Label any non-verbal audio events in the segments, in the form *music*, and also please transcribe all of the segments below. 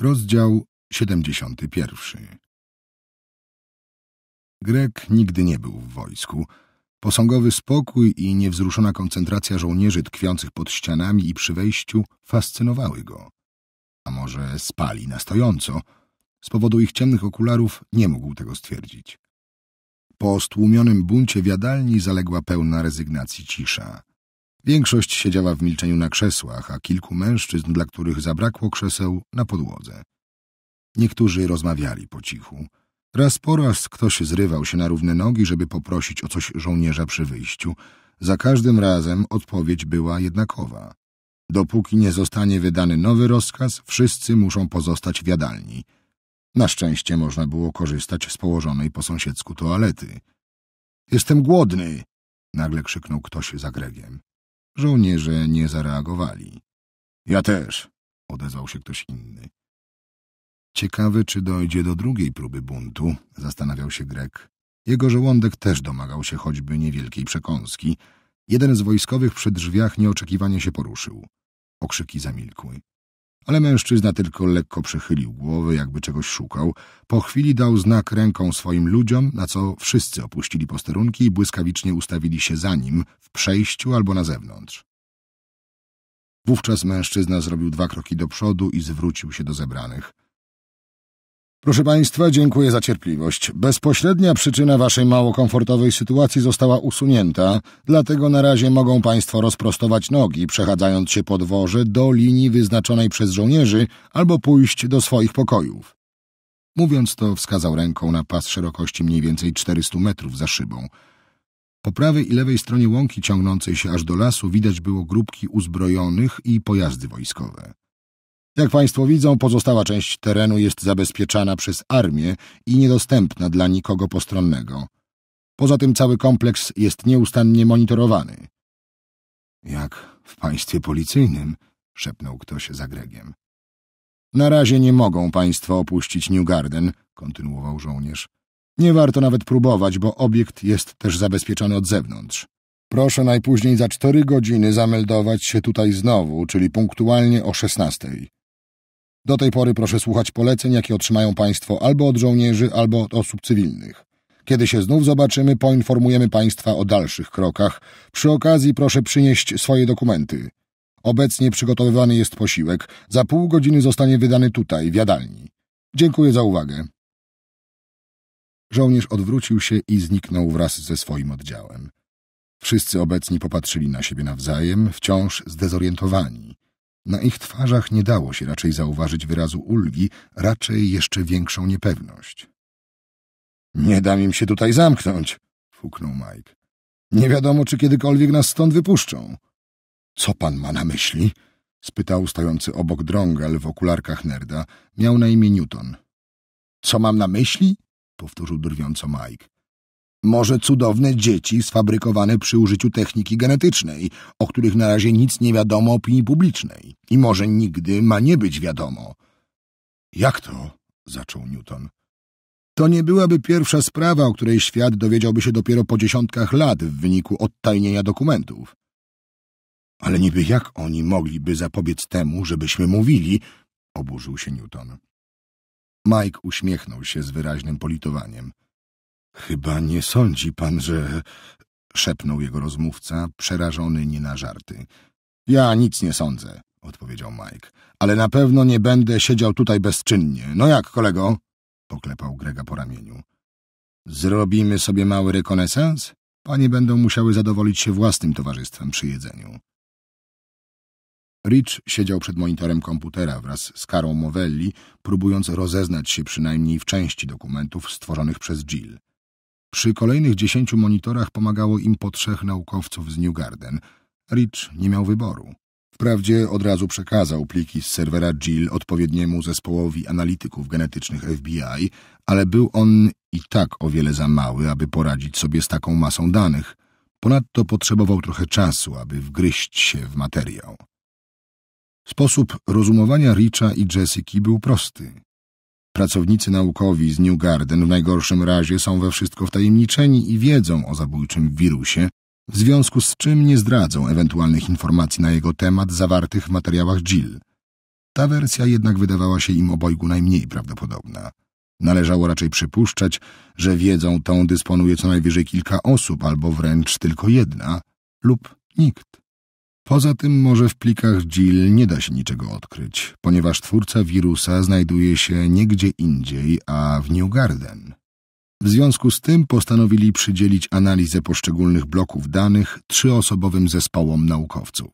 Rozdział 71 Grek nigdy nie był w wojsku. Posągowy spokój i niewzruszona koncentracja żołnierzy tkwiących pod ścianami i przy wejściu fascynowały go. A może spali na stojąco? Z powodu ich ciemnych okularów nie mógł tego stwierdzić. Po stłumionym buncie jadalni zaległa pełna rezygnacji cisza. Większość siedziała w milczeniu na krzesłach, a kilku mężczyzn, dla których zabrakło krzeseł, na podłodze. Niektórzy rozmawiali po cichu. Raz po raz ktoś zrywał się na równe nogi, żeby poprosić o coś żołnierza przy wyjściu. Za każdym razem odpowiedź była jednakowa. Dopóki nie zostanie wydany nowy rozkaz, wszyscy muszą pozostać w jadalni. Na szczęście można było korzystać z położonej po sąsiedzku toalety. — Jestem głodny! — nagle krzyknął ktoś za Gregiem. Żołnierze nie zareagowali. Ja też, odezwał się ktoś inny. Ciekawy, czy dojdzie do drugiej próby buntu, zastanawiał się Grek. Jego żołądek też domagał się choćby niewielkiej przekąski. Jeden z wojskowych przy drzwiach nieoczekiwanie się poruszył. Okrzyki zamilkły ale mężczyzna tylko lekko przechylił głowę, jakby czegoś szukał. Po chwili dał znak ręką swoim ludziom, na co wszyscy opuścili posterunki i błyskawicznie ustawili się za nim, w przejściu albo na zewnątrz. Wówczas mężczyzna zrobił dwa kroki do przodu i zwrócił się do zebranych – Proszę Państwa, dziękuję za cierpliwość. Bezpośrednia przyczyna Waszej mało komfortowej sytuacji została usunięta, dlatego na razie mogą Państwo rozprostować nogi, przechadzając się po dworze do linii wyznaczonej przez żołnierzy albo pójść do swoich pokojów. Mówiąc to, wskazał ręką na pas szerokości mniej więcej 400 metrów za szybą. Po prawej i lewej stronie łąki ciągnącej się aż do lasu widać było grupki uzbrojonych i pojazdy wojskowe. Jak Państwo widzą, pozostała część terenu jest zabezpieczana przez armię i niedostępna dla nikogo postronnego. Poza tym cały kompleks jest nieustannie monitorowany. Jak w państwie policyjnym, szepnął ktoś za Gregiem. Na razie nie mogą Państwo opuścić New Garden, kontynuował żołnierz. Nie warto nawet próbować, bo obiekt jest też zabezpieczony od zewnątrz. Proszę najpóźniej za cztery godziny zameldować się tutaj znowu, czyli punktualnie o szesnastej. Do tej pory proszę słuchać poleceń, jakie otrzymają Państwo albo od żołnierzy, albo od osób cywilnych. Kiedy się znów zobaczymy, poinformujemy Państwa o dalszych krokach. Przy okazji proszę przynieść swoje dokumenty. Obecnie przygotowywany jest posiłek. Za pół godziny zostanie wydany tutaj, w jadalni. Dziękuję za uwagę. Żołnierz odwrócił się i zniknął wraz ze swoim oddziałem. Wszyscy obecni popatrzyli na siebie nawzajem, wciąż zdezorientowani. Na ich twarzach nie dało się raczej zauważyć wyrazu ulgi, raczej jeszcze większą niepewność. Nie dam im się tutaj zamknąć, fuknął Mike. Nie wiadomo, czy kiedykolwiek nas stąd wypuszczą. Co pan ma na myśli? spytał stojący obok drągal w okularkach nerda. Miał na imię Newton. Co mam na myśli? powtórzył drwiąco Mike. Może cudowne dzieci sfabrykowane przy użyciu techniki genetycznej, o których na razie nic nie wiadomo opinii publicznej i może nigdy ma nie być wiadomo. Jak to? zaczął Newton. To nie byłaby pierwsza sprawa, o której świat dowiedziałby się dopiero po dziesiątkach lat w wyniku odtajnienia dokumentów. Ale niby jak oni mogliby zapobiec temu, żebyśmy mówili? oburzył się Newton. Mike uśmiechnął się z wyraźnym politowaniem. Chyba nie sądzi pan, że... szepnął jego rozmówca, przerażony nie na żarty. Ja nic nie sądzę, odpowiedział Mike. Ale na pewno nie będę siedział tutaj bezczynnie. No jak, kolego? Poklepał Grega po ramieniu. Zrobimy sobie mały rekonesans? Panie będą musiały zadowolić się własnym towarzystwem przy jedzeniu. Rich siedział przed monitorem komputera wraz z Karą Mowelli, próbując rozeznać się przynajmniej w części dokumentów stworzonych przez Jill. Przy kolejnych dziesięciu monitorach pomagało im po trzech naukowców z New Garden. Rich nie miał wyboru. Wprawdzie od razu przekazał pliki z serwera Jill odpowiedniemu zespołowi analityków genetycznych FBI, ale był on i tak o wiele za mały, aby poradzić sobie z taką masą danych. Ponadto potrzebował trochę czasu, aby wgryźć się w materiał. Sposób rozumowania Richa i Jessica był prosty. Pracownicy naukowi z New Garden w najgorszym razie są we wszystko wtajemniczeni i wiedzą o zabójczym wirusie, w związku z czym nie zdradzą ewentualnych informacji na jego temat zawartych w materiałach Jill. Ta wersja jednak wydawała się im obojgu najmniej prawdopodobna. Należało raczej przypuszczać, że wiedzą tą dysponuje co najwyżej kilka osób albo wręcz tylko jedna lub nikt. Poza tym może w plikach Jill nie da się niczego odkryć, ponieważ twórca wirusa znajduje się nie gdzie indziej, a w New Garden. W związku z tym postanowili przydzielić analizę poszczególnych bloków danych trzyosobowym zespołom naukowców.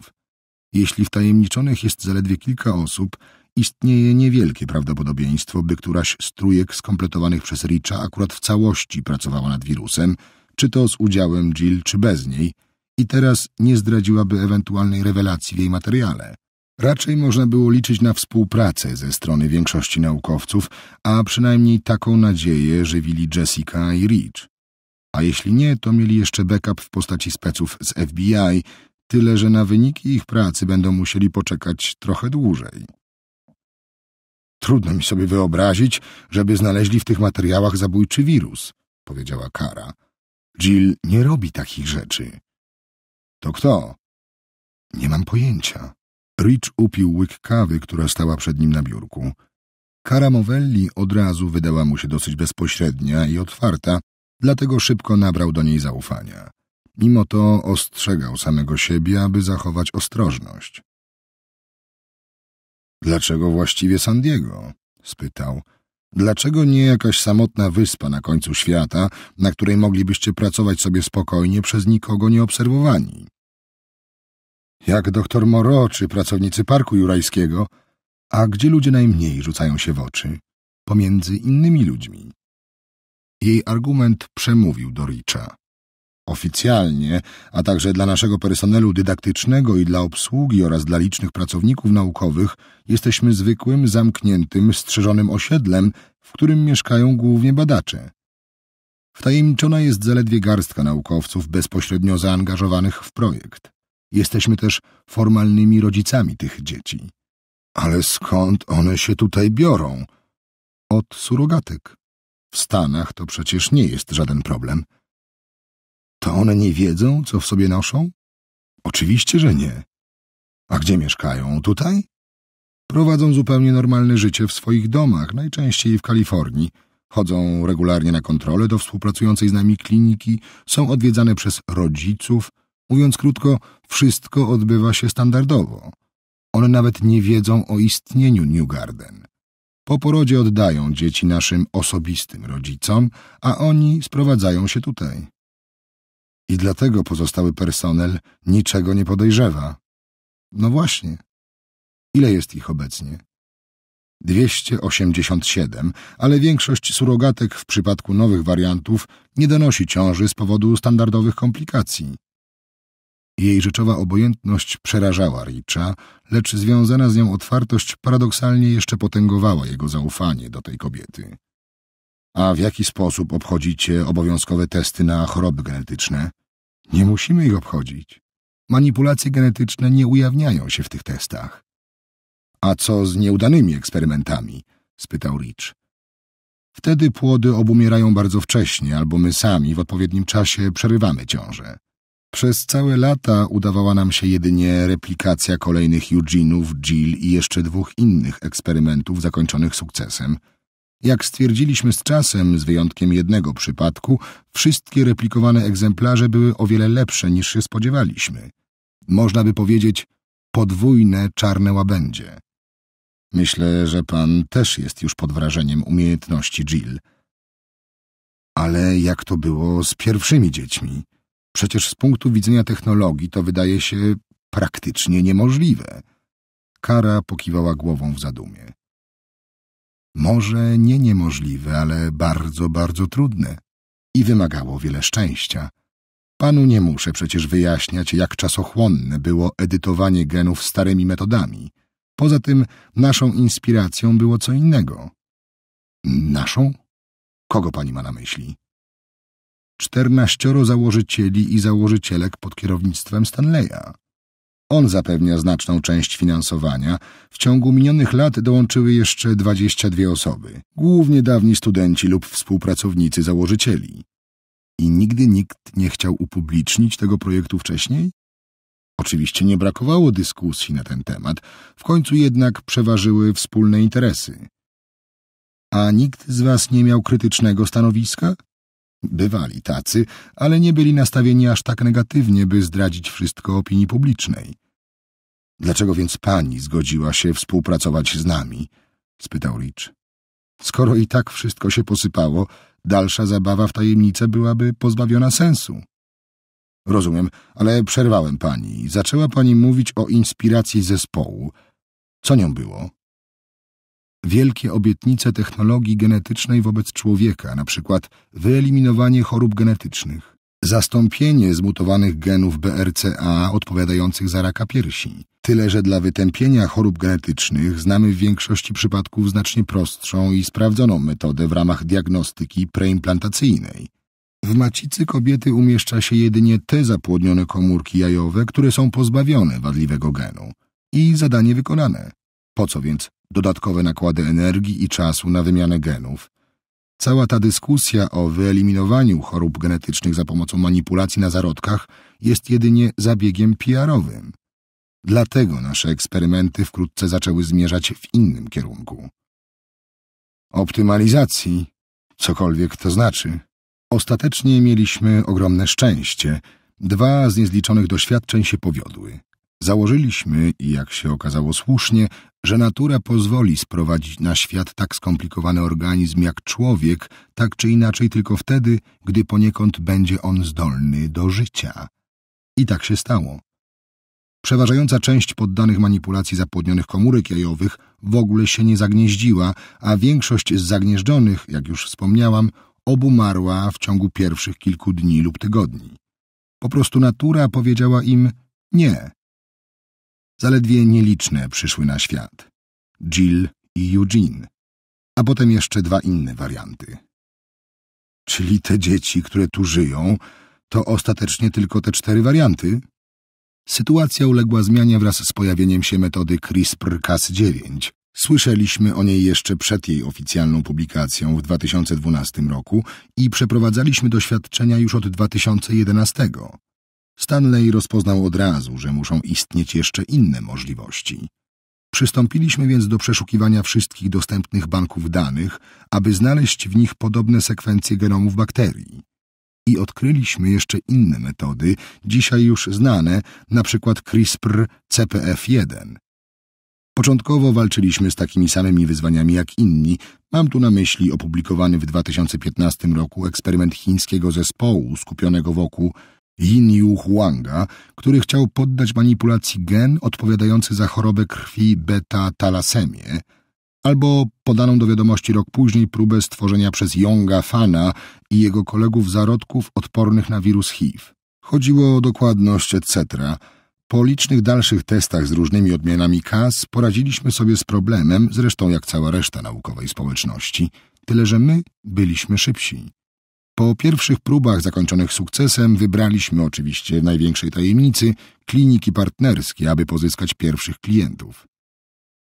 Jeśli wtajemniczonych jest zaledwie kilka osób, istnieje niewielkie prawdopodobieństwo, by któraś z trójek skompletowanych przez Richa akurat w całości pracowała nad wirusem, czy to z udziałem Jill, czy bez niej – i teraz nie zdradziłaby ewentualnej rewelacji w jej materiale. Raczej można było liczyć na współpracę ze strony większości naukowców, a przynajmniej taką nadzieję żywili Jessica i Rich. A jeśli nie, to mieli jeszcze backup w postaci speców z FBI, tyle że na wyniki ich pracy będą musieli poczekać trochę dłużej. Trudno mi sobie wyobrazić, żeby znaleźli w tych materiałach zabójczy wirus, powiedziała Kara. Jill nie robi takich rzeczy. To kto? Nie mam pojęcia. Rich upił łyk kawy, która stała przed nim na biurku. Kara Movelli od razu wydała mu się dosyć bezpośrednia i otwarta, dlatego szybko nabrał do niej zaufania. Mimo to ostrzegał samego siebie, aby zachować ostrożność. Dlaczego właściwie San Diego? spytał, Dlaczego nie jakaś samotna wyspa na końcu świata, na której moglibyście pracować sobie spokojnie przez nikogo nieobserwowani? Jak doktor Moro czy pracownicy Parku Jurajskiego, a gdzie ludzie najmniej rzucają się w oczy? Pomiędzy innymi ludźmi. Jej argument przemówił do Richa. Oficjalnie, a także dla naszego personelu dydaktycznego i dla obsługi oraz dla licznych pracowników naukowych, jesteśmy zwykłym, zamkniętym, strzeżonym osiedlem, w którym mieszkają głównie badacze. Wtajemniczona jest zaledwie garstka naukowców bezpośrednio zaangażowanych w projekt. Jesteśmy też formalnymi rodzicami tych dzieci. Ale skąd one się tutaj biorą? Od surogatek. W Stanach to przecież nie jest żaden problem. To one nie wiedzą, co w sobie noszą? Oczywiście, że nie. A gdzie mieszkają? Tutaj? Prowadzą zupełnie normalne życie w swoich domach, najczęściej w Kalifornii. Chodzą regularnie na kontrolę do współpracującej z nami kliniki, są odwiedzane przez rodziców. Mówiąc krótko, wszystko odbywa się standardowo. One nawet nie wiedzą o istnieniu New Garden. Po porodzie oddają dzieci naszym osobistym rodzicom, a oni sprowadzają się tutaj i dlatego pozostały personel niczego nie podejrzewa. No właśnie. Ile jest ich obecnie? 287, ale większość surogatek w przypadku nowych wariantów nie donosi ciąży z powodu standardowych komplikacji. Jej rzeczowa obojętność przerażała Richa, lecz związana z nią otwartość paradoksalnie jeszcze potęgowała jego zaufanie do tej kobiety. A w jaki sposób obchodzicie obowiązkowe testy na choroby genetyczne? Nie musimy ich obchodzić. Manipulacje genetyczne nie ujawniają się w tych testach. A co z nieudanymi eksperymentami? spytał Rich. Wtedy płody obumierają bardzo wcześnie, albo my sami w odpowiednim czasie przerywamy ciążę. Przez całe lata udawała nam się jedynie replikacja kolejnych Eugene'ów, Jill i jeszcze dwóch innych eksperymentów zakończonych sukcesem – jak stwierdziliśmy z czasem, z wyjątkiem jednego przypadku, wszystkie replikowane egzemplarze były o wiele lepsze niż się spodziewaliśmy. Można by powiedzieć podwójne czarne łabędzie. Myślę, że pan też jest już pod wrażeniem umiejętności Jill. Ale jak to było z pierwszymi dziećmi? Przecież z punktu widzenia technologii to wydaje się praktycznie niemożliwe. Kara pokiwała głową w zadumie. Może nie niemożliwe, ale bardzo, bardzo trudne i wymagało wiele szczęścia. Panu nie muszę przecież wyjaśniać, jak czasochłonne było edytowanie genów starymi metodami. Poza tym naszą inspiracją było co innego. Naszą? Kogo pani ma na myśli? Czternaścioro założycieli i założycielek pod kierownictwem Stanleya. On zapewnia znaczną część finansowania. W ciągu minionych lat dołączyły jeszcze 22 osoby, głównie dawni studenci lub współpracownicy założycieli. I nigdy nikt nie chciał upublicznić tego projektu wcześniej? Oczywiście nie brakowało dyskusji na ten temat, w końcu jednak przeważyły wspólne interesy. A nikt z was nie miał krytycznego stanowiska? Bywali tacy, ale nie byli nastawieni aż tak negatywnie, by zdradzić wszystko opinii publicznej. Dlaczego więc pani zgodziła się współpracować z nami? spytał Rich. Skoro i tak wszystko się posypało, dalsza zabawa w tajemnicę byłaby pozbawiona sensu. Rozumiem, ale przerwałem pani. Zaczęła pani mówić o inspiracji zespołu. Co nią było? wielkie obietnice technologii genetycznej wobec człowieka, na przykład wyeliminowanie chorób genetycznych, zastąpienie zmutowanych genów BRCA odpowiadających za raka piersi. Tyle, że dla wytępienia chorób genetycznych znamy w większości przypadków znacznie prostszą i sprawdzoną metodę w ramach diagnostyki preimplantacyjnej. W macicy kobiety umieszcza się jedynie te zapłodnione komórki jajowe, które są pozbawione wadliwego genu. I zadanie wykonane. Po co więc dodatkowe nakłady energii i czasu na wymianę genów. Cała ta dyskusja o wyeliminowaniu chorób genetycznych za pomocą manipulacji na zarodkach jest jedynie zabiegiem PR-owym. Dlatego nasze eksperymenty wkrótce zaczęły zmierzać w innym kierunku. Optymalizacji, cokolwiek to znaczy, ostatecznie mieliśmy ogromne szczęście. Dwa z niezliczonych doświadczeń się powiodły. Założyliśmy, i jak się okazało słusznie, że natura pozwoli sprowadzić na świat tak skomplikowany organizm jak człowiek, tak czy inaczej tylko wtedy, gdy poniekąd będzie on zdolny do życia. I tak się stało. Przeważająca część poddanych manipulacji zapłodnionych komórek jajowych w ogóle się nie zagnieździła, a większość z zagnieżdżonych, jak już wspomniałam, obumarła w ciągu pierwszych kilku dni lub tygodni. Po prostu natura powiedziała im nie, Zaledwie nieliczne przyszły na świat. Jill i Eugene. A potem jeszcze dwa inne warianty. Czyli te dzieci, które tu żyją, to ostatecznie tylko te cztery warianty? Sytuacja uległa zmianie wraz z pojawieniem się metody CRISPR-Cas9. Słyszeliśmy o niej jeszcze przed jej oficjalną publikacją w 2012 roku i przeprowadzaliśmy doświadczenia już od 2011. Stanley rozpoznał od razu, że muszą istnieć jeszcze inne możliwości. Przystąpiliśmy więc do przeszukiwania wszystkich dostępnych banków danych, aby znaleźć w nich podobne sekwencje genomów bakterii. I odkryliśmy jeszcze inne metody, dzisiaj już znane, na przykład CRISPR-CPF1. Początkowo walczyliśmy z takimi samymi wyzwaniami jak inni. Mam tu na myśli opublikowany w 2015 roku eksperyment chińskiego zespołu skupionego wokół Yin Yu Huanga, który chciał poddać manipulacji gen odpowiadający za chorobę krwi beta-talasemię, albo podaną do wiadomości rok później próbę stworzenia przez Yonga Fana i jego kolegów zarodków odpornych na wirus HIV. Chodziło o dokładność, etc. Po licznych dalszych testach z różnymi odmianami KAS poradziliśmy sobie z problemem, zresztą jak cała reszta naukowej społeczności, tyle że my byliśmy szybsi. Po pierwszych próbach zakończonych sukcesem wybraliśmy oczywiście największej tajemnicy kliniki partnerskie, aby pozyskać pierwszych klientów.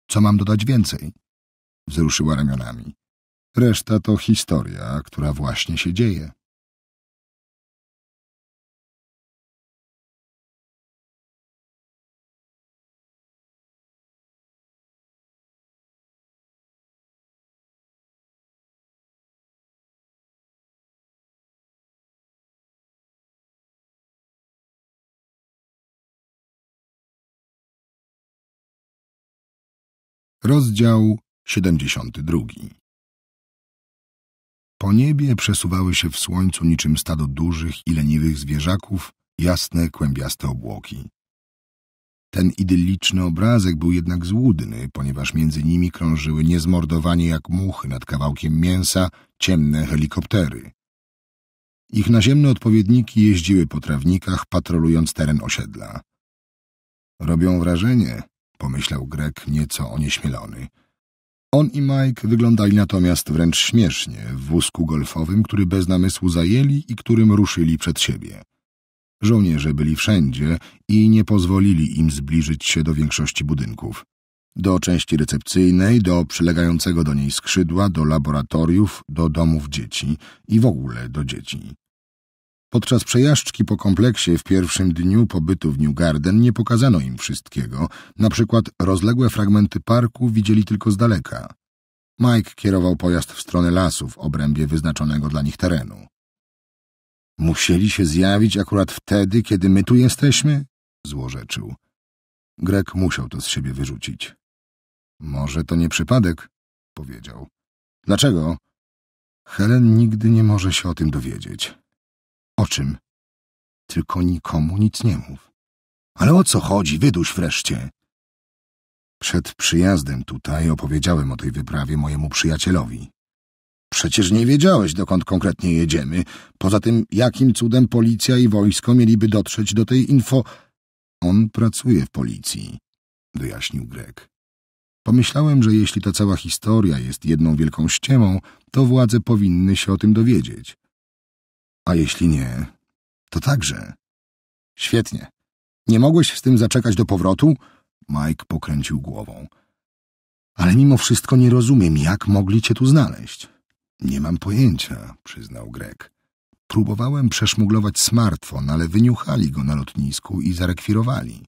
Co mam dodać więcej? Wzruszyła ramionami. Reszta to historia, która właśnie się dzieje. Rozdział 72 Po niebie przesuwały się w słońcu niczym stado dużych i leniwych zwierzaków jasne, kłębiaste obłoki. Ten idylliczny obrazek był jednak złudny, ponieważ między nimi krążyły niezmordowanie jak muchy nad kawałkiem mięsa ciemne helikoptery. Ich naziemne odpowiedniki jeździły po trawnikach, patrolując teren osiedla. Robią wrażenie, pomyślał Grek nieco onieśmielony. On i Mike wyglądali natomiast wręcz śmiesznie w wózku golfowym, który bez namysłu zajęli i którym ruszyli przed siebie. Żołnierze byli wszędzie i nie pozwolili im zbliżyć się do większości budynków. Do części recepcyjnej, do przylegającego do niej skrzydła, do laboratoriów, do domów dzieci i w ogóle do dzieci. Podczas przejażdżki po kompleksie w pierwszym dniu pobytu w New Garden nie pokazano im wszystkiego, na przykład rozległe fragmenty parku widzieli tylko z daleka. Mike kierował pojazd w stronę lasu w obrębie wyznaczonego dla nich terenu. Musieli się zjawić akurat wtedy, kiedy my tu jesteśmy? złorzeczył. Grek musiał to z siebie wyrzucić. Może to nie przypadek, powiedział. Dlaczego? Helen nigdy nie może się o tym dowiedzieć. O czym? Tylko nikomu nic nie mów. Ale o co chodzi? Wyduś wreszcie. Przed przyjazdem tutaj opowiedziałem o tej wyprawie mojemu przyjacielowi. Przecież nie wiedziałeś, dokąd konkretnie jedziemy. Poza tym, jakim cudem policja i wojsko mieliby dotrzeć do tej info... On pracuje w policji, wyjaśnił Greg. Pomyślałem, że jeśli ta cała historia jest jedną wielką ściemą, to władze powinny się o tym dowiedzieć. A jeśli nie, to także. Świetnie. Nie mogłeś z tym zaczekać do powrotu? Mike pokręcił głową. Ale mimo wszystko nie rozumiem, jak mogli cię tu znaleźć. Nie mam pojęcia, przyznał Greg. Próbowałem przeszmuglować smartfon, ale wyniuchali go na lotnisku i zarekwirowali.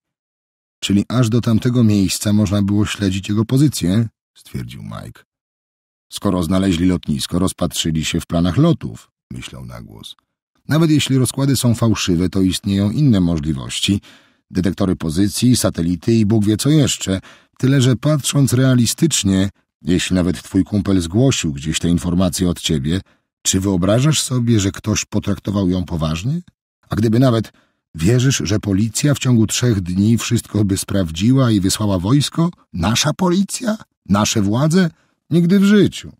Czyli aż do tamtego miejsca można było śledzić jego pozycję, stwierdził Mike. Skoro znaleźli lotnisko, rozpatrzyli się w planach lotów, myślał na głos. Nawet jeśli rozkłady są fałszywe, to istnieją inne możliwości. Detektory pozycji, satelity i Bóg wie co jeszcze. Tyle, że patrząc realistycznie, jeśli nawet twój kumpel zgłosił gdzieś te informacje od ciebie, czy wyobrażasz sobie, że ktoś potraktował ją poważnie? A gdyby nawet wierzysz, że policja w ciągu trzech dni wszystko by sprawdziła i wysłała wojsko? Nasza policja? Nasze władze? Nigdy w życiu.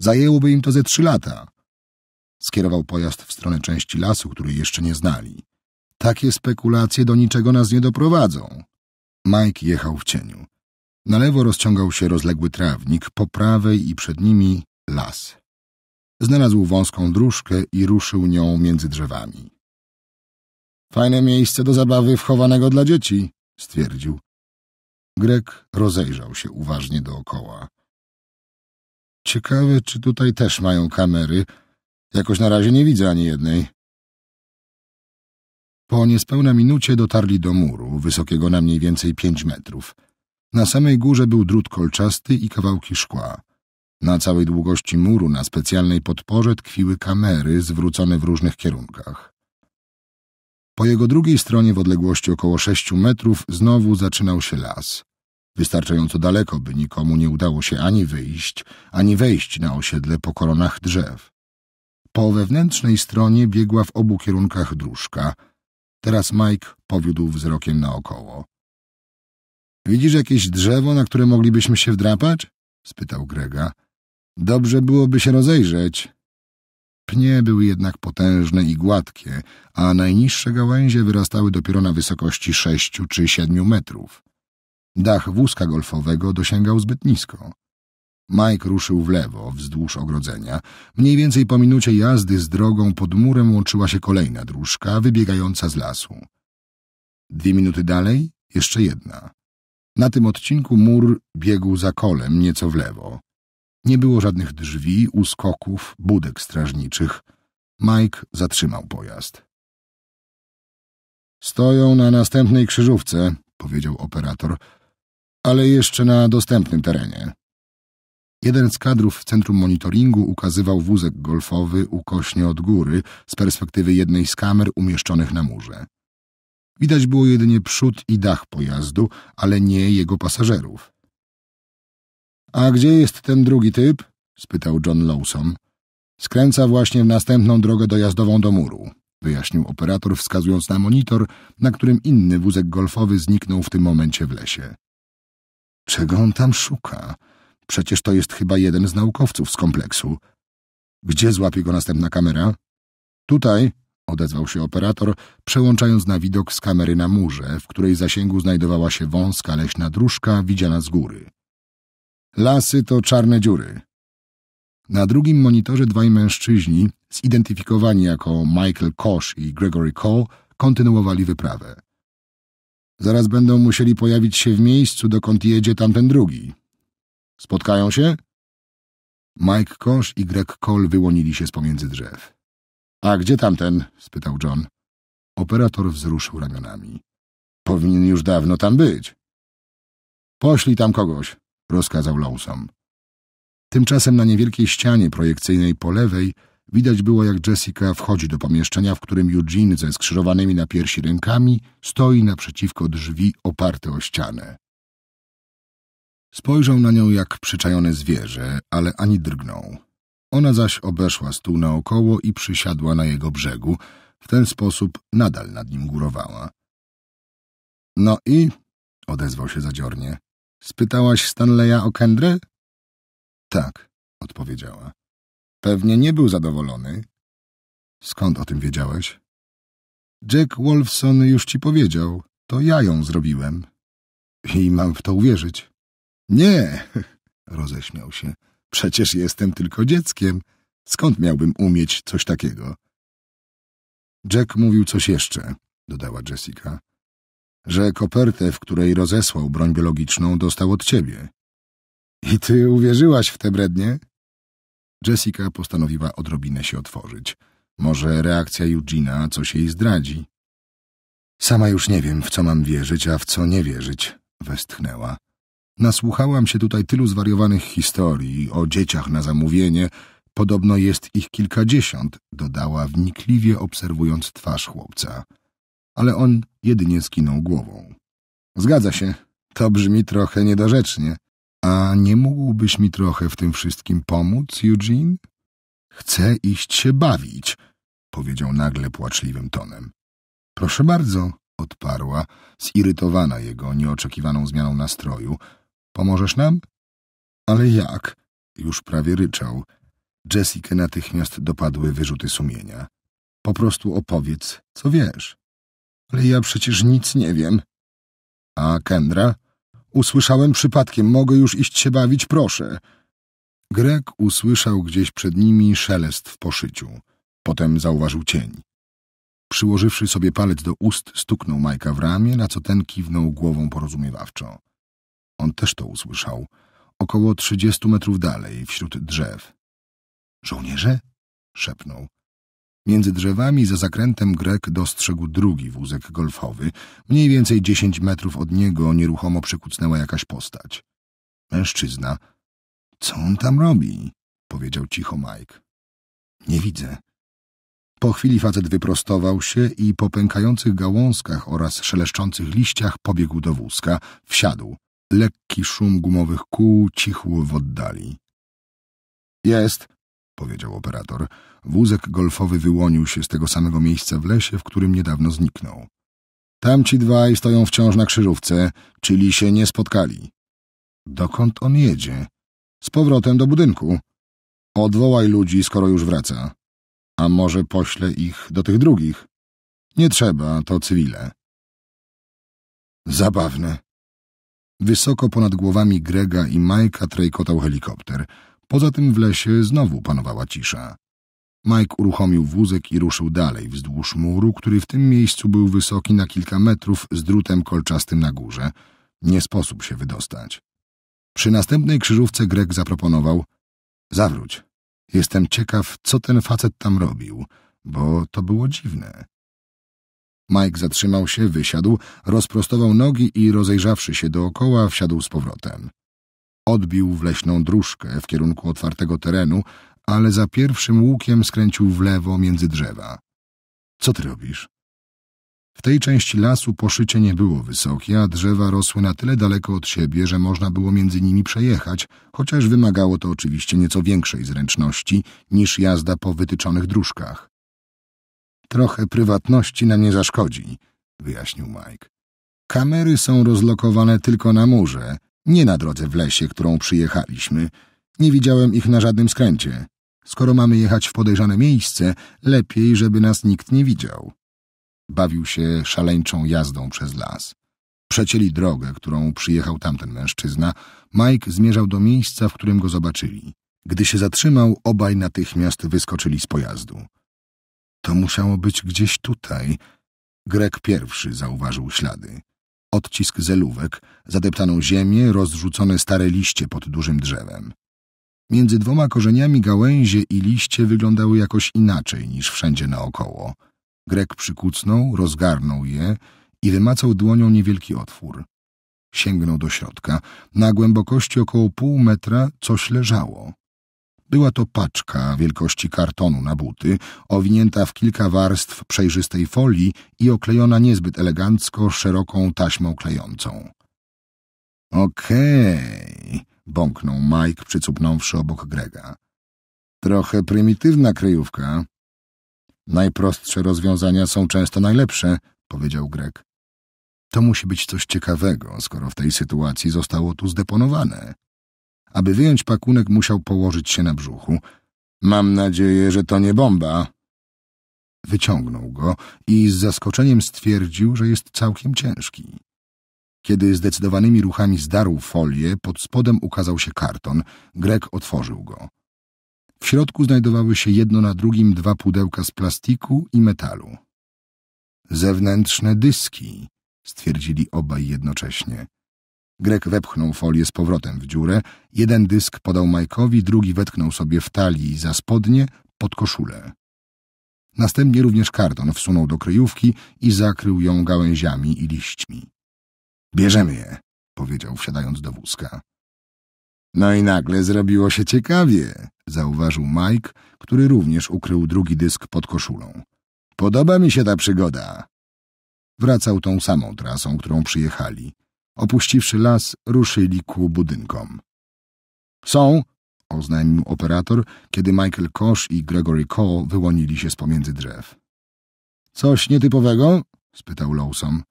Zajęłoby im to ze trzy lata. Skierował pojazd w stronę części lasu, której jeszcze nie znali. Takie spekulacje do niczego nas nie doprowadzą. Mike jechał w cieniu. Na lewo rozciągał się rozległy trawnik, po prawej i przed nimi las. Znalazł wąską dróżkę i ruszył nią między drzewami. Fajne miejsce do zabawy wchowanego dla dzieci, stwierdził. Grek rozejrzał się uważnie dookoła. Ciekawe, czy tutaj też mają kamery, Jakoś na razie nie widzę ani jednej. Po niespełna minucie dotarli do muru, wysokiego na mniej więcej pięć metrów. Na samej górze był drut kolczasty i kawałki szkła. Na całej długości muru na specjalnej podporze tkwiły kamery zwrócone w różnych kierunkach. Po jego drugiej stronie w odległości około sześciu metrów znowu zaczynał się las. Wystarczająco daleko, by nikomu nie udało się ani wyjść, ani wejść na osiedle po koronach drzew. Po wewnętrznej stronie biegła w obu kierunkach dróżka. Teraz Mike powiódł wzrokiem naokoło. Widzisz jakieś drzewo, na które moglibyśmy się wdrapać? spytał Grega. Dobrze byłoby się rozejrzeć. Pnie były jednak potężne i gładkie, a najniższe gałęzie wyrastały dopiero na wysokości sześciu czy siedmiu metrów. Dach wózka golfowego dosięgał zbyt nisko. Mike ruszył w lewo, wzdłuż ogrodzenia. Mniej więcej po minucie jazdy z drogą pod murem łączyła się kolejna dróżka, wybiegająca z lasu. Dwie minuty dalej jeszcze jedna. Na tym odcinku mur biegł za kolem nieco w lewo. Nie było żadnych drzwi, uskoków, budek strażniczych. Mike zatrzymał pojazd. Stoją na następnej krzyżówce, powiedział operator, ale jeszcze na dostępnym terenie. Jeden z kadrów w centrum monitoringu ukazywał wózek golfowy ukośnie od góry z perspektywy jednej z kamer umieszczonych na murze. Widać było jedynie przód i dach pojazdu, ale nie jego pasażerów. A gdzie jest ten drugi typ? spytał John Lawson. Skręca właśnie w następną drogę dojazdową do muru, wyjaśnił operator, wskazując na monitor, na którym inny wózek golfowy zniknął w tym momencie w lesie. Czego on tam szuka? Przecież to jest chyba jeden z naukowców z kompleksu. Gdzie złapie go następna kamera? Tutaj, odezwał się operator, przełączając na widok z kamery na murze, w której zasięgu znajdowała się wąska leśna dróżka widziana z góry. Lasy to czarne dziury. Na drugim monitorze dwaj mężczyźni, zidentyfikowani jako Michael Kosh i Gregory Cole, kontynuowali wyprawę. Zaraz będą musieli pojawić się w miejscu, dokąd jedzie tamten drugi, Spotkają się? Mike Kosz i Greg Cole wyłonili się z pomiędzy drzew. A gdzie tamten? spytał John. Operator wzruszył ramionami. Powinien już dawno tam być. Poślij tam kogoś, rozkazał Lawson. Tymczasem na niewielkiej ścianie projekcyjnej po lewej widać było, jak Jessica wchodzi do pomieszczenia, w którym Eugene ze skrzyżowanymi na piersi rękami stoi naprzeciwko drzwi oparte o ścianę. Spojrzał na nią jak przyczajone zwierzę, ale ani drgnął. Ona zaś obeszła stół naokoło i przysiadła na jego brzegu. W ten sposób nadal nad nim górowała. No i? odezwał się zadziornie. Spytałaś Stanleya o Kendrę? Tak, odpowiedziała. Pewnie nie był zadowolony. Skąd o tym wiedziałeś? Jack Wolfson już ci powiedział. To ja ją zrobiłem. I mam w to uwierzyć. Nie, *laughs* roześmiał się. Przecież jestem tylko dzieckiem. Skąd miałbym umieć coś takiego? Jack mówił coś jeszcze, dodała Jessica, że kopertę, w której rozesłał broń biologiczną, dostał od ciebie. I ty uwierzyłaś w te brednie? Jessica postanowiła odrobinę się otworzyć. Może reakcja Eugena coś jej zdradzi. Sama już nie wiem, w co mam wierzyć, a w co nie wierzyć, westchnęła. Nasłuchałam się tutaj tylu zwariowanych historii o dzieciach na zamówienie. Podobno jest ich kilkadziesiąt, dodała wnikliwie obserwując twarz chłopca. Ale on jedynie skinął głową. Zgadza się, to brzmi trochę niedorzecznie. A nie mógłbyś mi trochę w tym wszystkim pomóc, Eugene? Chcę iść się bawić, powiedział nagle płaczliwym tonem. Proszę bardzo, odparła, zirytowana jego nieoczekiwaną zmianą nastroju – Pomożesz nam? Ale jak? Już prawie ryczał. Jessica natychmiast dopadły wyrzuty sumienia. Po prostu opowiedz, co wiesz. Ale ja przecież nic nie wiem. A Kendra? Usłyszałem przypadkiem, mogę już iść się bawić, proszę. Greg usłyszał gdzieś przed nimi szelest w poszyciu. Potem zauważył cień. Przyłożywszy sobie palec do ust, stuknął Majka w ramię, na co ten kiwnął głową porozumiewawczo. On też to usłyszał. Około trzydziestu metrów dalej, wśród drzew. Żołnierze? szepnął. Między drzewami za zakrętem Grek dostrzegł drugi wózek golfowy. Mniej więcej dziesięć metrów od niego nieruchomo przykucnęła jakaś postać. Mężczyzna. Co on tam robi? powiedział cicho Mike. Nie widzę. Po chwili facet wyprostował się i po pękających gałązkach oraz szeleszczących liściach pobiegł do wózka, wsiadł, Lekki szum gumowych kół cichł w oddali. Jest, powiedział operator. Wózek golfowy wyłonił się z tego samego miejsca w lesie, w którym niedawno zniknął. Tamci dwaj stoją wciąż na krzyżówce, czyli się nie spotkali. Dokąd on jedzie? Z powrotem do budynku. Odwołaj ludzi, skoro już wraca. A może poślę ich do tych drugich? Nie trzeba, to cywile. Zabawne, Wysoko ponad głowami Grega i Mike'a trejkotał helikopter. Poza tym w lesie znowu panowała cisza. Mike uruchomił wózek i ruszył dalej wzdłuż muru, który w tym miejscu był wysoki na kilka metrów z drutem kolczastym na górze. Nie sposób się wydostać. Przy następnej krzyżówce Greg zaproponował Zawróć. Jestem ciekaw, co ten facet tam robił, bo to było dziwne. Mike zatrzymał się, wysiadł, rozprostował nogi i rozejrzawszy się dookoła, wsiadł z powrotem. Odbił w leśną dróżkę w kierunku otwartego terenu, ale za pierwszym łukiem skręcił w lewo między drzewa. Co ty robisz? W tej części lasu poszycie nie było wysokie, a drzewa rosły na tyle daleko od siebie, że można było między nimi przejechać, chociaż wymagało to oczywiście nieco większej zręczności niż jazda po wytyczonych dróżkach. Trochę prywatności nam nie zaszkodzi, wyjaśnił Mike. Kamery są rozlokowane tylko na murze, nie na drodze w lesie, którą przyjechaliśmy. Nie widziałem ich na żadnym skręcie. Skoro mamy jechać w podejrzane miejsce, lepiej, żeby nas nikt nie widział. Bawił się szaleńczą jazdą przez las. Przecięli drogę, którą przyjechał tamten mężczyzna. Mike zmierzał do miejsca, w którym go zobaczyli. Gdy się zatrzymał, obaj natychmiast wyskoczyli z pojazdu. To musiało być gdzieś tutaj. Grek pierwszy zauważył ślady. Odcisk zelówek, zadeptaną ziemię, rozrzucone stare liście pod dużym drzewem. Między dwoma korzeniami gałęzie i liście wyglądały jakoś inaczej niż wszędzie naokoło. Grek przykucnął, rozgarnął je i wymacał dłonią niewielki otwór. Sięgnął do środka. Na głębokości około pół metra coś leżało. Była to paczka wielkości kartonu na buty, owinięta w kilka warstw przejrzystej folii i oklejona niezbyt elegancko szeroką taśmą klejącą. Okej, okay, bąknął Mike, przycupnąwszy obok Grega. Trochę prymitywna kryjówka. Najprostsze rozwiązania są często najlepsze, powiedział Greg. To musi być coś ciekawego, skoro w tej sytuacji zostało tu zdeponowane. Aby wyjąć pakunek, musiał położyć się na brzuchu. Mam nadzieję, że to nie bomba. Wyciągnął go i z zaskoczeniem stwierdził, że jest całkiem ciężki. Kiedy zdecydowanymi ruchami zdarł folię, pod spodem ukazał się karton. Grek otworzył go. W środku znajdowały się jedno na drugim dwa pudełka z plastiku i metalu. Zewnętrzne dyski, stwierdzili obaj jednocześnie. Grek wepchnął folię z powrotem w dziurę, jeden dysk podał Majkowi, drugi wetknął sobie w talii za spodnie pod koszulę. Następnie również karton wsunął do kryjówki i zakrył ją gałęziami i liśćmi. Bierzemy je, powiedział wsiadając do wózka. No i nagle zrobiło się ciekawie, zauważył Mike, który również ukrył drugi dysk pod koszulą. Podoba mi się ta przygoda. Wracał tą samą trasą, którą przyjechali. Opuściwszy las, ruszyli ku budynkom. Są, oznajmił operator, kiedy Michael Kosz i Gregory Cole wyłonili się z pomiędzy drzew. Coś nietypowego? spytał Lawson.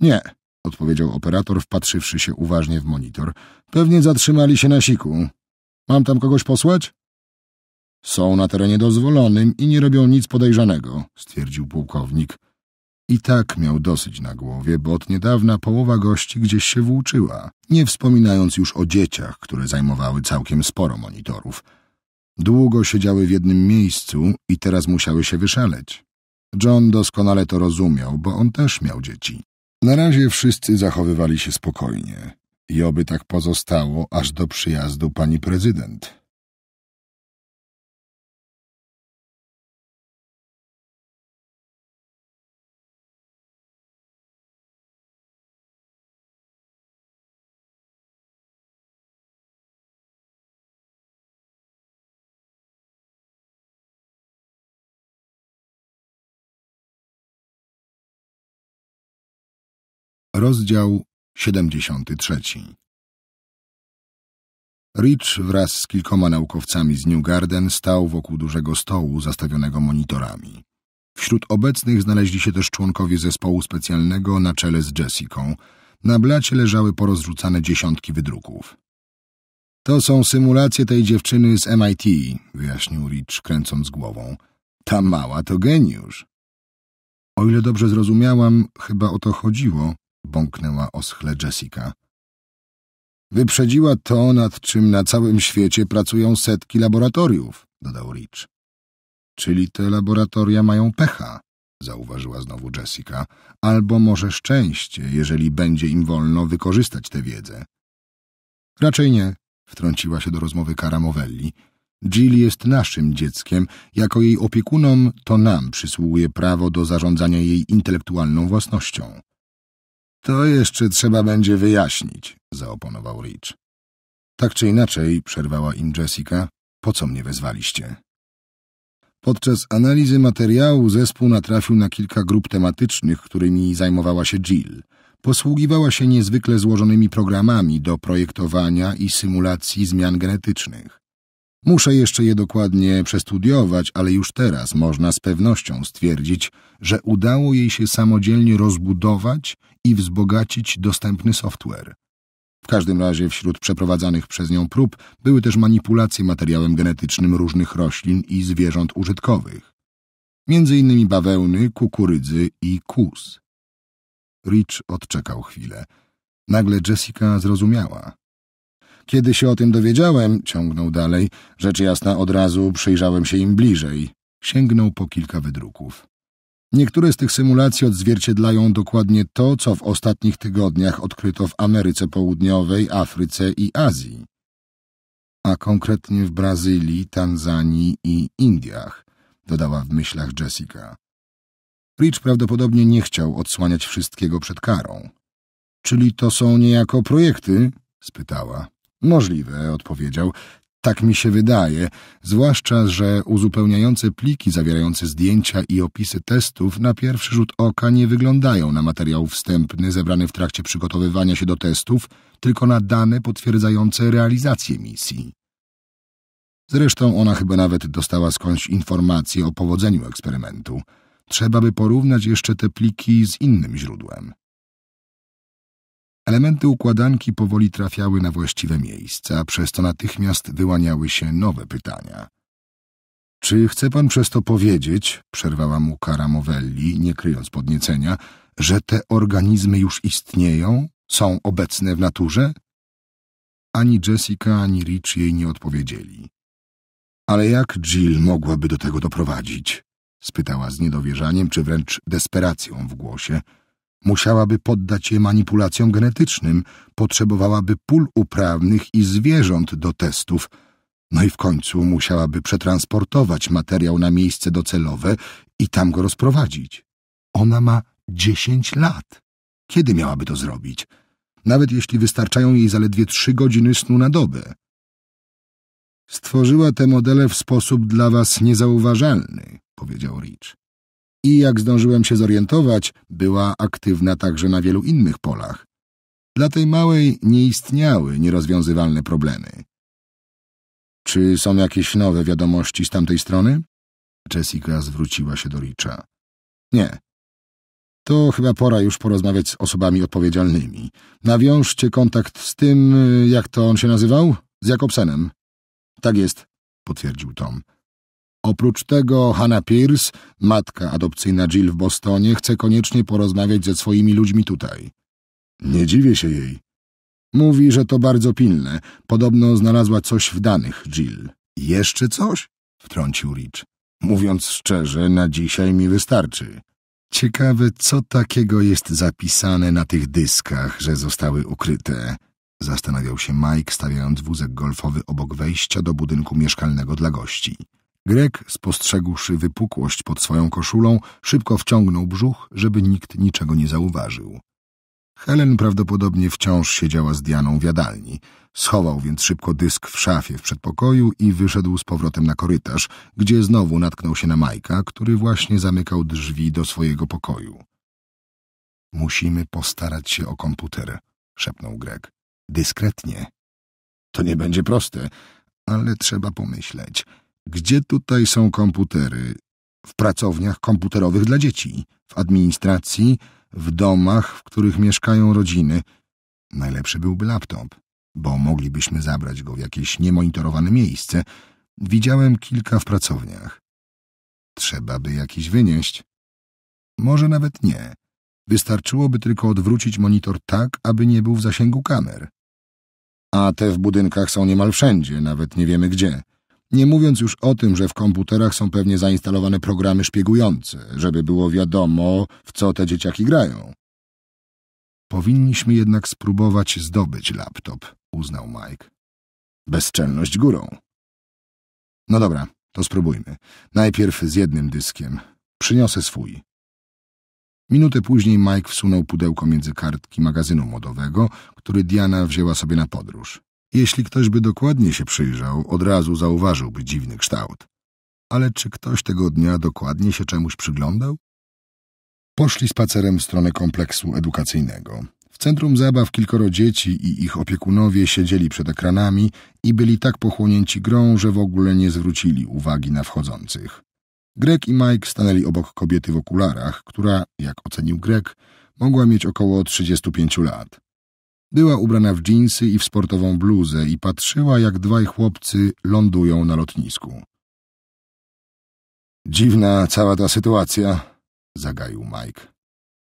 Nie, odpowiedział operator, wpatrzywszy się uważnie w monitor. Pewnie zatrzymali się na siku. Mam tam kogoś posłać? Są na terenie dozwolonym i nie robią nic podejrzanego, stwierdził pułkownik. I tak miał dosyć na głowie, bo od niedawna połowa gości gdzieś się włóczyła, nie wspominając już o dzieciach, które zajmowały całkiem sporo monitorów. Długo siedziały w jednym miejscu i teraz musiały się wyszaleć. John doskonale to rozumiał, bo on też miał dzieci. Na razie wszyscy zachowywali się spokojnie i oby tak pozostało aż do przyjazdu pani prezydent. Rozdział 73 Rich wraz z kilkoma naukowcami z New Garden stał wokół dużego stołu zastawionego monitorami. Wśród obecnych znaleźli się też członkowie zespołu specjalnego na czele z Jessicą. Na blacie leżały porozrzucane dziesiątki wydruków. To są symulacje tej dziewczyny z MIT, wyjaśnił Rich, kręcąc głową. Ta mała to geniusz. O ile dobrze zrozumiałam, chyba o to chodziło, bąknęła oschle Jessica. Wyprzedziła to, nad czym na całym świecie pracują setki laboratoriów, dodał Rich. Czyli te laboratoria mają pecha, zauważyła znowu Jessica, albo może szczęście, jeżeli będzie im wolno wykorzystać tę wiedzę. Raczej nie, wtrąciła się do rozmowy Karamowelli. Jill jest naszym dzieckiem, jako jej opiekunom to nam przysługuje prawo do zarządzania jej intelektualną własnością. To jeszcze trzeba będzie wyjaśnić, zaoponował Rich. Tak czy inaczej, przerwała im Jessica, po co mnie wezwaliście? Podczas analizy materiału zespół natrafił na kilka grup tematycznych, którymi zajmowała się Jill. Posługiwała się niezwykle złożonymi programami do projektowania i symulacji zmian genetycznych. Muszę jeszcze je dokładnie przestudiować, ale już teraz można z pewnością stwierdzić, że udało jej się samodzielnie rozbudować i wzbogacić dostępny software. W każdym razie wśród przeprowadzanych przez nią prób były też manipulacje materiałem genetycznym różnych roślin i zwierząt użytkowych, między innymi bawełny, kukurydzy i kus. Rich odczekał chwilę. Nagle Jessica zrozumiała. Kiedy się o tym dowiedziałem, ciągnął dalej, rzecz jasna od razu przyjrzałem się im bliżej. Sięgnął po kilka wydruków. Niektóre z tych symulacji odzwierciedlają dokładnie to, co w ostatnich tygodniach odkryto w Ameryce Południowej, Afryce i Azji, a konkretnie w Brazylii, Tanzanii i Indiach, dodała w myślach Jessica. Rich prawdopodobnie nie chciał odsłaniać wszystkiego przed karą. Czyli to są niejako projekty? spytała. Możliwe, odpowiedział. Tak mi się wydaje, zwłaszcza, że uzupełniające pliki zawierające zdjęcia i opisy testów na pierwszy rzut oka nie wyglądają na materiał wstępny zebrany w trakcie przygotowywania się do testów, tylko na dane potwierdzające realizację misji. Zresztą ona chyba nawet dostała skądś informację o powodzeniu eksperymentu. Trzeba by porównać jeszcze te pliki z innym źródłem. Elementy układanki powoli trafiały na właściwe miejsca, przez to natychmiast wyłaniały się nowe pytania. Czy chce pan przez to powiedzieć, przerwała mu Cara nie kryjąc podniecenia, że te organizmy już istnieją, są obecne w naturze? Ani Jessica, ani Rich jej nie odpowiedzieli. Ale jak Jill mogłaby do tego doprowadzić? spytała z niedowierzaniem, czy wręcz desperacją w głosie – Musiałaby poddać je manipulacjom genetycznym, potrzebowałaby pól uprawnych i zwierząt do testów, no i w końcu musiałaby przetransportować materiał na miejsce docelowe i tam go rozprowadzić. Ona ma dziesięć lat. Kiedy miałaby to zrobić? Nawet jeśli wystarczają jej zaledwie trzy godziny snu na dobę. Stworzyła te modele w sposób dla was niezauważalny, powiedział Rich i, jak zdążyłem się zorientować, była aktywna także na wielu innych polach. Dla tej małej nie istniały nierozwiązywalne problemy. Czy są jakieś nowe wiadomości z tamtej strony? Jessica zwróciła się do Richa. Nie. To chyba pora już porozmawiać z osobami odpowiedzialnymi. Nawiążcie kontakt z tym, jak to on się nazywał? Z Jakobsenem. Tak jest, potwierdził Tom. Oprócz tego Hannah Pierce, matka adopcyjna Jill w Bostonie, chce koniecznie porozmawiać ze swoimi ludźmi tutaj. Nie dziwię się jej. Mówi, że to bardzo pilne. Podobno znalazła coś w danych Jill. Jeszcze coś? Wtrącił Rich. Mówiąc szczerze, na dzisiaj mi wystarczy. Ciekawe, co takiego jest zapisane na tych dyskach, że zostały ukryte. Zastanawiał się Mike, stawiając wózek golfowy obok wejścia do budynku mieszkalnego dla gości. Grek, spostrzegłszy wypukłość pod swoją koszulą, szybko wciągnął brzuch, żeby nikt niczego nie zauważył. Helen prawdopodobnie wciąż siedziała z Dianą w jadalni. Schował więc szybko dysk w szafie w przedpokoju i wyszedł z powrotem na korytarz, gdzie znowu natknął się na Majka, który właśnie zamykał drzwi do swojego pokoju. Musimy postarać się o komputer, szepnął Greg. Dyskretnie. To nie będzie proste, ale trzeba pomyśleć. Gdzie tutaj są komputery? W pracowniach komputerowych dla dzieci, w administracji, w domach, w których mieszkają rodziny. Najlepszy byłby laptop, bo moglibyśmy zabrać go w jakieś niemonitorowane miejsce. Widziałem kilka w pracowniach. Trzeba by jakiś wynieść. Może nawet nie. Wystarczyłoby tylko odwrócić monitor tak, aby nie był w zasięgu kamer. A te w budynkach są niemal wszędzie, nawet nie wiemy gdzie. Nie mówiąc już o tym, że w komputerach są pewnie zainstalowane programy szpiegujące, żeby było wiadomo, w co te dzieciaki grają. Powinniśmy jednak spróbować zdobyć laptop, uznał Mike. Bezczelność górą. No dobra, to spróbujmy. Najpierw z jednym dyskiem. Przyniosę swój. Minutę później Mike wsunął pudełko między kartki magazynu modowego, który Diana wzięła sobie na podróż. Jeśli ktoś by dokładnie się przyjrzał, od razu zauważyłby dziwny kształt. Ale czy ktoś tego dnia dokładnie się czemuś przyglądał? Poszli spacerem w stronę kompleksu edukacyjnego. W centrum zabaw kilkoro dzieci i ich opiekunowie siedzieli przed ekranami i byli tak pochłonięci grą, że w ogóle nie zwrócili uwagi na wchodzących. Greg i Mike stanęli obok kobiety w okularach, która, jak ocenił Greg, mogła mieć około 35 lat. Była ubrana w dżinsy i w sportową bluzę i patrzyła, jak dwaj chłopcy lądują na lotnisku. Dziwna cała ta sytuacja, zagaił Mike.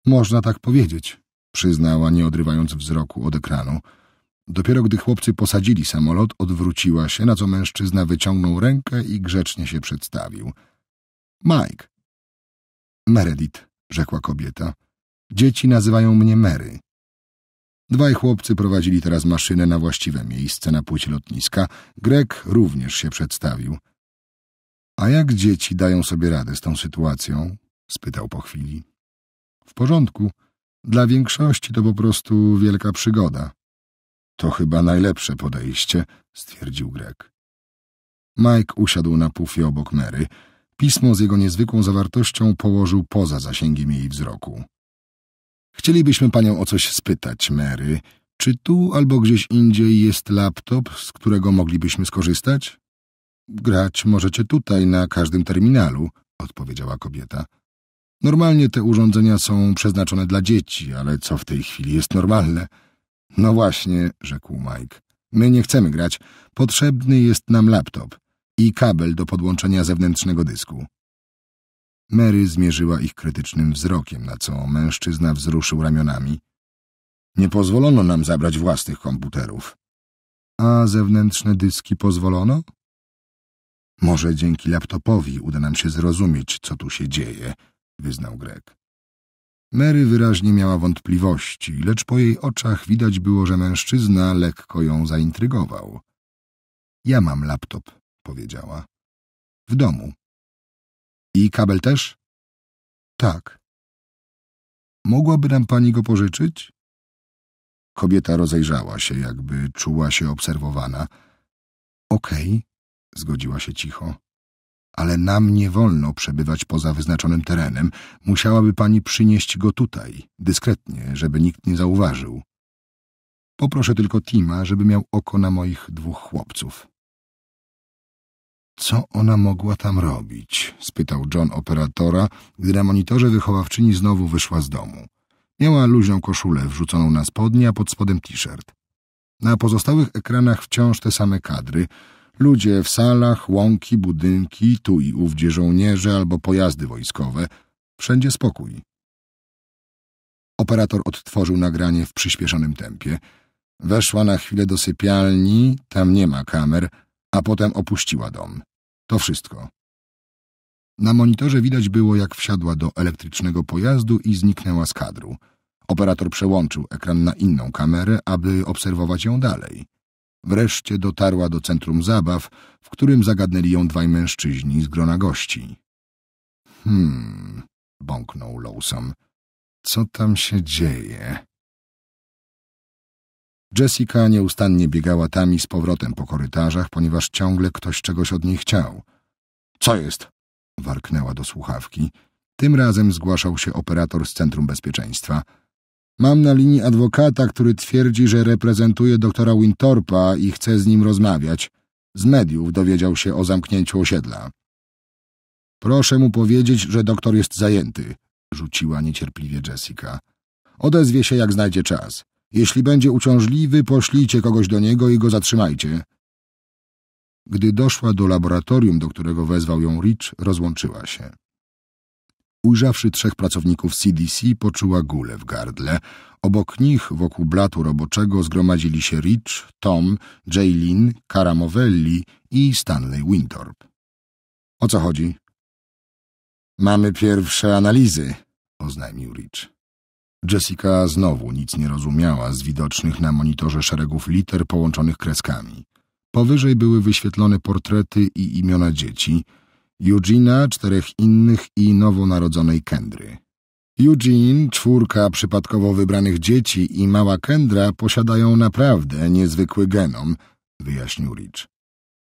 Można tak powiedzieć, przyznała, nie odrywając wzroku od ekranu. Dopiero gdy chłopcy posadzili samolot, odwróciła się, na co mężczyzna wyciągnął rękę i grzecznie się przedstawił. Mike. Meredith, rzekła kobieta. Dzieci nazywają mnie Mary. Dwaj chłopcy prowadzili teraz maszynę na właściwe miejsce na płycie lotniska. Grek również się przedstawił. A jak dzieci dają sobie radę z tą sytuacją? spytał po chwili. W porządku. Dla większości to po prostu wielka przygoda. To chyba najlepsze podejście, stwierdził Grek. Mike usiadł na pufie obok Mary. Pismo z jego niezwykłą zawartością położył poza zasięgiem jej wzroku. Chcielibyśmy panią o coś spytać, Mary. Czy tu albo gdzieś indziej jest laptop, z którego moglibyśmy skorzystać? Grać możecie tutaj, na każdym terminalu, odpowiedziała kobieta. Normalnie te urządzenia są przeznaczone dla dzieci, ale co w tej chwili jest normalne? No właśnie, rzekł Mike. My nie chcemy grać. Potrzebny jest nam laptop i kabel do podłączenia zewnętrznego dysku. Mary zmierzyła ich krytycznym wzrokiem, na co mężczyzna wzruszył ramionami. Nie pozwolono nam zabrać własnych komputerów. A zewnętrzne dyski pozwolono? Może dzięki laptopowi uda nam się zrozumieć, co tu się dzieje, wyznał Greg. Mary wyraźnie miała wątpliwości, lecz po jej oczach widać było, że mężczyzna lekko ją zaintrygował. Ja mam laptop, powiedziała. W domu. I kabel też? Tak. Mogłaby nam pani go pożyczyć? Kobieta rozejrzała się, jakby czuła się obserwowana. Okej, okay, zgodziła się cicho. Ale nam nie wolno przebywać poza wyznaczonym terenem. Musiałaby pani przynieść go tutaj, dyskretnie, żeby nikt nie zauważył. Poproszę tylko Tima, żeby miał oko na moich dwóch chłopców. Co ona mogła tam robić? spytał John operatora, gdy na monitorze wychowawczyni znowu wyszła z domu. Miała luźną koszulę wrzuconą na spodnie, a pod spodem t-shirt. Na pozostałych ekranach wciąż te same kadry. Ludzie w salach, łąki, budynki, tu i ówdzie żołnierze albo pojazdy wojskowe. Wszędzie spokój. Operator odtworzył nagranie w przyspieszonym tempie. Weszła na chwilę do sypialni, tam nie ma kamer, a potem opuściła dom. To wszystko. Na monitorze widać było, jak wsiadła do elektrycznego pojazdu i zniknęła z kadru. Operator przełączył ekran na inną kamerę, aby obserwować ją dalej. Wreszcie dotarła do centrum zabaw, w którym zagadnęli ją dwaj mężczyźni z grona gości. Hmm, bąknął Lawson. Co tam się dzieje? Jessica nieustannie biegała tam i z powrotem po korytarzach, ponieważ ciągle ktoś czegoś od niej chciał. Co jest? warknęła do słuchawki. Tym razem zgłaszał się operator z Centrum Bezpieczeństwa. Mam na linii adwokata, który twierdzi, że reprezentuje doktora Wintorpa i chce z nim rozmawiać. Z mediów dowiedział się o zamknięciu osiedla. Proszę mu powiedzieć, że doktor jest zajęty, rzuciła niecierpliwie Jessica. Odezwie się, jak znajdzie czas. Jeśli będzie uciążliwy, poślijcie kogoś do niego i go zatrzymajcie. Gdy doszła do laboratorium, do którego wezwał ją Rich, rozłączyła się. Ujrzawszy trzech pracowników CDC, poczuła gulę w gardle. Obok nich, wokół blatu roboczego, zgromadzili się Rich, Tom, Jaylin, Karamovelli i Stanley Windorp. O co chodzi? Mamy pierwsze analizy, oznajmił Rich. Jessica znowu nic nie rozumiała z widocznych na monitorze szeregów liter połączonych kreskami. Powyżej były wyświetlone portrety i imiona dzieci, Eugena, czterech innych i nowonarodzonej Kendry. Eugene, czwórka przypadkowo wybranych dzieci i mała Kendra posiadają naprawdę niezwykły genom, wyjaśnił Rich.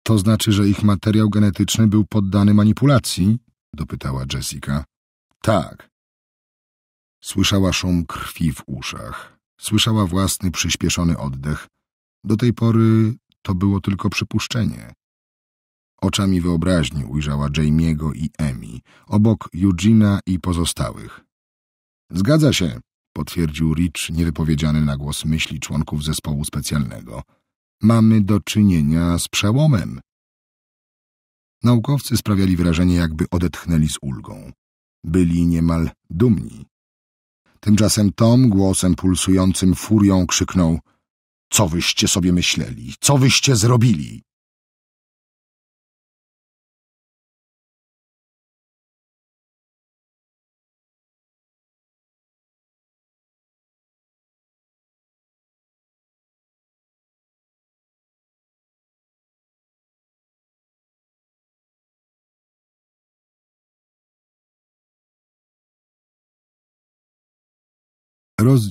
To znaczy, że ich materiał genetyczny był poddany manipulacji? dopytała Jessica. Tak, Słyszała szum krwi w uszach. Słyszała własny przyspieszony oddech. Do tej pory to było tylko przypuszczenie. Oczami wyobraźni ujrzała Jamiego i Emi, obok Eugena i pozostałych. Zgadza się, potwierdził Rich niewypowiedziany na głos myśli członków zespołu specjalnego. Mamy do czynienia z przełomem. Naukowcy sprawiali wrażenie, jakby odetchnęli z ulgą. Byli niemal dumni. Tymczasem Tom głosem pulsującym furią krzyknął — Co wyście sobie myśleli? Co wyście zrobili?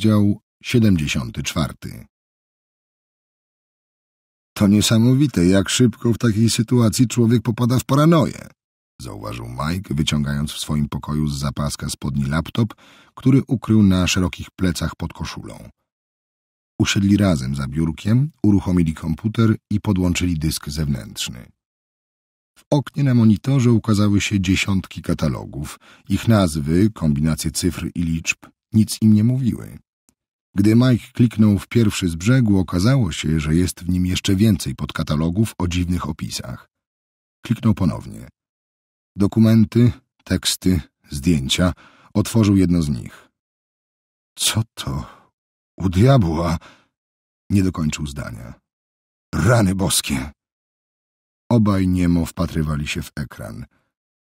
rozdział 74. To niesamowite, jak szybko w takiej sytuacji człowiek popada w paranoję, zauważył Mike, wyciągając w swoim pokoju z zapaska spodni laptop, który ukrył na szerokich plecach pod koszulą. Usiedli razem za biurkiem, uruchomili komputer i podłączyli dysk zewnętrzny. W oknie na monitorze ukazały się dziesiątki katalogów. Ich nazwy, kombinacje cyfr i liczb nic im nie mówiły. Gdy Mike kliknął w pierwszy z brzegu, okazało się, że jest w nim jeszcze więcej podkatalogów o dziwnych opisach. Kliknął ponownie. Dokumenty, teksty, zdjęcia. Otworzył jedno z nich. Co to? U diabła! Nie dokończył zdania. Rany boskie! Obaj niemo wpatrywali się w ekran.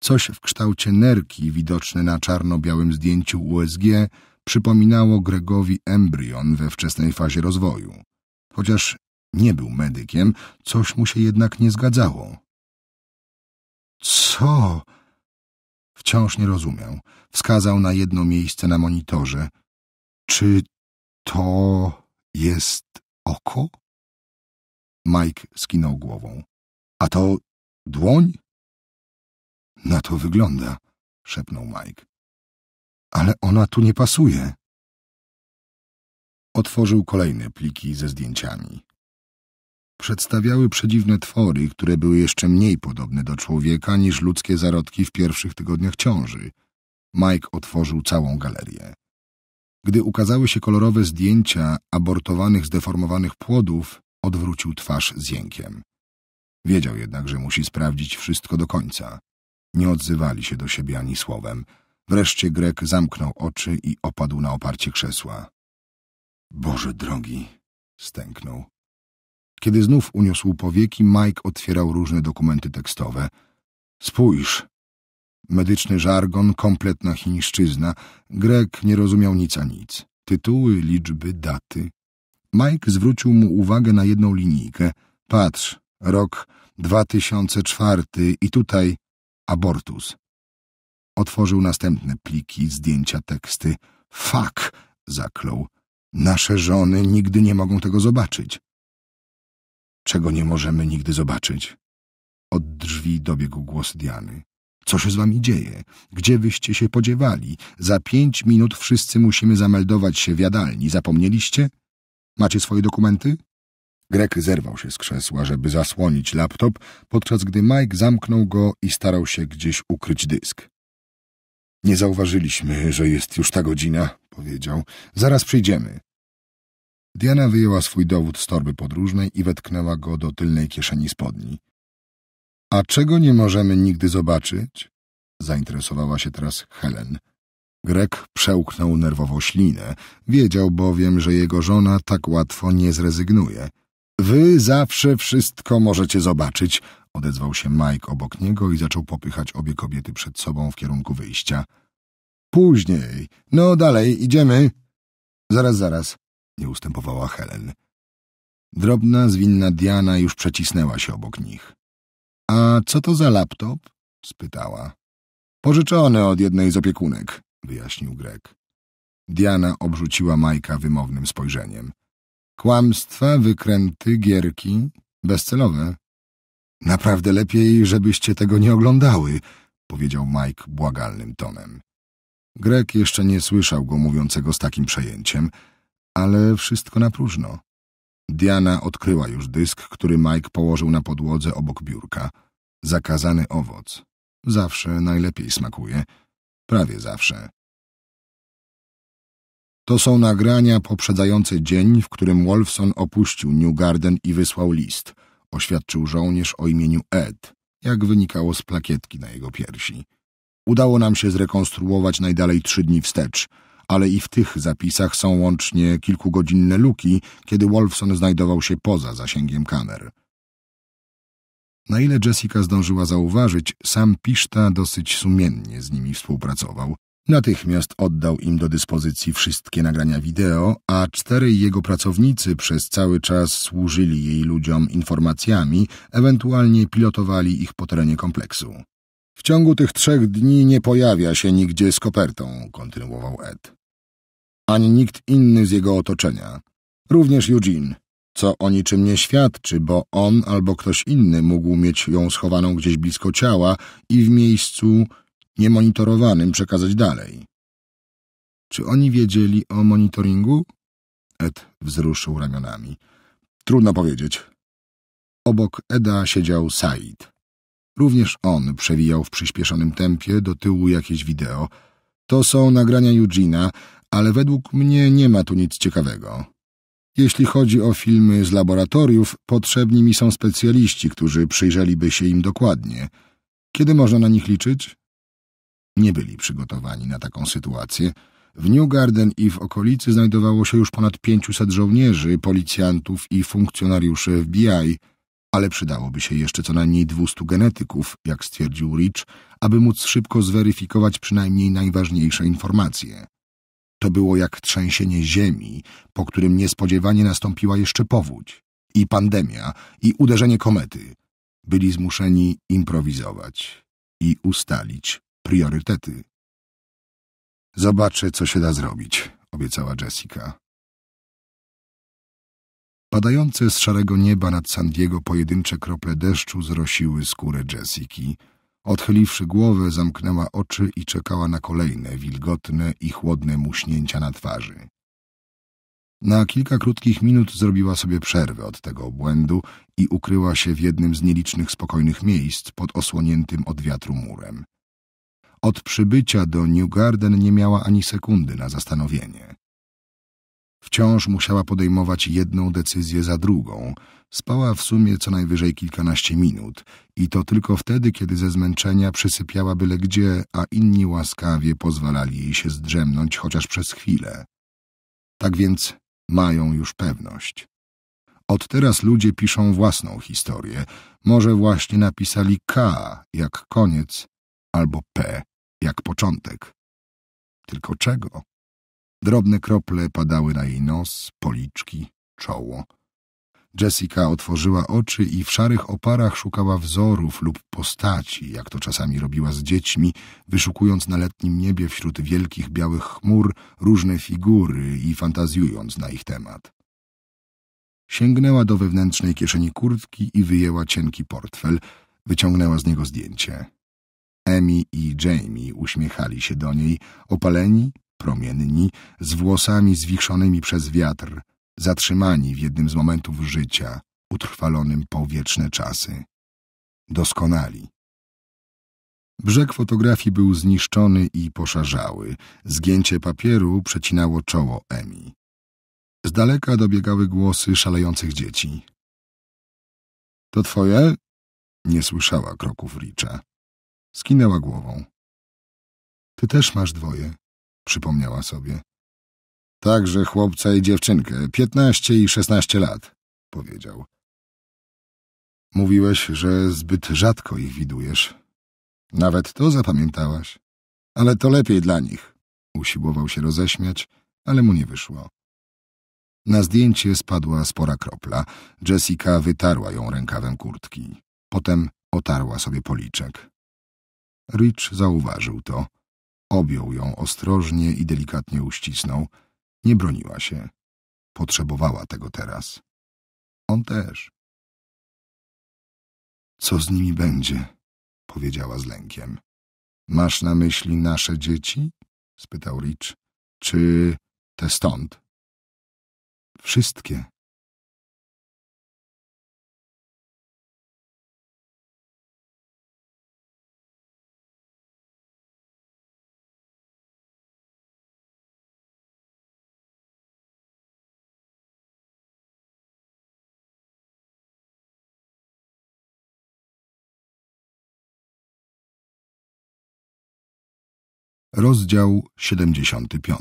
Coś w kształcie nerki widoczne na czarno-białym zdjęciu USG przypominało Gregowi embrion we wczesnej fazie rozwoju. Chociaż nie był medykiem, coś mu się jednak nie zgadzało. Co? Wciąż nie rozumiał. Wskazał na jedno miejsce na monitorze. Czy to jest oko? Mike skinął głową. A to dłoń? Na to wygląda, szepnął Mike. Ale ona tu nie pasuje. Otworzył kolejne pliki ze zdjęciami. Przedstawiały przedziwne twory, które były jeszcze mniej podobne do człowieka niż ludzkie zarodki w pierwszych tygodniach ciąży. Mike otworzył całą galerię. Gdy ukazały się kolorowe zdjęcia abortowanych, zdeformowanych płodów, odwrócił twarz z jękiem. Wiedział jednak, że musi sprawdzić wszystko do końca. Nie odzywali się do siebie ani słowem. Wreszcie Grek zamknął oczy i opadł na oparcie krzesła. Boże drogi, stęknął. Kiedy znów uniosł powieki, Mike otwierał różne dokumenty tekstowe. Spójrz! Medyczny żargon, kompletna chińszczyzna. Grek nie rozumiał nic a nic. Tytuły, liczby, daty. Mike zwrócił mu uwagę na jedną linijkę. Patrz, rok 2004 i tutaj abortus. Otworzył następne pliki, zdjęcia, teksty. Fak! zaklął. Nasze żony nigdy nie mogą tego zobaczyć. Czego nie możemy nigdy zobaczyć? Od drzwi dobiegł głos Diany. Co się z wami dzieje? Gdzie wyście się podziewali? Za pięć minut wszyscy musimy zameldować się w jadalni. Zapomnieliście? Macie swoje dokumenty? Grek zerwał się z krzesła, żeby zasłonić laptop, podczas gdy Mike zamknął go i starał się gdzieś ukryć dysk. Nie zauważyliśmy, że jest już ta godzina, powiedział. Zaraz przyjdziemy. Diana wyjęła swój dowód z torby podróżnej i wetknęła go do tylnej kieszeni spodni. A czego nie możemy nigdy zobaczyć? Zainteresowała się teraz Helen. Grek przełknął nerwowo ślinę. Wiedział bowiem, że jego żona tak łatwo nie zrezygnuje. Wy zawsze wszystko możecie zobaczyć, odezwał się Mike obok niego i zaczął popychać obie kobiety przed sobą w kierunku wyjścia. Później. No dalej, idziemy. Zaraz, zaraz, nie ustępowała Helen. Drobna, zwinna Diana już przecisnęła się obok nich. A co to za laptop? spytała. Pożyczony od jednej z opiekunek, wyjaśnił Greg. Diana obrzuciła Majka wymownym spojrzeniem. Kłamstwa, wykręty, gierki, bezcelowe. Naprawdę lepiej, żebyście tego nie oglądały, powiedział Mike błagalnym tonem. Greg jeszcze nie słyszał go mówiącego z takim przejęciem, ale wszystko na próżno. Diana odkryła już dysk, który Mike położył na podłodze obok biurka. Zakazany owoc. Zawsze najlepiej smakuje. Prawie zawsze. To są nagrania poprzedzające dzień, w którym Wolfson opuścił New Garden i wysłał list. Oświadczył żołnierz o imieniu Ed, jak wynikało z plakietki na jego piersi. Udało nam się zrekonstruować najdalej trzy dni wstecz, ale i w tych zapisach są łącznie kilkugodzinne luki, kiedy Wolfson znajdował się poza zasięgiem kamer. Na ile Jessica zdążyła zauważyć, sam Piszta dosyć sumiennie z nimi współpracował, Natychmiast oddał im do dyspozycji wszystkie nagrania wideo, a czterej jego pracownicy przez cały czas służyli jej ludziom informacjami, ewentualnie pilotowali ich po terenie kompleksu. W ciągu tych trzech dni nie pojawia się nigdzie z kopertą, kontynuował Ed. Ani nikt inny z jego otoczenia. Również Eugene, co o niczym nie świadczy, bo on albo ktoś inny mógł mieć ją schowaną gdzieś blisko ciała i w miejscu, niemonitorowanym przekazać dalej. Czy oni wiedzieli o monitoringu? Ed wzruszył ramionami. Trudno powiedzieć. Obok Eda siedział Said. Również on przewijał w przyspieszonym tempie do tyłu jakieś wideo. To są nagrania Eugena, ale według mnie nie ma tu nic ciekawego. Jeśli chodzi o filmy z laboratoriów, potrzebni mi są specjaliści, którzy przyjrzeliby się im dokładnie. Kiedy można na nich liczyć? nie byli przygotowani na taką sytuację. W New Garden i w okolicy znajdowało się już ponad 500 żołnierzy, policjantów i funkcjonariuszy FBI, ale przydałoby się jeszcze co najmniej 200 genetyków, jak stwierdził Rich, aby móc szybko zweryfikować przynajmniej najważniejsze informacje. To było jak trzęsienie ziemi, po którym niespodziewanie nastąpiła jeszcze powódź, i pandemia, i uderzenie komety. Byli zmuszeni improwizować i ustalić priorytety. Zobaczę, co się da zrobić, obiecała Jessica. Padające z szarego nieba nad San Diego pojedyncze krople deszczu zrosiły skórę Jessiki. Odchyliwszy głowę, zamknęła oczy i czekała na kolejne, wilgotne i chłodne muśnięcia na twarzy. Na kilka krótkich minut zrobiła sobie przerwę od tego obłędu i ukryła się w jednym z nielicznych spokojnych miejsc pod osłoniętym od wiatru murem. Od przybycia do New Garden nie miała ani sekundy na zastanowienie. Wciąż musiała podejmować jedną decyzję za drugą. Spała w sumie co najwyżej kilkanaście minut i to tylko wtedy, kiedy ze zmęczenia przysypiała byle gdzie, a inni łaskawie pozwalali jej się zdrzemnąć chociaż przez chwilę. Tak więc mają już pewność. Od teraz ludzie piszą własną historię. Może właśnie napisali K jak koniec, albo P, jak początek. Tylko czego? Drobne krople padały na jej nos, policzki, czoło. Jessica otworzyła oczy i w szarych oparach szukała wzorów lub postaci, jak to czasami robiła z dziećmi, wyszukując na letnim niebie wśród wielkich białych chmur różne figury i fantazjując na ich temat. Sięgnęła do wewnętrznej kieszeni kurtki i wyjęła cienki portfel, wyciągnęła z niego zdjęcie. Emi i Jamie uśmiechali się do niej, opaleni, promienni, z włosami zwichrzonymi przez wiatr, zatrzymani w jednym z momentów życia, utrwalonym po wieczne czasy. Doskonali. Brzeg fotografii był zniszczony i poszarzały. Zgięcie papieru przecinało czoło Emi. Z daleka dobiegały głosy szalejących dzieci. — To twoje? — nie słyszała kroków Richa. Skinęła głową. Ty też masz dwoje, przypomniała sobie. Także chłopca i dziewczynkę, piętnaście i szesnaście lat, powiedział. Mówiłeś, że zbyt rzadko ich widujesz. Nawet to zapamiętałaś. Ale to lepiej dla nich. Usiłował się roześmiać, ale mu nie wyszło. Na zdjęcie spadła spora kropla. Jessica wytarła ją rękawem kurtki. Potem otarła sobie policzek. Rich zauważył to. Objął ją ostrożnie i delikatnie uścisnął. Nie broniła się. Potrzebowała tego teraz. On też. Co z nimi będzie? powiedziała z lękiem. Masz na myśli nasze dzieci? spytał Rich. Czy te stąd? Wszystkie, Rozdział 75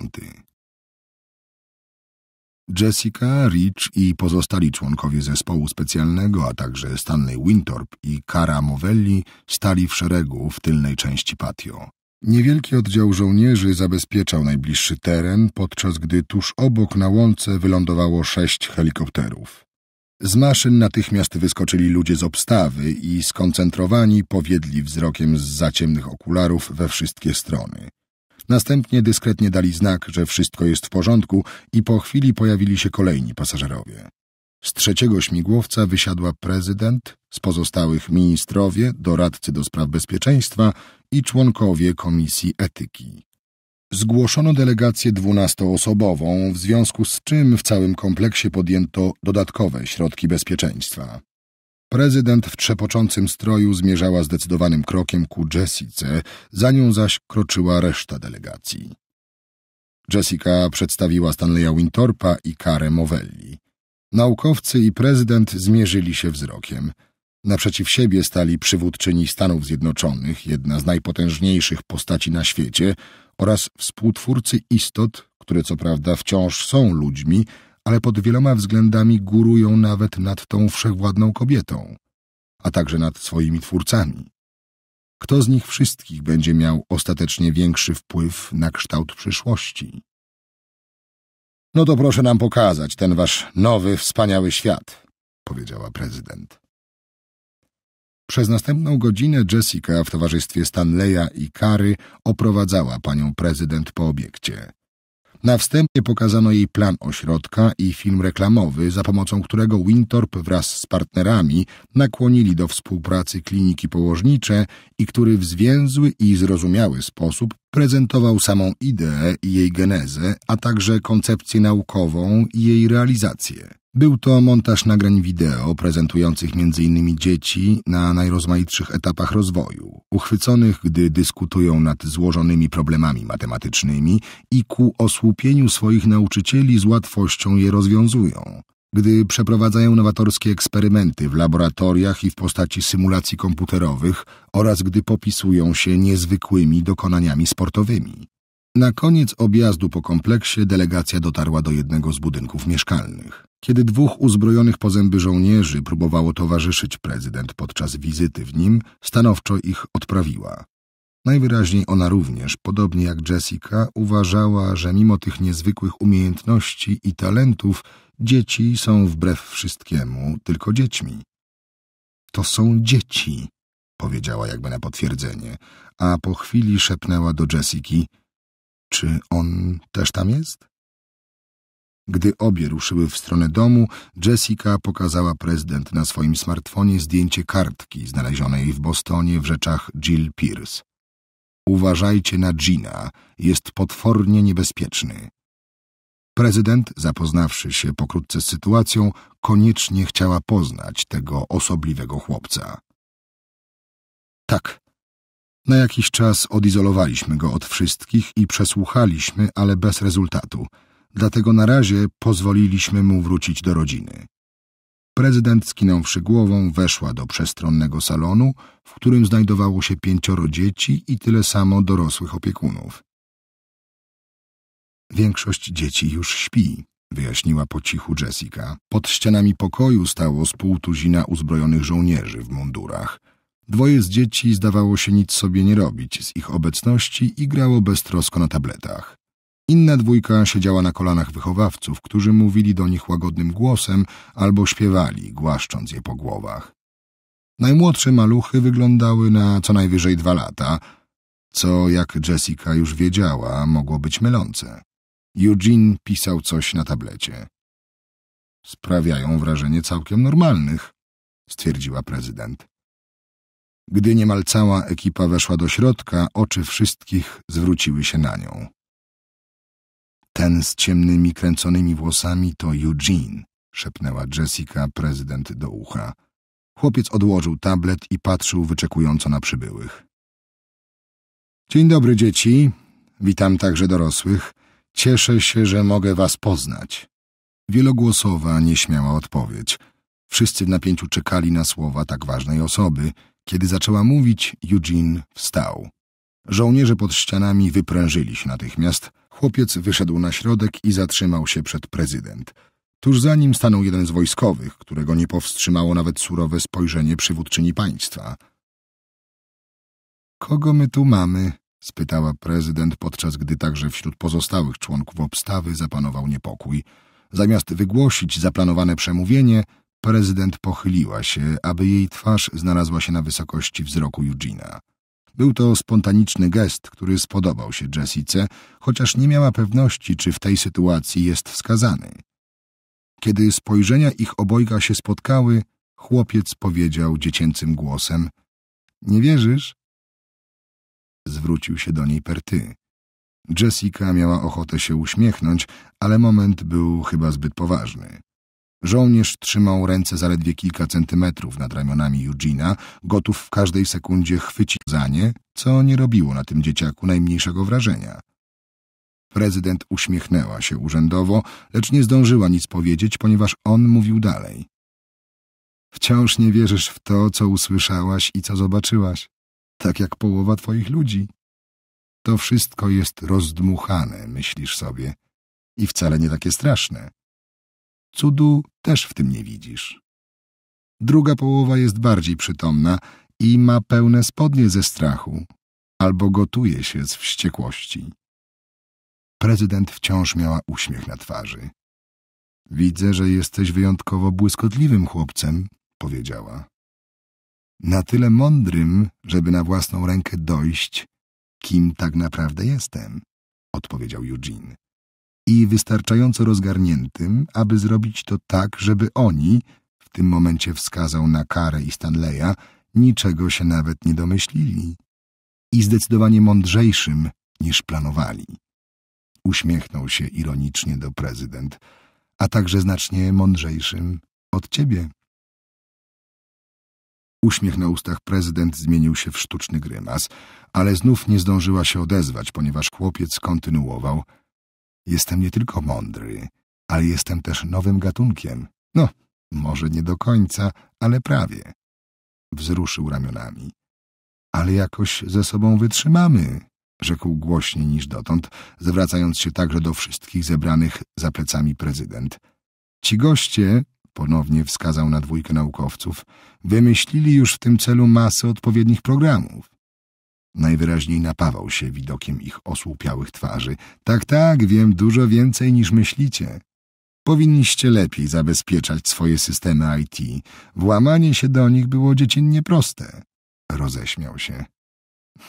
Jessica, Rich i pozostali członkowie zespołu specjalnego, a także Stanley Wintorp i Cara Movelli stali w szeregu w tylnej części patio. Niewielki oddział żołnierzy zabezpieczał najbliższy teren, podczas gdy tuż obok na łące wylądowało sześć helikopterów. Z maszyn natychmiast wyskoczyli ludzie z obstawy i skoncentrowani powiedli wzrokiem z zaciemnych okularów we wszystkie strony. Następnie dyskretnie dali znak, że wszystko jest w porządku i po chwili pojawili się kolejni pasażerowie. Z trzeciego śmigłowca wysiadła prezydent, z pozostałych ministrowie, doradcy do spraw bezpieczeństwa i członkowie Komisji Etyki. Zgłoszono delegację dwunastoosobową, w związku z czym w całym kompleksie podjęto dodatkowe środki bezpieczeństwa. Prezydent w trzepoczącym stroju zmierzała zdecydowanym krokiem ku Jessice, za nią zaś kroczyła reszta delegacji. Jessica przedstawiła Stanleya Wintorpa i Karę Mowelli. Naukowcy i prezydent zmierzyli się wzrokiem. Naprzeciw siebie stali przywódczyni Stanów Zjednoczonych, jedna z najpotężniejszych postaci na świecie, oraz współtwórcy istot, które co prawda wciąż są ludźmi, ale pod wieloma względami górują nawet nad tą wszechwładną kobietą, a także nad swoimi twórcami. Kto z nich wszystkich będzie miał ostatecznie większy wpływ na kształt przyszłości? No to proszę nam pokazać ten wasz nowy, wspaniały świat, powiedziała prezydent. Przez następną godzinę Jessica w towarzystwie Stanleya i Kary oprowadzała panią prezydent po obiekcie. Na wstępie pokazano jej plan ośrodka i film reklamowy, za pomocą którego Wintorp wraz z partnerami nakłonili do współpracy kliniki położnicze i który w zwięzły i zrozumiały sposób Prezentował samą ideę i jej genezę, a także koncepcję naukową i jej realizację. Był to montaż nagrań wideo prezentujących m.in. dzieci na najrozmaitszych etapach rozwoju, uchwyconych, gdy dyskutują nad złożonymi problemami matematycznymi i ku osłupieniu swoich nauczycieli z łatwością je rozwiązują gdy przeprowadzają nowatorskie eksperymenty w laboratoriach i w postaci symulacji komputerowych oraz gdy popisują się niezwykłymi dokonaniami sportowymi. Na koniec objazdu po kompleksie delegacja dotarła do jednego z budynków mieszkalnych. Kiedy dwóch uzbrojonych po zęby żołnierzy próbowało towarzyszyć prezydent podczas wizyty w nim, stanowczo ich odprawiła. Najwyraźniej ona również, podobnie jak Jessica, uważała, że mimo tych niezwykłych umiejętności i talentów Dzieci są wbrew wszystkiemu tylko dziećmi. To są dzieci, powiedziała jakby na potwierdzenie, a po chwili szepnęła do Jessiki, czy on też tam jest? Gdy obie ruszyły w stronę domu, Jessica pokazała prezydent na swoim smartfonie zdjęcie kartki znalezionej w Bostonie w rzeczach Jill Pierce. Uważajcie na Gina, jest potwornie niebezpieczny. Prezydent, zapoznawszy się pokrótce z sytuacją, koniecznie chciała poznać tego osobliwego chłopca. Tak. Na jakiś czas odizolowaliśmy go od wszystkich i przesłuchaliśmy, ale bez rezultatu. Dlatego na razie pozwoliliśmy mu wrócić do rodziny. Prezydent skinąwszy głową weszła do przestronnego salonu, w którym znajdowało się pięcioro dzieci i tyle samo dorosłych opiekunów. Większość dzieci już śpi, wyjaśniła po cichu Jessica. Pod ścianami pokoju stało z pół tuzina uzbrojonych żołnierzy w mundurach. Dwoje z dzieci zdawało się nic sobie nie robić z ich obecności i grało beztrosko na tabletach. Inna dwójka siedziała na kolanach wychowawców, którzy mówili do nich łagodnym głosem albo śpiewali, głaszcząc je po głowach. Najmłodsze maluchy wyglądały na co najwyżej dwa lata, co, jak Jessica już wiedziała, mogło być mylące. Eugene pisał coś na tablecie. Sprawiają wrażenie całkiem normalnych, stwierdziła prezydent. Gdy niemal cała ekipa weszła do środka, oczy wszystkich zwróciły się na nią. Ten z ciemnymi, kręconymi włosami to Eugene, szepnęła Jessica prezydent do ucha. Chłopiec odłożył tablet i patrzył wyczekująco na przybyłych. Dzień dobry, dzieci. Witam także dorosłych. Cieszę się, że mogę was poznać. Wielogłosowa, nieśmiała odpowiedź. Wszyscy w napięciu czekali na słowa tak ważnej osoby. Kiedy zaczęła mówić, Eugene wstał. Żołnierze pod ścianami wyprężyli się natychmiast. Chłopiec wyszedł na środek i zatrzymał się przed prezydent. Tuż za nim stanął jeden z wojskowych, którego nie powstrzymało nawet surowe spojrzenie przywódczyni państwa. Kogo my tu mamy? spytała prezydent, podczas gdy także wśród pozostałych członków obstawy zapanował niepokój. Zamiast wygłosić zaplanowane przemówienie, prezydent pochyliła się, aby jej twarz znalazła się na wysokości wzroku Judzina. Był to spontaniczny gest, który spodobał się Jessice, chociaż nie miała pewności, czy w tej sytuacji jest wskazany. Kiedy spojrzenia ich obojga się spotkały, chłopiec powiedział dziecięcym głosem — Nie wierzysz? zwrócił się do niej Perty. Jessica miała ochotę się uśmiechnąć, ale moment był chyba zbyt poważny. Żołnierz trzymał ręce zaledwie kilka centymetrów nad ramionami Eugena, gotów w każdej sekundzie chwycić za nie, co nie robiło na tym dzieciaku najmniejszego wrażenia. Prezydent uśmiechnęła się urzędowo, lecz nie zdążyła nic powiedzieć, ponieważ on mówił dalej. Wciąż nie wierzysz w to, co usłyszałaś i co zobaczyłaś tak jak połowa twoich ludzi. To wszystko jest rozdmuchane, myślisz sobie, i wcale nie takie straszne. Cudu też w tym nie widzisz. Druga połowa jest bardziej przytomna i ma pełne spodnie ze strachu, albo gotuje się z wściekłości. Prezydent wciąż miała uśmiech na twarzy. Widzę, że jesteś wyjątkowo błyskotliwym chłopcem, powiedziała na tyle mądrym, żeby na własną rękę dojść, kim tak naprawdę jestem, odpowiedział Eugene. I wystarczająco rozgarniętym, aby zrobić to tak, żeby oni, w tym momencie wskazał na karę i Stanleya, niczego się nawet nie domyślili. I zdecydowanie mądrzejszym niż planowali. Uśmiechnął się ironicznie do prezydent, a także znacznie mądrzejszym od ciebie. Uśmiech na ustach prezydent zmienił się w sztuczny grymas, ale znów nie zdążyła się odezwać, ponieważ chłopiec kontynuował. Jestem nie tylko mądry, ale jestem też nowym gatunkiem. No, może nie do końca, ale prawie. Wzruszył ramionami. Ale jakoś ze sobą wytrzymamy, rzekł głośniej niż dotąd, zwracając się także do wszystkich zebranych za plecami prezydent. Ci goście ponownie wskazał na dwójkę naukowców, wymyślili już w tym celu masę odpowiednich programów. Najwyraźniej napawał się widokiem ich osłupiałych twarzy. Tak, tak, wiem dużo więcej niż myślicie. Powinniście lepiej zabezpieczać swoje systemy IT. Włamanie się do nich było dziecinnie proste. Roześmiał się.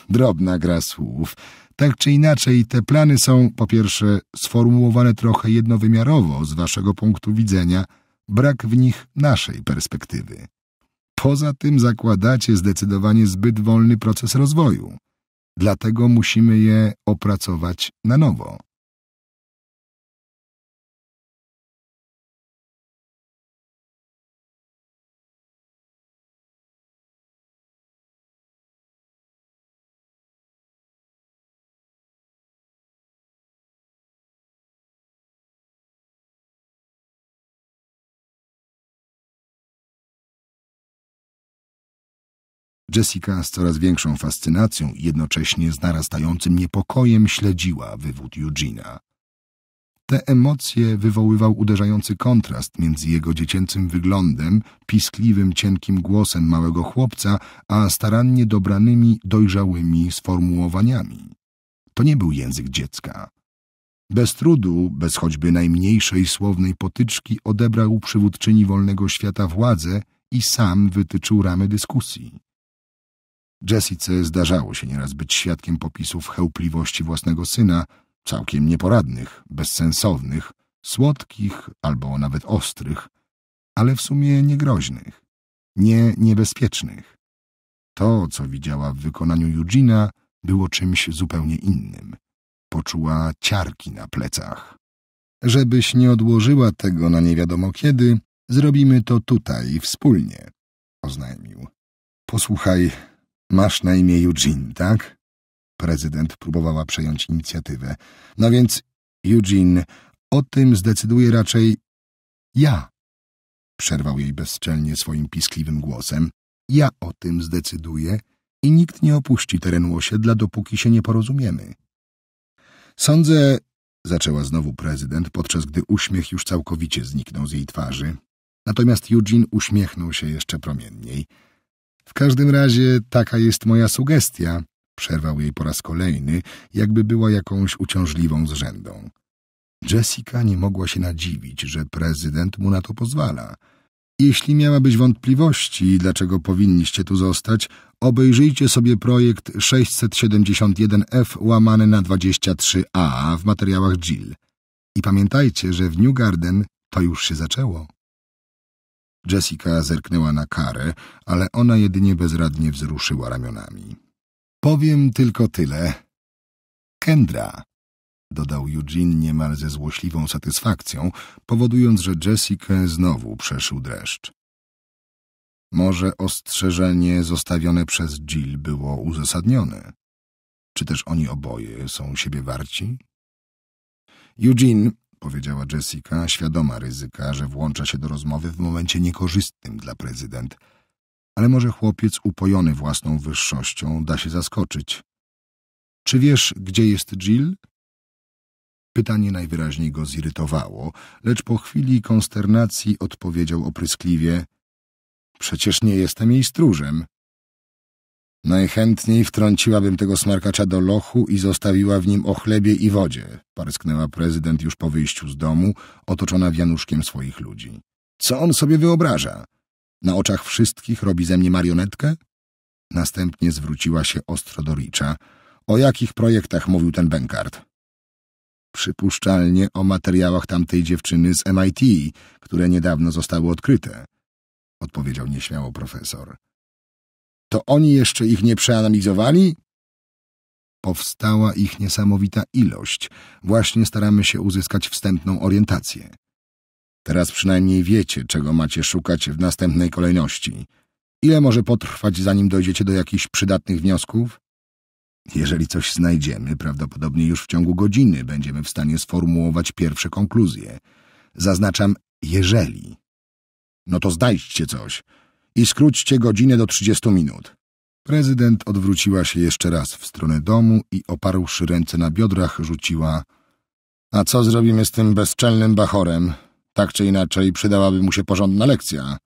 Drobna gra słów. Tak czy inaczej, te plany są, po pierwsze, sformułowane trochę jednowymiarowo z waszego punktu widzenia – Brak w nich naszej perspektywy. Poza tym zakładacie zdecydowanie zbyt wolny proces rozwoju. Dlatego musimy je opracować na nowo. Jessica z coraz większą fascynacją i jednocześnie z narastającym niepokojem śledziła wywód Eugena. Te emocje wywoływał uderzający kontrast między jego dziecięcym wyglądem, piskliwym, cienkim głosem małego chłopca, a starannie dobranymi, dojrzałymi sformułowaniami. To nie był język dziecka. Bez trudu, bez choćby najmniejszej słownej potyczki odebrał przywódczyni wolnego świata władzę i sam wytyczył ramy dyskusji. Jessice zdarzało się nieraz być świadkiem popisów chełpliwości własnego syna, całkiem nieporadnych, bezsensownych, słodkich albo nawet ostrych, ale w sumie niegroźnych, nie niebezpiecznych. To, co widziała w wykonaniu Eugena, było czymś zupełnie innym. Poczuła ciarki na plecach. Żebyś nie odłożyła tego na nie wiadomo kiedy, zrobimy to tutaj wspólnie, oznajmił. Posłuchaj, Masz na imię Eugene, tak? Prezydent próbowała przejąć inicjatywę. No więc, Eugene, o tym zdecyduje raczej ja. Przerwał jej bezczelnie swoim piskliwym głosem. Ja o tym zdecyduję i nikt nie opuści terenu osiedla, dopóki się nie porozumiemy. Sądzę, zaczęła znowu prezydent, podczas gdy uśmiech już całkowicie zniknął z jej twarzy. Natomiast Eugene uśmiechnął się jeszcze promienniej. W każdym razie taka jest moja sugestia, przerwał jej po raz kolejny, jakby była jakąś uciążliwą zrzędą. Jessica nie mogła się nadziwić, że prezydent mu na to pozwala. Jeśli miałabyś wątpliwości, dlaczego powinniście tu zostać, obejrzyjcie sobie projekt 671F łamany na 23A w materiałach Jill. I pamiętajcie, że w New Garden to już się zaczęło. Jessica zerknęła na karę, ale ona jedynie bezradnie wzruszyła ramionami. Powiem tylko tyle. Kendra, dodał Eugene niemal ze złośliwą satysfakcją, powodując, że Jessica znowu przeszył dreszcz. Może ostrzeżenie zostawione przez Jill było uzasadnione. Czy też oni oboje są siebie warci? Eugene, powiedziała Jessica, świadoma ryzyka, że włącza się do rozmowy w momencie niekorzystnym dla prezydent. Ale może chłopiec upojony własną wyższością da się zaskoczyć. Czy wiesz, gdzie jest Jill? Pytanie najwyraźniej go zirytowało, lecz po chwili konsternacji odpowiedział opryskliwie. Przecież nie jestem jej stróżem. Najchętniej wtrąciłabym tego smarkacza do lochu i zostawiła w nim o chlebie i wodzie, parsknęła prezydent już po wyjściu z domu, otoczona wianuszkiem swoich ludzi. Co on sobie wyobraża? Na oczach wszystkich robi ze mnie marionetkę? Następnie zwróciła się ostro do Richa. O jakich projektach mówił ten Benkart? Przypuszczalnie o materiałach tamtej dziewczyny z MIT, które niedawno zostały odkryte, odpowiedział nieśmiało profesor. To oni jeszcze ich nie przeanalizowali? Powstała ich niesamowita ilość. Właśnie staramy się uzyskać wstępną orientację. Teraz przynajmniej wiecie, czego macie szukać w następnej kolejności. Ile może potrwać, zanim dojdziecie do jakichś przydatnych wniosków? Jeżeli coś znajdziemy, prawdopodobnie już w ciągu godziny będziemy w stanie sformułować pierwsze konkluzje. Zaznaczam jeżeli. No to znajdźcie coś i skróćcie godzinę do 30 minut. Prezydent odwróciła się jeszcze raz w stronę domu i oparłszy ręce na biodrach rzuciła A co zrobimy z tym bezczelnym bachorem? Tak czy inaczej przydałaby mu się porządna lekcja.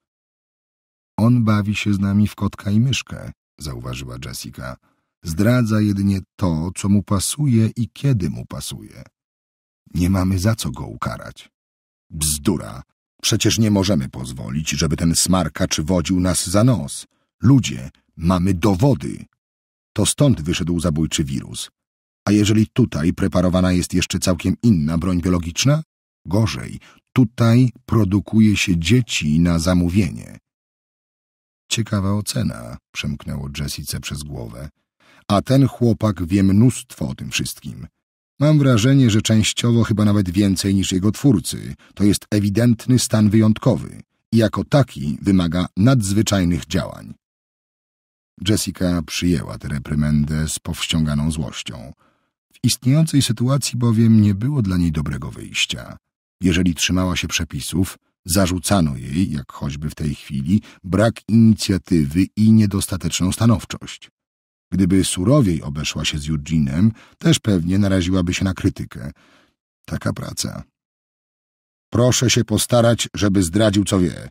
On bawi się z nami w kotka i myszkę, zauważyła Jessica. Zdradza jedynie to, co mu pasuje i kiedy mu pasuje. Nie mamy za co go ukarać. Bzdura! Przecież nie możemy pozwolić, żeby ten smarkacz wodził nas za nos. Ludzie, mamy dowody. To stąd wyszedł zabójczy wirus. A jeżeli tutaj preparowana jest jeszcze całkiem inna broń biologiczna? Gorzej, tutaj produkuje się dzieci na zamówienie. Ciekawa ocena, przemknęło Jessice przez głowę. A ten chłopak wie mnóstwo o tym wszystkim. Mam wrażenie, że częściowo chyba nawet więcej niż jego twórcy. To jest ewidentny stan wyjątkowy i jako taki wymaga nadzwyczajnych działań. Jessica przyjęła tę reprymendę z powściąganą złością. W istniejącej sytuacji bowiem nie było dla niej dobrego wyjścia. Jeżeli trzymała się przepisów, zarzucano jej, jak choćby w tej chwili, brak inicjatywy i niedostateczną stanowczość. Gdyby surowiej obeszła się z Eugene'em, też pewnie naraziłaby się na krytykę. Taka praca. Proszę się postarać, żeby zdradził, co wie,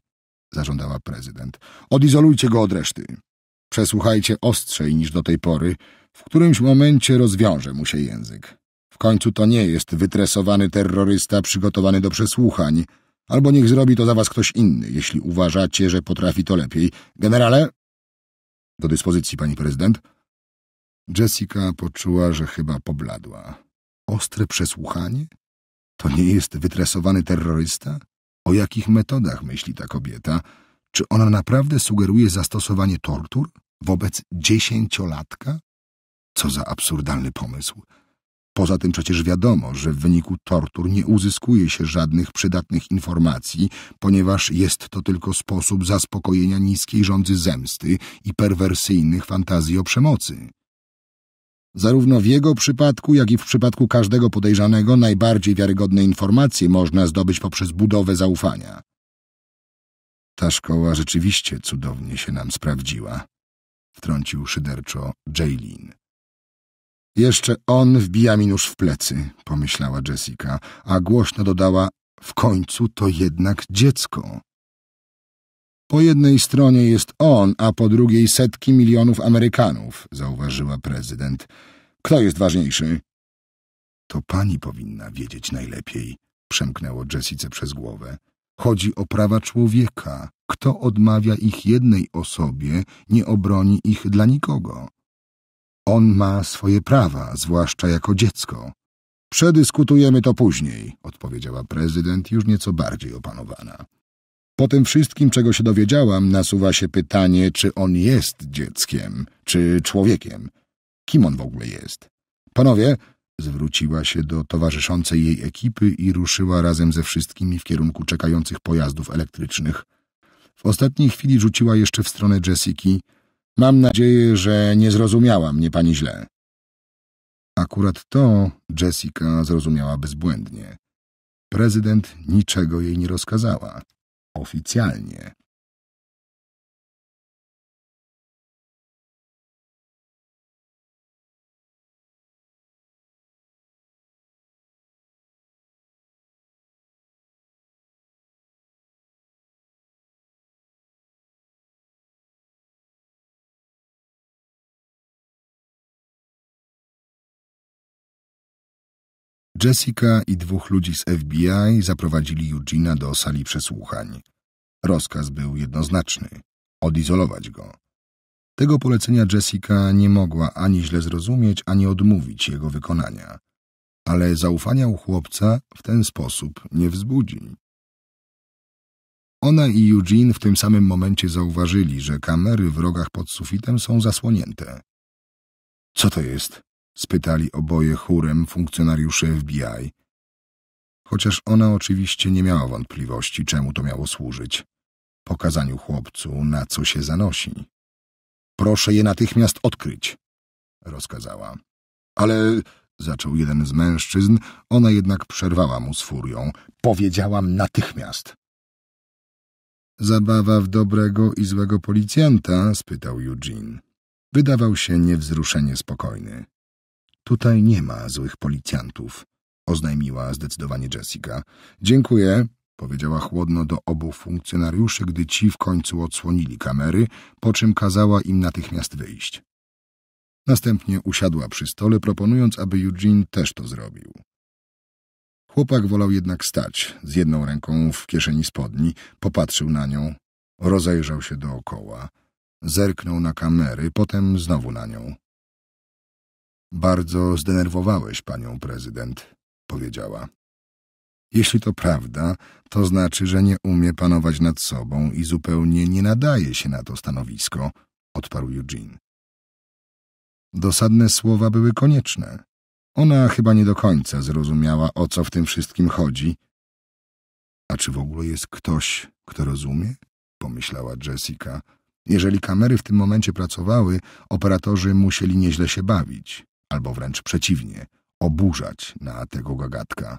zażądała prezydent. Odizolujcie go od reszty. Przesłuchajcie ostrzej niż do tej pory. W którymś momencie rozwiąże mu się język. W końcu to nie jest wytresowany terrorysta przygotowany do przesłuchań. Albo niech zrobi to za was ktoś inny, jeśli uważacie, że potrafi to lepiej. Generale? Do dyspozycji, pani prezydent. Jessica poczuła, że chyba pobladła. Ostre przesłuchanie? To nie jest wytresowany terrorysta? O jakich metodach myśli ta kobieta? Czy ona naprawdę sugeruje zastosowanie tortur wobec dziesięciolatka? Co za absurdalny pomysł. Poza tym przecież wiadomo, że w wyniku tortur nie uzyskuje się żadnych przydatnych informacji, ponieważ jest to tylko sposób zaspokojenia niskiej rządzy zemsty i perwersyjnych fantazji o przemocy. Zarówno w jego przypadku, jak i w przypadku każdego podejrzanego najbardziej wiarygodne informacje można zdobyć poprzez budowę zaufania. Ta szkoła rzeczywiście cudownie się nam sprawdziła, wtrącił szyderczo Jaylin. Jeszcze on wbija mi nóż w plecy, pomyślała Jessica, a głośno dodała: W końcu to jednak dziecko. Po jednej stronie jest on, a po drugiej setki milionów Amerykanów, zauważyła prezydent. Kto jest ważniejszy? To pani powinna wiedzieć najlepiej, przemknęło Jessice przez głowę. Chodzi o prawa człowieka. Kto odmawia ich jednej osobie, nie obroni ich dla nikogo. On ma swoje prawa, zwłaszcza jako dziecko. Przedyskutujemy to później, odpowiedziała prezydent, już nieco bardziej opanowana. Po tym wszystkim, czego się dowiedziałam, nasuwa się pytanie, czy on jest dzieckiem, czy człowiekiem. Kim on w ogóle jest? Panowie, zwróciła się do towarzyszącej jej ekipy i ruszyła razem ze wszystkimi w kierunku czekających pojazdów elektrycznych. W ostatniej chwili rzuciła jeszcze w stronę Jessiki. Mam nadzieję, że nie zrozumiała mnie pani źle. Akurat to Jessica zrozumiała bezbłędnie. Prezydent niczego jej nie rozkazała oficjalnie Jessica i dwóch ludzi z FBI zaprowadzili Eugena do sali przesłuchań. Rozkaz był jednoznaczny – odizolować go. Tego polecenia Jessica nie mogła ani źle zrozumieć, ani odmówić jego wykonania. Ale zaufania u chłopca w ten sposób nie wzbudzi. Ona i Eugene w tym samym momencie zauważyli, że kamery w rogach pod sufitem są zasłonięte. Co to jest? spytali oboje chórem funkcjonariuszy FBI. Chociaż ona oczywiście nie miała wątpliwości, czemu to miało służyć. Pokazaniu chłopcu, na co się zanosi. Proszę je natychmiast odkryć, rozkazała. Ale zaczął jeden z mężczyzn, ona jednak przerwała mu z furią. Powiedziałam natychmiast. Zabawa w dobrego i złego policjanta? spytał Eugene. Wydawał się niewzruszenie spokojny. Tutaj nie ma złych policjantów, oznajmiła zdecydowanie Jessica. Dziękuję, powiedziała chłodno do obu funkcjonariuszy, gdy ci w końcu odsłonili kamery, po czym kazała im natychmiast wyjść. Następnie usiadła przy stole, proponując, aby Eugene też to zrobił. Chłopak wolał jednak stać, z jedną ręką w kieszeni spodni, popatrzył na nią, rozejrzał się dookoła, zerknął na kamery, potem znowu na nią. Bardzo zdenerwowałeś panią prezydent, powiedziała. Jeśli to prawda, to znaczy, że nie umie panować nad sobą i zupełnie nie nadaje się na to stanowisko, odparł Eugene. Dosadne słowa były konieczne. Ona chyba nie do końca zrozumiała, o co w tym wszystkim chodzi. A czy w ogóle jest ktoś, kto rozumie? pomyślała Jessica. Jeżeli kamery w tym momencie pracowały, operatorzy musieli nieźle się bawić albo wręcz przeciwnie, oburzać na tego gagatka.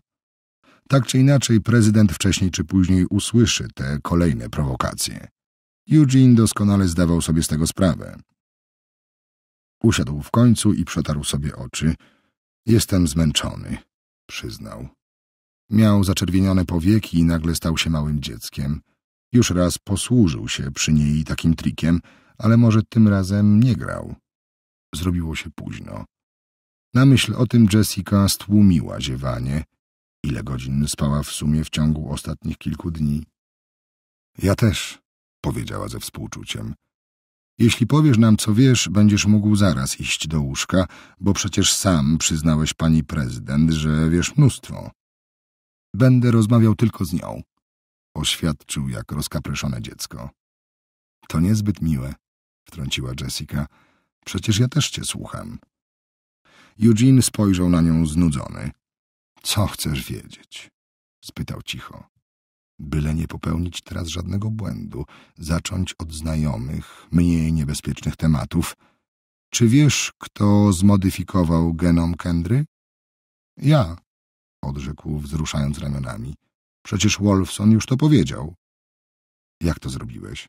Tak czy inaczej, prezydent wcześniej czy później usłyszy te kolejne prowokacje. Eugene doskonale zdawał sobie z tego sprawę. Usiadł w końcu i przetarł sobie oczy. Jestem zmęczony, przyznał. Miał zaczerwienione powieki i nagle stał się małym dzieckiem. Już raz posłużył się przy niej takim trikiem, ale może tym razem nie grał. Zrobiło się późno. Na myśl o tym Jessica stłumiła ziewanie. Ile godzin spała w sumie w ciągu ostatnich kilku dni? Ja też, powiedziała ze współczuciem. Jeśli powiesz nam, co wiesz, będziesz mógł zaraz iść do łóżka, bo przecież sam przyznałeś pani prezydent, że wiesz mnóstwo. Będę rozmawiał tylko z nią, oświadczył jak rozkapryszone dziecko. To niezbyt miłe, wtrąciła Jessica. Przecież ja też cię słucham. Eugene spojrzał na nią znudzony. Co chcesz wiedzieć? spytał cicho. Byle nie popełnić teraz żadnego błędu, zacząć od znajomych, mniej niebezpiecznych tematów. Czy wiesz, kto zmodyfikował genom Kendry? Ja, odrzekł, wzruszając ramionami. Przecież Wolfson już to powiedział. Jak to zrobiłeś?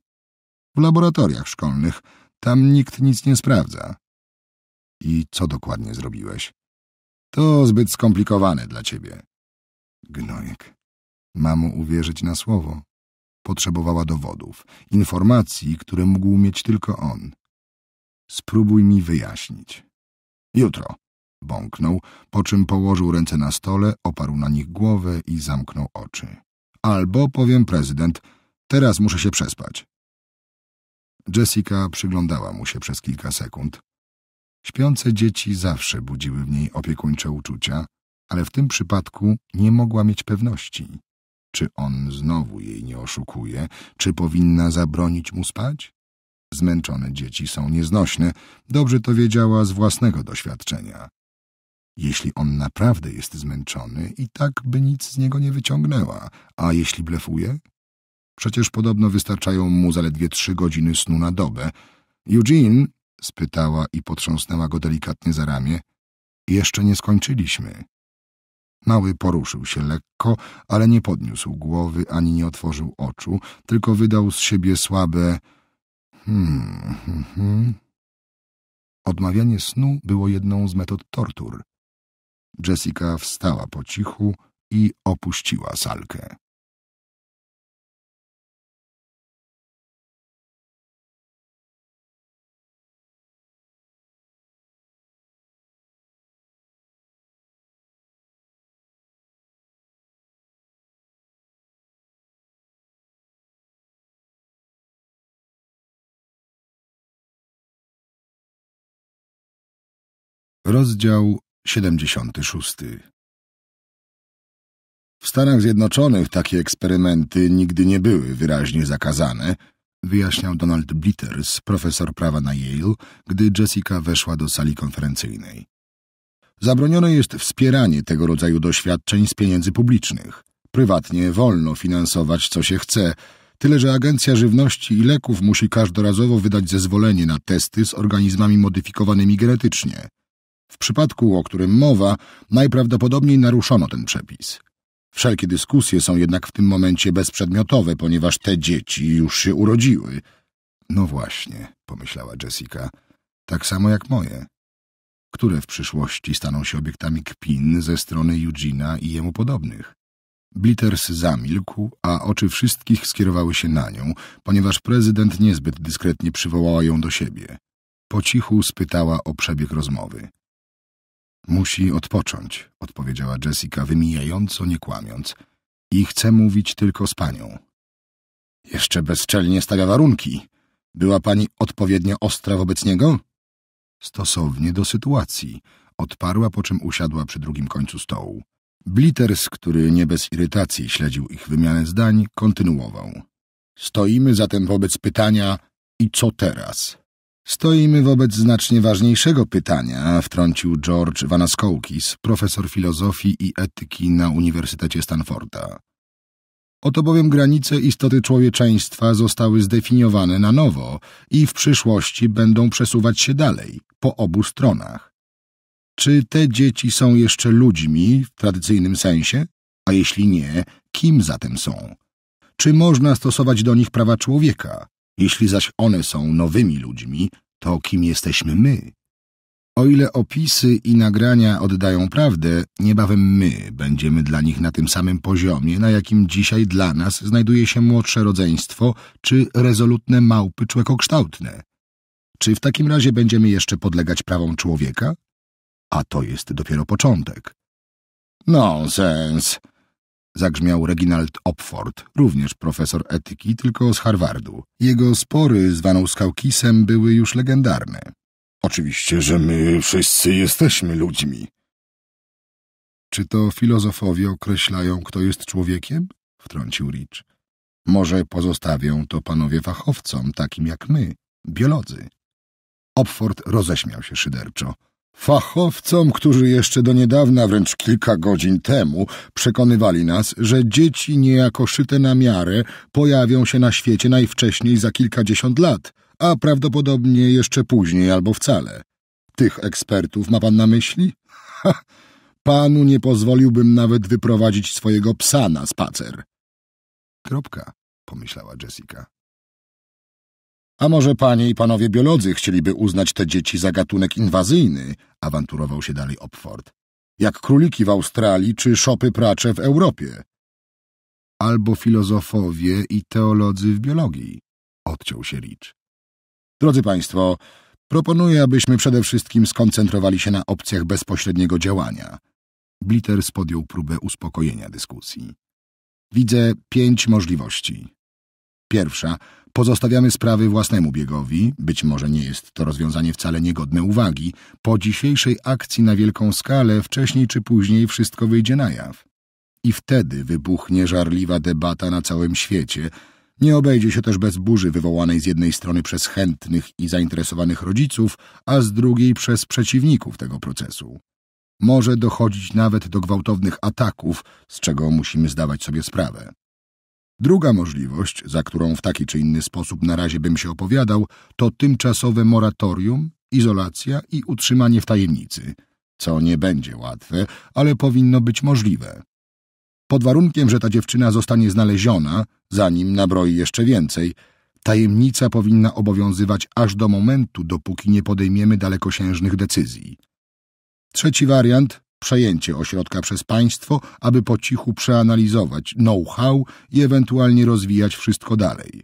W laboratoriach szkolnych. Tam nikt nic nie sprawdza. I co dokładnie zrobiłeś? To zbyt skomplikowane dla ciebie. Gnojek. Mamo uwierzyć na słowo. Potrzebowała dowodów, informacji, które mógł mieć tylko on. Spróbuj mi wyjaśnić. Jutro. Bąknął, po czym położył ręce na stole, oparł na nich głowę i zamknął oczy. Albo, powiem prezydent, teraz muszę się przespać. Jessica przyglądała mu się przez kilka sekund. Śpiące dzieci zawsze budziły w niej opiekuńcze uczucia, ale w tym przypadku nie mogła mieć pewności. Czy on znowu jej nie oszukuje, czy powinna zabronić mu spać? Zmęczone dzieci są nieznośne, dobrze to wiedziała z własnego doświadczenia. Jeśli on naprawdę jest zmęczony, i tak by nic z niego nie wyciągnęła, a jeśli blefuje? Przecież podobno wystarczają mu zaledwie trzy godziny snu na dobę. Eugene, spytała i potrząsnęła go delikatnie za ramię. Jeszcze nie skończyliśmy. Mały poruszył się lekko, ale nie podniósł głowy ani nie otworzył oczu, tylko wydał z siebie słabe hmm, hmm, hmm. Odmawianie snu było jedną z metod tortur. Jessica wstała po cichu i opuściła salkę. Rozdział 76 W Stanach Zjednoczonych takie eksperymenty nigdy nie były wyraźnie zakazane, wyjaśniał Donald Blitters, profesor prawa na Yale, gdy Jessica weszła do sali konferencyjnej. Zabronione jest wspieranie tego rodzaju doświadczeń z pieniędzy publicznych. Prywatnie wolno finansować, co się chce, tyle że Agencja Żywności i Leków musi każdorazowo wydać zezwolenie na testy z organizmami modyfikowanymi genetycznie – w przypadku, o którym mowa, najprawdopodobniej naruszono ten przepis. Wszelkie dyskusje są jednak w tym momencie bezprzedmiotowe, ponieważ te dzieci już się urodziły. No właśnie, pomyślała Jessica, tak samo jak moje. Które w przyszłości staną się obiektami kpin ze strony Judzina i jemu podobnych? Blitters zamilkł, a oczy wszystkich skierowały się na nią, ponieważ prezydent niezbyt dyskretnie przywołała ją do siebie. Po cichu spytała o przebieg rozmowy. Musi odpocząć, odpowiedziała Jessica wymijająco, nie kłamiąc. I chcę mówić tylko z panią. Jeszcze bezczelnie stawia warunki. Była pani odpowiednio ostra wobec niego? Stosownie do sytuacji, odparła, po czym usiadła przy drugim końcu stołu. Blitters, który nie bez irytacji śledził ich wymianę zdań, kontynuował. Stoimy zatem wobec pytania i co teraz? Stoimy wobec znacznie ważniejszego pytania, wtrącił George Vanaskoukis, profesor filozofii i etyki na Uniwersytecie Stanforda. Oto bowiem granice istoty człowieczeństwa zostały zdefiniowane na nowo i w przyszłości będą przesuwać się dalej, po obu stronach. Czy te dzieci są jeszcze ludźmi w tradycyjnym sensie? A jeśli nie, kim zatem są? Czy można stosować do nich prawa człowieka? Jeśli zaś one są nowymi ludźmi, to kim jesteśmy my? O ile opisy i nagrania oddają prawdę, niebawem my będziemy dla nich na tym samym poziomie, na jakim dzisiaj dla nas znajduje się młodsze rodzeństwo czy rezolutne małpy człekokształtne. Czy w takim razie będziemy jeszcze podlegać prawom człowieka? A to jest dopiero początek. Nonsens! Zagrzmiał Reginald Opford, również profesor etyki, tylko z Harvardu. Jego spory z Vaną Skaukisem były już legendarne. Oczywiście, że my wszyscy jesteśmy ludźmi. Czy to filozofowie określają, kto jest człowiekiem? Wtrącił Rich. Może pozostawią to panowie fachowcom, takim jak my, biolodzy. Opford roześmiał się szyderczo. Fachowcom, którzy jeszcze do niedawna, wręcz kilka godzin temu, przekonywali nas, że dzieci niejako szyte na miarę pojawią się na świecie najwcześniej za kilkadziesiąt lat, a prawdopodobnie jeszcze później albo wcale. Tych ekspertów ma pan na myśli? Ha, panu nie pozwoliłbym nawet wyprowadzić swojego psa na spacer. Kropka, pomyślała Jessica. A może panie i panowie biolodzy chcieliby uznać te dzieci za gatunek inwazyjny, awanturował się dalej Opford. Jak króliki w Australii czy szopy pracze w Europie. Albo filozofowie i teolodzy w biologii, odciął się Ricz. Drodzy państwo, proponuję, abyśmy przede wszystkim skoncentrowali się na opcjach bezpośredniego działania. Blitters podjął próbę uspokojenia dyskusji. Widzę pięć możliwości. Pierwsza, pozostawiamy sprawy własnemu biegowi, być może nie jest to rozwiązanie wcale niegodne uwagi. Po dzisiejszej akcji na wielką skalę wcześniej czy później wszystko wyjdzie na jaw. I wtedy wybuchnie żarliwa debata na całym świecie. Nie obejdzie się też bez burzy wywołanej z jednej strony przez chętnych i zainteresowanych rodziców, a z drugiej przez przeciwników tego procesu. Może dochodzić nawet do gwałtownych ataków, z czego musimy zdawać sobie sprawę. Druga możliwość, za którą w taki czy inny sposób na razie bym się opowiadał, to tymczasowe moratorium, izolacja i utrzymanie w tajemnicy, co nie będzie łatwe, ale powinno być możliwe. Pod warunkiem, że ta dziewczyna zostanie znaleziona, zanim nabroi jeszcze więcej, tajemnica powinna obowiązywać aż do momentu, dopóki nie podejmiemy dalekosiężnych decyzji. Trzeci wariant przejęcie ośrodka przez państwo, aby po cichu przeanalizować know-how i ewentualnie rozwijać wszystko dalej.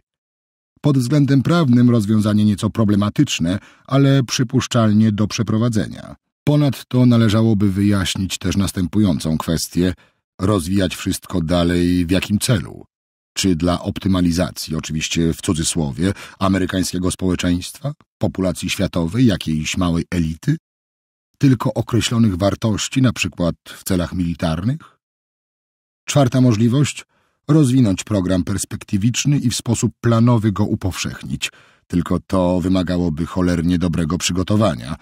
Pod względem prawnym rozwiązanie nieco problematyczne, ale przypuszczalnie do przeprowadzenia. Ponadto należałoby wyjaśnić też następującą kwestię rozwijać wszystko dalej w jakim celu? Czy dla optymalizacji, oczywiście w cudzysłowie, amerykańskiego społeczeństwa, populacji światowej, jakiejś małej elity? tylko określonych wartości, na przykład w celach militarnych? Czwarta możliwość rozwinąć program perspektywiczny i w sposób planowy go upowszechnić, tylko to wymagałoby cholernie dobrego przygotowania.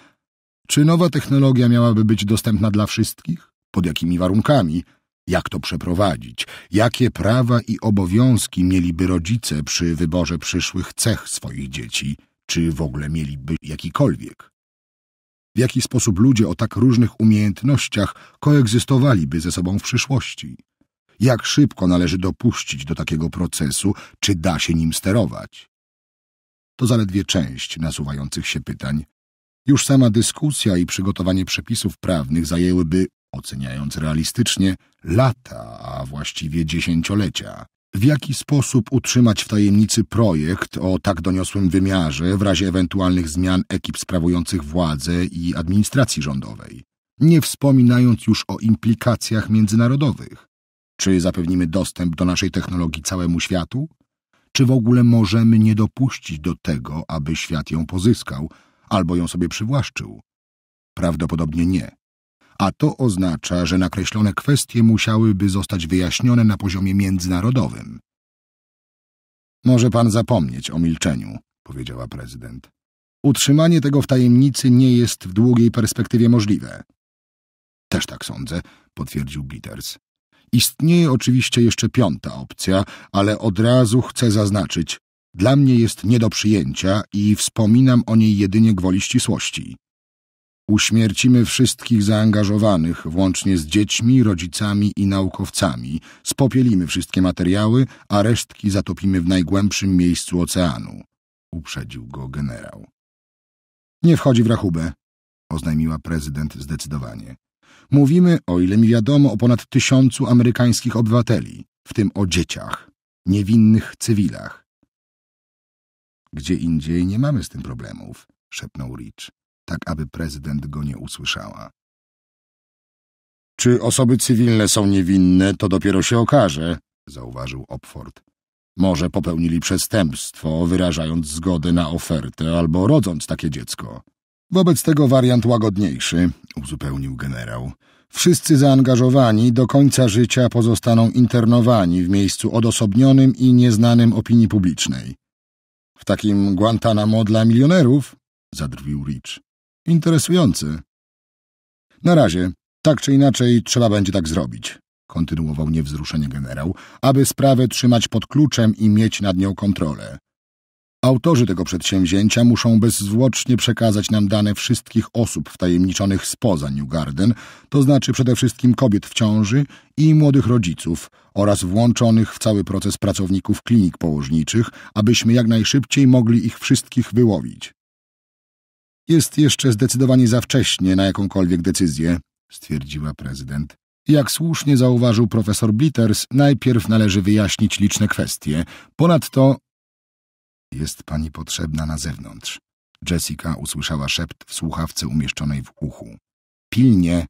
Czy nowa technologia miałaby być dostępna dla wszystkich? Pod jakimi warunkami? Jak to przeprowadzić? Jakie prawa i obowiązki mieliby rodzice przy wyborze przyszłych cech swoich dzieci? Czy w ogóle mieliby jakikolwiek? w jaki sposób ludzie o tak różnych umiejętnościach koegzystowaliby ze sobą w przyszłości. Jak szybko należy dopuścić do takiego procesu, czy da się nim sterować? To zaledwie część nasuwających się pytań. Już sama dyskusja i przygotowanie przepisów prawnych zajęłyby, oceniając realistycznie, lata, a właściwie dziesięciolecia w jaki sposób utrzymać w tajemnicy projekt o tak doniosłym wymiarze w razie ewentualnych zmian ekip sprawujących władzę i administracji rządowej, nie wspominając już o implikacjach międzynarodowych. Czy zapewnimy dostęp do naszej technologii całemu światu? Czy w ogóle możemy nie dopuścić do tego, aby świat ją pozyskał albo ją sobie przywłaszczył? Prawdopodobnie nie a to oznacza, że nakreślone kwestie musiałyby zostać wyjaśnione na poziomie międzynarodowym. Może pan zapomnieć o milczeniu, powiedziała prezydent. Utrzymanie tego w tajemnicy nie jest w długiej perspektywie możliwe. Też tak sądzę, potwierdził Bitters. Istnieje oczywiście jeszcze piąta opcja, ale od razu chcę zaznaczyć, dla mnie jest nie do przyjęcia i wspominam o niej jedynie gwoli ścisłości. Uśmiercimy wszystkich zaangażowanych, włącznie z dziećmi, rodzicami i naukowcami. Spopielimy wszystkie materiały, a resztki zatopimy w najgłębszym miejscu oceanu. Uprzedził go generał. Nie wchodzi w rachubę, oznajmiła prezydent zdecydowanie. Mówimy, o ile mi wiadomo, o ponad tysiącu amerykańskich obywateli, w tym o dzieciach, niewinnych cywilach. Gdzie indziej nie mamy z tym problemów, szepnął Rich tak aby prezydent go nie usłyszała. Czy osoby cywilne są niewinne, to dopiero się okaże, zauważył Opford. Może popełnili przestępstwo, wyrażając zgodę na ofertę albo rodząc takie dziecko. Wobec tego wariant łagodniejszy, uzupełnił generał. Wszyscy zaangażowani do końca życia pozostaną internowani w miejscu odosobnionym i nieznanym opinii publicznej. W takim Guantanamo dla milionerów? Zadrwił Rich. Interesujący. Na razie, tak czy inaczej, trzeba będzie tak zrobić, kontynuował niewzruszenie generał, aby sprawę trzymać pod kluczem i mieć nad nią kontrolę. Autorzy tego przedsięwzięcia muszą bezzwłocznie przekazać nam dane wszystkich osób wtajemniczonych spoza New Garden, to znaczy przede wszystkim kobiet w ciąży i młodych rodziców oraz włączonych w cały proces pracowników klinik położniczych, abyśmy jak najszybciej mogli ich wszystkich wyłowić. Jest jeszcze zdecydowanie za wcześnie na jakąkolwiek decyzję, stwierdziła prezydent. Jak słusznie zauważył profesor Blitters, najpierw należy wyjaśnić liczne kwestie. Ponadto... Jest pani potrzebna na zewnątrz. Jessica usłyszała szept w słuchawce umieszczonej w uchu. Pilnie!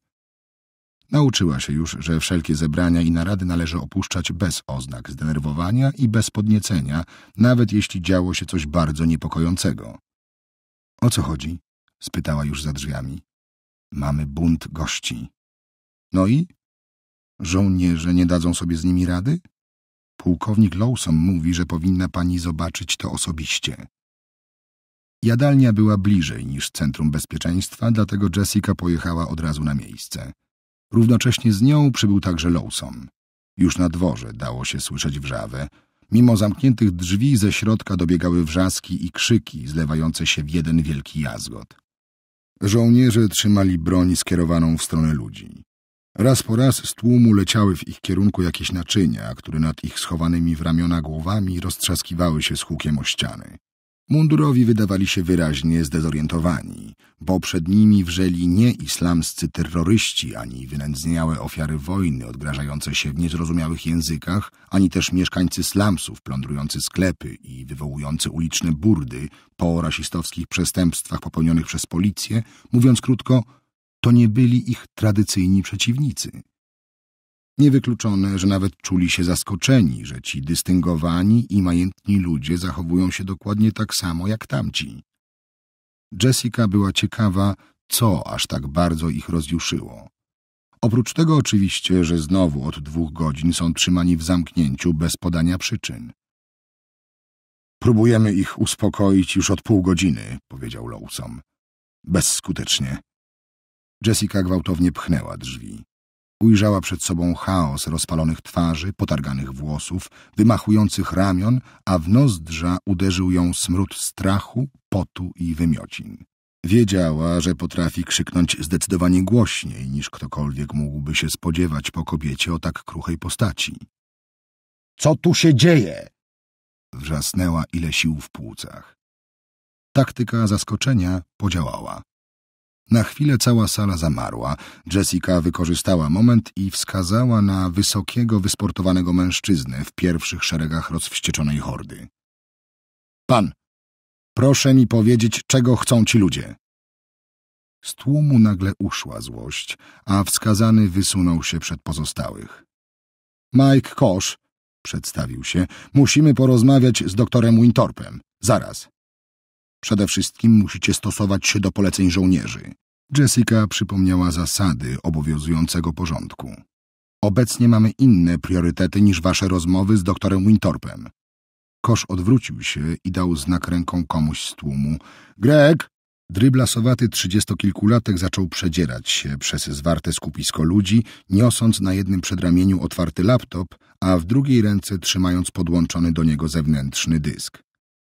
Nauczyła się już, że wszelkie zebrania i narady należy opuszczać bez oznak zdenerwowania i bez podniecenia, nawet jeśli działo się coś bardzo niepokojącego. O co chodzi? spytała już za drzwiami. Mamy bunt gości. No i? Żołnierze nie dadzą sobie z nimi rady? Pułkownik Lawson mówi, że powinna pani zobaczyć to osobiście. Jadalnia była bliżej niż Centrum Bezpieczeństwa, dlatego Jessica pojechała od razu na miejsce. Równocześnie z nią przybył także Lawson. Już na dworze dało się słyszeć wrzawę. Mimo zamkniętych drzwi ze środka dobiegały wrzaski i krzyki zlewające się w jeden wielki jazgot. Żołnierze trzymali broń skierowaną w stronę ludzi. Raz po raz z tłumu leciały w ich kierunku jakieś naczynia, które nad ich schowanymi w ramiona głowami roztrzaskiwały się z hukiem o ściany. Mundurowi wydawali się wyraźnie zdezorientowani, bo przed nimi wrzeli nie islamscy terroryści, ani wynędzniałe ofiary wojny odgrażające się w niezrozumiałych językach, ani też mieszkańcy slumsów plądrujący sklepy i wywołujący uliczne burdy po rasistowskich przestępstwach popełnionych przez policję, mówiąc krótko, to nie byli ich tradycyjni przeciwnicy – Niewykluczone, że nawet czuli się zaskoczeni, że ci dystyngowani i majętni ludzie zachowują się dokładnie tak samo jak tamci. Jessica była ciekawa, co aż tak bardzo ich rozjuszyło. Oprócz tego oczywiście, że znowu od dwóch godzin są trzymani w zamknięciu bez podania przyczyn. Próbujemy ich uspokoić już od pół godziny, powiedział Lawson. Bezskutecznie. Jessica gwałtownie pchnęła drzwi. Ujrzała przed sobą chaos rozpalonych twarzy, potarganych włosów, wymachujących ramion, a w nozdrza uderzył ją smród strachu, potu i wymiocin. Wiedziała, że potrafi krzyknąć zdecydowanie głośniej niż ktokolwiek mógłby się spodziewać po kobiecie o tak kruchej postaci. Co tu się dzieje? Wrzasnęła ile sił w płucach. Taktyka zaskoczenia podziałała. Na chwilę cała sala zamarła. Jessica wykorzystała moment i wskazała na wysokiego, wysportowanego mężczyznę w pierwszych szeregach rozwścieczonej hordy. Pan, proszę mi powiedzieć, czego chcą ci ludzie. Z tłumu nagle uszła złość, a wskazany wysunął się przed pozostałych. Mike Kosz, przedstawił się, musimy porozmawiać z doktorem Wintorpem. Zaraz. Przede wszystkim musicie stosować się do poleceń żołnierzy. Jessica przypomniała zasady obowiązującego porządku. Obecnie mamy inne priorytety niż wasze rozmowy z doktorem Wintorpem. Kosz odwrócił się i dał znak ręką komuś z tłumu. Greg! Dryblasowaty trzydziestokilkulatek zaczął przedzierać się przez zwarte skupisko ludzi, niosąc na jednym przedramieniu otwarty laptop, a w drugiej ręce trzymając podłączony do niego zewnętrzny dysk.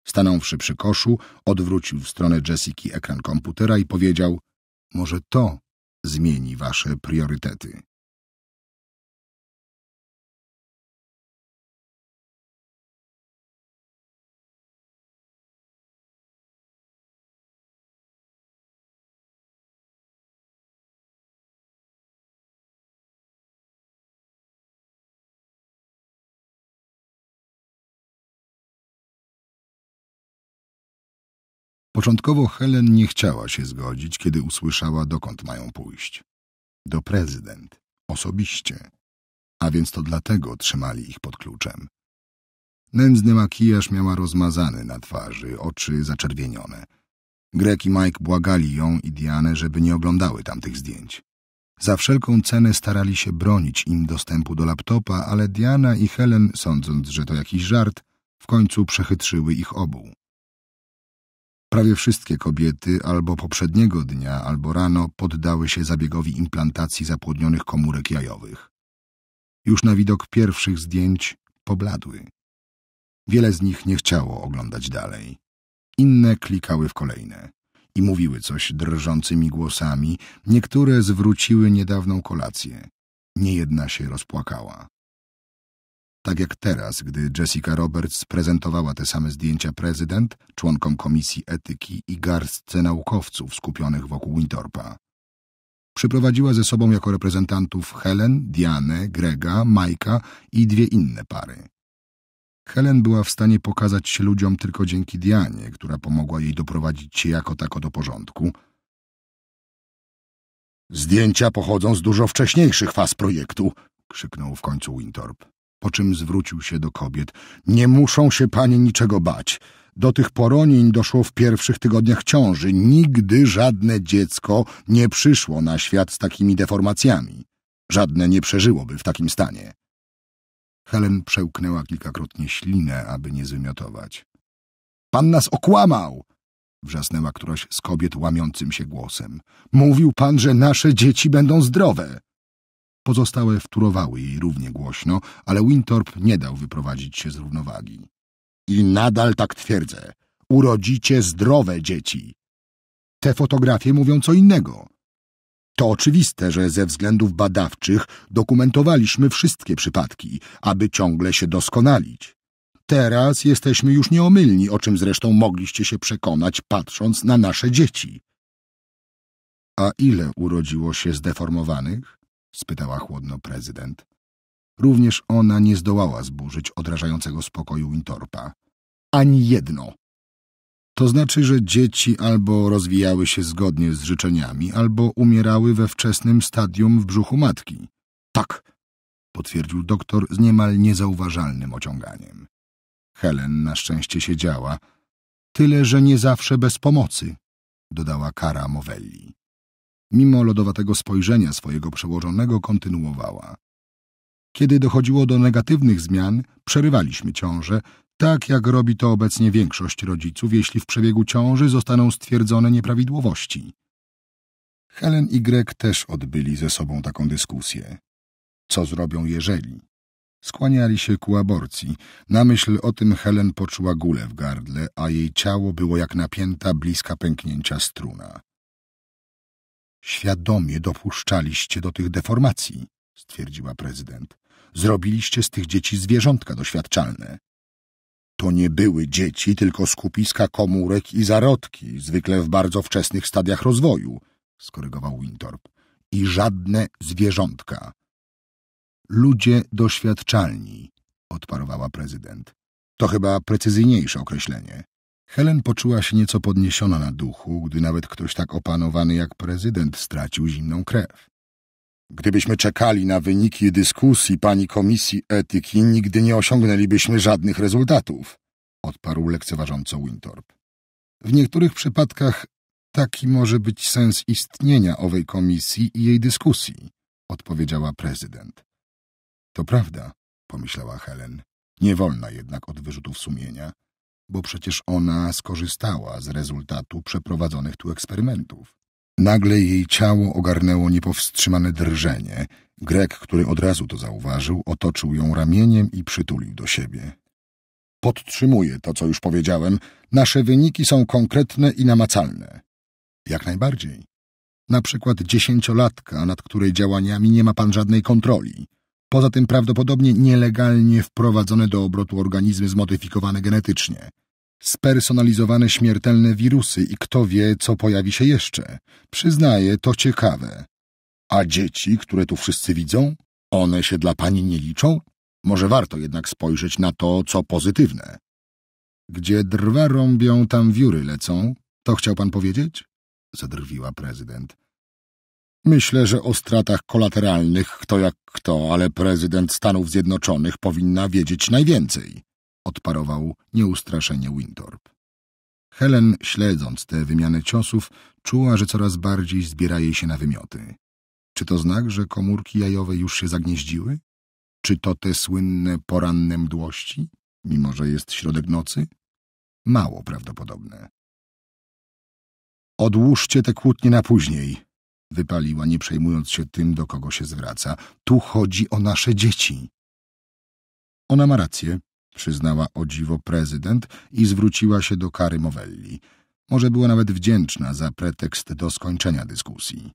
Stanąwszy przy koszu, odwrócił w stronę Jessiki ekran komputera i powiedział: Może to zmieni wasze priorytety. Początkowo Helen nie chciała się zgodzić, kiedy usłyszała, dokąd mają pójść. Do prezydent, osobiście. A więc to dlatego trzymali ich pod kluczem. Nędzny makijaż miała rozmazany na twarzy, oczy zaczerwienione. Greg i Mike błagali ją i Dianę, żeby nie oglądały tamtych zdjęć. Za wszelką cenę starali się bronić im dostępu do laptopa, ale Diana i Helen, sądząc, że to jakiś żart, w końcu przechytrzyły ich obu. Prawie wszystkie kobiety albo poprzedniego dnia, albo rano poddały się zabiegowi implantacji zapłodnionych komórek jajowych. Już na widok pierwszych zdjęć pobladły. Wiele z nich nie chciało oglądać dalej. Inne klikały w kolejne i mówiły coś drżącymi głosami, niektóre zwróciły niedawną kolację. Niejedna się rozpłakała. Tak jak teraz, gdy Jessica Roberts prezentowała te same zdjęcia prezydent, członkom Komisji Etyki i garstce naukowców skupionych wokół Wintorpa. Przyprowadziła ze sobą jako reprezentantów Helen, Dianę, Grega, Majka i dwie inne pary. Helen była w stanie pokazać się ludziom tylko dzięki Dianie, która pomogła jej doprowadzić się jako tako do porządku. Zdjęcia pochodzą z dużo wcześniejszych faz projektu, krzyknął w końcu Wintorp. Po czym zwrócił się do kobiet. Nie muszą się panie niczego bać. Do tych poronień doszło w pierwszych tygodniach ciąży. Nigdy żadne dziecko nie przyszło na świat z takimi deformacjami. Żadne nie przeżyłoby w takim stanie. Helen przełknęła kilkakrotnie ślinę, aby nie zwymiotować. Pan nas okłamał! wrzasnęła któraś z kobiet łamiącym się głosem. Mówił pan, że nasze dzieci będą zdrowe. Pozostałe wtórowały jej równie głośno, ale Wintorp nie dał wyprowadzić się z równowagi. I nadal tak twierdzę. Urodzicie zdrowe dzieci. Te fotografie mówią co innego. To oczywiste, że ze względów badawczych dokumentowaliśmy wszystkie przypadki, aby ciągle się doskonalić. Teraz jesteśmy już nieomylni, o czym zresztą mogliście się przekonać, patrząc na nasze dzieci. A ile urodziło się zdeformowanych? spytała chłodno prezydent. Również ona nie zdołała zburzyć odrażającego spokoju Wintorpa. Ani jedno. To znaczy, że dzieci albo rozwijały się zgodnie z życzeniami, albo umierały we wczesnym stadium w brzuchu matki. Tak, potwierdził doktor z niemal niezauważalnym ociąganiem. Helen na szczęście siedziała, tyle że nie zawsze bez pomocy, dodała Kara Movelli. Mimo lodowatego spojrzenia swojego przełożonego kontynuowała. Kiedy dochodziło do negatywnych zmian, przerywaliśmy ciążę, tak jak robi to obecnie większość rodziców, jeśli w przebiegu ciąży zostaną stwierdzone nieprawidłowości. Helen i Greg też odbyli ze sobą taką dyskusję. Co zrobią jeżeli? Skłaniali się ku aborcji. Na myśl o tym Helen poczuła gulę w gardle, a jej ciało było jak napięta, bliska pęknięcia struna. Świadomie dopuszczaliście do tych deformacji, stwierdziła prezydent. Zrobiliście z tych dzieci zwierzątka doświadczalne. To nie były dzieci, tylko skupiska komórek i zarodki, zwykle w bardzo wczesnych stadiach rozwoju, skorygował Wintorp. I żadne zwierzątka. Ludzie doświadczalni, odparowała prezydent. To chyba precyzyjniejsze określenie. Helen poczuła się nieco podniesiona na duchu, gdy nawet ktoś tak opanowany jak prezydent stracił zimną krew. Gdybyśmy czekali na wyniki dyskusji pani komisji etyki, nigdy nie osiągnęlibyśmy żadnych rezultatów, odparł lekceważąco Wintorp. W niektórych przypadkach taki może być sens istnienia owej komisji i jej dyskusji, odpowiedziała prezydent. To prawda, pomyślała Helen. Nie wolna jednak od wyrzutów sumienia bo przecież ona skorzystała z rezultatu przeprowadzonych tu eksperymentów. Nagle jej ciało ogarnęło niepowstrzymane drżenie. Grek, który od razu to zauważył, otoczył ją ramieniem i przytulił do siebie. Podtrzymuję to, co już powiedziałem. Nasze wyniki są konkretne i namacalne. Jak najbardziej. Na przykład dziesięciolatka, nad której działaniami nie ma pan żadnej kontroli. Poza tym prawdopodobnie nielegalnie wprowadzone do obrotu organizmy zmodyfikowane genetycznie, spersonalizowane śmiertelne wirusy i kto wie, co pojawi się jeszcze. Przyznaję, to ciekawe. A dzieci, które tu wszyscy widzą? One się dla pani nie liczą? Może warto jednak spojrzeć na to, co pozytywne. Gdzie drwa rąbią, tam wióry lecą. To chciał pan powiedzieć? Zadrwiła prezydent. Myślę, że o stratach kolateralnych kto jak kto, ale prezydent Stanów Zjednoczonych powinna wiedzieć najwięcej, odparował nieustraszenie Wintorp. Helen, śledząc te wymiany ciosów, czuła, że coraz bardziej zbiera jej się na wymioty. Czy to znak, że komórki jajowe już się zagnieździły? Czy to te słynne poranne mdłości, mimo że jest środek nocy? Mało prawdopodobne. Odłóżcie te kłótnie na później, wypaliła, nie przejmując się tym, do kogo się zwraca. Tu chodzi o nasze dzieci. Ona ma rację, przyznała o dziwo prezydent i zwróciła się do Kary Mowelli. Może była nawet wdzięczna za pretekst do skończenia dyskusji.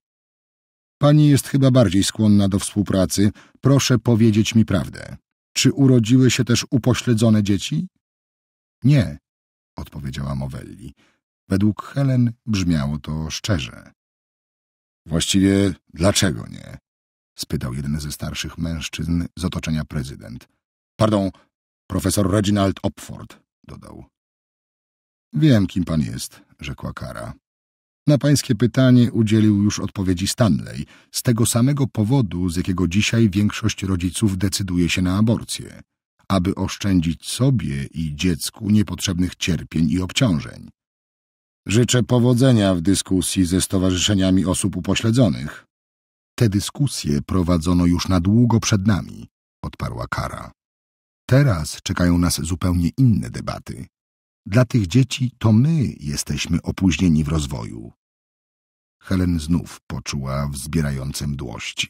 Pani jest chyba bardziej skłonna do współpracy. Proszę powiedzieć mi prawdę. Czy urodziły się też upośledzone dzieci? Nie, odpowiedziała Mowelli. Według Helen brzmiało to szczerze. Właściwie dlaczego nie? spytał jeden ze starszych mężczyzn z otoczenia prezydent. Pardon, profesor Reginald Opford, dodał. Wiem, kim pan jest, rzekła Kara. Na pańskie pytanie udzielił już odpowiedzi Stanley, z tego samego powodu, z jakiego dzisiaj większość rodziców decyduje się na aborcję, aby oszczędzić sobie i dziecku niepotrzebnych cierpień i obciążeń. Życzę powodzenia w dyskusji ze stowarzyszeniami osób upośledzonych. Te dyskusje prowadzono już na długo przed nami, odparła Kara. Teraz czekają nas zupełnie inne debaty. Dla tych dzieci to my jesteśmy opóźnieni w rozwoju. Helen znów poczuła wzbierające mdłości.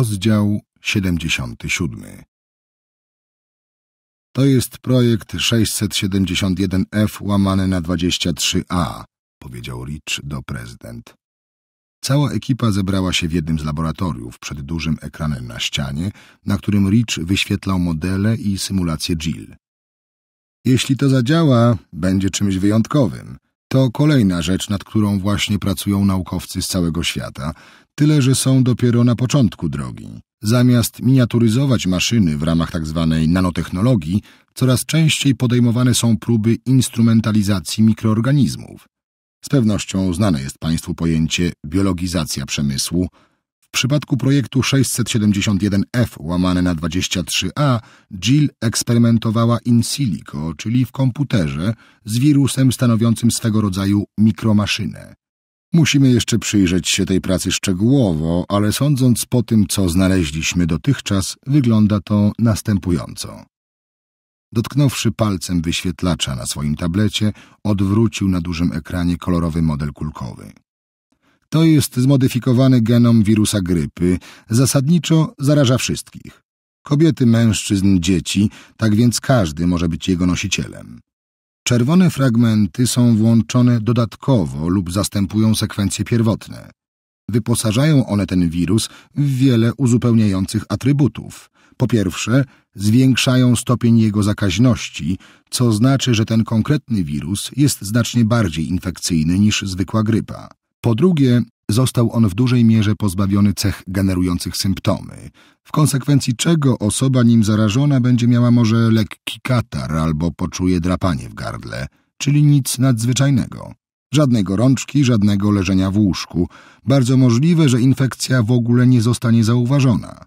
Rozdział 77 To jest projekt 671F łamany na 23A, powiedział Rich do prezydent. Cała ekipa zebrała się w jednym z laboratoriów przed dużym ekranem na ścianie, na którym Rich wyświetlał modele i symulacje Jill. Jeśli to zadziała, będzie czymś wyjątkowym. To kolejna rzecz, nad którą właśnie pracują naukowcy z całego świata – tyle że są dopiero na początku drogi. Zamiast miniaturyzować maszyny w ramach tzw. Tak nanotechnologii, coraz częściej podejmowane są próby instrumentalizacji mikroorganizmów. Z pewnością znane jest Państwu pojęcie biologizacja przemysłu. W przypadku projektu 671F łamane na 23A Jill eksperymentowała in silico, czyli w komputerze, z wirusem stanowiącym swego rodzaju mikromaszynę. Musimy jeszcze przyjrzeć się tej pracy szczegółowo, ale sądząc po tym, co znaleźliśmy dotychczas, wygląda to następująco. Dotknąwszy palcem wyświetlacza na swoim tablecie, odwrócił na dużym ekranie kolorowy model kulkowy. To jest zmodyfikowany genom wirusa grypy, zasadniczo zaraża wszystkich. Kobiety, mężczyzn, dzieci, tak więc każdy może być jego nosicielem. Czerwone fragmenty są włączone dodatkowo lub zastępują sekwencje pierwotne. Wyposażają one ten wirus w wiele uzupełniających atrybutów. Po pierwsze, zwiększają stopień jego zakaźności, co znaczy, że ten konkretny wirus jest znacznie bardziej infekcyjny niż zwykła grypa. Po drugie, został on w dużej mierze pozbawiony cech generujących symptomy, w konsekwencji czego osoba nim zarażona będzie miała może lekki katar albo poczuje drapanie w gardle, czyli nic nadzwyczajnego. Żadnej gorączki, żadnego leżenia w łóżku. Bardzo możliwe, że infekcja w ogóle nie zostanie zauważona.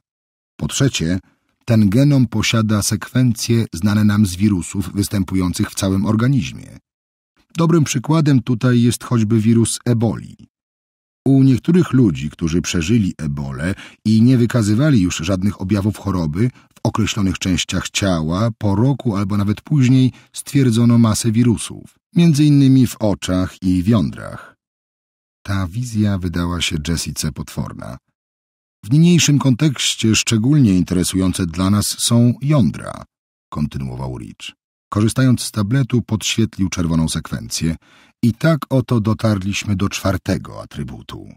Po trzecie, ten genom posiada sekwencje znane nam z wirusów występujących w całym organizmie. Dobrym przykładem tutaj jest choćby wirus eboli. U niektórych ludzi, którzy przeżyli ebolę i nie wykazywali już żadnych objawów choroby, w określonych częściach ciała po roku albo nawet później stwierdzono masę wirusów, między innymi w oczach i wiądrach. Ta wizja wydała się Jessice potworna. W niniejszym kontekście szczególnie interesujące dla nas są jądra, kontynuował Rich. Korzystając z tabletu podświetlił czerwoną sekwencję – i tak oto dotarliśmy do czwartego atrybutu.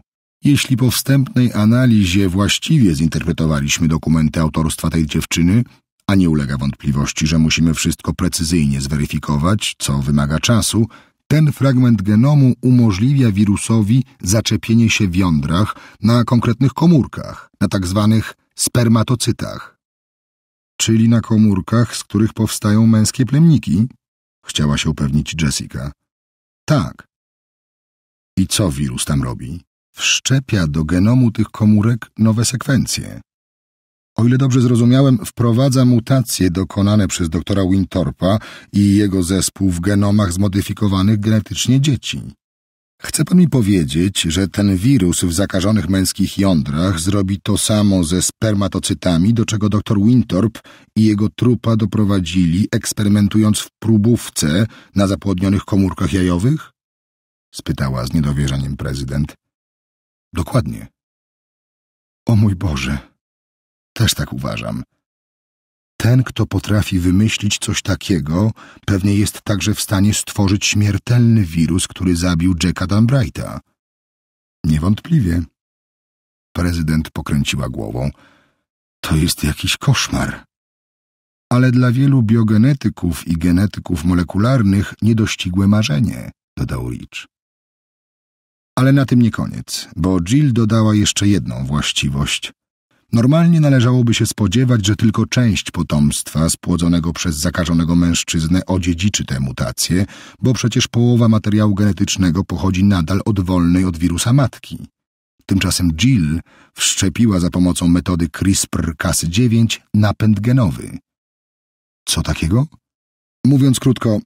Jeśli po wstępnej analizie właściwie zinterpretowaliśmy dokumenty autorstwa tej dziewczyny, a nie ulega wątpliwości, że musimy wszystko precyzyjnie zweryfikować, co wymaga czasu, ten fragment genomu umożliwia wirusowi zaczepienie się w jądrach na konkretnych komórkach, na tak zwanych spermatocytach, czyli na komórkach, z których powstają męskie plemniki, chciała się upewnić Jessica. Tak. I co wirus tam robi? Wszczepia do genomu tych komórek nowe sekwencje. O ile dobrze zrozumiałem, wprowadza mutacje dokonane przez doktora Wintorpa i jego zespół w genomach zmodyfikowanych genetycznie dzieci. Chce pan mi powiedzieć, że ten wirus w zakażonych męskich jądrach zrobi to samo ze spermatocytami, do czego dr Wintorp i jego trupa doprowadzili, eksperymentując w próbówce na zapłodnionych komórkach jajowych? spytała z niedowierzaniem prezydent. Dokładnie. O mój Boże, też tak uważam. Ten, kto potrafi wymyślić coś takiego, pewnie jest także w stanie stworzyć śmiertelny wirus, który zabił Jacka Danbrighta. Niewątpliwie. Prezydent pokręciła głową. To jest jakiś koszmar. Ale dla wielu biogenetyków i genetyków molekularnych niedościgłe marzenie, dodał Rich. Ale na tym nie koniec, bo Jill dodała jeszcze jedną właściwość – Normalnie należałoby się spodziewać, że tylko część potomstwa spłodzonego przez zakażonego mężczyznę odziedziczy tę mutację, bo przecież połowa materiału genetycznego pochodzi nadal od wolnej od wirusa matki. Tymczasem Jill wszczepiła za pomocą metody CRISPR-Cas9 napęd genowy. Co takiego? Mówiąc krótko,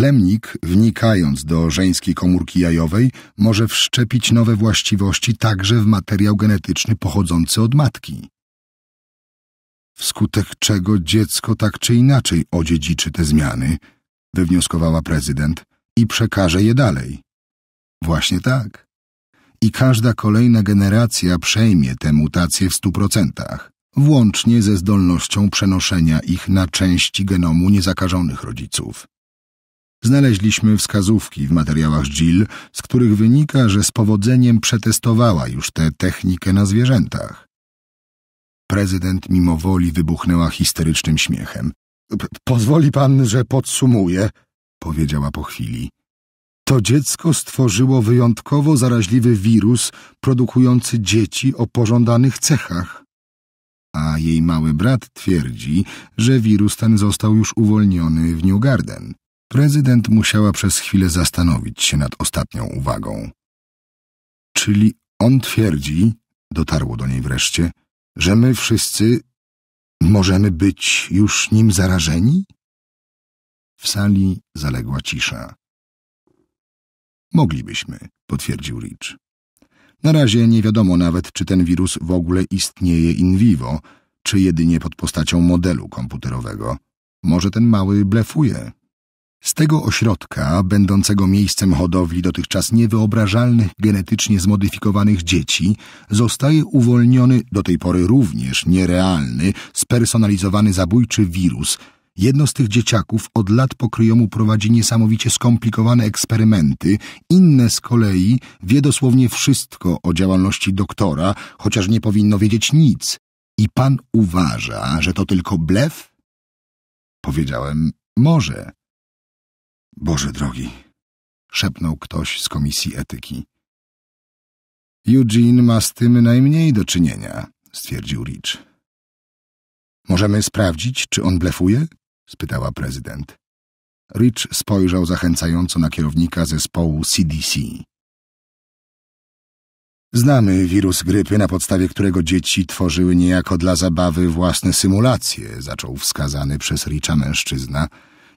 Plemnik, wnikając do żeńskiej komórki jajowej, może wszczepić nowe właściwości także w materiał genetyczny pochodzący od matki. Wskutek czego dziecko tak czy inaczej odziedziczy te zmiany, wywnioskowała prezydent, i przekaże je dalej. Właśnie tak. I każda kolejna generacja przejmie te mutacje w stu procentach, włącznie ze zdolnością przenoszenia ich na części genomu niezakażonych rodziców. Znaleźliśmy wskazówki w materiałach Jill, z których wynika, że z powodzeniem przetestowała już tę technikę na zwierzętach. Prezydent mimo woli wybuchnęła histerycznym śmiechem. Pozwoli pan, że podsumuję, powiedziała po chwili. To dziecko stworzyło wyjątkowo zaraźliwy wirus produkujący dzieci o pożądanych cechach. A jej mały brat twierdzi, że wirus ten został już uwolniony w New Garden. Prezydent musiała przez chwilę zastanowić się nad ostatnią uwagą. Czyli on twierdzi, dotarło do niej wreszcie, że my wszyscy możemy być już nim zarażeni? W sali zaległa cisza. Moglibyśmy, potwierdził Rich. Na razie nie wiadomo nawet, czy ten wirus w ogóle istnieje in vivo, czy jedynie pod postacią modelu komputerowego. Może ten mały blefuje. Z tego ośrodka, będącego miejscem hodowli dotychczas niewyobrażalnych genetycznie zmodyfikowanych dzieci, zostaje uwolniony, do tej pory również nierealny, spersonalizowany zabójczy wirus. Jedno z tych dzieciaków od lat pokryjomu prowadzi niesamowicie skomplikowane eksperymenty, inne z kolei wie dosłownie wszystko o działalności doktora, chociaż nie powinno wiedzieć nic. I pan uważa, że to tylko blef? Powiedziałem, może. Boże drogi, szepnął ktoś z komisji etyki. Eugene ma z tym najmniej do czynienia, stwierdził Rich. Możemy sprawdzić, czy on blefuje? spytała prezydent. Rich spojrzał zachęcająco na kierownika zespołu CDC. Znamy wirus grypy, na podstawie którego dzieci tworzyły niejako dla zabawy własne symulacje, zaczął wskazany przez Richa mężczyzna –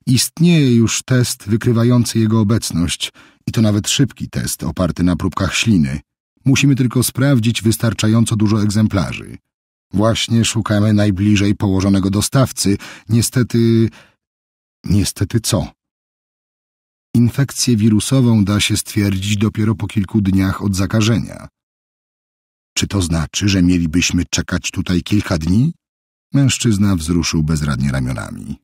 Istnieje już test wykrywający jego obecność i to nawet szybki test oparty na próbkach śliny. Musimy tylko sprawdzić wystarczająco dużo egzemplarzy. Właśnie szukamy najbliżej położonego dostawcy. Niestety... Niestety co? Infekcję wirusową da się stwierdzić dopiero po kilku dniach od zakażenia. Czy to znaczy, że mielibyśmy czekać tutaj kilka dni? Mężczyzna wzruszył bezradnie ramionami.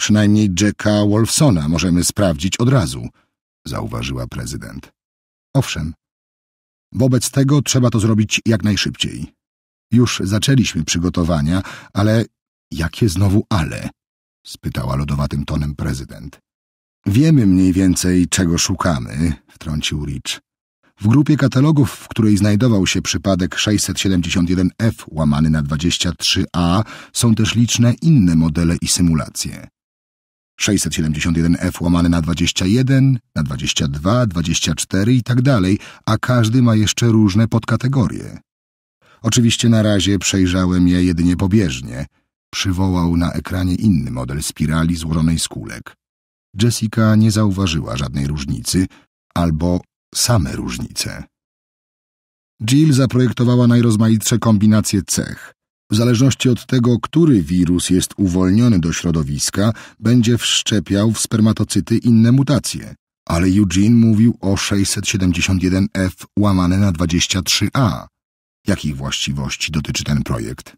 Przynajmniej Jacka Wolfsona możemy sprawdzić od razu, zauważyła prezydent. Owszem. Wobec tego trzeba to zrobić jak najszybciej. Już zaczęliśmy przygotowania, ale jakie znowu ale? spytała lodowatym tonem prezydent. Wiemy mniej więcej, czego szukamy, wtrącił Rich. W grupie katalogów, w której znajdował się przypadek 671F łamany na 23A, są też liczne inne modele i symulacje. 671F łamane na 21, na 22, 24 i tak dalej, a każdy ma jeszcze różne podkategorie. Oczywiście na razie przejrzałem je jedynie pobieżnie. Przywołał na ekranie inny model spirali złożonej z kulek. Jessica nie zauważyła żadnej różnicy albo same różnice. Jill zaprojektowała najrozmaitsze kombinacje cech. W zależności od tego, który wirus jest uwolniony do środowiska, będzie wszczepiał w spermatocyty inne mutacje. Ale Eugene mówił o 671F łamane na 23A. Jakich właściwości dotyczy ten projekt?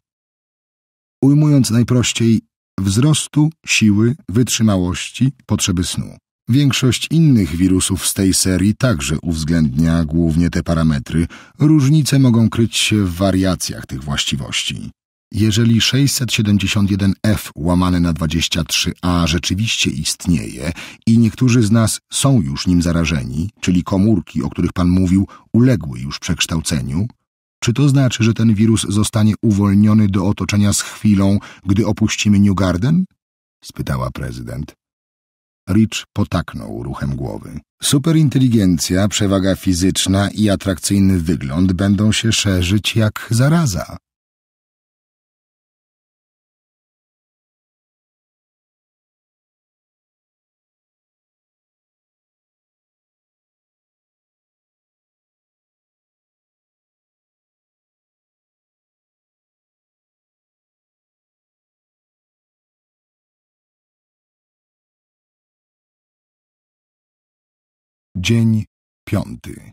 Ujmując najprościej, wzrostu, siły, wytrzymałości, potrzeby snu. Większość innych wirusów z tej serii także uwzględnia głównie te parametry. Różnice mogą kryć się w wariacjach tych właściwości. Jeżeli 671F łamane na 23A rzeczywiście istnieje i niektórzy z nas są już nim zarażeni, czyli komórki, o których Pan mówił, uległy już przekształceniu, czy to znaczy, że ten wirus zostanie uwolniony do otoczenia z chwilą, gdy opuścimy New Garden? spytała prezydent. Rich potaknął ruchem głowy. Superinteligencja, przewaga fizyczna i atrakcyjny wygląd będą się szerzyć jak zaraza. Dzień piąty.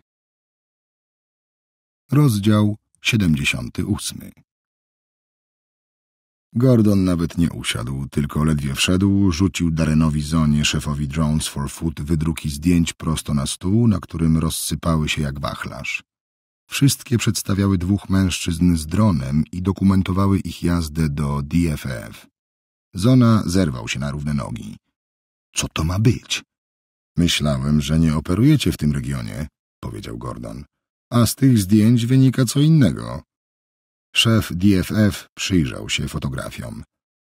Rozdział 78. Gordon nawet nie usiadł, tylko ledwie wszedł, rzucił Darenowi Zonie, szefowi Drones for Food, wydruki zdjęć prosto na stół, na którym rozsypały się jak wachlarz. Wszystkie przedstawiały dwóch mężczyzn z dronem i dokumentowały ich jazdę do DFF. Zona zerwał się na równe nogi. Co to ma być? Myślałem, że nie operujecie w tym regionie, powiedział Gordon. A z tych zdjęć wynika co innego. Szef DFF przyjrzał się fotografiom.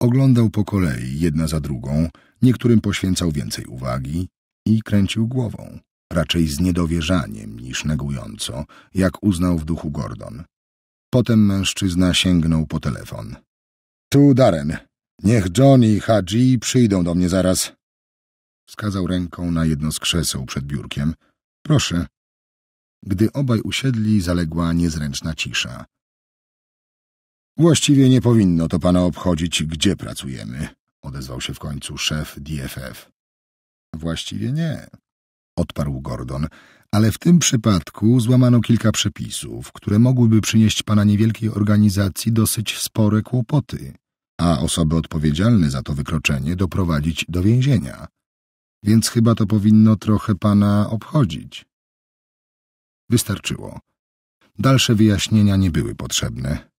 Oglądał po kolei jedna za drugą, niektórym poświęcał więcej uwagi i kręcił głową, raczej z niedowierzaniem niż negująco, jak uznał w duchu Gordon. Potem mężczyzna sięgnął po telefon. Tu Darren. Niech John i Hadji przyjdą do mnie zaraz. Wskazał ręką na jedno z krzeseł przed biurkiem. Proszę. Gdy obaj usiedli, zaległa niezręczna cisza. Właściwie nie powinno to pana obchodzić, gdzie pracujemy, odezwał się w końcu szef DFF. Właściwie nie, odparł Gordon, ale w tym przypadku złamano kilka przepisów, które mogłyby przynieść pana niewielkiej organizacji dosyć spore kłopoty, a osoby odpowiedzialne za to wykroczenie doprowadzić do więzienia więc chyba to powinno trochę pana obchodzić. Wystarczyło. Dalsze wyjaśnienia nie były potrzebne.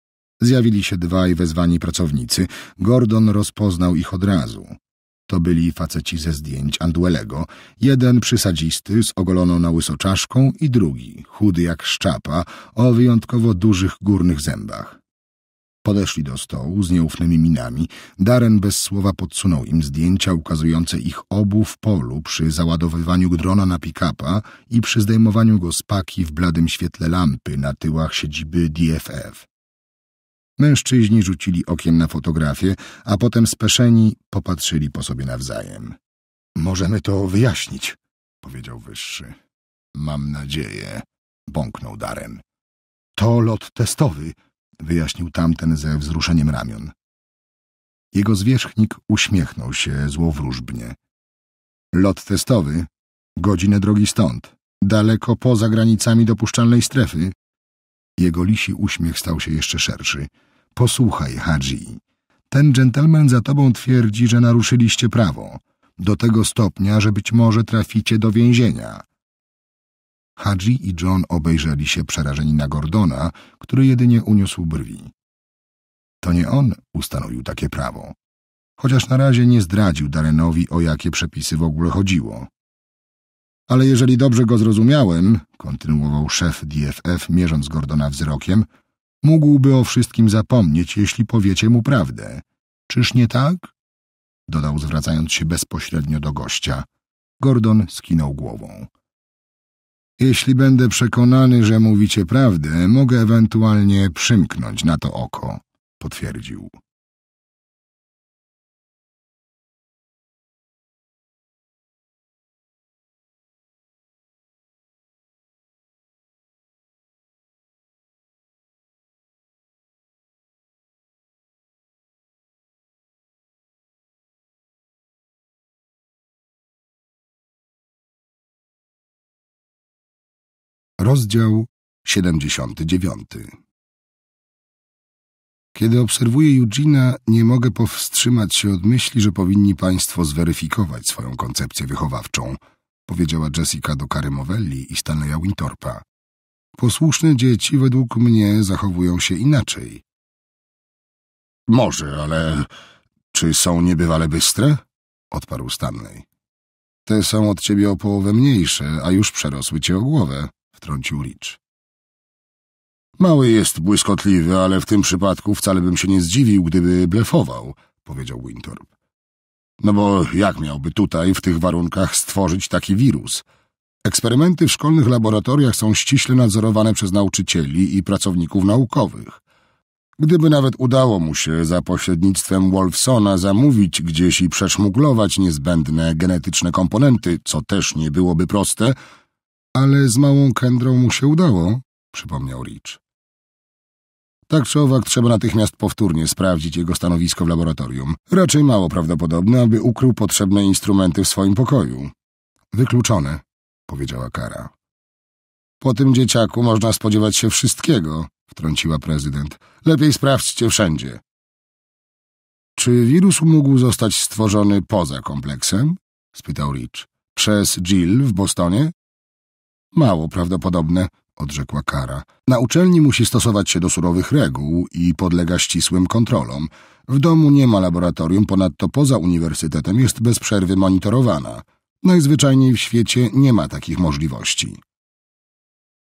Zjawili się dwaj wezwani pracownicy. Gordon rozpoznał ich od razu. To byli faceci ze zdjęć Anduelego, jeden przysadzisty z ogoloną na łyso czaszką i drugi, chudy jak szczapa, o wyjątkowo dużych górnych zębach. Podeszli do stołu z nieufnymi minami. Daren bez słowa podsunął im zdjęcia ukazujące ich obu w polu przy załadowywaniu drona na pikapa i przy zdejmowaniu go z paki w bladym świetle lampy na tyłach siedziby DFF. Mężczyźni rzucili okiem na fotografię, a potem speszeni popatrzyli po sobie nawzajem. Możemy to wyjaśnić, powiedział wyższy. Mam nadzieję, bąknął Daren. To lot testowy, wyjaśnił tamten ze wzruszeniem ramion. Jego zwierzchnik uśmiechnął się złowróżbnie. Lot testowy, godzinę drogi stąd, daleko poza granicami dopuszczalnej strefy. Jego lisi uśmiech stał się jeszcze szerszy. Posłuchaj, Hadzi, ten dżentelmen za tobą twierdzi, że naruszyliście prawo, do tego stopnia, że być może traficie do więzienia. Hadzi i John obejrzeli się przerażeni na Gordona, który jedynie uniósł brwi. To nie on ustanowił takie prawo, chociaż na razie nie zdradził Darenowi, o jakie przepisy w ogóle chodziło. Ale jeżeli dobrze go zrozumiałem, kontynuował szef DFF, mierząc Gordona wzrokiem, mógłby o wszystkim zapomnieć, jeśli powiecie mu prawdę. Czyż nie tak? dodał, zwracając się bezpośrednio do gościa. Gordon skinął głową. Jeśli będę przekonany, że mówicie prawdę, mogę ewentualnie przymknąć na to oko, potwierdził. Rozdział 79 Kiedy obserwuję Eugena, nie mogę powstrzymać się od myśli, że powinni państwo zweryfikować swoją koncepcję wychowawczą, powiedziała Jessica do Kary Movelli i Stanleya Wintorpa. Posłuszne dzieci według mnie zachowują się inaczej. Może, ale czy są niebywale bystre? odparł Stanley. Te są od ciebie o połowę mniejsze, a już przerosły cię o głowę wtrącił Rich. Mały jest błyskotliwy, ale w tym przypadku wcale bym się nie zdziwił, gdyby blefował, powiedział Wintorp. No bo jak miałby tutaj, w tych warunkach, stworzyć taki wirus? Eksperymenty w szkolnych laboratoriach są ściśle nadzorowane przez nauczycieli i pracowników naukowych. Gdyby nawet udało mu się za pośrednictwem Wolfsona zamówić gdzieś i przeszmuglować niezbędne genetyczne komponenty, co też nie byłoby proste, ale z małą kędrą mu się udało, przypomniał Rich. Tak czy owak trzeba natychmiast powtórnie sprawdzić jego stanowisko w laboratorium. Raczej mało prawdopodobne, aby ukrył potrzebne instrumenty w swoim pokoju. Wykluczone, powiedziała Kara. Po tym dzieciaku można spodziewać się wszystkiego, wtrąciła prezydent. Lepiej sprawdźcie wszędzie. Czy wirus mógł zostać stworzony poza kompleksem? spytał Rich. Przez Jill w Bostonie? Mało prawdopodobne, odrzekła Kara. Na uczelni musi stosować się do surowych reguł i podlega ścisłym kontrolom. W domu nie ma laboratorium, ponadto poza uniwersytetem jest bez przerwy monitorowana. Najzwyczajniej w świecie nie ma takich możliwości.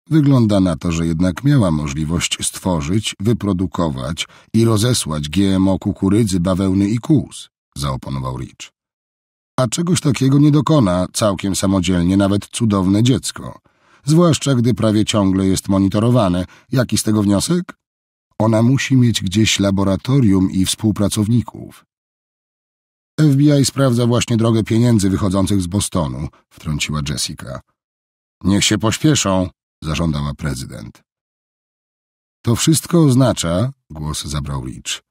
Wygląda na to, że jednak miała możliwość stworzyć, wyprodukować i rozesłać GMO kukurydzy, bawełny i kóz, zaoponował Rich. A czegoś takiego nie dokona całkiem samodzielnie nawet cudowne dziecko zwłaszcza gdy prawie ciągle jest monitorowane. Jaki z tego wniosek? Ona musi mieć gdzieś laboratorium i współpracowników. FBI sprawdza właśnie drogę pieniędzy wychodzących z Bostonu, wtrąciła Jessica. Niech się pośpieszą, zażądała prezydent. To wszystko oznacza, głos zabrał Rich,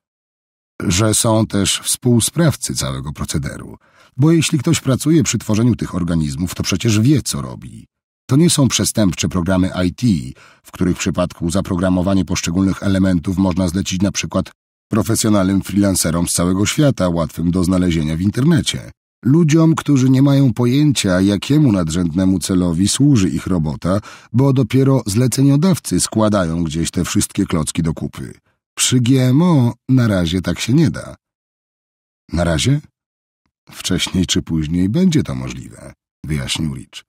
że są też współsprawcy całego procederu, bo jeśli ktoś pracuje przy tworzeniu tych organizmów, to przecież wie, co robi. To nie są przestępcze programy IT, w których przypadku zaprogramowanie poszczególnych elementów można zlecić na przykład profesjonalnym freelancerom z całego świata, łatwym do znalezienia w internecie. Ludziom, którzy nie mają pojęcia, jakiemu nadrzędnemu celowi służy ich robota, bo dopiero zleceniodawcy składają gdzieś te wszystkie klocki do kupy. Przy GMO na razie tak się nie da. Na razie? Wcześniej czy później będzie to możliwe, wyjaśnił Rich.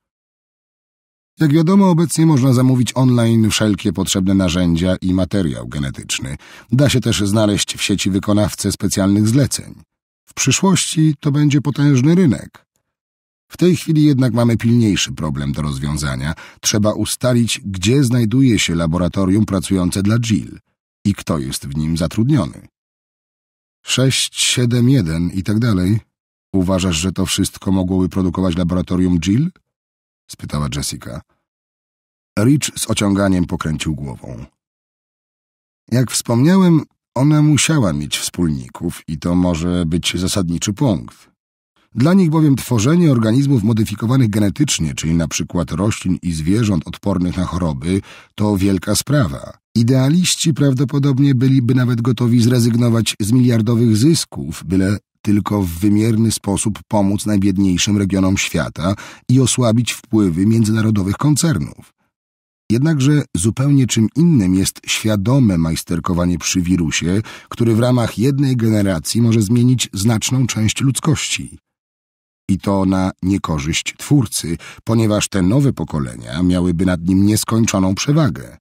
Jak wiadomo, obecnie można zamówić online wszelkie potrzebne narzędzia i materiał genetyczny. Da się też znaleźć w sieci wykonawcę specjalnych zleceń. W przyszłości to będzie potężny rynek. W tej chwili jednak mamy pilniejszy problem do rozwiązania. Trzeba ustalić, gdzie znajduje się laboratorium pracujące dla Jill i kto jest w nim zatrudniony. 671 i tak dalej. Uważasz, że to wszystko mogłoby produkować laboratorium Jill? spytała Jessica. Rich z ociąganiem pokręcił głową. Jak wspomniałem, ona musiała mieć wspólników i to może być zasadniczy punkt. Dla nich bowiem tworzenie organizmów modyfikowanych genetycznie, czyli na przykład roślin i zwierząt odpornych na choroby, to wielka sprawa. Idealiści prawdopodobnie byliby nawet gotowi zrezygnować z miliardowych zysków, byle tylko w wymierny sposób pomóc najbiedniejszym regionom świata i osłabić wpływy międzynarodowych koncernów. Jednakże zupełnie czym innym jest świadome majsterkowanie przy wirusie, który w ramach jednej generacji może zmienić znaczną część ludzkości. I to na niekorzyść twórcy, ponieważ te nowe pokolenia miałyby nad nim nieskończoną przewagę.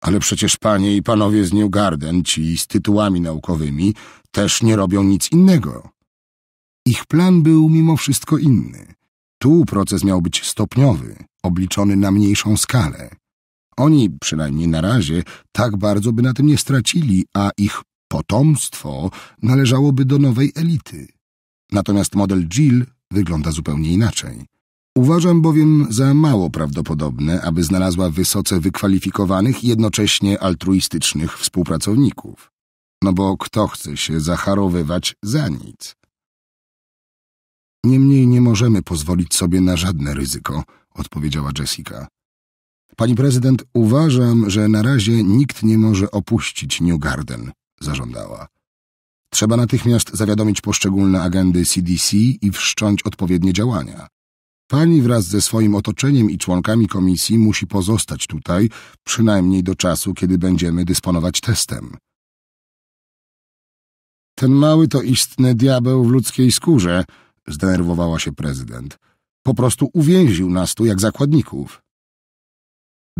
Ale przecież panie i panowie z New Garden, ci z tytułami naukowymi, też nie robią nic innego. Ich plan był mimo wszystko inny. Tu proces miał być stopniowy, obliczony na mniejszą skalę. Oni, przynajmniej na razie, tak bardzo by na tym nie stracili, a ich potomstwo należałoby do nowej elity. Natomiast model Jill wygląda zupełnie inaczej. Uważam bowiem za mało prawdopodobne, aby znalazła wysoce wykwalifikowanych i jednocześnie altruistycznych współpracowników. No bo kto chce się zacharowywać za nic? Niemniej nie możemy pozwolić sobie na żadne ryzyko, odpowiedziała Jessica. Pani prezydent, uważam, że na razie nikt nie może opuścić New Garden, zażądała. Trzeba natychmiast zawiadomić poszczególne agendy CDC i wszcząć odpowiednie działania. Pani wraz ze swoim otoczeniem i członkami komisji musi pozostać tutaj, przynajmniej do czasu, kiedy będziemy dysponować testem. Ten mały to istny diabeł w ludzkiej skórze, zdenerwowała się prezydent. Po prostu uwięził nas tu jak zakładników.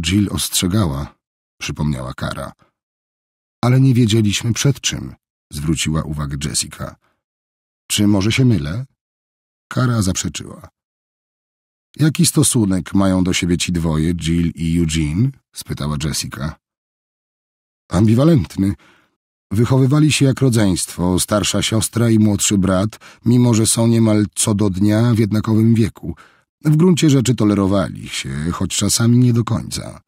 Jill ostrzegała, przypomniała Kara. Ale nie wiedzieliśmy przed czym, zwróciła uwagę Jessica. Czy może się mylę? Kara zaprzeczyła. Jaki stosunek mają do siebie ci dwoje, Jill i Eugene? spytała Jessica. Ambiwalentny. Wychowywali się jak rodzeństwo, starsza siostra i młodszy brat, mimo że są niemal co do dnia w jednakowym wieku. W gruncie rzeczy tolerowali się, choć czasami nie do końca.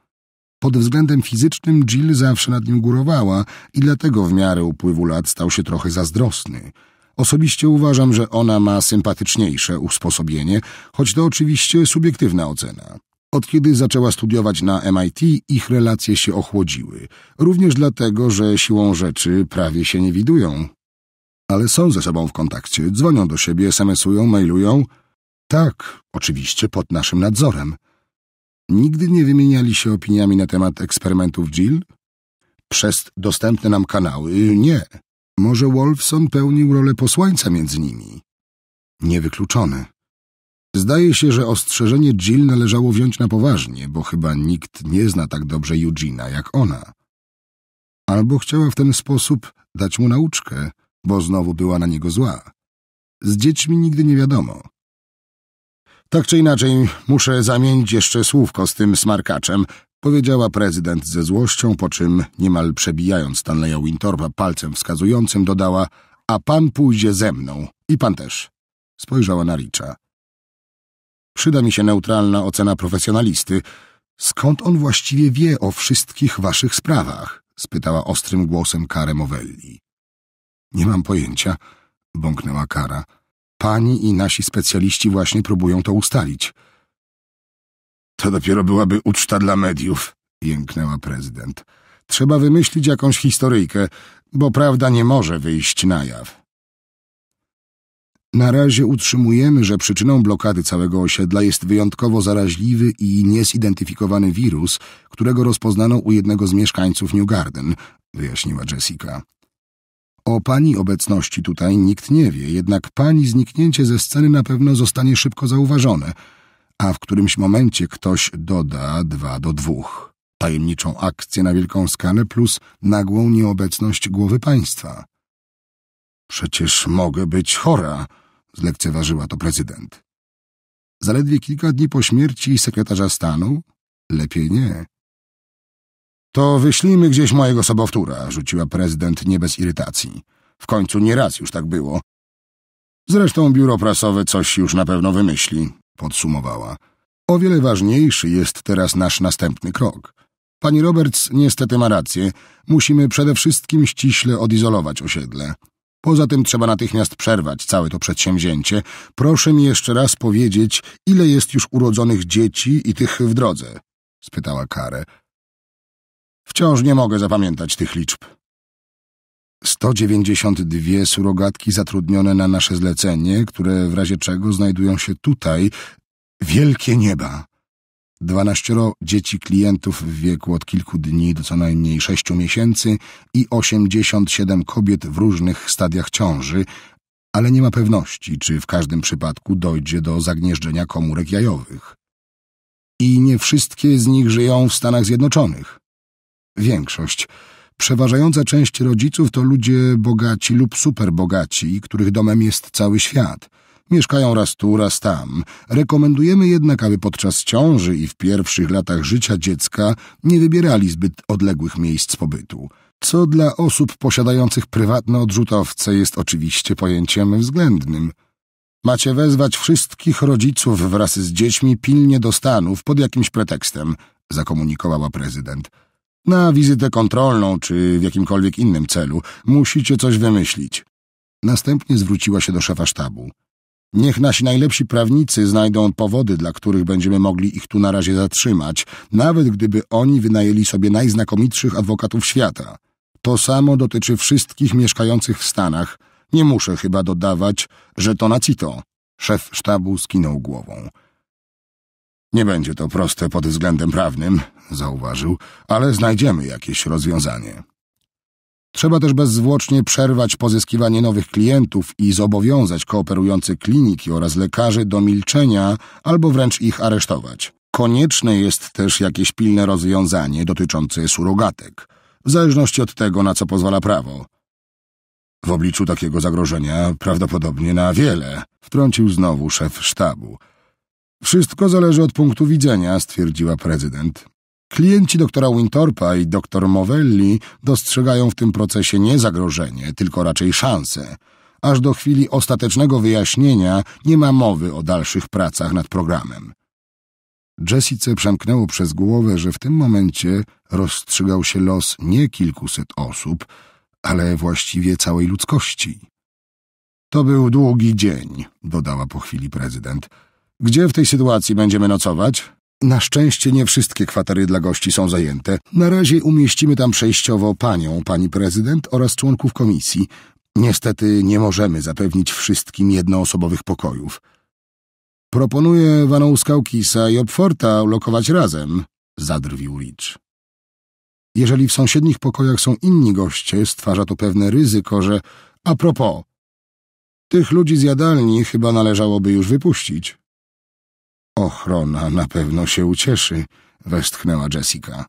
Pod względem fizycznym Jill zawsze nad nim górowała i dlatego w miarę upływu lat stał się trochę zazdrosny – Osobiście uważam, że ona ma sympatyczniejsze usposobienie, choć to oczywiście subiektywna ocena. Od kiedy zaczęła studiować na MIT, ich relacje się ochłodziły, również dlatego, że siłą rzeczy prawie się nie widują. Ale są ze sobą w kontakcie, dzwonią do siebie, smsują, mailują. Tak, oczywiście pod naszym nadzorem. Nigdy nie wymieniali się opiniami na temat eksperymentów Jill? Przez dostępne nam kanały nie. Może Wolfson pełnił rolę posłańca między nimi? Niewykluczone. Zdaje się, że ostrzeżenie Jill należało wziąć na poważnie, bo chyba nikt nie zna tak dobrze Eugena jak ona. Albo chciała w ten sposób dać mu nauczkę, bo znowu była na niego zła. Z dziećmi nigdy nie wiadomo. Tak czy inaczej, muszę zamienić jeszcze słówko z tym smarkaczem, powiedziała prezydent ze złością, po czym, niemal przebijając Stanleya Wintorpa palcem wskazującym, dodała — a pan pójdzie ze mną i pan też. Spojrzała na Richa. Przyda mi się neutralna ocena profesjonalisty. Skąd on właściwie wie o wszystkich waszych sprawach? spytała ostrym głosem Kare Mowelli. Nie mam pojęcia, bąknęła Kara. Pani i nasi specjaliści właśnie próbują to ustalić. To dopiero byłaby uczta dla mediów, jęknęła prezydent. Trzeba wymyślić jakąś historyjkę, bo prawda nie może wyjść na jaw. Na razie utrzymujemy, że przyczyną blokady całego osiedla jest wyjątkowo zaraźliwy i niezidentyfikowany wirus, którego rozpoznano u jednego z mieszkańców New Garden, wyjaśniła Jessica. O pani obecności tutaj nikt nie wie, jednak pani zniknięcie ze sceny na pewno zostanie szybko zauważone – a w którymś momencie ktoś doda dwa do dwóch. Tajemniczą akcję na wielką skalę plus nagłą nieobecność głowy państwa. Przecież mogę być chora, zlekceważyła to prezydent. Zaledwie kilka dni po śmierci sekretarza stanu? Lepiej nie. To wyślijmy gdzieś mojego sobowtóra, rzuciła prezydent nie bez irytacji. W końcu nie raz już tak było. Zresztą biuro prasowe coś już na pewno wymyśli podsumowała. O wiele ważniejszy jest teraz nasz następny krok. Pani Roberts niestety ma rację. Musimy przede wszystkim ściśle odizolować osiedle. Poza tym trzeba natychmiast przerwać całe to przedsięwzięcie. Proszę mi jeszcze raz powiedzieć, ile jest już urodzonych dzieci i tych w drodze? spytała Karę. Wciąż nie mogę zapamiętać tych liczb, 192 surogatki zatrudnione na nasze zlecenie, które w razie czego znajdują się tutaj. Wielkie nieba! Dwanaścioro dzieci klientów w wieku od kilku dni do co najmniej sześciu miesięcy i 87 kobiet w różnych stadiach ciąży, ale nie ma pewności, czy w każdym przypadku dojdzie do zagnieżdżenia komórek jajowych. I nie wszystkie z nich żyją w Stanach Zjednoczonych. Większość Przeważająca część rodziców to ludzie bogaci lub superbogaci, których domem jest cały świat. Mieszkają raz tu, raz tam. Rekomendujemy jednak, aby podczas ciąży i w pierwszych latach życia dziecka nie wybierali zbyt odległych miejsc pobytu. Co dla osób posiadających prywatne odrzutowce jest oczywiście pojęciem względnym. Macie wezwać wszystkich rodziców wraz z dziećmi pilnie do Stanów pod jakimś pretekstem, zakomunikowała prezydent. Na wizytę kontrolną czy w jakimkolwiek innym celu. Musicie coś wymyślić. Następnie zwróciła się do szefa sztabu. Niech nasi najlepsi prawnicy znajdą powody, dla których będziemy mogli ich tu na razie zatrzymać, nawet gdyby oni wynajęli sobie najznakomitszych adwokatów świata. To samo dotyczy wszystkich mieszkających w Stanach. Nie muszę chyba dodawać, że to na Cito. Szef sztabu skinął głową. Nie będzie to proste pod względem prawnym, zauważył, ale znajdziemy jakieś rozwiązanie. Trzeba też bezzwłocznie przerwać pozyskiwanie nowych klientów i zobowiązać kooperujące kliniki oraz lekarzy do milczenia albo wręcz ich aresztować. Konieczne jest też jakieś pilne rozwiązanie dotyczące surogatek, w zależności od tego, na co pozwala prawo. W obliczu takiego zagrożenia prawdopodobnie na wiele, wtrącił znowu szef sztabu. Wszystko zależy od punktu widzenia, stwierdziła prezydent. Klienci doktora Wintorpa i doktor Movelli dostrzegają w tym procesie nie zagrożenie, tylko raczej szansę. Aż do chwili ostatecznego wyjaśnienia nie ma mowy o dalszych pracach nad programem. Jessice przemknęło przez głowę, że w tym momencie rozstrzygał się los nie kilkuset osób, ale właściwie całej ludzkości. To był długi dzień, dodała po chwili prezydent. Gdzie w tej sytuacji będziemy nocować? Na szczęście nie wszystkie kwatery dla gości są zajęte. Na razie umieścimy tam przejściowo panią, pani prezydent oraz członków komisji. Niestety nie możemy zapewnić wszystkim jednoosobowych pokojów. Proponuję Wanouskaukisa i Opforta ulokować razem, zadrwił Rich. Jeżeli w sąsiednich pokojach są inni goście, stwarza to pewne ryzyko, że a propos, tych ludzi z jadalni chyba należałoby już wypuścić. Ochrona na pewno się ucieszy, westchnęła Jessica.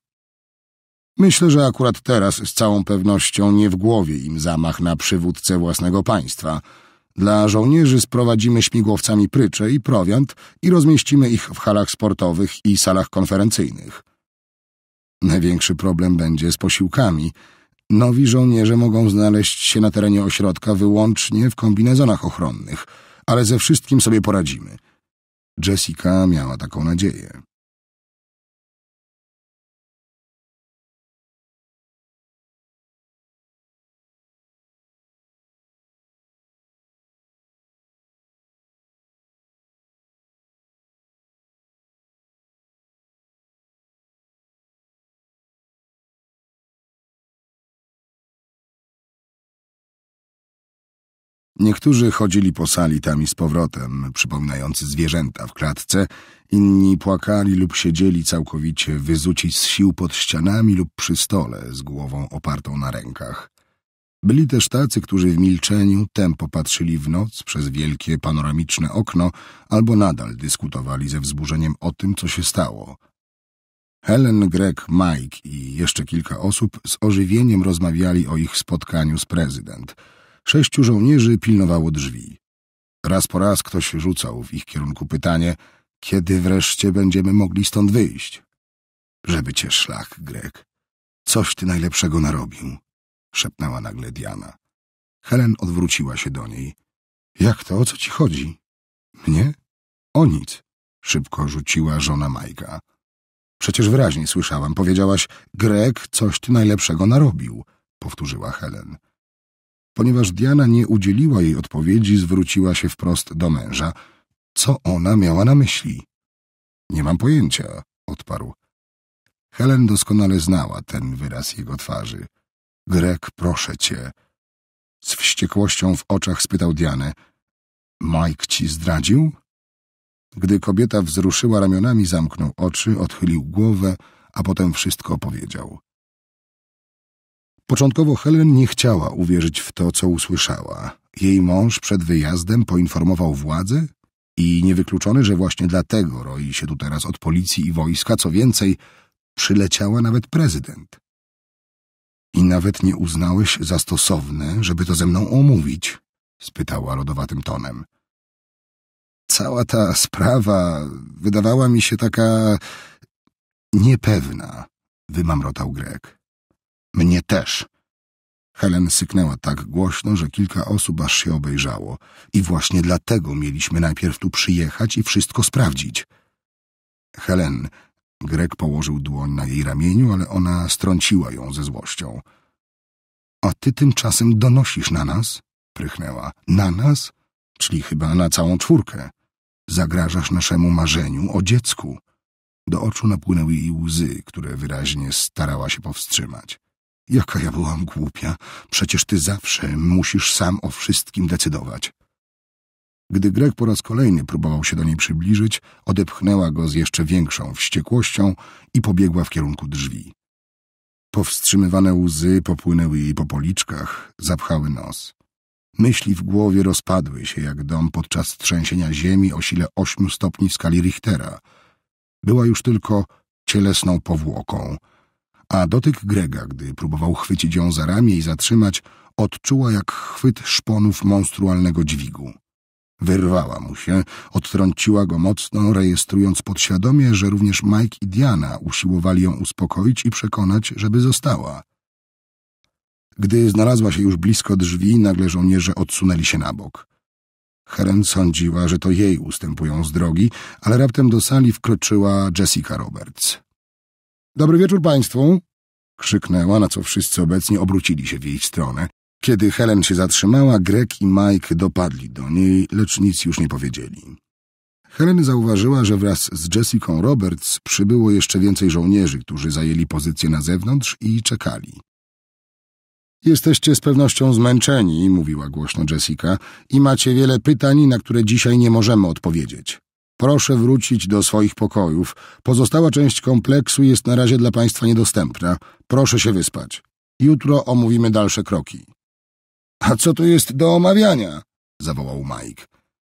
Myślę, że akurat teraz z całą pewnością nie w głowie im zamach na przywódcę własnego państwa. Dla żołnierzy sprowadzimy śmigłowcami prycze i prowiant i rozmieścimy ich w halach sportowych i salach konferencyjnych. Największy problem będzie z posiłkami. Nowi żołnierze mogą znaleźć się na terenie ośrodka wyłącznie w kombinezonach ochronnych, ale ze wszystkim sobie poradzimy – Jessica miała taką nadzieję. Niektórzy chodzili po sali tam i z powrotem, przypominający zwierzęta w klatce, inni płakali lub siedzieli całkowicie wyzuci z sił pod ścianami lub przy stole, z głową opartą na rękach. Byli też tacy, którzy w milczeniu tempo patrzyli w noc przez wielkie panoramiczne okno albo nadal dyskutowali ze wzburzeniem o tym, co się stało. Helen, Greg, Mike i jeszcze kilka osób z ożywieniem rozmawiali o ich spotkaniu z prezydent – Sześciu żołnierzy pilnowało drzwi. Raz po raz ktoś rzucał w ich kierunku pytanie, kiedy wreszcie będziemy mogli stąd wyjść. Żeby cię szlak, Greg. Coś ty najlepszego narobił, szepnęła nagle Diana. Helen odwróciła się do niej. Jak to, o co ci chodzi? Mnie? O nic, szybko rzuciła żona Majka. Przecież wyraźnie słyszałam, powiedziałaś, Greg, coś ty najlepszego narobił, powtórzyła Helen. Ponieważ Diana nie udzieliła jej odpowiedzi, zwróciła się wprost do męża. Co ona miała na myśli? Nie mam pojęcia, odparł. Helen doskonale znała ten wyraz jego twarzy. Grek, proszę cię. Z wściekłością w oczach spytał Dianę. Mike ci zdradził? Gdy kobieta wzruszyła ramionami, zamknął oczy, odchylił głowę, a potem wszystko opowiedział. Początkowo Helen nie chciała uwierzyć w to, co usłyszała. Jej mąż przed wyjazdem poinformował władzę i niewykluczony, że właśnie dlatego roi się tu teraz od policji i wojska, co więcej, przyleciała nawet prezydent. I nawet nie uznałeś za stosowne, żeby to ze mną omówić, spytała lodowatym tonem. Cała ta sprawa wydawała mi się taka niepewna, wymamrotał grek. Mnie też. Helen syknęła tak głośno, że kilka osób aż się obejrzało. I właśnie dlatego mieliśmy najpierw tu przyjechać i wszystko sprawdzić. Helen, Greg położył dłoń na jej ramieniu, ale ona strąciła ją ze złością. A ty tymczasem donosisz na nas? Prychnęła. Na nas? Czyli chyba na całą czwórkę. Zagrażasz naszemu marzeniu o dziecku. Do oczu napłynęły jej łzy, które wyraźnie starała się powstrzymać. Jaka ja byłam głupia, przecież ty zawsze musisz sam o wszystkim decydować. Gdy Greg po raz kolejny próbował się do niej przybliżyć, odepchnęła go z jeszcze większą wściekłością i pobiegła w kierunku drzwi. Powstrzymywane łzy popłynęły jej po policzkach, zapchały nos. Myśli w głowie rozpadły się jak dom podczas trzęsienia ziemi o sile ośmiu stopni skali Richtera. Była już tylko cielesną powłoką – a dotyk Grega, gdy próbował chwycić ją za ramię i zatrzymać, odczuła jak chwyt szponów monstrualnego dźwigu. Wyrwała mu się, odtrąciła go mocno, rejestrując podświadomie, że również Mike i Diana usiłowali ją uspokoić i przekonać, żeby została. Gdy znalazła się już blisko drzwi, nagle żołnierze odsunęli się na bok. Helen sądziła, że to jej ustępują z drogi, ale raptem do sali wkroczyła Jessica Roberts. Dobry wieczór państwu! krzyknęła, na co wszyscy obecni obrócili się w jej stronę. Kiedy Helen się zatrzymała, Greg i Mike dopadli do niej, lecz nic już nie powiedzieli. Helen zauważyła, że wraz z Jessica Roberts przybyło jeszcze więcej żołnierzy, którzy zajęli pozycję na zewnątrz i czekali. Jesteście z pewnością zmęczeni, mówiła głośno Jessica, i macie wiele pytań, na które dzisiaj nie możemy odpowiedzieć. Proszę wrócić do swoich pokojów. Pozostała część kompleksu jest na razie dla Państwa niedostępna. Proszę się wyspać. Jutro omówimy dalsze kroki. A co tu jest do omawiania? zawołał Mike.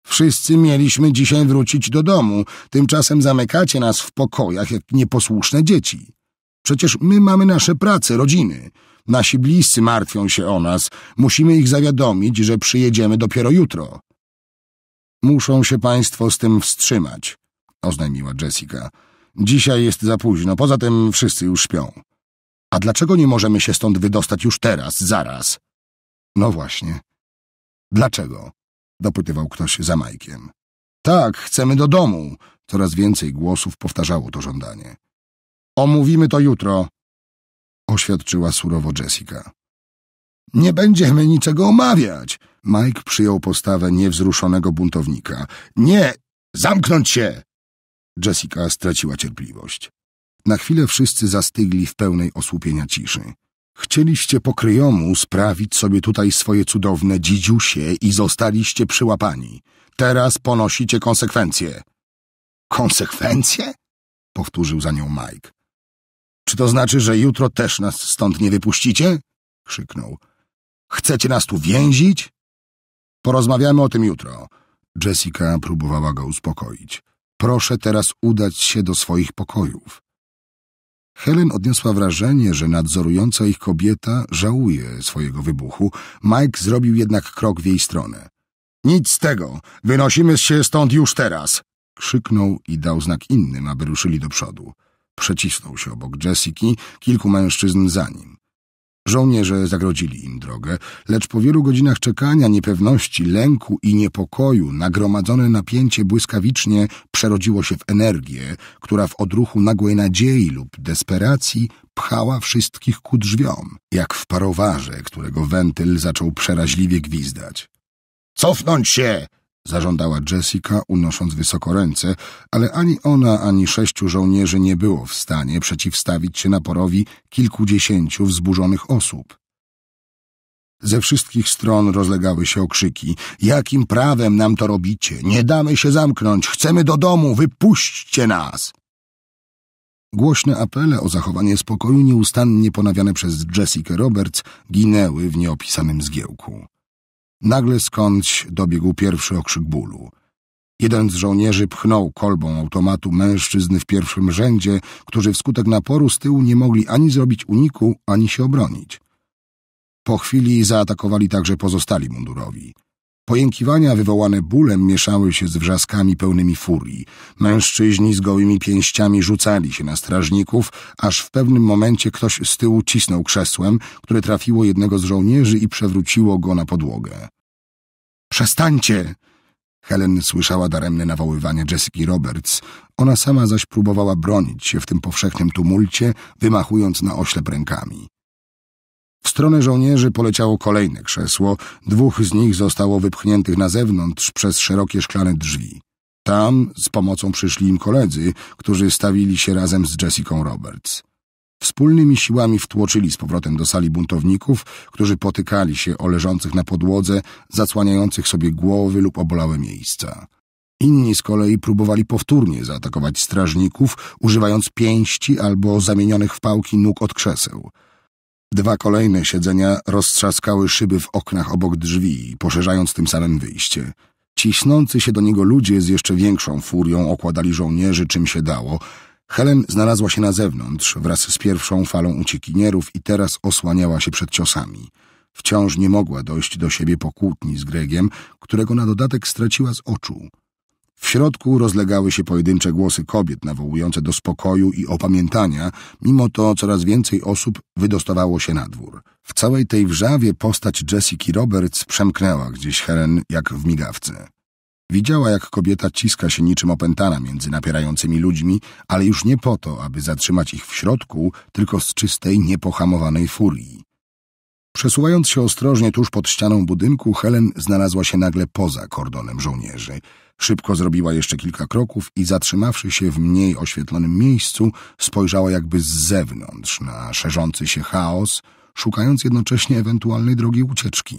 Wszyscy mieliśmy dzisiaj wrócić do domu, tymczasem zamykacie nas w pokojach jak nieposłuszne dzieci. Przecież my mamy nasze prace, rodziny. Nasi bliscy martwią się o nas. Musimy ich zawiadomić, że przyjedziemy dopiero jutro. Muszą się państwo z tym wstrzymać, oznajmiła Jessica. Dzisiaj jest za późno, poza tym wszyscy już śpią. A dlaczego nie możemy się stąd wydostać już teraz, zaraz? No właśnie. Dlaczego? dopytywał ktoś za Majkiem. Tak, chcemy do domu. Coraz więcej głosów powtarzało to żądanie. Omówimy to jutro, oświadczyła surowo Jessica. Nie będziemy niczego omawiać, Mike przyjął postawę niewzruszonego buntownika. Nie! Zamknąć się! Jessica straciła cierpliwość. Na chwilę wszyscy zastygli w pełnej osłupienia ciszy. Chcieliście pokryjomu sprawić sobie tutaj swoje cudowne dzidziusie i zostaliście przyłapani. Teraz ponosicie konsekwencje. Konsekwencje? Powtórzył za nią Mike. Czy to znaczy, że jutro też nas stąd nie wypuścicie? Krzyknął. Chcecie nas tu więzić? Porozmawiamy o tym jutro. Jessica próbowała go uspokoić. Proszę teraz udać się do swoich pokojów. Helen odniosła wrażenie, że nadzorująca ich kobieta żałuje swojego wybuchu. Mike zrobił jednak krok w jej stronę. Nic z tego! Wynosimy się stąd już teraz! Krzyknął i dał znak innym, aby ruszyli do przodu. Przecisnął się obok Jessiki, kilku mężczyzn za nim. Żołnierze zagrodzili im drogę, lecz po wielu godzinach czekania, niepewności, lęku i niepokoju nagromadzone napięcie błyskawicznie przerodziło się w energię, która w odruchu nagłej nadziei lub desperacji pchała wszystkich ku drzwiom, jak w parowarze, którego wentyl zaczął przeraźliwie gwizdać. Cofnąć się! Zażądała Jessica, unosząc wysoko ręce, ale ani ona, ani sześciu żołnierzy nie było w stanie przeciwstawić się naporowi kilkudziesięciu wzburzonych osób. Ze wszystkich stron rozlegały się okrzyki. Jakim prawem nam to robicie? Nie damy się zamknąć! Chcemy do domu! Wypuśćcie nas! Głośne apele o zachowanie spokoju, nieustannie ponawiane przez Jessica Roberts, ginęły w nieopisanym zgiełku. Nagle skądś dobiegł pierwszy okrzyk bólu. Jeden z żołnierzy pchnął kolbą automatu mężczyzny w pierwszym rzędzie, którzy wskutek naporu z tyłu nie mogli ani zrobić uniku, ani się obronić. Po chwili zaatakowali także pozostali mundurowi. Pojękiwania wywołane bólem mieszały się z wrzaskami pełnymi furii. Mężczyźni z gołymi pięściami rzucali się na strażników, aż w pewnym momencie ktoś z tyłu cisnął krzesłem, które trafiło jednego z żołnierzy i przewróciło go na podłogę. Przestańcie! Helen słyszała daremne nawoływanie Jessica Roberts. Ona sama zaś próbowała bronić się w tym powszechnym tumulcie, wymachując na oślep rękami. W stronę żołnierzy poleciało kolejne krzesło, dwóch z nich zostało wypchniętych na zewnątrz przez szerokie szklane drzwi. Tam z pomocą przyszli im koledzy, którzy stawili się razem z Jessica Roberts. Wspólnymi siłami wtłoczyli z powrotem do sali buntowników, którzy potykali się o leżących na podłodze, zasłaniających sobie głowy lub obolałe miejsca. Inni z kolei próbowali powtórnie zaatakować strażników, używając pięści albo zamienionych w pałki nóg od krzeseł – Dwa kolejne siedzenia roztrzaskały szyby w oknach obok drzwi, poszerzając tym samym wyjście. Ciśnący się do niego ludzie z jeszcze większą furią okładali żołnierzy, czym się dało. Helen znalazła się na zewnątrz wraz z pierwszą falą uciekinierów i teraz osłaniała się przed ciosami. Wciąż nie mogła dojść do siebie po kłótni z Gregiem, którego na dodatek straciła z oczu. W środku rozlegały się pojedyncze głosy kobiet nawołujące do spokoju i opamiętania, mimo to coraz więcej osób wydostawało się na dwór. W całej tej wrzawie postać Jessica Roberts przemknęła gdzieś Helen jak w migawce. Widziała, jak kobieta ciska się niczym opętana między napierającymi ludźmi, ale już nie po to, aby zatrzymać ich w środku, tylko z czystej, niepohamowanej furii. Przesuwając się ostrożnie tuż pod ścianą budynku, Helen znalazła się nagle poza kordonem żołnierzy. Szybko zrobiła jeszcze kilka kroków i zatrzymawszy się w mniej oświetlonym miejscu, spojrzała jakby z zewnątrz na szerzący się chaos, szukając jednocześnie ewentualnej drogi ucieczki.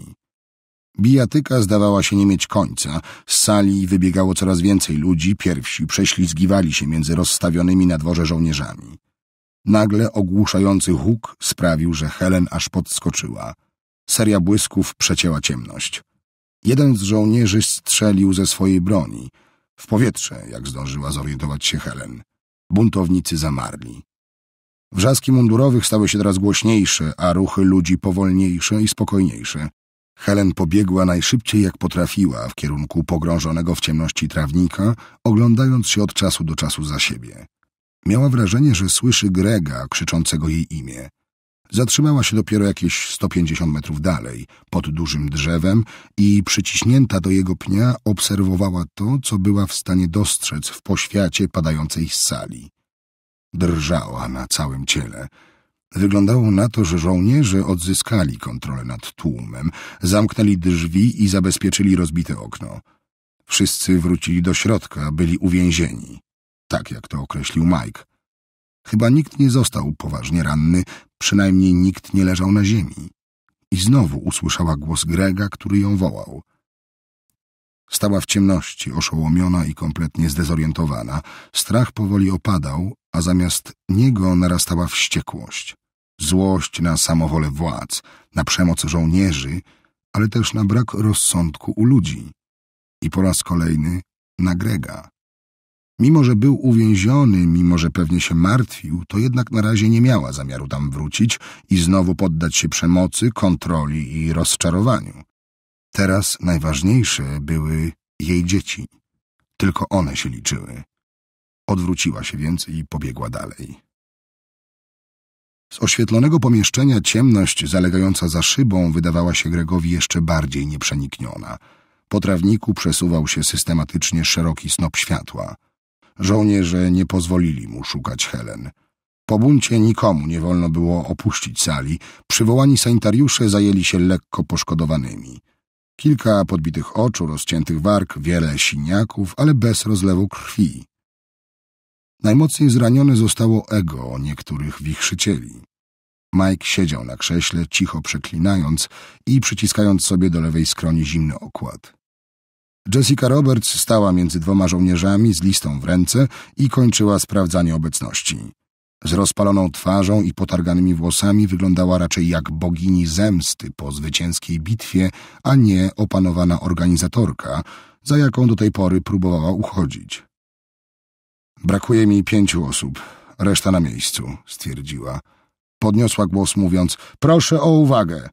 Bijatyka zdawała się nie mieć końca. Z sali wybiegało coraz więcej ludzi, pierwsi prześlizgiwali się między rozstawionymi na dworze żołnierzami. Nagle ogłuszający huk sprawił, że Helen aż podskoczyła. Seria błysków przecięła ciemność. Jeden z żołnierzy strzelił ze swojej broni. W powietrze, jak zdążyła zorientować się Helen. Buntownicy zamarli. Wrzaski mundurowych stały się teraz głośniejsze, a ruchy ludzi powolniejsze i spokojniejsze. Helen pobiegła najszybciej jak potrafiła w kierunku pogrążonego w ciemności trawnika, oglądając się od czasu do czasu za siebie. Miała wrażenie, że słyszy Grega krzyczącego jej imię. Zatrzymała się dopiero jakieś 150 metrów dalej, pod dużym drzewem i przyciśnięta do jego pnia obserwowała to, co była w stanie dostrzec w poświacie padającej z sali. Drżała na całym ciele. Wyglądało na to, że żołnierze odzyskali kontrolę nad tłumem, zamknęli drzwi i zabezpieczyli rozbite okno. Wszyscy wrócili do środka, byli uwięzieni tak jak to określił Mike. Chyba nikt nie został poważnie ranny, przynajmniej nikt nie leżał na ziemi. I znowu usłyszała głos Grega, który ją wołał. Stała w ciemności, oszołomiona i kompletnie zdezorientowana. Strach powoli opadał, a zamiast niego narastała wściekłość. Złość na samowolę władz, na przemoc żołnierzy, ale też na brak rozsądku u ludzi. I po raz kolejny na Grega. Mimo, że był uwięziony, mimo, że pewnie się martwił, to jednak na razie nie miała zamiaru tam wrócić i znowu poddać się przemocy, kontroli i rozczarowaniu. Teraz najważniejsze były jej dzieci. Tylko one się liczyły. Odwróciła się więc i pobiegła dalej. Z oświetlonego pomieszczenia ciemność zalegająca za szybą wydawała się Gregowi jeszcze bardziej nieprzenikniona. Po trawniku przesuwał się systematycznie szeroki snop światła – Żołnierze nie pozwolili mu szukać Helen. Po buncie nikomu nie wolno było opuścić sali. Przywołani sanitariusze zajęli się lekko poszkodowanymi. Kilka podbitych oczu, rozciętych warg, wiele siniaków, ale bez rozlewu krwi. Najmocniej zranione zostało ego niektórych wichrzycieli. Mike siedział na krześle, cicho przeklinając i przyciskając sobie do lewej skroni zimny okład. Jessica Roberts stała między dwoma żołnierzami z listą w ręce i kończyła sprawdzanie obecności. Z rozpaloną twarzą i potarganymi włosami wyglądała raczej jak bogini zemsty po zwycięskiej bitwie, a nie opanowana organizatorka, za jaką do tej pory próbowała uchodzić. Brakuje mi pięciu osób, reszta na miejscu, stwierdziła. Podniosła głos mówiąc, proszę o uwagę.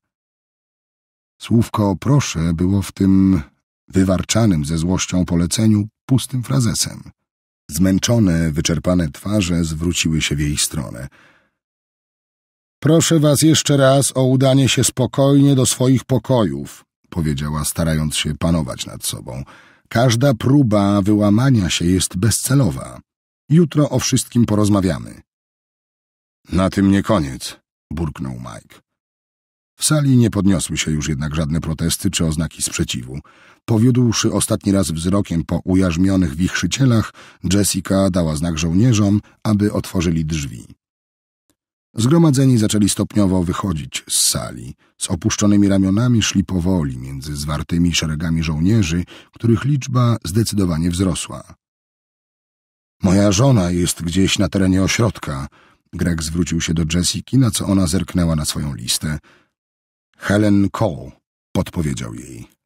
Słówko proszę było w tym wywarczanym ze złością poleceniu pustym frazesem. Zmęczone, wyczerpane twarze zwróciły się w jej stronę. Proszę was jeszcze raz o udanie się spokojnie do swoich pokojów, powiedziała, starając się panować nad sobą. Każda próba wyłamania się jest bezcelowa. Jutro o wszystkim porozmawiamy. Na tym nie koniec, burknął Mike. W sali nie podniosły się już jednak żadne protesty czy oznaki sprzeciwu. Powiódłszy ostatni raz wzrokiem po ujarzmionych wichrzycielach, Jessica dała znak żołnierzom, aby otworzyli drzwi. Zgromadzeni zaczęli stopniowo wychodzić z sali. Z opuszczonymi ramionami szli powoli między zwartymi szeregami żołnierzy, których liczba zdecydowanie wzrosła. Moja żona jest gdzieś na terenie ośrodka. Greg zwrócił się do Jessiki, na co ona zerknęła na swoją listę. Helen Cole, podpowiedział jej.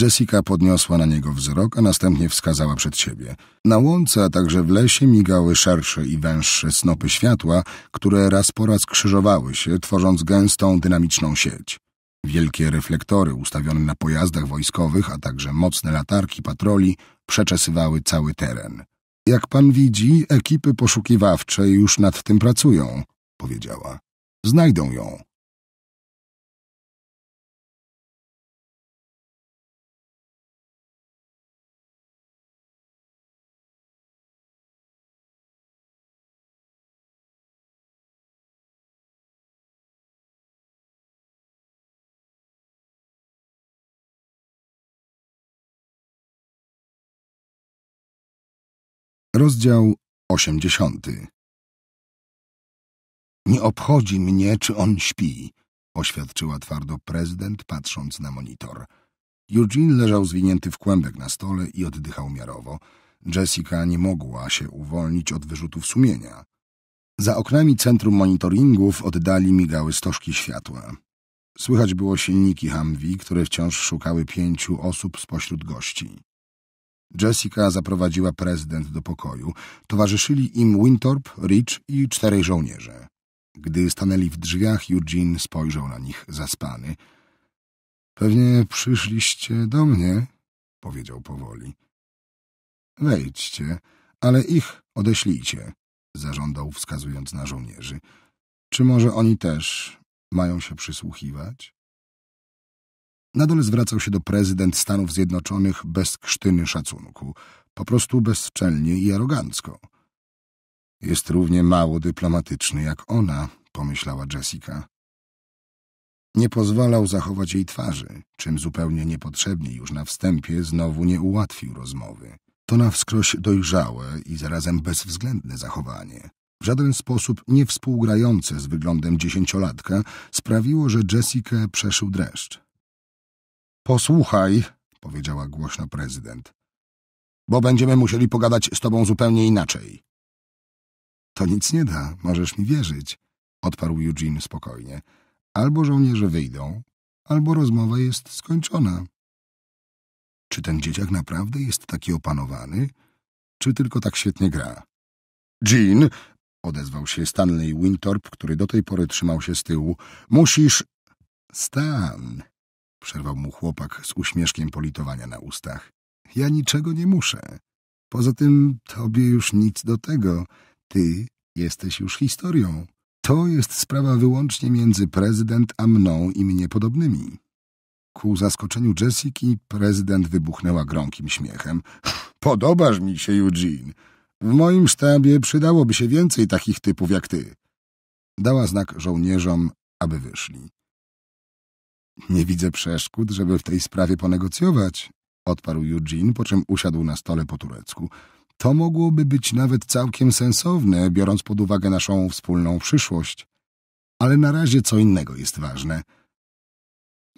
Jessica podniosła na niego wzrok, a następnie wskazała przed siebie. Na łące, a także w lesie migały szersze i węższe snopy światła, które raz po raz krzyżowały się, tworząc gęstą, dynamiczną sieć. Wielkie reflektory ustawione na pojazdach wojskowych, a także mocne latarki patroli przeczesywały cały teren. Jak pan widzi, ekipy poszukiwawcze już nad tym pracują, powiedziała. Znajdą ją. Rozdział 80. Nie obchodzi mnie, czy on śpi, oświadczyła twardo prezydent, patrząc na monitor. Eugene leżał zwinięty w kłębek na stole i oddychał miarowo. Jessica nie mogła się uwolnić od wyrzutów sumienia. Za oknami centrum monitoringu w oddali migały stożki światła. Słychać było silniki Humvee, które wciąż szukały pięciu osób spośród gości. Jessica zaprowadziła prezydent do pokoju. Towarzyszyli im Winthorpe, Rich i czterej żołnierze. Gdy stanęli w drzwiach, Eugene spojrzał na nich zaspany. Pewnie przyszliście do mnie, powiedział powoli. Wejdźcie, ale ich odeślijcie, zażądał, wskazując na żołnierzy. Czy może oni też mają się przysłuchiwać? Na dole zwracał się do prezydent Stanów Zjednoczonych bez krztyny szacunku, po prostu bezczelnie i arogancko. Jest równie mało dyplomatyczny jak ona, pomyślała Jessica. Nie pozwalał zachować jej twarzy, czym zupełnie niepotrzebnie już na wstępie znowu nie ułatwił rozmowy. To na wskroś dojrzałe i zarazem bezwzględne zachowanie, w żaden sposób niewspółgrające z wyglądem dziesięciolatka, sprawiło, że Jessica przeszył dreszcz. Posłuchaj, powiedziała głośno prezydent, bo będziemy musieli pogadać z tobą zupełnie inaczej. To nic nie da, możesz mi wierzyć, odparł Eugene spokojnie. Albo żołnierze wyjdą, albo rozmowa jest skończona. Czy ten dzieciak naprawdę jest taki opanowany, czy tylko tak świetnie gra? Jean, odezwał się Stanley Wintorp, który do tej pory trzymał się z tyłu, musisz... Stan, przerwał mu chłopak z uśmieszkiem politowania na ustach. Ja niczego nie muszę. Poza tym tobie już nic do tego. Ty jesteś już historią. To jest sprawa wyłącznie między prezydent a mną i mnie podobnymi. Ku zaskoczeniu Jessiki prezydent wybuchnęła gromkim śmiechem. *laughs* Podobasz mi się, Eugene. W moim sztabie przydałoby się więcej takich typów jak ty. Dała znak żołnierzom, aby wyszli. Nie widzę przeszkód, żeby w tej sprawie ponegocjować, odparł Eugene, po czym usiadł na stole po turecku. To mogłoby być nawet całkiem sensowne, biorąc pod uwagę naszą wspólną przyszłość. Ale na razie co innego jest ważne.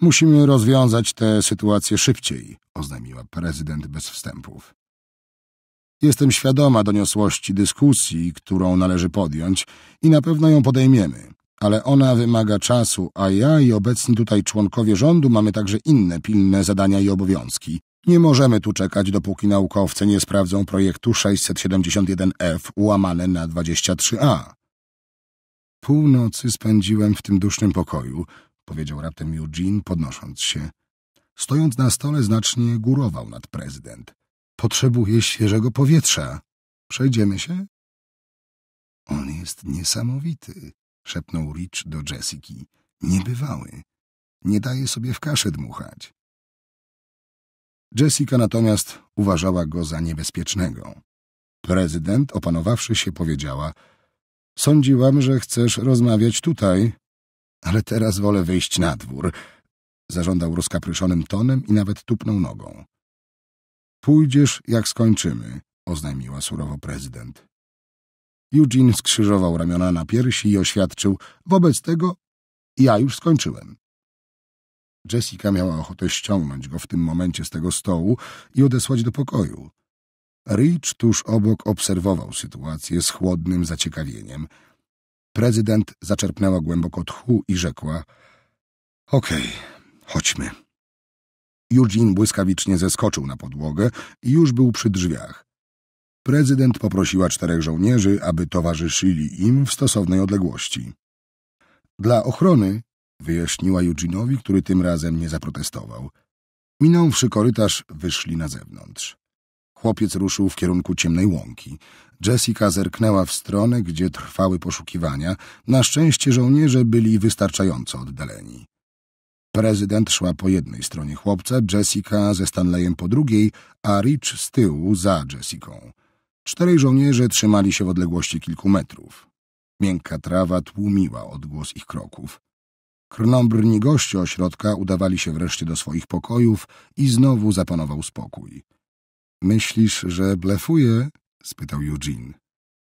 Musimy rozwiązać tę sytuację szybciej, oznajmiła prezydent bez wstępów. Jestem świadoma doniosłości dyskusji, którą należy podjąć i na pewno ją podejmiemy ale ona wymaga czasu, a ja i obecni tutaj członkowie rządu mamy także inne pilne zadania i obowiązki. Nie możemy tu czekać, dopóki naukowcy nie sprawdzą projektu 671F łamane na 23A. Północy spędziłem w tym dusznym pokoju, powiedział raptem Eugene, podnosząc się. Stojąc na stole znacznie górował nad prezydent. Potrzebuje świeżego powietrza. Przejdziemy się? On jest niesamowity, szepnął Rich do Jessiki. Niebywały. Nie daje sobie w kaszę dmuchać. Jessica natomiast uważała go za niebezpiecznego. Prezydent, opanowawszy się, powiedziała — Sądziłam, że chcesz rozmawiać tutaj, ale teraz wolę wyjść na dwór — zażądał rozkapryszonym tonem i nawet tupnął nogą. — Pójdziesz, jak skończymy — oznajmiła surowo prezydent. Eugene skrzyżował ramiona na piersi i oświadczył: Wobec tego ja już skończyłem. Jessica miała ochotę ściągnąć go w tym momencie z tego stołu i odesłać do pokoju. Rich tuż obok obserwował sytuację z chłodnym zaciekawieniem. Prezydent zaczerpnęła głęboko tchu i rzekła: Okej, okay, chodźmy. Eugene błyskawicznie zeskoczył na podłogę i już był przy drzwiach prezydent poprosiła czterech żołnierzy, aby towarzyszyli im w stosownej odległości. Dla ochrony, wyjaśniła Euginowi, który tym razem nie zaprotestował. Minąwszy korytarz, wyszli na zewnątrz. Chłopiec ruszył w kierunku ciemnej łąki. Jessica zerknęła w stronę, gdzie trwały poszukiwania. Na szczęście żołnierze byli wystarczająco oddaleni. Prezydent szła po jednej stronie chłopca, Jessica ze Stanleyem po drugiej, a Rich z tyłu za Jessiką. Czterej żołnierze trzymali się w odległości kilku metrów. Miękka trawa tłumiła odgłos ich kroków. Krnąbrni goście ośrodka udawali się wreszcie do swoich pokojów i znowu zapanował spokój. Myślisz, że blefuję? spytał Eugene.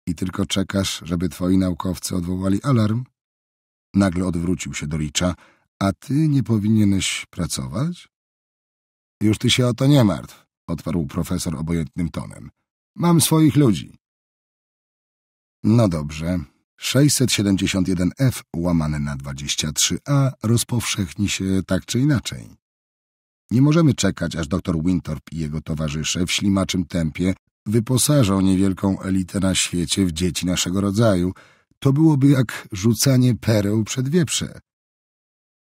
I tylko czekasz, żeby twoi naukowcy odwołali alarm? Nagle odwrócił się do Richa. A ty nie powinieneś pracować? Już ty się o to nie martw, odparł profesor obojętnym tonem. Mam swoich ludzi. No dobrze. 671F łamane na 23A rozpowszechni się tak czy inaczej. Nie możemy czekać, aż dr Wintorp i jego towarzysze w ślimaczym tempie wyposażą niewielką elitę na świecie w dzieci naszego rodzaju. To byłoby jak rzucanie pereł przed wieprze.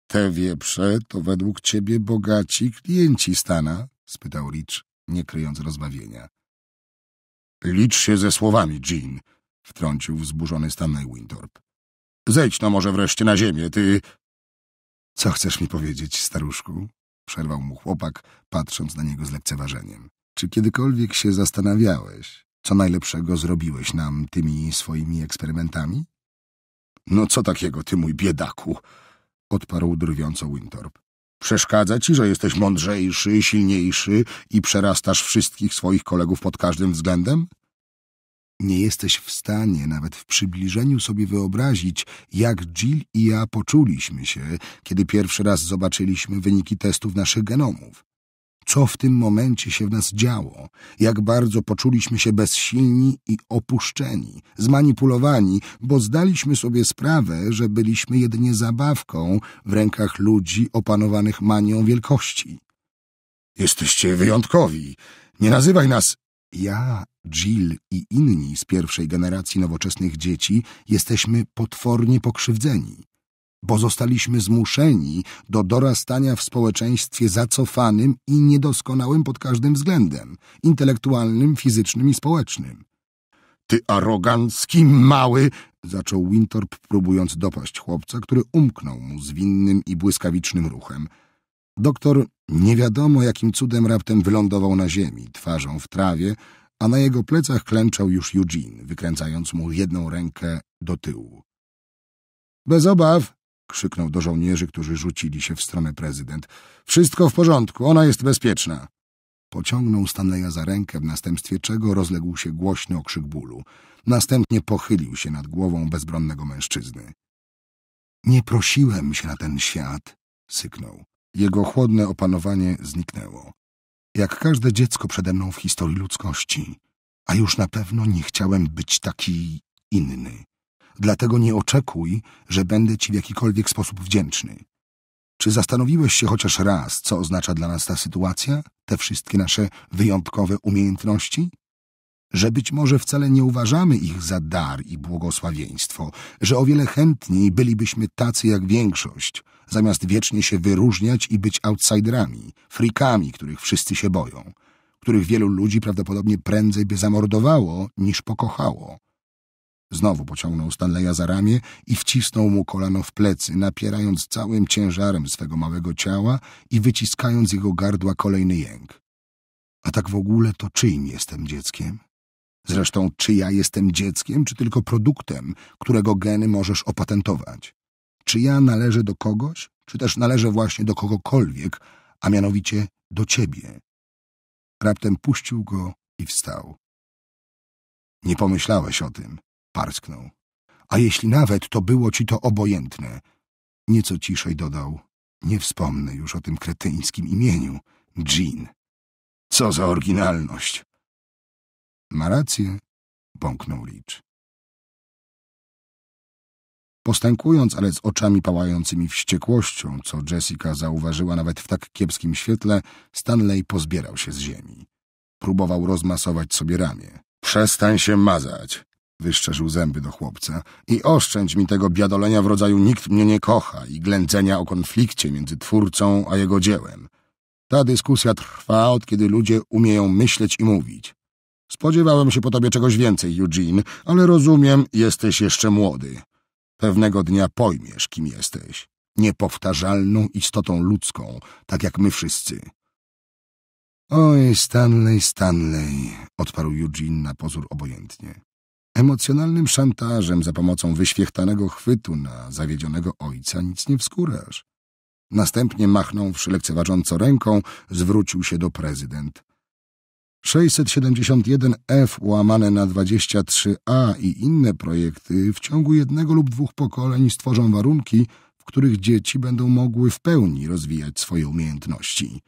Te wieprze to według ciebie bogaci klienci Stana? spytał Rich, nie kryjąc rozbawienia. Licz się ze słowami, Jean, wtrącił wzburzony Stanley Wintorp. Zejdź no może wreszcie na ziemię, ty... Co chcesz mi powiedzieć, staruszku? Przerwał mu chłopak, patrząc na niego z lekceważeniem. Czy kiedykolwiek się zastanawiałeś, co najlepszego zrobiłeś nam tymi swoimi eksperymentami? No co takiego, ty mój biedaku? Odparł drwiąco Wintorp. Przeszkadza ci, że jesteś mądrzejszy, silniejszy i przerastasz wszystkich swoich kolegów pod każdym względem? Nie jesteś w stanie nawet w przybliżeniu sobie wyobrazić, jak Jill i ja poczuliśmy się, kiedy pierwszy raz zobaczyliśmy wyniki testów naszych genomów co w tym momencie się w nas działo, jak bardzo poczuliśmy się bezsilni i opuszczeni, zmanipulowani, bo zdaliśmy sobie sprawę, że byliśmy jedynie zabawką w rękach ludzi opanowanych manią wielkości. Jesteście wyjątkowi. Nie nazywaj nas. Ja, Jill i inni z pierwszej generacji nowoczesnych dzieci jesteśmy potwornie pokrzywdzeni bo zostaliśmy zmuszeni do dorastania w społeczeństwie zacofanym i niedoskonałym pod każdym względem intelektualnym, fizycznym i społecznym. Ty arogancki mały! zaczął Wintorp, próbując dopaść chłopca, który umknął mu zwinnym i błyskawicznym ruchem. Doktor nie wiadomo jakim cudem raptem wylądował na ziemi, twarzą w trawie, a na jego plecach klęczał już Eugene, wykręcając mu jedną rękę do tyłu. Bez obaw, krzyknął do żołnierzy, którzy rzucili się w stronę prezydent. Wszystko w porządku, ona jest bezpieczna. Pociągnął Stanleya za rękę, w następstwie czego rozległ się głośny okrzyk bólu. Następnie pochylił się nad głową bezbronnego mężczyzny. Nie prosiłem się na ten świat, syknął. Jego chłodne opanowanie zniknęło. Jak każde dziecko przede mną w historii ludzkości, a już na pewno nie chciałem być taki inny dlatego nie oczekuj, że będę ci w jakikolwiek sposób wdzięczny. Czy zastanowiłeś się chociaż raz, co oznacza dla nas ta sytuacja, te wszystkie nasze wyjątkowe umiejętności? Że być może wcale nie uważamy ich za dar i błogosławieństwo, że o wiele chętniej bylibyśmy tacy jak większość, zamiast wiecznie się wyróżniać i być outsiderami, frikami, których wszyscy się boją, których wielu ludzi prawdopodobnie prędzej by zamordowało niż pokochało. Znowu pociągnął Stanleya za ramię i wcisnął mu kolano w plecy, napierając całym ciężarem swego małego ciała i wyciskając jego gardła kolejny jęk. A tak w ogóle to czyim jestem dzieckiem? Zresztą, czy ja jestem dzieckiem, czy tylko produktem, którego geny możesz opatentować? Czy ja należę do kogoś, czy też należę właśnie do kogokolwiek, a mianowicie do ciebie? Raptem puścił go i wstał. Nie pomyślałeś o tym, parsknął. A jeśli nawet, to było ci to obojętne. Nieco ciszej dodał. Nie wspomnę już o tym kretyńskim imieniu. Jean. Co za oryginalność. Ma rację, bąknął Rich. Postękując, ale z oczami pałającymi wściekłością, co Jessica zauważyła nawet w tak kiepskim świetle, Stanley pozbierał się z ziemi. Próbował rozmasować sobie ramię. Przestań się mazać. Wyszczerzył zęby do chłopca. I oszczędź mi tego biadolenia w rodzaju nikt mnie nie kocha i ględzenia o konflikcie między twórcą a jego dziełem. Ta dyskusja trwa, od kiedy ludzie umieją myśleć i mówić. Spodziewałem się po tobie czegoś więcej, Eugene, ale rozumiem, jesteś jeszcze młody. Pewnego dnia pojmiesz, kim jesteś. Niepowtarzalną istotą ludzką, tak jak my wszyscy. Oj, Stanley, Stanley, odparł Eugene na pozór obojętnie. Emocjonalnym szantażem za pomocą wyświechtanego chwytu na zawiedzionego ojca nic nie wskurasz. Następnie machnąwszy lekceważąco ręką, zwrócił się do prezydent. 671F łamane na 23A i inne projekty w ciągu jednego lub dwóch pokoleń stworzą warunki, w których dzieci będą mogły w pełni rozwijać swoje umiejętności.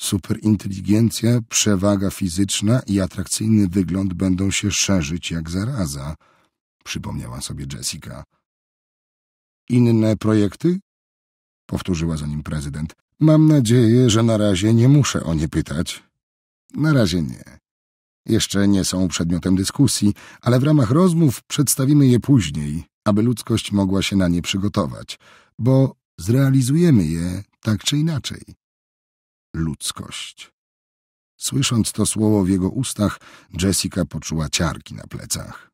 Superinteligencja, przewaga fizyczna i atrakcyjny wygląd będą się szerzyć jak zaraza, przypomniała sobie Jessica. Inne projekty? Powtórzyła za nim prezydent. Mam nadzieję, że na razie nie muszę o nie pytać. Na razie nie. Jeszcze nie są przedmiotem dyskusji, ale w ramach rozmów przedstawimy je później, aby ludzkość mogła się na nie przygotować, bo zrealizujemy je tak czy inaczej ludzkość. Słysząc to słowo w jego ustach, Jessica poczuła ciarki na plecach.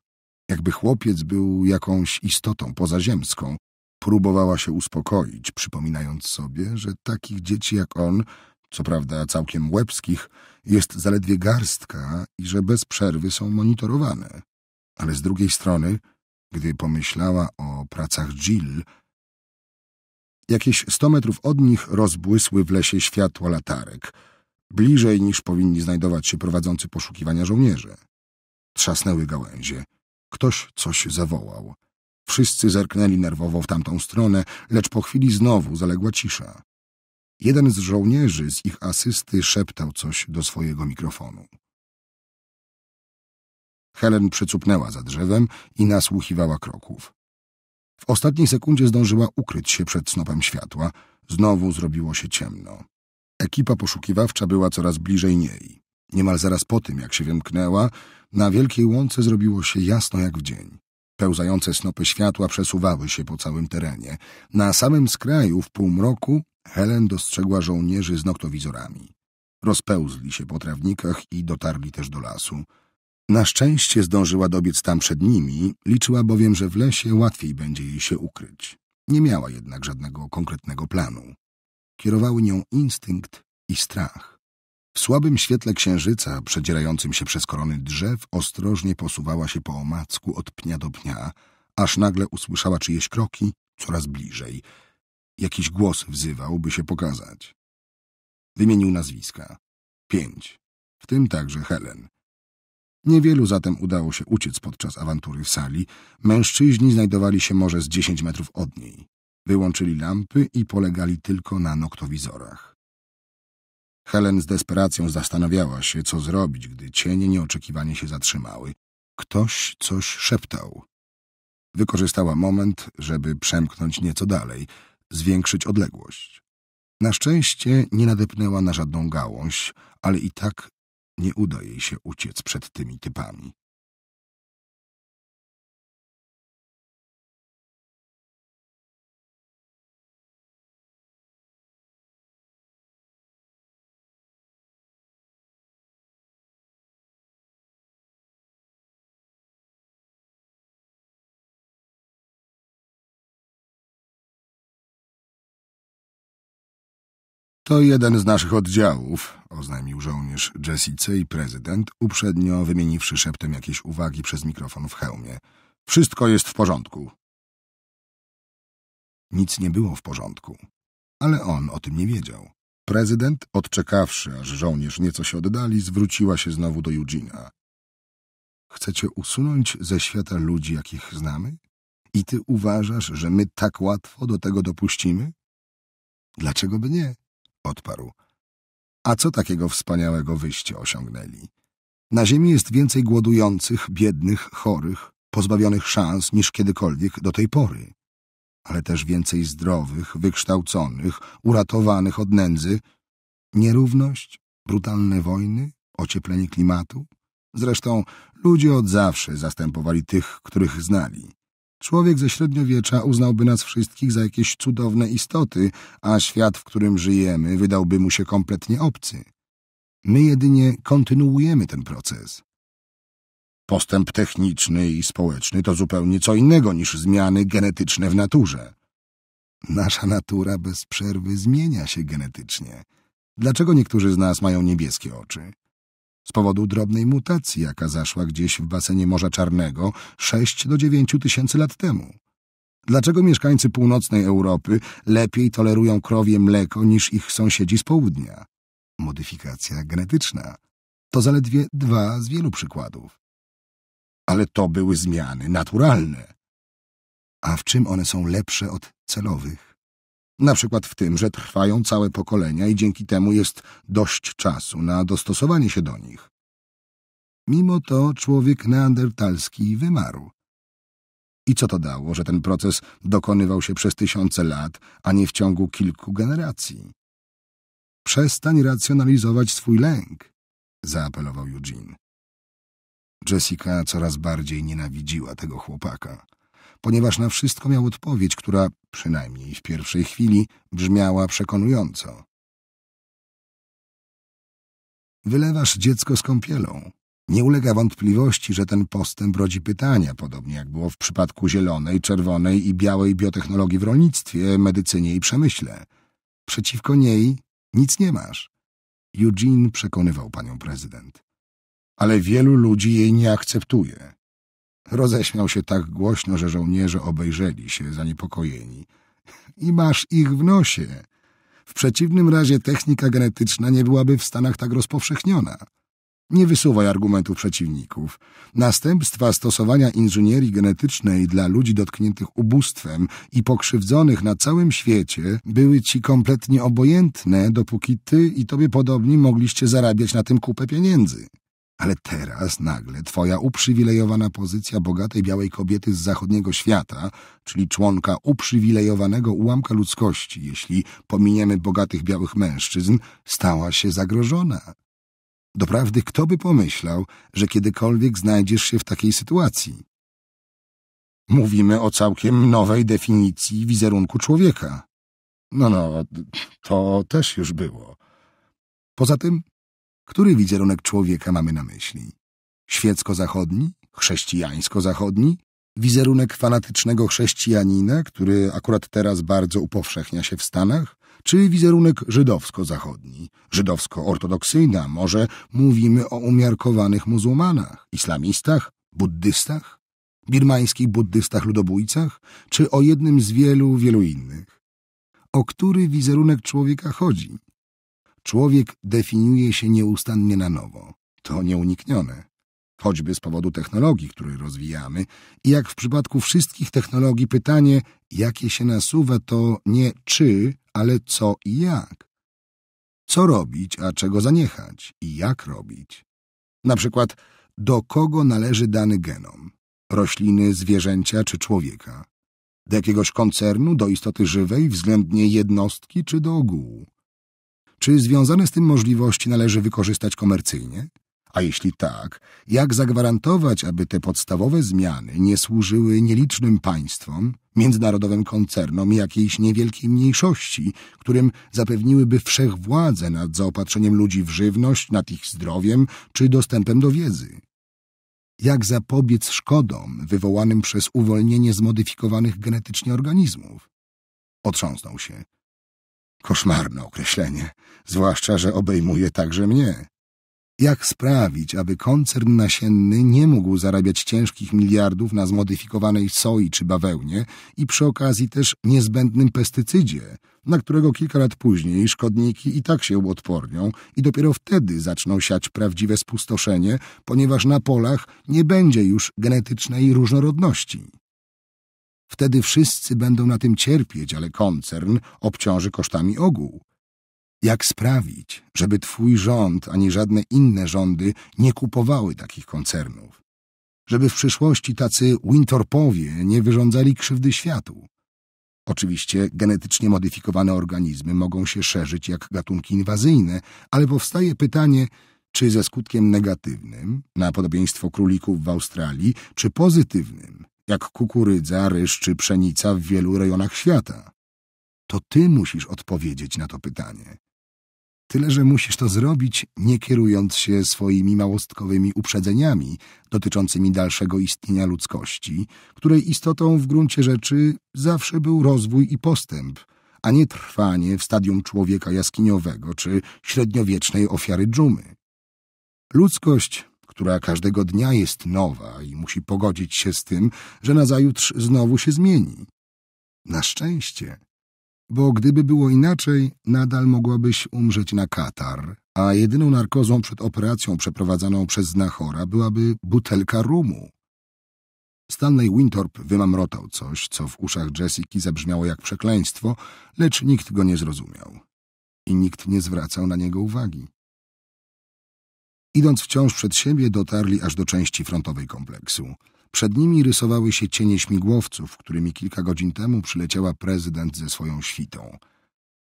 Jakby chłopiec był jakąś istotą pozaziemską, próbowała się uspokoić, przypominając sobie, że takich dzieci jak on, co prawda całkiem łebskich, jest zaledwie garstka i że bez przerwy są monitorowane. Ale z drugiej strony, gdy pomyślała o pracach Jill, Jakieś sto metrów od nich rozbłysły w lesie światła latarek, bliżej niż powinni znajdować się prowadzący poszukiwania żołnierze. Trzasnęły gałęzie. Ktoś coś zawołał. Wszyscy zerknęli nerwowo w tamtą stronę, lecz po chwili znowu zaległa cisza. Jeden z żołnierzy z ich asysty szeptał coś do swojego mikrofonu. Helen przycupnęła za drzewem i nasłuchiwała kroków. W ostatniej sekundzie zdążyła ukryć się przed snopem światła. Znowu zrobiło się ciemno. Ekipa poszukiwawcza była coraz bliżej niej. Niemal zaraz po tym, jak się wymknęła, na wielkiej łące zrobiło się jasno jak w dzień. Pełzające snopy światła przesuwały się po całym terenie. Na samym skraju, w półmroku, Helen dostrzegła żołnierzy z noktowizorami. Rozpełzli się po trawnikach i dotarli też do lasu. Na szczęście zdążyła dobiec tam przed nimi, liczyła bowiem, że w lesie łatwiej będzie jej się ukryć. Nie miała jednak żadnego konkretnego planu. Kierowały nią instynkt i strach. W słabym świetle księżyca, przedzierającym się przez korony drzew, ostrożnie posuwała się po omacku od pnia do pnia, aż nagle usłyszała czyjeś kroki coraz bliżej. Jakiś głos wzywał, by się pokazać. Wymienił nazwiska. Pięć. W tym także Helen. Niewielu zatem udało się uciec podczas awantury w sali. Mężczyźni znajdowali się może z dziesięć metrów od niej. Wyłączyli lampy i polegali tylko na noktowizorach. Helen z desperacją zastanawiała się, co zrobić, gdy cienie nieoczekiwanie się zatrzymały. Ktoś coś szeptał. Wykorzystała moment, żeby przemknąć nieco dalej, zwiększyć odległość. Na szczęście nie nadepnęła na żadną gałąź, ale i tak nie uda jej się uciec przed tymi typami. To jeden z naszych oddziałów, oznajmił żołnierz Jessice i prezydent, uprzednio wymieniwszy szeptem jakieś uwagi przez mikrofon w hełmie. Wszystko jest w porządku. Nic nie było w porządku, ale on o tym nie wiedział. Prezydent, odczekawszy, aż żołnierz nieco się oddali, zwróciła się znowu do Judzina. Chcecie usunąć ze świata ludzi, jakich znamy? I ty uważasz, że my tak łatwo do tego dopuścimy? Dlaczego by nie? odparł. A co takiego wspaniałego wyście osiągnęli? Na ziemi jest więcej głodujących, biednych, chorych, pozbawionych szans niż kiedykolwiek do tej pory. Ale też więcej zdrowych, wykształconych, uratowanych od nędzy. Nierówność, brutalne wojny, ocieplenie klimatu. Zresztą ludzie od zawsze zastępowali tych, których znali. Człowiek ze średniowiecza uznałby nas wszystkich za jakieś cudowne istoty, a świat, w którym żyjemy, wydałby mu się kompletnie obcy. My jedynie kontynuujemy ten proces. Postęp techniczny i społeczny to zupełnie co innego niż zmiany genetyczne w naturze. Nasza natura bez przerwy zmienia się genetycznie. Dlaczego niektórzy z nas mają niebieskie oczy? Z powodu drobnej mutacji, jaka zaszła gdzieś w basenie Morza Czarnego 6 do 9 tysięcy lat temu. Dlaczego mieszkańcy północnej Europy lepiej tolerują krowie mleko niż ich sąsiedzi z południa? Modyfikacja genetyczna to zaledwie dwa z wielu przykładów. Ale to były zmiany naturalne. A w czym one są lepsze od celowych? Na przykład w tym, że trwają całe pokolenia i dzięki temu jest dość czasu na dostosowanie się do nich. Mimo to człowiek neandertalski wymarł. I co to dało, że ten proces dokonywał się przez tysiące lat, a nie w ciągu kilku generacji? Przestań racjonalizować swój lęk, zaapelował Eugene. Jessica coraz bardziej nienawidziła tego chłopaka ponieważ na wszystko miał odpowiedź, która, przynajmniej w pierwszej chwili, brzmiała przekonująco. Wylewasz dziecko z kąpielą. Nie ulega wątpliwości, że ten postęp rodzi pytania, podobnie jak było w przypadku zielonej, czerwonej i białej biotechnologii w rolnictwie, medycynie i przemyśle. Przeciwko niej nic nie masz. Eugene przekonywał panią prezydent. Ale wielu ludzi jej nie akceptuje. Roześmiał się tak głośno, że żołnierze obejrzeli się zaniepokojeni. I masz ich w nosie. W przeciwnym razie technika genetyczna nie byłaby w Stanach tak rozpowszechniona. Nie wysuwaj argumentów przeciwników. Następstwa stosowania inżynierii genetycznej dla ludzi dotkniętych ubóstwem i pokrzywdzonych na całym świecie były ci kompletnie obojętne, dopóki ty i tobie podobni mogliście zarabiać na tym kupę pieniędzy. Ale teraz nagle twoja uprzywilejowana pozycja bogatej białej kobiety z zachodniego świata, czyli członka uprzywilejowanego ułamka ludzkości, jeśli pominiemy bogatych białych mężczyzn, stała się zagrożona. Doprawdy, kto by pomyślał, że kiedykolwiek znajdziesz się w takiej sytuacji? Mówimy o całkiem nowej definicji wizerunku człowieka. No, no, to też już było. Poza tym który wizerunek człowieka mamy na myśli? Świecko-zachodni? Chrześcijańsko-zachodni? Wizerunek fanatycznego chrześcijanina, który akurat teraz bardzo upowszechnia się w Stanach? Czy wizerunek żydowsko-zachodni? Żydowsko-ortodoksyjny, może mówimy o umiarkowanych muzułmanach, islamistach, buddystach? birmańskich buddystach ludobójcach, czy o jednym z wielu, wielu innych. O który wizerunek człowieka chodzi? Człowiek definiuje się nieustannie na nowo. To nieuniknione. Choćby z powodu technologii, której rozwijamy, i jak w przypadku wszystkich technologii, pytanie, jakie się nasuwa, to nie czy, ale co i jak. Co robić, a czego zaniechać i jak robić. Na przykład, do kogo należy dany genom? Rośliny, zwierzęcia czy człowieka? Do jakiegoś koncernu, do istoty żywej, względnie jednostki czy do ogółu? Czy związane z tym możliwości należy wykorzystać komercyjnie? A jeśli tak, jak zagwarantować, aby te podstawowe zmiany nie służyły nielicznym państwom, międzynarodowym koncernom i jakiejś niewielkiej mniejszości, którym zapewniłyby wszechwładzę nad zaopatrzeniem ludzi w żywność, nad ich zdrowiem czy dostępem do wiedzy? Jak zapobiec szkodom wywołanym przez uwolnienie zmodyfikowanych genetycznie organizmów? Otrząsnął się. Koszmarne określenie, zwłaszcza, że obejmuje także mnie. Jak sprawić, aby koncern nasienny nie mógł zarabiać ciężkich miliardów na zmodyfikowanej soi czy bawełnie i przy okazji też niezbędnym pestycydzie, na którego kilka lat później szkodniki i tak się odpornią i dopiero wtedy zaczną siać prawdziwe spustoszenie, ponieważ na polach nie będzie już genetycznej różnorodności? Wtedy wszyscy będą na tym cierpieć, ale koncern obciąży kosztami ogół. Jak sprawić, żeby twój rząd ani żadne inne rządy nie kupowały takich koncernów? Żeby w przyszłości tacy Wintorpowie nie wyrządzali krzywdy światu? Oczywiście genetycznie modyfikowane organizmy mogą się szerzyć jak gatunki inwazyjne, ale powstaje pytanie, czy ze skutkiem negatywnym, na podobieństwo królików w Australii, czy pozytywnym, jak kukurydza, ryż czy pszenica w wielu rejonach świata. To ty musisz odpowiedzieć na to pytanie. Tyle, że musisz to zrobić, nie kierując się swoimi małostkowymi uprzedzeniami dotyczącymi dalszego istnienia ludzkości, której istotą w gruncie rzeczy zawsze był rozwój i postęp, a nie trwanie w stadium człowieka jaskiniowego czy średniowiecznej ofiary dżumy. Ludzkość która każdego dnia jest nowa i musi pogodzić się z tym, że nazajutrz znowu się zmieni. Na szczęście, bo gdyby było inaczej, nadal mogłabyś umrzeć na katar, a jedyną narkozą przed operacją przeprowadzaną przez znachora byłaby butelka rumu. Stanley Winthorpe wymamrotał coś, co w uszach Jessiki zabrzmiało jak przekleństwo, lecz nikt go nie zrozumiał. I nikt nie zwracał na niego uwagi. Idąc wciąż przed siebie, dotarli aż do części frontowej kompleksu. Przed nimi rysowały się cienie śmigłowców, którymi kilka godzin temu przyleciała prezydent ze swoją świtą.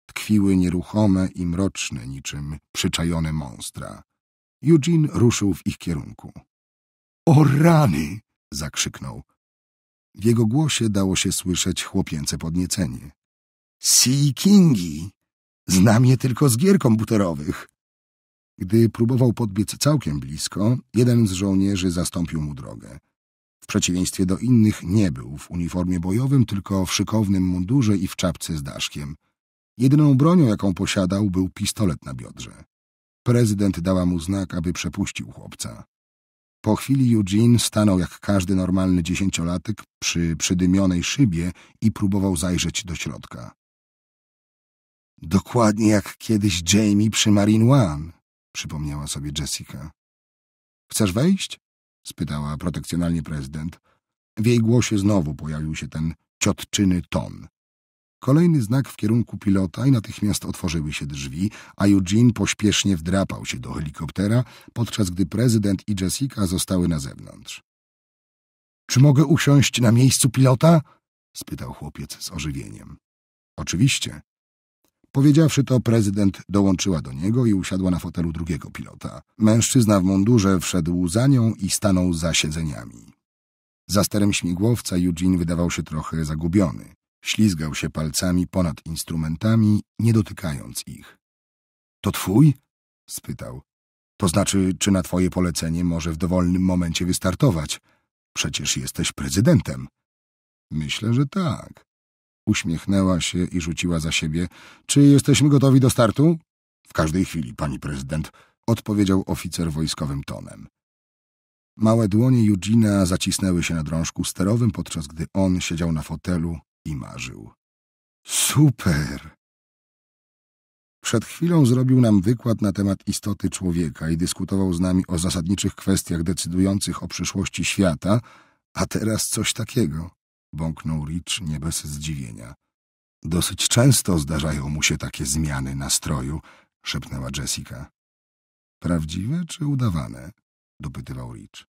Tkwiły nieruchome i mroczne, niczym przyczajone monstra. Eugene ruszył w ich kierunku. O rany! zakrzyknął. W jego głosie dało się słyszeć chłopięce podniecenie. Sea Kingi! Znam je tylko z gier komputerowych. Gdy próbował podbiec całkiem blisko, jeden z żołnierzy zastąpił mu drogę. W przeciwieństwie do innych nie był w uniformie bojowym, tylko w szykownym mundurze i w czapce z daszkiem. Jedyną bronią, jaką posiadał, był pistolet na biodrze. Prezydent dała mu znak, aby przepuścił chłopca. Po chwili Eugene stanął jak każdy normalny dziesięciolatek przy przydymionej szybie i próbował zajrzeć do środka. Dokładnie jak kiedyś Jamie przy Marine One, przypomniała sobie Jessica. Chcesz wejść? spytała protekcjonalnie prezydent. W jej głosie znowu pojawił się ten ciotczyny ton. Kolejny znak w kierunku pilota i natychmiast otworzyły się drzwi, a Eugene pośpiesznie wdrapał się do helikoptera, podczas gdy prezydent i Jessica zostały na zewnątrz. Czy mogę usiąść na miejscu pilota? spytał chłopiec z ożywieniem. Oczywiście, Powiedziawszy to, prezydent dołączyła do niego i usiadła na fotelu drugiego pilota. Mężczyzna w mundurze wszedł za nią i stanął za siedzeniami. Za sterem śmigłowca Eugene wydawał się trochę zagubiony. Ślizgał się palcami ponad instrumentami, nie dotykając ich. — To twój? — spytał. — To znaczy, czy na twoje polecenie może w dowolnym momencie wystartować? Przecież jesteś prezydentem. — Myślę, że tak. Uśmiechnęła się i rzuciła za siebie. Czy jesteśmy gotowi do startu? W każdej chwili, pani prezydent, odpowiedział oficer wojskowym tonem. Małe dłonie Judzina zacisnęły się na drążku sterowym, podczas gdy on siedział na fotelu i marzył. Super! Przed chwilą zrobił nam wykład na temat istoty człowieka i dyskutował z nami o zasadniczych kwestiach decydujących o przyszłości świata, a teraz coś takiego bąknął Rich nie bez zdziwienia. Dosyć często zdarzają mu się takie zmiany nastroju, szepnęła Jessica. Prawdziwe czy udawane? dopytywał Rich.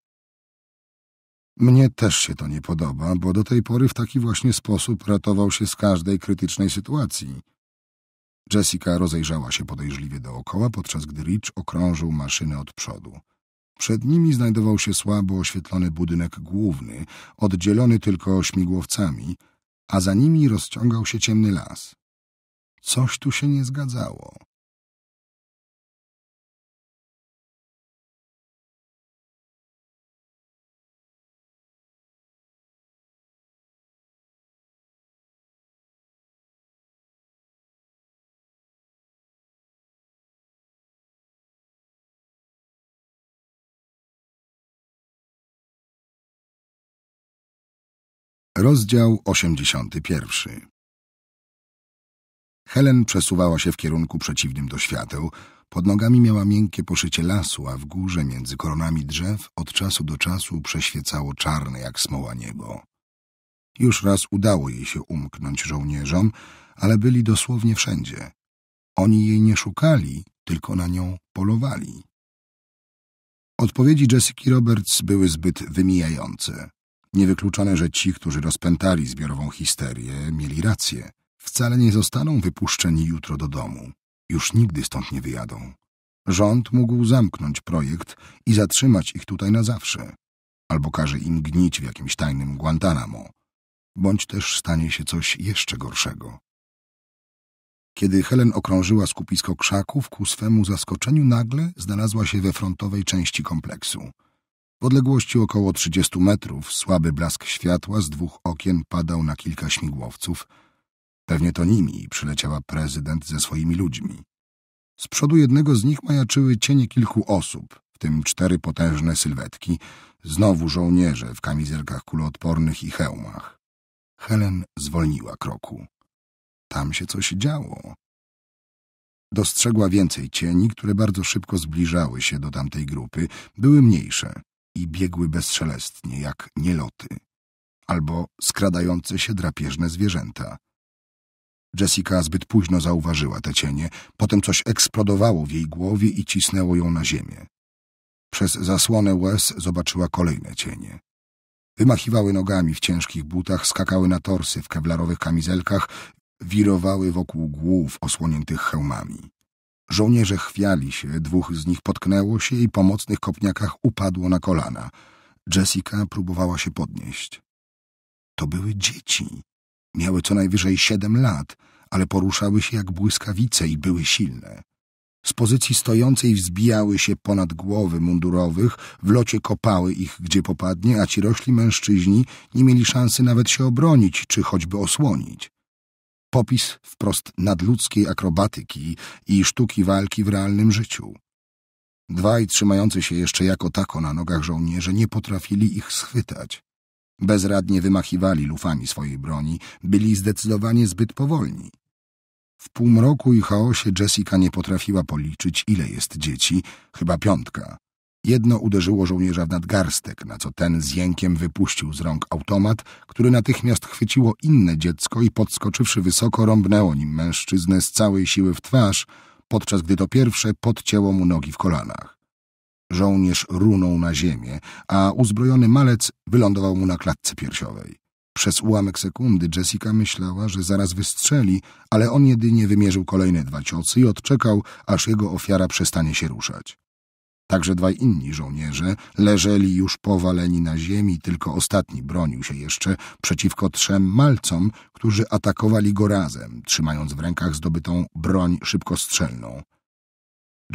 Mnie też się to nie podoba, bo do tej pory w taki właśnie sposób ratował się z każdej krytycznej sytuacji. Jessica rozejrzała się podejrzliwie dookoła, podczas gdy Rich okrążył maszynę od przodu. Przed nimi znajdował się słabo oświetlony budynek główny, oddzielony tylko śmigłowcami, a za nimi rozciągał się ciemny las. Coś tu się nie zgadzało. Rozdział 81 Helen przesuwała się w kierunku przeciwnym do świateł. Pod nogami miała miękkie poszycie lasu, a w górze między koronami drzew od czasu do czasu przeświecało czarne jak smoła niebo. Już raz udało jej się umknąć żołnierzom, ale byli dosłownie wszędzie. Oni jej nie szukali, tylko na nią polowali. Odpowiedzi Jessica Roberts były zbyt wymijające. Niewykluczone, że ci, którzy rozpętali zbiorową histerię, mieli rację. Wcale nie zostaną wypuszczeni jutro do domu. Już nigdy stąd nie wyjadą. Rząd mógł zamknąć projekt i zatrzymać ich tutaj na zawsze. Albo każe im gnić w jakimś tajnym Guantanamo. Bądź też stanie się coś jeszcze gorszego. Kiedy Helen okrążyła skupisko krzaków, ku swemu zaskoczeniu nagle znalazła się we frontowej części kompleksu. W odległości około 30 metrów słaby blask światła z dwóch okien padał na kilka śmigłowców. Pewnie to nimi przyleciała prezydent ze swoimi ludźmi. Z przodu jednego z nich majaczyły cienie kilku osób, w tym cztery potężne sylwetki, znowu żołnierze w kamizelkach kuloodpornych i hełmach. Helen zwolniła kroku. Tam się coś działo. Dostrzegła więcej cieni, które bardzo szybko zbliżały się do tamtej grupy, były mniejsze i biegły bezszelestnie, jak nieloty, albo skradające się drapieżne zwierzęta. Jessica zbyt późno zauważyła te cienie, potem coś eksplodowało w jej głowie i cisnęło ją na ziemię. Przez zasłonę łez zobaczyła kolejne cienie. Wymachiwały nogami w ciężkich butach, skakały na torsy w kewlarowych kamizelkach, wirowały wokół głów osłoniętych hełmami. Żołnierze chwiali się, dwóch z nich potknęło się i po mocnych kopniakach upadło na kolana. Jessica próbowała się podnieść. To były dzieci. Miały co najwyżej siedem lat, ale poruszały się jak błyskawice i były silne. Z pozycji stojącej wzbijały się ponad głowy mundurowych, w locie kopały ich gdzie popadnie, a ci rośli mężczyźni nie mieli szansy nawet się obronić czy choćby osłonić popis wprost nadludzkiej akrobatyki i sztuki walki w realnym życiu. Dwaj trzymający się jeszcze jako tako na nogach żołnierze nie potrafili ich schwytać. Bezradnie wymachiwali lufami swojej broni, byli zdecydowanie zbyt powolni. W półmroku i chaosie Jessica nie potrafiła policzyć, ile jest dzieci, chyba piątka. Jedno uderzyło żołnierza w nadgarstek, na co ten z jękiem wypuścił z rąk automat, który natychmiast chwyciło inne dziecko i podskoczywszy wysoko rąbnęło nim mężczyznę z całej siły w twarz, podczas gdy to pierwsze podcięło mu nogi w kolanach. Żołnierz runął na ziemię, a uzbrojony malec wylądował mu na klatce piersiowej. Przez ułamek sekundy Jessica myślała, że zaraz wystrzeli, ale on jedynie wymierzył kolejne dwa ciosy i odczekał, aż jego ofiara przestanie się ruszać. Także dwaj inni żołnierze leżeli już powaleni na ziemi, tylko ostatni bronił się jeszcze przeciwko trzem malcom, którzy atakowali go razem, trzymając w rękach zdobytą broń szybkostrzelną.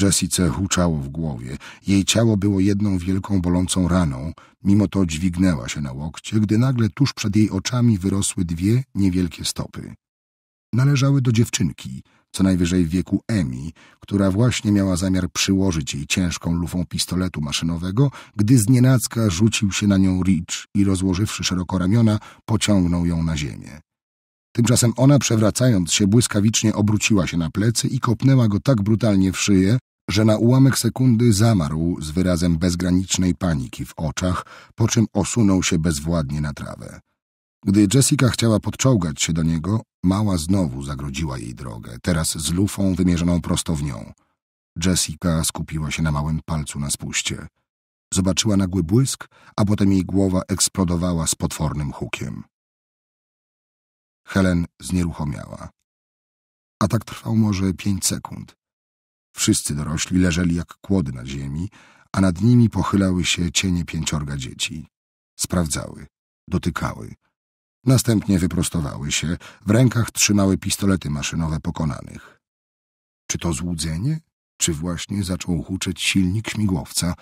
Jessice huczało w głowie. Jej ciało było jedną wielką bolącą raną. Mimo to dźwignęła się na łokcie, gdy nagle tuż przed jej oczami wyrosły dwie niewielkie stopy. Należały do dziewczynki, co najwyżej wieku Emi, która właśnie miała zamiar przyłożyć jej ciężką lufą pistoletu maszynowego, gdy znienacka rzucił się na nią Rich i rozłożywszy szeroko ramiona, pociągnął ją na ziemię. Tymczasem ona, przewracając się, błyskawicznie obróciła się na plecy i kopnęła go tak brutalnie w szyję, że na ułamek sekundy zamarł z wyrazem bezgranicznej paniki w oczach, po czym osunął się bezwładnie na trawę. Gdy Jessica chciała podczołgać się do niego, mała znowu zagrodziła jej drogę, teraz z lufą wymierzoną prosto w nią. Jessica skupiła się na małym palcu na spuście. Zobaczyła nagły błysk, a potem jej głowa eksplodowała z potwornym hukiem. Helen znieruchomiała. tak trwał może pięć sekund. Wszyscy dorośli leżeli jak kłody na ziemi, a nad nimi pochylały się cienie pięciorga dzieci. Sprawdzały, dotykały, Następnie wyprostowały się, w rękach trzymały pistolety maszynowe pokonanych. Czy to złudzenie? Czy właśnie zaczął huczeć silnik śmigłowca?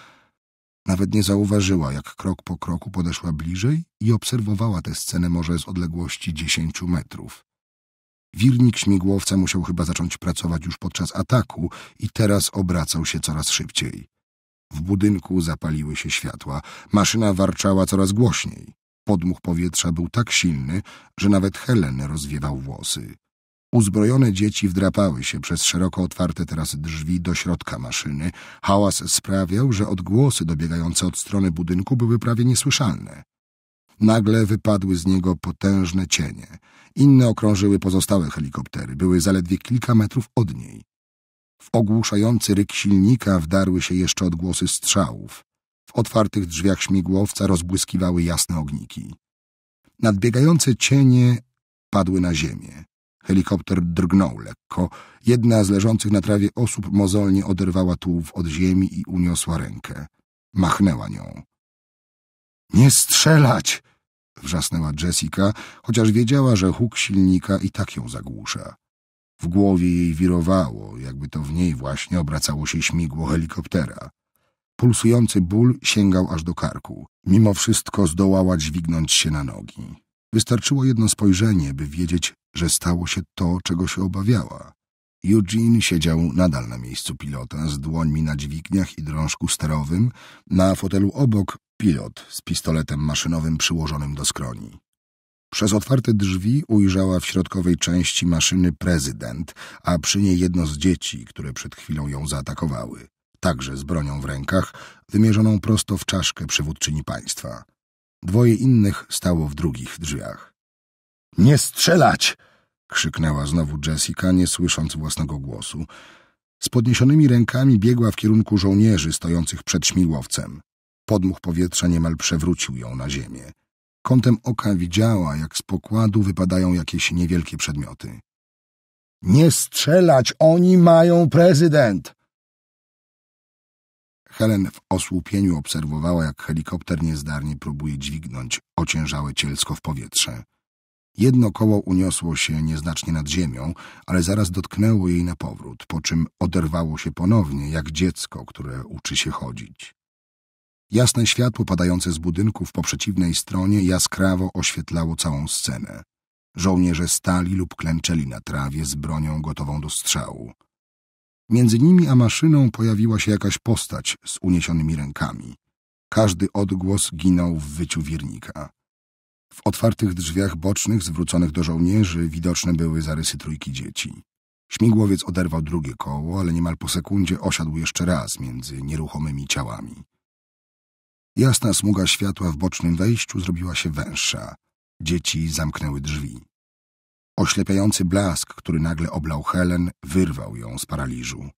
Nawet nie zauważyła, jak krok po kroku podeszła bliżej i obserwowała tę scenę może z odległości dziesięciu metrów. Wirnik śmigłowca musiał chyba zacząć pracować już podczas ataku i teraz obracał się coraz szybciej. W budynku zapaliły się światła, maszyna warczała coraz głośniej. Podmuch powietrza był tak silny, że nawet Helen rozwiewał włosy. Uzbrojone dzieci wdrapały się przez szeroko otwarte teraz drzwi do środka maszyny. Hałas sprawiał, że odgłosy dobiegające od strony budynku były prawie niesłyszalne. Nagle wypadły z niego potężne cienie. Inne okrążyły pozostałe helikoptery. Były zaledwie kilka metrów od niej. W ogłuszający ryk silnika wdarły się jeszcze odgłosy strzałów. W otwartych drzwiach śmigłowca rozbłyskiwały jasne ogniki. Nadbiegające cienie padły na ziemię. Helikopter drgnął lekko. Jedna z leżących na trawie osób mozolnie oderwała tułów od ziemi i uniosła rękę. Machnęła nią. Nie strzelać! wrzasnęła Jessica, chociaż wiedziała, że huk silnika i tak ją zagłusza. W głowie jej wirowało, jakby to w niej właśnie obracało się śmigło helikoptera. Pulsujący ból sięgał aż do karku. Mimo wszystko zdołała dźwignąć się na nogi. Wystarczyło jedno spojrzenie, by wiedzieć, że stało się to, czego się obawiała. Eugene siedział nadal na miejscu pilota, z dłońmi na dźwigniach i drążku sterowym, na fotelu obok pilot z pistoletem maszynowym przyłożonym do skroni. Przez otwarte drzwi ujrzała w środkowej części maszyny prezydent, a przy niej jedno z dzieci, które przed chwilą ją zaatakowały także z bronią w rękach, wymierzoną prosto w czaszkę przywódczyni państwa. Dwoje innych stało w drugich drzwiach. Nie strzelać! krzyknęła znowu Jessica, nie słysząc własnego głosu. Z podniesionymi rękami biegła w kierunku żołnierzy stojących przed śmigłowcem. Podmuch powietrza niemal przewrócił ją na ziemię. Kątem oka widziała, jak z pokładu wypadają jakieś niewielkie przedmioty. Nie strzelać! Oni mają prezydent! Helen w osłupieniu obserwowała, jak helikopter niezdarnie próbuje dźwignąć ociężałe cielsko w powietrze. Jedno koło uniosło się nieznacznie nad ziemią, ale zaraz dotknęło jej na powrót, po czym oderwało się ponownie, jak dziecko, które uczy się chodzić. Jasne światło padające z budynków po przeciwnej stronie jaskrawo oświetlało całą scenę. Żołnierze stali lub klęczeli na trawie z bronią gotową do strzału. Między nimi a maszyną pojawiła się jakaś postać z uniesionymi rękami. Każdy odgłos ginął w wyciu wirnika. W otwartych drzwiach bocznych zwróconych do żołnierzy widoczne były zarysy trójki dzieci. Śmigłowiec oderwał drugie koło, ale niemal po sekundzie osiadł jeszcze raz między nieruchomymi ciałami. Jasna smuga światła w bocznym wejściu zrobiła się węższa. Dzieci zamknęły drzwi. Oślepiający blask, który nagle oblał Helen, wyrwał ją z paraliżu.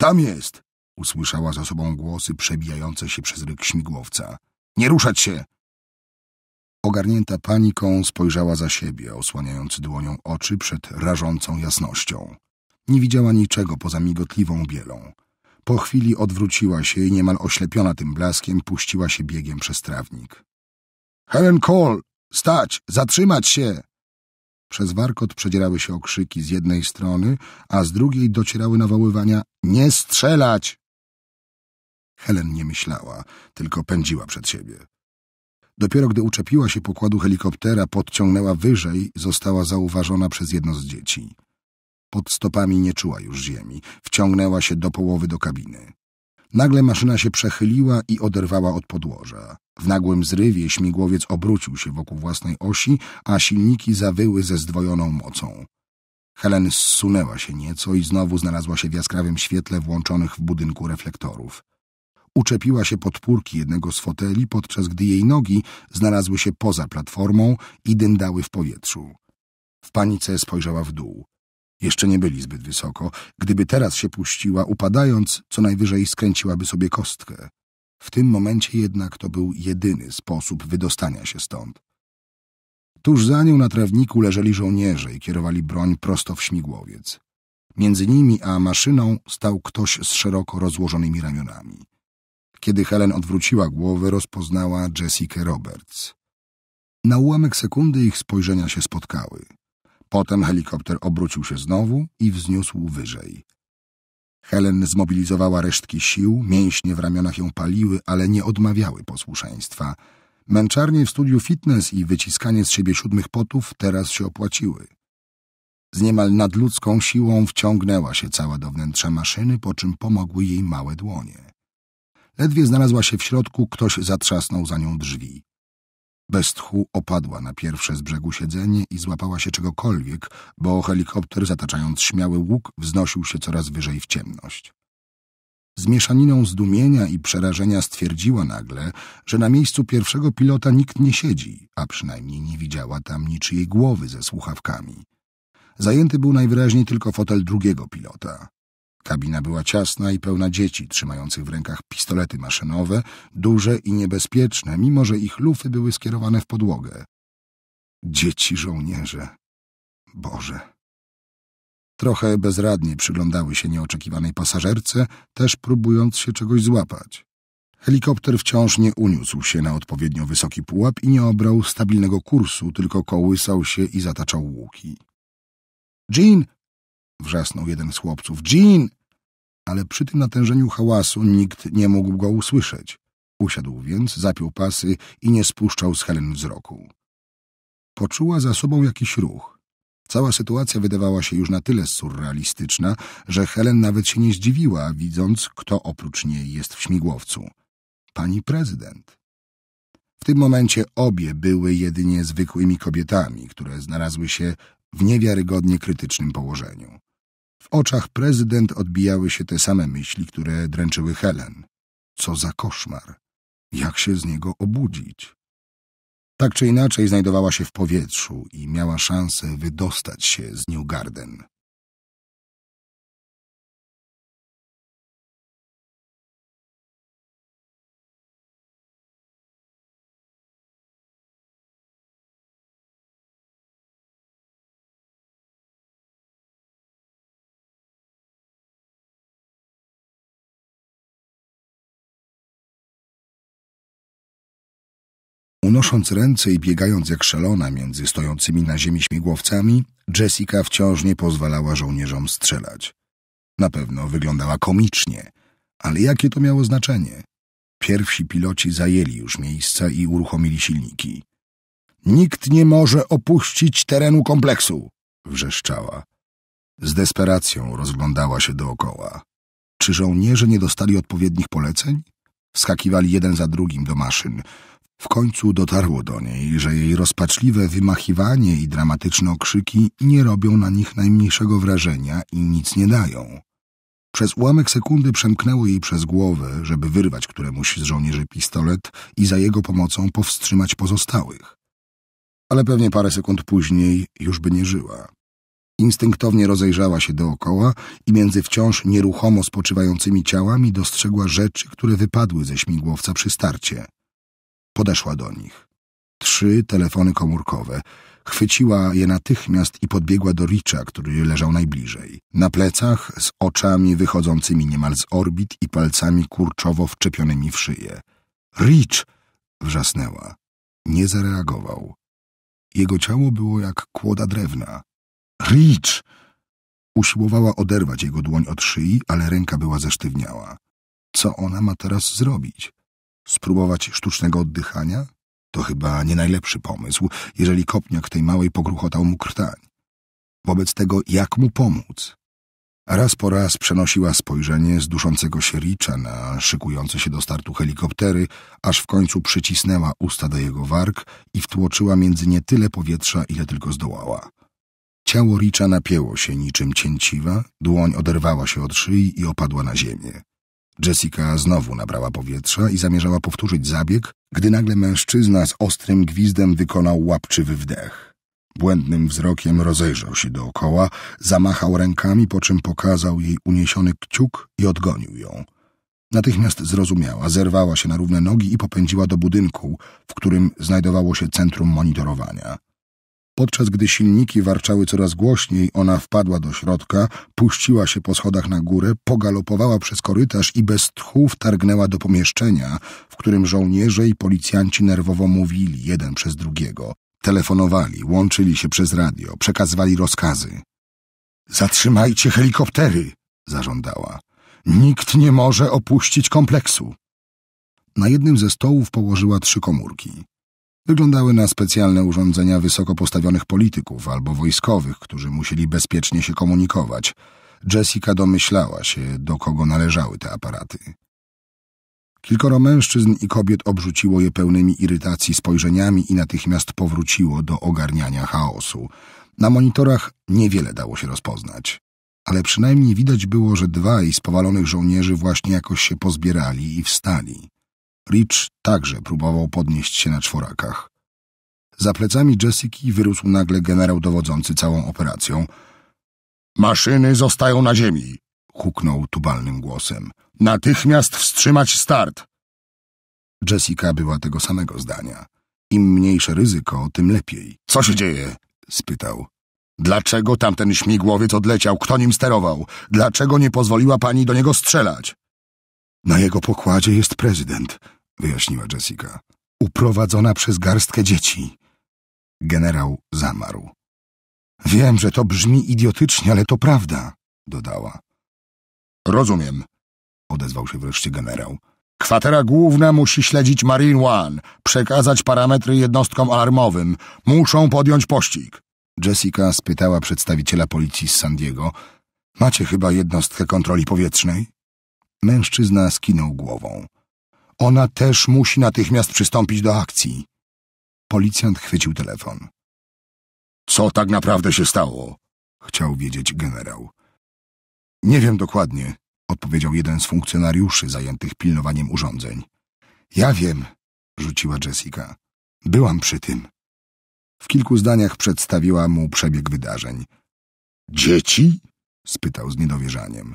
Tam jest! usłyszała za sobą głosy przebijające się przez ryk śmigłowca. Nie ruszać się! Ogarnięta paniką spojrzała za siebie, osłaniając dłonią oczy przed rażącą jasnością. Nie widziała niczego poza migotliwą bielą. Po chwili odwróciła się i niemal oślepiona tym blaskiem puściła się biegiem przez trawnik. Helen Cole! Stać! Zatrzymać się! Przez warkot przedzierały się okrzyki z jednej strony, a z drugiej docierały nawoływania Nie strzelać! Helen nie myślała, tylko pędziła przed siebie. Dopiero gdy uczepiła się pokładu helikoptera, podciągnęła wyżej, została zauważona przez jedno z dzieci. Pod stopami nie czuła już ziemi, wciągnęła się do połowy do kabiny. Nagle maszyna się przechyliła i oderwała od podłoża. W nagłym zrywie śmigłowiec obrócił się wokół własnej osi, a silniki zawyły ze zdwojoną mocą. Helen zsunęła się nieco i znowu znalazła się w jaskrawym świetle włączonych w budynku reflektorów. Uczepiła się podpórki jednego z foteli, podczas gdy jej nogi znalazły się poza platformą i dyndały w powietrzu. W panice spojrzała w dół. Jeszcze nie byli zbyt wysoko. Gdyby teraz się puściła, upadając, co najwyżej skręciłaby sobie kostkę. W tym momencie jednak to był jedyny sposób wydostania się stąd. Tuż za nią na trawniku leżeli żołnierze i kierowali broń prosto w śmigłowiec. Między nimi a maszyną stał ktoś z szeroko rozłożonymi ramionami. Kiedy Helen odwróciła głowę, rozpoznała Jessica Roberts. Na ułamek sekundy ich spojrzenia się spotkały. Potem helikopter obrócił się znowu i wzniósł wyżej. Helen zmobilizowała resztki sił, mięśnie w ramionach ją paliły, ale nie odmawiały posłuszeństwa. Męczarnie w studiu fitness i wyciskanie z siebie siódmych potów teraz się opłaciły. Z niemal nadludzką siłą wciągnęła się cała do wnętrza maszyny, po czym pomogły jej małe dłonie. Ledwie znalazła się w środku, ktoś zatrzasnął za nią drzwi. Bez tchu opadła na pierwsze z brzegu siedzenie i złapała się czegokolwiek, bo helikopter, zataczając śmiały łuk, wznosił się coraz wyżej w ciemność. Z mieszaniną zdumienia i przerażenia stwierdziła nagle, że na miejscu pierwszego pilota nikt nie siedzi, a przynajmniej nie widziała tam niczyjej głowy ze słuchawkami. Zajęty był najwyraźniej tylko fotel drugiego pilota. Kabina była ciasna i pełna dzieci, trzymających w rękach pistolety maszynowe, duże i niebezpieczne, mimo że ich lufy były skierowane w podłogę. Dzieci żołnierze. Boże. Trochę bezradnie przyglądały się nieoczekiwanej pasażerce, też próbując się czegoś złapać. Helikopter wciąż nie uniósł się na odpowiednio wysoki pułap i nie obrał stabilnego kursu, tylko kołysał się i zataczał łuki. — Jean! wrzasnął jeden z chłopców. Jean! Ale przy tym natężeniu hałasu nikt nie mógł go usłyszeć. Usiadł więc, zapiął pasy i nie spuszczał z Helen wzroku. Poczuła za sobą jakiś ruch. Cała sytuacja wydawała się już na tyle surrealistyczna, że Helen nawet się nie zdziwiła, widząc, kto oprócz niej jest w śmigłowcu. Pani prezydent. W tym momencie obie były jedynie zwykłymi kobietami, które znalazły się w niewiarygodnie krytycznym położeniu. W oczach prezydent odbijały się te same myśli, które dręczyły Helen. Co za koszmar! Jak się z niego obudzić? Tak czy inaczej znajdowała się w powietrzu i miała szansę wydostać się z New Garden. Unosząc ręce i biegając jak szalona między stojącymi na ziemi śmigłowcami, Jessica wciąż nie pozwalała żołnierzom strzelać. Na pewno wyglądała komicznie, ale jakie to miało znaczenie? Pierwsi piloci zajęli już miejsca i uruchomili silniki. Nikt nie może opuścić terenu kompleksu! wrzeszczała. Z desperacją rozglądała się dookoła. Czy żołnierze nie dostali odpowiednich poleceń? Wskakiwali jeden za drugim do maszyn, w końcu dotarło do niej, że jej rozpaczliwe wymachiwanie i dramatyczne okrzyki nie robią na nich najmniejszego wrażenia i nic nie dają. Przez ułamek sekundy przemknęło jej przez głowę, żeby wyrwać któremuś z żołnierzy pistolet i za jego pomocą powstrzymać pozostałych. Ale pewnie parę sekund później już by nie żyła. Instynktownie rozejrzała się dookoła i między wciąż nieruchomo spoczywającymi ciałami dostrzegła rzeczy, które wypadły ze śmigłowca przy starcie. Podeszła do nich. Trzy telefony komórkowe. Chwyciła je natychmiast i podbiegła do Richa, który leżał najbliżej. Na plecach, z oczami wychodzącymi niemal z orbit i palcami kurczowo wczepionymi w szyję. Rich! wrzasnęła. Nie zareagował. Jego ciało było jak kłoda drewna. Rich! Usiłowała oderwać jego dłoń od szyi, ale ręka była zesztywniała. Co ona ma teraz zrobić? Spróbować sztucznego oddychania? To chyba nie najlepszy pomysł, jeżeli kopniak tej małej pogruchotał mu krtań. Wobec tego jak mu pomóc? Raz po raz przenosiła spojrzenie z duszącego się Richa na szykujące się do startu helikoptery, aż w końcu przycisnęła usta do jego warg i wtłoczyła między nie tyle powietrza, ile tylko zdołała. Ciało Richa napięło się niczym cięciwa, dłoń oderwała się od szyi i opadła na ziemię. Jessica znowu nabrała powietrza i zamierzała powtórzyć zabieg, gdy nagle mężczyzna z ostrym gwizdem wykonał łapczywy wdech. Błędnym wzrokiem rozejrzał się dookoła, zamachał rękami, po czym pokazał jej uniesiony kciuk i odgonił ją. Natychmiast zrozumiała, zerwała się na równe nogi i popędziła do budynku, w którym znajdowało się centrum monitorowania. Podczas gdy silniki warczały coraz głośniej, ona wpadła do środka, puściła się po schodach na górę, pogalopowała przez korytarz i bez tchu wtargnęła do pomieszczenia, w którym żołnierze i policjanci nerwowo mówili jeden przez drugiego. Telefonowali, łączyli się przez radio, przekazywali rozkazy. Zatrzymajcie helikoptery! zażądała. Nikt nie może opuścić kompleksu. Na jednym ze stołów położyła trzy komórki. Wyglądały na specjalne urządzenia wysoko postawionych polityków albo wojskowych, którzy musieli bezpiecznie się komunikować. Jessica domyślała się, do kogo należały te aparaty. Kilkoro mężczyzn i kobiet obrzuciło je pełnymi irytacji spojrzeniami i natychmiast powróciło do ogarniania chaosu. Na monitorach niewiele dało się rozpoznać, ale przynajmniej widać było, że dwaj z powalonych żołnierzy właśnie jakoś się pozbierali i wstali. Rich także próbował podnieść się na czworakach. Za plecami Jessica wyrósł nagle generał dowodzący całą operacją. Maszyny zostają na ziemi! huknął tubalnym głosem. Natychmiast wstrzymać start! Jessica była tego samego zdania. Im mniejsze ryzyko, tym lepiej. Co się dzieje? spytał. Dlaczego tamten śmigłowiec odleciał? Kto nim sterował? Dlaczego nie pozwoliła pani do niego strzelać? Na jego pokładzie jest prezydent, wyjaśniła Jessica. Uprowadzona przez garstkę dzieci. Generał zamarł. Wiem, że to brzmi idiotycznie, ale to prawda, dodała. Rozumiem, odezwał się wreszcie generał. Kwatera główna musi śledzić Marine One, przekazać parametry jednostkom alarmowym. Muszą podjąć pościg. Jessica spytała przedstawiciela policji z San Diego. Macie chyba jednostkę kontroli powietrznej? Mężczyzna skinął głową. Ona też musi natychmiast przystąpić do akcji. Policjant chwycił telefon. Co tak naprawdę się stało? Chciał wiedzieć generał. Nie wiem dokładnie, odpowiedział jeden z funkcjonariuszy zajętych pilnowaniem urządzeń. Ja wiem, rzuciła Jessica. Byłam przy tym. W kilku zdaniach przedstawiła mu przebieg wydarzeń. Dzieci? spytał z niedowierzaniem.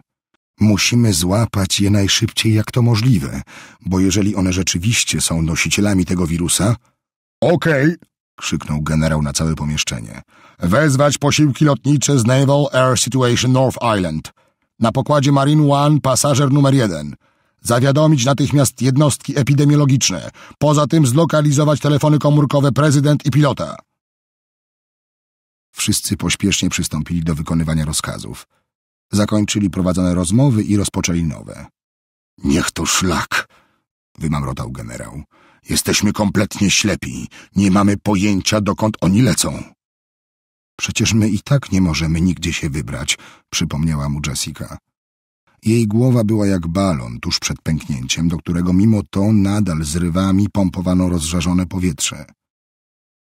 Musimy złapać je najszybciej jak to możliwe, bo jeżeli one rzeczywiście są nosicielami tego wirusa... Okej, okay, krzyknął generał na całe pomieszczenie. Wezwać posiłki lotnicze z Naval Air Situation North Island. Na pokładzie Marine One pasażer numer jeden. Zawiadomić natychmiast jednostki epidemiologiczne. Poza tym zlokalizować telefony komórkowe prezydent i pilota. Wszyscy pośpiesznie przystąpili do wykonywania rozkazów. Zakończyli prowadzone rozmowy i rozpoczęli nowe. Niech to szlak, wymamrotał generał. Jesteśmy kompletnie ślepi. Nie mamy pojęcia, dokąd oni lecą. Przecież my i tak nie możemy nigdzie się wybrać, przypomniała mu Jessica. Jej głowa była jak balon tuż przed pęknięciem, do którego mimo to nadal z rywami pompowano rozżarzone powietrze.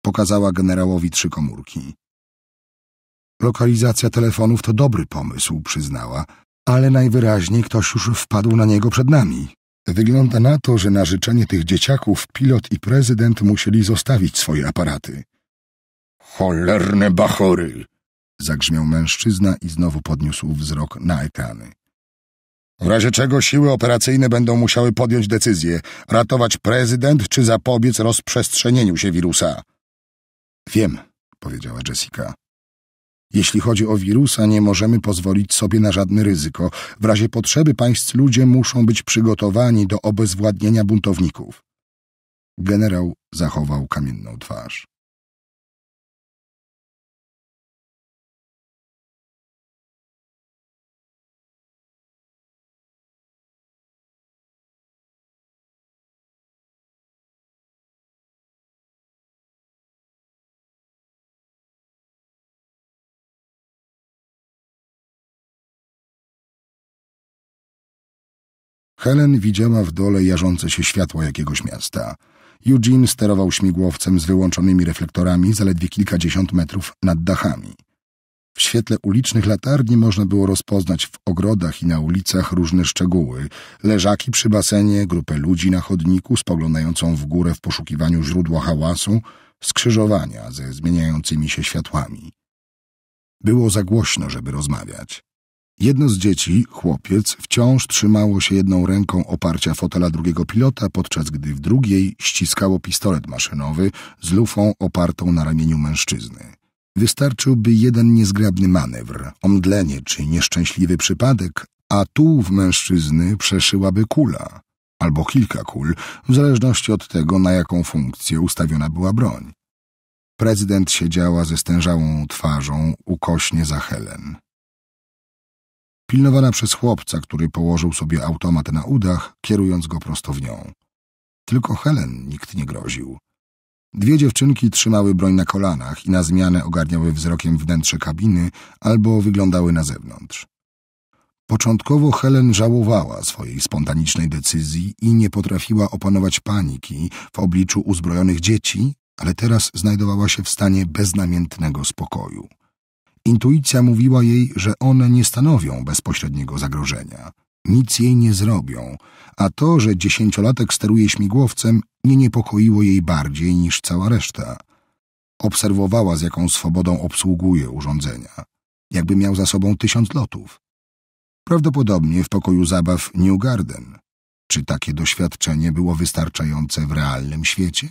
Pokazała generałowi trzy komórki. Lokalizacja telefonów to dobry pomysł, przyznała, ale najwyraźniej ktoś już wpadł na niego przed nami. Wygląda na to, że na życzenie tych dzieciaków pilot i prezydent musieli zostawić swoje aparaty. Cholerne bachory! Zagrzmiał mężczyzna i znowu podniósł wzrok na ekrany. W razie czego siły operacyjne będą musiały podjąć decyzję, ratować prezydent czy zapobiec rozprzestrzenieniu się wirusa. Wiem, powiedziała Jessica. Jeśli chodzi o wirusa, nie możemy pozwolić sobie na żadne ryzyko. W razie potrzeby państw ludzie muszą być przygotowani do obezwładnienia buntowników. Generał zachował kamienną twarz. Helen widziała w dole jarzące się światło jakiegoś miasta. Eugene sterował śmigłowcem z wyłączonymi reflektorami zaledwie kilkadziesiąt metrów nad dachami. W świetle ulicznych latarni można było rozpoznać w ogrodach i na ulicach różne szczegóły. Leżaki przy basenie, grupę ludzi na chodniku spoglądającą w górę w poszukiwaniu źródła hałasu, skrzyżowania ze zmieniającymi się światłami. Było za głośno, żeby rozmawiać. Jedno z dzieci, chłopiec, wciąż trzymało się jedną ręką oparcia fotela drugiego pilota, podczas gdy w drugiej ściskało pistolet maszynowy z lufą opartą na ramieniu mężczyzny. Wystarczyłby jeden niezgrabny manewr, omdlenie czy nieszczęśliwy przypadek, a tu w mężczyzny przeszyłaby kula albo kilka kul, w zależności od tego, na jaką funkcję ustawiona była broń. Prezydent siedziała ze stężałą twarzą ukośnie za Helen pilnowana przez chłopca, który położył sobie automat na udach, kierując go prosto w nią. Tylko Helen nikt nie groził. Dwie dziewczynki trzymały broń na kolanach i na zmianę ogarniały wzrokiem wnętrze kabiny albo wyglądały na zewnątrz. Początkowo Helen żałowała swojej spontanicznej decyzji i nie potrafiła opanować paniki w obliczu uzbrojonych dzieci, ale teraz znajdowała się w stanie beznamiętnego spokoju. Intuicja mówiła jej, że one nie stanowią bezpośredniego zagrożenia. Nic jej nie zrobią, a to, że dziesięciolatek steruje śmigłowcem, nie niepokoiło jej bardziej niż cała reszta. Obserwowała, z jaką swobodą obsługuje urządzenia, jakby miał za sobą tysiąc lotów. Prawdopodobnie w pokoju zabaw New Garden. Czy takie doświadczenie było wystarczające w realnym świecie?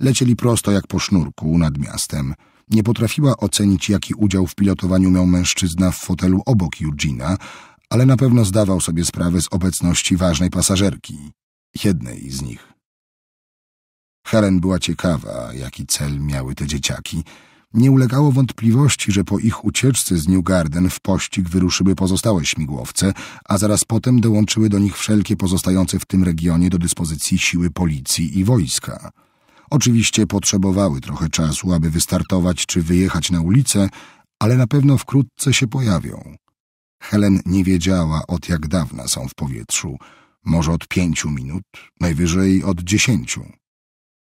Lecieli prosto jak po sznurku nad miastem – nie potrafiła ocenić, jaki udział w pilotowaniu miał mężczyzna w fotelu obok Eugena, ale na pewno zdawał sobie sprawę z obecności ważnej pasażerki, jednej z nich. Helen była ciekawa, jaki cel miały te dzieciaki. Nie ulegało wątpliwości, że po ich ucieczce z New Garden w pościg wyruszyły pozostałe śmigłowce, a zaraz potem dołączyły do nich wszelkie pozostające w tym regionie do dyspozycji siły policji i wojska. Oczywiście potrzebowały trochę czasu, aby wystartować czy wyjechać na ulicę, ale na pewno wkrótce się pojawią. Helen nie wiedziała, od jak dawna są w powietrzu. Może od pięciu minut, najwyżej od dziesięciu.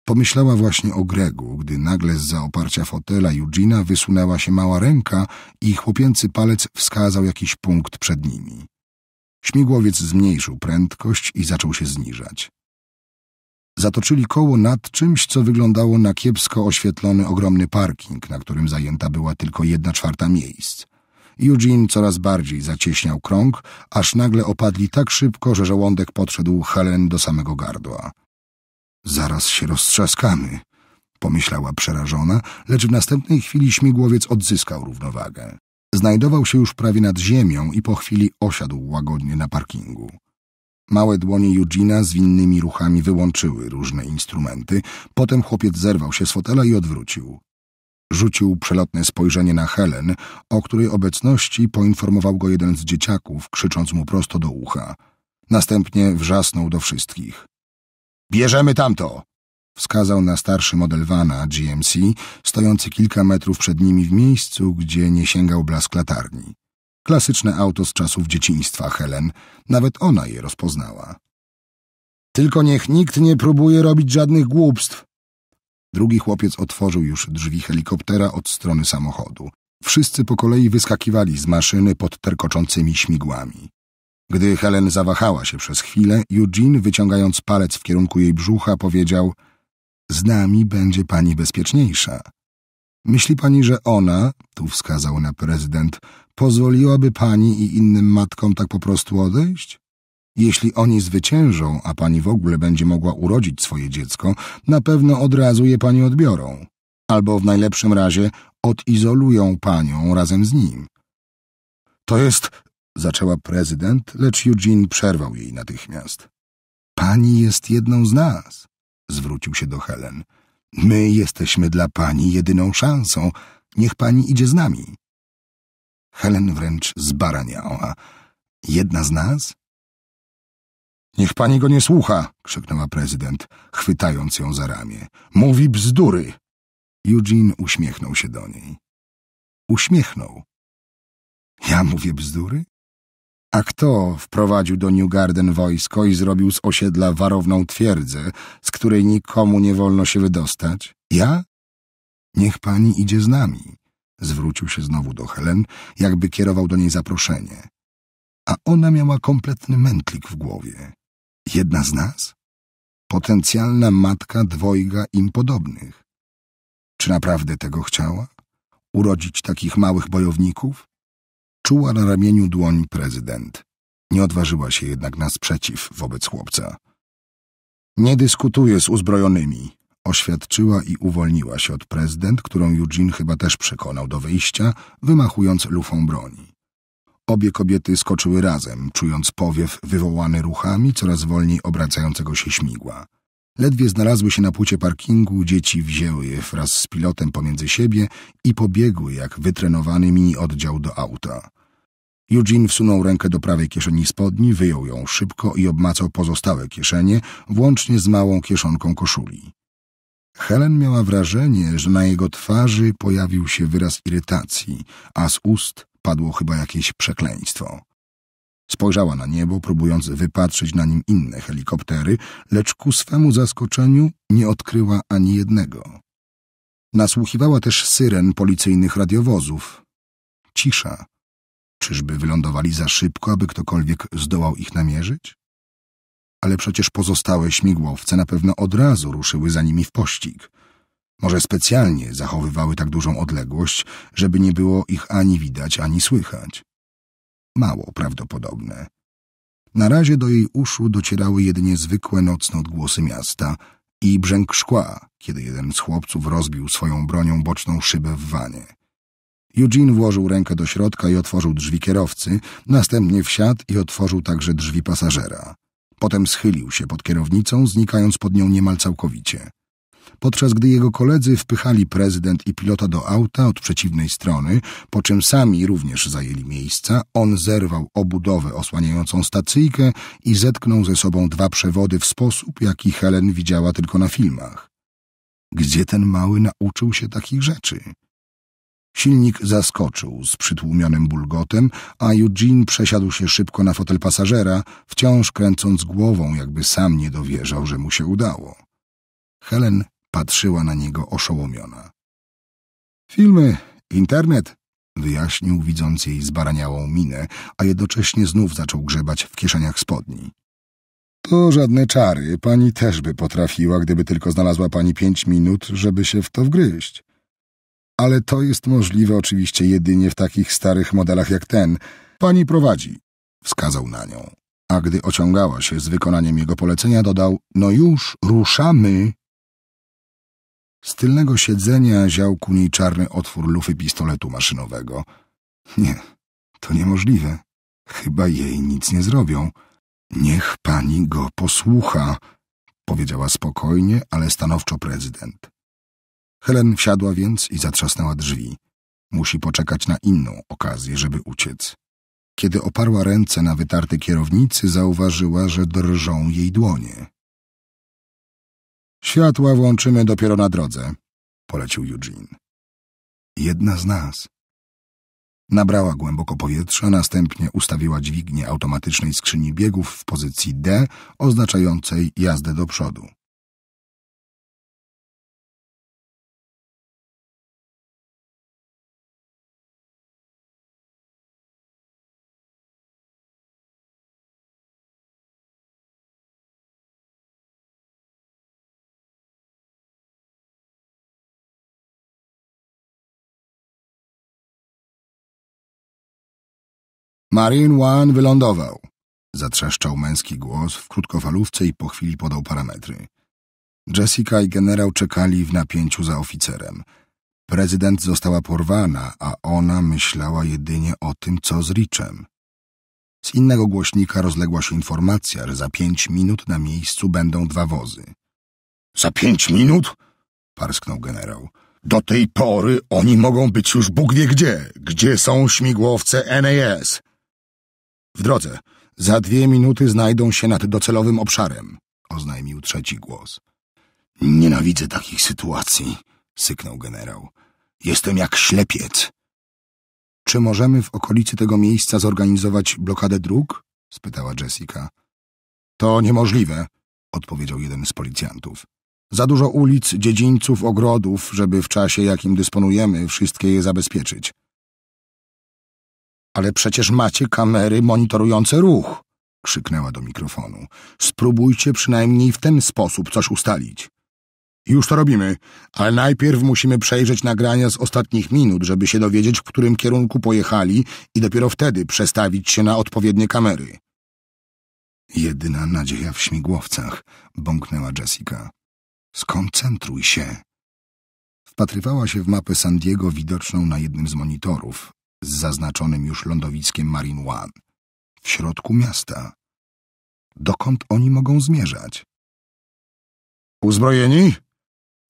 Pomyślała właśnie o Gregu, gdy nagle z zaoparcia fotela Eugina wysunęła się mała ręka i chłopięcy palec wskazał jakiś punkt przed nimi. Śmigłowiec zmniejszył prędkość i zaczął się zniżać zatoczyli koło nad czymś, co wyglądało na kiepsko oświetlony ogromny parking, na którym zajęta była tylko jedna czwarta miejsc. Eugene coraz bardziej zacieśniał krąg, aż nagle opadli tak szybko, że żołądek podszedł Helen do samego gardła. Zaraz się roztrzaskamy, pomyślała przerażona, lecz w następnej chwili śmigłowiec odzyskał równowagę. Znajdował się już prawie nad ziemią i po chwili osiadł łagodnie na parkingu. Małe dłonie Eugena z winnymi ruchami wyłączyły różne instrumenty. Potem chłopiec zerwał się z fotela i odwrócił. Rzucił przelotne spojrzenie na Helen, o której obecności poinformował go jeden z dzieciaków, krzycząc mu prosto do ucha. Następnie wrzasnął do wszystkich. Bierzemy tamto! Wskazał na starszy model Vana GMC, stojący kilka metrów przed nimi w miejscu, gdzie nie sięgał blask latarni. Klasyczne auto z czasów dzieciństwa Helen, nawet ona je rozpoznała. Tylko niech nikt nie próbuje robić żadnych głupstw. Drugi chłopiec otworzył już drzwi helikoptera od strony samochodu. Wszyscy po kolei wyskakiwali z maszyny pod terkoczącymi śmigłami. Gdy Helen zawahała się przez chwilę, Eugene, wyciągając palec w kierunku jej brzucha, powiedział — Z nami będzie pani bezpieczniejsza. — Myśli pani, że ona — tu wskazał na prezydent Pozwoliłaby pani i innym matkom tak po prostu odejść? Jeśli oni zwyciężą, a pani w ogóle będzie mogła urodzić swoje dziecko, na pewno od razu je pani odbiorą. Albo w najlepszym razie odizolują panią razem z nim. To jest... zaczęła prezydent, lecz Eugene przerwał jej natychmiast. Pani jest jedną z nas, zwrócił się do Helen. My jesteśmy dla pani jedyną szansą. Niech pani idzie z nami. Helen wręcz zbaraniała. Jedna z nas? Niech pani go nie słucha, krzyknęła prezydent, chwytając ją za ramię. Mówi bzdury. Eugene uśmiechnął się do niej. Uśmiechnął. Ja mówię bzdury? A kto wprowadził do New Garden wojsko i zrobił z osiedla warowną twierdzę, z której nikomu nie wolno się wydostać? Ja? Niech pani idzie z nami. Zwrócił się znowu do Helen, jakby kierował do niej zaproszenie. A ona miała kompletny mętlik w głowie. Jedna z nas? Potencjalna matka dwojga im podobnych. Czy naprawdę tego chciała? Urodzić takich małych bojowników? Czuła na ramieniu dłoń prezydent. Nie odważyła się jednak na sprzeciw wobec chłopca. Nie dyskutuję z uzbrojonymi, Oświadczyła i uwolniła się od prezydent, którą Eugene chyba też przekonał do wyjścia, wymachując lufą broni. Obie kobiety skoczyły razem, czując powiew wywołany ruchami coraz wolniej obracającego się śmigła. Ledwie znalazły się na płycie parkingu, dzieci wzięły je wraz z pilotem pomiędzy siebie i pobiegły jak wytrenowany mini oddział do auta. Eugene wsunął rękę do prawej kieszeni spodni, wyjął ją szybko i obmacał pozostałe kieszenie, włącznie z małą kieszonką koszuli. Helen miała wrażenie, że na jego twarzy pojawił się wyraz irytacji, a z ust padło chyba jakieś przekleństwo. Spojrzała na niebo, próbując wypatrzyć na nim inne helikoptery, lecz ku swemu zaskoczeniu nie odkryła ani jednego. Nasłuchiwała też syren policyjnych radiowozów. Cisza. Czyżby wylądowali za szybko, aby ktokolwiek zdołał ich namierzyć? ale przecież pozostałe śmigłowce na pewno od razu ruszyły za nimi w pościg. Może specjalnie zachowywały tak dużą odległość, żeby nie było ich ani widać, ani słychać. Mało prawdopodobne. Na razie do jej uszu docierały jedynie zwykłe nocne odgłosy miasta i brzęk szkła, kiedy jeden z chłopców rozbił swoją bronią boczną szybę w wanie. Eugene włożył rękę do środka i otworzył drzwi kierowcy, następnie wsiadł i otworzył także drzwi pasażera. Potem schylił się pod kierownicą, znikając pod nią niemal całkowicie. Podczas gdy jego koledzy wpychali prezydent i pilota do auta od przeciwnej strony, po czym sami również zajęli miejsca, on zerwał obudowę osłaniającą stacyjkę i zetknął ze sobą dwa przewody w sposób, jaki Helen widziała tylko na filmach. Gdzie ten mały nauczył się takich rzeczy? Silnik zaskoczył z przytłumionym bulgotem, a Eugene przesiadł się szybko na fotel pasażera, wciąż kręcąc głową, jakby sam nie dowierzał, że mu się udało. Helen patrzyła na niego oszołomiona. Filmy, internet, wyjaśnił, widząc jej zbaraniałą minę, a jednocześnie znów zaczął grzebać w kieszeniach spodni. To żadne czary, pani też by potrafiła, gdyby tylko znalazła pani pięć minut, żeby się w to wgryźć ale to jest możliwe oczywiście jedynie w takich starych modelach jak ten. Pani prowadzi, wskazał na nią. A gdy ociągała się z wykonaniem jego polecenia, dodał: No już, ruszamy. Z tylnego siedzenia ział ku niej czarny otwór lufy pistoletu maszynowego. Nie, to niemożliwe. Chyba jej nic nie zrobią. Niech pani go posłucha, powiedziała spokojnie, ale stanowczo prezydent. Helen wsiadła więc i zatrzasnęła drzwi. Musi poczekać na inną okazję, żeby uciec. Kiedy oparła ręce na wytartej kierownicy, zauważyła, że drżą jej dłonie. Światła włączymy dopiero na drodze, polecił Eugene. Jedna z nas. Nabrała głęboko powietrza, następnie ustawiła dźwignię automatycznej skrzyni biegów w pozycji D, oznaczającej jazdę do przodu. Marine One wylądował. Zatrzeszczał męski głos w krótkofalówce i po chwili podał parametry. Jessica i generał czekali w napięciu za oficerem. Prezydent została porwana, a ona myślała jedynie o tym, co z Richem. Z innego głośnika rozległa się informacja, że za pięć minut na miejscu będą dwa wozy. Za pięć minut? parsknął generał. Do tej pory oni mogą być już Bóg wie gdzie. Gdzie są śmigłowce NAS? W drodze. Za dwie minuty znajdą się nad docelowym obszarem, oznajmił trzeci głos. Nienawidzę takich sytuacji, syknął generał. Jestem jak ślepiec. Czy możemy w okolicy tego miejsca zorganizować blokadę dróg? spytała Jessica. To niemożliwe, odpowiedział jeden z policjantów. Za dużo ulic, dziedzińców, ogrodów, żeby w czasie, jakim dysponujemy, wszystkie je zabezpieczyć. Ale przecież macie kamery monitorujące ruch, krzyknęła do mikrofonu. Spróbujcie przynajmniej w ten sposób coś ustalić. Już to robimy, ale najpierw musimy przejrzeć nagrania z ostatnich minut, żeby się dowiedzieć, w którym kierunku pojechali i dopiero wtedy przestawić się na odpowiednie kamery. Jedyna nadzieja w śmigłowcach, bąknęła Jessica. Skoncentruj się. Wpatrywała się w mapę San Diego widoczną na jednym z monitorów, z zaznaczonym już lądowiskiem Marine One. W środku miasta. Dokąd oni mogą zmierzać? Uzbrojeni?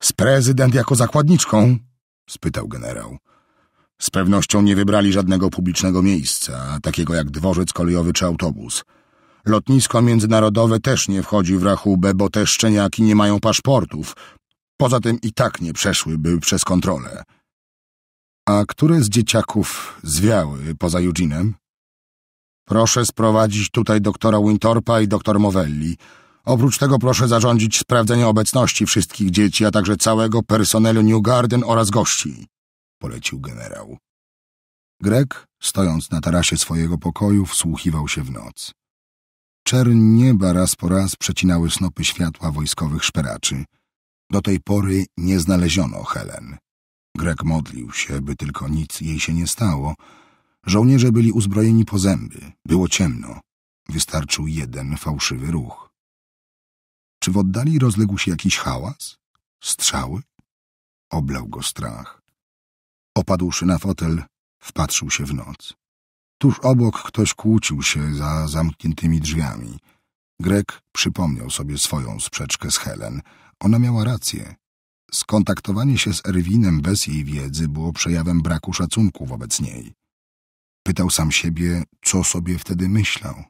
Z prezydent jako zakładniczką? spytał generał. Z pewnością nie wybrali żadnego publicznego miejsca, takiego jak dworzec kolejowy czy autobus. Lotnisko międzynarodowe też nie wchodzi w rachubę, bo te szczeniaki nie mają paszportów. Poza tym i tak nie przeszłyby przez kontrolę. A które z dzieciaków zwiały poza Euginem? Proszę sprowadzić tutaj doktora Wintorpa i doktor Mowelli. Oprócz tego proszę zarządzić sprawdzenie obecności wszystkich dzieci, a także całego personelu New Garden oraz gości, polecił generał. Greg, stojąc na tarasie swojego pokoju, wsłuchiwał się w noc. Czerń nieba raz po raz przecinały snopy światła wojskowych szperaczy. Do tej pory nie znaleziono Helen. Grek modlił się, by tylko nic jej się nie stało. Żołnierze byli uzbrojeni po zęby. Było ciemno. Wystarczył jeden fałszywy ruch. Czy w oddali rozległ się jakiś hałas? Strzały? Oblał go strach. Opadłszy na fotel, wpatrzył się w noc. Tuż obok ktoś kłócił się za zamkniętymi drzwiami. Grek przypomniał sobie swoją sprzeczkę z Helen. Ona miała rację. Skontaktowanie się z Erwinem bez jej wiedzy było przejawem braku szacunku wobec niej. Pytał sam siebie, co sobie wtedy myślał.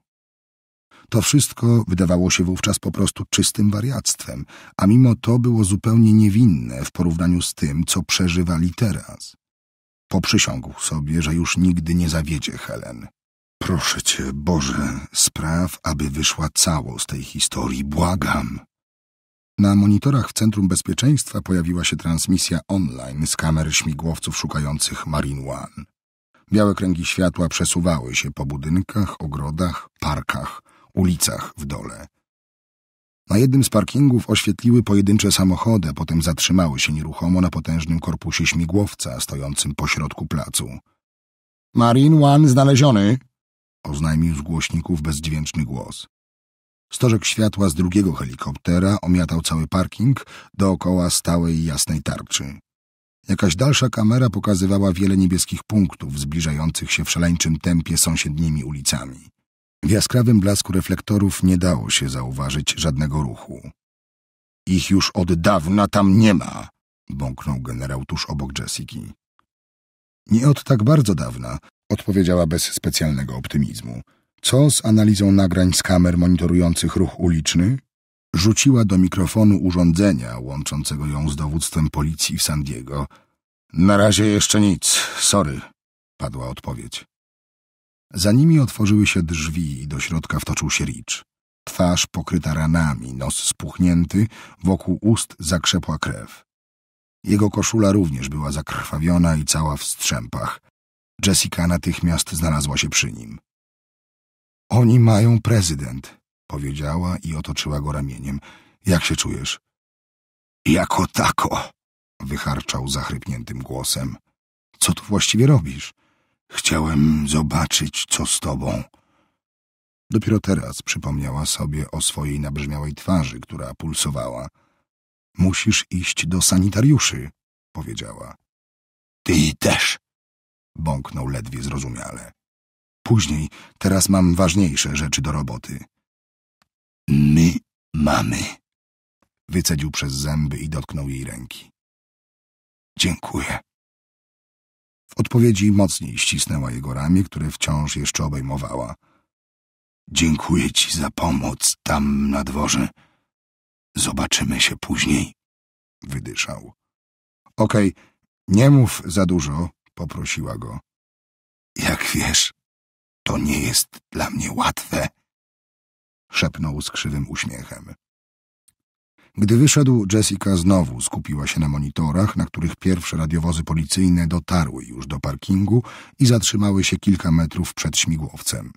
To wszystko wydawało się wówczas po prostu czystym wariactwem, a mimo to było zupełnie niewinne w porównaniu z tym, co przeżywali teraz. Poprzysiągł sobie, że już nigdy nie zawiedzie Helen. Proszę cię, Boże, spraw, aby wyszła cało z tej historii, błagam. Na monitorach w Centrum Bezpieczeństwa pojawiła się transmisja online z kamer śmigłowców szukających Marine One. Białe kręgi światła przesuwały się po budynkach, ogrodach, parkach, ulicach w dole. Na jednym z parkingów oświetliły pojedyncze samochody, potem zatrzymały się nieruchomo na potężnym korpusie śmigłowca stojącym pośrodku placu. Marine One znaleziony! oznajmił z głośników bezdźwięczny głos. Stożek światła z drugiego helikoptera omiatał cały parking dookoła stałej jasnej tarczy. Jakaś dalsza kamera pokazywała wiele niebieskich punktów zbliżających się w szaleńczym tempie sąsiednimi ulicami. W jaskrawym blasku reflektorów nie dało się zauważyć żadnego ruchu. Ich już od dawna tam nie ma, bąknął generał tuż obok Jessica. Nie od tak bardzo dawna, odpowiedziała bez specjalnego optymizmu. Co z analizą nagrań z kamer monitorujących ruch uliczny? Rzuciła do mikrofonu urządzenia łączącego ją z dowództwem policji w San Diego. Na razie jeszcze nic, sorry, padła odpowiedź. Za nimi otworzyły się drzwi i do środka wtoczył się Rich. Twarz pokryta ranami, nos spuchnięty, wokół ust zakrzepła krew. Jego koszula również była zakrwawiona i cała w strzępach. Jessica natychmiast znalazła się przy nim. Oni mają prezydent, powiedziała i otoczyła go ramieniem. Jak się czujesz? Jako tako, wycharczał zachrypniętym głosem. Co tu właściwie robisz? Chciałem zobaczyć, co z tobą. Dopiero teraz przypomniała sobie o swojej nabrzmiałej twarzy, która pulsowała. Musisz iść do sanitariuszy, powiedziała. Ty też, bąknął ledwie zrozumiale. Później, teraz mam ważniejsze rzeczy do roboty. My mamy. Wycedził przez zęby i dotknął jej ręki. Dziękuję. W odpowiedzi mocniej ścisnęła jego ramię, które wciąż jeszcze obejmowała. Dziękuję ci za pomoc tam na dworze. Zobaczymy się później. Wydyszał. Okej, okay, nie mów za dużo, poprosiła go. Jak wiesz, to nie jest dla mnie łatwe, szepnął z krzywym uśmiechem. Gdy wyszedł, Jessica znowu skupiła się na monitorach, na których pierwsze radiowozy policyjne dotarły już do parkingu i zatrzymały się kilka metrów przed śmigłowcem.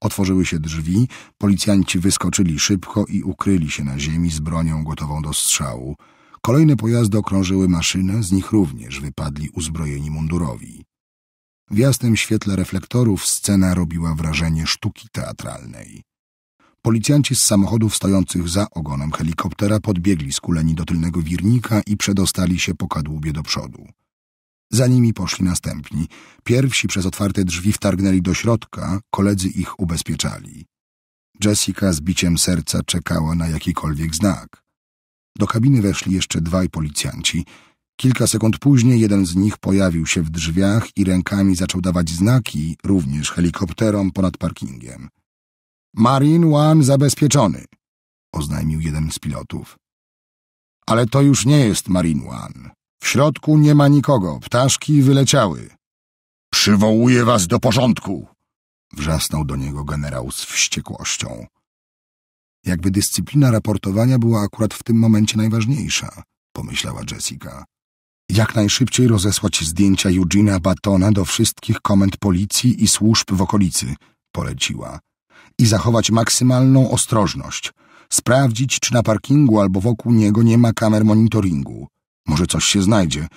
Otworzyły się drzwi, policjanci wyskoczyli szybko i ukryli się na ziemi z bronią gotową do strzału. Kolejne pojazdy okrążyły maszynę, z nich również wypadli uzbrojeni mundurowi. W jasnym świetle reflektorów scena robiła wrażenie sztuki teatralnej. Policjanci z samochodów stojących za ogonem helikoptera podbiegli skuleni do tylnego wirnika i przedostali się po kadłubie do przodu. Za nimi poszli następni. Pierwsi przez otwarte drzwi wtargnęli do środka, koledzy ich ubezpieczali. Jessica z biciem serca czekała na jakikolwiek znak. Do kabiny weszli jeszcze dwaj policjanci – Kilka sekund później jeden z nich pojawił się w drzwiach i rękami zaczął dawać znaki, również helikopterom ponad parkingiem. Marine One zabezpieczony, oznajmił jeden z pilotów. Ale to już nie jest Marine One. W środku nie ma nikogo, ptaszki wyleciały. Przywołuję was do porządku, wrzasnął do niego generał z wściekłością. Jakby dyscyplina raportowania była akurat w tym momencie najważniejsza, pomyślała Jessica jak najszybciej rozesłać zdjęcia Eugenia Batona do wszystkich komend policji i służb w okolicy, poleciła, i zachować maksymalną ostrożność, sprawdzić, czy na parkingu albo wokół niego nie ma kamer monitoringu. Może coś się znajdzie.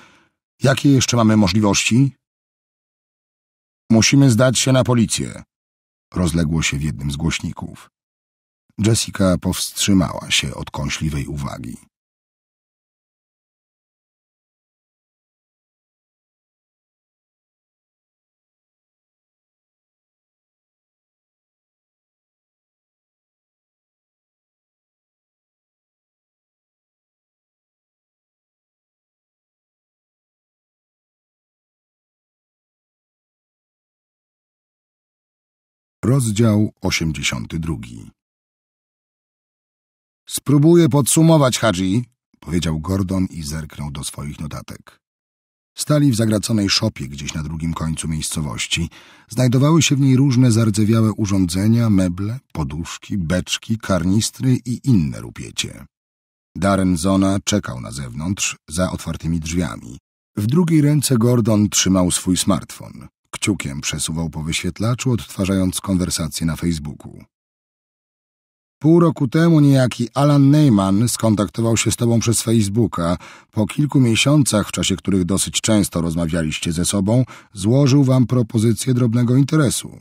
Jakie jeszcze mamy możliwości? Musimy zdać się na policję, rozległo się w jednym z głośników. Jessica powstrzymała się od kąśliwej uwagi. Rozdział 82 Spróbuję podsumować, Hadzi, powiedział Gordon i zerknął do swoich notatek. Stali w zagraconej szopie gdzieś na drugim końcu miejscowości. Znajdowały się w niej różne zardzewiałe urządzenia, meble, poduszki, beczki, karnistry i inne rupiecie. Darren Zona czekał na zewnątrz, za otwartymi drzwiami. W drugiej ręce Gordon trzymał swój smartfon. Kciukiem przesuwał po wyświetlaczu, odtwarzając konwersację na Facebooku. Pół roku temu niejaki Alan Neyman skontaktował się z tobą przez Facebooka. Po kilku miesiącach, w czasie których dosyć często rozmawialiście ze sobą, złożył wam propozycję drobnego interesu.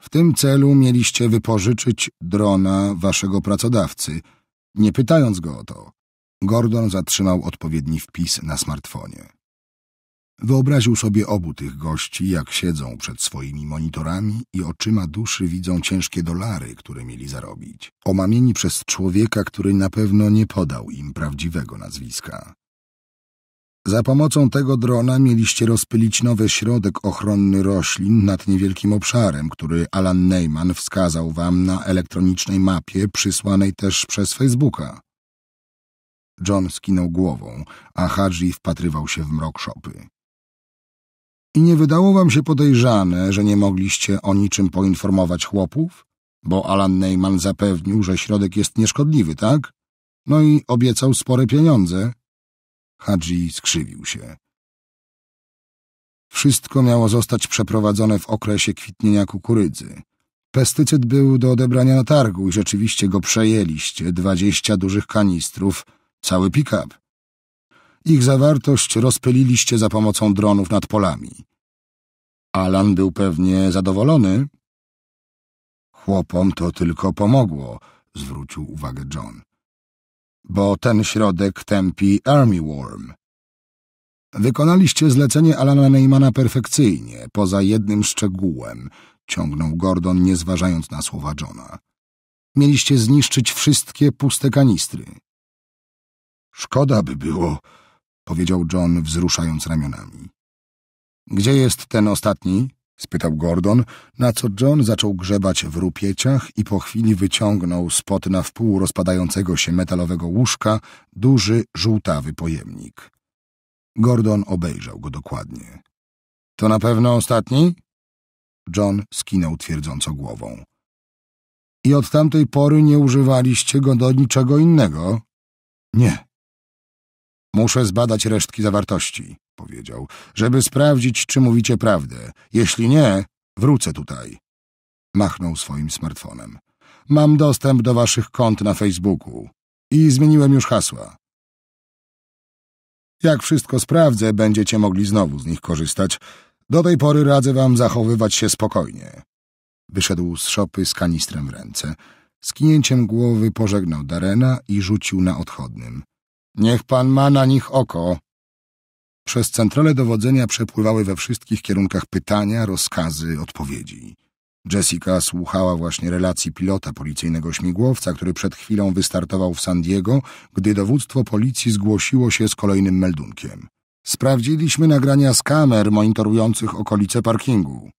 W tym celu mieliście wypożyczyć drona waszego pracodawcy, nie pytając go o to. Gordon zatrzymał odpowiedni wpis na smartfonie. Wyobraził sobie obu tych gości, jak siedzą przed swoimi monitorami i oczyma duszy widzą ciężkie dolary, które mieli zarobić, omamieni przez człowieka, który na pewno nie podał im prawdziwego nazwiska. Za pomocą tego drona mieliście rozpylić nowy środek ochronny roślin nad niewielkim obszarem, który Alan Neyman wskazał wam na elektronicznej mapie przysłanej też przez Facebooka. John skinął głową, a Hadzi wpatrywał się w mrok szopy. I nie wydało wam się podejrzane, że nie mogliście o niczym poinformować chłopów? Bo Alan Neyman zapewnił, że środek jest nieszkodliwy, tak? No i obiecał spore pieniądze. Hadzi skrzywił się. Wszystko miało zostać przeprowadzone w okresie kwitnienia kukurydzy. Pestycyd był do odebrania na targu i rzeczywiście go przejęliście. Dwadzieścia dużych kanistrów, cały pick-up. Ich zawartość rozpyliliście za pomocą dronów nad polami. Alan był pewnie zadowolony. Chłopom to tylko pomogło, zwrócił uwagę John. Bo ten środek tępi Army Worm. Wykonaliście zlecenie Alana Neymana perfekcyjnie, poza jednym szczegółem, ciągnął Gordon, nie zważając na słowa Johna. Mieliście zniszczyć wszystkie puste kanistry. Szkoda by było, powiedział John, wzruszając ramionami. Gdzie jest ten ostatni? spytał Gordon, na co John zaczął grzebać w rupieciach i po chwili wyciągnął spod na wpół rozpadającego się metalowego łóżka duży, żółtawy pojemnik. Gordon obejrzał go dokładnie. To na pewno ostatni? John skinął twierdząco głową. I od tamtej pory nie używaliście go do niczego innego? Nie, Muszę zbadać resztki zawartości, powiedział, żeby sprawdzić, czy mówicie prawdę. Jeśli nie, wrócę tutaj. Machnął swoim smartfonem. Mam dostęp do waszych kont na Facebooku i zmieniłem już hasła. Jak wszystko sprawdzę, będziecie mogli znowu z nich korzystać. Do tej pory radzę wam zachowywać się spokojnie. Wyszedł z szopy z kanistrem w ręce. Skinięciem głowy pożegnał Darena i rzucił na odchodnym. Niech pan ma na nich oko. Przez centralę dowodzenia przepływały we wszystkich kierunkach pytania, rozkazy, odpowiedzi. Jessica słuchała właśnie relacji pilota policyjnego śmigłowca, który przed chwilą wystartował w San Diego, gdy dowództwo policji zgłosiło się z kolejnym meldunkiem. Sprawdziliśmy nagrania z kamer monitorujących okolice parkingu.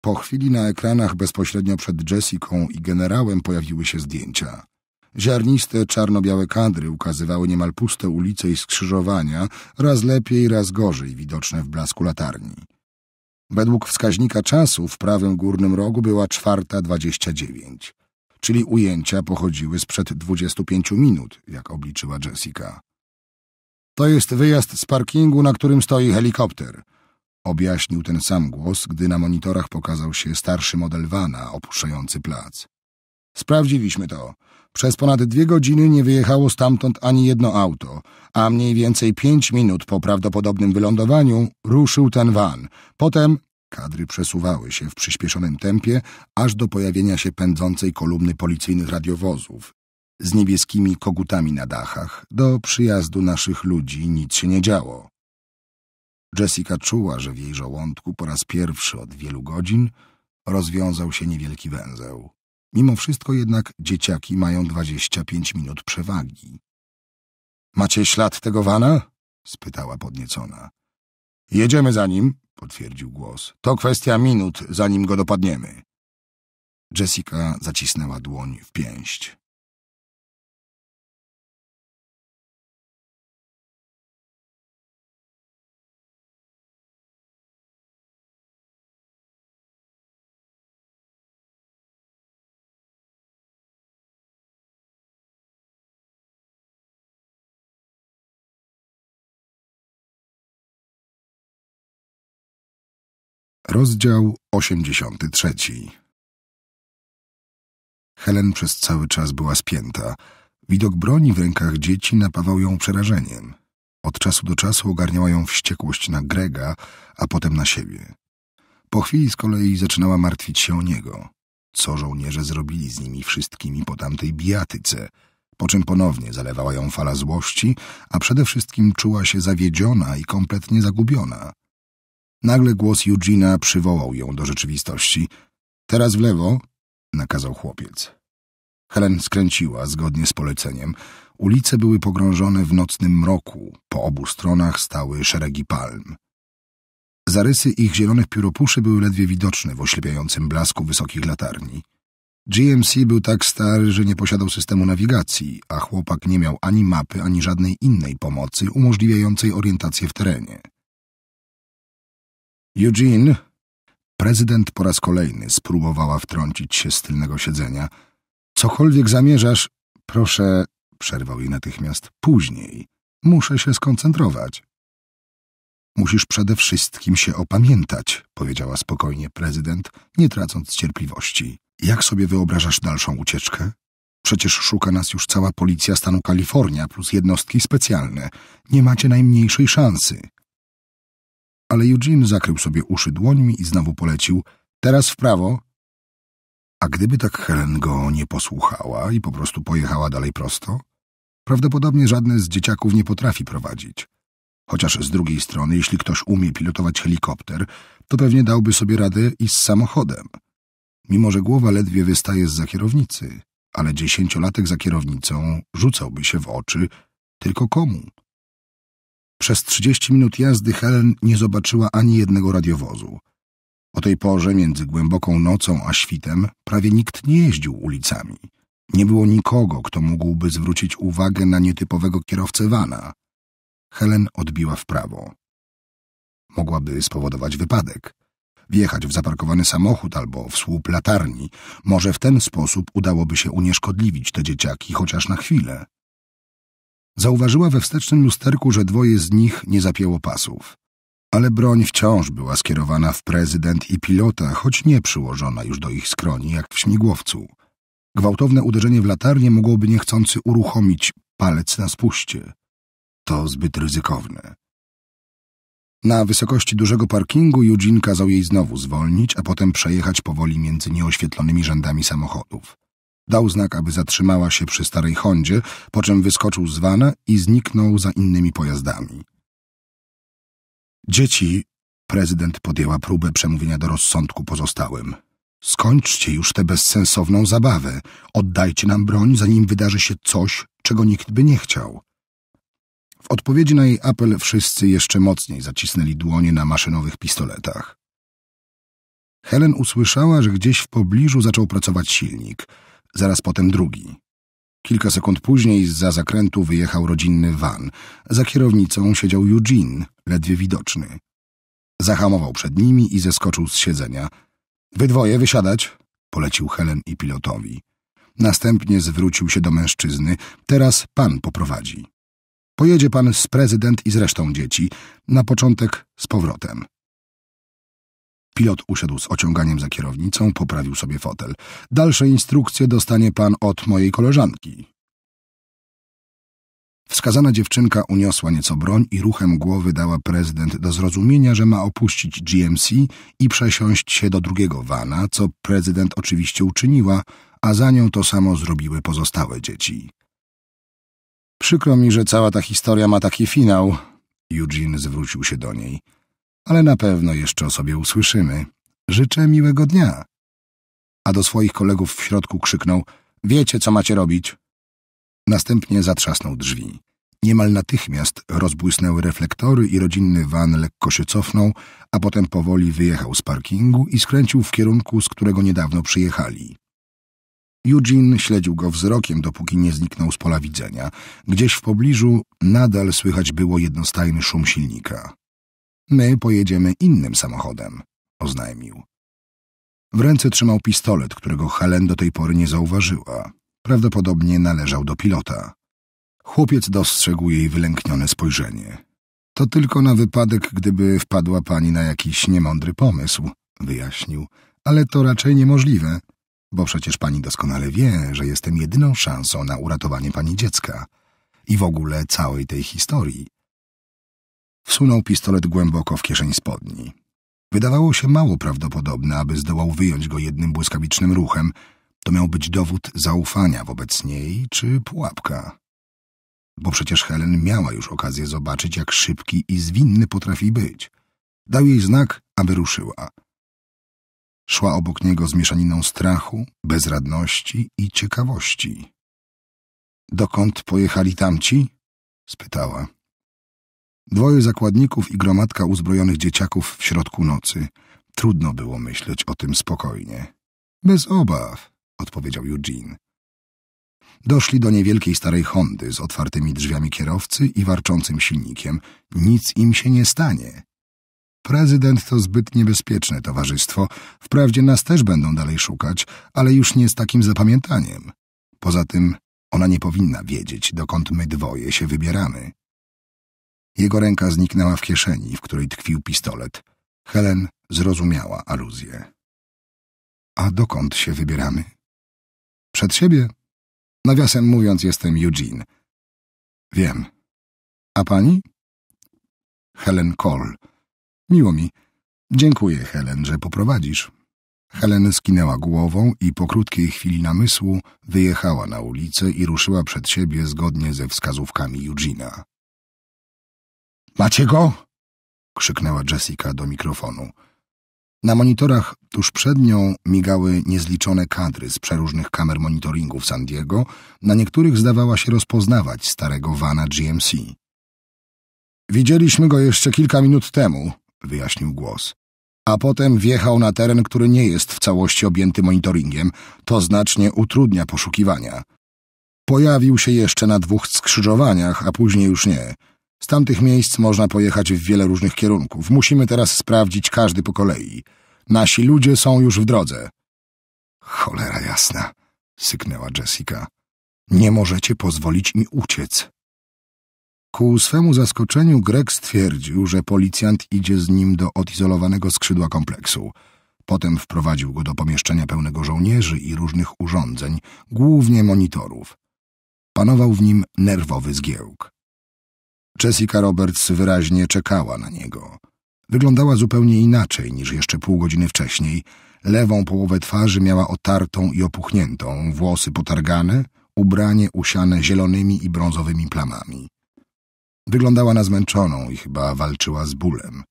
Po chwili na ekranach bezpośrednio przed Jessiką i generałem pojawiły się zdjęcia. Ziarniste, czarno-białe kadry ukazywały niemal puste ulice i skrzyżowania, raz lepiej, raz gorzej, widoczne w blasku latarni. Według wskaźnika czasu w prawym górnym rogu była czwarta dwadzieścia dziewięć, czyli ujęcia pochodziły sprzed 25 minut, jak obliczyła Jessica. To jest wyjazd z parkingu, na którym stoi helikopter. Objaśnił ten sam głos, gdy na monitorach pokazał się starszy model Vana opuszczający plac. Sprawdziliśmy to. Przez ponad dwie godziny nie wyjechało stamtąd ani jedno auto, a mniej więcej pięć minut po prawdopodobnym wylądowaniu ruszył ten van. Potem kadry przesuwały się w przyspieszonym tempie, aż do pojawienia się pędzącej kolumny policyjnych radiowozów. Z niebieskimi kogutami na dachach, do przyjazdu naszych ludzi nic się nie działo. Jessica czuła, że w jej żołądku po raz pierwszy od wielu godzin rozwiązał się niewielki węzeł. Mimo wszystko jednak dzieciaki mają 25 minut przewagi. Macie ślad tego wana? spytała podniecona. Jedziemy za nim, potwierdził głos. To kwestia minut, zanim go dopadniemy. Jessica zacisnęła dłoń w pięść. Rozdział 83 Helen przez cały czas była spięta. Widok broni w rękach dzieci napawał ją przerażeniem. Od czasu do czasu ogarniała ją wściekłość na Grega, a potem na siebie. Po chwili z kolei zaczynała martwić się o niego. Co żołnierze zrobili z nimi wszystkimi po tamtej bijatyce? Po czym ponownie zalewała ją fala złości, a przede wszystkim czuła się zawiedziona i kompletnie zagubiona. Nagle głos Eugena przywołał ją do rzeczywistości. Teraz w lewo, nakazał chłopiec. Helen skręciła zgodnie z poleceniem. Ulice były pogrążone w nocnym mroku. Po obu stronach stały szeregi palm. Zarysy ich zielonych pióropuszy były ledwie widoczne w oślepiającym blasku wysokich latarni. GMC był tak stary, że nie posiadał systemu nawigacji, a chłopak nie miał ani mapy, ani żadnej innej pomocy umożliwiającej orientację w terenie. Eugene! Prezydent po raz kolejny spróbowała wtrącić się z tylnego siedzenia. Cokolwiek zamierzasz, proszę, przerwał jej natychmiast, później. Muszę się skoncentrować. Musisz przede wszystkim się opamiętać, powiedziała spokojnie prezydent, nie tracąc cierpliwości. Jak sobie wyobrażasz dalszą ucieczkę? Przecież szuka nas już cała policja stanu Kalifornia plus jednostki specjalne. Nie macie najmniejszej szansy ale Eugene zakrył sobie uszy dłońmi i znowu polecił — teraz w prawo. A gdyby tak Helen go nie posłuchała i po prostu pojechała dalej prosto? Prawdopodobnie żadne z dzieciaków nie potrafi prowadzić. Chociaż z drugiej strony, jeśli ktoś umie pilotować helikopter, to pewnie dałby sobie radę i z samochodem. Mimo, że głowa ledwie wystaje z za kierownicy, ale dziesięciolatek za kierownicą rzucałby się w oczy tylko komu? Przez 30 minut jazdy Helen nie zobaczyła ani jednego radiowozu. O tej porze, między głęboką nocą a świtem, prawie nikt nie jeździł ulicami. Nie było nikogo, kto mógłby zwrócić uwagę na nietypowego kierowcę Wana. Helen odbiła w prawo. Mogłaby spowodować wypadek. Wjechać w zaparkowany samochód albo w słup latarni. Może w ten sposób udałoby się unieszkodliwić te dzieciaki chociaż na chwilę. Zauważyła we wstecznym lusterku, że dwoje z nich nie zapięło pasów. Ale broń wciąż była skierowana w prezydent i pilota, choć nie przyłożona już do ich skroni, jak w śmigłowcu. Gwałtowne uderzenie w latarnię mogłoby niechcący uruchomić palec na spuście. To zbyt ryzykowne. Na wysokości dużego parkingu Eugene kazał jej znowu zwolnić, a potem przejechać powoli między nieoświetlonymi rzędami samochodów. Dał znak, aby zatrzymała się przy starej Hondzie, po czym wyskoczył z wana i zniknął za innymi pojazdami. Dzieci, prezydent podjęła próbę przemówienia do rozsądku pozostałym. Skończcie już tę bezsensowną zabawę. Oddajcie nam broń, zanim wydarzy się coś, czego nikt by nie chciał. W odpowiedzi na jej apel wszyscy jeszcze mocniej zacisnęli dłonie na maszynowych pistoletach. Helen usłyszała, że gdzieś w pobliżu zaczął pracować silnik – zaraz potem drugi. Kilka sekund później za zakrętu wyjechał rodzinny van. Za kierownicą siedział Eugene, ledwie widoczny. Zahamował przed nimi i zeskoczył z siedzenia. Wy dwoje wysiadać, polecił Helen i pilotowi. Następnie zwrócił się do mężczyzny. Teraz pan poprowadzi. Pojedzie pan z prezydent i z resztą dzieci. Na początek z powrotem. Pilot usiadł z ociąganiem za kierownicą, poprawił sobie fotel. Dalsze instrukcje dostanie pan od mojej koleżanki. Wskazana dziewczynka uniosła nieco broń i ruchem głowy dała prezydent do zrozumienia, że ma opuścić GMC i przesiąść się do drugiego wana, co prezydent oczywiście uczyniła, a za nią to samo zrobiły pozostałe dzieci. Przykro mi, że cała ta historia ma taki finał. Eugene zwrócił się do niej ale na pewno jeszcze o sobie usłyszymy. Życzę miłego dnia. A do swoich kolegów w środku krzyknął: Wiecie, co macie robić. Następnie zatrzasnął drzwi. Niemal natychmiast rozbłysnęły reflektory i rodzinny van lekko się cofnął, a potem powoli wyjechał z parkingu i skręcił w kierunku, z którego niedawno przyjechali. Eugene śledził go wzrokiem, dopóki nie zniknął z pola widzenia. Gdzieś w pobliżu nadal słychać było jednostajny szum silnika. My pojedziemy innym samochodem, oznajmił. W ręce trzymał pistolet, którego Helen do tej pory nie zauważyła. Prawdopodobnie należał do pilota. Chłopiec dostrzegł jej wylęknione spojrzenie. To tylko na wypadek, gdyby wpadła pani na jakiś niemądry pomysł, wyjaśnił, ale to raczej niemożliwe, bo przecież pani doskonale wie, że jestem jedyną szansą na uratowanie pani dziecka i w ogóle całej tej historii. Wsunął pistolet głęboko w kieszeń spodni. Wydawało się mało prawdopodobne, aby zdołał wyjąć go jednym błyskawicznym ruchem. To miał być dowód zaufania wobec niej czy pułapka. Bo przecież Helen miała już okazję zobaczyć, jak szybki i zwinny potrafi być. Dał jej znak, aby ruszyła. Szła obok niego z mieszaniną strachu, bezradności i ciekawości. Dokąd pojechali tamci? spytała. Dwoje zakładników i gromadka uzbrojonych dzieciaków w środku nocy. Trudno było myśleć o tym spokojnie. Bez obaw, odpowiedział Eugene. Doszli do niewielkiej starej Hondy z otwartymi drzwiami kierowcy i warczącym silnikiem. Nic im się nie stanie. Prezydent to zbyt niebezpieczne towarzystwo. Wprawdzie nas też będą dalej szukać, ale już nie z takim zapamiętaniem. Poza tym ona nie powinna wiedzieć, dokąd my dwoje się wybieramy. Jego ręka zniknęła w kieszeni, w której tkwił pistolet. Helen zrozumiała aluzję. A dokąd się wybieramy? Przed siebie. Nawiasem mówiąc, jestem Eugene. Wiem. A pani? Helen Cole. Miło mi. Dziękuję, Helen, że poprowadzisz. Helen skinęła głową i po krótkiej chwili namysłu wyjechała na ulicę i ruszyła przed siebie zgodnie ze wskazówkami Eugina. Macie go? krzyknęła Jessica do mikrofonu. Na monitorach tuż przed nią migały niezliczone kadry z przeróżnych kamer monitoringu w San Diego, na niektórych zdawała się rozpoznawać starego vana GMC. Widzieliśmy go jeszcze kilka minut temu, wyjaśnił głos. A potem wjechał na teren, który nie jest w całości objęty monitoringiem, to znacznie utrudnia poszukiwania. Pojawił się jeszcze na dwóch skrzyżowaniach, a później już nie. Z tamtych miejsc można pojechać w wiele różnych kierunków. Musimy teraz sprawdzić każdy po kolei. Nasi ludzie są już w drodze. Cholera jasna, syknęła Jessica. Nie możecie pozwolić mi uciec. Ku swemu zaskoczeniu Greg stwierdził, że policjant idzie z nim do odizolowanego skrzydła kompleksu. Potem wprowadził go do pomieszczenia pełnego żołnierzy i różnych urządzeń, głównie monitorów. Panował w nim nerwowy zgiełk. Jessica Roberts wyraźnie czekała na niego. Wyglądała zupełnie inaczej niż jeszcze pół godziny wcześniej. Lewą połowę twarzy miała otartą i opuchniętą, włosy potargane, ubranie usiane zielonymi i brązowymi plamami. Wyglądała na zmęczoną i chyba walczyła z bólem.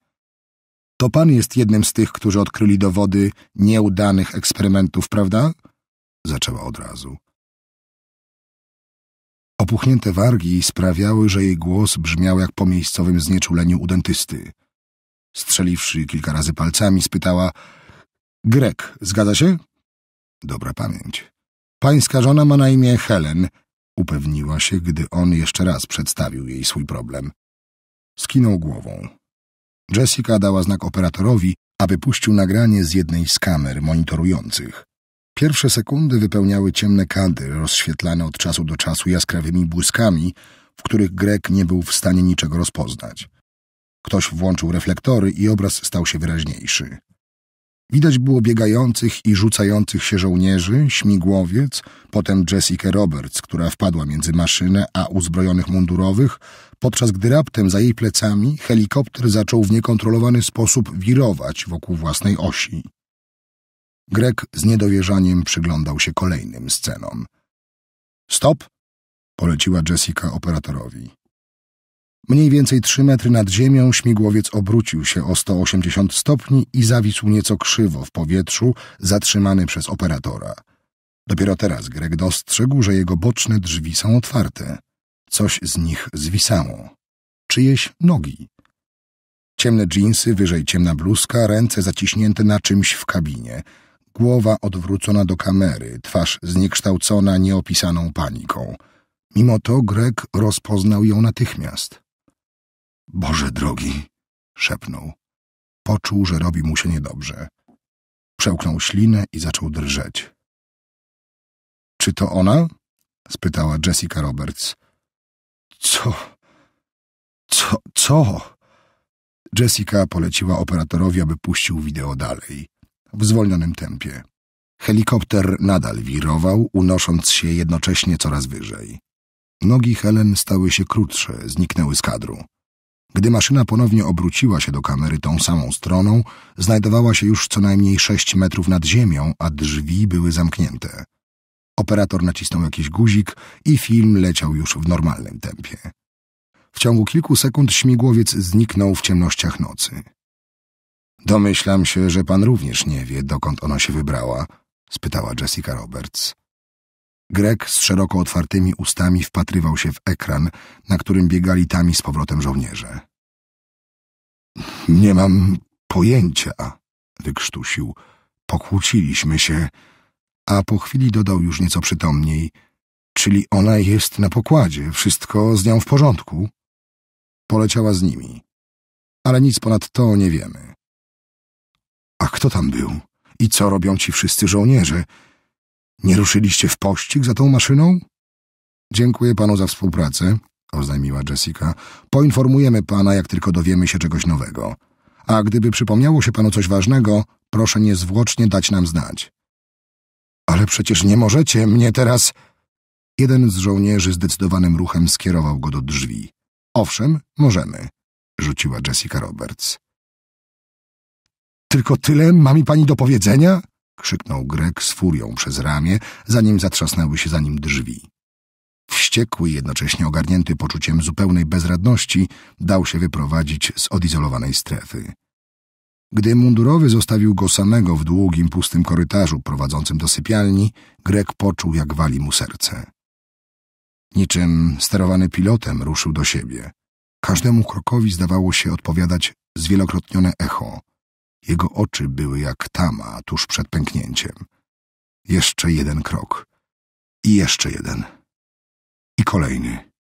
To pan jest jednym z tych, którzy odkryli dowody nieudanych eksperymentów, prawda? Zaczęła od razu. Opuchnięte wargi sprawiały, że jej głos brzmiał jak po miejscowym znieczuleniu u dentysty. Strzeliwszy kilka razy palcami, spytała — Grek, zgadza się? — Dobra pamięć. — Pańska żona ma na imię Helen — upewniła się, gdy on jeszcze raz przedstawił jej swój problem. Skinął głową. Jessica dała znak operatorowi, aby puścił nagranie z jednej z kamer monitorujących. Pierwsze sekundy wypełniały ciemne kady, rozświetlane od czasu do czasu jaskrawymi błyskami, w których Grek nie był w stanie niczego rozpoznać. Ktoś włączył reflektory i obraz stał się wyraźniejszy. Widać było biegających i rzucających się żołnierzy, śmigłowiec, potem Jessica Roberts, która wpadła między maszynę a uzbrojonych mundurowych, podczas gdy raptem za jej plecami helikopter zaczął w niekontrolowany sposób wirować wokół własnej osi. Grek z niedowierzaniem przyglądał się kolejnym scenom. Stop! poleciła Jessica operatorowi. Mniej więcej trzy metry nad ziemią śmigłowiec obrócił się o 180 stopni i zawisł nieco krzywo w powietrzu, zatrzymany przez operatora. Dopiero teraz Greg dostrzegł, że jego boczne drzwi są otwarte. Coś z nich zwisało. Czyjeś nogi. Ciemne dżinsy, wyżej ciemna bluzka, ręce zaciśnięte na czymś w kabinie. Głowa odwrócona do kamery, twarz zniekształcona nieopisaną paniką. Mimo to Greg rozpoznał ją natychmiast. Boże drogi, szepnął. Poczuł, że robi mu się niedobrze. Przełknął ślinę i zaczął drżeć. Czy to ona? spytała Jessica Roberts. Co? Co? Co? Jessica poleciła operatorowi, aby puścił wideo dalej w zwolnionym tempie. Helikopter nadal wirował, unosząc się jednocześnie coraz wyżej. Nogi Helen stały się krótsze, zniknęły z kadru. Gdy maszyna ponownie obróciła się do kamery tą samą stroną, znajdowała się już co najmniej sześć metrów nad ziemią, a drzwi były zamknięte. Operator nacisnął jakiś guzik i film leciał już w normalnym tempie. W ciągu kilku sekund śmigłowiec zniknął w ciemnościach nocy. Domyślam się, że pan również nie wie, dokąd ona się wybrała, spytała Jessica Roberts. Grek z szeroko otwartymi ustami wpatrywał się w ekran, na którym biegali tami z powrotem żołnierze. Nie mam pojęcia, wykrztusił. Pokłóciliśmy się, a po chwili dodał już nieco przytomniej. Czyli ona jest na pokładzie, wszystko z nią w porządku. Poleciała z nimi. Ale nic ponad to nie wiemy. A kto tam był? I co robią ci wszyscy żołnierze? Nie ruszyliście w pościg za tą maszyną? Dziękuję panu za współpracę, oznajmiła Jessica. Poinformujemy pana, jak tylko dowiemy się czegoś nowego. A gdyby przypomniało się panu coś ważnego, proszę niezwłocznie dać nam znać. Ale przecież nie możecie mnie teraz... Jeden z żołnierzy zdecydowanym ruchem skierował go do drzwi. Owszem, możemy, rzuciła Jessica Roberts. Tylko tyle ma mi pani do powiedzenia? krzyknął Grek z furią przez ramię, zanim zatrzasnęły się za nim drzwi. Wściekły, jednocześnie ogarnięty poczuciem zupełnej bezradności, dał się wyprowadzić z odizolowanej strefy. Gdy mundurowy zostawił go samego w długim, pustym korytarzu prowadzącym do sypialni, Grek poczuł, jak wali mu serce. Niczym sterowany pilotem ruszył do siebie. Każdemu krokowi zdawało się odpowiadać zwielokrotnione echo. Jego oczy były jak tama tuż przed pęknięciem. Jeszcze jeden krok. I jeszcze jeden. I kolejny.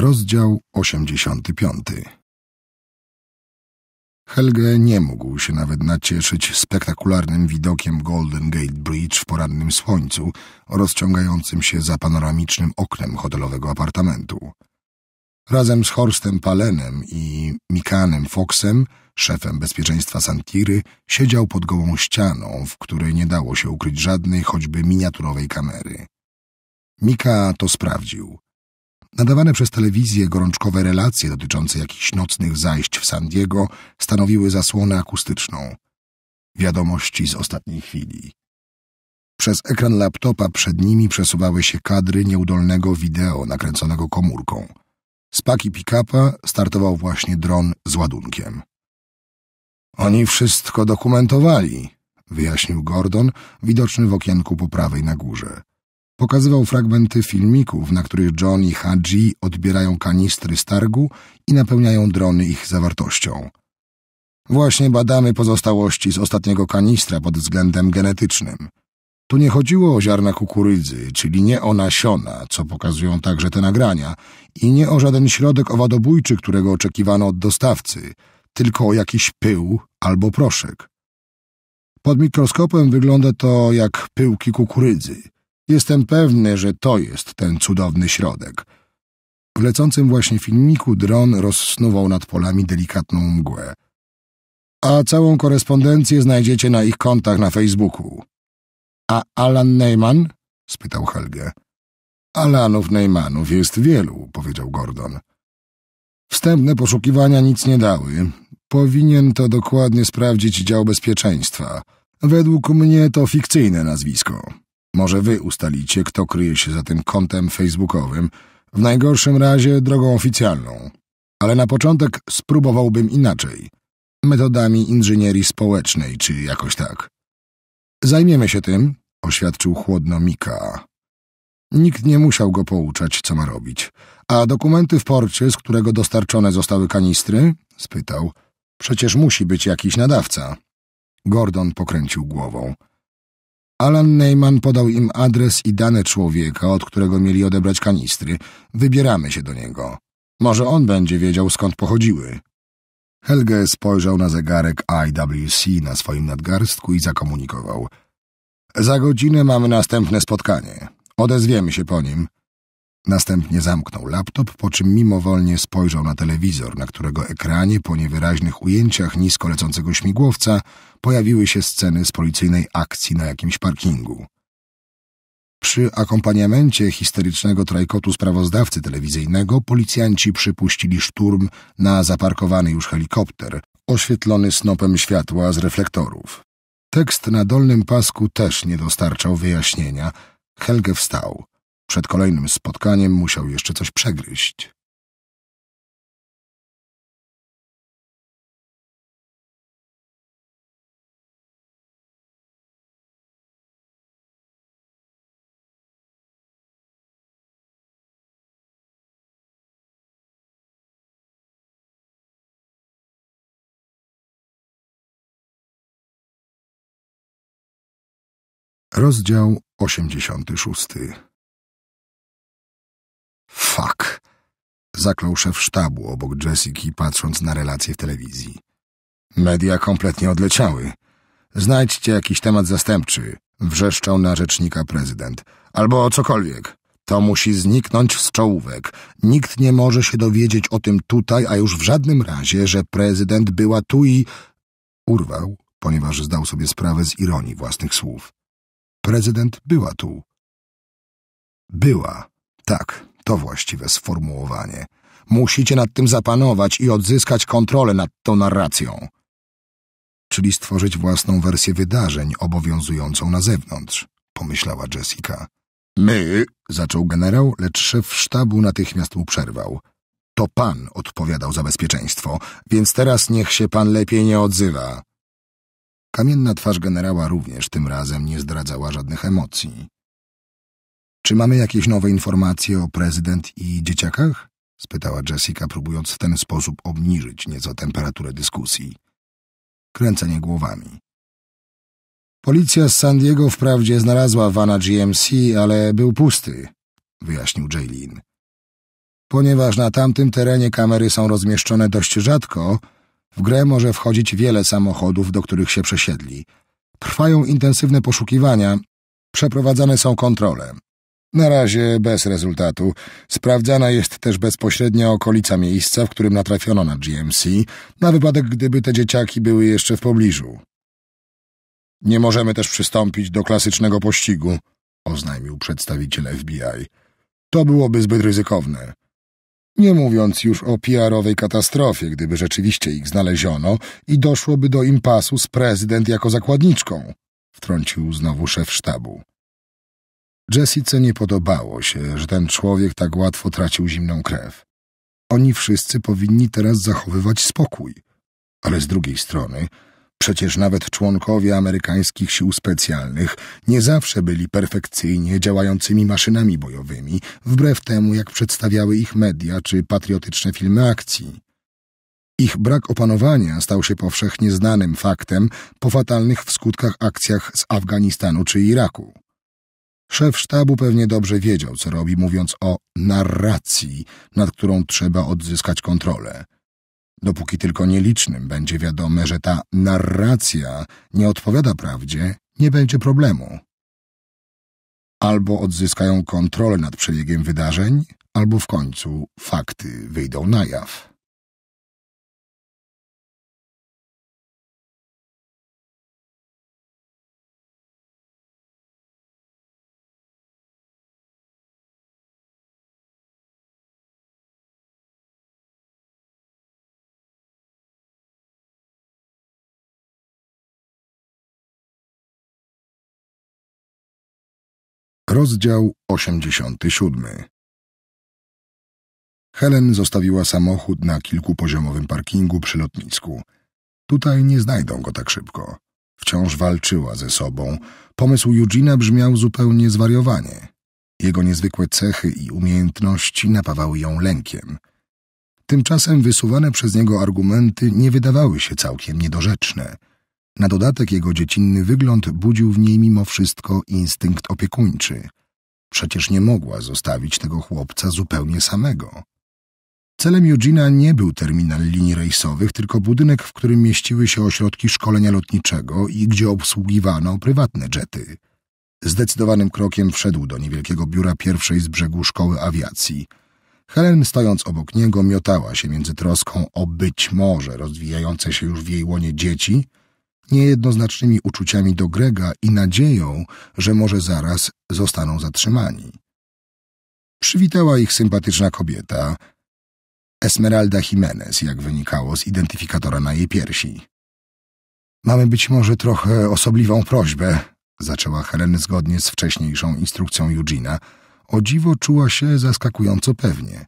Rozdział 85 Helge nie mógł się nawet nacieszyć spektakularnym widokiem Golden Gate Bridge w porannym słońcu rozciągającym się za panoramicznym oknem hotelowego apartamentu. Razem z Horstem Palenem i Mikanem Foxem, szefem bezpieczeństwa Santiry, siedział pod gołą ścianą, w której nie dało się ukryć żadnej, choćby miniaturowej kamery. Mika to sprawdził – Nadawane przez telewizję gorączkowe relacje dotyczące jakichś nocnych zajść w San Diego stanowiły zasłonę akustyczną. Wiadomości z ostatniej chwili. Przez ekran laptopa przed nimi przesuwały się kadry nieudolnego wideo nakręconego komórką. Z paki pick-upa startował właśnie dron z ładunkiem. Oni wszystko dokumentowali, wyjaśnił Gordon, widoczny w okienku po prawej na górze. Pokazywał fragmenty filmików, na których John i Hadji odbierają kanistry z targu i napełniają drony ich zawartością. Właśnie badamy pozostałości z ostatniego kanistra pod względem genetycznym. Tu nie chodziło o ziarna kukurydzy, czyli nie o nasiona, co pokazują także te nagrania, i nie o żaden środek owadobójczy, którego oczekiwano od dostawcy, tylko o jakiś pył albo proszek. Pod mikroskopem wygląda to jak pyłki kukurydzy. Jestem pewny, że to jest ten cudowny środek. W lecącym właśnie filmiku dron rozsnuwał nad polami delikatną mgłę. A całą korespondencję znajdziecie na ich kontach na Facebooku. A Alan Neyman? spytał Helge. Alanów Neymanów jest wielu, powiedział Gordon. Wstępne poszukiwania nic nie dały. Powinien to dokładnie sprawdzić dział bezpieczeństwa. Według mnie to fikcyjne nazwisko. Może wy ustalicie, kto kryje się za tym kontem facebookowym, w najgorszym razie drogą oficjalną. Ale na początek spróbowałbym inaczej. Metodami inżynierii społecznej, czy jakoś tak. Zajmiemy się tym, oświadczył chłodno Mika. Nikt nie musiał go pouczać, co ma robić. A dokumenty w porcie, z którego dostarczone zostały kanistry? spytał. Przecież musi być jakiś nadawca. Gordon pokręcił głową. Alan Neyman podał im adres i dane człowieka, od którego mieli odebrać kanistry. Wybieramy się do niego. Może on będzie wiedział, skąd pochodziły. Helge spojrzał na zegarek IWC na swoim nadgarstku i zakomunikował. Za godzinę mamy następne spotkanie. Odezwiemy się po nim. Następnie zamknął laptop, po czym mimowolnie spojrzał na telewizor, na którego ekranie po niewyraźnych ujęciach nisko lecącego śmigłowca pojawiły się sceny z policyjnej akcji na jakimś parkingu. Przy akompaniamencie histerycznego trajkotu sprawozdawcy telewizyjnego policjanci przypuścili szturm na zaparkowany już helikopter, oświetlony snopem światła z reflektorów. Tekst na dolnym pasku też nie dostarczał wyjaśnienia. Helge wstał. Przed kolejnym spotkaniem musiał jeszcze coś przegryźć. Rozdział 86 Fuck! Zaklął szef sztabu obok Jessica, patrząc na relacje w telewizji. Media kompletnie odleciały. Znajdźcie jakiś temat zastępczy, wrzeszczał na rzecznika prezydent. Albo cokolwiek. To musi zniknąć z czołówek. Nikt nie może się dowiedzieć o tym tutaj, a już w żadnym razie, że prezydent była tu i... Urwał, ponieważ zdał sobie sprawę z ironii własnych słów. Prezydent była tu. Była, tak to właściwe sformułowanie. Musicie nad tym zapanować i odzyskać kontrolę nad tą narracją. Czyli stworzyć własną wersję wydarzeń obowiązującą na zewnątrz, pomyślała Jessica. My, zaczął generał, lecz szef sztabu natychmiast mu przerwał. To pan odpowiadał za bezpieczeństwo, więc teraz niech się pan lepiej nie odzywa. Kamienna twarz generała również tym razem nie zdradzała żadnych emocji. Czy mamy jakieś nowe informacje o prezydent i dzieciakach? spytała Jessica, próbując w ten sposób obniżyć nieco temperaturę dyskusji. Kręcenie głowami. Policja z San Diego wprawdzie znalazła vana GMC, ale był pusty, wyjaśnił Jaylin. Ponieważ na tamtym terenie kamery są rozmieszczone dość rzadko, w grę może wchodzić wiele samochodów, do których się przesiedli. Trwają intensywne poszukiwania, przeprowadzane są kontrole. Na razie bez rezultatu. Sprawdzana jest też bezpośrednia okolica miejsca, w którym natrafiono na GMC, na wypadek gdyby te dzieciaki były jeszcze w pobliżu. Nie możemy też przystąpić do klasycznego pościgu, oznajmił przedstawiciel FBI. To byłoby zbyt ryzykowne. Nie mówiąc już o PR-owej katastrofie, gdyby rzeczywiście ich znaleziono i doszłoby do impasu z prezydent jako zakładniczką, wtrącił znowu szef sztabu. Jessice nie podobało się, że ten człowiek tak łatwo tracił zimną krew. Oni wszyscy powinni teraz zachowywać spokój. Ale z drugiej strony, przecież nawet członkowie amerykańskich sił specjalnych nie zawsze byli perfekcyjnie działającymi maszynami bojowymi, wbrew temu jak przedstawiały ich media czy patriotyczne filmy akcji. Ich brak opanowania stał się powszechnie znanym faktem po fatalnych w skutkach akcjach z Afganistanu czy Iraku. Szef sztabu pewnie dobrze wiedział, co robi, mówiąc o narracji, nad którą trzeba odzyskać kontrolę. Dopóki tylko nielicznym będzie wiadome, że ta narracja nie odpowiada prawdzie, nie będzie problemu. Albo odzyskają kontrolę nad przebiegiem wydarzeń, albo w końcu fakty wyjdą na jaw. Rozdział 87 Helen zostawiła samochód na kilkupoziomowym parkingu przy lotnisku. Tutaj nie znajdą go tak szybko. Wciąż walczyła ze sobą. Pomysł Eugena brzmiał zupełnie zwariowanie. Jego niezwykłe cechy i umiejętności napawały ją lękiem. Tymczasem wysuwane przez niego argumenty nie wydawały się całkiem niedorzeczne – na dodatek jego dziecinny wygląd budził w niej mimo wszystko instynkt opiekuńczy. Przecież nie mogła zostawić tego chłopca zupełnie samego. Celem Eugena nie był terminal linii rejsowych, tylko budynek, w którym mieściły się ośrodki szkolenia lotniczego i gdzie obsługiwano prywatne jety. Zdecydowanym krokiem wszedł do niewielkiego biura pierwszej z brzegu szkoły awiacji. Helen, stojąc obok niego, miotała się między troską o być może rozwijające się już w jej łonie dzieci – niejednoznacznymi uczuciami do Grega i nadzieją, że może zaraz zostaną zatrzymani. Przywitała ich sympatyczna kobieta, Esmeralda Jimenez, jak wynikało z identyfikatora na jej piersi. Mamy być może trochę osobliwą prośbę, zaczęła Helen zgodnie z wcześniejszą instrukcją Eugena. O dziwo czuła się zaskakująco pewnie.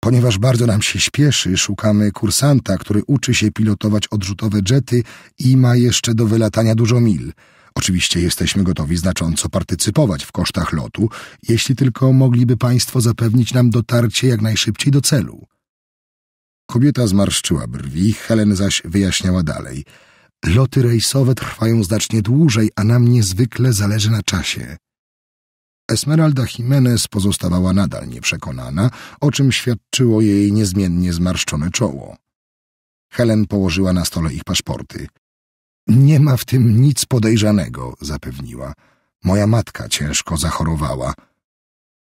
Ponieważ bardzo nam się śpieszy, szukamy kursanta, który uczy się pilotować odrzutowe jety i ma jeszcze do wylatania dużo mil. Oczywiście jesteśmy gotowi znacząco partycypować w kosztach lotu, jeśli tylko mogliby Państwo zapewnić nam dotarcie jak najszybciej do celu. Kobieta zmarszczyła brwi, Helen zaś wyjaśniała dalej. Loty rejsowe trwają znacznie dłużej, a nam niezwykle zależy na czasie. Esmeralda Jimenez pozostawała nadal nieprzekonana, o czym świadczyło jej niezmiennie zmarszczone czoło. Helen położyła na stole ich paszporty. Nie ma w tym nic podejrzanego, zapewniła. Moja matka ciężko zachorowała.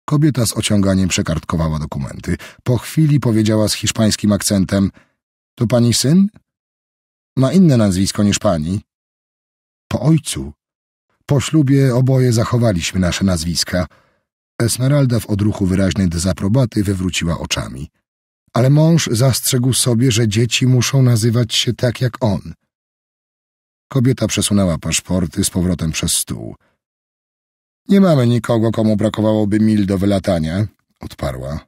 Kobieta z ociąganiem przekartkowała dokumenty. Po chwili powiedziała z hiszpańskim akcentem: To pani syn? Ma inne nazwisko niż pani. Po ojcu po ślubie oboje zachowaliśmy nasze nazwiska. Esmeralda w odruchu wyraźnej dezaprobaty wywróciła oczami. Ale mąż zastrzegł sobie, że dzieci muszą nazywać się tak jak on. Kobieta przesunęła paszporty z powrotem przez stół. Nie mamy nikogo, komu brakowałoby mil do wylatania, odparła.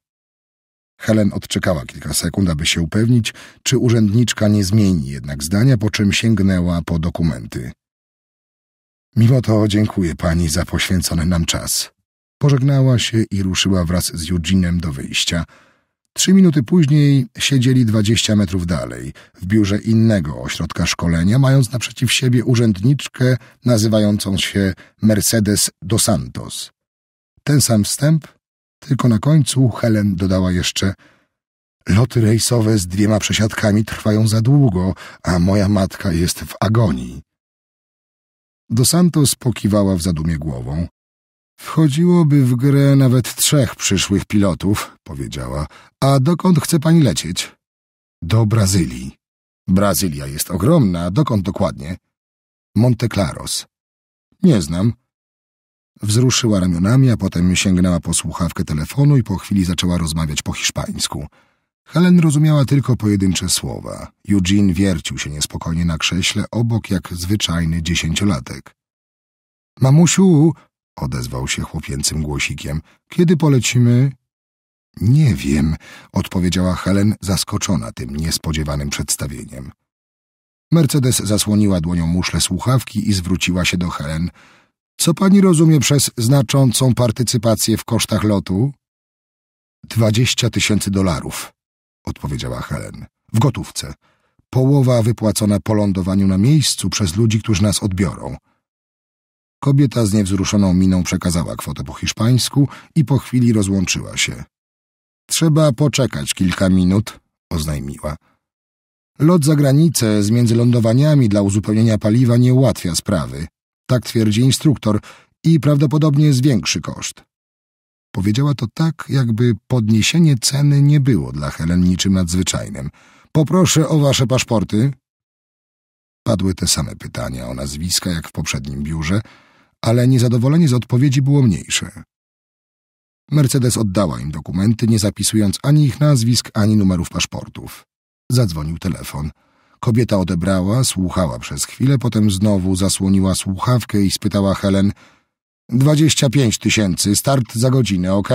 Helen odczekała kilka sekund, aby się upewnić, czy urzędniczka nie zmieni jednak zdania, po czym sięgnęła po dokumenty. Mimo to dziękuję pani za poświęcony nam czas. Pożegnała się i ruszyła wraz z Euginem do wyjścia. Trzy minuty później siedzieli dwadzieścia metrów dalej, w biurze innego ośrodka szkolenia, mając naprzeciw siebie urzędniczkę nazywającą się Mercedes dos Santos. Ten sam wstęp, tylko na końcu Helen dodała jeszcze Loty rejsowe z dwiema przesiadkami trwają za długo, a moja matka jest w agonii. Dos Santos pokiwała w zadumie głową. Wchodziłoby w grę nawet trzech przyszłych pilotów, powiedziała. A dokąd chce pani lecieć? Do Brazylii. Brazylia jest ogromna, dokąd dokładnie? Monte Claros. Nie znam. Wzruszyła ramionami, a potem sięgnęła po słuchawkę telefonu i po chwili zaczęła rozmawiać po hiszpańsku. Helen rozumiała tylko pojedyncze słowa. Eugene wiercił się niespokojnie na krześle obok jak zwyczajny dziesięciolatek. Mamusiu, odezwał się chłopięcym głosikiem, kiedy polecimy? Nie wiem, odpowiedziała Helen, zaskoczona tym niespodziewanym przedstawieniem. Mercedes zasłoniła dłonią muszle słuchawki i zwróciła się do Helen. Co pani rozumie przez znaczącą partycypację w kosztach lotu? Dwadzieścia tysięcy dolarów, odpowiedziała Helen. W gotówce. Połowa wypłacona po lądowaniu na miejscu przez ludzi, którzy nas odbiorą. Kobieta z niewzruszoną miną przekazała kwotę po hiszpańsku i po chwili rozłączyła się. Trzeba poczekać kilka minut, oznajmiła. Lot za granicę z międzylądowaniami dla uzupełnienia paliwa nie ułatwia sprawy, tak twierdzi instruktor i prawdopodobnie zwiększy koszt. Powiedziała to tak, jakby podniesienie ceny nie było dla Helen niczym nadzwyczajnym. Poproszę o wasze paszporty. Padły te same pytania o nazwiska jak w poprzednim biurze, ale niezadowolenie z odpowiedzi było mniejsze. Mercedes oddała im dokumenty, nie zapisując ani ich nazwisk, ani numerów paszportów. Zadzwonił telefon. Kobieta odebrała, słuchała przez chwilę, potem znowu zasłoniła słuchawkę i spytała Helen – 25 tysięcy, start za godzinę, ok?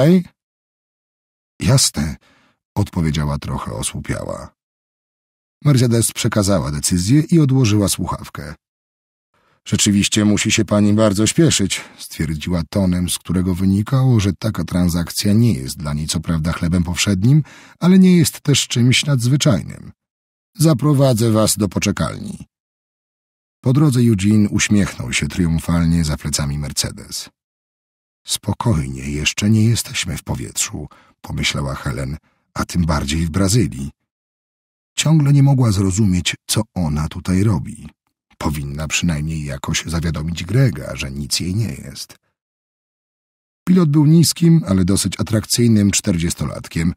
Jasne, odpowiedziała trochę osłupiała. Mercedes przekazała decyzję i odłożyła słuchawkę. Rzeczywiście musi się pani bardzo śpieszyć, stwierdziła tonem, z którego wynikało, że taka transakcja nie jest dla niej co prawda chlebem powszednim, ale nie jest też czymś nadzwyczajnym. Zaprowadzę was do poczekalni. Po drodze Eugene uśmiechnął się triumfalnie za plecami Mercedes. Spokojnie, jeszcze nie jesteśmy w powietrzu, pomyślała Helen, a tym bardziej w Brazylii. Ciągle nie mogła zrozumieć, co ona tutaj robi. Powinna przynajmniej jakoś zawiadomić Grega, że nic jej nie jest. Pilot był niskim, ale dosyć atrakcyjnym czterdziestolatkiem.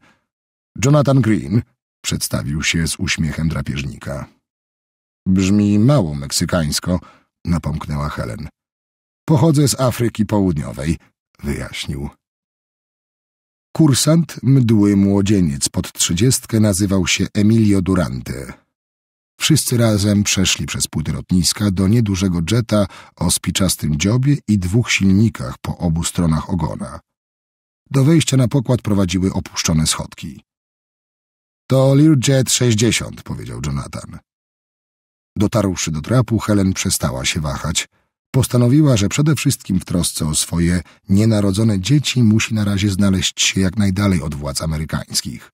Jonathan Green przedstawił się z uśmiechem drapieżnika. Brzmi mało meksykańsko, napomknęła Helen. Pochodzę z Afryki Południowej, wyjaśnił. Kursant, mdły młodzieniec pod trzydziestkę nazywał się Emilio Durante. Wszyscy razem przeszli przez płyty lotniska do niedużego jetta o spiczastym dziobie i dwóch silnikach po obu stronach ogona. Do wejścia na pokład prowadziły opuszczone schodki. To Learjet 60, powiedział Jonathan. Dotarłszy do trapu, Helen przestała się wahać. Postanowiła, że przede wszystkim w trosce o swoje nienarodzone dzieci musi na razie znaleźć się jak najdalej od władz amerykańskich.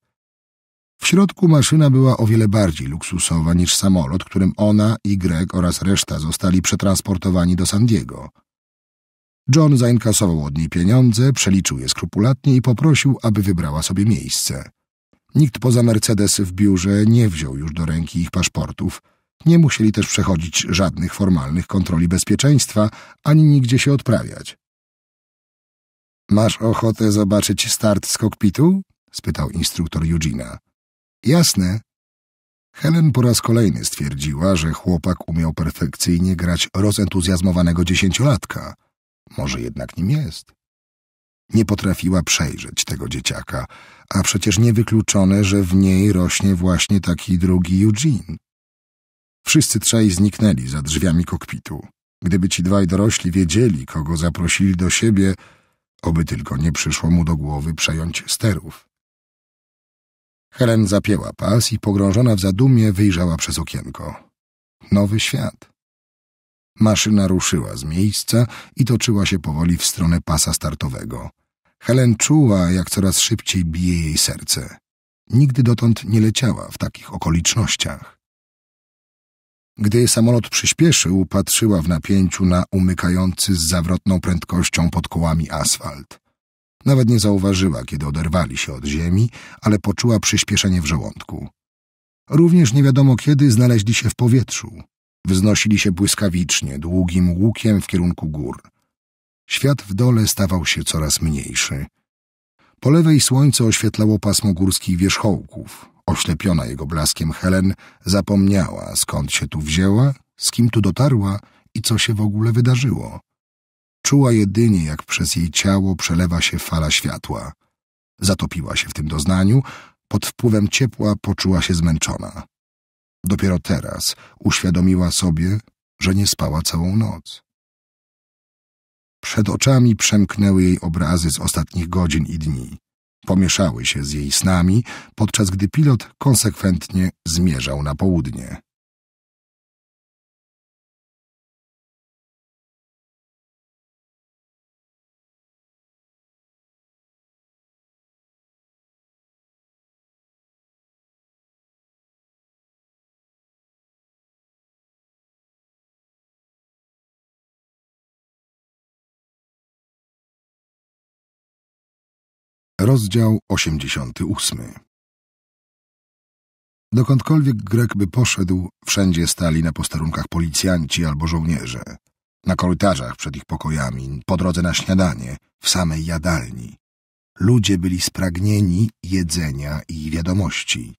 W środku maszyna była o wiele bardziej luksusowa niż samolot, którym ona i y Greg oraz reszta zostali przetransportowani do San Diego. John zainkasował od niej pieniądze, przeliczył je skrupulatnie i poprosił, aby wybrała sobie miejsce. Nikt poza Mercedesy w biurze nie wziął już do ręki ich paszportów – nie musieli też przechodzić żadnych formalnych kontroli bezpieczeństwa, ani nigdzie się odprawiać. Masz ochotę zobaczyć start z kokpitu? spytał instruktor Eugena. Jasne. Helen po raz kolejny stwierdziła, że chłopak umiał perfekcyjnie grać rozentuzjazmowanego dziesięciolatka. Może jednak nim jest. Nie potrafiła przejrzeć tego dzieciaka, a przecież niewykluczone, że w niej rośnie właśnie taki drugi Eugene. Wszyscy trzej zniknęli za drzwiami kokpitu. Gdyby ci dwaj dorośli wiedzieli, kogo zaprosili do siebie, oby tylko nie przyszło mu do głowy przejąć sterów. Helen zapięła pas i pogrążona w zadumie wyjrzała przez okienko. Nowy świat. Maszyna ruszyła z miejsca i toczyła się powoli w stronę pasa startowego. Helen czuła, jak coraz szybciej bije jej serce. Nigdy dotąd nie leciała w takich okolicznościach. Gdy samolot przyspieszył, patrzyła w napięciu na umykający z zawrotną prędkością pod kołami asfalt. Nawet nie zauważyła, kiedy oderwali się od ziemi, ale poczuła przyspieszenie w żołądku. Również nie wiadomo kiedy znaleźli się w powietrzu. Wznosili się błyskawicznie, długim łukiem w kierunku gór. Świat w dole stawał się coraz mniejszy. Po lewej słońce oświetlało pasmo górskich wierzchołków, Oślepiona jego blaskiem Helen zapomniała, skąd się tu wzięła, z kim tu dotarła i co się w ogóle wydarzyło. Czuła jedynie, jak przez jej ciało przelewa się fala światła. Zatopiła się w tym doznaniu, pod wpływem ciepła poczuła się zmęczona. Dopiero teraz uświadomiła sobie, że nie spała całą noc. Przed oczami przemknęły jej obrazy z ostatnich godzin i dni pomieszały się z jej snami, podczas gdy pilot konsekwentnie zmierzał na południe. Rozdział 88 Dokądkolwiek Grek by poszedł, wszędzie stali na posterunkach policjanci albo żołnierze. Na korytarzach przed ich pokojami, po drodze na śniadanie, w samej jadalni. Ludzie byli spragnieni jedzenia i wiadomości.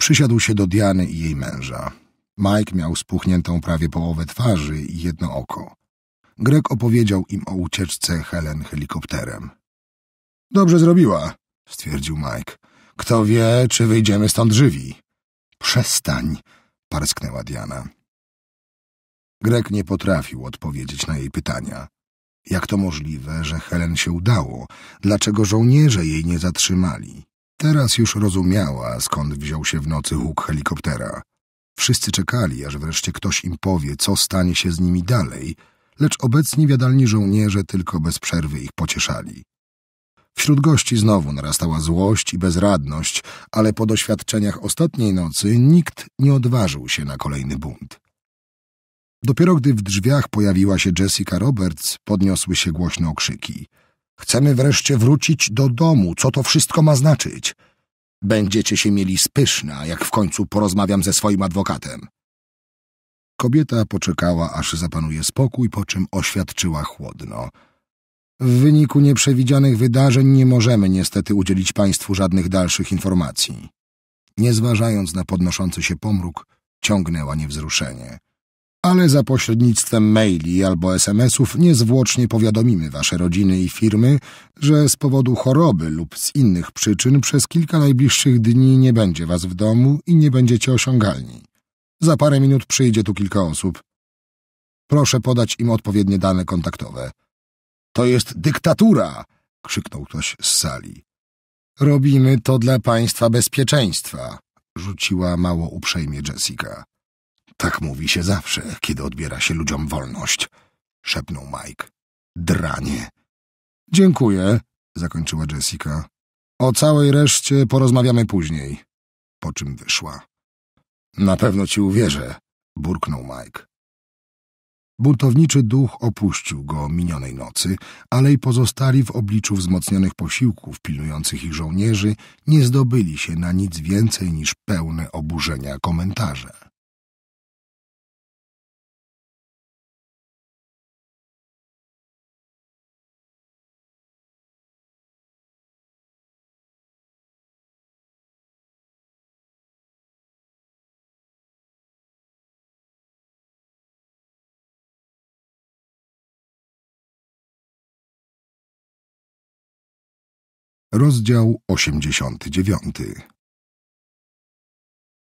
Przysiadł się do Diany i jej męża. Mike miał spuchniętą prawie połowę twarzy i jedno oko. Grek opowiedział im o ucieczce Helen helikopterem. Dobrze zrobiła, stwierdził Mike. Kto wie, czy wyjdziemy stąd żywi. Przestań, parsknęła Diana. Grek nie potrafił odpowiedzieć na jej pytania. Jak to możliwe, że Helen się udało? Dlaczego żołnierze jej nie zatrzymali? Teraz już rozumiała, skąd wziął się w nocy huk helikoptera. Wszyscy czekali, aż wreszcie ktoś im powie, co stanie się z nimi dalej, lecz obecni wiadalni żołnierze tylko bez przerwy ich pocieszali. Wśród gości znowu narastała złość i bezradność, ale po doświadczeniach ostatniej nocy nikt nie odważył się na kolejny bunt. Dopiero gdy w drzwiach pojawiła się Jessica Roberts, podniosły się głośne okrzyki. Chcemy wreszcie wrócić do domu. Co to wszystko ma znaczyć? Będziecie się mieli spyszna, jak w końcu porozmawiam ze swoim adwokatem. Kobieta poczekała, aż zapanuje spokój, po czym oświadczyła chłodno – w wyniku nieprzewidzianych wydarzeń nie możemy niestety udzielić Państwu żadnych dalszych informacji. Nie zważając na podnoszący się pomruk, ciągnęła niewzruszenie. Ale za pośrednictwem maili albo SMS-ów niezwłocznie powiadomimy Wasze rodziny i firmy, że z powodu choroby lub z innych przyczyn przez kilka najbliższych dni nie będzie Was w domu i nie będziecie osiągalni. Za parę minut przyjdzie tu kilka osób. Proszę podać im odpowiednie dane kontaktowe. To jest dyktatura! krzyknął ktoś z sali. Robimy to dla państwa bezpieczeństwa, rzuciła mało uprzejmie Jessica. Tak mówi się zawsze, kiedy odbiera się ludziom wolność, szepnął Mike. Dranie. Dziękuję, zakończyła Jessica. O całej reszcie porozmawiamy później. Po czym wyszła. Na pewno ci uwierzę, burknął Mike. Buntowniczy duch opuścił go minionej nocy, ale i pozostali w obliczu wzmocnionych posiłków pilnujących ich żołnierzy nie zdobyli się na nic więcej niż pełne oburzenia komentarze. Rozdział 89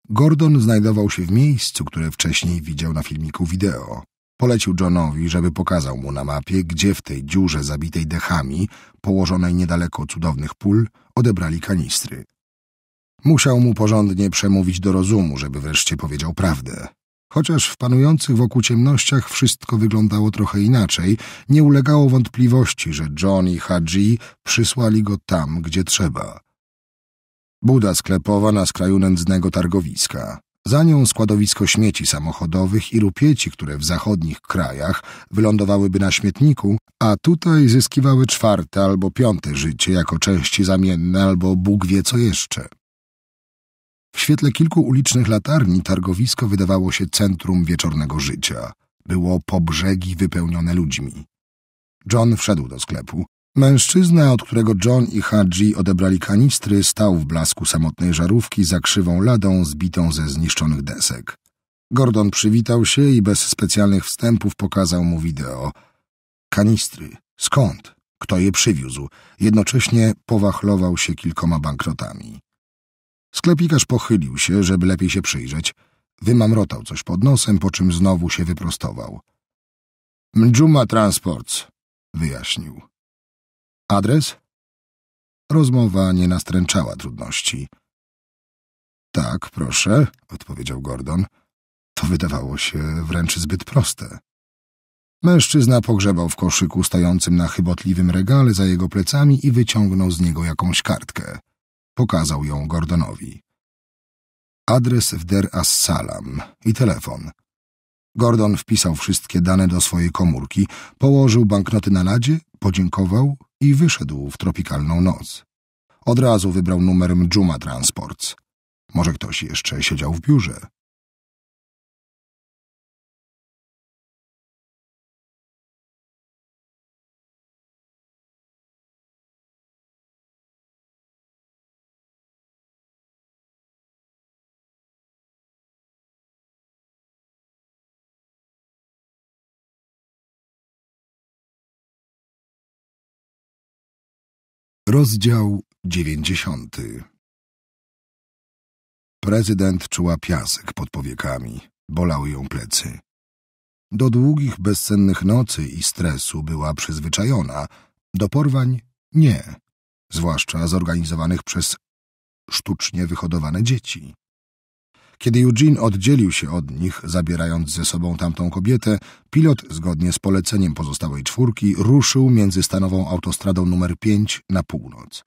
Gordon znajdował się w miejscu, które wcześniej widział na filmiku wideo. Polecił Johnowi, żeby pokazał mu na mapie, gdzie w tej dziurze zabitej dechami, położonej niedaleko cudownych pól, odebrali kanistry. Musiał mu porządnie przemówić do rozumu, żeby wreszcie powiedział prawdę. Chociaż w panujących wokół ciemnościach wszystko wyglądało trochę inaczej, nie ulegało wątpliwości, że John i Hadji przysłali go tam, gdzie trzeba. Buda sklepowa na skraju nędznego targowiska. Za nią składowisko śmieci samochodowych i rupieci, które w zachodnich krajach wylądowałyby na śmietniku, a tutaj zyskiwały czwarte albo piąte życie jako części zamienne albo Bóg wie co jeszcze. W świetle kilku ulicznych latarni targowisko wydawało się centrum wieczornego życia. Było po brzegi wypełnione ludźmi. John wszedł do sklepu. Mężczyzna, od którego John i Hadji odebrali kanistry, stał w blasku samotnej żarówki za krzywą ladą zbitą ze zniszczonych desek. Gordon przywitał się i bez specjalnych wstępów pokazał mu wideo. Kanistry. Skąd? Kto je przywiózł? Jednocześnie powachlował się kilkoma bankrotami. Sklepikarz pochylił się, żeby lepiej się przyjrzeć. Wymamrotał coś pod nosem, po czym znowu się wyprostował. Mdżuma Transports, wyjaśnił. Adres? Rozmowa nie nastręczała trudności. Tak, proszę, odpowiedział Gordon. To wydawało się wręcz zbyt proste. Mężczyzna pogrzebał w koszyku stojącym na chybotliwym regale za jego plecami i wyciągnął z niego jakąś kartkę. Pokazał ją Gordonowi. Adres w Der As-Salam i telefon. Gordon wpisał wszystkie dane do swojej komórki, położył banknoty na ladzie, podziękował i wyszedł w tropikalną noc. Od razu wybrał numer Mdżuma Transports. Może ktoś jeszcze siedział w biurze. Rozdział 90. Prezydent czuła piasek pod powiekami, bolały ją plecy. Do długich, bezsennych nocy i stresu była przyzwyczajona, do porwań nie, zwłaszcza zorganizowanych przez sztucznie wyhodowane dzieci. Kiedy Eugene oddzielił się od nich, zabierając ze sobą tamtą kobietę, pilot, zgodnie z poleceniem pozostałej czwórki, ruszył między stanową autostradą numer 5 na północ.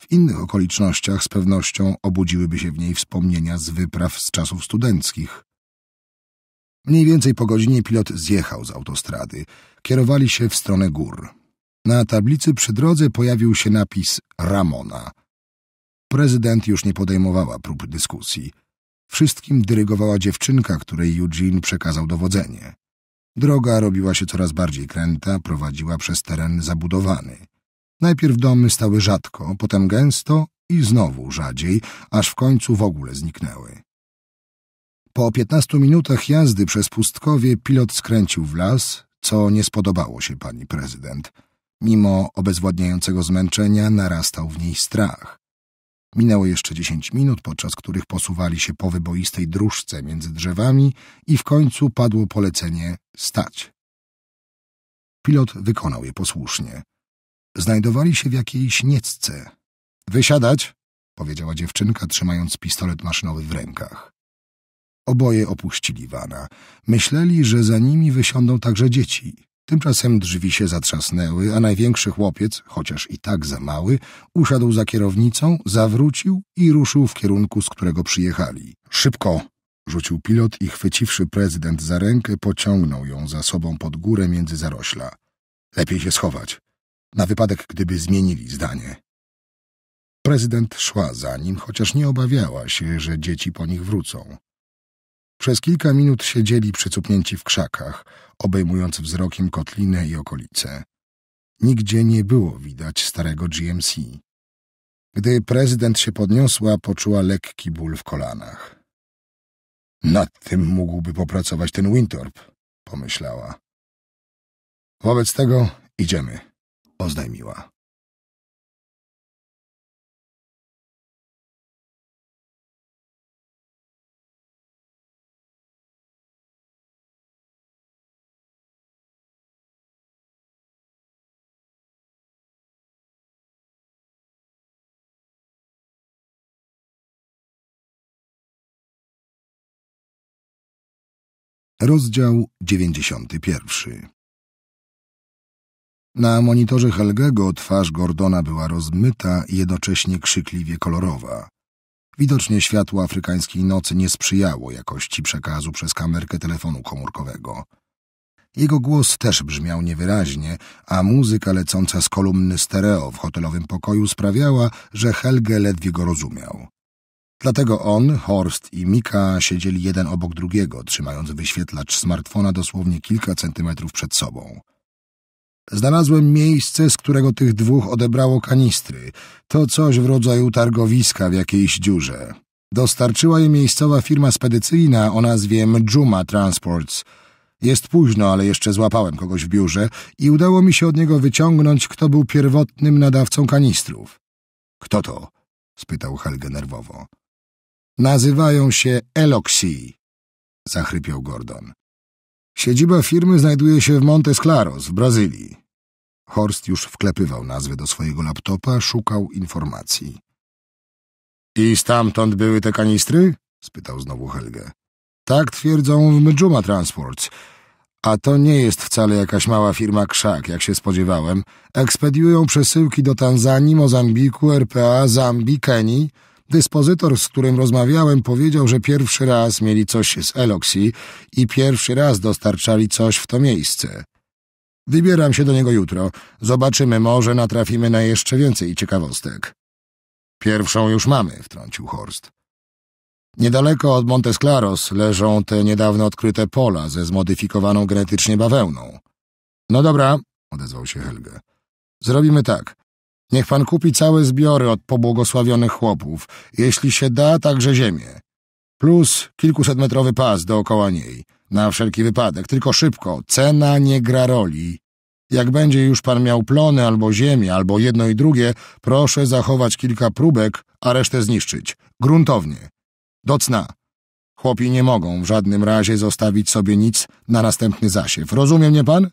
W innych okolicznościach z pewnością obudziłyby się w niej wspomnienia z wypraw z czasów studenckich. Mniej więcej po godzinie pilot zjechał z autostrady. Kierowali się w stronę gór. Na tablicy przy drodze pojawił się napis Ramona. Prezydent już nie podejmowała prób dyskusji. Wszystkim dyrygowała dziewczynka, której Eugene przekazał dowodzenie. Droga robiła się coraz bardziej kręta, prowadziła przez teren zabudowany. Najpierw domy stały rzadko, potem gęsto i znowu rzadziej, aż w końcu w ogóle zniknęły. Po piętnastu minutach jazdy przez pustkowie pilot skręcił w las, co nie spodobało się pani prezydent. Mimo obezwładniającego zmęczenia narastał w niej strach. Minęło jeszcze dziesięć minut, podczas których posuwali się po wyboistej dróżce między drzewami i w końcu padło polecenie stać. Pilot wykonał je posłusznie. Znajdowali się w jakiejś niecce. Wysiadać, powiedziała dziewczynka, trzymając pistolet maszynowy w rękach. Oboje opuścili Wana. Myśleli, że za nimi wysiądą także dzieci. Tymczasem drzwi się zatrzasnęły, a największy chłopiec, chociaż i tak za mały, usiadł za kierownicą, zawrócił i ruszył w kierunku, z którego przyjechali. Szybko! rzucił pilot i chwyciwszy prezydent za rękę, pociągnął ją za sobą pod górę między zarośla. Lepiej się schować, na wypadek gdyby zmienili zdanie. Prezydent szła za nim, chociaż nie obawiała się, że dzieci po nich wrócą. Przez kilka minut siedzieli przycupnięci w krzakach, obejmując wzrokiem kotlinę i okolice. Nigdzie nie było widać starego GMC. Gdy prezydent się podniosła, poczuła lekki ból w kolanach. Nad tym mógłby popracować ten Wintorp, pomyślała. Wobec tego idziemy, oznajmiła. Rozdział 91 Na monitorze Helgego twarz Gordona była rozmyta i jednocześnie krzykliwie kolorowa. Widocznie światło afrykańskiej nocy nie sprzyjało jakości przekazu przez kamerkę telefonu komórkowego. Jego głos też brzmiał niewyraźnie, a muzyka lecąca z kolumny stereo w hotelowym pokoju sprawiała, że Helge ledwie go rozumiał. Dlatego on, Horst i Mika siedzieli jeden obok drugiego, trzymając wyświetlacz smartfona dosłownie kilka centymetrów przed sobą. Znalazłem miejsce, z którego tych dwóch odebrało kanistry. To coś w rodzaju targowiska w jakiejś dziurze. Dostarczyła je miejscowa firma spedycyjna o nazwie Juma Transports. Jest późno, ale jeszcze złapałem kogoś w biurze i udało mi się od niego wyciągnąć, kto był pierwotnym nadawcą kanistrów. — Kto to? — spytał Helge nerwowo. Nazywają się Eloxi, zachrypiał Gordon. Siedziba firmy znajduje się w Montes Claros w Brazylii. Horst już wklepywał nazwę do swojego laptopa, szukał informacji. I stamtąd były te kanistry? spytał znowu Helge. Tak twierdzą w Mjuma Transports. A to nie jest wcale jakaś mała firma krzak, jak się spodziewałem. Ekspediują przesyłki do Tanzanii, Mozambiku, RPA, Zambii, Kenii Dyspozytor, z którym rozmawiałem, powiedział, że pierwszy raz mieli coś z Eloxi i pierwszy raz dostarczali coś w to miejsce. Wybieram się do niego jutro. Zobaczymy, może natrafimy na jeszcze więcej ciekawostek. Pierwszą już mamy, wtrącił Horst. Niedaleko od Montes Claros leżą te niedawno odkryte pola ze zmodyfikowaną genetycznie bawełną. No dobra, odezwał się Helge. Zrobimy tak. Niech pan kupi całe zbiory od pobłogosławionych chłopów, jeśli się da, także ziemię. Plus kilkusetmetrowy pas dookoła niej, na wszelki wypadek, tylko szybko, cena nie gra roli. Jak będzie już pan miał plony albo ziemię, albo jedno i drugie, proszę zachować kilka próbek, a resztę zniszczyć. Gruntownie. Do cna. Chłopi nie mogą w żadnym razie zostawić sobie nic na następny zasiew. Rozumie mnie pan?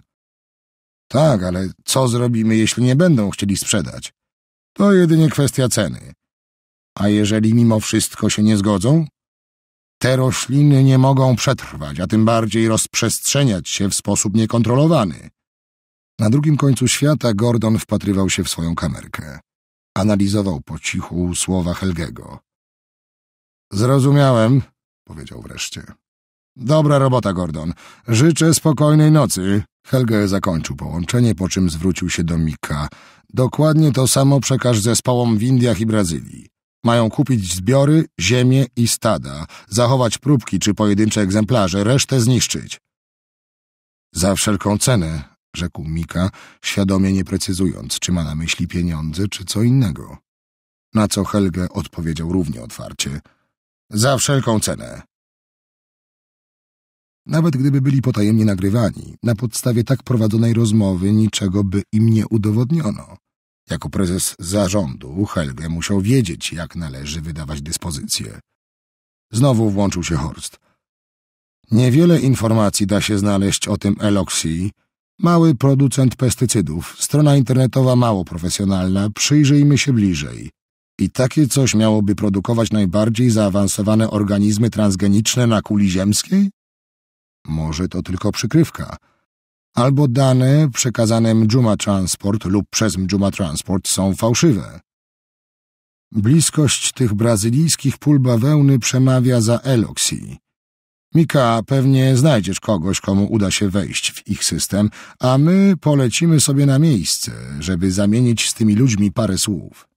Tak, ale co zrobimy, jeśli nie będą chcieli sprzedać? To jedynie kwestia ceny. A jeżeli mimo wszystko się nie zgodzą? Te rośliny nie mogą przetrwać, a tym bardziej rozprzestrzeniać się w sposób niekontrolowany. Na drugim końcu świata Gordon wpatrywał się w swoją kamerkę. Analizował po cichu słowa Helgego. Zrozumiałem, powiedział wreszcie. Dobra robota, Gordon. Życzę spokojnej nocy. Helge zakończył połączenie, po czym zwrócił się do Mika. Dokładnie to samo przekaż zespołom w Indiach i Brazylii. Mają kupić zbiory, ziemię i stada, zachować próbki czy pojedyncze egzemplarze, resztę zniszczyć. Za wszelką cenę, rzekł Mika, świadomie nie precyzując, czy ma na myśli pieniądze, czy co innego. Na co Helge odpowiedział równie otwarcie. Za wszelką cenę. Nawet gdyby byli potajemnie nagrywani, na podstawie tak prowadzonej rozmowy niczego by im nie udowodniono. Jako prezes zarządu Helge musiał wiedzieć, jak należy wydawać dyspozycje. Znowu włączył się Horst. Niewiele informacji da się znaleźć o tym Eloxii, Mały producent pestycydów, strona internetowa mało profesjonalna, przyjrzyjmy się bliżej. I takie coś miałoby produkować najbardziej zaawansowane organizmy transgeniczne na kuli ziemskiej? Może to tylko przykrywka. Albo dane przekazane Mjuma Transport lub przez Mjuma Transport są fałszywe. Bliskość tych brazylijskich pól bawełny przemawia za Eloxi. Mika, pewnie znajdziesz kogoś, komu uda się wejść w ich system, a my polecimy sobie na miejsce, żeby zamienić z tymi ludźmi parę słów.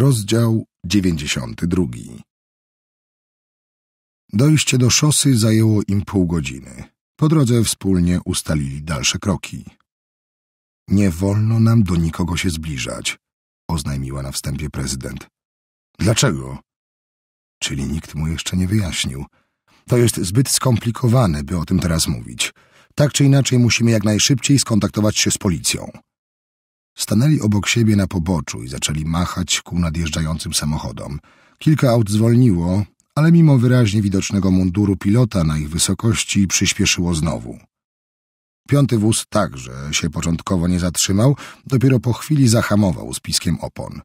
Rozdział 92 Dojście do szosy zajęło im pół godziny. Po drodze wspólnie ustalili dalsze kroki. Nie wolno nam do nikogo się zbliżać, oznajmiła na wstępie prezydent. Dlaczego? Czyli nikt mu jeszcze nie wyjaśnił. To jest zbyt skomplikowane, by o tym teraz mówić. Tak czy inaczej musimy jak najszybciej skontaktować się z policją. Stanęli obok siebie na poboczu i zaczęli machać ku nadjeżdżającym samochodom. Kilka aut zwolniło, ale mimo wyraźnie widocznego munduru pilota na ich wysokości przyspieszyło znowu. Piąty wóz także się początkowo nie zatrzymał, dopiero po chwili zahamował z piskiem opon.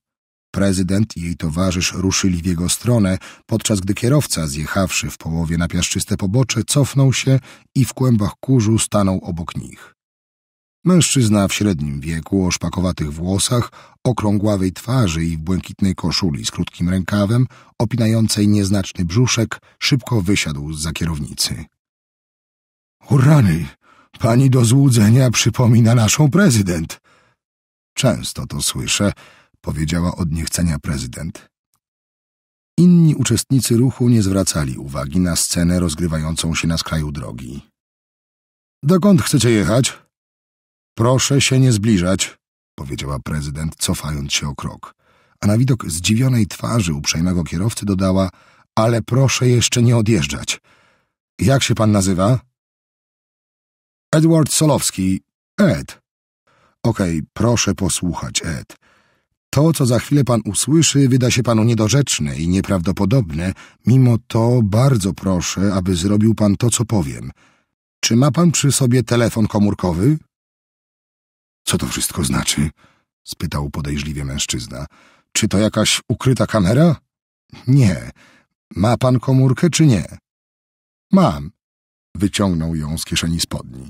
Prezydent i jej towarzysz ruszyli w jego stronę, podczas gdy kierowca, zjechawszy w połowie na piaszczyste pobocze, cofnął się i w kłębach kurzu stanął obok nich. Mężczyzna w średnim wieku, o szpakowatych włosach, okrągławej twarzy i w błękitnej koszuli z krótkim rękawem, opinającej nieznaczny brzuszek, szybko wysiadł z za kierownicy. Urany! Pani do złudzenia przypomina naszą prezydent! Często to słyszę, powiedziała od niechcenia prezydent. Inni uczestnicy ruchu nie zwracali uwagi na scenę rozgrywającą się na skraju drogi. Dokąd chcecie jechać? Proszę się nie zbliżać, powiedziała prezydent, cofając się o krok, a na widok zdziwionej twarzy uprzejmego kierowcy dodała ale proszę jeszcze nie odjeżdżać. Jak się pan nazywa? Edward Solowski. Ed. Okej, okay, proszę posłuchać, Ed. To, co za chwilę pan usłyszy, wyda się panu niedorzeczne i nieprawdopodobne. Mimo to bardzo proszę, aby zrobił pan to, co powiem. Czy ma pan przy sobie telefon komórkowy? Co to wszystko znaczy? spytał podejrzliwie mężczyzna. Czy to jakaś ukryta kamera? Nie. Ma pan komórkę czy nie? Mam. Wyciągnął ją z kieszeni spodni.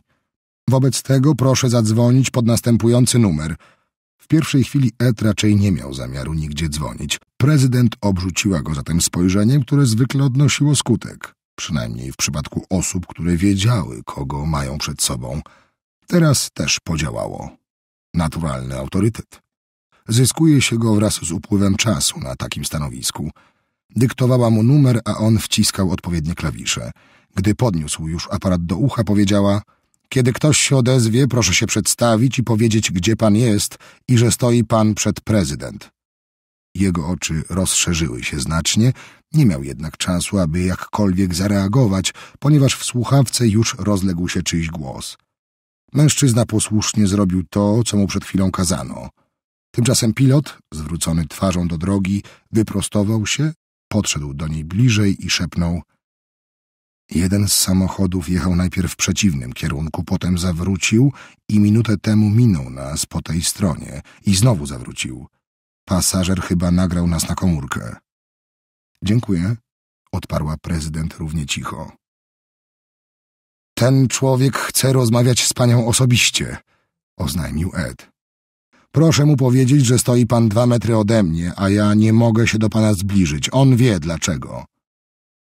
Wobec tego proszę zadzwonić pod następujący numer. W pierwszej chwili Ed raczej nie miał zamiaru nigdzie dzwonić. Prezydent obrzuciła go zatem spojrzeniem, które zwykle odnosiło skutek, przynajmniej w przypadku osób, które wiedziały, kogo mają przed sobą. Teraz też podziałało naturalny autorytet. Zyskuje się go wraz z upływem czasu na takim stanowisku. Dyktowała mu numer, a on wciskał odpowiednie klawisze. Gdy podniósł już aparat do ucha, powiedziała kiedy ktoś się odezwie, proszę się przedstawić i powiedzieć, gdzie pan jest i że stoi pan przed prezydent. Jego oczy rozszerzyły się znacznie, nie miał jednak czasu, aby jakkolwiek zareagować, ponieważ w słuchawce już rozległ się czyjś głos. Mężczyzna posłusznie zrobił to, co mu przed chwilą kazano. Tymczasem pilot, zwrócony twarzą do drogi, wyprostował się, podszedł do niej bliżej i szepnął Jeden z samochodów jechał najpierw w przeciwnym kierunku, potem zawrócił i minutę temu minął nas po tej stronie i znowu zawrócił. Pasażer chyba nagrał nas na komórkę. Dziękuję, odparła prezydent równie cicho. Ten człowiek chce rozmawiać z panią osobiście, oznajmił Ed. Proszę mu powiedzieć, że stoi pan dwa metry ode mnie, a ja nie mogę się do pana zbliżyć. On wie dlaczego.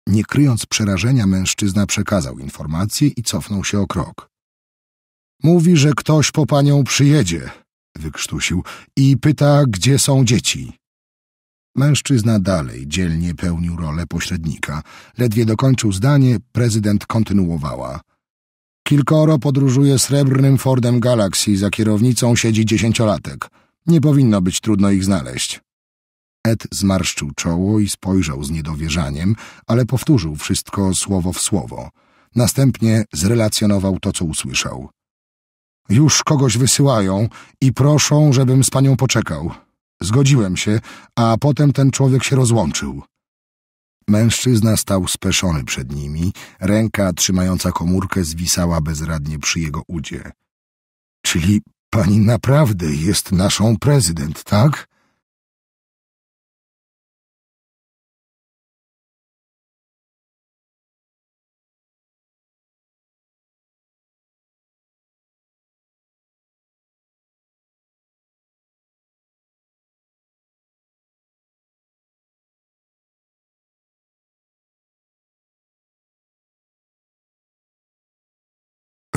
Nie kryjąc przerażenia, mężczyzna przekazał informację i cofnął się o krok. Mówi, że ktoś po panią przyjedzie, wykrztusił, i pyta, gdzie są dzieci. Mężczyzna dalej dzielnie pełnił rolę pośrednika. Ledwie dokończył zdanie, prezydent kontynuowała. Kilkoro podróżuje srebrnym Fordem Galaxy, za kierownicą siedzi dziesięciolatek. Nie powinno być trudno ich znaleźć. Ed zmarszczył czoło i spojrzał z niedowierzaniem, ale powtórzył wszystko słowo w słowo. Następnie zrelacjonował to, co usłyszał. Już kogoś wysyłają i proszą, żebym z panią poczekał. Zgodziłem się, a potem ten człowiek się rozłączył. Mężczyzna stał speszony przed nimi, ręka trzymająca komórkę zwisała bezradnie przy jego udzie. Czyli pani naprawdę jest naszą prezydent, tak?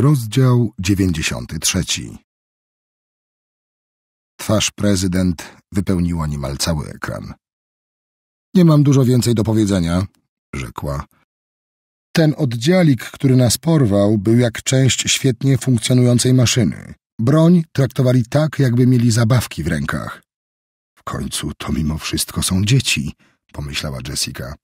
Rozdział 93 Twarz prezydent wypełniła niemal cały ekran. Nie mam dużo więcej do powiedzenia, rzekła. Ten oddziałik, który nas porwał, był jak część świetnie funkcjonującej maszyny. Broń traktowali tak, jakby mieli zabawki w rękach. W końcu to mimo wszystko są dzieci, pomyślała Jessica.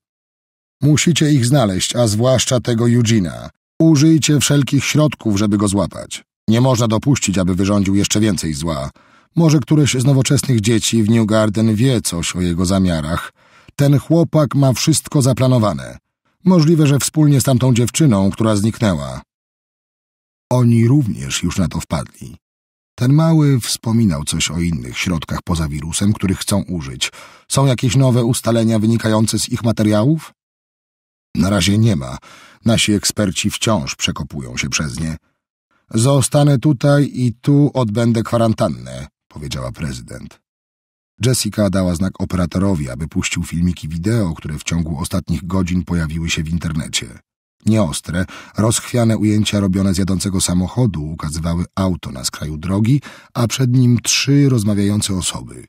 Musicie ich znaleźć, a zwłaszcza tego Judzina. Użyjcie wszelkich środków, żeby go złapać. Nie można dopuścić, aby wyrządził jeszcze więcej zła. Może któreś z nowoczesnych dzieci w New Garden wie coś o jego zamiarach. Ten chłopak ma wszystko zaplanowane. Możliwe, że wspólnie z tamtą dziewczyną, która zniknęła. Oni również już na to wpadli. Ten mały wspominał coś o innych środkach poza wirusem, których chcą użyć. Są jakieś nowe ustalenia wynikające z ich materiałów? Na razie nie ma. Nasi eksperci wciąż przekopują się przez nie. Zostanę tutaj i tu odbędę kwarantannę, powiedziała prezydent. Jessica dała znak operatorowi, aby puścił filmiki wideo, które w ciągu ostatnich godzin pojawiły się w internecie. Nieostre, rozchwiane ujęcia robione z jadącego samochodu ukazywały auto na skraju drogi, a przed nim trzy rozmawiające osoby.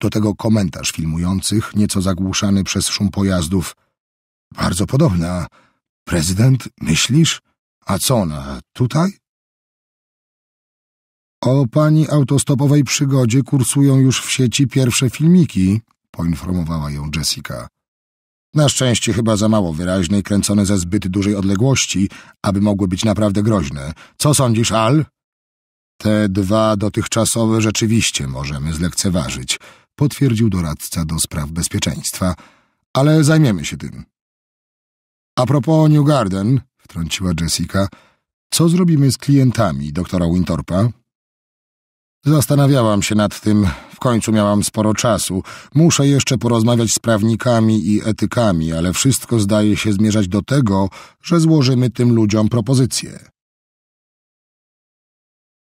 Do tego komentarz filmujących, nieco zagłuszany przez szum pojazdów. Bardzo podobna, Prezydent, myślisz? A co ona, tutaj? O pani autostopowej przygodzie kursują już w sieci pierwsze filmiki, poinformowała ją Jessica. Na szczęście chyba za mało wyraźne i kręcone ze zbyt dużej odległości, aby mogły być naprawdę groźne. Co sądzisz, Al? Te dwa dotychczasowe rzeczywiście możemy zlekceważyć, potwierdził doradca do spraw bezpieczeństwa, ale zajmiemy się tym. A propos New Garden, wtrąciła Jessica, co zrobimy z klientami doktora Wintorpa? Zastanawiałam się nad tym, w końcu miałam sporo czasu. Muszę jeszcze porozmawiać z prawnikami i etykami, ale wszystko zdaje się zmierzać do tego, że złożymy tym ludziom propozycję.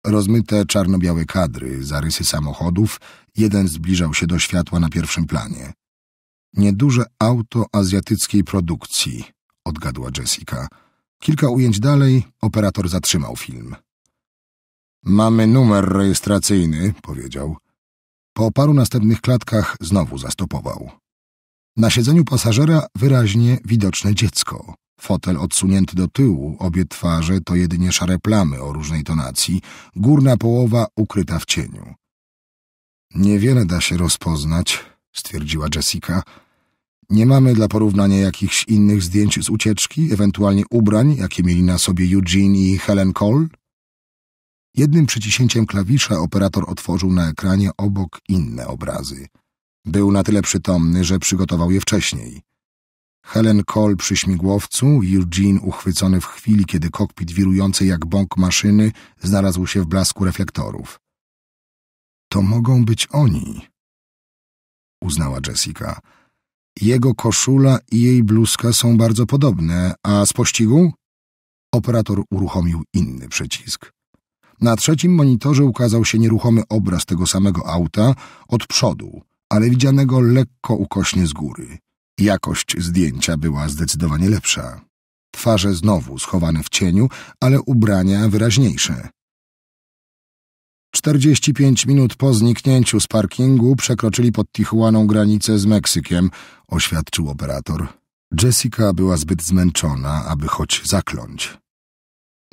Rozmyte czarno-białe kadry, zarysy samochodów, jeden zbliżał się do światła na pierwszym planie. Nieduże auto azjatyckiej produkcji, odgadła Jessica. Kilka ujęć dalej operator zatrzymał film. Mamy numer rejestracyjny, powiedział. Po paru następnych klatkach znowu zastopował. Na siedzeniu pasażera wyraźnie widoczne dziecko. Fotel odsunięty do tyłu, obie twarze to jedynie szare plamy o różnej tonacji, górna połowa ukryta w cieniu. Niewiele da się rozpoznać, stwierdziła Jessica. Nie mamy dla porównania jakichś innych zdjęć z ucieczki, ewentualnie ubrań, jakie mieli na sobie Eugene i Helen Cole? Jednym przyciśnięciem klawisza operator otworzył na ekranie obok inne obrazy. Był na tyle przytomny, że przygotował je wcześniej. Helen Cole przy śmigłowcu, Eugene uchwycony w chwili, kiedy kokpit wirującej jak bąk maszyny znalazł się w blasku reflektorów. To mogą być oni, uznała Jessica. Jego koszula i jej bluzka są bardzo podobne, a z pościgu? Operator uruchomił inny przycisk. Na trzecim monitorze ukazał się nieruchomy obraz tego samego auta od przodu, ale widzianego lekko ukośnie z góry. Jakość zdjęcia była zdecydowanie lepsza. Twarze znowu schowane w cieniu, ale ubrania wyraźniejsze. 45 minut po zniknięciu z parkingu przekroczyli pod Tichuaną granicę z Meksykiem, oświadczył operator. Jessica była zbyt zmęczona, aby choć zakląć.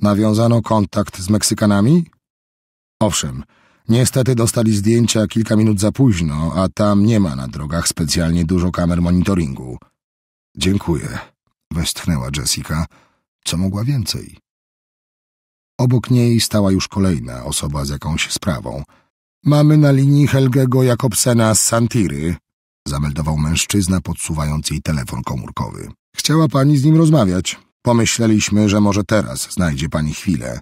Nawiązano kontakt z Meksykanami? Owszem, niestety dostali zdjęcia kilka minut za późno, a tam nie ma na drogach specjalnie dużo kamer monitoringu. Dziękuję, westchnęła Jessica. Co mogła więcej? Obok niej stała już kolejna osoba z jakąś sprawą. Mamy na linii Helgego Jakobsena z Santiry, zameldował mężczyzna, podsuwając jej telefon komórkowy. Chciała pani z nim rozmawiać. Pomyśleliśmy, że może teraz znajdzie pani chwilę.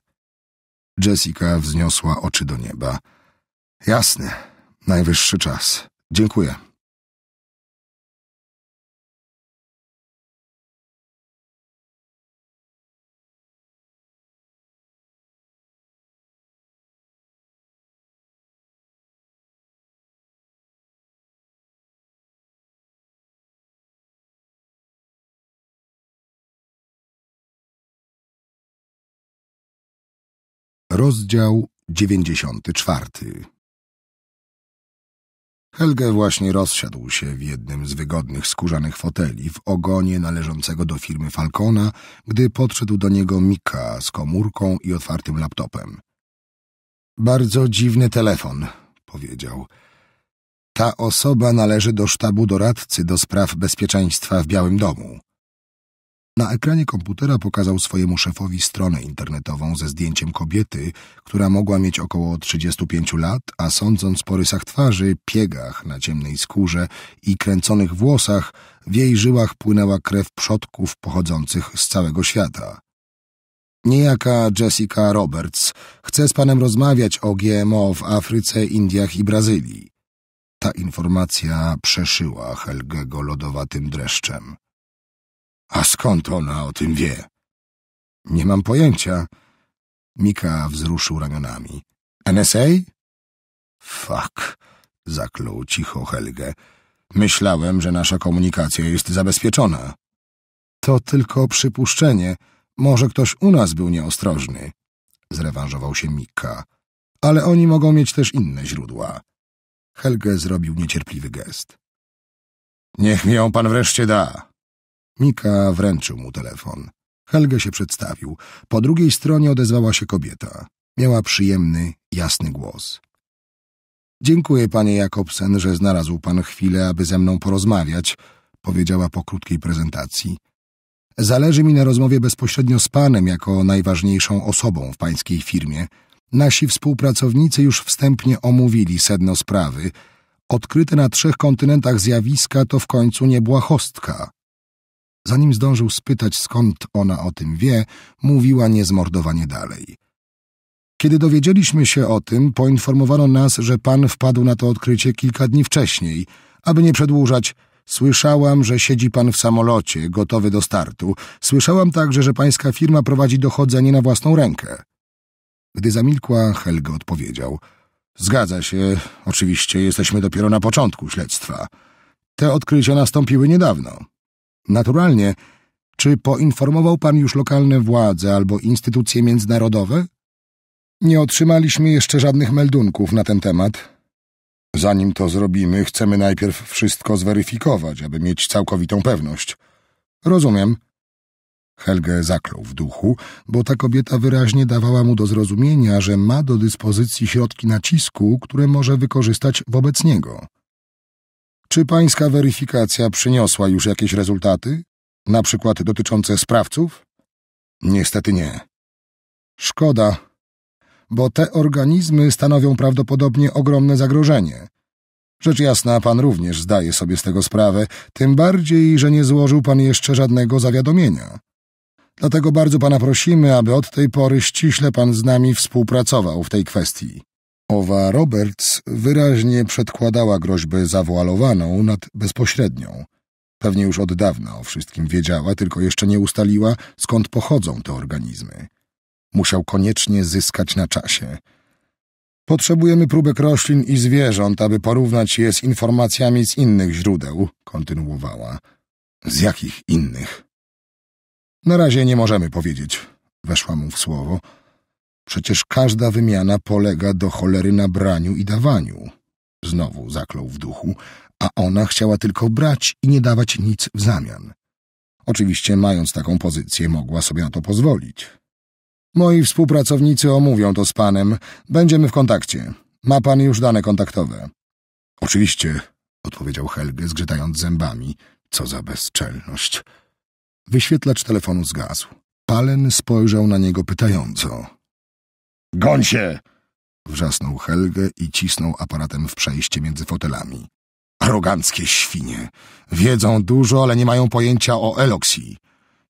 Jessica wzniosła oczy do nieba. Jasne, najwyższy czas. Dziękuję. Rozdział 94 Helge właśnie rozsiadł się w jednym z wygodnych skórzanych foteli w ogonie należącego do firmy Falcona, gdy podszedł do niego Mika z komórką i otwartym laptopem. Bardzo dziwny telefon, powiedział. Ta osoba należy do sztabu doradcy do spraw bezpieczeństwa w Białym Domu. Na ekranie komputera pokazał swojemu szefowi stronę internetową ze zdjęciem kobiety, która mogła mieć około 35 lat, a sądząc po rysach twarzy, piegach na ciemnej skórze i kręconych włosach, w jej żyłach płynęła krew przodków pochodzących z całego świata. Niejaka Jessica Roberts chce z panem rozmawiać o GMO w Afryce, Indiach i Brazylii. Ta informacja przeszyła Helgego lodowatym dreszczem. A skąd ona o tym wie? Nie mam pojęcia. Mika wzruszył ramionami. NSA? Fuck, zaklął cicho Helge. Myślałem, że nasza komunikacja jest zabezpieczona. To tylko przypuszczenie. Może ktoś u nas był nieostrożny. Zrewanżował się Mika. Ale oni mogą mieć też inne źródła. Helge zrobił niecierpliwy gest. Niech mi ją pan wreszcie da. Mika wręczył mu telefon. Helge się przedstawił. Po drugiej stronie odezwała się kobieta. Miała przyjemny, jasny głos. Dziękuję, panie Jakobsen, że znalazł pan chwilę, aby ze mną porozmawiać, powiedziała po krótkiej prezentacji. Zależy mi na rozmowie bezpośrednio z panem jako najważniejszą osobą w pańskiej firmie. Nasi współpracownicy już wstępnie omówili sedno sprawy. Odkryte na trzech kontynentach zjawiska to w końcu nie błahostka, Zanim zdążył spytać, skąd ona o tym wie, mówiła niezmordowanie dalej. Kiedy dowiedzieliśmy się o tym, poinformowano nas, że pan wpadł na to odkrycie kilka dni wcześniej. Aby nie przedłużać, słyszałam, że siedzi pan w samolocie, gotowy do startu. Słyszałam także, że pańska firma prowadzi dochodzenie na własną rękę. Gdy zamilkła, Helge odpowiedział. Zgadza się, oczywiście jesteśmy dopiero na początku śledztwa. Te odkrycia nastąpiły niedawno. Naturalnie. Czy poinformował pan już lokalne władze albo instytucje międzynarodowe? Nie otrzymaliśmy jeszcze żadnych meldunków na ten temat. Zanim to zrobimy, chcemy najpierw wszystko zweryfikować, aby mieć całkowitą pewność. Rozumiem. Helge zaklął w duchu, bo ta kobieta wyraźnie dawała mu do zrozumienia, że ma do dyspozycji środki nacisku, które może wykorzystać wobec niego. Czy pańska weryfikacja przyniosła już jakieś rezultaty? Na przykład dotyczące sprawców? Niestety nie. Szkoda, bo te organizmy stanowią prawdopodobnie ogromne zagrożenie. Rzecz jasna, pan również zdaje sobie z tego sprawę, tym bardziej, że nie złożył pan jeszcze żadnego zawiadomienia. Dlatego bardzo pana prosimy, aby od tej pory ściśle pan z nami współpracował w tej kwestii. Owa Roberts wyraźnie przedkładała groźbę zawoalowaną nad bezpośrednią. Pewnie już od dawna o wszystkim wiedziała, tylko jeszcze nie ustaliła, skąd pochodzą te organizmy. Musiał koniecznie zyskać na czasie. Potrzebujemy próbek roślin i zwierząt, aby porównać je z informacjami z innych źródeł, kontynuowała. Z jakich innych? Na razie nie możemy powiedzieć, weszła mu w słowo. Przecież każda wymiana polega do cholery na braniu i dawaniu. Znowu zaklął w duchu, a ona chciała tylko brać i nie dawać nic w zamian. Oczywiście, mając taką pozycję, mogła sobie na to pozwolić. Moi współpracownicy omówią to z panem. Będziemy w kontakcie. Ma pan już dane kontaktowe. Oczywiście, odpowiedział Helge, zgrzytając zębami. Co za bezczelność. Wyświetlacz telefonu zgasł. Palen spojrzał na niego pytająco. Goń się! Wrzasnął Helge i cisnął aparatem w przejście między fotelami. Aroganckie świnie. Wiedzą dużo, ale nie mają pojęcia o Eloxii.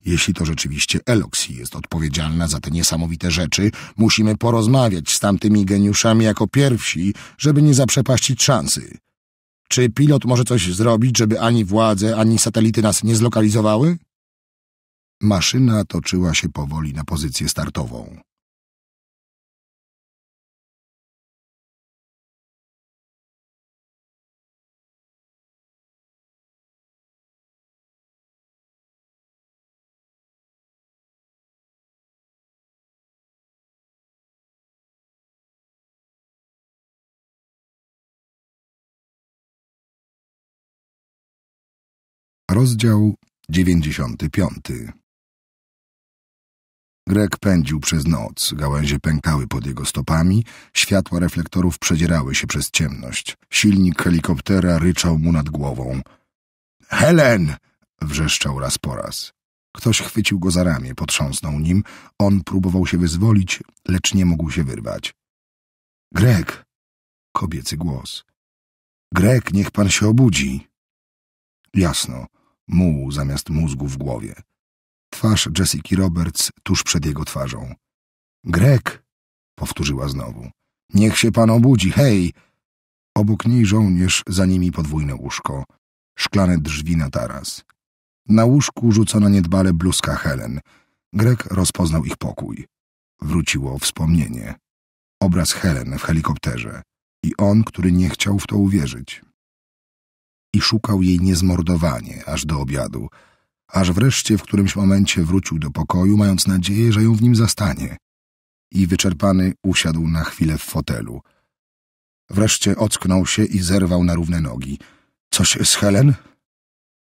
Jeśli to rzeczywiście Eloxii jest odpowiedzialna za te niesamowite rzeczy, musimy porozmawiać z tamtymi geniuszami jako pierwsi, żeby nie zaprzepaścić szansy. Czy pilot może coś zrobić, żeby ani władze, ani satelity nas nie zlokalizowały? Maszyna toczyła się powoli na pozycję startową. Rozdział 95 Greg pędził przez noc, gałęzie pękały pod jego stopami, światła reflektorów przedzierały się przez ciemność. Silnik helikoptera ryczał mu nad głową. Helen! wrzeszczał raz po raz. Ktoś chwycił go za ramię, potrząsnął nim. On próbował się wyzwolić, lecz nie mógł się wyrwać. Greg! Kobiecy głos. Greg, niech pan się obudzi. Jasno muł zamiast mózgu w głowie. Twarz Jessica Roberts tuż przed jego twarzą. Greg, powtórzyła znowu. Niech się pan obudzi, hej! Obok niej żołnierz, za nimi podwójne łóżko, szklane drzwi na taras. Na łóżku rzucono niedbale bluzka Helen. Greg rozpoznał ich pokój. Wróciło wspomnienie. Obraz Helen w helikopterze i on, który nie chciał w to uwierzyć i szukał jej niezmordowanie, aż do obiadu, aż wreszcie w którymś momencie wrócił do pokoju, mając nadzieję, że ją w nim zastanie. I wyczerpany usiadł na chwilę w fotelu. Wreszcie ocknął się i zerwał na równe nogi. Coś z Helen?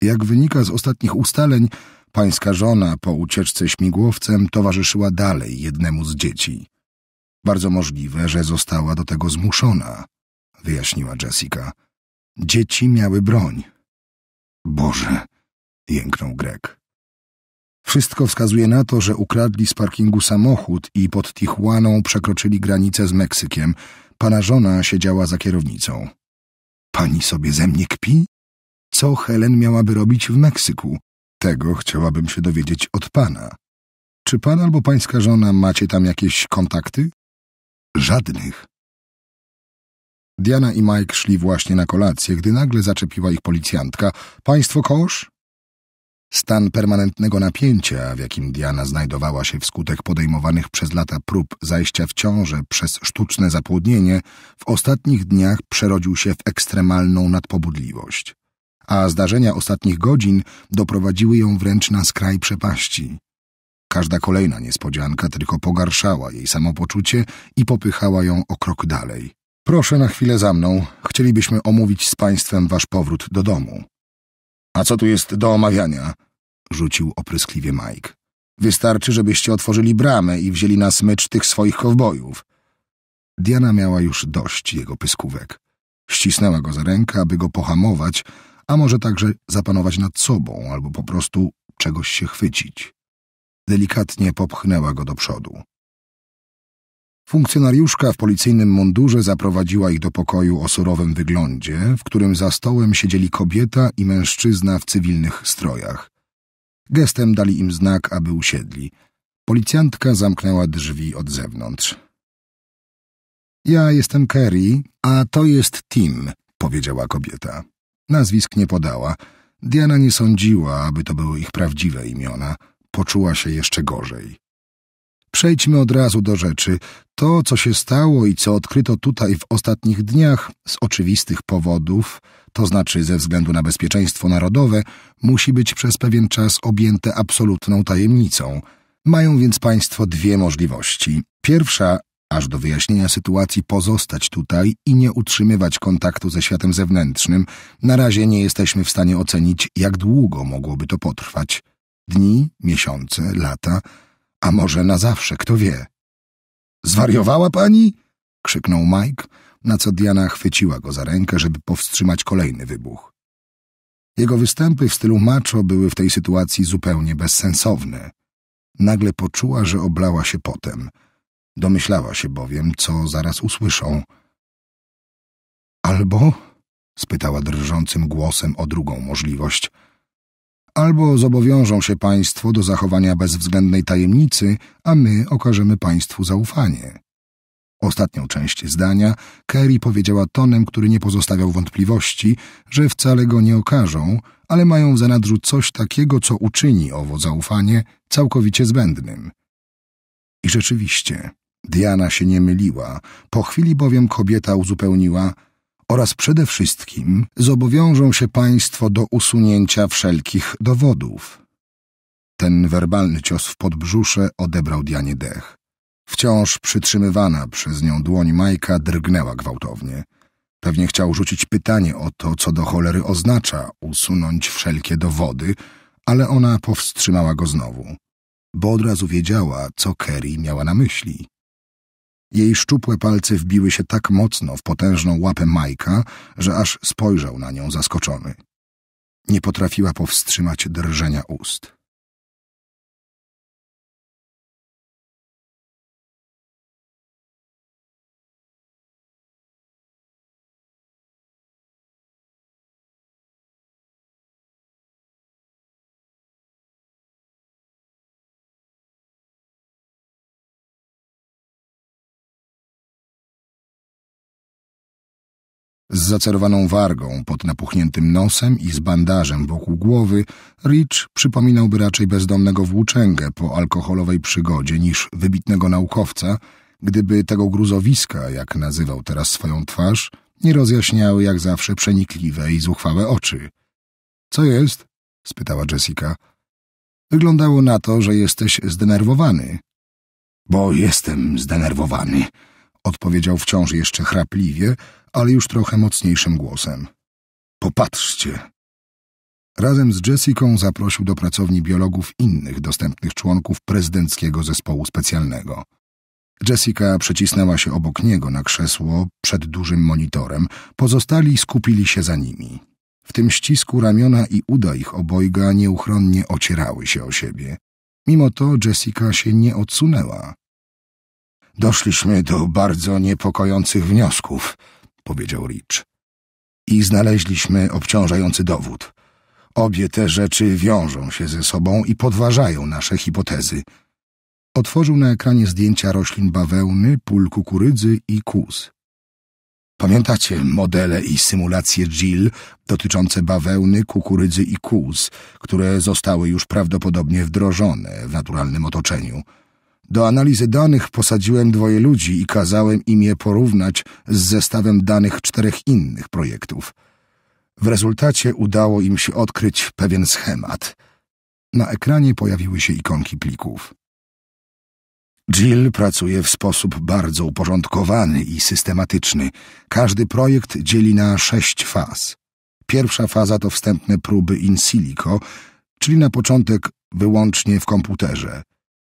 Jak wynika z ostatnich ustaleń, pańska żona po ucieczce śmigłowcem towarzyszyła dalej jednemu z dzieci. Bardzo możliwe, że została do tego zmuszona, wyjaśniła Jessica. Dzieci miały broń. Boże, jęknął Greg. Wszystko wskazuje na to, że ukradli z parkingu samochód i pod Tijuaną przekroczyli granicę z Meksykiem. Pana żona siedziała za kierownicą. Pani sobie ze mnie kpi? Co Helen miałaby robić w Meksyku? Tego chciałabym się dowiedzieć od pana. Czy pan albo pańska żona macie tam jakieś kontakty? Żadnych. Diana i Mike szli właśnie na kolację, gdy nagle zaczepiła ich policjantka. Państwo kosz? Stan permanentnego napięcia, w jakim Diana znajdowała się wskutek podejmowanych przez lata prób zajścia w ciążę przez sztuczne zapłodnienie, w ostatnich dniach przerodził się w ekstremalną nadpobudliwość. A zdarzenia ostatnich godzin doprowadziły ją wręcz na skraj przepaści. Każda kolejna niespodzianka tylko pogarszała jej samopoczucie i popychała ją o krok dalej. Proszę na chwilę za mną. Chcielibyśmy omówić z państwem wasz powrót do domu. A co tu jest do omawiania? Rzucił opryskliwie Mike. Wystarczy, żebyście otworzyli bramę i wzięli na smycz tych swoich kowbojów. Diana miała już dość jego pyskówek. Ścisnęła go za rękę, aby go pohamować, a może także zapanować nad sobą albo po prostu czegoś się chwycić. Delikatnie popchnęła go do przodu. Funkcjonariuszka w policyjnym mundurze zaprowadziła ich do pokoju o surowym wyglądzie, w którym za stołem siedzieli kobieta i mężczyzna w cywilnych strojach. Gestem dali im znak, aby usiedli. Policjantka zamknęła drzwi od zewnątrz. Ja jestem Kerry, a to jest Tim, powiedziała kobieta. Nazwisk nie podała. Diana nie sądziła, aby to były ich prawdziwe imiona. Poczuła się jeszcze gorzej. Przejdźmy od razu do rzeczy. To, co się stało i co odkryto tutaj w ostatnich dniach, z oczywistych powodów, to znaczy ze względu na bezpieczeństwo narodowe, musi być przez pewien czas objęte absolutną tajemnicą. Mają więc państwo dwie możliwości. Pierwsza, aż do wyjaśnienia sytuacji pozostać tutaj i nie utrzymywać kontaktu ze światem zewnętrznym. Na razie nie jesteśmy w stanie ocenić, jak długo mogłoby to potrwać. Dni, miesiące, lata – a może na zawsze, kto wie. Zwariowała pani? krzyknął Mike, na co Diana chwyciła go za rękę, żeby powstrzymać kolejny wybuch. Jego występy w stylu macho były w tej sytuacji zupełnie bezsensowne. Nagle poczuła, że oblała się potem. Domyślała się bowiem, co zaraz usłyszą. Albo? spytała drżącym głosem o drugą możliwość – Albo zobowiążą się państwo do zachowania bezwzględnej tajemnicy, a my okażemy państwu zaufanie. Ostatnią część zdania Kerry powiedziała tonem, który nie pozostawiał wątpliwości, że wcale go nie okażą, ale mają w zanadrzu coś takiego, co uczyni owo zaufanie całkowicie zbędnym. I rzeczywiście, Diana się nie myliła. Po chwili bowiem kobieta uzupełniła – oraz przede wszystkim zobowiążą się państwo do usunięcia wszelkich dowodów. Ten werbalny cios w podbrzusze odebrał Dianie dech. Wciąż przytrzymywana przez nią dłoń Majka drgnęła gwałtownie. Pewnie chciał rzucić pytanie o to, co do cholery oznacza usunąć wszelkie dowody, ale ona powstrzymała go znowu, bo od razu wiedziała, co Kerry miała na myśli. Jej szczupłe palce wbiły się tak mocno w potężną łapę Majka, że aż spojrzał na nią zaskoczony. Nie potrafiła powstrzymać drżenia ust. zacerowaną wargą pod napuchniętym nosem i z bandażem wokół głowy, Rich przypominałby raczej bezdomnego włóczęgę po alkoholowej przygodzie niż wybitnego naukowca, gdyby tego gruzowiska, jak nazywał teraz swoją twarz, nie rozjaśniały jak zawsze przenikliwe i zuchwałe oczy. Co jest? spytała Jessica. Wyglądało na to, że jesteś zdenerwowany. Bo jestem zdenerwowany, odpowiedział wciąż jeszcze chrapliwie, ale już trochę mocniejszym głosem. Popatrzcie. Razem z Jessiką zaprosił do pracowni biologów innych dostępnych członków prezydenckiego zespołu specjalnego. Jessica przecisnęła się obok niego na krzesło przed dużym monitorem. Pozostali skupili się za nimi. W tym ścisku ramiona i uda ich obojga nieuchronnie ocierały się o siebie. Mimo to Jessica się nie odsunęła. Doszliśmy do bardzo niepokojących wniosków, powiedział Rich. I znaleźliśmy obciążający dowód. Obie te rzeczy wiążą się ze sobą i podważają nasze hipotezy. Otworzył na ekranie zdjęcia roślin bawełny, pól kukurydzy i kóz. Pamiętacie modele i symulacje Jill dotyczące bawełny, kukurydzy i kóz, które zostały już prawdopodobnie wdrożone w naturalnym otoczeniu – do analizy danych posadziłem dwoje ludzi i kazałem im je porównać z zestawem danych czterech innych projektów. W rezultacie udało im się odkryć pewien schemat. Na ekranie pojawiły się ikonki plików. Jill pracuje w sposób bardzo uporządkowany i systematyczny. Każdy projekt dzieli na sześć faz. Pierwsza faza to wstępne próby in silico, czyli na początek wyłącznie w komputerze –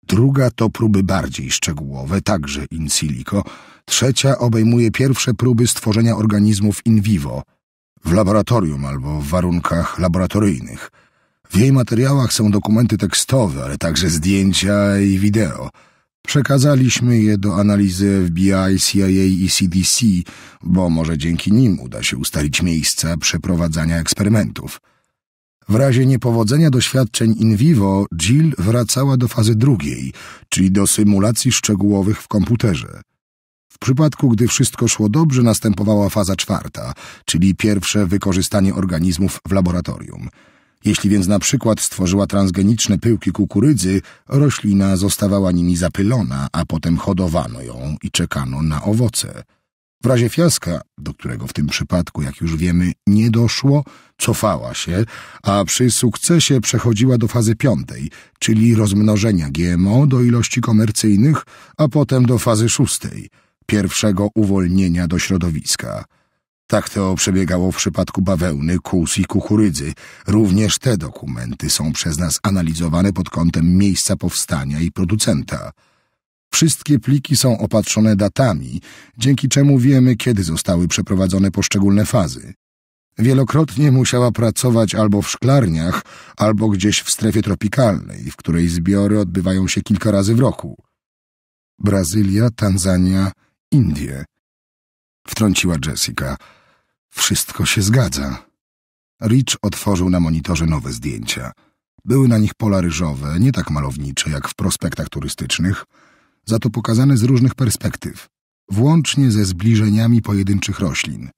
Druga to próby bardziej szczegółowe, także in silico. Trzecia obejmuje pierwsze próby stworzenia organizmów in vivo, w laboratorium albo w warunkach laboratoryjnych. W jej materiałach są dokumenty tekstowe, ale także zdjęcia i wideo. Przekazaliśmy je do analizy FBI, CIA i CDC, bo może dzięki nim uda się ustalić miejsca przeprowadzania eksperymentów. W razie niepowodzenia doświadczeń in vivo, Jill wracała do fazy drugiej, czyli do symulacji szczegółowych w komputerze. W przypadku, gdy wszystko szło dobrze, następowała faza czwarta, czyli pierwsze wykorzystanie organizmów w laboratorium. Jeśli więc na przykład stworzyła transgeniczne pyłki kukurydzy, roślina zostawała nimi zapylona, a potem hodowano ją i czekano na owoce. W razie fiaska, do którego w tym przypadku, jak już wiemy, nie doszło, cofała się, a przy sukcesie przechodziła do fazy piątej, czyli rozmnożenia GMO do ilości komercyjnych, a potem do fazy szóstej, pierwszego uwolnienia do środowiska. Tak to przebiegało w przypadku bawełny, kóz i kukurydzy. Również te dokumenty są przez nas analizowane pod kątem miejsca powstania i producenta. Wszystkie pliki są opatrzone datami, dzięki czemu wiemy, kiedy zostały przeprowadzone poszczególne fazy. Wielokrotnie musiała pracować albo w szklarniach, albo gdzieś w strefie tropikalnej, w której zbiory odbywają się kilka razy w roku. Brazylia, Tanzania, Indie. Wtrąciła Jessica. Wszystko się zgadza. Rich otworzył na monitorze nowe zdjęcia. Były na nich pola ryżowe, nie tak malownicze jak w prospektach turystycznych – za to pokazane z różnych perspektyw, włącznie ze zbliżeniami pojedynczych roślin.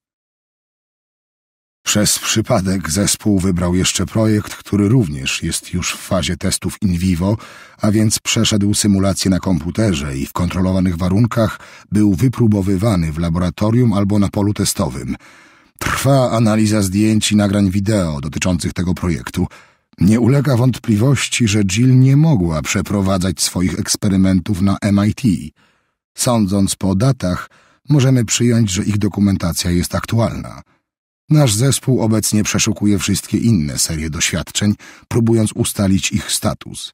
Przez przypadek zespół wybrał jeszcze projekt, który również jest już w fazie testów in vivo, a więc przeszedł symulację na komputerze i w kontrolowanych warunkach był wypróbowywany w laboratorium albo na polu testowym. Trwa analiza zdjęć i nagrań wideo dotyczących tego projektu. Nie ulega wątpliwości, że Jill nie mogła przeprowadzać swoich eksperymentów na MIT. Sądząc po datach, możemy przyjąć, że ich dokumentacja jest aktualna. Nasz zespół obecnie przeszukuje wszystkie inne serie doświadczeń, próbując ustalić ich status.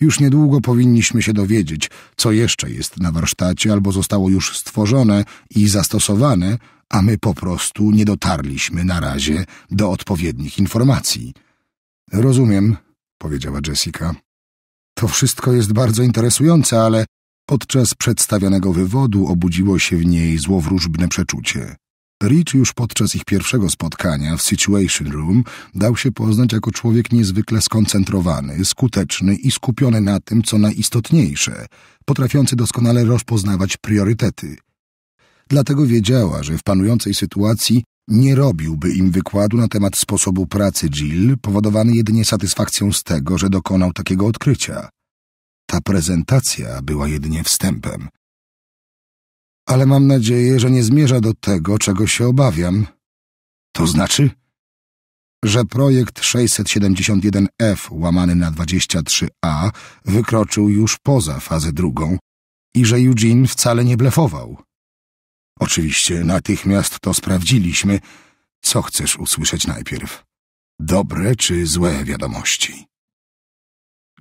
Już niedługo powinniśmy się dowiedzieć, co jeszcze jest na warsztacie albo zostało już stworzone i zastosowane, a my po prostu nie dotarliśmy na razie do odpowiednich informacji. Rozumiem, powiedziała Jessica. To wszystko jest bardzo interesujące, ale podczas przedstawianego wywodu obudziło się w niej złowróżbne przeczucie. Rich już podczas ich pierwszego spotkania w Situation Room dał się poznać jako człowiek niezwykle skoncentrowany, skuteczny i skupiony na tym, co najistotniejsze, potrafiący doskonale rozpoznawać priorytety. Dlatego wiedziała, że w panującej sytuacji nie robiłby im wykładu na temat sposobu pracy Jill, powodowany jedynie satysfakcją z tego, że dokonał takiego odkrycia. Ta prezentacja była jedynie wstępem. Ale mam nadzieję, że nie zmierza do tego, czego się obawiam. To znaczy, że projekt 671F łamany na 23A wykroczył już poza fazę drugą i że Eugene wcale nie blefował. Oczywiście natychmiast to sprawdziliśmy. Co chcesz usłyszeć najpierw? Dobre czy złe wiadomości?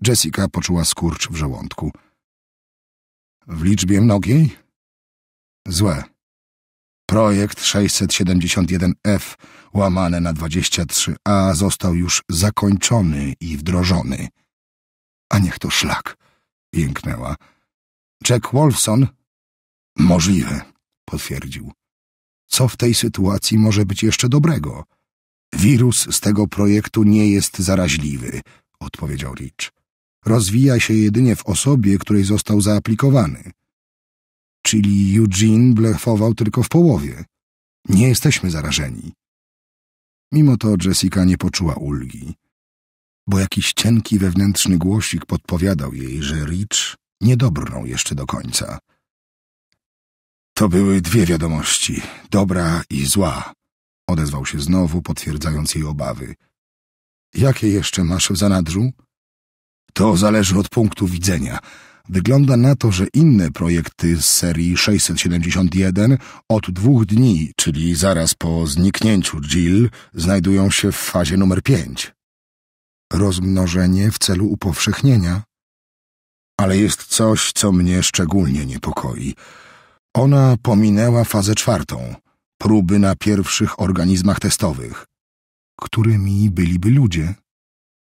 Jessica poczuła skurcz w żołądku. W liczbie mnogiej? Złe. Projekt 671F łamane na 23A został już zakończony i wdrożony. A niech to szlak, jęknęła. Jack Wolfson? Możliwe potwierdził. Co w tej sytuacji może być jeszcze dobrego? Wirus z tego projektu nie jest zaraźliwy, odpowiedział Rich. Rozwija się jedynie w osobie, której został zaaplikowany. Czyli Eugene blefował tylko w połowie. Nie jesteśmy zarażeni. Mimo to Jessica nie poczuła ulgi, bo jakiś cienki wewnętrzny głosik podpowiadał jej, że Rich nie dobrnął jeszcze do końca. To były dwie wiadomości, dobra i zła, odezwał się znowu, potwierdzając jej obawy. Jakie jeszcze masz w zanadrzu? To zależy od punktu widzenia. Wygląda na to, że inne projekty z serii 671 od dwóch dni, czyli zaraz po zniknięciu Jill, znajdują się w fazie numer 5. Rozmnożenie w celu upowszechnienia. Ale jest coś, co mnie szczególnie niepokoi. Ona pominęła fazę czwartą, próby na pierwszych organizmach testowych. Którymi byliby ludzie?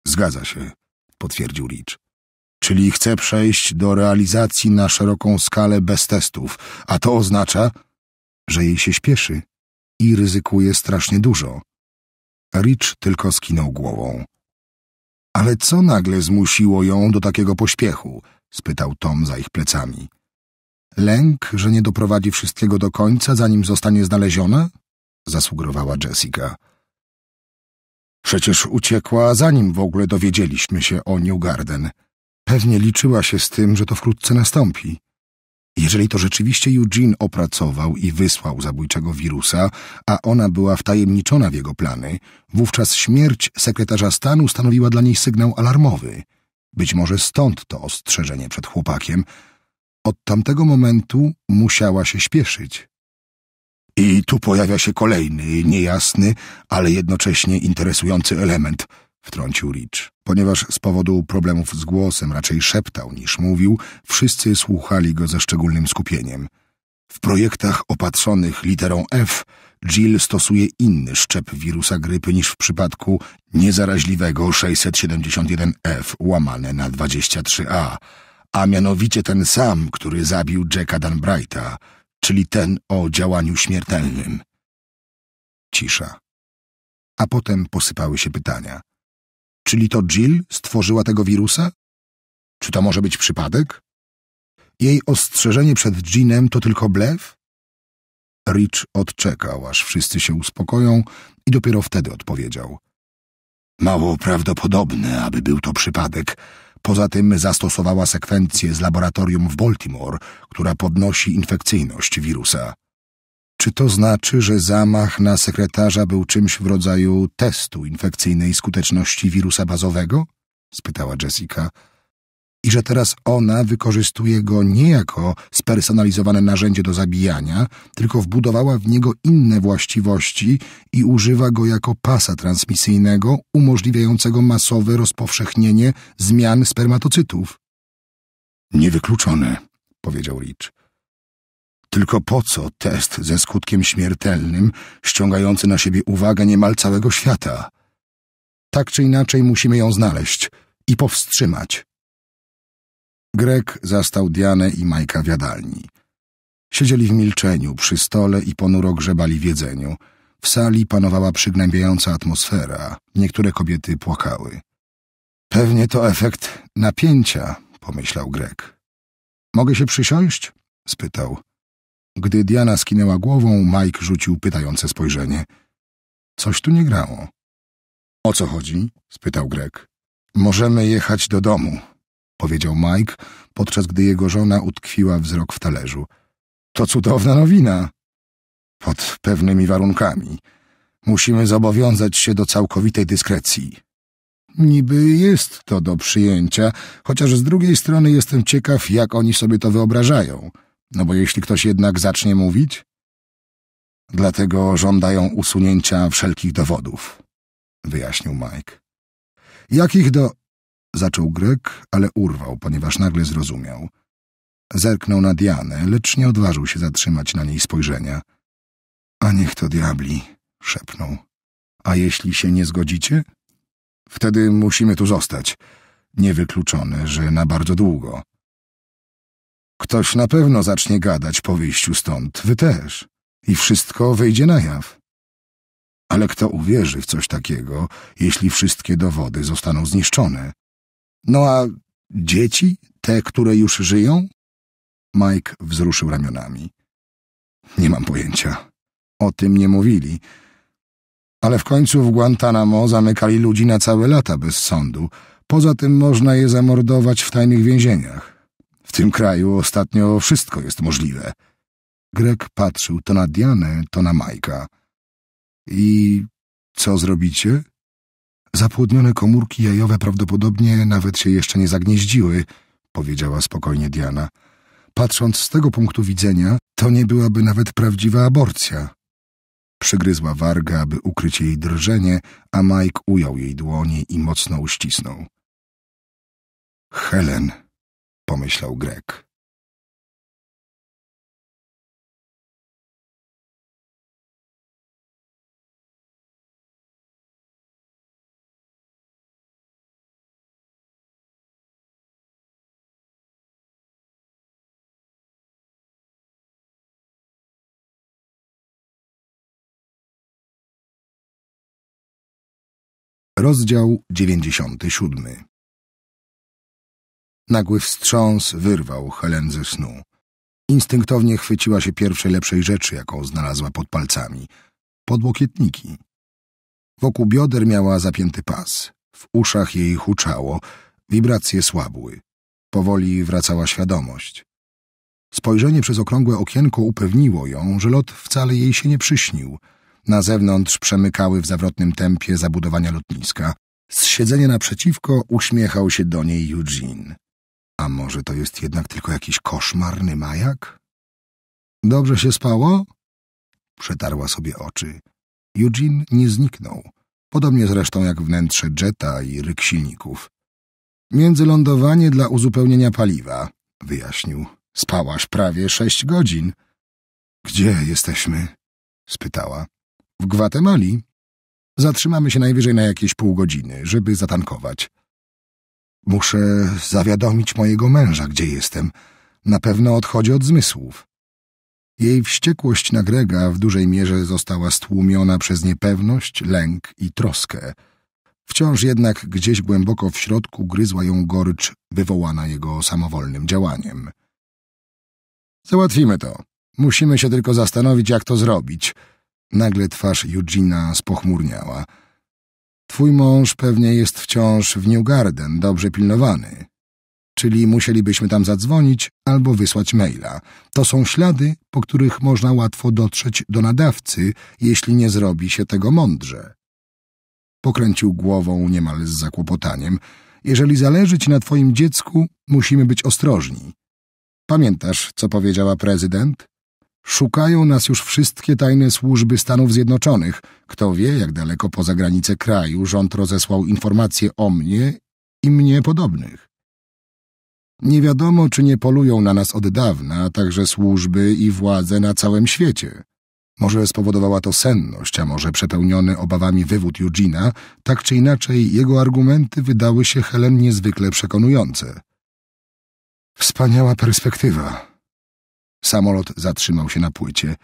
Zgadza się, potwierdził Rich. Czyli chce przejść do realizacji na szeroką skalę bez testów, a to oznacza, że jej się śpieszy i ryzykuje strasznie dużo. Rich tylko skinął głową. Ale co nagle zmusiło ją do takiego pośpiechu? spytał Tom za ich plecami. Lęk, że nie doprowadzi wszystkiego do końca, zanim zostanie znaleziona? Zasugerowała Jessica. Przecież uciekła, zanim w ogóle dowiedzieliśmy się o New Garden. Pewnie liczyła się z tym, że to wkrótce nastąpi. Jeżeli to rzeczywiście Eugene opracował i wysłał zabójczego wirusa, a ona była wtajemniczona w jego plany, wówczas śmierć sekretarza stanu stanowiła dla niej sygnał alarmowy. Być może stąd to ostrzeżenie przed chłopakiem, od tamtego momentu musiała się śpieszyć. I tu pojawia się kolejny, niejasny, ale jednocześnie interesujący element, wtrącił Rich. Ponieważ z powodu problemów z głosem raczej szeptał niż mówił, wszyscy słuchali go ze szczególnym skupieniem. W projektach opatrzonych literą F Jill stosuje inny szczep wirusa grypy niż w przypadku niezaraźliwego 671F łamane na 23A, a mianowicie ten sam, który zabił Jacka Danbrighta, czyli ten o działaniu śmiertelnym. Cisza. A potem posypały się pytania. Czyli to Jill stworzyła tego wirusa? Czy to może być przypadek? Jej ostrzeżenie przed Jeanem to tylko blef? Rich odczekał, aż wszyscy się uspokoją i dopiero wtedy odpowiedział. Mało prawdopodobne, aby był to przypadek, Poza tym zastosowała sekwencję z laboratorium w Baltimore, która podnosi infekcyjność wirusa. Czy to znaczy, że zamach na sekretarza był czymś w rodzaju testu infekcyjnej skuteczności wirusa bazowego? spytała Jessica i że teraz ona wykorzystuje go nie jako spersonalizowane narzędzie do zabijania, tylko wbudowała w niego inne właściwości i używa go jako pasa transmisyjnego umożliwiającego masowe rozpowszechnienie zmian spermatocytów. Niewykluczone, powiedział Rich. Tylko po co test ze skutkiem śmiertelnym, ściągający na siebie uwagę niemal całego świata? Tak czy inaczej musimy ją znaleźć i powstrzymać. Greg zastał Dianę i Majka w jadalni. Siedzieli w milczeniu przy stole i ponuro grzebali w jedzeniu. W sali panowała przygnębiająca atmosfera. Niektóre kobiety płakały. Pewnie to efekt napięcia, pomyślał Greg. Mogę się przysiąść? spytał. Gdy Diana skinęła głową, Mike rzucił pytające spojrzenie. Coś tu nie grało. O co chodzi? spytał Greg. Możemy jechać do domu, powiedział Mike, podczas gdy jego żona utkwiła wzrok w talerzu. To cudowna nowina. Pod pewnymi warunkami. Musimy zobowiązać się do całkowitej dyskrecji. Niby jest to do przyjęcia, chociaż z drugiej strony jestem ciekaw, jak oni sobie to wyobrażają. No bo jeśli ktoś jednak zacznie mówić... Dlatego żądają usunięcia wszelkich dowodów, wyjaśnił Mike. Jakich do... Zaczął Grek, ale urwał, ponieważ nagle zrozumiał. Zerknął na Dianę, lecz nie odważył się zatrzymać na niej spojrzenia. A niech to diabli, szepnął. A jeśli się nie zgodzicie? Wtedy musimy tu zostać. Niewykluczone, że na bardzo długo. Ktoś na pewno zacznie gadać po wyjściu stąd, wy też. I wszystko wyjdzie na jaw. Ale kto uwierzy w coś takiego, jeśli wszystkie dowody zostaną zniszczone? No a dzieci, te, które już żyją? Mike wzruszył ramionami. Nie mam pojęcia. O tym nie mówili. Ale w końcu w Guantanamo zamykali ludzi na całe lata bez sądu. Poza tym można je zamordować w tajnych więzieniach. W tym kraju ostatnio wszystko jest możliwe. Greg patrzył to na Dianę, to na Majka. I co zrobicie? Zapłodnione komórki jajowe prawdopodobnie nawet się jeszcze nie zagnieździły, powiedziała spokojnie Diana. Patrząc z tego punktu widzenia, to nie byłaby nawet prawdziwa aborcja. Przygryzła wargę, aby ukryć jej drżenie, a Mike ujął jej dłonie i mocno uścisnął. Helen, pomyślał Greg. Rozdział 97 Nagły wstrząs wyrwał Helen ze snu. Instynktownie chwyciła się pierwszej lepszej rzeczy, jaką znalazła pod palcami. Podłokietniki. Wokół bioder miała zapięty pas. W uszach jej huczało, wibracje słabły. Powoli wracała świadomość. Spojrzenie przez okrągłe okienko upewniło ją, że lot wcale jej się nie przyśnił – na zewnątrz przemykały w zawrotnym tempie zabudowania lotniska. Z siedzenia naprzeciwko uśmiechał się do niej Eugene. A może to jest jednak tylko jakiś koszmarny majak? Dobrze się spało? Przetarła sobie oczy. Eugene nie zniknął, podobnie zresztą jak wnętrze jetta i ryk silników. Międzylądowanie dla uzupełnienia paliwa, wyjaśnił. Spałaś prawie sześć godzin. Gdzie jesteśmy? spytała. W Gwatemali zatrzymamy się najwyżej na jakieś pół godziny, żeby zatankować. Muszę zawiadomić mojego męża, gdzie jestem. Na pewno odchodzi od zmysłów. Jej wściekłość na Grega w dużej mierze została stłumiona przez niepewność, lęk i troskę. Wciąż jednak gdzieś głęboko w środku gryzła ją gorycz wywołana jego samowolnym działaniem. Załatwimy to. Musimy się tylko zastanowić, jak to zrobić – Nagle twarz Eugena spochmurniała. Twój mąż pewnie jest wciąż w New Garden, dobrze pilnowany. Czyli musielibyśmy tam zadzwonić albo wysłać maila. To są ślady, po których można łatwo dotrzeć do nadawcy, jeśli nie zrobi się tego mądrze. Pokręcił głową niemal z zakłopotaniem. Jeżeli zależy ci na twoim dziecku, musimy być ostrożni. Pamiętasz, co powiedziała prezydent? Szukają nas już wszystkie tajne służby Stanów Zjednoczonych. Kto wie, jak daleko poza granice kraju rząd rozesłał informacje o mnie i mnie podobnych. Nie wiadomo, czy nie polują na nas od dawna, a także służby i władze na całym świecie. Może spowodowała to senność, a może przepełniony obawami wywód Eugena, tak czy inaczej jego argumenty wydały się Helen niezwykle przekonujące. Wspaniała perspektywa, Samolot zatrzymał się na płycie,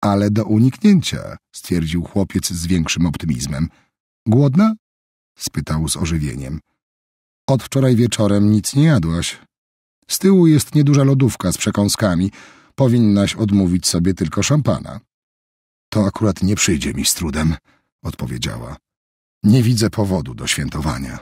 ale do uniknięcia, stwierdził chłopiec z większym optymizmem. Głodna? spytał z ożywieniem. Od wczoraj wieczorem nic nie jadłaś. Z tyłu jest nieduża lodówka z przekąskami. Powinnaś odmówić sobie tylko szampana. To akurat nie przyjdzie mi z trudem, odpowiedziała. Nie widzę powodu do świętowania.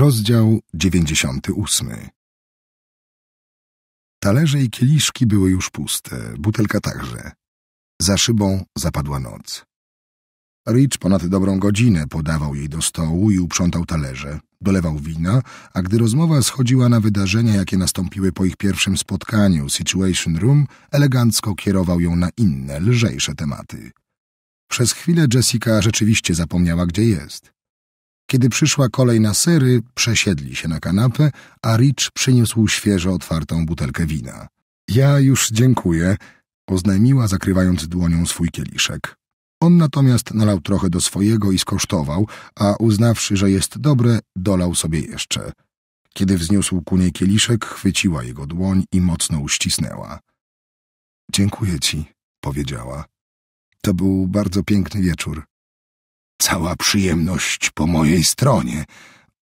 Rozdział 98 Talerze i kieliszki były już puste, butelka także. Za szybą zapadła noc. Rich ponad dobrą godzinę podawał jej do stołu i uprzątał talerze, dolewał wina, a gdy rozmowa schodziła na wydarzenia, jakie nastąpiły po ich pierwszym spotkaniu Situation Room, elegancko kierował ją na inne, lżejsze tematy. Przez chwilę Jessica rzeczywiście zapomniała, gdzie jest. Kiedy przyszła kolej na sery, przesiedli się na kanapę, a Rich przyniósł świeżo otwartą butelkę wina. Ja już dziękuję, oznajmiła, zakrywając dłonią swój kieliszek. On natomiast nalał trochę do swojego i skosztował, a uznawszy, że jest dobre, dolał sobie jeszcze. Kiedy wzniósł ku niej kieliszek, chwyciła jego dłoń i mocno uścisnęła. Dziękuję ci, powiedziała. To był bardzo piękny wieczór. Cała przyjemność po mojej stronie.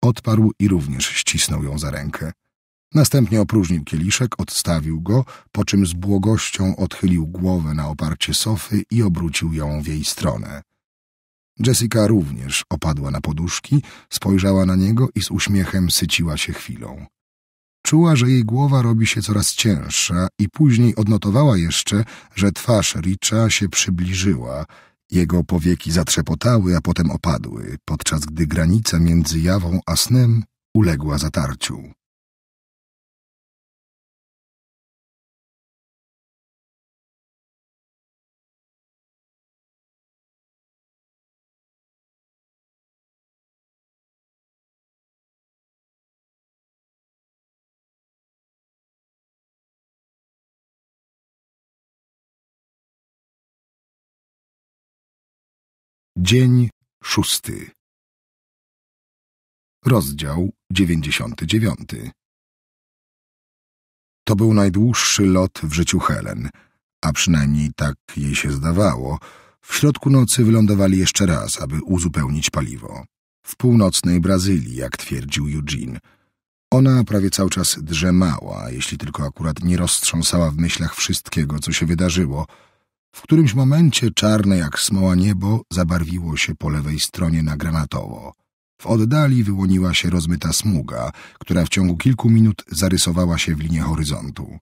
Odparł i również ścisnął ją za rękę. Następnie opróżnił kieliszek, odstawił go, po czym z błogością odchylił głowę na oparcie sofy i obrócił ją w jej stronę. Jessica również opadła na poduszki, spojrzała na niego i z uśmiechem syciła się chwilą. Czuła, że jej głowa robi się coraz cięższa i później odnotowała jeszcze, że twarz Richa się przybliżyła — jego powieki zatrzepotały, a potem opadły, podczas gdy granica między jawą a snem uległa zatarciu. Dzień szósty. Rozdział dziewięćdziesiąty dziewiąty. To był najdłuższy lot w życiu Helen, a przynajmniej tak jej się zdawało. W środku nocy wylądowali jeszcze raz, aby uzupełnić paliwo. W północnej Brazylii, jak twierdził Eugene. Ona prawie cały czas drzemała, jeśli tylko akurat nie roztrząsała w myślach wszystkiego, co się wydarzyło – w którymś momencie czarne jak smoła niebo zabarwiło się po lewej stronie na granatowo. W oddali wyłoniła się rozmyta smuga, która w ciągu kilku minut zarysowała się w linie horyzontu.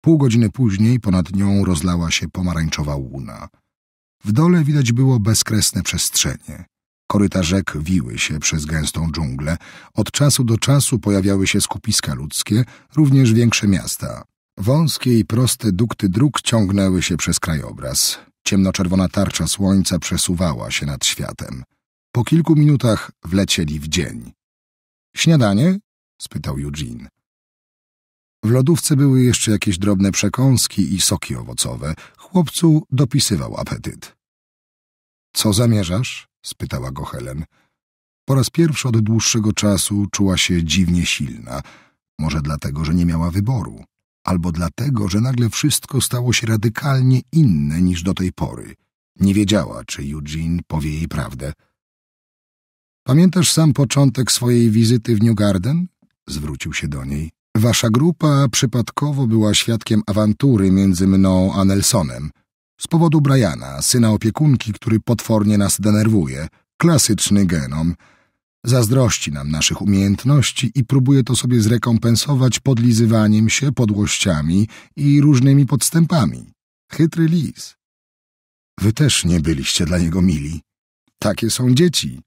Pół godziny później ponad nią rozlała się pomarańczowa łuna. W dole widać było bezkresne przestrzenie. Koryta rzek wiły się przez gęstą dżunglę. Od czasu do czasu pojawiały się skupiska ludzkie, również większe miasta. Wąskie i proste dukty dróg ciągnęły się przez krajobraz. Ciemnoczerwona tarcza słońca przesuwała się nad światem. Po kilku minutach wlecieli w dzień. Śniadanie? spytał Eugene. W lodówce były jeszcze jakieś drobne przekąski i soki owocowe. Chłopcu dopisywał apetyt. Co zamierzasz? spytała go Helen. Po raz pierwszy od dłuższego czasu czuła się dziwnie silna, może dlatego, że nie miała wyboru albo dlatego, że nagle wszystko stało się radykalnie inne niż do tej pory. Nie wiedziała, czy Eugene powie jej prawdę. Pamiętasz sam początek swojej wizyty w New Garden? Zwrócił się do niej. Wasza grupa przypadkowo była świadkiem awantury między mną a Nelsonem. Z powodu Briana, syna opiekunki, który potwornie nas denerwuje. Klasyczny genom. Zazdrości nam naszych umiejętności i próbuje to sobie zrekompensować podlizywaniem się, podłościami i różnymi podstępami. Chytry lis. Wy też nie byliście dla niego mili. Takie są dzieci.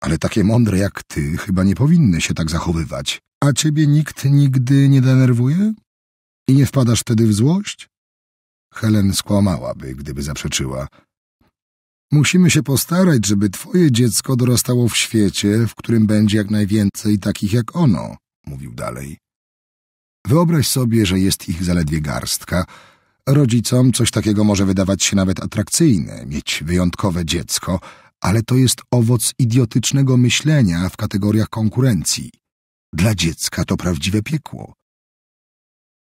Ale takie mądre jak ty chyba nie powinny się tak zachowywać. A ciebie nikt nigdy nie denerwuje? I nie wpadasz wtedy w złość? Helen skłamałaby, gdyby zaprzeczyła, Musimy się postarać, żeby twoje dziecko dorastało w świecie, w którym będzie jak najwięcej takich jak ono, mówił dalej. Wyobraź sobie, że jest ich zaledwie garstka. Rodzicom coś takiego może wydawać się nawet atrakcyjne, mieć wyjątkowe dziecko, ale to jest owoc idiotycznego myślenia w kategoriach konkurencji. Dla dziecka to prawdziwe piekło.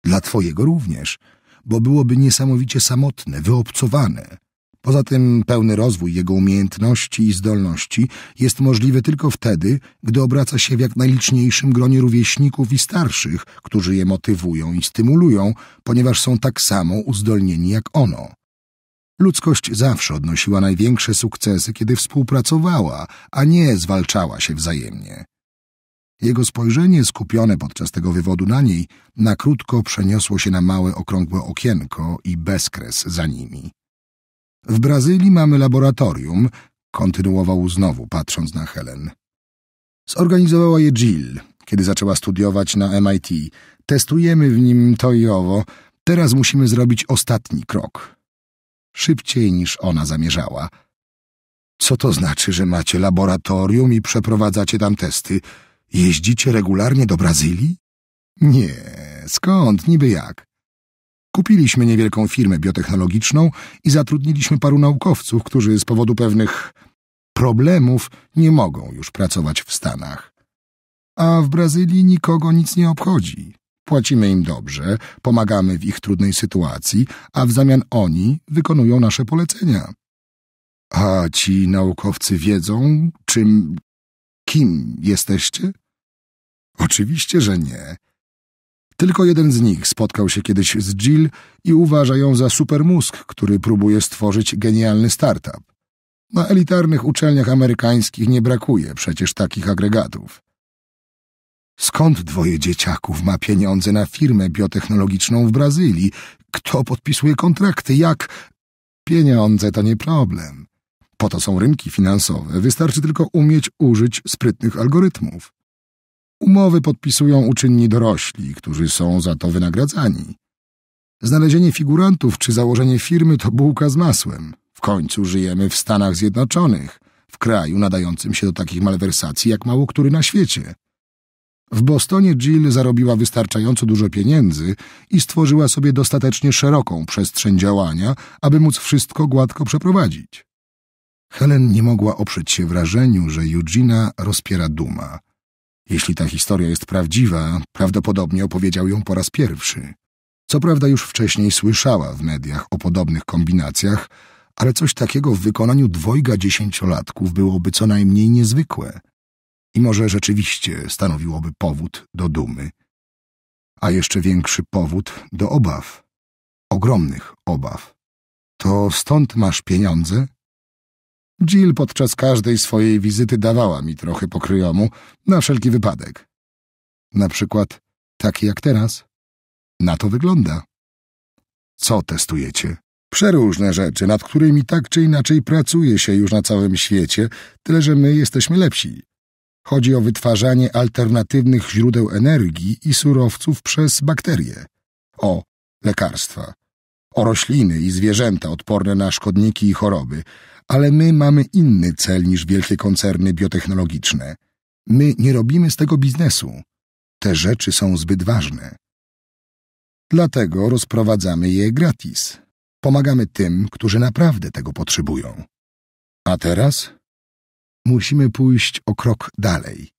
Dla twojego również, bo byłoby niesamowicie samotne, wyobcowane. Poza tym pełny rozwój jego umiejętności i zdolności jest możliwy tylko wtedy, gdy obraca się w jak najliczniejszym gronie rówieśników i starszych, którzy je motywują i stymulują, ponieważ są tak samo uzdolnieni jak ono. Ludzkość zawsze odnosiła największe sukcesy, kiedy współpracowała, a nie zwalczała się wzajemnie. Jego spojrzenie, skupione podczas tego wywodu na niej, na krótko przeniosło się na małe okrągłe okienko i bezkres za nimi. W Brazylii mamy laboratorium, kontynuował znowu, patrząc na Helen. Zorganizowała je Jill, kiedy zaczęła studiować na MIT. Testujemy w nim to i owo. Teraz musimy zrobić ostatni krok. Szybciej niż ona zamierzała. Co to znaczy, że macie laboratorium i przeprowadzacie tam testy? Jeździcie regularnie do Brazylii? Nie, skąd, niby jak? Kupiliśmy niewielką firmę biotechnologiczną i zatrudniliśmy paru naukowców, którzy z powodu pewnych problemów nie mogą już pracować w Stanach. A w Brazylii nikogo nic nie obchodzi. Płacimy im dobrze, pomagamy w ich trudnej sytuacji, a w zamian oni wykonują nasze polecenia. A ci naukowcy wiedzą, czym, kim jesteście? Oczywiście, że nie. Tylko jeden z nich spotkał się kiedyś z Jill i uważa ją za supermózg, który próbuje stworzyć genialny startup. Na elitarnych uczelniach amerykańskich nie brakuje przecież takich agregatów. Skąd dwoje dzieciaków ma pieniądze na firmę biotechnologiczną w Brazylii? Kto podpisuje kontrakty? Jak? Pieniądze to nie problem. Po to są rynki finansowe. Wystarczy tylko umieć użyć sprytnych algorytmów. Umowy podpisują uczynni dorośli, którzy są za to wynagradzani. Znalezienie figurantów czy założenie firmy to bułka z masłem. W końcu żyjemy w Stanach Zjednoczonych, w kraju nadającym się do takich malwersacji jak mało który na świecie. W Bostonie Jill zarobiła wystarczająco dużo pieniędzy i stworzyła sobie dostatecznie szeroką przestrzeń działania, aby móc wszystko gładko przeprowadzić. Helen nie mogła oprzeć się wrażeniu, że Eugena rozpiera duma – jeśli ta historia jest prawdziwa, prawdopodobnie opowiedział ją po raz pierwszy. Co prawda już wcześniej słyszała w mediach o podobnych kombinacjach, ale coś takiego w wykonaniu dwojga dziesięciolatków byłoby co najmniej niezwykłe. I może rzeczywiście stanowiłoby powód do dumy, a jeszcze większy powód do obaw. Ogromnych obaw. To stąd masz pieniądze? Jill podczas każdej swojej wizyty dawała mi trochę pokryjomu, na wszelki wypadek. Na przykład taki jak teraz. Na to wygląda. Co testujecie? Przeróżne rzeczy, nad którymi tak czy inaczej pracuje się już na całym świecie, tyle że my jesteśmy lepsi. Chodzi o wytwarzanie alternatywnych źródeł energii i surowców przez bakterie. O lekarstwa. O rośliny i zwierzęta odporne na szkodniki i choroby, ale my mamy inny cel niż wielkie koncerny biotechnologiczne. My nie robimy z tego biznesu. Te rzeczy są zbyt ważne. Dlatego rozprowadzamy je gratis. Pomagamy tym, którzy naprawdę tego potrzebują. A teraz musimy pójść o krok dalej.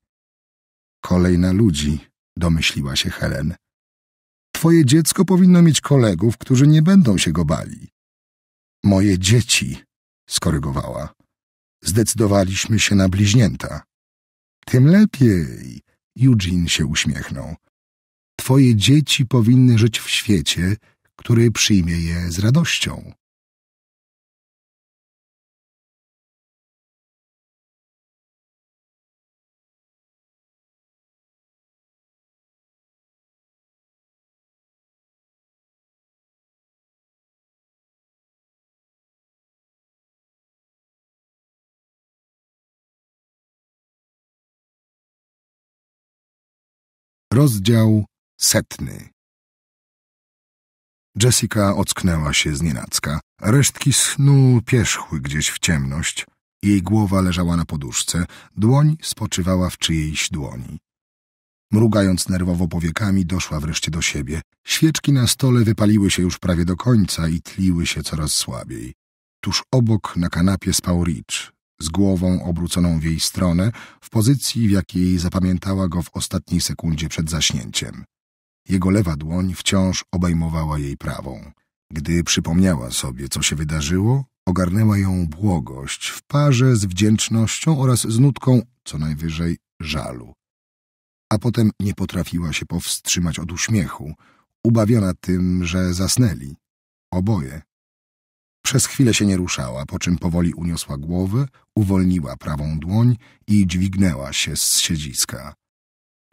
Kolejna ludzi, domyśliła się Helen. Twoje dziecko powinno mieć kolegów, którzy nie będą się go bali. Moje dzieci skorygowała. Zdecydowaliśmy się na bliźnięta. Tym lepiej, Eugene się uśmiechnął. Twoje dzieci powinny żyć w świecie, który przyjmie je z radością. Rozdział setny. Jessica ocknęła się z nienacka. Resztki snu pierzchły gdzieś w ciemność. Jej głowa leżała na poduszce, dłoń spoczywała w czyjejś dłoni. Mrugając nerwowo powiekami, doszła wreszcie do siebie. Świeczki na stole wypaliły się już prawie do końca i tliły się coraz słabiej. Tuż obok na kanapie spał Rich z głową obróconą w jej stronę, w pozycji, w jakiej zapamiętała go w ostatniej sekundzie przed zaśnięciem. Jego lewa dłoń wciąż obejmowała jej prawą. Gdy przypomniała sobie, co się wydarzyło, ogarnęła ją błogość w parze z wdzięcznością oraz z nutką, co najwyżej, żalu. A potem nie potrafiła się powstrzymać od uśmiechu, ubawiona tym, że zasnęli. Oboje. Przez chwilę się nie ruszała, po czym powoli uniosła głowę, uwolniła prawą dłoń i dźwignęła się z siedziska.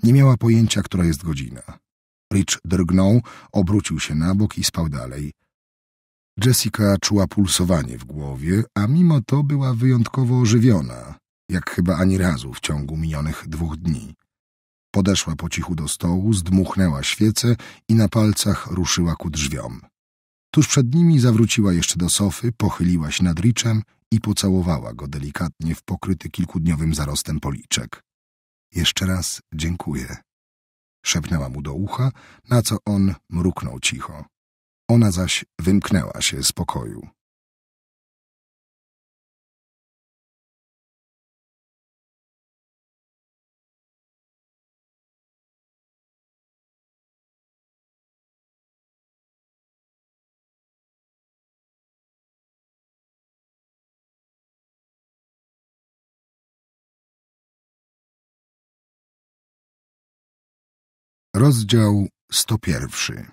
Nie miała pojęcia, która jest godzina. Rich drgnął, obrócił się na bok i spał dalej. Jessica czuła pulsowanie w głowie, a mimo to była wyjątkowo ożywiona, jak chyba ani razu w ciągu minionych dwóch dni. Podeszła po cichu do stołu, zdmuchnęła świecę i na palcach ruszyła ku drzwiom. Tuż przed nimi zawróciła jeszcze do sofy, pochyliła się nad Richem i pocałowała go delikatnie w pokryty kilkudniowym zarostem policzek. Jeszcze raz dziękuję. Szepnęła mu do ucha, na co on mruknął cicho. Ona zaś wymknęła się z pokoju. Rozdział 101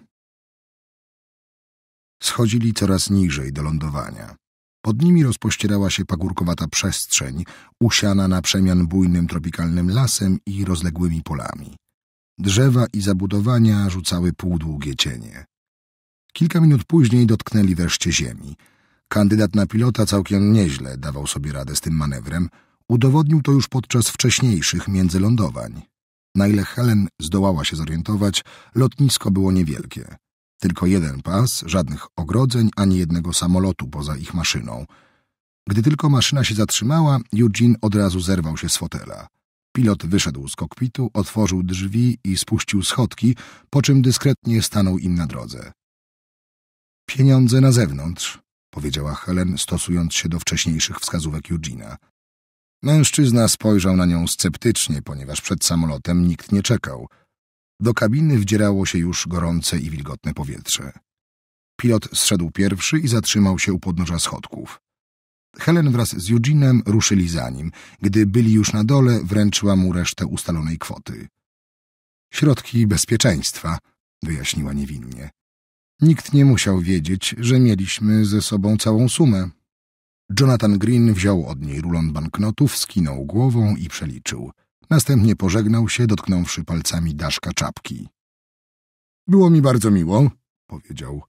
Schodzili coraz niżej do lądowania. Pod nimi rozpościerała się pagórkowata przestrzeń, usiana na przemian bujnym tropikalnym lasem i rozległymi polami. Drzewa i zabudowania rzucały półdługie cienie. Kilka minut później dotknęli wreszcie ziemi. Kandydat na pilota całkiem nieźle dawał sobie radę z tym manewrem. Udowodnił to już podczas wcześniejszych międzylądowań. Na ile Helen zdołała się zorientować, lotnisko było niewielkie. Tylko jeden pas, żadnych ogrodzeń, ani jednego samolotu poza ich maszyną. Gdy tylko maszyna się zatrzymała, Eugene od razu zerwał się z fotela. Pilot wyszedł z kokpitu, otworzył drzwi i spuścił schodki, po czym dyskretnie stanął im na drodze. Pieniądze na zewnątrz, powiedziała Helen, stosując się do wcześniejszych wskazówek Eugena. Mężczyzna spojrzał na nią sceptycznie, ponieważ przed samolotem nikt nie czekał. Do kabiny wdzierało się już gorące i wilgotne powietrze. Pilot zszedł pierwszy i zatrzymał się u podnóża schodków. Helen wraz z Euginem ruszyli za nim. Gdy byli już na dole, wręczyła mu resztę ustalonej kwoty. Środki bezpieczeństwa, wyjaśniła niewinnie. Nikt nie musiał wiedzieć, że mieliśmy ze sobą całą sumę. Jonathan Green wziął od niej rulon banknotów, skinął głową i przeliczył. Następnie pożegnał się, dotknąwszy palcami daszka czapki. Było mi bardzo miło, powiedział.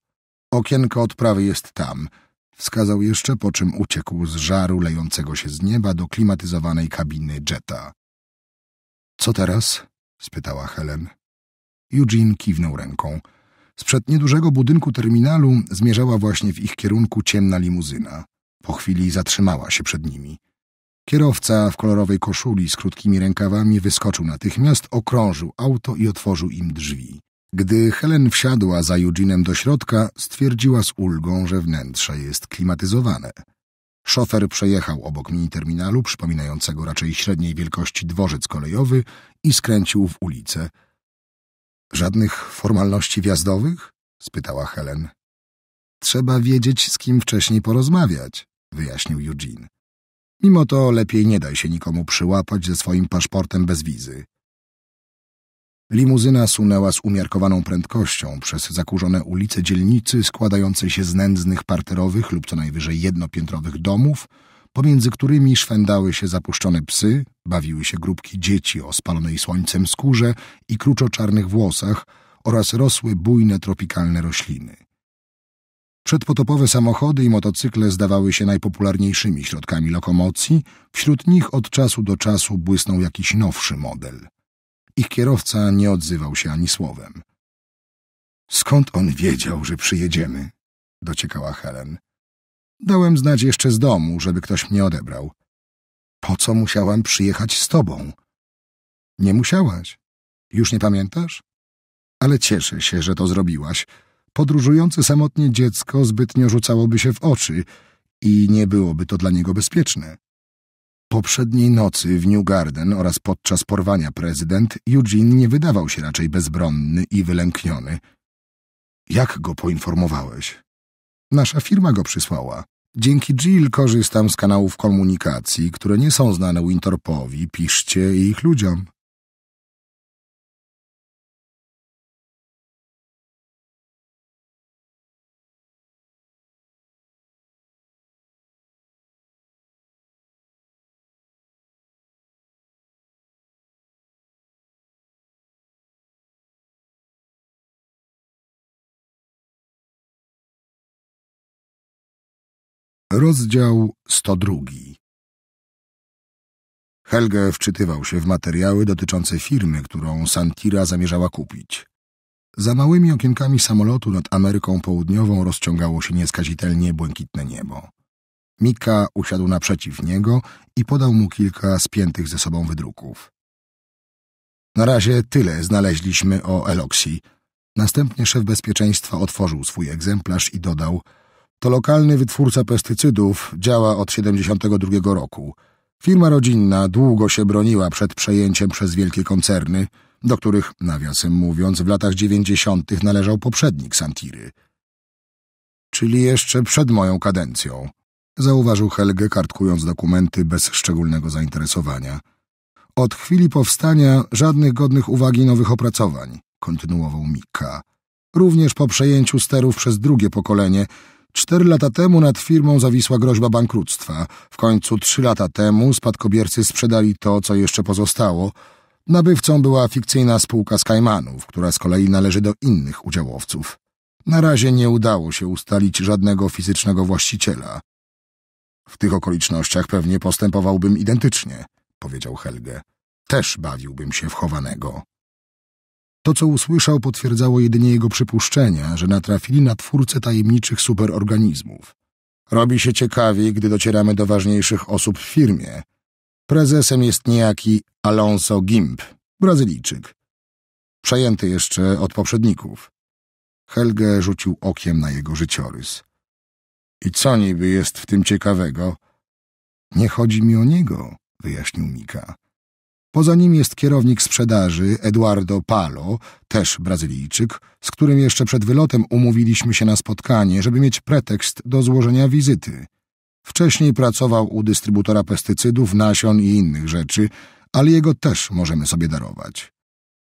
Okienko odprawy jest tam. Wskazał jeszcze, po czym uciekł z żaru lejącego się z nieba do klimatyzowanej kabiny jetta. Co teraz? spytała Helen. Eugene kiwnął ręką. Sprzed niedużego budynku terminalu zmierzała właśnie w ich kierunku ciemna limuzyna. Po chwili zatrzymała się przed nimi. Kierowca w kolorowej koszuli z krótkimi rękawami wyskoczył natychmiast, okrążył auto i otworzył im drzwi. Gdy Helen wsiadła za Judzinem do środka, stwierdziła z ulgą, że wnętrze jest klimatyzowane. Szofer przejechał obok mini terminalu przypominającego raczej średniej wielkości dworzec kolejowy i skręcił w ulicę. Żadnych formalności wjazdowych? spytała Helen. Trzeba wiedzieć, z kim wcześniej porozmawiać wyjaśnił Eugene. Mimo to lepiej nie daj się nikomu przyłapać ze swoim paszportem bez wizy. Limuzyna sunęła z umiarkowaną prędkością przez zakurzone ulice dzielnicy składającej się z nędznych parterowych lub co najwyżej jednopiętrowych domów, pomiędzy którymi szwendały się zapuszczone psy, bawiły się grupki dzieci o spalonej słońcem skórze i kruczo-czarnych włosach oraz rosły bujne tropikalne rośliny. Przedpotopowe samochody i motocykle zdawały się najpopularniejszymi środkami lokomocji, wśród nich od czasu do czasu błysnął jakiś nowszy model. Ich kierowca nie odzywał się ani słowem. Skąd on wiedział, że przyjedziemy? dociekała Helen. Dałem znać jeszcze z domu, żeby ktoś mnie odebrał. Po co musiałam przyjechać z tobą? Nie musiałaś. Już nie pamiętasz? Ale cieszę się, że to zrobiłaś podróżujące samotnie dziecko zbytnio rzucałoby się w oczy i nie byłoby to dla niego bezpieczne. Poprzedniej nocy w New Garden oraz podczas porwania prezydent Eugene nie wydawał się raczej bezbronny i wylękniony. Jak go poinformowałeś? Nasza firma go przysłała. Dzięki Jill korzystam z kanałów komunikacji, które nie są znane Wintorpowi, piszcie ich ludziom. Rozdział 102 Helge wczytywał się w materiały dotyczące firmy, którą Santira zamierzała kupić. Za małymi okienkami samolotu nad Ameryką Południową rozciągało się nieskazitelnie błękitne niebo. Mika usiadł naprzeciw niego i podał mu kilka spiętych ze sobą wydruków. Na razie tyle znaleźliśmy o Eloxi. Następnie szef bezpieczeństwa otworzył swój egzemplarz i dodał – to lokalny wytwórca pestycydów, działa od 1972 roku. Firma rodzinna długo się broniła przed przejęciem przez wielkie koncerny, do których, nawiasem mówiąc, w latach 90. należał poprzednik Santiry. Czyli jeszcze przed moją kadencją, zauważył Helge, kartkując dokumenty bez szczególnego zainteresowania. Od chwili powstania żadnych godnych uwagi nowych opracowań, kontynuował Mika. Również po przejęciu sterów przez drugie pokolenie Cztery lata temu nad firmą zawisła groźba bankructwa. W końcu trzy lata temu spadkobiercy sprzedali to, co jeszcze pozostało. Nabywcą była fikcyjna spółka z która z kolei należy do innych udziałowców. Na razie nie udało się ustalić żadnego fizycznego właściciela. W tych okolicznościach pewnie postępowałbym identycznie, powiedział Helge. Też bawiłbym się w chowanego. To, co usłyszał, potwierdzało jedynie jego przypuszczenia, że natrafili na twórcę tajemniczych superorganizmów. Robi się ciekawi, gdy docieramy do ważniejszych osób w firmie. Prezesem jest niejaki Alonso Gimp, Brazylijczyk. Przejęty jeszcze od poprzedników. Helge rzucił okiem na jego życiorys. I co niby jest w tym ciekawego? Nie chodzi mi o niego, wyjaśnił Mika. Poza nim jest kierownik sprzedaży Eduardo Palo, też Brazylijczyk, z którym jeszcze przed wylotem umówiliśmy się na spotkanie, żeby mieć pretekst do złożenia wizyty. Wcześniej pracował u dystrybutora pestycydów, nasion i innych rzeczy, ale jego też możemy sobie darować.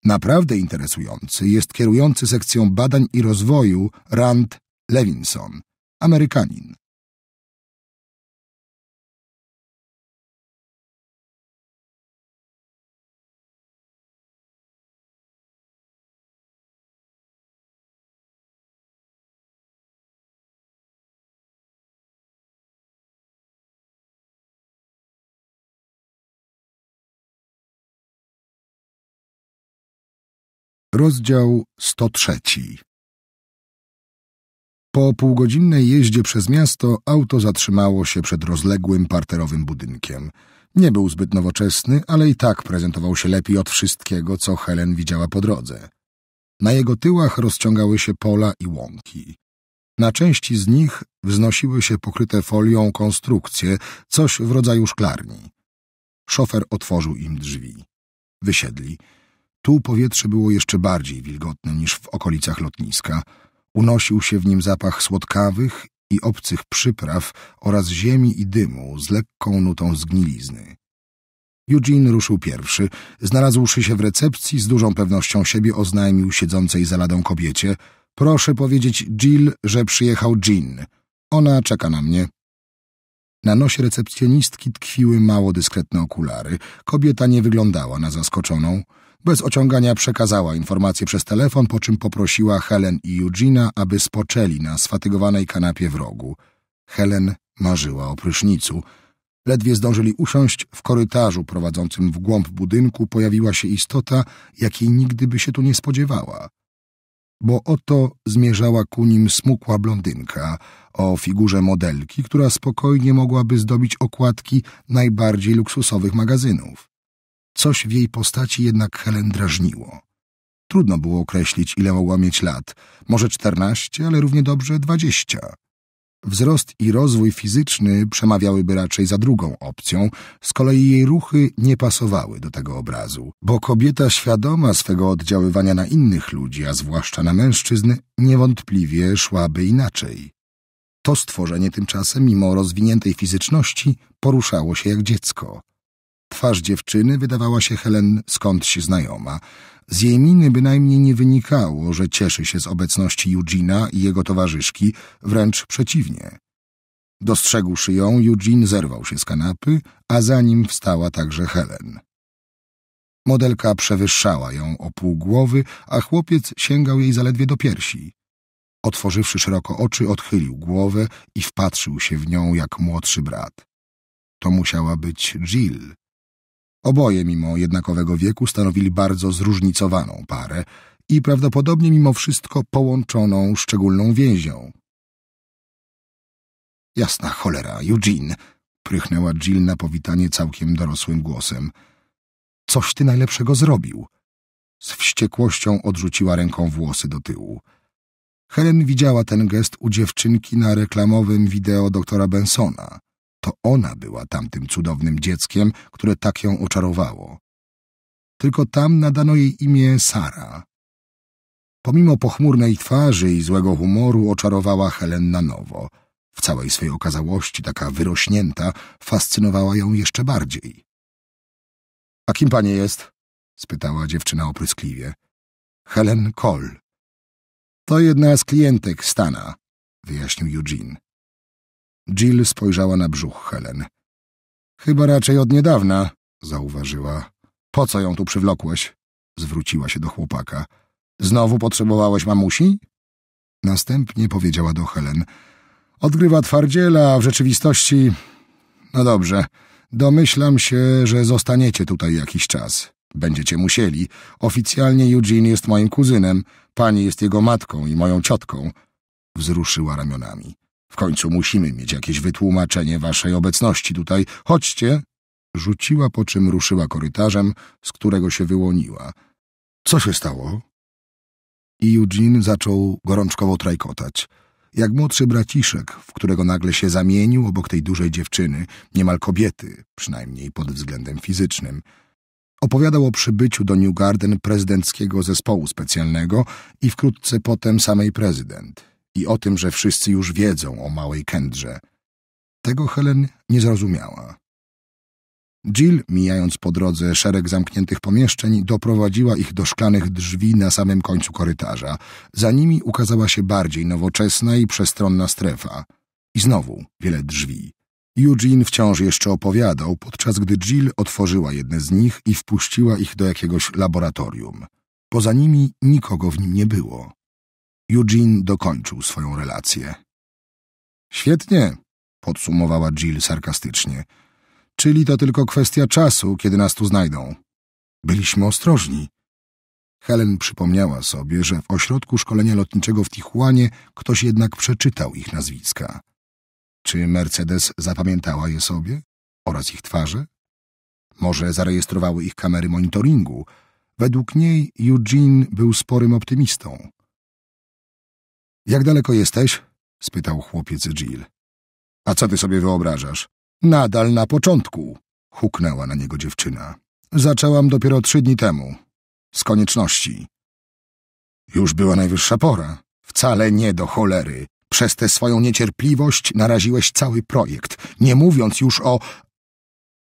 Naprawdę interesujący jest kierujący sekcją badań i rozwoju Rand Levinson, Amerykanin. Rozdział 103 Po półgodzinnej jeździe przez miasto auto zatrzymało się przed rozległym parterowym budynkiem. Nie był zbyt nowoczesny, ale i tak prezentował się lepiej od wszystkiego, co Helen widziała po drodze. Na jego tyłach rozciągały się pola i łąki. Na części z nich wznosiły się pokryte folią konstrukcje, coś w rodzaju szklarni. Szofer otworzył im drzwi. Wysiedli. Tu powietrze było jeszcze bardziej wilgotne niż w okolicach lotniska. Unosił się w nim zapach słodkawych i obcych przypraw oraz ziemi i dymu z lekką nutą zgnilizny. Eugene ruszył pierwszy. Znalazłszy się w recepcji, z dużą pewnością siebie oznajmił siedzącej za ladą kobiecie. Proszę powiedzieć Jill, że przyjechał Jean. Ona czeka na mnie. Na nosie recepcjonistki tkwiły mało dyskretne okulary. Kobieta nie wyglądała na zaskoczoną. Bez ociągania przekazała informację przez telefon, po czym poprosiła Helen i Eugena, aby spoczęli na sfatygowanej kanapie w rogu. Helen marzyła o prysznicu. Ledwie zdążyli usiąść, w korytarzu prowadzącym w głąb budynku pojawiła się istota, jakiej nigdy by się tu nie spodziewała. Bo oto zmierzała ku nim smukła blondynka o figurze modelki, która spokojnie mogłaby zdobić okładki najbardziej luksusowych magazynów. Coś w jej postaci jednak Helen drażniło. Trudno było określić, ile mogła mieć lat. Może czternaście, ale równie dobrze dwadzieścia. Wzrost i rozwój fizyczny przemawiałyby raczej za drugą opcją, z kolei jej ruchy nie pasowały do tego obrazu, bo kobieta świadoma swego oddziaływania na innych ludzi, a zwłaszcza na mężczyzn, niewątpliwie szłaby inaczej. To stworzenie tymczasem, mimo rozwiniętej fizyczności, poruszało się jak dziecko. Twarz dziewczyny wydawała się Helen skądś znajoma. Z jej miny bynajmniej nie wynikało, że cieszy się z obecności Judzina i jego towarzyszki, wręcz przeciwnie. Dostrzegłszy ją, Eugene zerwał się z kanapy, a za nim wstała także Helen. Modelka przewyższała ją o pół głowy, a chłopiec sięgał jej zaledwie do piersi. Otworzywszy szeroko oczy, odchylił głowę i wpatrzył się w nią jak młodszy brat. To musiała być Jill, Oboje, mimo jednakowego wieku, stanowili bardzo zróżnicowaną parę i prawdopodobnie mimo wszystko połączoną szczególną więzią. Jasna cholera, Eugene! prychnęła Jill na powitanie całkiem dorosłym głosem. Coś ty najlepszego zrobił. Z wściekłością odrzuciła ręką włosy do tyłu. Helen widziała ten gest u dziewczynki na reklamowym wideo doktora Bensona. To ona była tamtym cudownym dzieckiem, które tak ją oczarowało. Tylko tam nadano jej imię Sara. Pomimo pochmurnej twarzy i złego humoru oczarowała Helen na nowo. W całej swej okazałości, taka wyrośnięta, fascynowała ją jeszcze bardziej. — A kim panie jest? — spytała dziewczyna opryskliwie. — Helen Cole. — To jedna z klientek Stana — wyjaśnił Eugene. Jill spojrzała na brzuch Helen. Chyba raczej od niedawna, zauważyła. Po co ją tu przywlokłeś? Zwróciła się do chłopaka. Znowu potrzebowałeś mamusi? Następnie powiedziała do Helen. Odgrywa twardziela, a w rzeczywistości... No dobrze, domyślam się, że zostaniecie tutaj jakiś czas. Będziecie musieli. Oficjalnie Eugene jest moim kuzynem, pani jest jego matką i moją ciotką. Wzruszyła ramionami. W końcu musimy mieć jakieś wytłumaczenie waszej obecności tutaj. Chodźcie! Rzuciła, po czym ruszyła korytarzem, z którego się wyłoniła. Co się stało? I Eugene zaczął gorączkowo trajkotać. Jak młodszy braciszek, w którego nagle się zamienił obok tej dużej dziewczyny, niemal kobiety, przynajmniej pod względem fizycznym. Opowiadał o przybyciu do New Garden prezydenckiego zespołu specjalnego i wkrótce potem samej prezydent i o tym, że wszyscy już wiedzą o małej Kendrze. Tego Helen nie zrozumiała. Jill, mijając po drodze szereg zamkniętych pomieszczeń, doprowadziła ich do szklanych drzwi na samym końcu korytarza. Za nimi ukazała się bardziej nowoczesna i przestronna strefa. I znowu wiele drzwi. Eugene wciąż jeszcze opowiadał, podczas gdy Jill otworzyła jedne z nich i wpuściła ich do jakiegoś laboratorium. Poza nimi nikogo w nim nie było. Eugene dokończył swoją relację. Świetnie, podsumowała Jill sarkastycznie. Czyli to tylko kwestia czasu, kiedy nas tu znajdą. Byliśmy ostrożni. Helen przypomniała sobie, że w ośrodku szkolenia lotniczego w Tichuanie ktoś jednak przeczytał ich nazwiska. Czy Mercedes zapamiętała je sobie oraz ich twarze? Może zarejestrowały ich kamery monitoringu. Według niej Eugene był sporym optymistą. Jak daleko jesteś? spytał chłopiec Jill. A co ty sobie wyobrażasz? Nadal na początku, huknęła na niego dziewczyna. Zaczęłam dopiero trzy dni temu. Z konieczności. Już była najwyższa pora. Wcale nie do cholery. Przez tę swoją niecierpliwość naraziłeś cały projekt, nie mówiąc już o...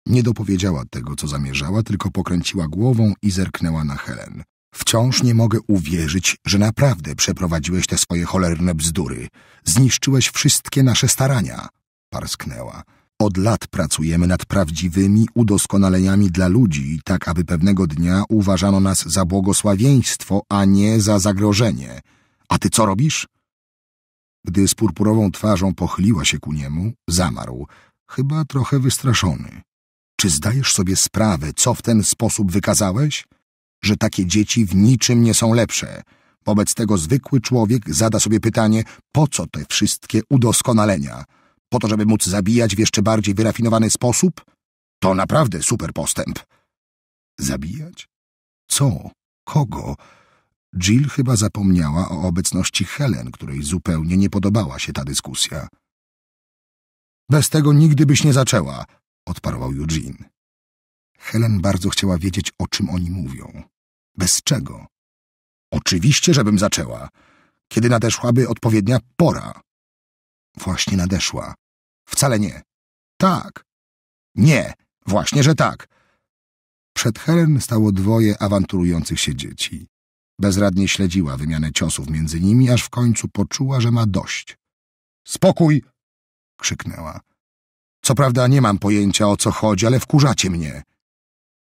Nie dopowiedziała tego, co zamierzała, tylko pokręciła głową i zerknęła na Helen. Wciąż nie mogę uwierzyć, że naprawdę przeprowadziłeś te swoje cholerne bzdury. Zniszczyłeś wszystkie nasze starania. Parsknęła. Od lat pracujemy nad prawdziwymi udoskonaleniami dla ludzi, tak aby pewnego dnia uważano nas za błogosławieństwo, a nie za zagrożenie. A ty co robisz? Gdy z purpurową twarzą pochyliła się ku niemu, zamarł, chyba trochę wystraszony. Czy zdajesz sobie sprawę, co w ten sposób wykazałeś? że takie dzieci w niczym nie są lepsze. Wobec tego zwykły człowiek zada sobie pytanie, po co te wszystkie udoskonalenia? Po to, żeby móc zabijać w jeszcze bardziej wyrafinowany sposób? To naprawdę super postęp. Zabijać? Co? Kogo? Jill chyba zapomniała o obecności Helen, której zupełnie nie podobała się ta dyskusja. Bez tego nigdy byś nie zaczęła, odparła Eugene. Helen bardzo chciała wiedzieć, o czym oni mówią. Bez czego? Oczywiście, żebym zaczęła, kiedy nadeszłaby odpowiednia pora. Właśnie nadeszła. Wcale nie. Tak. Nie, właśnie, że tak. Przed Helen stało dwoje awanturujących się dzieci. Bezradnie śledziła wymianę ciosów między nimi, aż w końcu poczuła, że ma dość. Spokój! krzyknęła. Co prawda nie mam pojęcia, o co chodzi, ale wkurzacie mnie.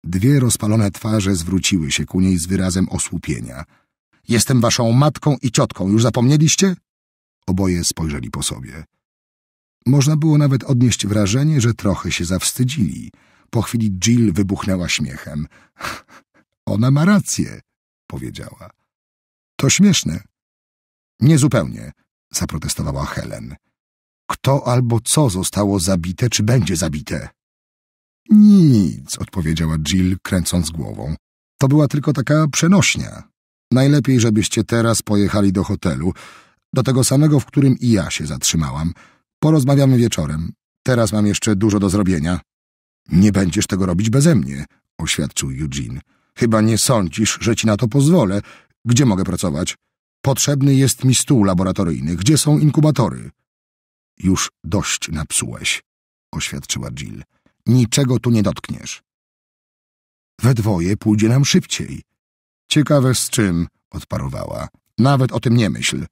Dwie rozpalone twarze zwróciły się ku niej z wyrazem osłupienia. Jestem waszą matką i ciotką, już zapomnieliście? Oboje spojrzeli po sobie. Można było nawet odnieść wrażenie, że trochę się zawstydzili. Po chwili Jill wybuchnęła śmiechem. *laughs* Ona ma rację, powiedziała. To śmieszne. Niezupełnie, zaprotestowała Helen. Kto albo co zostało zabite, czy będzie zabite? Nic, odpowiedziała Jill, kręcąc głową. To była tylko taka przenośnia. Najlepiej, żebyście teraz pojechali do hotelu, do tego samego, w którym i ja się zatrzymałam. Porozmawiamy wieczorem. Teraz mam jeszcze dużo do zrobienia. Nie będziesz tego robić bezemnie, oświadczył Eugene. Chyba nie sądzisz, że ci na to pozwolę. Gdzie mogę pracować? Potrzebny jest mi stół laboratoryjny. Gdzie są inkubatory? Już dość napsułeś, oświadczyła Jill. Niczego tu nie dotkniesz. We dwoje pójdzie nam szybciej. Ciekawe z czym, odparowała. Nawet o tym nie myśl.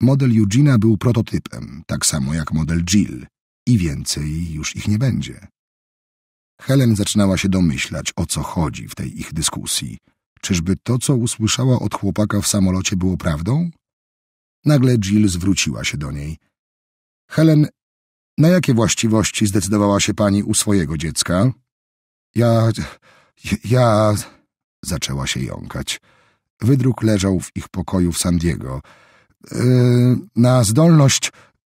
Model Eugena był prototypem, tak samo jak model Jill. I więcej już ich nie będzie. Helen zaczynała się domyślać, o co chodzi w tej ich dyskusji. Czyżby to, co usłyszała od chłopaka w samolocie, było prawdą? Nagle Jill zwróciła się do niej. Helen, na jakie właściwości zdecydowała się pani u swojego dziecka? Ja... ja... Zaczęła się jąkać. Wydruk leżał w ich pokoju w San Diego. Yy, na zdolność...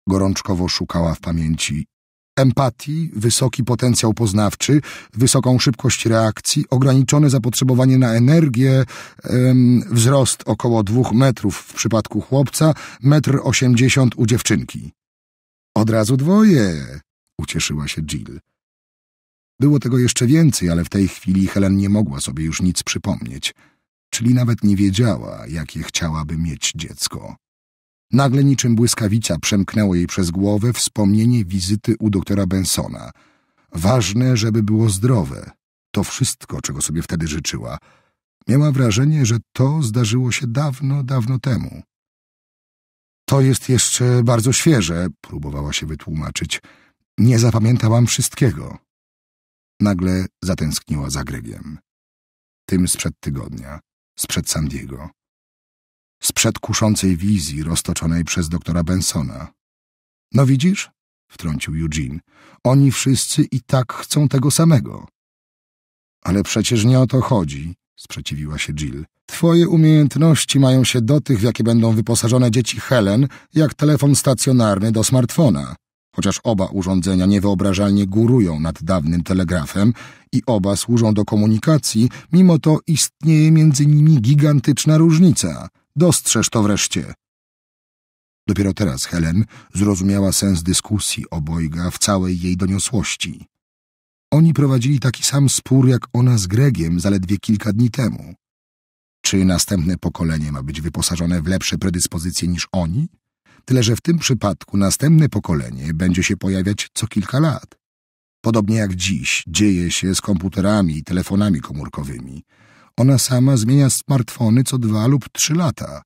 Gorączkowo szukała w pamięci empatii, wysoki potencjał poznawczy, wysoką szybkość reakcji, ograniczone zapotrzebowanie na energię, ym, wzrost około dwóch metrów w przypadku chłopca, metr osiemdziesiąt u dziewczynki. Od razu dwoje, ucieszyła się Jill. Było tego jeszcze więcej, ale w tej chwili Helen nie mogła sobie już nic przypomnieć, czyli nawet nie wiedziała, jakie chciałaby mieć dziecko. Nagle niczym błyskawica przemknęło jej przez głowę wspomnienie wizyty u doktora Bensona. Ważne, żeby było zdrowe. To wszystko, czego sobie wtedy życzyła. Miała wrażenie, że to zdarzyło się dawno, dawno temu. To jest jeszcze bardzo świeże, próbowała się wytłumaczyć. Nie zapamiętałam wszystkiego. Nagle zatęskniła za Gregiem. Tym sprzed tygodnia, sprzed San Diego. Sprzed kuszącej wizji roztoczonej przez doktora Bensona. No widzisz, wtrącił Eugene, oni wszyscy i tak chcą tego samego. Ale przecież nie o to chodzi, sprzeciwiła się Jill. Twoje umiejętności mają się do tych, w jakie będą wyposażone dzieci Helen, jak telefon stacjonarny do smartfona. Chociaż oba urządzenia niewyobrażalnie górują nad dawnym telegrafem i oba służą do komunikacji, mimo to istnieje między nimi gigantyczna różnica. Dostrzeż to wreszcie. Dopiero teraz Helen zrozumiała sens dyskusji obojga w całej jej doniosłości. Oni prowadzili taki sam spór jak ona z Gregiem zaledwie kilka dni temu. Czy następne pokolenie ma być wyposażone w lepsze predyspozycje niż oni? Tyle, że w tym przypadku następne pokolenie będzie się pojawiać co kilka lat. Podobnie jak dziś dzieje się z komputerami i telefonami komórkowymi. Ona sama zmienia smartfony co dwa lub trzy lata.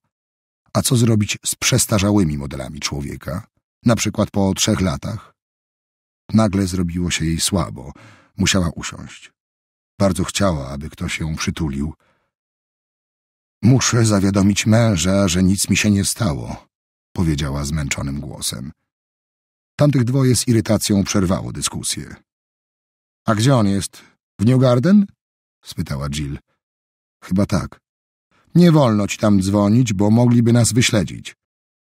A co zrobić z przestarzałymi modelami człowieka? Na przykład po trzech latach? Nagle zrobiło się jej słabo. Musiała usiąść. Bardzo chciała, aby ktoś ją przytulił. Muszę zawiadomić męża, że nic mi się nie stało, powiedziała zmęczonym głosem. Tamtych dwoje z irytacją przerwało dyskusję. A gdzie on jest? W New Garden? spytała Jill. Chyba tak. Nie wolno ci tam dzwonić, bo mogliby nas wyśledzić.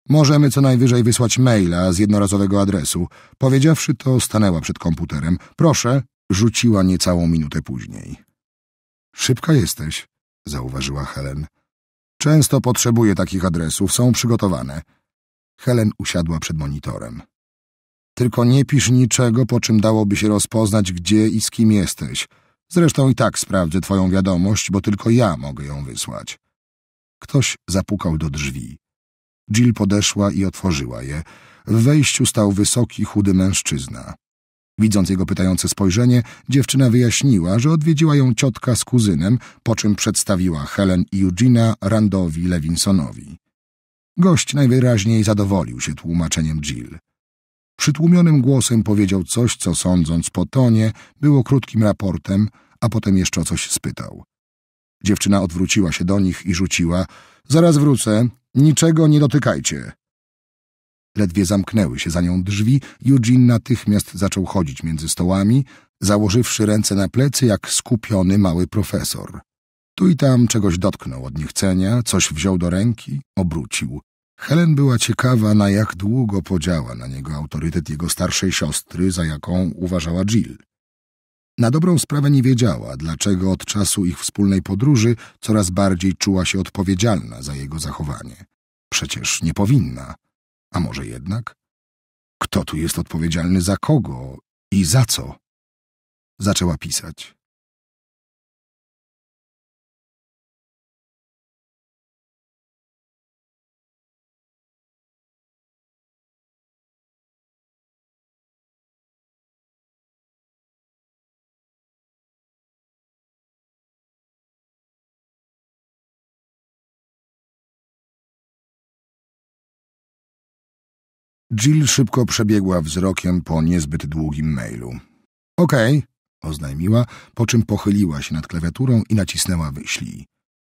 Możemy co najwyżej wysłać maila z jednorazowego adresu. Powiedziawszy to, stanęła przed komputerem. Proszę, rzuciła niecałą minutę później. Szybka jesteś, zauważyła Helen. Często potrzebuję takich adresów, są przygotowane. Helen usiadła przed monitorem. Tylko nie pisz niczego, po czym dałoby się rozpoznać, gdzie i z kim jesteś. Zresztą i tak sprawdzę twoją wiadomość, bo tylko ja mogę ją wysłać. Ktoś zapukał do drzwi. Jill podeszła i otworzyła je. W wejściu stał wysoki, chudy mężczyzna. Widząc jego pytające spojrzenie, dziewczyna wyjaśniła, że odwiedziła ją ciotka z kuzynem, po czym przedstawiła Helen i Eugena Randowi Levinsonowi. Gość najwyraźniej zadowolił się tłumaczeniem Jill. Przytłumionym głosem powiedział coś, co sądząc po tonie, było krótkim raportem, a potem jeszcze o coś spytał. Dziewczyna odwróciła się do nich i rzuciła — Zaraz wrócę, Niczego nie dotykajcie. Ledwie zamknęły się za nią drzwi, Eugene natychmiast zaczął chodzić między stołami, założywszy ręce na plecy jak skupiony mały profesor. Tu i tam czegoś dotknął od niechcenia, coś wziął do ręki, obrócił. Helen była ciekawa, na jak długo podziała na niego autorytet jego starszej siostry, za jaką uważała Jill. Na dobrą sprawę nie wiedziała, dlaczego od czasu ich wspólnej podróży coraz bardziej czuła się odpowiedzialna za jego zachowanie. Przecież nie powinna. A może jednak? Kto tu jest odpowiedzialny za kogo i za co? Zaczęła pisać. Jill szybko przebiegła wzrokiem po niezbyt długim mailu. Okej, okay, oznajmiła, po czym pochyliła się nad klawiaturą i nacisnęła wyślij.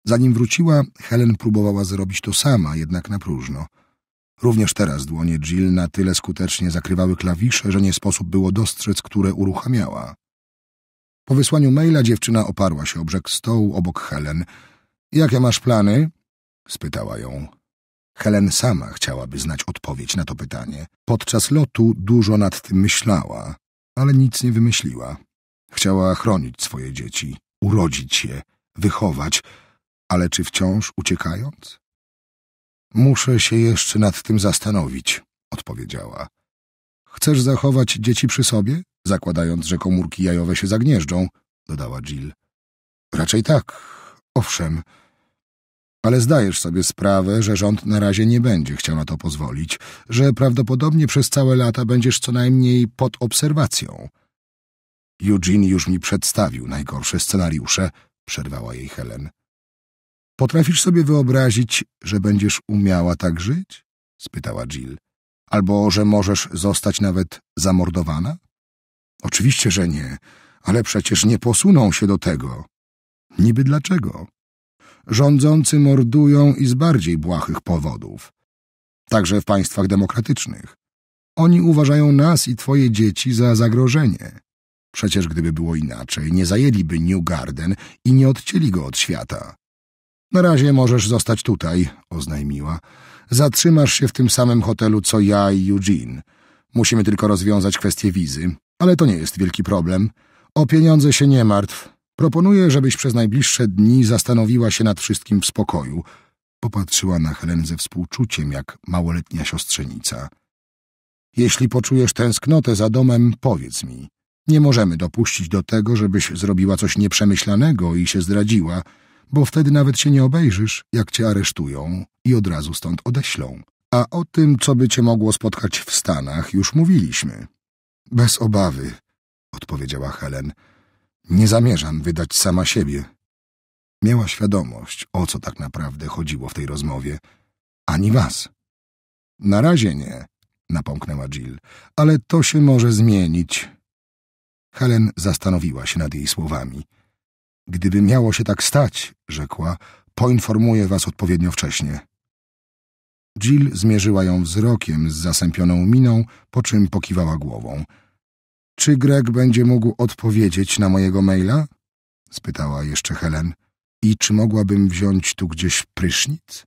Zanim wróciła, Helen próbowała zrobić to sama, jednak na próżno. Również teraz dłonie Jill na tyle skutecznie zakrywały klawisze, że nie sposób było dostrzec, które uruchamiała. Po wysłaniu maila dziewczyna oparła się o brzeg stołu obok Helen. Jakie masz plany? spytała ją. Helen sama chciałaby znać odpowiedź na to pytanie. Podczas lotu dużo nad tym myślała, ale nic nie wymyśliła. Chciała chronić swoje dzieci, urodzić je, wychować, ale czy wciąż uciekając? Muszę się jeszcze nad tym zastanowić, odpowiedziała. Chcesz zachować dzieci przy sobie, zakładając, że komórki jajowe się zagnieżdżą, dodała Jill. Raczej tak, owszem ale zdajesz sobie sprawę, że rząd na razie nie będzie chciał na to pozwolić, że prawdopodobnie przez całe lata będziesz co najmniej pod obserwacją. Eugene już mi przedstawił najgorsze scenariusze, przerwała jej Helen. Potrafisz sobie wyobrazić, że będziesz umiała tak żyć? spytała Jill. Albo że możesz zostać nawet zamordowana? Oczywiście, że nie, ale przecież nie posuną się do tego. Niby dlaczego? rządzący mordują i z bardziej błahych powodów. Także w państwach demokratycznych. Oni uważają nas i twoje dzieci za zagrożenie. Przecież gdyby było inaczej, nie zajęliby New Garden i nie odcięli go od świata. Na razie możesz zostać tutaj, oznajmiła. Zatrzymasz się w tym samym hotelu co ja i Eugene. Musimy tylko rozwiązać kwestię wizy, ale to nie jest wielki problem. O pieniądze się nie martw. Proponuję, żebyś przez najbliższe dni zastanowiła się nad wszystkim w spokoju. Popatrzyła na Helen ze współczuciem, jak małoletnia siostrzenica. Jeśli poczujesz tęsknotę za domem, powiedz mi. Nie możemy dopuścić do tego, żebyś zrobiła coś nieprzemyślanego i się zdradziła, bo wtedy nawet się nie obejrzysz, jak cię aresztują i od razu stąd odeślą. A o tym, co by cię mogło spotkać w Stanach, już mówiliśmy. Bez obawy, odpowiedziała Helen. Nie zamierzam wydać sama siebie. Miała świadomość, o co tak naprawdę chodziło w tej rozmowie. Ani was. Na razie nie, napomknęła Jill, ale to się może zmienić. Helen zastanowiła się nad jej słowami. Gdyby miało się tak stać, rzekła, poinformuję was odpowiednio wcześnie. Jill zmierzyła ją wzrokiem z zasępioną miną, po czym pokiwała głową – czy Greg będzie mógł odpowiedzieć na mojego maila? spytała jeszcze Helen. I czy mogłabym wziąć tu gdzieś prysznic?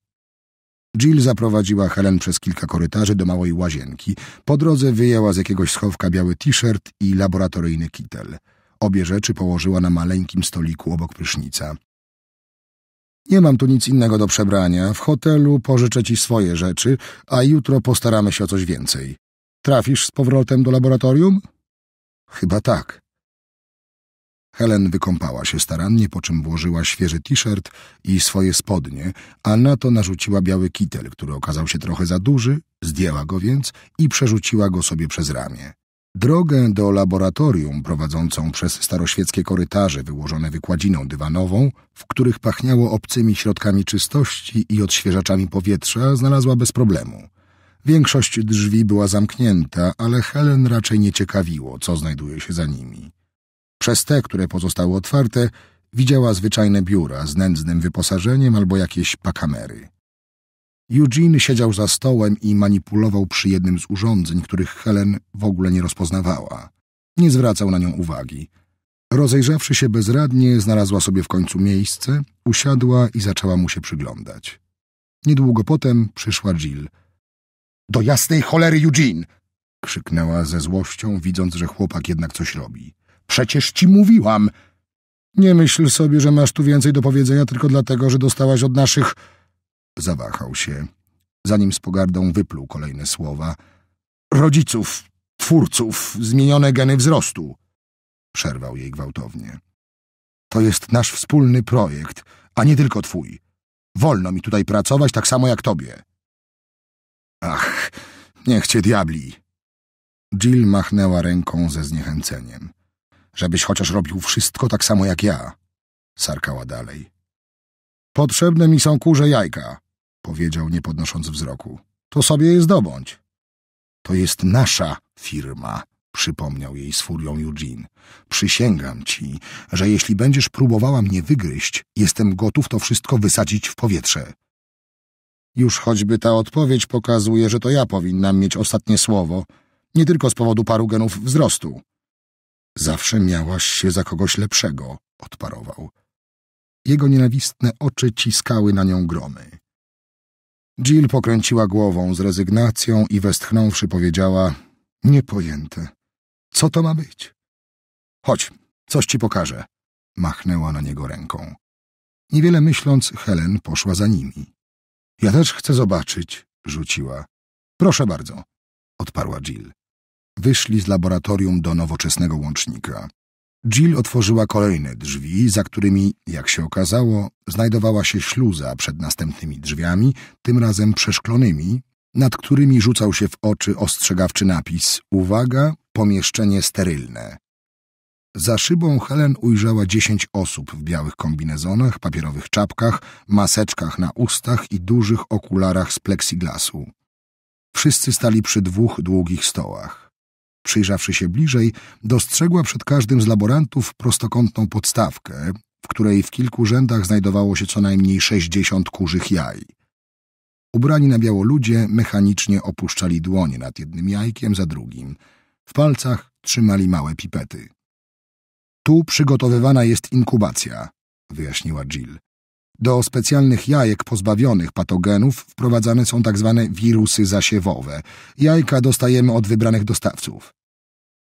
Jill zaprowadziła Helen przez kilka korytarzy do małej łazienki. Po drodze wyjęła z jakiegoś schowka biały t-shirt i laboratoryjny kitel. Obie rzeczy położyła na maleńkim stoliku obok prysznica. Nie mam tu nic innego do przebrania. W hotelu pożyczę ci swoje rzeczy, a jutro postaramy się o coś więcej. Trafisz z powrotem do laboratorium? Chyba tak. Helen wykąpała się starannie, po czym włożyła świeży t-shirt i swoje spodnie, a na to narzuciła biały kitel, który okazał się trochę za duży, zdjęła go więc i przerzuciła go sobie przez ramię. Drogę do laboratorium prowadzącą przez staroświeckie korytarze wyłożone wykładziną dywanową, w których pachniało obcymi środkami czystości i odświeżaczami powietrza, znalazła bez problemu. Większość drzwi była zamknięta, ale Helen raczej nie ciekawiło, co znajduje się za nimi. Przez te, które pozostały otwarte, widziała zwyczajne biura z nędznym wyposażeniem albo jakieś pakamery. Eugene siedział za stołem i manipulował przy jednym z urządzeń, których Helen w ogóle nie rozpoznawała. Nie zwracał na nią uwagi. Rozejrzawszy się bezradnie, znalazła sobie w końcu miejsce, usiadła i zaczęła mu się przyglądać. Niedługo potem przyszła Jill – do jasnej cholery, Eugene! krzyknęła ze złością, widząc, że chłopak jednak coś robi. Przecież ci mówiłam! Nie myśl sobie, że masz tu więcej do powiedzenia tylko dlatego, że dostałaś od naszych... Zawahał się, zanim z pogardą wypluł kolejne słowa. Rodziców, twórców, zmienione geny wzrostu. Przerwał jej gwałtownie. To jest nasz wspólny projekt, a nie tylko twój. Wolno mi tutaj pracować tak samo jak tobie. Ach, niech cię diabli! Jill machnęła ręką ze zniechęceniem. Żebyś chociaż robił wszystko tak samo jak ja, sarkała dalej. Potrzebne mi są kurze jajka, powiedział, nie podnosząc wzroku. To sobie je zdobądź. To jest nasza firma, przypomniał jej z furią Eugene. Przysięgam ci, że jeśli będziesz próbowała mnie wygryźć, jestem gotów to wszystko wysadzić w powietrze. Już choćby ta odpowiedź pokazuje, że to ja powinnam mieć ostatnie słowo, nie tylko z powodu paru genów wzrostu. Zawsze miałaś się za kogoś lepszego, odparował. Jego nienawistne oczy ciskały na nią gromy. Jill pokręciła głową z rezygnacją i westchnąwszy powiedziała — Niepojęte. Co to ma być? — Chodź, coś ci pokażę. Machnęła na niego ręką. Niewiele myśląc, Helen poszła za nimi. Ja też chcę zobaczyć, rzuciła. Proszę bardzo, odparła Jill. Wyszli z laboratorium do nowoczesnego łącznika. Jill otworzyła kolejne drzwi, za którymi, jak się okazało, znajdowała się śluza przed następnymi drzwiami, tym razem przeszklonymi, nad którymi rzucał się w oczy ostrzegawczy napis Uwaga, pomieszczenie sterylne. Za szybą Helen ujrzała dziesięć osób w białych kombinezonach, papierowych czapkach, maseczkach na ustach i dużych okularach z pleksiglasu. Wszyscy stali przy dwóch długich stołach. Przyjrzawszy się bliżej, dostrzegła przed każdym z laborantów prostokątną podstawkę, w której w kilku rzędach znajdowało się co najmniej sześćdziesiąt kurzych jaj. Ubrani na biało ludzie mechanicznie opuszczali dłonie nad jednym jajkiem za drugim. W palcach trzymali małe pipety. Tu przygotowywana jest inkubacja, wyjaśniła Jill. Do specjalnych jajek pozbawionych patogenów wprowadzane są tak zwane wirusy zasiewowe. Jajka dostajemy od wybranych dostawców.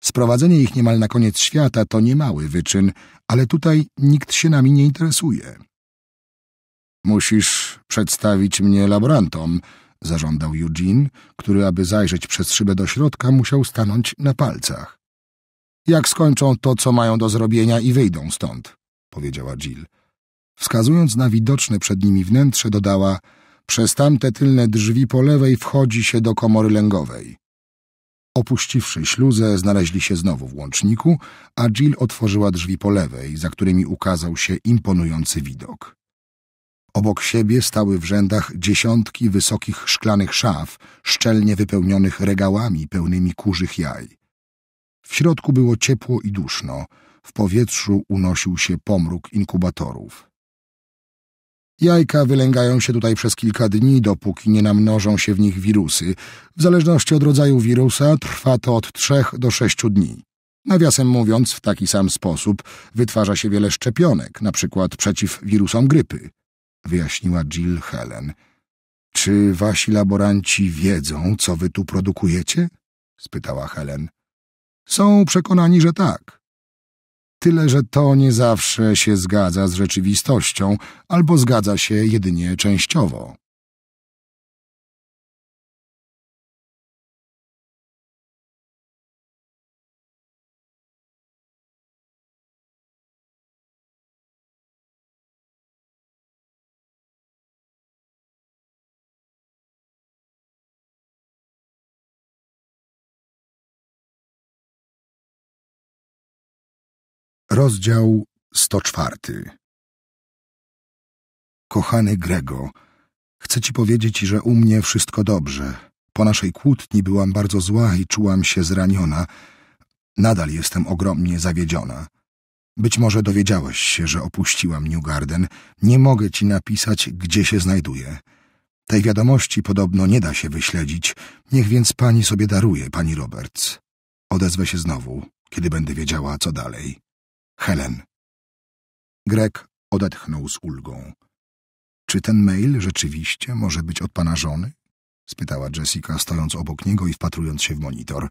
Sprowadzenie ich niemal na koniec świata to niemały wyczyn, ale tutaj nikt się nami nie interesuje. Musisz przedstawić mnie laborantom, zażądał Eugene, który, aby zajrzeć przez szybę do środka, musiał stanąć na palcach jak skończą to, co mają do zrobienia i wyjdą stąd, powiedziała Jill. Wskazując na widoczne przed nimi wnętrze, dodała przez tamte tylne drzwi po lewej wchodzi się do komory lęgowej. Opuściwszy śluzę, znaleźli się znowu w łączniku, a Jill otworzyła drzwi po lewej, za którymi ukazał się imponujący widok. Obok siebie stały w rzędach dziesiątki wysokich szklanych szaf, szczelnie wypełnionych regałami pełnymi kurzych jaj. W środku było ciepło i duszno. W powietrzu unosił się pomruk inkubatorów. Jajka wylęgają się tutaj przez kilka dni, dopóki nie namnożą się w nich wirusy. W zależności od rodzaju wirusa trwa to od trzech do sześciu dni. Nawiasem mówiąc, w taki sam sposób wytwarza się wiele szczepionek, na przykład przeciw wirusom grypy, wyjaśniła Jill Helen. Czy wasi laboranci wiedzą, co wy tu produkujecie? spytała Helen. Są przekonani, że tak. Tyle, że to nie zawsze się zgadza z rzeczywistością albo zgadza się jedynie częściowo. Rozdział 104 Kochany Grego, chcę ci powiedzieć, że u mnie wszystko dobrze. Po naszej kłótni byłam bardzo zła i czułam się zraniona. Nadal jestem ogromnie zawiedziona. Być może dowiedziałeś się, że opuściłam New Garden. Nie mogę ci napisać, gdzie się znajduję. Tej wiadomości podobno nie da się wyśledzić. Niech więc pani sobie daruje, pani Roberts. Odezwę się znowu, kiedy będę wiedziała, co dalej. Helen. Grek odetchnął z ulgą. Czy ten mail rzeczywiście może być od pana żony? spytała Jessica, stojąc obok niego i wpatrując się w monitor.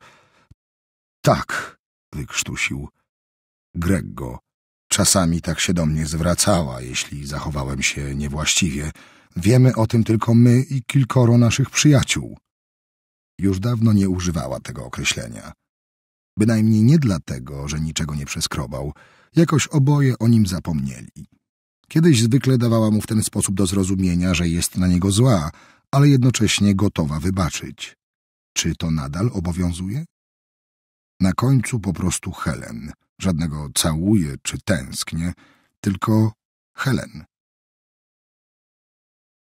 Tak, wykrztusił. Greg go. Czasami tak się do mnie zwracała, jeśli zachowałem się niewłaściwie. Wiemy o tym tylko my i kilkoro naszych przyjaciół. Już dawno nie używała tego określenia. Bynajmniej nie dlatego, że niczego nie przeskrobał. Jakoś oboje o nim zapomnieli. Kiedyś zwykle dawała mu w ten sposób do zrozumienia, że jest na niego zła, ale jednocześnie gotowa wybaczyć. Czy to nadal obowiązuje? Na końcu po prostu Helen. Żadnego całuje czy tęsknie, tylko Helen.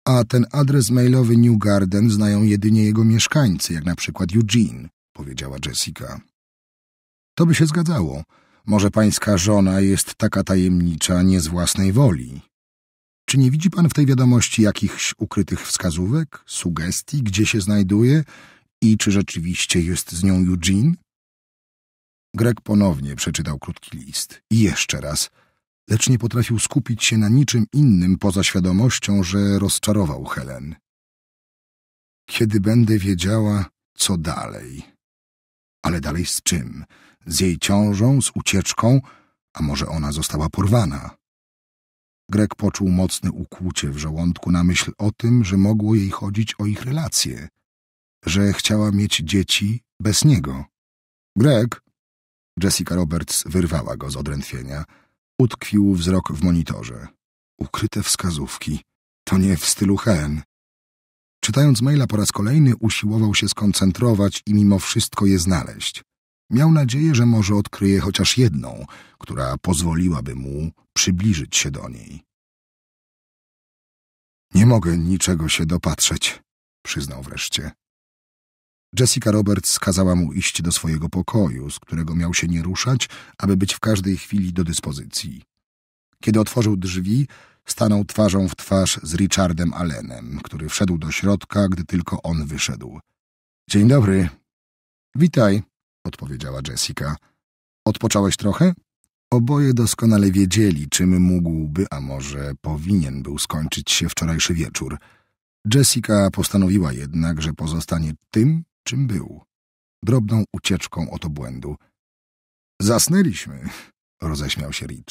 A ten adres mailowy New Garden znają jedynie jego mieszkańcy, jak na przykład Eugene, powiedziała Jessica. To by się zgadzało, może pańska żona jest taka tajemnicza nie z własnej woli? Czy nie widzi pan w tej wiadomości jakichś ukrytych wskazówek, sugestii, gdzie się znajduje i czy rzeczywiście jest z nią Eugene? Greg ponownie przeczytał krótki list i jeszcze raz, lecz nie potrafił skupić się na niczym innym poza świadomością, że rozczarował Helen. Kiedy będę wiedziała, co dalej? Ale dalej z czym? z jej ciążą, z ucieczką, a może ona została porwana. Grek poczuł mocne ukłucie w żołądku na myśl o tym, że mogło jej chodzić o ich relacje, że chciała mieć dzieci bez niego. Greg, Jessica Roberts wyrwała go z odrętwienia, utkwił wzrok w monitorze. Ukryte wskazówki. To nie w stylu hen. Czytając maila po raz kolejny, usiłował się skoncentrować i mimo wszystko je znaleźć. Miał nadzieję, że może odkryje chociaż jedną, która pozwoliłaby mu przybliżyć się do niej. Nie mogę niczego się dopatrzeć, przyznał wreszcie. Jessica Roberts kazała mu iść do swojego pokoju, z którego miał się nie ruszać, aby być w każdej chwili do dyspozycji. Kiedy otworzył drzwi, stanął twarzą w twarz z Richardem Allenem, który wszedł do środka, gdy tylko on wyszedł. Dzień dobry. Witaj, odpowiedziała Jessica. Odpocząłeś trochę? Oboje doskonale wiedzieli, czym mógłby, a może powinien był skończyć się wczorajszy wieczór. Jessica postanowiła jednak, że pozostanie tym, czym był. Drobną ucieczką od obłędu. Zasnęliśmy, *laughs* roześmiał się Rich.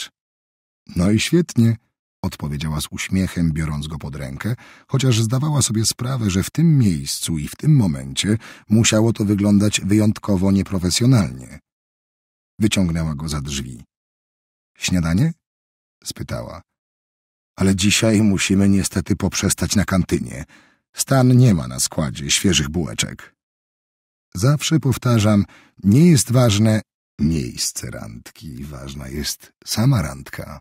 No i świetnie odpowiedziała z uśmiechem, biorąc go pod rękę, chociaż zdawała sobie sprawę, że w tym miejscu i w tym momencie musiało to wyglądać wyjątkowo nieprofesjonalnie. Wyciągnęła go za drzwi. Śniadanie? spytała. Ale dzisiaj musimy niestety poprzestać na kantynie. Stan nie ma na składzie świeżych bułeczek. Zawsze powtarzam, nie jest ważne miejsce randki, ważna jest sama randka.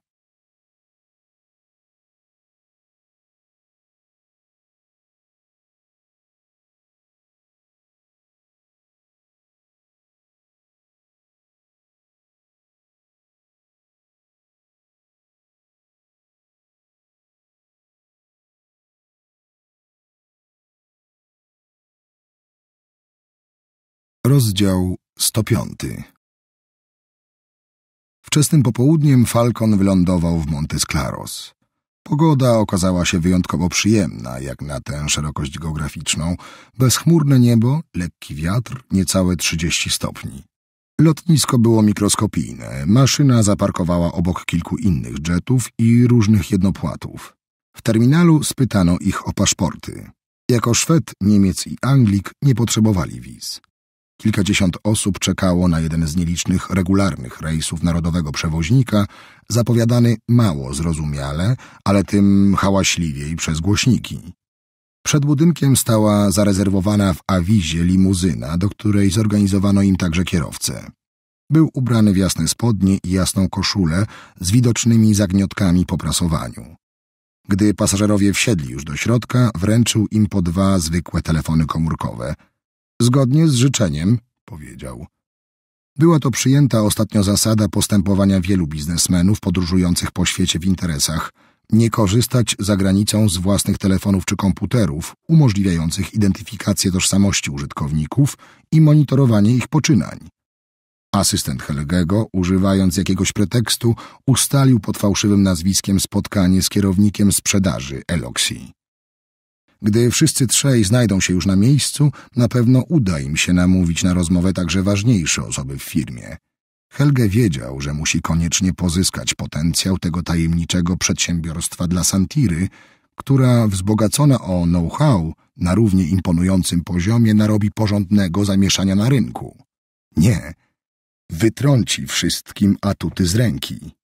Rozdział 105 Wczesnym popołudniem Falcon wylądował w Montes Claros. Pogoda okazała się wyjątkowo przyjemna, jak na tę szerokość geograficzną. Bezchmurne niebo, lekki wiatr, niecałe 30 stopni. Lotnisko było mikroskopijne. Maszyna zaparkowała obok kilku innych jetów i różnych jednopłatów. W terminalu spytano ich o paszporty. Jako Szwed, Niemiec i Anglik nie potrzebowali wiz. Kilkadziesiąt osób czekało na jeden z nielicznych regularnych rejsów narodowego przewoźnika, zapowiadany mało zrozumiale, ale tym hałaśliwiej przez głośniki. Przed budynkiem stała zarezerwowana w awizie limuzyna, do której zorganizowano im także kierowcę. Był ubrany w jasne spodnie i jasną koszulę z widocznymi zagniotkami po prasowaniu. Gdy pasażerowie wsiedli już do środka, wręczył im po dwa zwykłe telefony komórkowe – Zgodnie z życzeniem, powiedział. Była to przyjęta ostatnio zasada postępowania wielu biznesmenów podróżujących po świecie w interesach nie korzystać za granicą z własnych telefonów czy komputerów umożliwiających identyfikację tożsamości użytkowników i monitorowanie ich poczynań. Asystent Helgego, używając jakiegoś pretekstu, ustalił pod fałszywym nazwiskiem spotkanie z kierownikiem sprzedaży Eloxi. Gdy wszyscy trzej znajdą się już na miejscu, na pewno uda im się namówić na rozmowę także ważniejsze osoby w firmie. Helge wiedział, że musi koniecznie pozyskać potencjał tego tajemniczego przedsiębiorstwa dla Santiry, która wzbogacona o know-how na równie imponującym poziomie narobi porządnego zamieszania na rynku. Nie, wytrąci wszystkim atuty z ręki.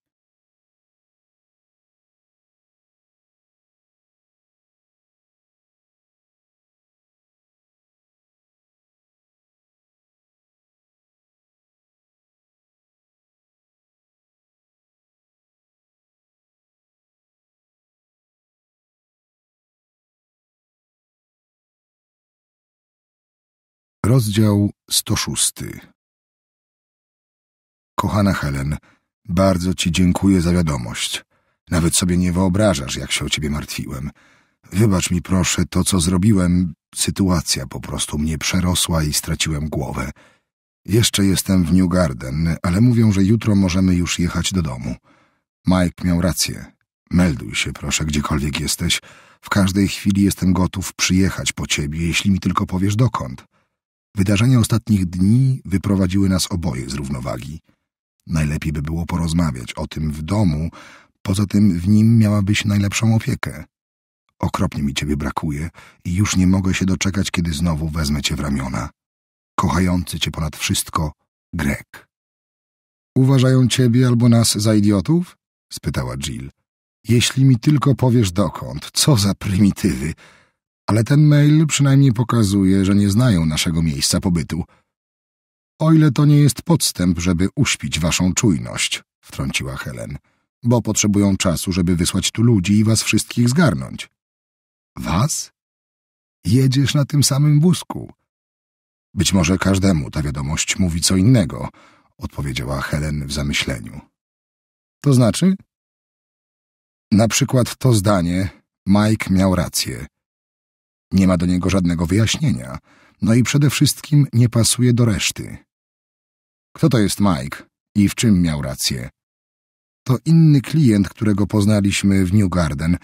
Rozdział 106 Kochana Helen, bardzo ci dziękuję za wiadomość. Nawet sobie nie wyobrażasz, jak się o ciebie martwiłem. Wybacz mi proszę to, co zrobiłem. Sytuacja po prostu mnie przerosła i straciłem głowę. Jeszcze jestem w New Garden, ale mówią, że jutro możemy już jechać do domu. Mike miał rację. Melduj się, proszę, gdziekolwiek jesteś. W każdej chwili jestem gotów przyjechać po ciebie, jeśli mi tylko powiesz dokąd. Wydarzenia ostatnich dni wyprowadziły nas oboje z równowagi. Najlepiej by było porozmawiać o tym w domu, poza tym w nim miałabyś najlepszą opiekę. Okropnie mi ciebie brakuje i już nie mogę się doczekać, kiedy znowu wezmę cię w ramiona. Kochający cię ponad wszystko Greg. Uważają ciebie albo nas za idiotów? spytała Jill. Jeśli mi tylko powiesz dokąd, co za prymitywy ale ten mail przynajmniej pokazuje, że nie znają naszego miejsca pobytu. O ile to nie jest podstęp, żeby uśpić waszą czujność, wtrąciła Helen, bo potrzebują czasu, żeby wysłać tu ludzi i was wszystkich zgarnąć. Was? Jedziesz na tym samym wózku. Być może każdemu ta wiadomość mówi co innego, odpowiedziała Helen w zamyśleniu. To znaczy? Na przykład to zdanie Mike miał rację. Nie ma do niego żadnego wyjaśnienia, no i przede wszystkim nie pasuje do reszty. Kto to jest Mike i w czym miał rację? To inny klient, którego poznaliśmy w New Garden.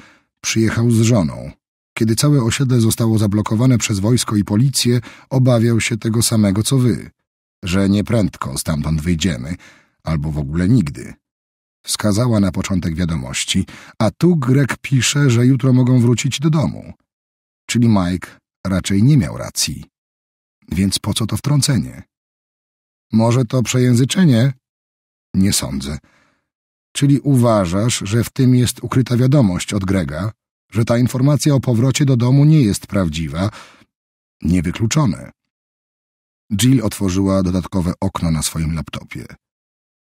Przyjechał z żoną. Kiedy całe osiedle zostało zablokowane przez wojsko i policję, obawiał się tego samego co wy, że nieprędko stamtąd wyjdziemy, albo w ogóle nigdy. Wskazała na początek wiadomości, a tu Greg pisze, że jutro mogą wrócić do domu czyli Mike, raczej nie miał racji. Więc po co to wtrącenie? Może to przejęzyczenie? Nie sądzę. Czyli uważasz, że w tym jest ukryta wiadomość od Grega, że ta informacja o powrocie do domu nie jest prawdziwa? Niewykluczone. Jill otworzyła dodatkowe okno na swoim laptopie.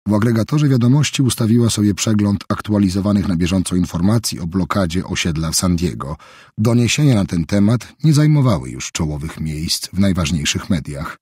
W agregatorze wiadomości ustawiła sobie przegląd aktualizowanych na bieżąco informacji o blokadzie osiedla San Diego. Doniesienia na ten temat nie zajmowały już czołowych miejsc w najważniejszych mediach.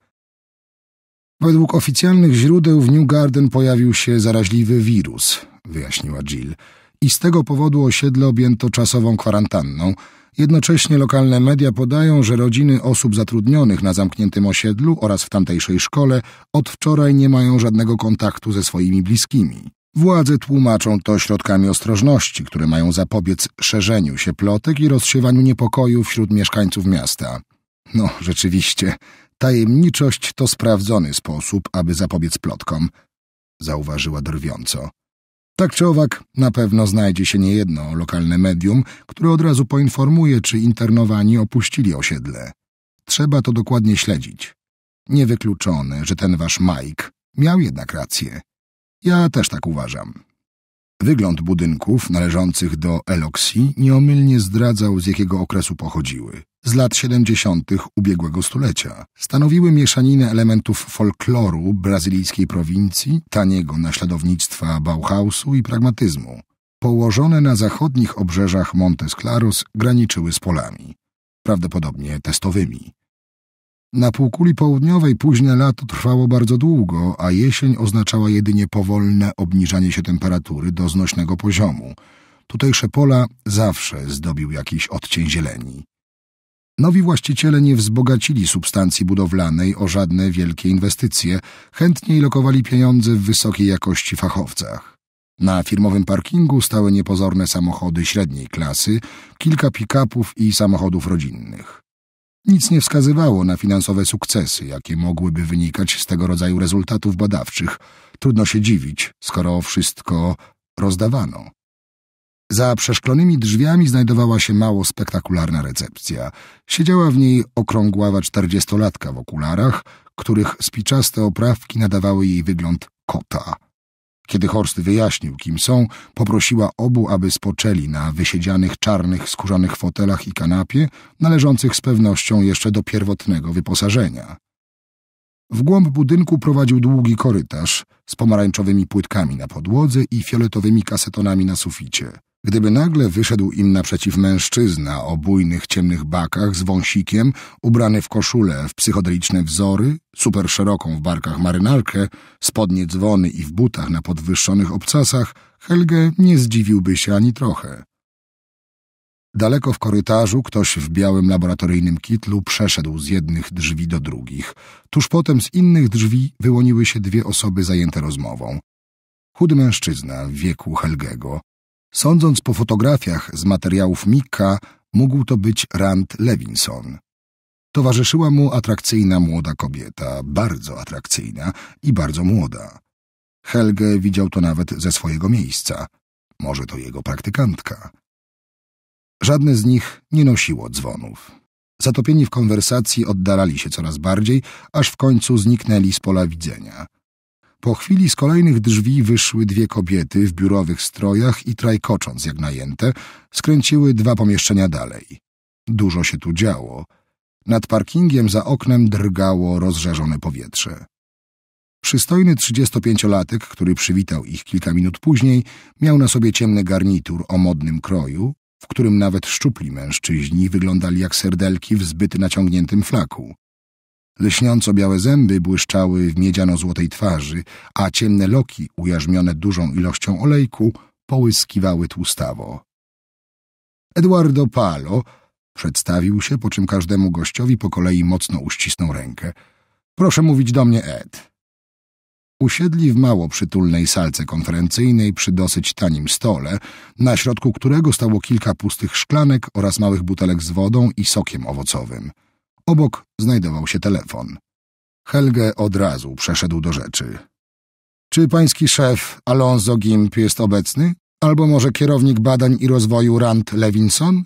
Według oficjalnych źródeł w New Garden pojawił się zaraźliwy wirus, wyjaśniła Jill, i z tego powodu osiedle objęto czasową kwarantanną – Jednocześnie lokalne media podają, że rodziny osób zatrudnionych na zamkniętym osiedlu oraz w tamtejszej szkole od wczoraj nie mają żadnego kontaktu ze swoimi bliskimi. Władze tłumaczą to środkami ostrożności, które mają zapobiec szerzeniu się plotek i rozsiewaniu niepokoju wśród mieszkańców miasta. No, rzeczywiście, tajemniczość to sprawdzony sposób, aby zapobiec plotkom, zauważyła drwiąco. Tak czy owak, na pewno znajdzie się niejedno lokalne medium, które od razu poinformuje, czy internowani opuścili osiedle. Trzeba to dokładnie śledzić. Niewykluczone, że ten wasz Mike miał jednak rację. Ja też tak uważam. Wygląd budynków należących do Eloxi nieomylnie zdradzał, z jakiego okresu pochodziły z lat 70. ubiegłego stulecia. Stanowiły mieszaninę elementów folkloru brazylijskiej prowincji, taniego naśladownictwa Bauhausu i pragmatyzmu. Położone na zachodnich obrzeżach Montes Claros graniczyły z polami, prawdopodobnie testowymi. Na półkuli południowej późne lato trwało bardzo długo, a jesień oznaczała jedynie powolne obniżanie się temperatury do znośnego poziomu. Tutejsze pola zawsze zdobił jakiś odcień zieleni. Nowi właściciele nie wzbogacili substancji budowlanej o żadne wielkie inwestycje, chętniej lokowali pieniądze w wysokiej jakości fachowcach. Na firmowym parkingu stały niepozorne samochody średniej klasy, kilka pick-upów i samochodów rodzinnych. Nic nie wskazywało na finansowe sukcesy, jakie mogłyby wynikać z tego rodzaju rezultatów badawczych. Trudno się dziwić, skoro wszystko rozdawano. Za przeszklonymi drzwiami znajdowała się mało spektakularna recepcja. Siedziała w niej okrągława czterdziestolatka w okularach, których spiczaste oprawki nadawały jej wygląd kota. Kiedy Horst wyjaśnił, kim są, poprosiła obu, aby spoczęli na wysiedzianych czarnych, skórzanych fotelach i kanapie, należących z pewnością jeszcze do pierwotnego wyposażenia. W głąb budynku prowadził długi korytarz z pomarańczowymi płytkami na podłodze i fioletowymi kasetonami na suficie. Gdyby nagle wyszedł im naprzeciw mężczyzna o bujnych ciemnych bakach z wąsikiem, ubrany w koszulę w psychodeliczne wzory, super szeroką w barkach marynarkę, spodnie dzwony i w butach na podwyższonych obcasach, Helge nie zdziwiłby się ani trochę. Daleko w korytarzu ktoś w białym laboratoryjnym kitlu przeszedł z jednych drzwi do drugich. Tuż potem z innych drzwi wyłoniły się dwie osoby zajęte rozmową. Chudy mężczyzna w wieku Helgego, Sądząc po fotografiach z materiałów Mika, mógł to być Rand Levinson. Towarzyszyła mu atrakcyjna młoda kobieta, bardzo atrakcyjna i bardzo młoda. Helge widział to nawet ze swojego miejsca. Może to jego praktykantka. Żadne z nich nie nosiło dzwonów. Zatopieni w konwersacji oddalali się coraz bardziej, aż w końcu zniknęli z pola widzenia. Po chwili z kolejnych drzwi wyszły dwie kobiety w biurowych strojach i trajkocząc jak najęte, skręciły dwa pomieszczenia dalej. Dużo się tu działo. Nad parkingiem za oknem drgało rozżarzone powietrze. Przystojny trzydziestopięciolatek, który przywitał ich kilka minut później, miał na sobie ciemny garnitur o modnym kroju, w którym nawet szczupli mężczyźni wyglądali jak serdelki w zbyt naciągniętym flaku. Lśniąco-białe zęby błyszczały w miedziano-złotej twarzy, a ciemne loki, ujarzmione dużą ilością olejku, połyskiwały tłustawo. Eduardo Palo przedstawił się, po czym każdemu gościowi po kolei mocno uścisnął rękę. Proszę mówić do mnie, Ed. Usiedli w mało przytulnej salce konferencyjnej przy dosyć tanim stole, na środku którego stało kilka pustych szklanek oraz małych butelek z wodą i sokiem owocowym. Obok znajdował się telefon. Helge od razu przeszedł do rzeczy. Czy pański szef Alonso Gimp jest obecny? Albo może kierownik badań i rozwoju Rand Levinson?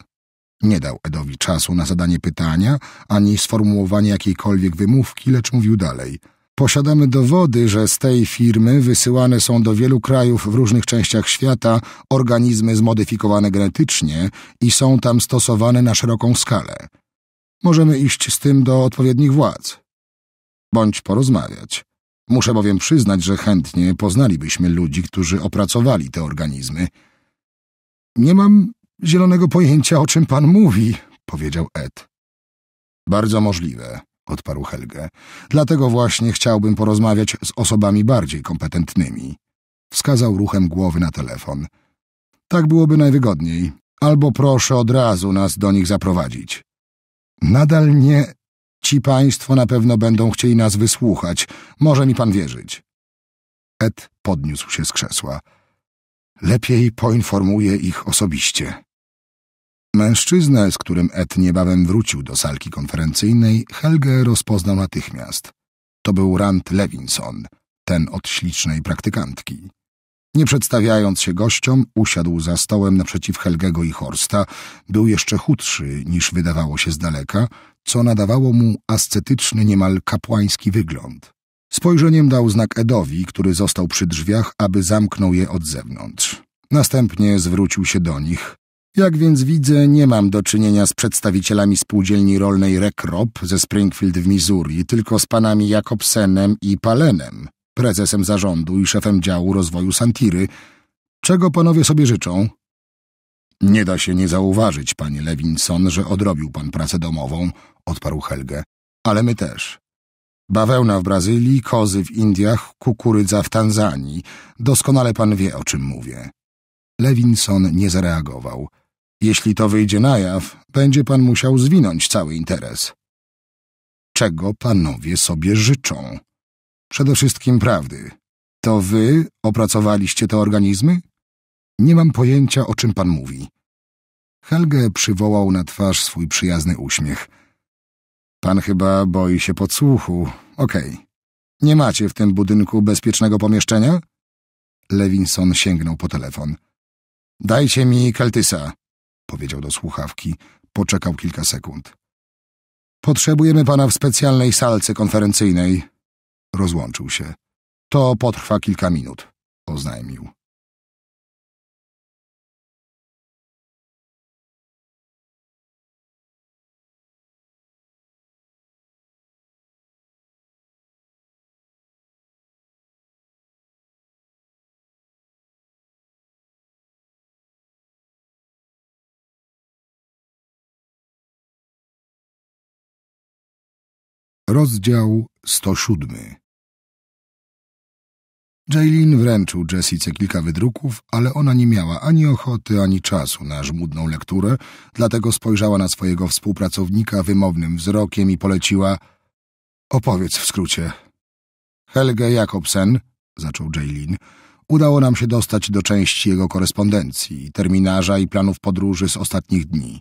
Nie dał Edowi czasu na zadanie pytania ani sformułowanie jakiejkolwiek wymówki, lecz mówił dalej. Posiadamy dowody, że z tej firmy wysyłane są do wielu krajów w różnych częściach świata organizmy zmodyfikowane genetycznie i są tam stosowane na szeroką skalę. Możemy iść z tym do odpowiednich władz. Bądź porozmawiać. Muszę bowiem przyznać, że chętnie poznalibyśmy ludzi, którzy opracowali te organizmy. Nie mam zielonego pojęcia, o czym pan mówi, powiedział Ed. Bardzo możliwe, odparł Helge. Dlatego właśnie chciałbym porozmawiać z osobami bardziej kompetentnymi. Wskazał ruchem głowy na telefon. Tak byłoby najwygodniej. Albo proszę od razu nas do nich zaprowadzić. Nadal nie. Ci państwo na pewno będą chcieli nas wysłuchać. Może mi pan wierzyć. Ed podniósł się z krzesła. Lepiej poinformuję ich osobiście. Mężczyznę, z którym Ed niebawem wrócił do salki konferencyjnej, Helge rozpoznał natychmiast. To był Rand Levinson, ten od ślicznej praktykantki. Nie przedstawiając się gościom, usiadł za stołem naprzeciw Helgego i Horsta. Był jeszcze chudszy niż wydawało się z daleka, co nadawało mu ascetyczny, niemal kapłański wygląd. Spojrzeniem dał znak Edowi, który został przy drzwiach, aby zamknął je od zewnątrz. Następnie zwrócił się do nich. Jak więc widzę, nie mam do czynienia z przedstawicielami spółdzielni rolnej Rekrop ze Springfield w Missouri, tylko z panami Jakobsenem i Palenem prezesem zarządu i szefem działu rozwoju Santiry. Czego panowie sobie życzą? Nie da się nie zauważyć, panie Lewinson, że odrobił pan pracę domową, odparł Helge, ale my też. Bawełna w Brazylii, kozy w Indiach, kukurydza w Tanzanii. Doskonale pan wie, o czym mówię. Lewinson nie zareagował. Jeśli to wyjdzie na jaw, będzie pan musiał zwinąć cały interes. Czego panowie sobie życzą? Przede wszystkim prawdy. To wy opracowaliście te organizmy? Nie mam pojęcia, o czym pan mówi. Helge przywołał na twarz swój przyjazny uśmiech. Pan chyba boi się podsłuchu. Okej. Okay. Nie macie w tym budynku bezpiecznego pomieszczenia? Lewinson sięgnął po telefon. Dajcie mi Keltysa, powiedział do słuchawki. Poczekał kilka sekund. Potrzebujemy pana w specjalnej salce konferencyjnej. Rozłączył się. To potrwa kilka minut, oznajmił. Rozdział 107 Jaylin wręczył Jessice kilka wydruków, ale ona nie miała ani ochoty, ani czasu na żmudną lekturę, dlatego spojrzała na swojego współpracownika wymownym wzrokiem i poleciła — opowiedz w skrócie. — Helge Jakobsen — zaczął Jaylin — udało nam się dostać do części jego korespondencji, terminarza i planów podróży z ostatnich dni —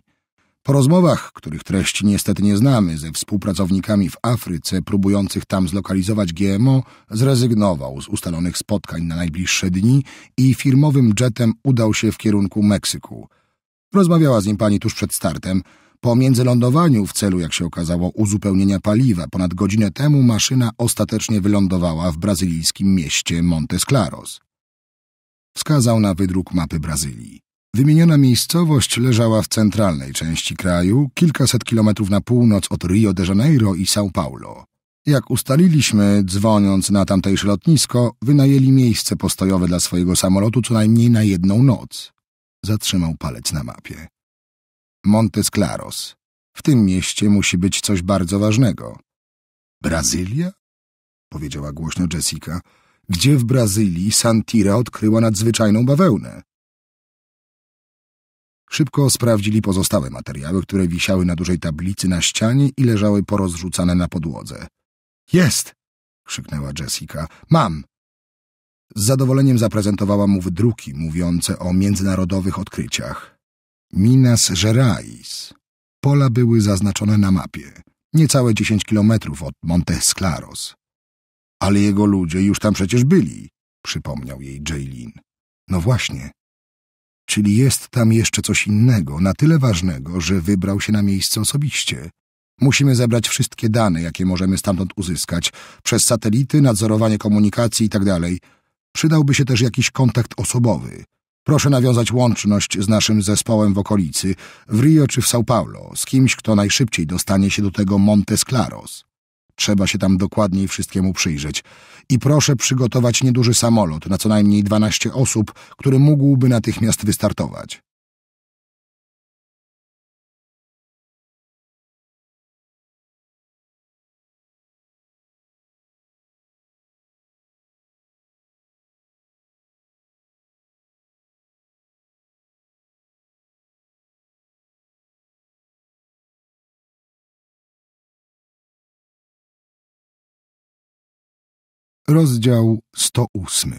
po rozmowach, których treści niestety nie znamy, ze współpracownikami w Afryce próbujących tam zlokalizować GMO, zrezygnował z ustalonych spotkań na najbliższe dni i firmowym jetem udał się w kierunku Meksyku. Rozmawiała z nim pani tuż przed startem. Po międzylądowaniu w celu, jak się okazało, uzupełnienia paliwa ponad godzinę temu maszyna ostatecznie wylądowała w brazylijskim mieście Montes Claros. Wskazał na wydruk mapy Brazylii. Wymieniona miejscowość leżała w centralnej części kraju, kilkaset kilometrów na północ od Rio de Janeiro i São Paulo. Jak ustaliliśmy, dzwoniąc na tamtejsze lotnisko, wynajęli miejsce postojowe dla swojego samolotu co najmniej na jedną noc. Zatrzymał palec na mapie. Montes Claros. W tym mieście musi być coś bardzo ważnego. Brazylia? Powiedziała głośno Jessica. Gdzie w Brazylii Santira odkryła nadzwyczajną bawełnę? Szybko sprawdzili pozostałe materiały, które wisiały na dużej tablicy na ścianie i leżały porozrzucane na podłodze. Jest! krzyknęła Jessica. Mam! Z zadowoleniem zaprezentowała mu wydruki mówiące o międzynarodowych odkryciach. Minas Gerais. Pola były zaznaczone na mapie, niecałe dziesięć kilometrów od Monte Claros. — Ale jego ludzie już tam przecież byli, przypomniał jej Jaylin. No właśnie, Czyli jest tam jeszcze coś innego, na tyle ważnego, że wybrał się na miejsce osobiście. Musimy zebrać wszystkie dane, jakie możemy stamtąd uzyskać, przez satelity, nadzorowanie komunikacji itd. Tak Przydałby się też jakiś kontakt osobowy. Proszę nawiązać łączność z naszym zespołem w okolicy, w Rio czy w São Paulo, z kimś, kto najszybciej dostanie się do tego Montes Claros. Trzeba się tam dokładniej wszystkiemu przyjrzeć. I proszę przygotować nieduży samolot na co najmniej 12 osób, który mógłby natychmiast wystartować. Rozdział 108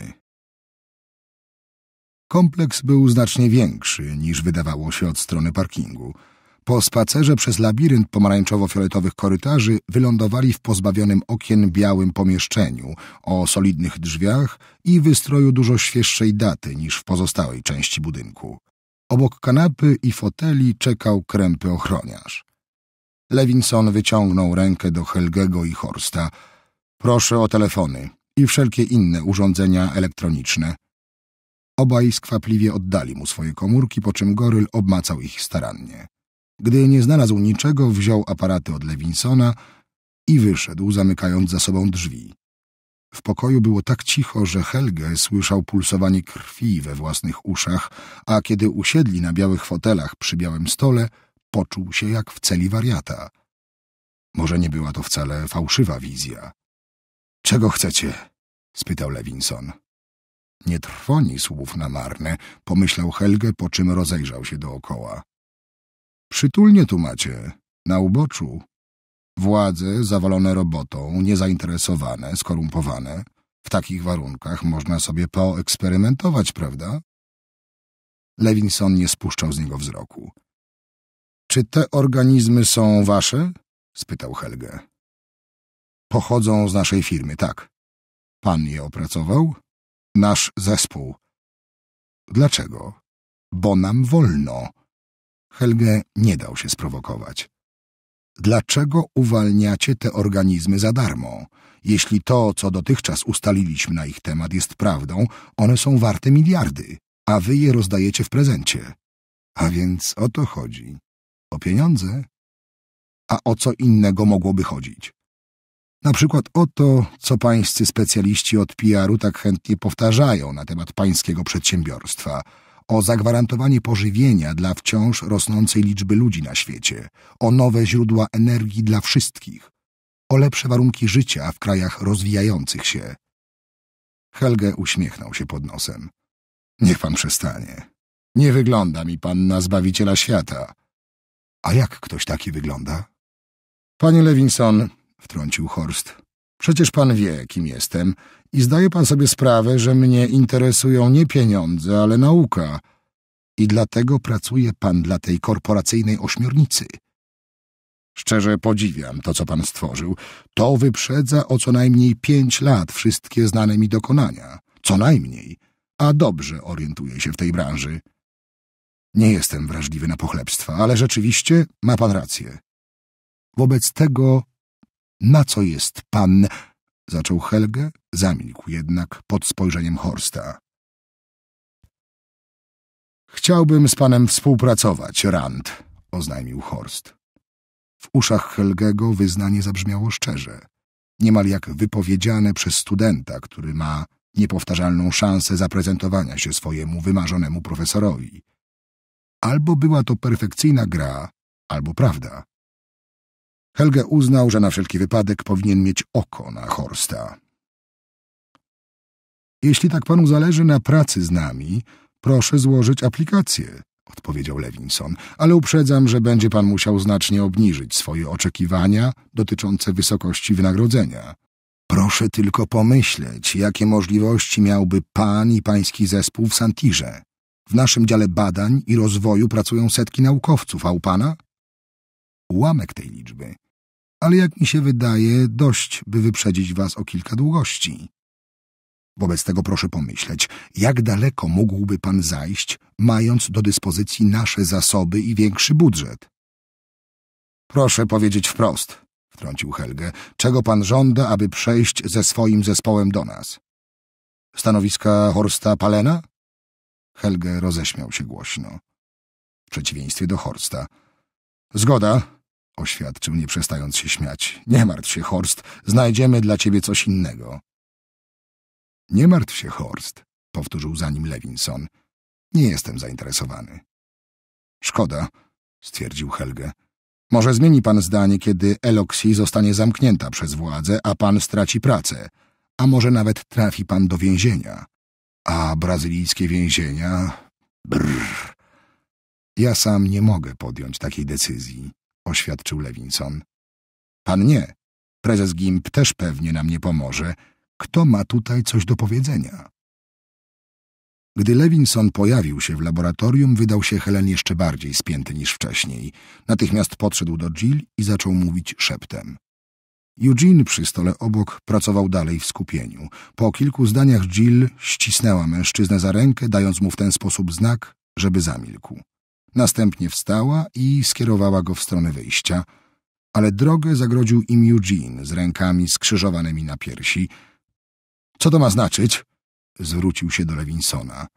Kompleks był znacznie większy niż wydawało się od strony parkingu. Po spacerze przez labirynt pomarańczowo-fioletowych korytarzy wylądowali w pozbawionym okien białym pomieszczeniu o solidnych drzwiach i wystroju dużo świeższej daty niż w pozostałej części budynku. Obok kanapy i foteli czekał krępy ochroniarz. Levinson wyciągnął rękę do Helgego i Horsta. Proszę o telefony, i wszelkie inne urządzenia elektroniczne. Obaj skwapliwie oddali mu swoje komórki, po czym Goryl obmacał ich starannie. Gdy nie znalazł niczego, wziął aparaty od Lewinsona i wyszedł, zamykając za sobą drzwi. W pokoju było tak cicho, że Helge słyszał pulsowanie krwi we własnych uszach, a kiedy usiedli na białych fotelach przy białym stole, poczuł się jak w celi wariata. Może nie była to wcale fałszywa wizja. Czego chcecie? spytał Lewinson. Nie trwoni słów na marne, pomyślał Helge, po czym rozejrzał się dookoła. Przytulnie tu macie, na uboczu. Władze zawalone robotą, niezainteresowane, skorumpowane. W takich warunkach można sobie poeksperymentować, prawda? Lewinson nie spuszczał z niego wzroku. Czy te organizmy są wasze? spytał Helge pochodzą z naszej firmy, tak. Pan je opracował? Nasz zespół. Dlaczego? Bo nam wolno. Helge nie dał się sprowokować. Dlaczego uwalniacie te organizmy za darmo? Jeśli to, co dotychczas ustaliliśmy na ich temat, jest prawdą, one są warte miliardy, a wy je rozdajecie w prezencie. A więc o to chodzi. O pieniądze? A o co innego mogłoby chodzić? Na przykład o to, co pańscy specjaliści od PR-u tak chętnie powtarzają na temat pańskiego przedsiębiorstwa, o zagwarantowanie pożywienia dla wciąż rosnącej liczby ludzi na świecie, o nowe źródła energii dla wszystkich, o lepsze warunki życia w krajach rozwijających się. Helge uśmiechnął się pod nosem. Niech pan przestanie. Nie wygląda mi pan na zbawiciela świata. A jak ktoś taki wygląda? Panie Lewinson, wtrącił Horst. Przecież pan wie, kim jestem i zdaje pan sobie sprawę, że mnie interesują nie pieniądze, ale nauka. I dlatego pracuje pan dla tej korporacyjnej ośmiornicy. Szczerze podziwiam to, co pan stworzył. To wyprzedza o co najmniej pięć lat wszystkie znane mi dokonania. Co najmniej. A dobrze orientuję się w tej branży. Nie jestem wrażliwy na pochlebstwa, ale rzeczywiście ma pan rację. Wobec tego na co jest pan? Zaczął Helge, zamilkł jednak pod spojrzeniem Horsta. Chciałbym z panem współpracować, Rand, oznajmił Horst. W uszach Helgego wyznanie zabrzmiało szczerze, niemal jak wypowiedziane przez studenta, który ma niepowtarzalną szansę zaprezentowania się swojemu wymarzonemu profesorowi. Albo była to perfekcyjna gra, albo prawda. Helge uznał, że na wszelki wypadek powinien mieć oko na Horsta. Jeśli tak panu zależy na pracy z nami, proszę złożyć aplikację, odpowiedział Lewinson, ale uprzedzam, że będzie pan musiał znacznie obniżyć swoje oczekiwania dotyczące wysokości wynagrodzenia. Proszę tylko pomyśleć, jakie możliwości miałby pan i pański zespół w Santirze. W naszym dziale badań i rozwoju pracują setki naukowców, a u pana? Ułamek tej liczby ale jak mi się wydaje, dość, by wyprzedzić was o kilka długości. Wobec tego proszę pomyśleć, jak daleko mógłby pan zajść, mając do dyspozycji nasze zasoby i większy budżet? Proszę powiedzieć wprost, wtrącił Helge, czego pan żąda, aby przejść ze swoim zespołem do nas? Stanowiska Horsta Palena? Helge roześmiał się głośno. W przeciwieństwie do Horsta. Zgoda, oświadczył, nie przestając się śmiać. Nie martw się, Horst, znajdziemy dla ciebie coś innego. Nie martw się, Horst, powtórzył za nim Lewinson. Nie jestem zainteresowany. Szkoda, stwierdził Helge. Może zmieni pan zdanie, kiedy Eloxi zostanie zamknięta przez władzę, a pan straci pracę, a może nawet trafi pan do więzienia. A brazylijskie więzienia... Brrr. Ja sam nie mogę podjąć takiej decyzji oświadczył Lewinson. Pan nie. Prezes Gimp też pewnie nam nie pomoże. Kto ma tutaj coś do powiedzenia? Gdy Lewinson pojawił się w laboratorium, wydał się Helen jeszcze bardziej spięty niż wcześniej. Natychmiast podszedł do Jill i zaczął mówić szeptem. Eugene przy stole obok pracował dalej w skupieniu. Po kilku zdaniach Jill ścisnęła mężczyznę za rękę, dając mu w ten sposób znak, żeby zamilkł. Następnie wstała i skierowała go w stronę wyjścia, ale drogę zagrodził im Eugene z rękami skrzyżowanymi na piersi. Co to ma znaczyć? Zwrócił się do Lewinsona.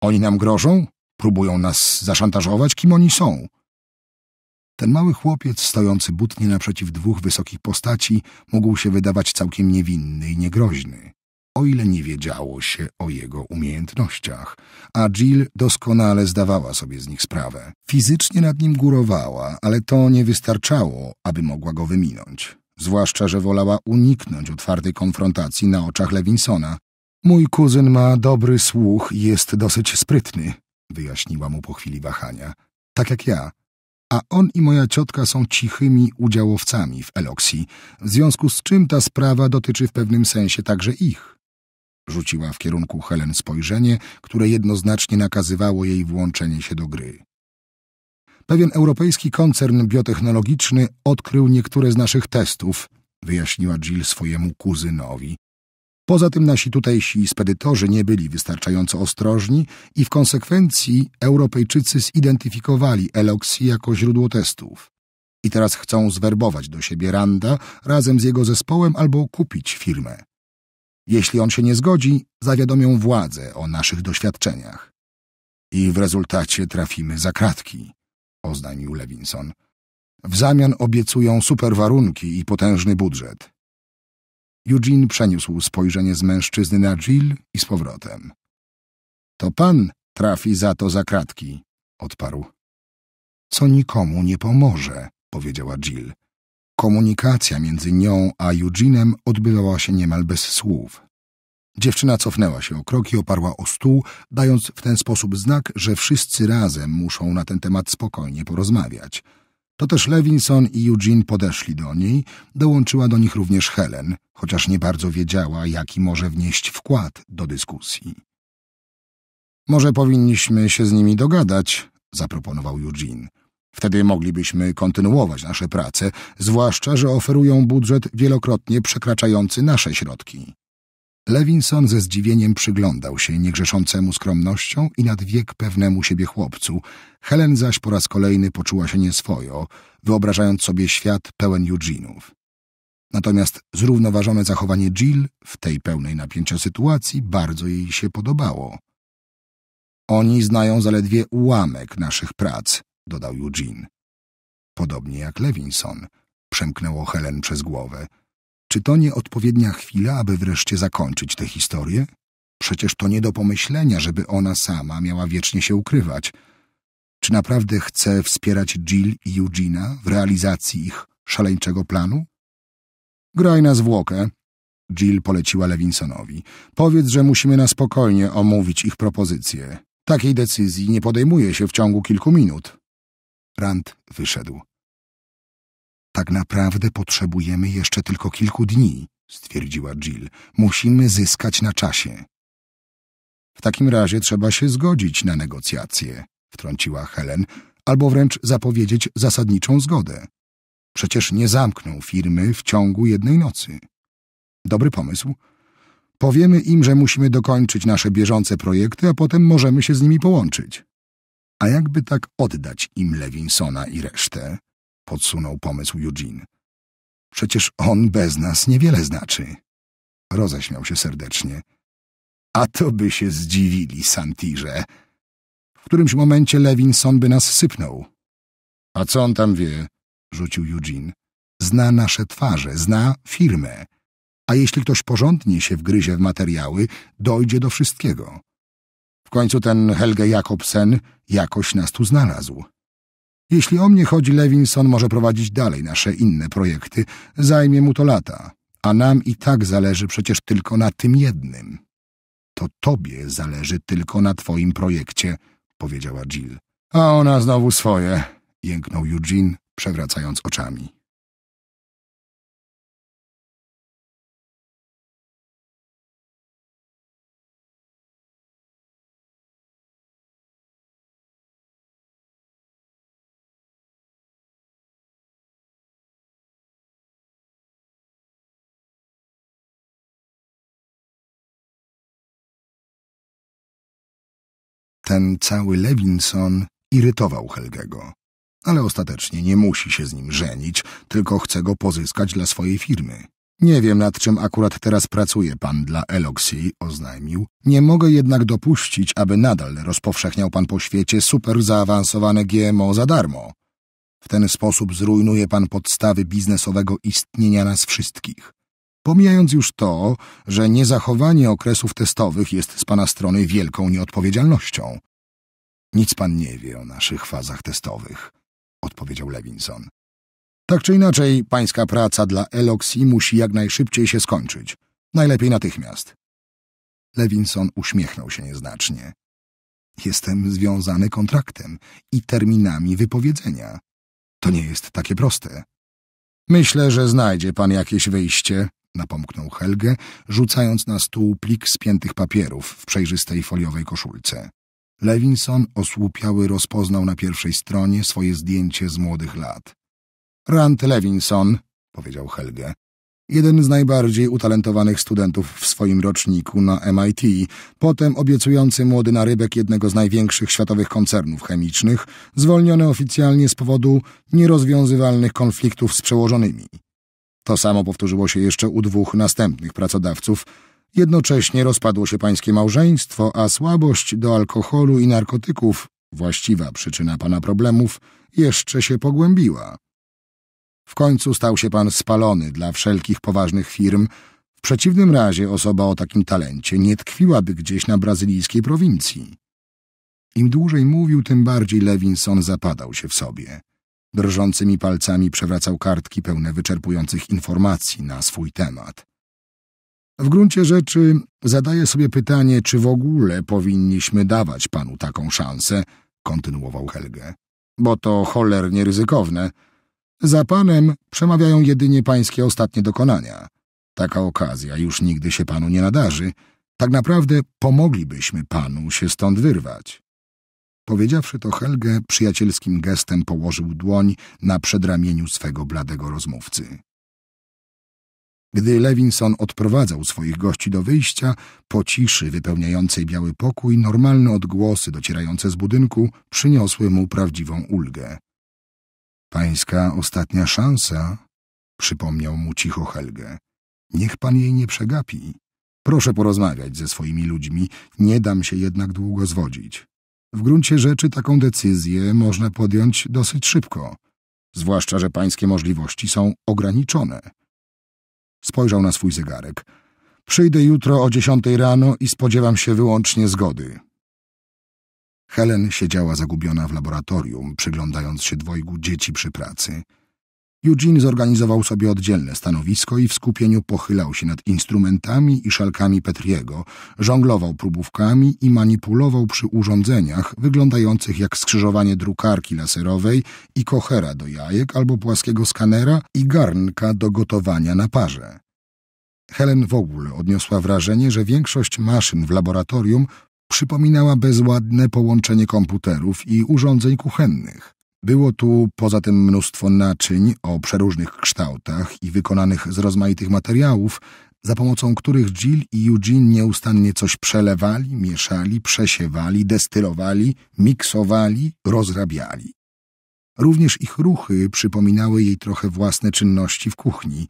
Oni nam grożą? Próbują nas zaszantażować? Kim oni są? Ten mały chłopiec, stojący butnie naprzeciw dwóch wysokich postaci, mógł się wydawać całkiem niewinny i niegroźny o ile nie wiedziało się o jego umiejętnościach, a Jill doskonale zdawała sobie z nich sprawę. Fizycznie nad nim górowała, ale to nie wystarczało, aby mogła go wyminąć. Zwłaszcza, że wolała uniknąć otwartej konfrontacji na oczach Lewinsona. Mój kuzyn ma dobry słuch i jest dosyć sprytny, wyjaśniła mu po chwili wahania. Tak jak ja. A on i moja ciotka są cichymi udziałowcami w Eloksji, w związku z czym ta sprawa dotyczy w pewnym sensie także ich. Rzuciła w kierunku Helen spojrzenie, które jednoznacznie nakazywało jej włączenie się do gry. Pewien europejski koncern biotechnologiczny odkrył niektóre z naszych testów, wyjaśniła Jill swojemu kuzynowi. Poza tym nasi tutejsi spedytorzy nie byli wystarczająco ostrożni i w konsekwencji Europejczycy zidentyfikowali Eloxi jako źródło testów. I teraz chcą zwerbować do siebie Randa razem z jego zespołem albo kupić firmę. Jeśli on się nie zgodzi, zawiadomią władzę o naszych doświadczeniach. I w rezultacie trafimy za kratki, oznajmił Lewinson. W zamian obiecują super warunki i potężny budżet. Eugene przeniósł spojrzenie z mężczyzny na Jill i z powrotem. To pan trafi za to za kratki, odparł. Co nikomu nie pomoże, powiedziała Jill. Komunikacja między nią a Eugenem odbywała się niemal bez słów. Dziewczyna cofnęła się o krok i oparła o stół, dając w ten sposób znak, że wszyscy razem muszą na ten temat spokojnie porozmawiać. Toteż Levinson i Eugene podeszli do niej, dołączyła do nich również Helen, chociaż nie bardzo wiedziała, jaki może wnieść wkład do dyskusji. Może powinniśmy się z nimi dogadać, zaproponował Eugene. Wtedy moglibyśmy kontynuować nasze prace, zwłaszcza, że oferują budżet wielokrotnie przekraczający nasze środki. Lewinson ze zdziwieniem przyglądał się niegrzeszącemu skromnością i nad wiek pewnemu siebie chłopcu. Helen zaś po raz kolejny poczuła się nieswojo, wyobrażając sobie świat pełen Eugenów. Natomiast zrównoważone zachowanie Jill w tej pełnej napięcia sytuacji bardzo jej się podobało. Oni znają zaledwie ułamek naszych prac, dodał Eugene. Podobnie jak Levinson, przemknęło Helen przez głowę. Czy to nie odpowiednia chwila, aby wreszcie zakończyć tę historię? Przecież to nie do pomyślenia, żeby ona sama miała wiecznie się ukrywać. Czy naprawdę chce wspierać Jill i Eugena w realizacji ich szaleńczego planu? Graj na zwłokę. Jill poleciła Levinsonowi. Powiedz, że musimy na spokojnie omówić ich propozycje. Takiej decyzji nie podejmuje się w ciągu kilku minut. Rand wyszedł. Tak naprawdę potrzebujemy jeszcze tylko kilku dni, stwierdziła Jill. Musimy zyskać na czasie. W takim razie trzeba się zgodzić na negocjacje, wtrąciła Helen, albo wręcz zapowiedzieć zasadniczą zgodę. Przecież nie zamkną firmy w ciągu jednej nocy. Dobry pomysł. Powiemy im, że musimy dokończyć nasze bieżące projekty, a potem możemy się z nimi połączyć. A jakby tak oddać im Lewinsona i resztę? Podsunął pomysł Eugene. Przecież on bez nas niewiele znaczy. Roześmiał się serdecznie. A to by się zdziwili, Santirze. W którymś momencie Lewinson by nas sypnął. A co on tam wie? Rzucił Eugene. Zna nasze twarze, zna firmę. A jeśli ktoś porządnie się wgryzie w materiały, dojdzie do wszystkiego końcu ten Helge Jakobsen jakoś nas tu znalazł. Jeśli o mnie chodzi, Levinson może prowadzić dalej nasze inne projekty. Zajmie mu to lata, a nam i tak zależy przecież tylko na tym jednym. To tobie zależy tylko na twoim projekcie, powiedziała Jill. A ona znowu swoje, jęknął Eugene, przewracając oczami. Ten cały Lewinson irytował Helgego. Ale ostatecznie nie musi się z nim żenić, tylko chce go pozyskać dla swojej firmy. Nie wiem, nad czym akurat teraz pracuje pan dla Eloxy, oznajmił. Nie mogę jednak dopuścić, aby nadal rozpowszechniał pan po świecie super zaawansowane GMO za darmo. W ten sposób zrujnuje pan podstawy biznesowego istnienia nas wszystkich. Pomijając już to, że niezachowanie okresów testowych jest z pana strony wielką nieodpowiedzialnością. Nic pan nie wie o naszych fazach testowych, odpowiedział Lewinson. Tak czy inaczej, pańska praca dla Eloxi musi jak najszybciej się skończyć. Najlepiej natychmiast. Lewinson uśmiechnął się nieznacznie. Jestem związany kontraktem i terminami wypowiedzenia. To nie jest takie proste. Myślę, że znajdzie pan jakieś wyjście, napomknął Helge, rzucając na stół plik spiętych papierów w przejrzystej foliowej koszulce. Lewinson osłupiały rozpoznał na pierwszej stronie swoje zdjęcie z młodych lat. Rand Lewinson, powiedział Helge. Jeden z najbardziej utalentowanych studentów w swoim roczniku na MIT, potem obiecujący młody narybek jednego z największych światowych koncernów chemicznych, zwolniony oficjalnie z powodu nierozwiązywalnych konfliktów z przełożonymi. To samo powtórzyło się jeszcze u dwóch następnych pracodawców. Jednocześnie rozpadło się pańskie małżeństwo, a słabość do alkoholu i narkotyków, właściwa przyczyna pana problemów, jeszcze się pogłębiła. W końcu stał się pan spalony dla wszelkich poważnych firm. W przeciwnym razie osoba o takim talencie nie tkwiłaby gdzieś na brazylijskiej prowincji. Im dłużej mówił, tym bardziej Lewinson zapadał się w sobie. Drżącymi palcami przewracał kartki pełne wyczerpujących informacji na swój temat. W gruncie rzeczy zadaję sobie pytanie, czy w ogóle powinniśmy dawać panu taką szansę, kontynuował Helge, bo to cholernie ryzykowne. Za panem przemawiają jedynie pańskie ostatnie dokonania. Taka okazja już nigdy się panu nie nadarzy. Tak naprawdę pomoglibyśmy panu się stąd wyrwać. Powiedziawszy to, Helge przyjacielskim gestem położył dłoń na przedramieniu swego bladego rozmówcy. Gdy Lewinson odprowadzał swoich gości do wyjścia, po ciszy wypełniającej biały pokój normalne odgłosy docierające z budynku przyniosły mu prawdziwą ulgę. Pańska ostatnia szansa, przypomniał mu cicho Helge. Niech pan jej nie przegapi. Proszę porozmawiać ze swoimi ludźmi, nie dam się jednak długo zwodzić. W gruncie rzeczy taką decyzję można podjąć dosyć szybko, zwłaszcza, że pańskie możliwości są ograniczone. Spojrzał na swój zegarek. Przyjdę jutro o dziesiątej rano i spodziewam się wyłącznie zgody. Helen siedziała zagubiona w laboratorium, przyglądając się dwojgu dzieci przy pracy – Eugene zorganizował sobie oddzielne stanowisko i w skupieniu pochylał się nad instrumentami i szalkami Petriego, żonglował próbówkami i manipulował przy urządzeniach wyglądających jak skrzyżowanie drukarki laserowej i kochera do jajek albo płaskiego skanera i garnka do gotowania na parze. Helen w ogóle odniosła wrażenie, że większość maszyn w laboratorium przypominała bezładne połączenie komputerów i urządzeń kuchennych. Było tu poza tym mnóstwo naczyń o przeróżnych kształtach i wykonanych z rozmaitych materiałów, za pomocą których Jill i Eugene nieustannie coś przelewali, mieszali, przesiewali, destylowali, miksowali, rozrabiali. Również ich ruchy przypominały jej trochę własne czynności w kuchni.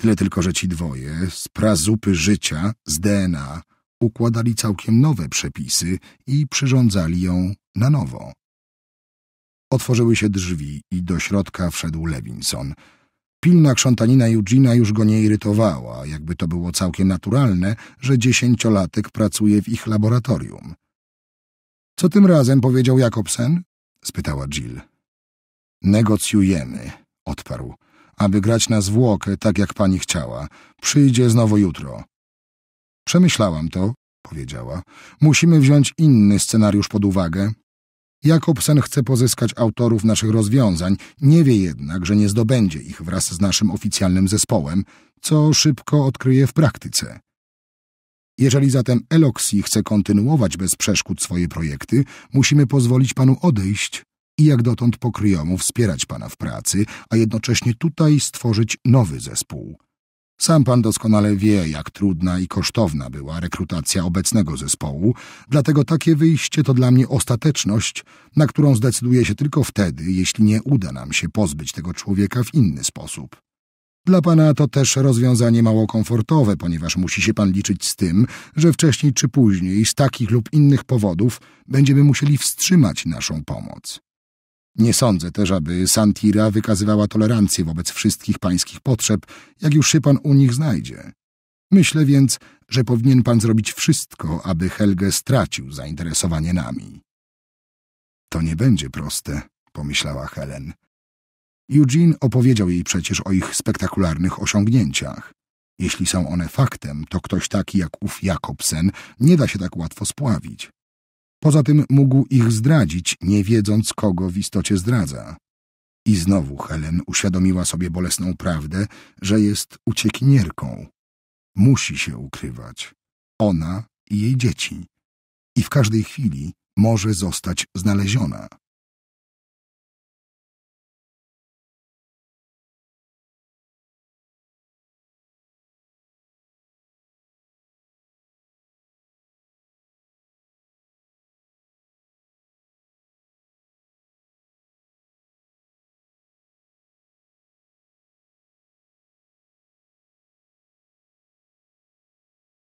Tyle tylko, że ci dwoje z prazupy życia, z DNA, układali całkiem nowe przepisy i przyrządzali ją na nowo. Otworzyły się drzwi i do środka wszedł Lewinson. Pilna krzątanina Eugena już go nie irytowała, jakby to było całkiem naturalne, że dziesięciolatek pracuje w ich laboratorium. — Co tym razem powiedział Jakobsen? — spytała Jill. — Negocjujemy — odparł — aby grać na zwłokę tak, jak pani chciała. Przyjdzie znowu jutro. — Przemyślałam to — powiedziała. — Musimy wziąć inny scenariusz pod uwagę. Jakobsen chce pozyskać autorów naszych rozwiązań, nie wie jednak, że nie zdobędzie ich wraz z naszym oficjalnym zespołem, co szybko odkryje w praktyce. Jeżeli zatem Eloxi chce kontynuować bez przeszkód swoje projekty, musimy pozwolić panu odejść i jak dotąd pokryjomu wspierać pana w pracy, a jednocześnie tutaj stworzyć nowy zespół. Sam pan doskonale wie, jak trudna i kosztowna była rekrutacja obecnego zespołu, dlatego takie wyjście to dla mnie ostateczność, na którą zdecyduję się tylko wtedy, jeśli nie uda nam się pozbyć tego człowieka w inny sposób. Dla pana to też rozwiązanie mało komfortowe, ponieważ musi się pan liczyć z tym, że wcześniej czy później z takich lub innych powodów będziemy musieli wstrzymać naszą pomoc. Nie sądzę też, aby Santira wykazywała tolerancję wobec wszystkich pańskich potrzeb, jak już się pan u nich znajdzie. Myślę więc, że powinien pan zrobić wszystko, aby Helge stracił zainteresowanie nami. To nie będzie proste, pomyślała Helen. Eugene opowiedział jej przecież o ich spektakularnych osiągnięciach. Jeśli są one faktem, to ktoś taki jak ów Jakobsen nie da się tak łatwo spławić. Poza tym mógł ich zdradzić, nie wiedząc, kogo w istocie zdradza. I znowu Helen uświadomiła sobie bolesną prawdę, że jest uciekinierką. Musi się ukrywać. Ona i jej dzieci. I w każdej chwili może zostać znaleziona.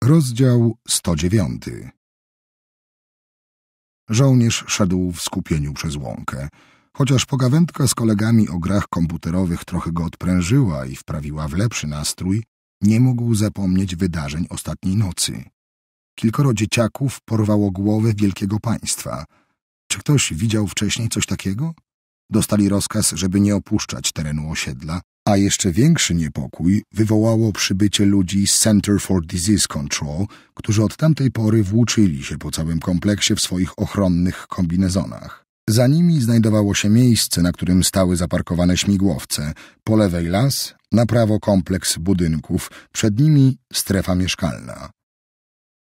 Rozdział 109 Żołnierz szedł w skupieniu przez łąkę. Chociaż pogawędka z kolegami o grach komputerowych trochę go odprężyła i wprawiła w lepszy nastrój, nie mógł zapomnieć wydarzeń ostatniej nocy. Kilkoro dzieciaków porwało głowę wielkiego państwa. Czy ktoś widział wcześniej coś takiego? Dostali rozkaz, żeby nie opuszczać terenu osiedla, a jeszcze większy niepokój wywołało przybycie ludzi z Center for Disease Control, którzy od tamtej pory włóczyli się po całym kompleksie w swoich ochronnych kombinezonach. Za nimi znajdowało się miejsce, na którym stały zaparkowane śmigłowce, po lewej las, na prawo kompleks budynków, przed nimi strefa mieszkalna.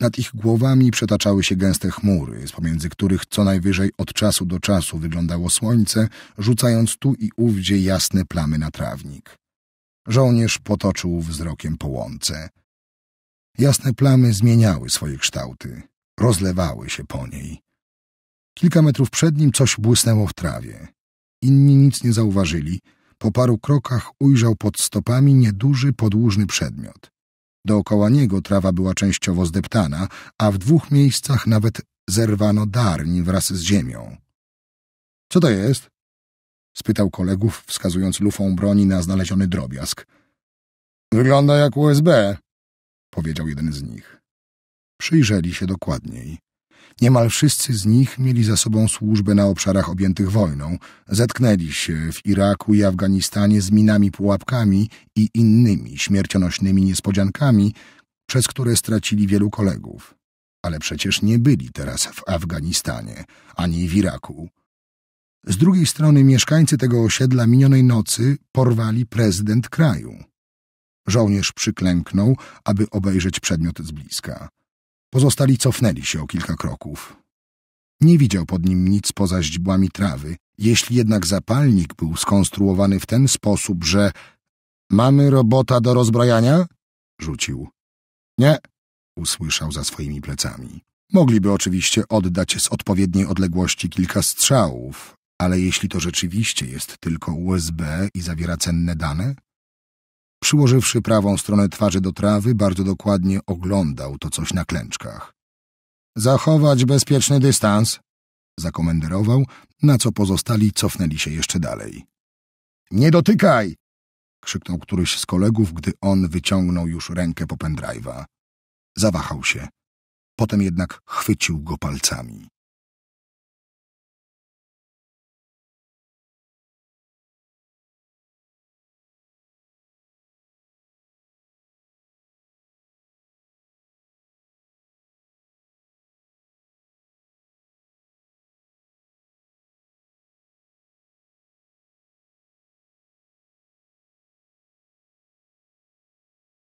Nad ich głowami przetaczały się gęste chmury, z pomiędzy których co najwyżej od czasu do czasu wyglądało słońce, rzucając tu i ówdzie jasne plamy na trawnik. Żołnierz potoczył wzrokiem po łące. Jasne plamy zmieniały swoje kształty, rozlewały się po niej. Kilka metrów przed nim coś błysnęło w trawie. Inni nic nie zauważyli. Po paru krokach ujrzał pod stopami nieduży, podłużny przedmiot. Dookoła niego trawa była częściowo zdeptana, a w dwóch miejscach nawet zerwano darń wraz z ziemią. — Co to jest? — spytał kolegów, wskazując lufą broni na znaleziony drobiazg. — Wygląda jak USB — powiedział jeden z nich. Przyjrzeli się dokładniej. Niemal wszyscy z nich mieli za sobą służbę na obszarach objętych wojną. Zetknęli się w Iraku i Afganistanie z minami pułapkami i innymi śmiercionośnymi niespodziankami, przez które stracili wielu kolegów. Ale przecież nie byli teraz w Afganistanie ani w Iraku. Z drugiej strony mieszkańcy tego osiedla minionej nocy porwali prezydent kraju. Żołnierz przyklęknął, aby obejrzeć przedmiot z bliska. Pozostali cofnęli się o kilka kroków. Nie widział pod nim nic poza źdźbłami trawy. Jeśli jednak zapalnik był skonstruowany w ten sposób, że... Mamy robota do rozbrajania? Rzucił. Nie, usłyszał za swoimi plecami. Mogliby oczywiście oddać z odpowiedniej odległości kilka strzałów, ale jeśli to rzeczywiście jest tylko USB i zawiera cenne dane, Przyłożywszy prawą stronę twarzy do trawy, bardzo dokładnie oglądał to coś na klęczkach. Zachować bezpieczny dystans, zakomenderował, na co pozostali cofnęli się jeszcze dalej. Nie dotykaj! krzyknął któryś z kolegów, gdy on wyciągnął już rękę po pendrive'a. Zawahał się. Potem jednak chwycił go palcami.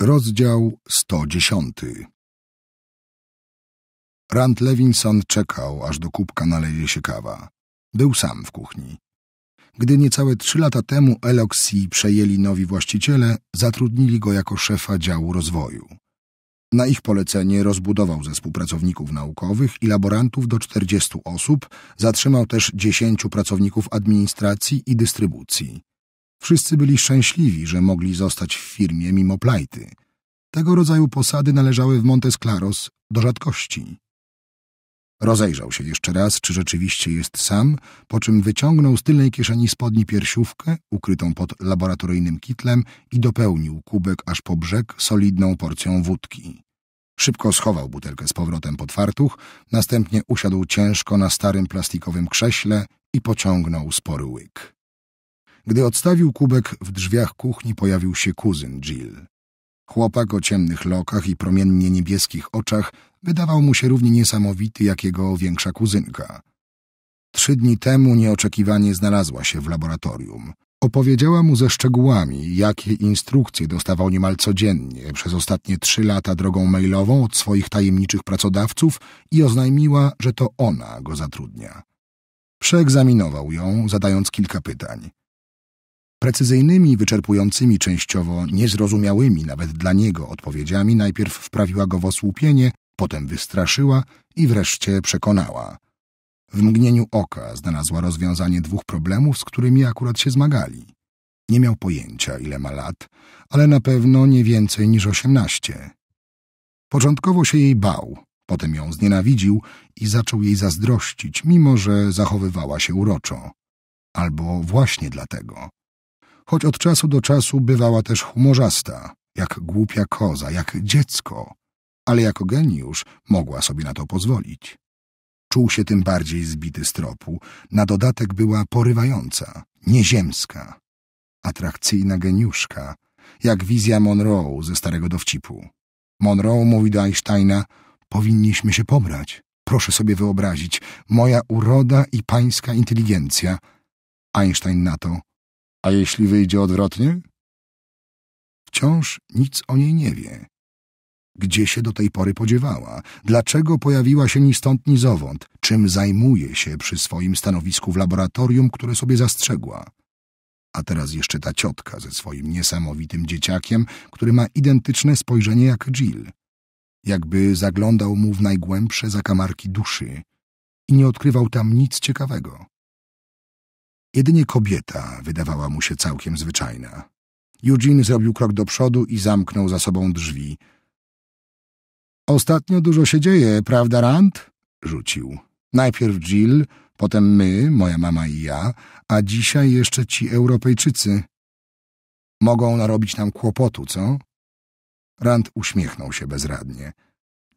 Rozdział 110 Rand Levinson czekał, aż do kubka naleje się kawa. Był sam w kuchni. Gdy niecałe trzy lata temu Eloxi przejęli nowi właściciele, zatrudnili go jako szefa działu rozwoju. Na ich polecenie rozbudował zespół pracowników naukowych i laborantów do 40 osób, zatrzymał też 10 pracowników administracji i dystrybucji. Wszyscy byli szczęśliwi, że mogli zostać w firmie mimo plajty. Tego rodzaju posady należały w Montes Claros do rzadkości. Rozejrzał się jeszcze raz, czy rzeczywiście jest sam, po czym wyciągnął z tylnej kieszeni spodni piersiówkę, ukrytą pod laboratoryjnym kitlem i dopełnił kubek aż po brzeg solidną porcją wódki. Szybko schował butelkę z powrotem pod fartuch, następnie usiadł ciężko na starym plastikowym krześle i pociągnął spory łyk. Gdy odstawił kubek, w drzwiach kuchni pojawił się kuzyn Jill. Chłopak o ciemnych lokach i promiennie niebieskich oczach wydawał mu się równie niesamowity jak jego większa kuzynka. Trzy dni temu nieoczekiwanie znalazła się w laboratorium. Opowiedziała mu ze szczegółami, jakie instrukcje dostawał niemal codziennie przez ostatnie trzy lata drogą mailową od swoich tajemniczych pracodawców i oznajmiła, że to ona go zatrudnia. Przeegzaminował ją, zadając kilka pytań. Precyzyjnymi, wyczerpującymi, częściowo niezrozumiałymi nawet dla niego odpowiedziami najpierw wprawiła go w osłupienie, potem wystraszyła i wreszcie przekonała. W mgnieniu oka znalazła rozwiązanie dwóch problemów, z którymi akurat się zmagali. Nie miał pojęcia, ile ma lat, ale na pewno nie więcej niż osiemnaście. Początkowo się jej bał, potem ją znienawidził i zaczął jej zazdrościć, mimo że zachowywała się uroczo. Albo właśnie dlatego choć od czasu do czasu bywała też humorzasta, jak głupia koza, jak dziecko, ale jako geniusz mogła sobie na to pozwolić. Czuł się tym bardziej zbity z tropu. Na dodatek była porywająca, nieziemska, atrakcyjna geniuszka, jak wizja Monroe ze starego dowcipu. Monroe mówi do Einsteina, powinniśmy się pobrać. Proszę sobie wyobrazić, moja uroda i pańska inteligencja. Einstein na to, a jeśli wyjdzie odwrotnie? Wciąż nic o niej nie wie. Gdzie się do tej pory podziewała? Dlaczego pojawiła się ni stąd, ni zowąd? Czym zajmuje się przy swoim stanowisku w laboratorium, które sobie zastrzegła? A teraz jeszcze ta ciotka ze swoim niesamowitym dzieciakiem, który ma identyczne spojrzenie jak Jill. Jakby zaglądał mu w najgłębsze zakamarki duszy i nie odkrywał tam nic ciekawego. Jedynie kobieta wydawała mu się całkiem zwyczajna. Eugene zrobił krok do przodu i zamknął za sobą drzwi. Ostatnio dużo się dzieje, prawda, Rand? rzucił. Najpierw Jill, potem my, moja mama i ja, a dzisiaj jeszcze ci Europejczycy. Mogą narobić nam kłopotu, co? Rand uśmiechnął się bezradnie.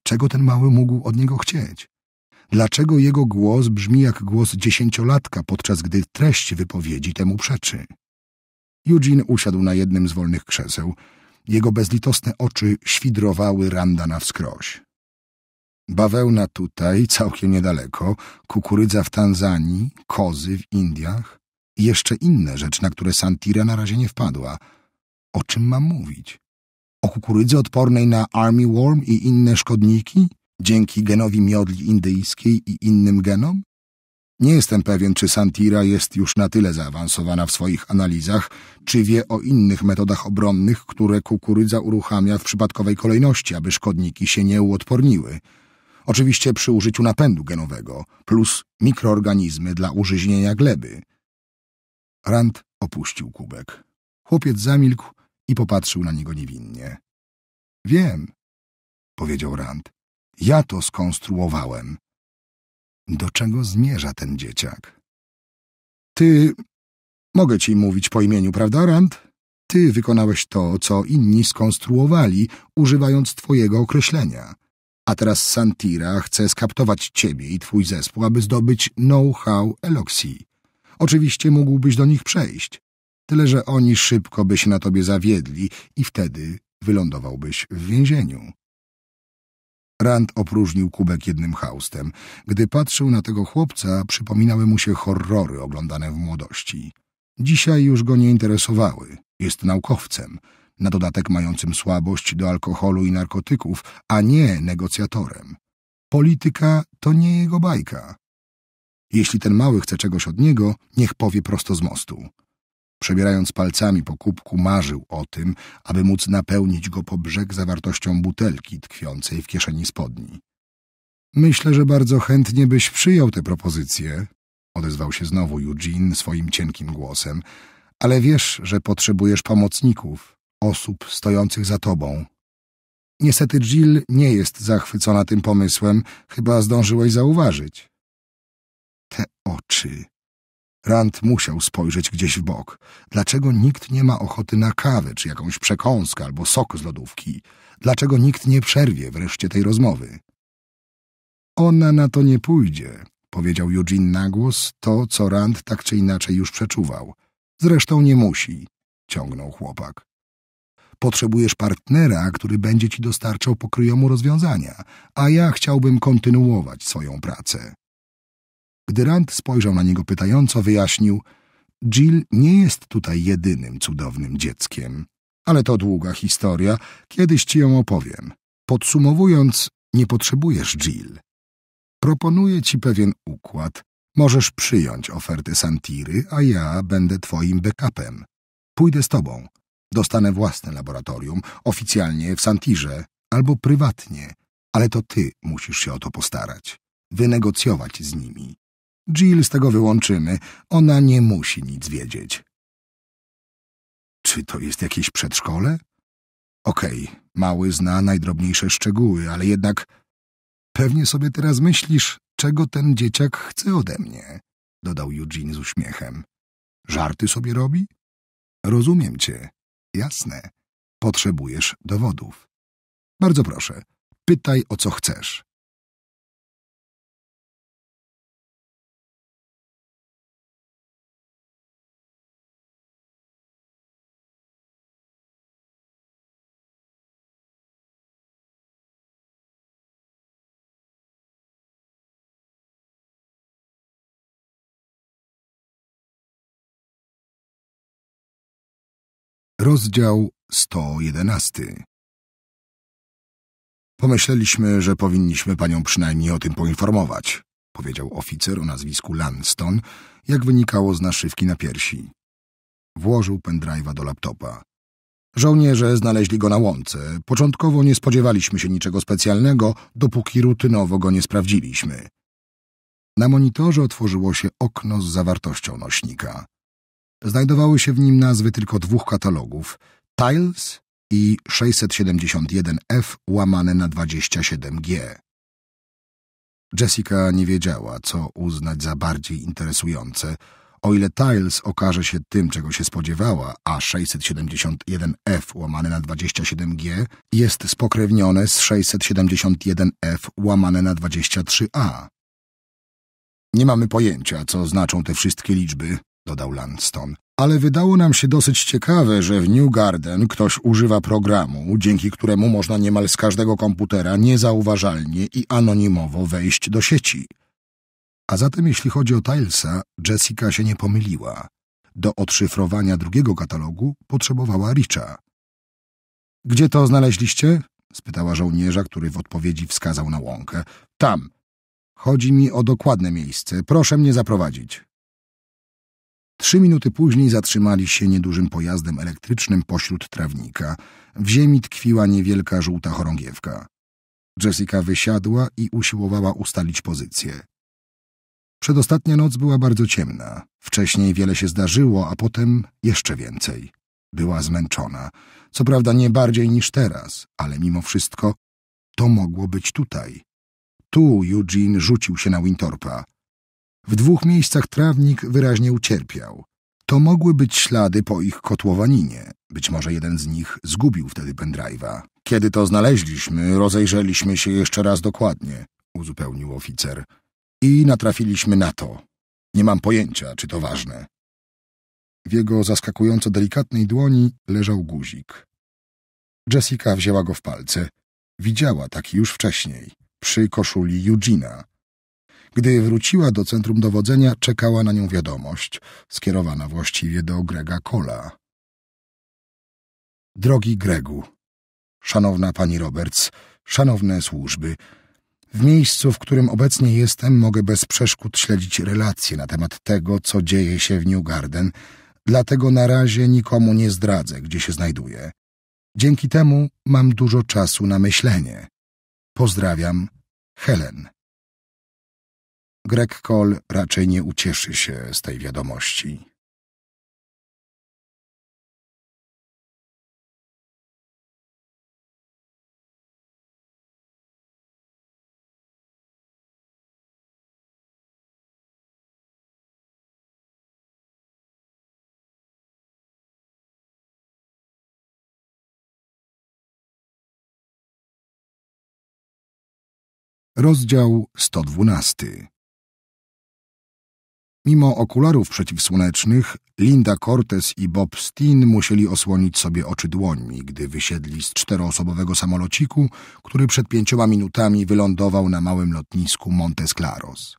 Czego ten mały mógł od niego chcieć? dlaczego jego głos brzmi jak głos dziesięciolatka, podczas gdy treść wypowiedzi temu przeczy. Eugene usiadł na jednym z wolnych krzeseł. Jego bezlitosne oczy świdrowały Randa na wskroś. Bawełna tutaj, całkiem niedaleko, kukurydza w Tanzanii, kozy w Indiach i jeszcze inne rzeczy, na które Santira na razie nie wpadła. O czym mam mówić? O kukurydzy odpornej na Army Worm i inne szkodniki? dzięki genowi miodli indyjskiej i innym genom? Nie jestem pewien, czy Santira jest już na tyle zaawansowana w swoich analizach, czy wie o innych metodach obronnych, które kukurydza uruchamia w przypadkowej kolejności, aby szkodniki się nie uodporniły. Oczywiście przy użyciu napędu genowego, plus mikroorganizmy dla użyźnienia gleby. Rand opuścił kubek. Chłopiec zamilkł i popatrzył na niego niewinnie. — Wiem — powiedział Rand. Ja to skonstruowałem. Do czego zmierza ten dzieciak? Ty... Mogę ci mówić po imieniu, prawda, Rand? Ty wykonałeś to, co inni skonstruowali, używając twojego określenia. A teraz Santira chce skaptować ciebie i twój zespół, aby zdobyć know-how Eloxii. Oczywiście mógłbyś do nich przejść, tyle że oni szybko by się na tobie zawiedli i wtedy wylądowałbyś w więzieniu. Rand opróżnił kubek jednym haustem. Gdy patrzył na tego chłopca, przypominały mu się horrory oglądane w młodości. Dzisiaj już go nie interesowały. Jest naukowcem, na dodatek mającym słabość do alkoholu i narkotyków, a nie negocjatorem. Polityka to nie jego bajka. Jeśli ten mały chce czegoś od niego, niech powie prosto z mostu. Przebierając palcami po kubku, marzył o tym, aby móc napełnić go po brzeg zawartością butelki tkwiącej w kieszeni spodni. Myślę, że bardzo chętnie byś przyjął tę propozycję, odezwał się znowu Eugene swoim cienkim głosem, ale wiesz, że potrzebujesz pomocników, osób stojących za tobą. Niestety Jill nie jest zachwycona tym pomysłem, chyba zdążyłeś zauważyć. Te oczy, Rand musiał spojrzeć gdzieś w bok. Dlaczego nikt nie ma ochoty na kawę, czy jakąś przekąskę, albo sok z lodówki? Dlaczego nikt nie przerwie wreszcie tej rozmowy? Ona na to nie pójdzie, powiedział Eugene nagłos, to co Rand tak czy inaczej już przeczuwał. Zresztą nie musi, ciągnął chłopak. Potrzebujesz partnera, który będzie ci dostarczał pokryjomu rozwiązania, a ja chciałbym kontynuować swoją pracę. Gdy Rand spojrzał na niego pytająco, wyjaśnił — Jill nie jest tutaj jedynym cudownym dzieckiem. Ale to długa historia, kiedyś ci ją opowiem. Podsumowując, nie potrzebujesz Jill. Proponuję ci pewien układ. Możesz przyjąć ofertę Santiry, a ja będę twoim backupem. Pójdę z tobą. Dostanę własne laboratorium, oficjalnie w Santirze albo prywatnie, ale to ty musisz się o to postarać, wynegocjować z nimi Jill z tego wyłączymy. Ona nie musi nic wiedzieć. Czy to jest jakieś przedszkole? Okej, okay, mały zna najdrobniejsze szczegóły, ale jednak pewnie sobie teraz myślisz, czego ten dzieciak chce ode mnie, dodał Eugene z uśmiechem. Żarty sobie robi? Rozumiem cię. Jasne. Potrzebujesz dowodów. Bardzo proszę, pytaj o co chcesz. Rozdział 111 Pomyśleliśmy, że powinniśmy panią przynajmniej o tym poinformować, powiedział oficer o nazwisku Lanston, jak wynikało z naszywki na piersi. Włożył pendrive'a do laptopa. Żołnierze znaleźli go na łące. Początkowo nie spodziewaliśmy się niczego specjalnego, dopóki rutynowo go nie sprawdziliśmy. Na monitorze otworzyło się okno z zawartością nośnika. Znajdowały się w nim nazwy tylko dwóch katalogów – Tiles i 671F łamane na 27G. Jessica nie wiedziała, co uznać za bardziej interesujące. O ile Tiles okaże się tym, czego się spodziewała, a 671F łamane na 27G jest spokrewnione z 671F łamane na 23A. Nie mamy pojęcia, co znaczą te wszystkie liczby, dodał Landston. Ale wydało nam się dosyć ciekawe, że w New Garden ktoś używa programu, dzięki któremu można niemal z każdego komputera niezauważalnie i anonimowo wejść do sieci. A zatem jeśli chodzi o Tilesa, Jessica się nie pomyliła. Do odszyfrowania drugiego katalogu potrzebowała Richa. Gdzie to znaleźliście? spytała żołnierza, który w odpowiedzi wskazał na łąkę. Tam. Chodzi mi o dokładne miejsce. Proszę mnie zaprowadzić. Trzy minuty później zatrzymali się niedużym pojazdem elektrycznym pośród trawnika. W ziemi tkwiła niewielka żółta chorągiewka. Jessica wysiadła i usiłowała ustalić pozycję. Przedostatnia noc była bardzo ciemna. Wcześniej wiele się zdarzyło, a potem jeszcze więcej. Była zmęczona. Co prawda nie bardziej niż teraz, ale mimo wszystko to mogło być tutaj. Tu Eugene rzucił się na Wintorpa. W dwóch miejscach trawnik wyraźnie ucierpiał. To mogły być ślady po ich kotłowaninie. Być może jeden z nich zgubił wtedy pendrive'a. Kiedy to znaleźliśmy, rozejrzeliśmy się jeszcze raz dokładnie, uzupełnił oficer. I natrafiliśmy na to. Nie mam pojęcia, czy to ważne. W jego zaskakująco delikatnej dłoni leżał guzik. Jessica wzięła go w palce. Widziała taki już wcześniej, przy koszuli Eugena. Gdy wróciła do centrum dowodzenia, czekała na nią wiadomość, skierowana właściwie do Grega Kola. Drogi Gregu, szanowna pani Roberts, szanowne służby, w miejscu, w którym obecnie jestem, mogę bez przeszkód śledzić relacje na temat tego, co dzieje się w New Garden, dlatego na razie nikomu nie zdradzę, gdzie się znajduję. Dzięki temu mam dużo czasu na myślenie. Pozdrawiam, Helen. Greg Cole raczej nie ucieszy się z tej wiadomości. Rozdział 112 Mimo okularów przeciwsłonecznych, Linda Cortez i Bob Steen musieli osłonić sobie oczy dłońmi, gdy wysiedli z czteroosobowego samolociku, który przed pięcioma minutami wylądował na małym lotnisku Montes Claros.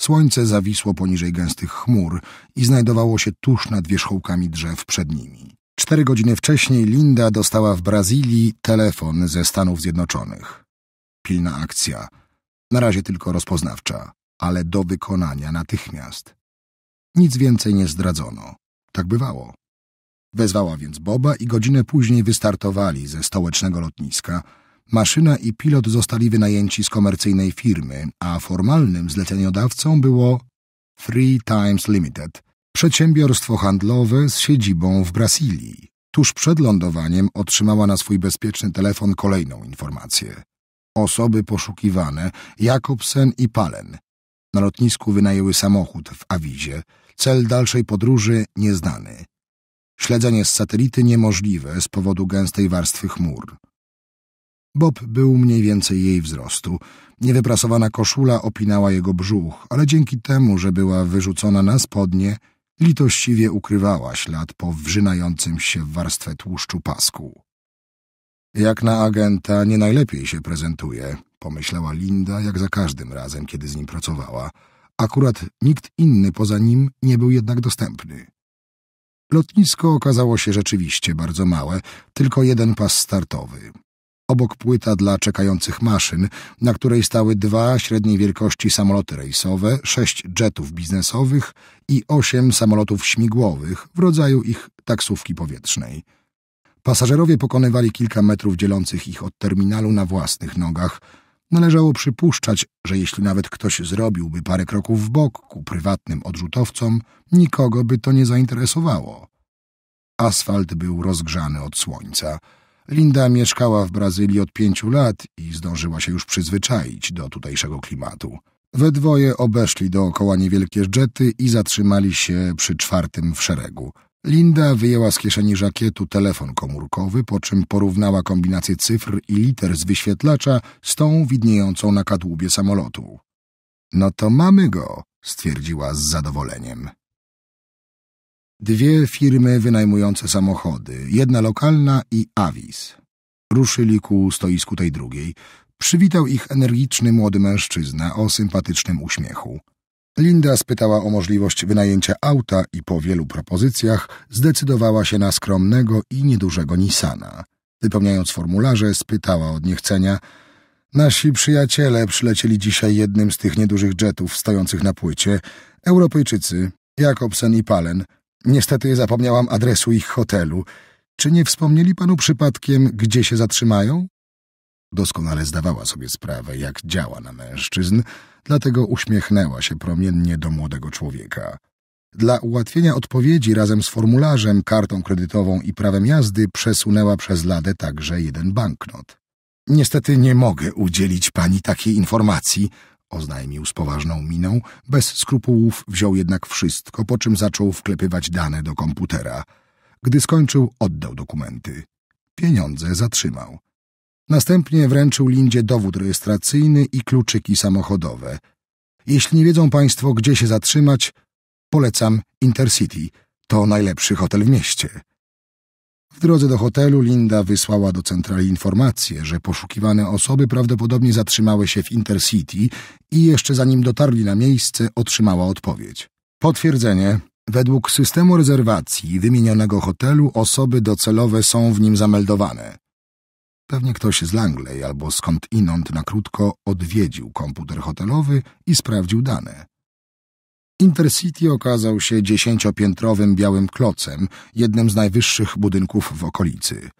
Słońce zawisło poniżej gęstych chmur i znajdowało się tuż nad wierzchołkami drzew przed nimi. Cztery godziny wcześniej Linda dostała w Brazylii telefon ze Stanów Zjednoczonych. Pilna akcja. Na razie tylko rozpoznawcza ale do wykonania natychmiast. Nic więcej nie zdradzono. Tak bywało. Wezwała więc Boba i godzinę później wystartowali ze stołecznego lotniska. Maszyna i pilot zostali wynajęci z komercyjnej firmy, a formalnym zleceniodawcą było Free Times Limited, przedsiębiorstwo handlowe z siedzibą w Brazylii. Tuż przed lądowaniem otrzymała na swój bezpieczny telefon kolejną informację. Osoby poszukiwane Jakobsen i Palen na lotnisku wynajęły samochód w Awizie. Cel dalszej podróży nieznany. Śledzenie z satelity niemożliwe z powodu gęstej warstwy chmur. Bob był mniej więcej jej wzrostu. Niewyprasowana koszula opinała jego brzuch, ale dzięki temu, że była wyrzucona na spodnie, litościwie ukrywała ślad po wrzynającym się w warstwę tłuszczu pasku. Jak na agenta nie najlepiej się prezentuje, pomyślała Linda, jak za każdym razem, kiedy z nim pracowała. Akurat nikt inny poza nim nie był jednak dostępny. Lotnisko okazało się rzeczywiście bardzo małe, tylko jeden pas startowy. Obok płyta dla czekających maszyn, na której stały dwa średniej wielkości samoloty rejsowe, sześć jetów biznesowych i osiem samolotów śmigłowych w rodzaju ich taksówki powietrznej. Pasażerowie pokonywali kilka metrów dzielących ich od terminalu na własnych nogach – Należało przypuszczać, że jeśli nawet ktoś zrobiłby parę kroków w bok ku prywatnym odrzutowcom, nikogo by to nie zainteresowało. Asfalt był rozgrzany od słońca. Linda mieszkała w Brazylii od pięciu lat i zdążyła się już przyzwyczaić do tutejszego klimatu. We dwoje obeszli dookoła niewielkie dżety i zatrzymali się przy czwartym w szeregu – Linda wyjęła z kieszeni żakietu telefon komórkowy, po czym porównała kombinację cyfr i liter z wyświetlacza z tą widniejącą na kadłubie samolotu. No to mamy go, stwierdziła z zadowoleniem. Dwie firmy wynajmujące samochody, jedna lokalna i Avis. Ruszyli ku stoisku tej drugiej. Przywitał ich energiczny młody mężczyzna o sympatycznym uśmiechu. Linda spytała o możliwość wynajęcia auta i po wielu propozycjach zdecydowała się na skromnego i niedużego Nissana. Wypełniając formularze, spytała od niechcenia: Nasi przyjaciele przylecieli dzisiaj jednym z tych niedużych jetów stojących na płycie. Europejczycy, Jakobsen i Palen. Niestety zapomniałam adresu ich hotelu. Czy nie wspomnieli panu przypadkiem, gdzie się zatrzymają? Doskonale zdawała sobie sprawę, jak działa na mężczyzn, dlatego uśmiechnęła się promiennie do młodego człowieka. Dla ułatwienia odpowiedzi razem z formularzem, kartą kredytową i prawem jazdy przesunęła przez ladę także jeden banknot. Niestety nie mogę udzielić pani takiej informacji, oznajmił z poważną miną. Bez skrupułów wziął jednak wszystko, po czym zaczął wklepywać dane do komputera. Gdy skończył, oddał dokumenty. Pieniądze zatrzymał. Następnie wręczył Lindzie dowód rejestracyjny i kluczyki samochodowe. Jeśli nie wiedzą Państwo, gdzie się zatrzymać, polecam Intercity. To najlepszy hotel w mieście. W drodze do hotelu Linda wysłała do centrali informację, że poszukiwane osoby prawdopodobnie zatrzymały się w Intercity i jeszcze zanim dotarli na miejsce, otrzymała odpowiedź. Potwierdzenie. Według systemu rezerwacji wymienionego hotelu osoby docelowe są w nim zameldowane. Pewnie ktoś z Langley albo skąd inąd na krótko odwiedził komputer hotelowy i sprawdził dane. Intercity okazał się dziesięciopiętrowym białym klocem, jednym z najwyższych budynków w okolicy.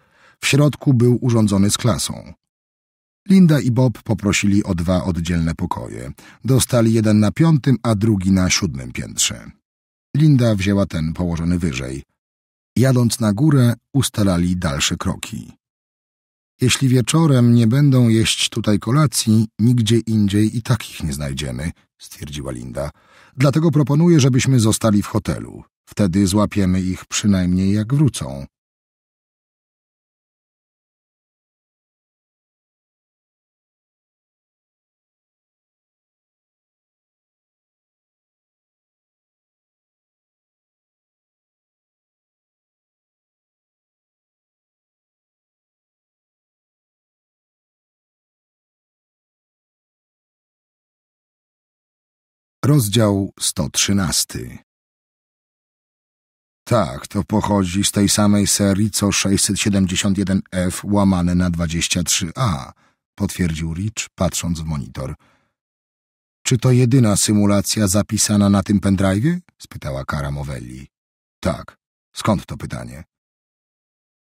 W środku był urządzony z klasą. Linda i Bob poprosili o dwa oddzielne pokoje. Dostali jeden na piątym, a drugi na siódmym piętrze. Linda wzięła ten położony wyżej. Jadąc na górę, ustalali dalsze kroki. Jeśli wieczorem nie będą jeść tutaj kolacji, nigdzie indziej i takich nie znajdziemy, stwierdziła Linda. Dlatego proponuję, żebyśmy zostali w hotelu. Wtedy złapiemy ich przynajmniej jak wrócą. Rozdział 113 Tak, to pochodzi z tej samej serii co 671F łamane na 23A, potwierdził Rich, patrząc w monitor. Czy to jedyna symulacja zapisana na tym pendrive? spytała Kara Movelli. Tak. Skąd to pytanie?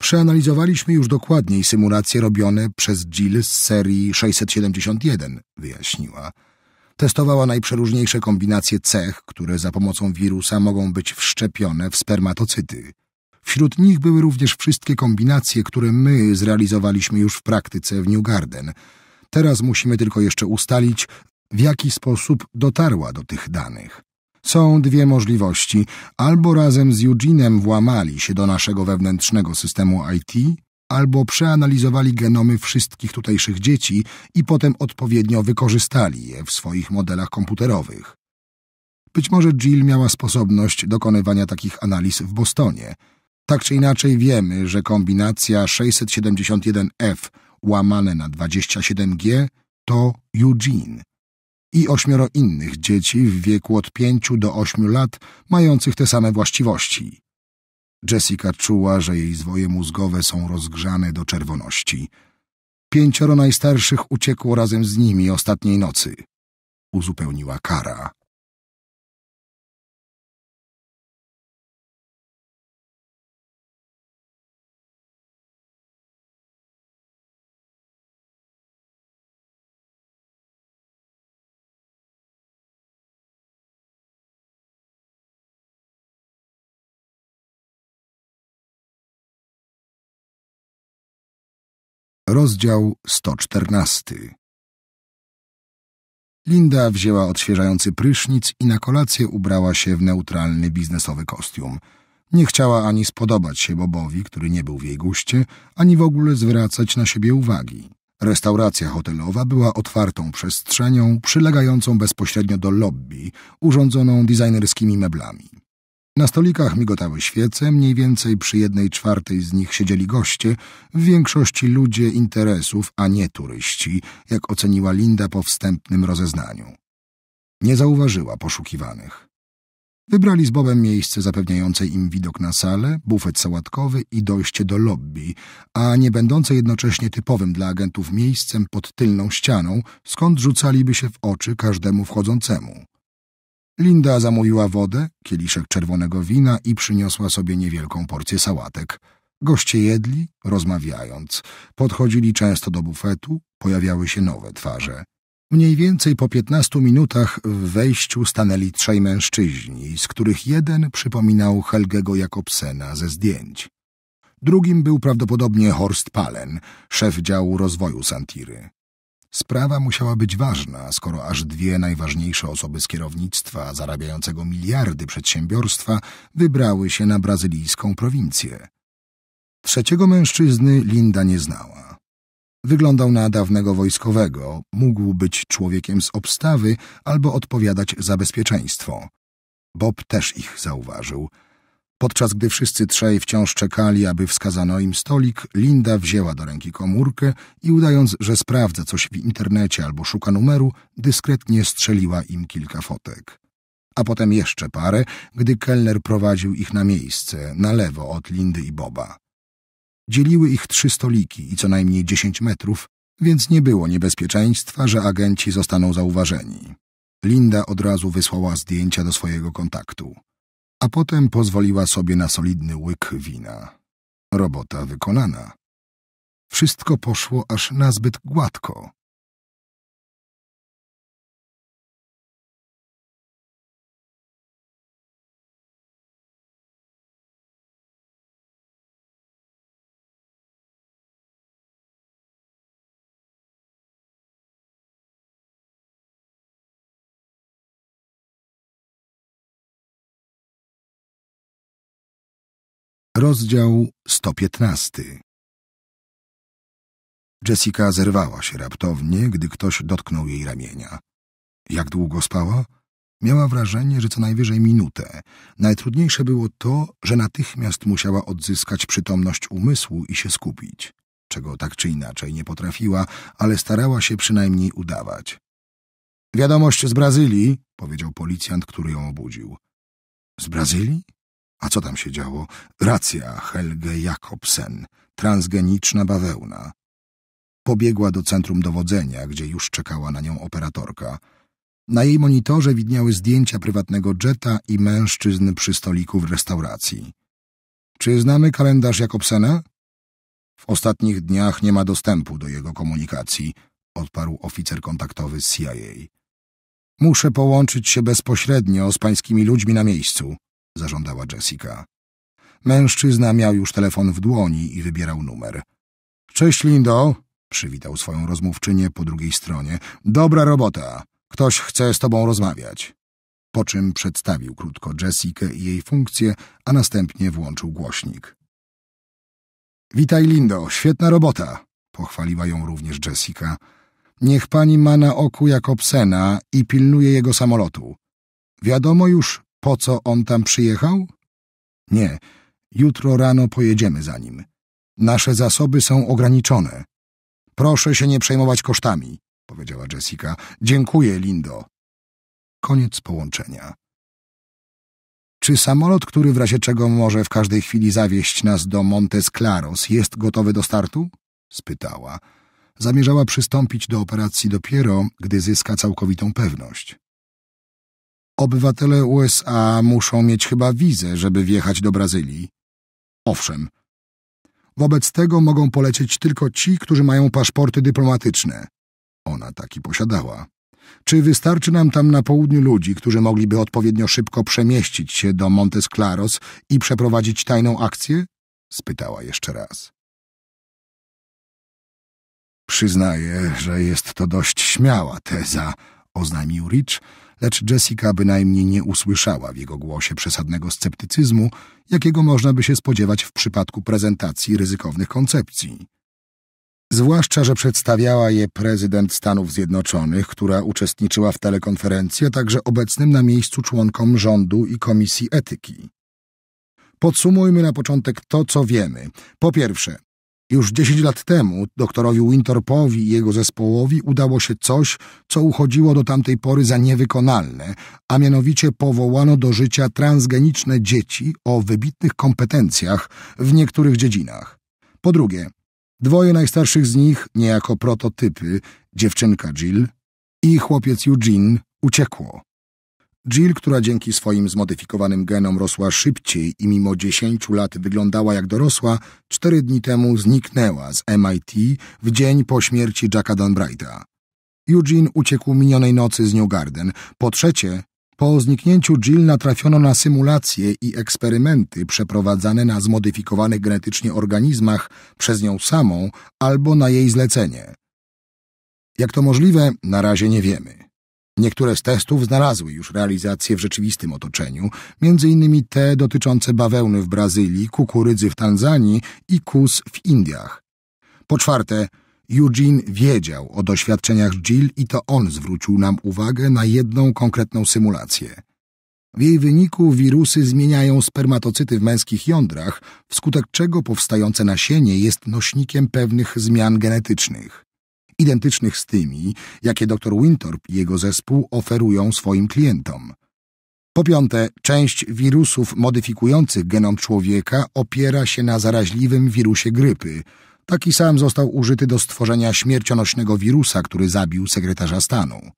Przeanalizowaliśmy już dokładniej symulacje robione przez Jill z serii 671, wyjaśniła. Testowała najprzeróżniejsze kombinacje cech, które za pomocą wirusa mogą być wszczepione w spermatocyty. Wśród nich były również wszystkie kombinacje, które my zrealizowaliśmy już w praktyce w New Garden. Teraz musimy tylko jeszcze ustalić, w jaki sposób dotarła do tych danych. Są dwie możliwości. Albo razem z Eugenem włamali się do naszego wewnętrznego systemu IT, albo przeanalizowali genomy wszystkich tutejszych dzieci i potem odpowiednio wykorzystali je w swoich modelach komputerowych. Być może Jill miała sposobność dokonywania takich analiz w Bostonie. Tak czy inaczej wiemy, że kombinacja 671F łamane na 27G to Eugene i ośmioro innych dzieci w wieku od 5 do 8 lat mających te same właściwości. Jessica czuła, że jej zwoje mózgowe są rozgrzane do czerwoności. Pięcioro najstarszych uciekło razem z nimi ostatniej nocy. Uzupełniła Kara. Rozdział 114 Linda wzięła odświeżający prysznic i na kolację ubrała się w neutralny biznesowy kostium. Nie chciała ani spodobać się Bobowi, który nie był w jej guście, ani w ogóle zwracać na siebie uwagi. Restauracja hotelowa była otwartą przestrzenią przylegającą bezpośrednio do lobby, urządzoną designerskimi meblami. Na stolikach migotały świece, mniej więcej przy jednej czwartej z nich siedzieli goście, w większości ludzie interesów, a nie turyści, jak oceniła Linda po wstępnym rozeznaniu. Nie zauważyła poszukiwanych. Wybrali z Bobem miejsce zapewniające im widok na salę, bufet sałatkowy i dojście do lobby, a nie będące jednocześnie typowym dla agentów miejscem pod tylną ścianą, skąd rzucaliby się w oczy każdemu wchodzącemu. Linda zamówiła wodę, kieliszek czerwonego wina i przyniosła sobie niewielką porcję sałatek. Goście jedli, rozmawiając. Podchodzili często do bufetu, pojawiały się nowe twarze. Mniej więcej po piętnastu minutach w wejściu stanęli trzej mężczyźni, z których jeden przypominał Helgego Jakobsena ze zdjęć. Drugim był prawdopodobnie Horst Palen, szef działu rozwoju Santiry. Sprawa musiała być ważna, skoro aż dwie najważniejsze osoby z kierownictwa zarabiającego miliardy przedsiębiorstwa wybrały się na brazylijską prowincję. Trzeciego mężczyzny Linda nie znała. Wyglądał na dawnego wojskowego, mógł być człowiekiem z obstawy albo odpowiadać za bezpieczeństwo. Bob też ich zauważył – Podczas gdy wszyscy trzej wciąż czekali, aby wskazano im stolik, Linda wzięła do ręki komórkę i udając, że sprawdza coś w internecie albo szuka numeru, dyskretnie strzeliła im kilka fotek. A potem jeszcze parę, gdy kelner prowadził ich na miejsce, na lewo od Lindy i Boba. Dzieliły ich trzy stoliki i co najmniej dziesięć metrów, więc nie było niebezpieczeństwa, że agenci zostaną zauważeni. Linda od razu wysłała zdjęcia do swojego kontaktu a potem pozwoliła sobie na solidny łyk wina. Robota wykonana. Wszystko poszło aż nazbyt gładko. Rozdział 115 Jessica zerwała się raptownie, gdy ktoś dotknął jej ramienia. Jak długo spała? Miała wrażenie, że co najwyżej minutę. Najtrudniejsze było to, że natychmiast musiała odzyskać przytomność umysłu i się skupić, czego tak czy inaczej nie potrafiła, ale starała się przynajmniej udawać. Wiadomość z Brazylii, powiedział policjant, który ją obudził. Z Brazylii? A co tam się działo? Racja Helge Jakobsen, transgeniczna bawełna. Pobiegła do centrum dowodzenia, gdzie już czekała na nią operatorka. Na jej monitorze widniały zdjęcia prywatnego jetta i mężczyzn przy stoliku w restauracji. Czy znamy kalendarz Jakobsena? W ostatnich dniach nie ma dostępu do jego komunikacji, odparł oficer kontaktowy CIA. Muszę połączyć się bezpośrednio z pańskimi ludźmi na miejscu zażądała Jessica. Mężczyzna miał już telefon w dłoni i wybierał numer. Cześć, Lindo, przywitał swoją rozmówczynię po drugiej stronie. Dobra robota. Ktoś chce z tobą rozmawiać. Po czym przedstawił krótko Jessica i jej funkcję, a następnie włączył głośnik. Witaj, Lindo, świetna robota, pochwaliła ją również Jessica. Niech pani ma na oku obsena i pilnuje jego samolotu. Wiadomo już, po co on tam przyjechał? Nie, jutro rano pojedziemy za nim. Nasze zasoby są ograniczone. Proszę się nie przejmować kosztami, powiedziała Jessica. Dziękuję, Lindo. Koniec połączenia. Czy samolot, który w razie czego może w każdej chwili zawieść nas do Montes Claros, jest gotowy do startu? spytała. Zamierzała przystąpić do operacji dopiero, gdy zyska całkowitą pewność. Obywatele USA muszą mieć chyba wizę, żeby wjechać do Brazylii. Owszem. Wobec tego mogą polecieć tylko ci, którzy mają paszporty dyplomatyczne. Ona taki posiadała. Czy wystarczy nam tam na południu ludzi, którzy mogliby odpowiednio szybko przemieścić się do Montes Claros i przeprowadzić tajną akcję? spytała jeszcze raz. Przyznaję, że jest to dość śmiała teza, oznajmił Rich lecz Jessica bynajmniej nie usłyszała w jego głosie przesadnego sceptycyzmu, jakiego można by się spodziewać w przypadku prezentacji ryzykownych koncepcji. Zwłaszcza, że przedstawiała je prezydent Stanów Zjednoczonych, która uczestniczyła w telekonferencji, a także obecnym na miejscu członkom rządu i Komisji Etyki. Podsumujmy na początek to, co wiemy. Po pierwsze, już 10 lat temu doktorowi Wintorpowi i jego zespołowi udało się coś, co uchodziło do tamtej pory za niewykonalne, a mianowicie powołano do życia transgeniczne dzieci o wybitnych kompetencjach w niektórych dziedzinach. Po drugie, dwoje najstarszych z nich, niejako prototypy, dziewczynka Jill i chłopiec Eugene, uciekło. Jill, która dzięki swoim zmodyfikowanym genom rosła szybciej i mimo 10 lat wyglądała jak dorosła, cztery dni temu zniknęła z MIT w dzień po śmierci Jacka Dunbrighta. Eugene uciekł minionej nocy z New Garden. Po trzecie, po zniknięciu Jill natrafiono na symulacje i eksperymenty przeprowadzane na zmodyfikowanych genetycznie organizmach przez nią samą albo na jej zlecenie. Jak to możliwe, na razie nie wiemy. Niektóre z testów znalazły już realizację w rzeczywistym otoczeniu, m.in. te dotyczące bawełny w Brazylii, kukurydzy w Tanzanii i kus w Indiach. Po czwarte, Eugene wiedział o doświadczeniach Jill i to on zwrócił nam uwagę na jedną konkretną symulację. W jej wyniku wirusy zmieniają spermatocyty w męskich jądrach, wskutek czego powstające nasienie jest nośnikiem pewnych zmian genetycznych identycznych z tymi, jakie dr Wintorp i jego zespół oferują swoim klientom. Po piąte, część wirusów modyfikujących genom człowieka opiera się na zaraźliwym wirusie grypy. Taki sam został użyty do stworzenia śmiercionośnego wirusa, który zabił sekretarza stanu.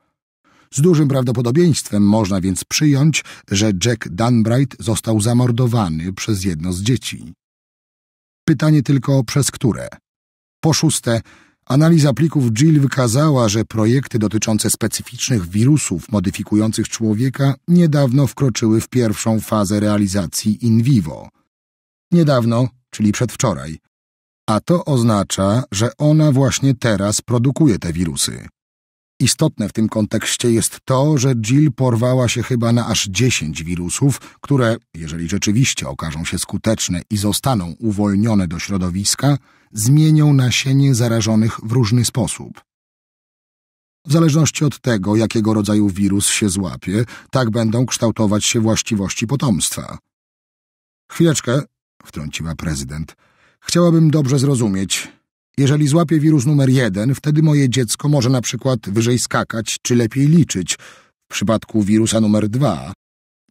Z dużym prawdopodobieństwem można więc przyjąć, że Jack Dunbright został zamordowany przez jedno z dzieci. Pytanie tylko przez które? Po szóste, Analiza plików Jill wykazała, że projekty dotyczące specyficznych wirusów modyfikujących człowieka niedawno wkroczyły w pierwszą fazę realizacji in vivo. Niedawno, czyli przedwczoraj. A to oznacza, że ona właśnie teraz produkuje te wirusy. Istotne w tym kontekście jest to, że Jill porwała się chyba na aż 10 wirusów, które, jeżeli rzeczywiście okażą się skuteczne i zostaną uwolnione do środowiska, zmienią nasienie zarażonych w różny sposób. W zależności od tego, jakiego rodzaju wirus się złapie, tak będą kształtować się właściwości potomstwa. Chwileczkę, wtrąciła prezydent. Chciałabym dobrze zrozumieć. Jeżeli złapię wirus numer jeden, wtedy moje dziecko może na przykład wyżej skakać czy lepiej liczyć. W przypadku wirusa numer dwa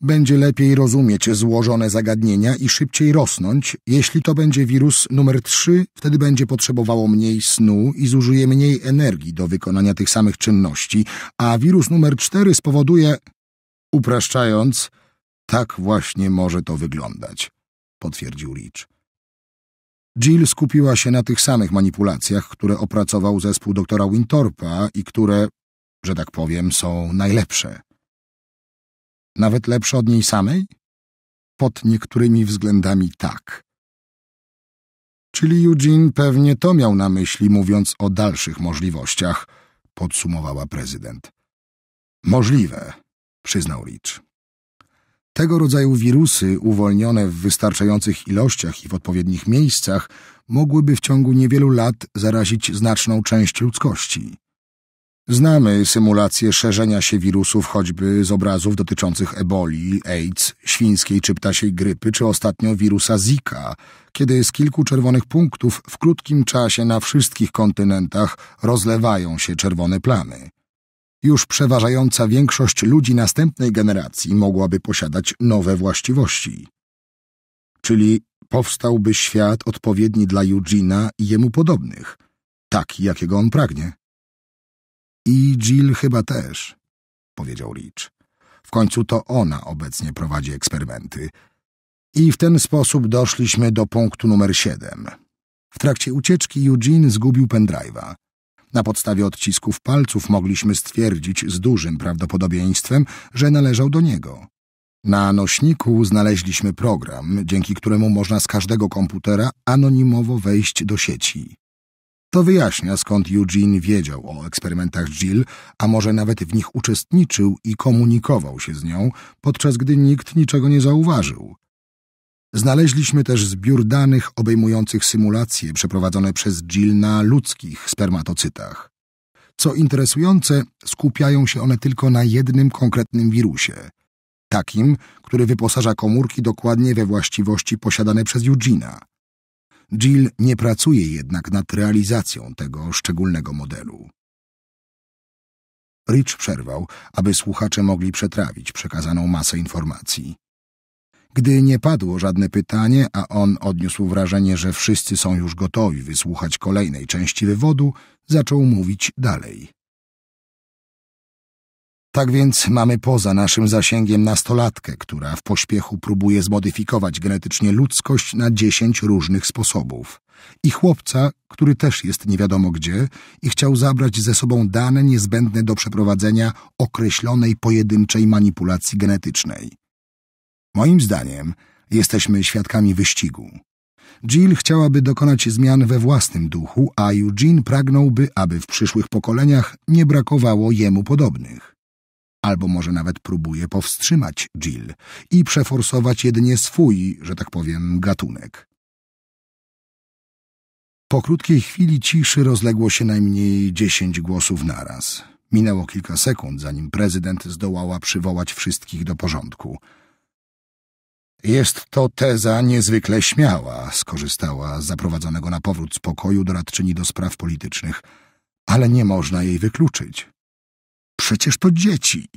będzie lepiej rozumieć złożone zagadnienia i szybciej rosnąć. Jeśli to będzie wirus numer 3, wtedy będzie potrzebowało mniej snu i zużyje mniej energii do wykonania tych samych czynności, a wirus numer 4 spowoduje, upraszczając, tak właśnie może to wyglądać, potwierdził Rich. Jill skupiła się na tych samych manipulacjach, które opracował zespół doktora Wintorpa i które, że tak powiem, są najlepsze. Nawet lepsze od niej samej? Pod niektórymi względami tak. Czyli Eugene pewnie to miał na myśli, mówiąc o dalszych możliwościach, podsumowała prezydent. Możliwe, przyznał Rich. Tego rodzaju wirusy, uwolnione w wystarczających ilościach i w odpowiednich miejscach, mogłyby w ciągu niewielu lat zarazić znaczną część ludzkości. Znamy symulacje szerzenia się wirusów choćby z obrazów dotyczących eboli, AIDS, świńskiej czy ptasiej grypy, czy ostatnio wirusa Zika, kiedy z kilku czerwonych punktów w krótkim czasie na wszystkich kontynentach rozlewają się czerwone plamy już przeważająca większość ludzi następnej generacji mogłaby posiadać nowe właściwości. Czyli powstałby świat odpowiedni dla Eugena i jemu podobnych, taki jakiego on pragnie. I Jill chyba też, powiedział Rich. W końcu to ona obecnie prowadzi eksperymenty. I w ten sposób doszliśmy do punktu numer siedem. W trakcie ucieczki Eugene zgubił pendrive'a. Na podstawie odcisków palców mogliśmy stwierdzić z dużym prawdopodobieństwem, że należał do niego. Na nośniku znaleźliśmy program, dzięki któremu można z każdego komputera anonimowo wejść do sieci. To wyjaśnia, skąd Eugene wiedział o eksperymentach Jill, a może nawet w nich uczestniczył i komunikował się z nią, podczas gdy nikt niczego nie zauważył. Znaleźliśmy też zbiór danych obejmujących symulacje przeprowadzone przez Jill na ludzkich spermatocytach. Co interesujące, skupiają się one tylko na jednym konkretnym wirusie, takim, który wyposaża komórki dokładnie we właściwości posiadane przez Eugena. Jill nie pracuje jednak nad realizacją tego szczególnego modelu. Rich przerwał, aby słuchacze mogli przetrawić przekazaną masę informacji. Gdy nie padło żadne pytanie, a on odniósł wrażenie, że wszyscy są już gotowi wysłuchać kolejnej części wywodu, zaczął mówić dalej. Tak więc mamy poza naszym zasięgiem nastolatkę, która w pośpiechu próbuje zmodyfikować genetycznie ludzkość na dziesięć różnych sposobów. I chłopca, który też jest nie wiadomo gdzie i chciał zabrać ze sobą dane niezbędne do przeprowadzenia określonej pojedynczej manipulacji genetycznej. Moim zdaniem jesteśmy świadkami wyścigu. Jill chciałaby dokonać zmian we własnym duchu, a Eugene pragnąłby, aby w przyszłych pokoleniach nie brakowało jemu podobnych. Albo może nawet próbuje powstrzymać Jill i przeforsować jedynie swój, że tak powiem, gatunek. Po krótkiej chwili ciszy rozległo się najmniej dziesięć głosów naraz. Minęło kilka sekund, zanim prezydent zdołała przywołać wszystkich do porządku – jest to teza niezwykle śmiała, skorzystała z zaprowadzonego na powrót z pokoju doradczyni do spraw politycznych, ale nie można jej wykluczyć. Przecież to dzieci,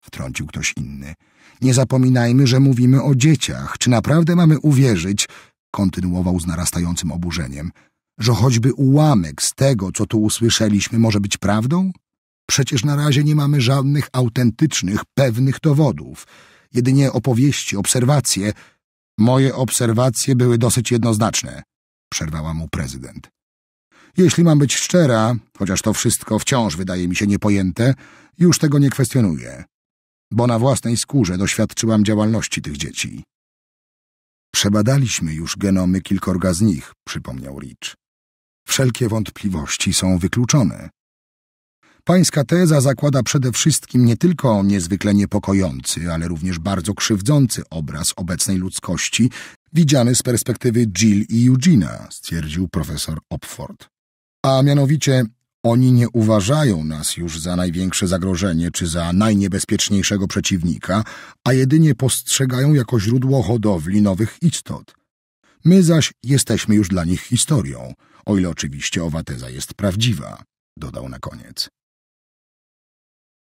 wtrącił ktoś inny. Nie zapominajmy, że mówimy o dzieciach. Czy naprawdę mamy uwierzyć, kontynuował z narastającym oburzeniem, że choćby ułamek z tego, co tu usłyszeliśmy, może być prawdą? Przecież na razie nie mamy żadnych autentycznych, pewnych dowodów jedynie opowieści, obserwacje. Moje obserwacje były dosyć jednoznaczne, przerwała mu prezydent. Jeśli mam być szczera, chociaż to wszystko wciąż wydaje mi się niepojęte, już tego nie kwestionuję, bo na własnej skórze doświadczyłam działalności tych dzieci. Przebadaliśmy już genomy kilkorga z nich, przypomniał Rich. Wszelkie wątpliwości są wykluczone. Pańska teza zakłada przede wszystkim nie tylko niezwykle niepokojący, ale również bardzo krzywdzący obraz obecnej ludzkości, widziany z perspektywy Jill i Eugena, stwierdził profesor Opford. A mianowicie oni nie uważają nas już za największe zagrożenie czy za najniebezpieczniejszego przeciwnika, a jedynie postrzegają jako źródło hodowli nowych istot. My zaś jesteśmy już dla nich historią, o ile oczywiście owa teza jest prawdziwa, dodał na koniec.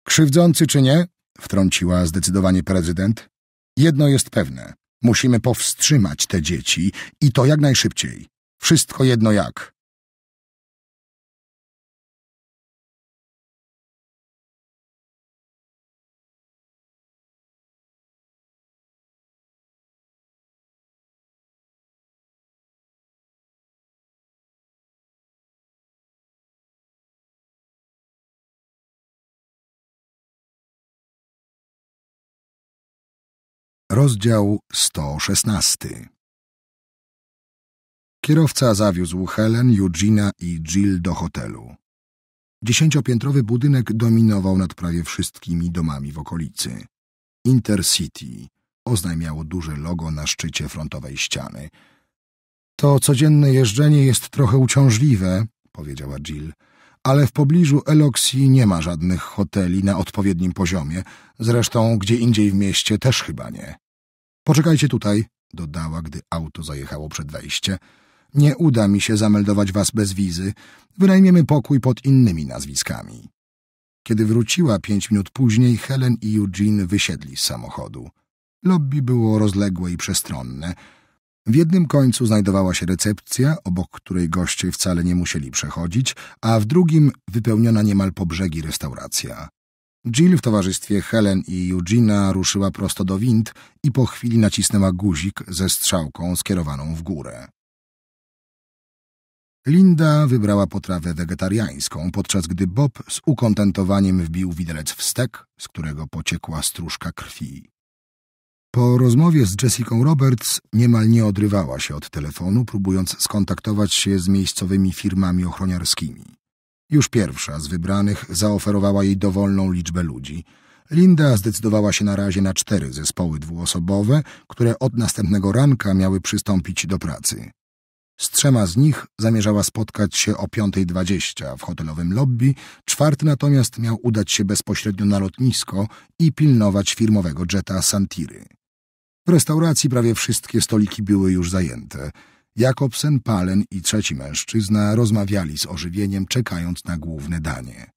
Krzywdzący czy nie, wtrąciła zdecydowanie prezydent, jedno jest pewne. Musimy powstrzymać te dzieci i to jak najszybciej. Wszystko jedno jak. Rozdział 116 Kierowca zawiózł Helen, Eugina i Jill do hotelu. Dziesięciopiętrowy budynek dominował nad prawie wszystkimi domami w okolicy. Intercity oznajmiało duże logo na szczycie frontowej ściany. To codzienne jeżdżenie jest trochę uciążliwe, powiedziała Jill, ale w pobliżu Eloxi nie ma żadnych hoteli na odpowiednim poziomie, zresztą gdzie indziej w mieście też chyba nie. Poczekajcie tutaj, dodała, gdy auto zajechało przed wejście. Nie uda mi się zameldować was bez wizy. Wynajmiemy pokój pod innymi nazwiskami. Kiedy wróciła pięć minut później, Helen i Eugene wysiedli z samochodu. Lobby było rozległe i przestronne. W jednym końcu znajdowała się recepcja, obok której goście wcale nie musieli przechodzić, a w drugim wypełniona niemal po brzegi restauracja. Jill w towarzystwie Helen i Eugina ruszyła prosto do wind i po chwili nacisnęła guzik ze strzałką skierowaną w górę. Linda wybrała potrawę wegetariańską, podczas gdy Bob z ukontentowaniem wbił widelec w stek, z którego pociekła stróżka krwi. Po rozmowie z Jessica Roberts niemal nie odrywała się od telefonu, próbując skontaktować się z miejscowymi firmami ochroniarskimi. Już pierwsza z wybranych zaoferowała jej dowolną liczbę ludzi. Linda zdecydowała się na razie na cztery zespoły dwuosobowe, które od następnego ranka miały przystąpić do pracy. Z trzema z nich zamierzała spotkać się o 5.20 w hotelowym lobby, czwarty natomiast miał udać się bezpośrednio na lotnisko i pilnować firmowego jeta Santiry. W restauracji prawie wszystkie stoliki były już zajęte – Jakobsen, Palen i trzeci mężczyzna rozmawiali z ożywieniem, czekając na główne danie.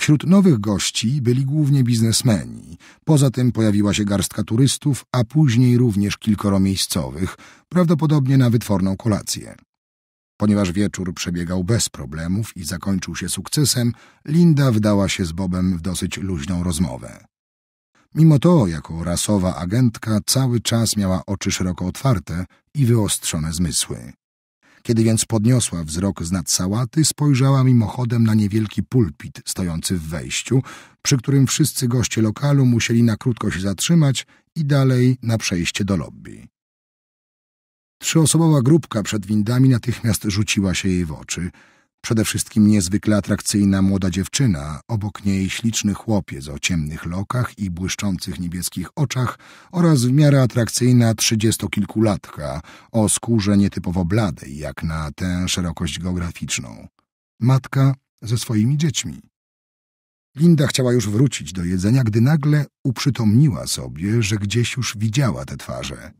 Wśród nowych gości byli głównie biznesmeni. Poza tym pojawiła się garstka turystów, a później również kilkoro miejscowych, prawdopodobnie na wytworną kolację. Ponieważ wieczór przebiegał bez problemów i zakończył się sukcesem, Linda wdała się z Bobem w dosyć luźną rozmowę. Mimo to, jako rasowa agentka, cały czas miała oczy szeroko otwarte i wyostrzone zmysły. Kiedy więc podniosła wzrok z sałaty, spojrzała mimochodem na niewielki pulpit stojący w wejściu, przy którym wszyscy goście lokalu musieli na krótko się zatrzymać i dalej na przejście do lobby. Trzyosobowa grupka przed windami natychmiast rzuciła się jej w oczy – Przede wszystkim niezwykle atrakcyjna młoda dziewczyna, obok niej śliczny chłopiec o ciemnych lokach i błyszczących niebieskich oczach oraz w miarę atrakcyjna trzydziestokilkulatka o skórze nietypowo bladej, jak na tę szerokość geograficzną. Matka ze swoimi dziećmi. Linda chciała już wrócić do jedzenia, gdy nagle uprzytomniła sobie, że gdzieś już widziała te twarze.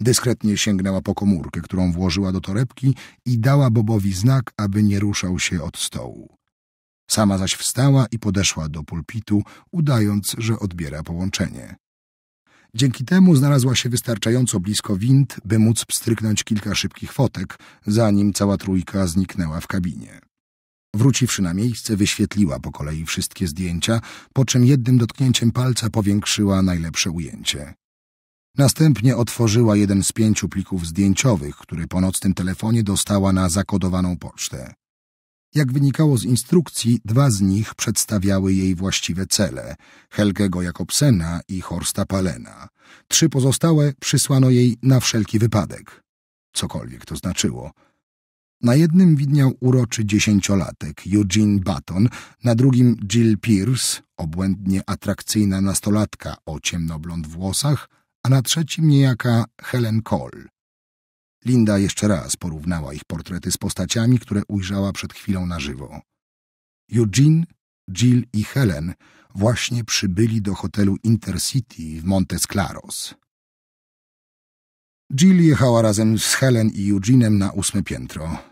Dyskretnie sięgnęła po komórkę, którą włożyła do torebki i dała Bobowi znak, aby nie ruszał się od stołu. Sama zaś wstała i podeszła do pulpitu, udając, że odbiera połączenie. Dzięki temu znalazła się wystarczająco blisko wind, by móc pstryknąć kilka szybkich fotek, zanim cała trójka zniknęła w kabinie. Wróciwszy na miejsce, wyświetliła po kolei wszystkie zdjęcia, po czym jednym dotknięciem palca powiększyła najlepsze ujęcie. Następnie otworzyła jeden z pięciu plików zdjęciowych, który po nocnym telefonie dostała na zakodowaną pocztę. Jak wynikało z instrukcji, dwa z nich przedstawiały jej właściwe cele – Helgego Jakobsena i Horsta Palena. Trzy pozostałe przysłano jej na wszelki wypadek. Cokolwiek to znaczyło. Na jednym widniał uroczy dziesięciolatek Eugene Button, na drugim Jill Pierce, obłędnie atrakcyjna nastolatka o ciemnoblond włosach, a na trzecim niejaka Helen Cole. Linda jeszcze raz porównała ich portrety z postaciami, które ujrzała przed chwilą na żywo. Eugene, Jill i Helen właśnie przybyli do hotelu Intercity w Montes Claros. Jill jechała razem z Helen i Eugenem na ósme piętro.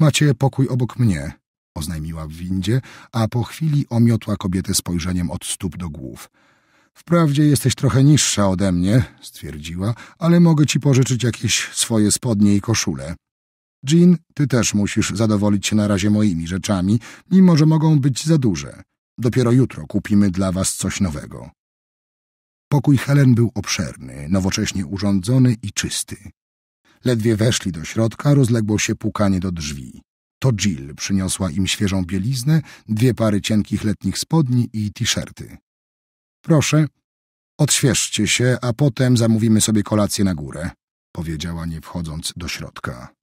Macie pokój obok mnie, oznajmiła w windzie, a po chwili omiotła kobietę spojrzeniem od stóp do głów. Wprawdzie jesteś trochę niższa ode mnie, stwierdziła, ale mogę ci pożyczyć jakieś swoje spodnie i koszule. Jean, ty też musisz zadowolić się na razie moimi rzeczami, mimo że mogą być za duże. Dopiero jutro kupimy dla was coś nowego. Pokój Helen był obszerny, nowocześnie urządzony i czysty. Ledwie weszli do środka, rozległo się pukanie do drzwi. To Jill przyniosła im świeżą bieliznę, dwie pary cienkich letnich spodni i t-shirty. Proszę, odświeżcie się, a potem zamówimy sobie kolację na górę, powiedziała nie wchodząc do środka.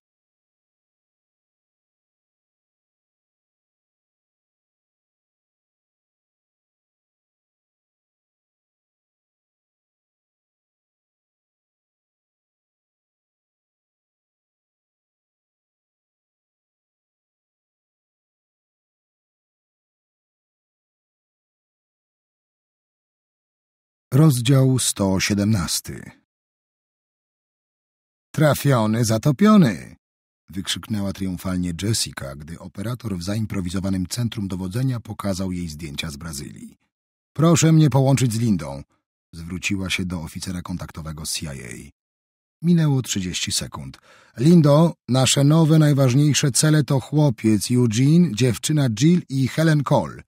Rozdział 117 Trafiony, zatopiony! wykrzyknęła triumfalnie Jessica, gdy operator w zaimprowizowanym centrum dowodzenia pokazał jej zdjęcia z Brazylii. Proszę mnie połączyć z Lindą, zwróciła się do oficera kontaktowego CIA. Minęło 30 sekund. Lindo, nasze nowe najważniejsze cele to chłopiec Eugene, dziewczyna Jill i Helen Cole.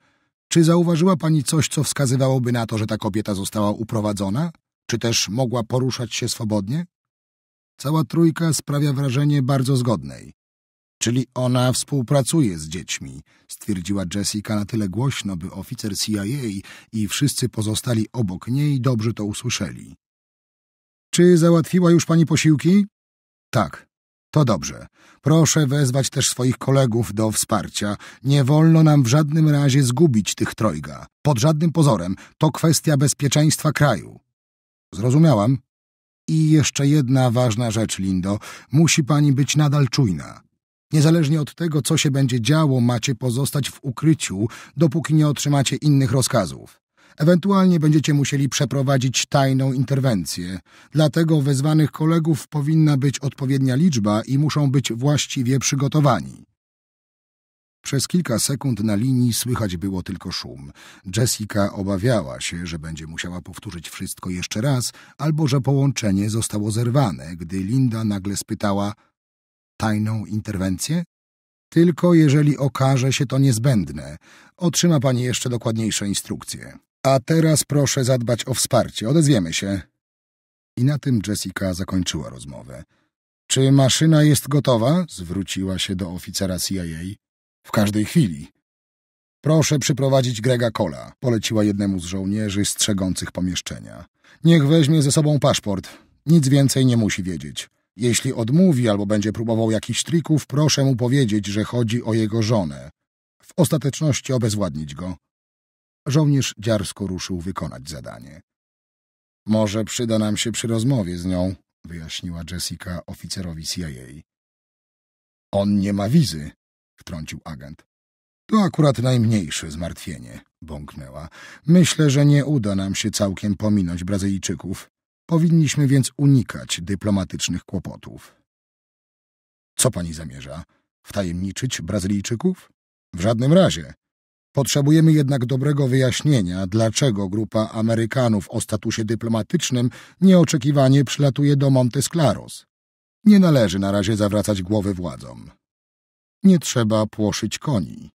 Czy zauważyła pani coś, co wskazywałoby na to, że ta kobieta została uprowadzona? Czy też mogła poruszać się swobodnie? Cała trójka sprawia wrażenie bardzo zgodnej. Czyli ona współpracuje z dziećmi, stwierdziła Jessica na tyle głośno, by oficer CIA i wszyscy pozostali obok niej dobrze to usłyszeli. Czy załatwiła już pani posiłki? Tak, to dobrze. Proszę wezwać też swoich kolegów do wsparcia. Nie wolno nam w żadnym razie zgubić tych trojga. Pod żadnym pozorem. To kwestia bezpieczeństwa kraju. Zrozumiałam. I jeszcze jedna ważna rzecz, Lindo. Musi pani być nadal czujna. Niezależnie od tego, co się będzie działo, macie pozostać w ukryciu, dopóki nie otrzymacie innych rozkazów. Ewentualnie będziecie musieli przeprowadzić tajną interwencję. Dlatego wezwanych kolegów powinna być odpowiednia liczba i muszą być właściwie przygotowani. Przez kilka sekund na linii słychać było tylko szum. Jessica obawiała się, że będzie musiała powtórzyć wszystko jeszcze raz, albo że połączenie zostało zerwane, gdy Linda nagle spytała: Tajną interwencję? Tylko jeżeli okaże się to niezbędne, otrzyma pani jeszcze dokładniejsze instrukcje. A teraz proszę zadbać o wsparcie. Odezwiemy się. I na tym Jessica zakończyła rozmowę. Czy maszyna jest gotowa? Zwróciła się do oficera CIA. W każdej chwili. Proszę przyprowadzić Grega Cola, poleciła jednemu z żołnierzy strzegących pomieszczenia. Niech weźmie ze sobą paszport. Nic więcej nie musi wiedzieć. Jeśli odmówi albo będzie próbował jakichś trików, proszę mu powiedzieć, że chodzi o jego żonę. W ostateczności obezwładnić go. Żołnierz dziarsko ruszył wykonać zadanie. Może przyda nam się przy rozmowie z nią, wyjaśniła Jessica oficerowi CIA. On nie ma wizy, wtrącił agent. To akurat najmniejsze zmartwienie, bąknęła. Myślę, że nie uda nam się całkiem pominąć Brazylijczyków. Powinniśmy więc unikać dyplomatycznych kłopotów. Co pani zamierza? Wtajemniczyć Brazylijczyków? W żadnym razie. Potrzebujemy jednak dobrego wyjaśnienia, dlaczego grupa Amerykanów o statusie dyplomatycznym nieoczekiwanie przylatuje do Montes Claros. Nie należy na razie zawracać głowy władzom. Nie trzeba płoszyć koni.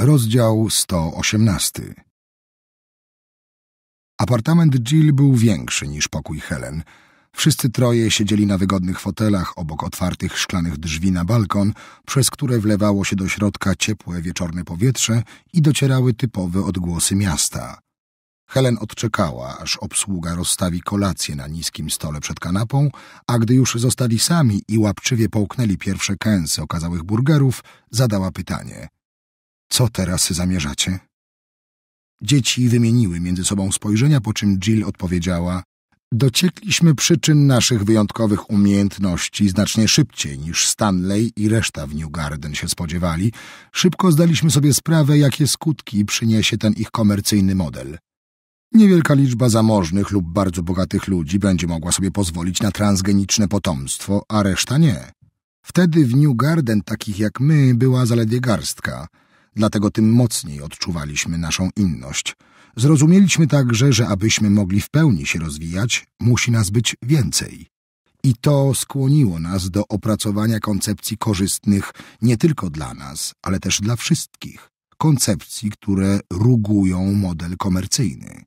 Rozdział 118 Apartament Jill był większy niż pokój Helen. Wszyscy troje siedzieli na wygodnych fotelach obok otwartych szklanych drzwi na balkon, przez które wlewało się do środka ciepłe wieczorne powietrze i docierały typowe odgłosy miasta. Helen odczekała, aż obsługa rozstawi kolację na niskim stole przed kanapą, a gdy już zostali sami i łapczywie połknęli pierwsze kęsy okazałych burgerów, zadała pytanie – co teraz zamierzacie? Dzieci wymieniły między sobą spojrzenia, po czym Jill odpowiedziała Dociekliśmy przyczyn naszych wyjątkowych umiejętności znacznie szybciej niż Stanley i reszta w New Garden się spodziewali. Szybko zdaliśmy sobie sprawę, jakie skutki przyniesie ten ich komercyjny model. Niewielka liczba zamożnych lub bardzo bogatych ludzi będzie mogła sobie pozwolić na transgeniczne potomstwo, a reszta nie. Wtedy w New Garden takich jak my była zaledwie garstka – dlatego tym mocniej odczuwaliśmy naszą inność. Zrozumieliśmy także, że abyśmy mogli w pełni się rozwijać, musi nas być więcej. I to skłoniło nas do opracowania koncepcji korzystnych nie tylko dla nas, ale też dla wszystkich. Koncepcji, które rugują model komercyjny.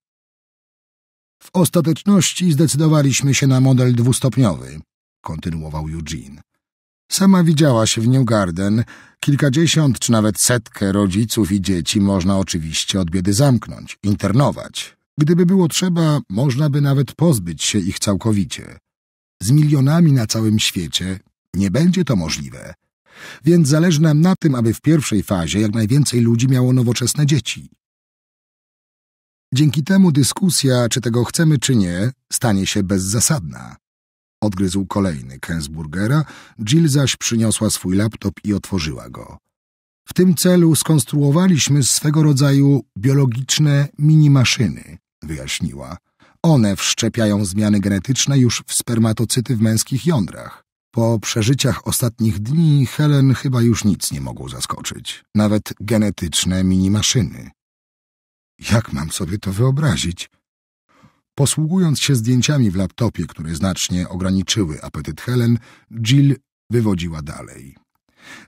W ostateczności zdecydowaliśmy się na model dwustopniowy, kontynuował Eugene. Sama widziałaś w New Garden, Kilkadziesiąt czy nawet setkę rodziców i dzieci można oczywiście od biedy zamknąć, internować. Gdyby było trzeba, można by nawet pozbyć się ich całkowicie. Z milionami na całym świecie nie będzie to możliwe. Więc zależy nam na tym, aby w pierwszej fazie jak najwięcej ludzi miało nowoczesne dzieci. Dzięki temu dyskusja, czy tego chcemy, czy nie, stanie się bezzasadna. Odgryzł kolejny Kensburgera, Jill zaś przyniosła swój laptop i otworzyła go. W tym celu skonstruowaliśmy swego rodzaju biologiczne mini-maszyny, wyjaśniła. One wszczepiają zmiany genetyczne już w spermatocyty w męskich jądrach. Po przeżyciach ostatnich dni Helen chyba już nic nie mogło zaskoczyć. Nawet genetyczne mini-maszyny. Jak mam sobie to wyobrazić? Posługując się zdjęciami w laptopie, które znacznie ograniczyły apetyt Helen, Jill wywodziła dalej.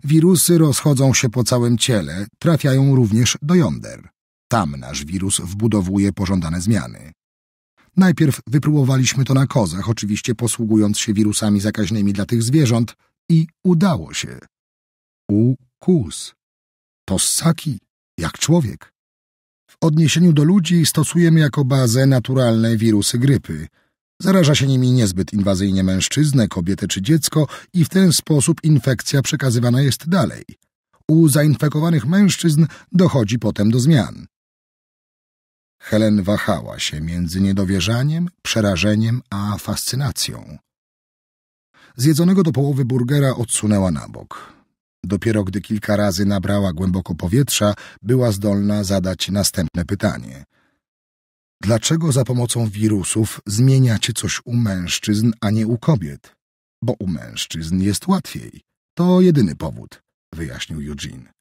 Wirusy rozchodzą się po całym ciele, trafiają również do jąder. Tam nasz wirus wbudowuje pożądane zmiany. Najpierw wypróbowaliśmy to na kozach, oczywiście posługując się wirusami zakaźnymi dla tych zwierząt i udało się. U kus. To ssaki, jak człowiek. W odniesieniu do ludzi stosujemy jako bazę naturalne wirusy grypy. Zaraża się nimi niezbyt inwazyjnie mężczyznę, kobietę czy dziecko i w ten sposób infekcja przekazywana jest dalej. U zainfekowanych mężczyzn dochodzi potem do zmian. Helen wahała się między niedowierzaniem, przerażeniem a fascynacją. Zjedzonego do połowy burgera odsunęła na bok. Dopiero gdy kilka razy nabrała głęboko powietrza, była zdolna zadać następne pytanie. Dlaczego za pomocą wirusów zmieniacie coś u mężczyzn, a nie u kobiet? Bo u mężczyzn jest łatwiej. To jedyny powód, wyjaśnił Eugene.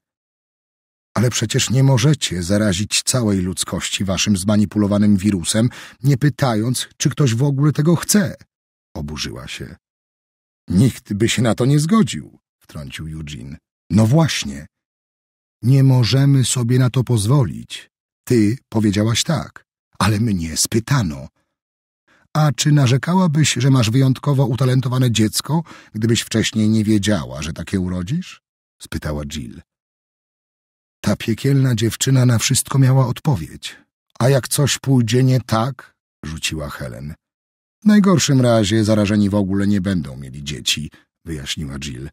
Ale przecież nie możecie zarazić całej ludzkości waszym zmanipulowanym wirusem, nie pytając, czy ktoś w ogóle tego chce, oburzyła się. Nikt by się na to nie zgodził wtrącił Eugene. No właśnie. Nie możemy sobie na to pozwolić. Ty powiedziałaś tak, ale mnie spytano. A czy narzekałabyś, że masz wyjątkowo utalentowane dziecko, gdybyś wcześniej nie wiedziała, że takie urodzisz? spytała Jill. Ta piekielna dziewczyna na wszystko miała odpowiedź. A jak coś pójdzie nie tak, rzuciła Helen. W najgorszym razie zarażeni w ogóle nie będą mieli dzieci, wyjaśniła Jill.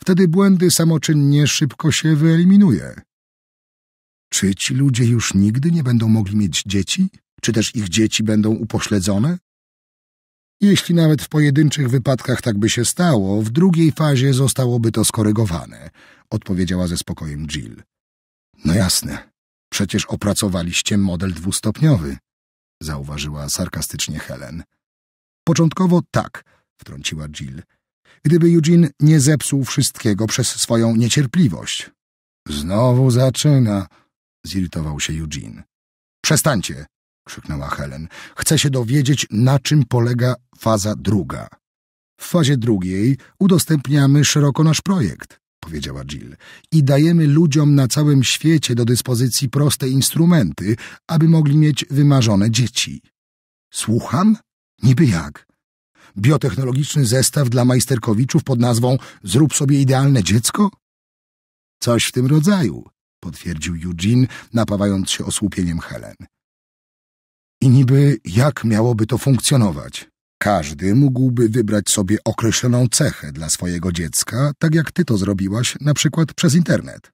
Wtedy błędy samoczynnie szybko się wyeliminuje. Czy ci ludzie już nigdy nie będą mogli mieć dzieci? Czy też ich dzieci będą upośledzone? Jeśli nawet w pojedynczych wypadkach tak by się stało, w drugiej fazie zostałoby to skorygowane, odpowiedziała ze spokojem Jill. No jasne, przecież opracowaliście model dwustopniowy, zauważyła sarkastycznie Helen. Początkowo tak, wtrąciła Jill gdyby Eugene nie zepsuł wszystkiego przez swoją niecierpliwość. Znowu zaczyna, zirytował się Eugene. Przestańcie, krzyknęła Helen. Chcę się dowiedzieć, na czym polega faza druga. W fazie drugiej udostępniamy szeroko nasz projekt, powiedziała Jill, i dajemy ludziom na całym świecie do dyspozycji proste instrumenty, aby mogli mieć wymarzone dzieci. Słucham? Niby jak? biotechnologiczny zestaw dla majsterkowiczów pod nazwą Zrób sobie idealne dziecko? Coś w tym rodzaju, potwierdził Eugene, napawając się osłupieniem Helen. I niby jak miałoby to funkcjonować? Każdy mógłby wybrać sobie określoną cechę dla swojego dziecka, tak jak ty to zrobiłaś, na przykład przez internet.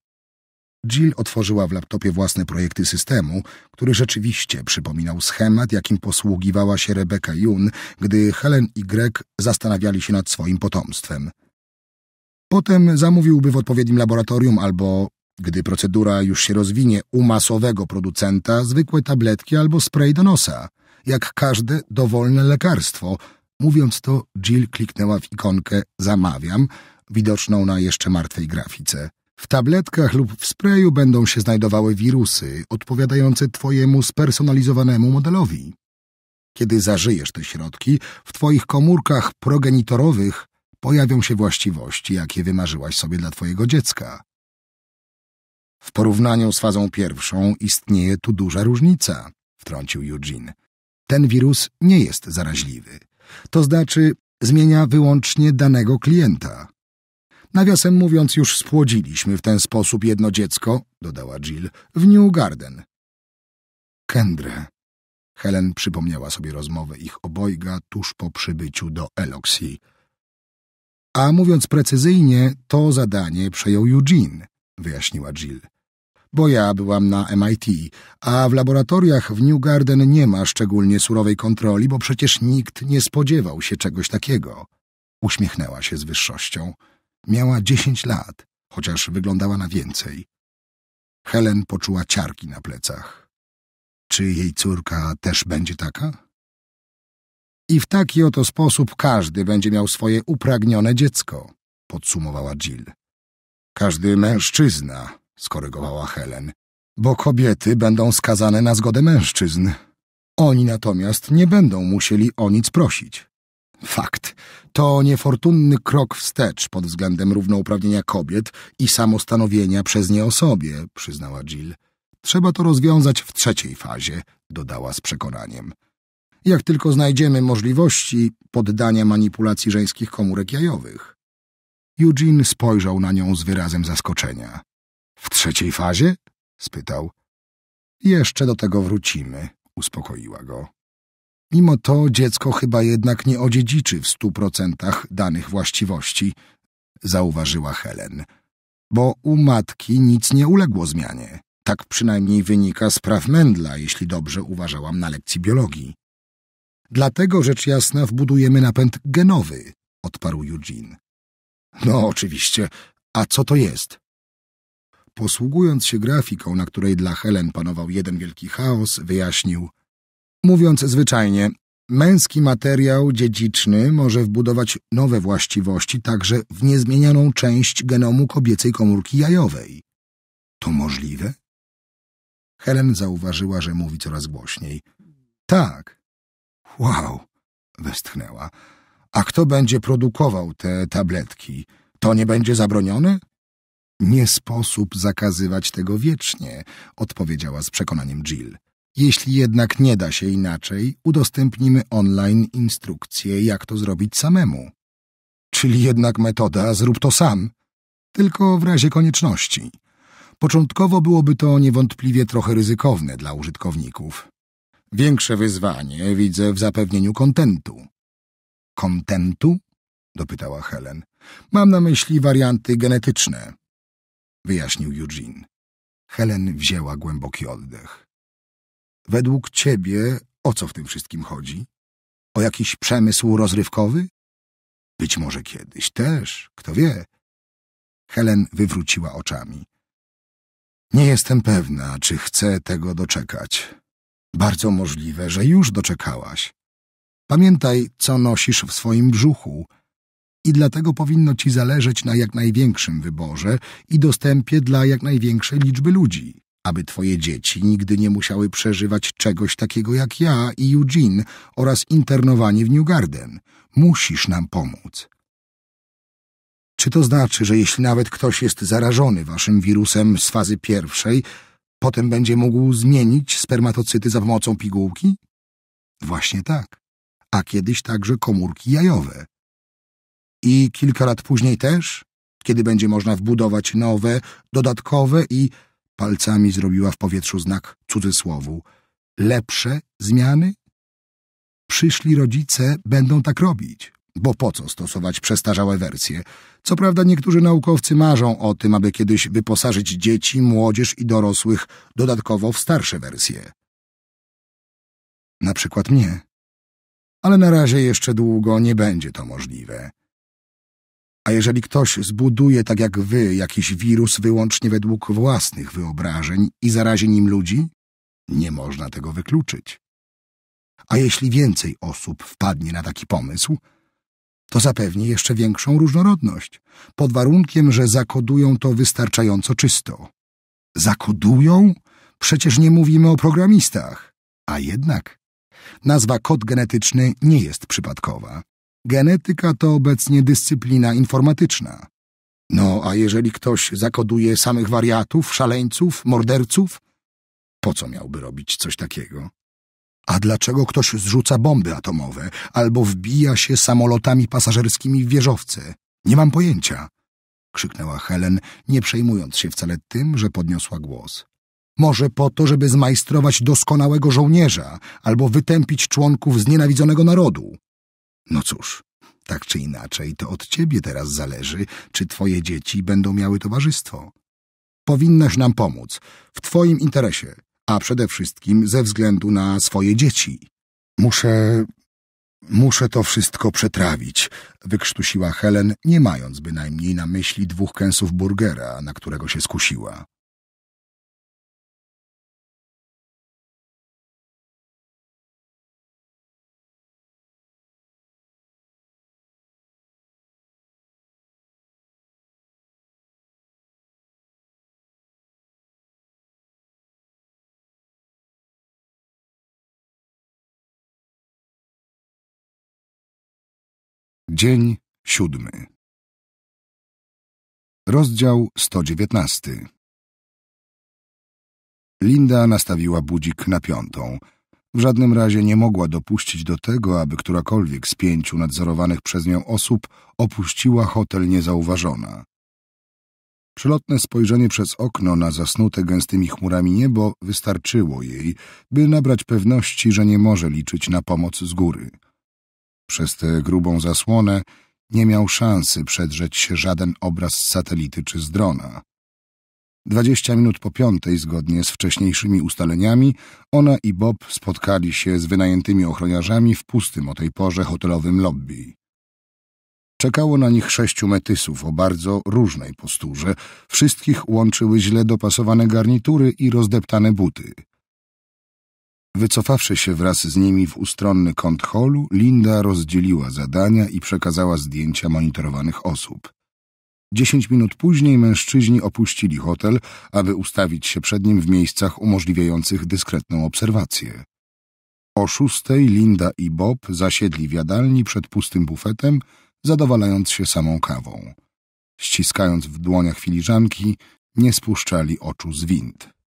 Jill otworzyła w laptopie własne projekty systemu, który rzeczywiście przypominał schemat, jakim posługiwała się Rebeka Jun, gdy Helen i Greg zastanawiali się nad swoim potomstwem. Potem zamówiłby w odpowiednim laboratorium albo, gdy procedura już się rozwinie, u masowego producenta zwykłe tabletki albo spray do nosa, jak każde dowolne lekarstwo. Mówiąc to, Jill kliknęła w ikonkę Zamawiam, widoczną na jeszcze martwej grafice. W tabletkach lub w sprayu będą się znajdowały wirusy odpowiadające Twojemu spersonalizowanemu modelowi. Kiedy zażyjesz te środki, w Twoich komórkach progenitorowych pojawią się właściwości, jakie wymarzyłaś sobie dla Twojego dziecka. W porównaniu z fazą pierwszą istnieje tu duża różnica, wtrącił Eugene. Ten wirus nie jest zaraźliwy. To znaczy zmienia wyłącznie danego klienta. Nawiasem mówiąc, już spłodziliśmy w ten sposób jedno dziecko, dodała Jill, w New Garden. Kendre, Helen przypomniała sobie rozmowę ich obojga tuż po przybyciu do Eloxi. A mówiąc precyzyjnie, to zadanie przejął Eugene, wyjaśniła Jill. Bo ja byłam na MIT, a w laboratoriach w New Garden nie ma szczególnie surowej kontroli, bo przecież nikt nie spodziewał się czegoś takiego. Uśmiechnęła się z wyższością. Miała dziesięć lat, chociaż wyglądała na więcej. Helen poczuła ciarki na plecach. Czy jej córka też będzie taka? I w taki oto sposób każdy będzie miał swoje upragnione dziecko, podsumowała Jill. Każdy mężczyzna, skorygowała Helen, bo kobiety będą skazane na zgodę mężczyzn. Oni natomiast nie będą musieli o nic prosić. Fakt. To niefortunny krok wstecz pod względem równouprawnienia kobiet i samostanowienia przez nie o sobie, przyznała Jill. Trzeba to rozwiązać w trzeciej fazie, dodała z przekonaniem. Jak tylko znajdziemy możliwości poddania manipulacji żeńskich komórek jajowych. Eugene spojrzał na nią z wyrazem zaskoczenia. W trzeciej fazie? spytał. Jeszcze do tego wrócimy, uspokoiła go. Mimo to dziecko chyba jednak nie odziedziczy w stu procentach danych właściwości, zauważyła Helen, bo u matki nic nie uległo zmianie. Tak przynajmniej wynika z praw Mendla, jeśli dobrze uważałam na lekcji biologii. Dlatego rzecz jasna wbudujemy napęd genowy, odparł Eugene. No oczywiście, a co to jest? Posługując się grafiką, na której dla Helen panował jeden wielki chaos, wyjaśnił – Mówiąc zwyczajnie, męski materiał dziedziczny może wbudować nowe właściwości także w niezmienianą część genomu kobiecej komórki jajowej. To możliwe? Helen zauważyła, że mówi coraz głośniej. Tak. Wow, westchnęła. A kto będzie produkował te tabletki? To nie będzie zabronione? Nie sposób zakazywać tego wiecznie, odpowiedziała z przekonaniem Jill. Jeśli jednak nie da się inaczej, udostępnimy online instrukcję, jak to zrobić samemu. Czyli jednak metoda zrób to sam, tylko w razie konieczności. Początkowo byłoby to niewątpliwie trochę ryzykowne dla użytkowników. Większe wyzwanie widzę w zapewnieniu kontentu. Kontentu? dopytała Helen. Mam na myśli warianty genetyczne, wyjaśnił Eugene. Helen wzięła głęboki oddech. Według ciebie o co w tym wszystkim chodzi? O jakiś przemysł rozrywkowy? Być może kiedyś też, kto wie. Helen wywróciła oczami. Nie jestem pewna, czy chcę tego doczekać. Bardzo możliwe, że już doczekałaś. Pamiętaj, co nosisz w swoim brzuchu i dlatego powinno ci zależeć na jak największym wyborze i dostępie dla jak największej liczby ludzi aby twoje dzieci nigdy nie musiały przeżywać czegoś takiego jak ja i Eugene oraz internowanie w New Garden. Musisz nam pomóc. Czy to znaczy, że jeśli nawet ktoś jest zarażony waszym wirusem z fazy pierwszej, potem będzie mógł zmienić spermatocyty za pomocą pigułki? Właśnie tak. A kiedyś także komórki jajowe. I kilka lat później też, kiedy będzie można wbudować nowe, dodatkowe i Palcami zrobiła w powietrzu znak cudzysłowu. Lepsze zmiany? Przyszli rodzice będą tak robić, bo po co stosować przestarzałe wersje? Co prawda niektórzy naukowcy marzą o tym, aby kiedyś wyposażyć dzieci, młodzież i dorosłych dodatkowo w starsze wersje. Na przykład mnie. Ale na razie jeszcze długo nie będzie to możliwe. A jeżeli ktoś zbuduje tak jak wy jakiś wirus wyłącznie według własnych wyobrażeń i zarazi nim ludzi, nie można tego wykluczyć. A jeśli więcej osób wpadnie na taki pomysł, to zapewni jeszcze większą różnorodność, pod warunkiem, że zakodują to wystarczająco czysto. Zakodują? Przecież nie mówimy o programistach. A jednak nazwa kod genetyczny nie jest przypadkowa. Genetyka to obecnie dyscyplina informatyczna. No, a jeżeli ktoś zakoduje samych wariatów, szaleńców, morderców, po co miałby robić coś takiego? A dlaczego ktoś zrzuca bomby atomowe albo wbija się samolotami pasażerskimi w wieżowce? Nie mam pojęcia, krzyknęła Helen, nie przejmując się wcale tym, że podniosła głos. Może po to, żeby zmajstrować doskonałego żołnierza albo wytępić członków znienawidzonego narodu. No cóż, tak czy inaczej, to od ciebie teraz zależy, czy twoje dzieci będą miały towarzystwo. Powinnaś nam pomóc, w twoim interesie, a przede wszystkim ze względu na swoje dzieci. Muszę... muszę to wszystko przetrawić, wykrztusiła Helen, nie mając bynajmniej na myśli dwóch kęsów burgera, na którego się skusiła. Dzień siódmy. Rozdział 119. Linda nastawiła budzik na piątą. W żadnym razie nie mogła dopuścić do tego, aby którakolwiek z pięciu nadzorowanych przez nią osób opuściła hotel niezauważona. Przelotne spojrzenie przez okno na zasnute gęstymi chmurami niebo wystarczyło jej, by nabrać pewności, że nie może liczyć na pomoc z góry. Przez tę grubą zasłonę nie miał szansy przedrzeć się żaden obraz z satelity czy z drona. Dwadzieścia minut po piątej, zgodnie z wcześniejszymi ustaleniami, ona i Bob spotkali się z wynajętymi ochroniarzami w pustym o tej porze hotelowym lobby. Czekało na nich sześciu metysów o bardzo różnej posturze. Wszystkich łączyły źle dopasowane garnitury i rozdeptane buty. Wycofawszy się wraz z nimi w ustronny kąt holu, Linda rozdzieliła zadania i przekazała zdjęcia monitorowanych osób. Dziesięć minut później mężczyźni opuścili hotel, aby ustawić się przed nim w miejscach umożliwiających dyskretną obserwację. O szóstej Linda i Bob zasiedli w jadalni przed pustym bufetem, zadowalając się samą kawą. Ściskając w dłoniach filiżanki, nie spuszczali oczu z wind.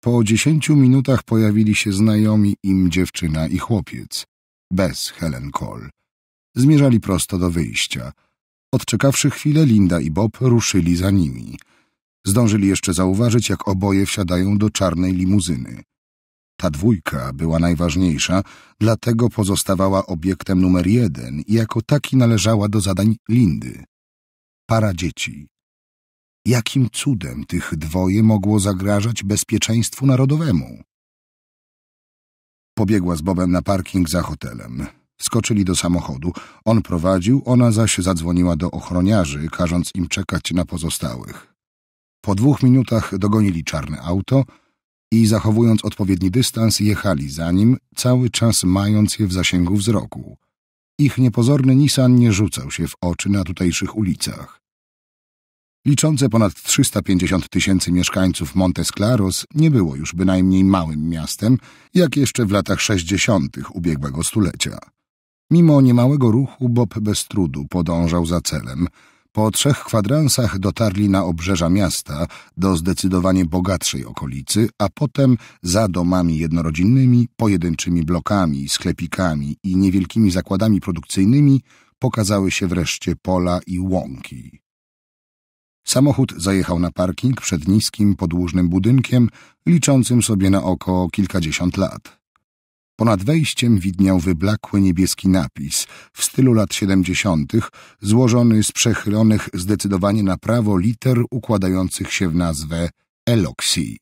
Po dziesięciu minutach pojawili się znajomi im dziewczyna i chłopiec, bez Helen Cole. Zmierzali prosto do wyjścia. Odczekawszy chwilę, Linda i Bob ruszyli za nimi. Zdążyli jeszcze zauważyć, jak oboje wsiadają do czarnej limuzyny. Ta dwójka była najważniejsza, dlatego pozostawała obiektem numer jeden i jako taki należała do zadań Lindy. Para dzieci, jakim cudem tych dwoje mogło zagrażać bezpieczeństwu narodowemu. Pobiegła z Bobem na parking za hotelem. Skoczyli do samochodu. On prowadził, ona zaś zadzwoniła do ochroniarzy, każąc im czekać na pozostałych. Po dwóch minutach dogonili czarne auto i zachowując odpowiedni dystans jechali za nim, cały czas mając je w zasięgu wzroku. Ich niepozorny Nissan nie rzucał się w oczy na tutejszych ulicach liczące ponad 350 tysięcy mieszkańców Montes Claros, nie było już bynajmniej małym miastem, jak jeszcze w latach 60. ubiegłego stulecia. Mimo niemałego ruchu Bob bez trudu podążał za celem. Po trzech kwadransach dotarli na obrzeża miasta, do zdecydowanie bogatszej okolicy, a potem za domami jednorodzinnymi, pojedynczymi blokami, sklepikami i niewielkimi zakładami produkcyjnymi pokazały się wreszcie pola i łąki. Samochód zajechał na parking przed niskim, podłużnym budynkiem, liczącym sobie na oko kilkadziesiąt lat. Ponad wejściem widniał wyblakły niebieski napis w stylu lat siedemdziesiątych, złożony z przechylonych zdecydowanie na prawo liter układających się w nazwę Eloxi.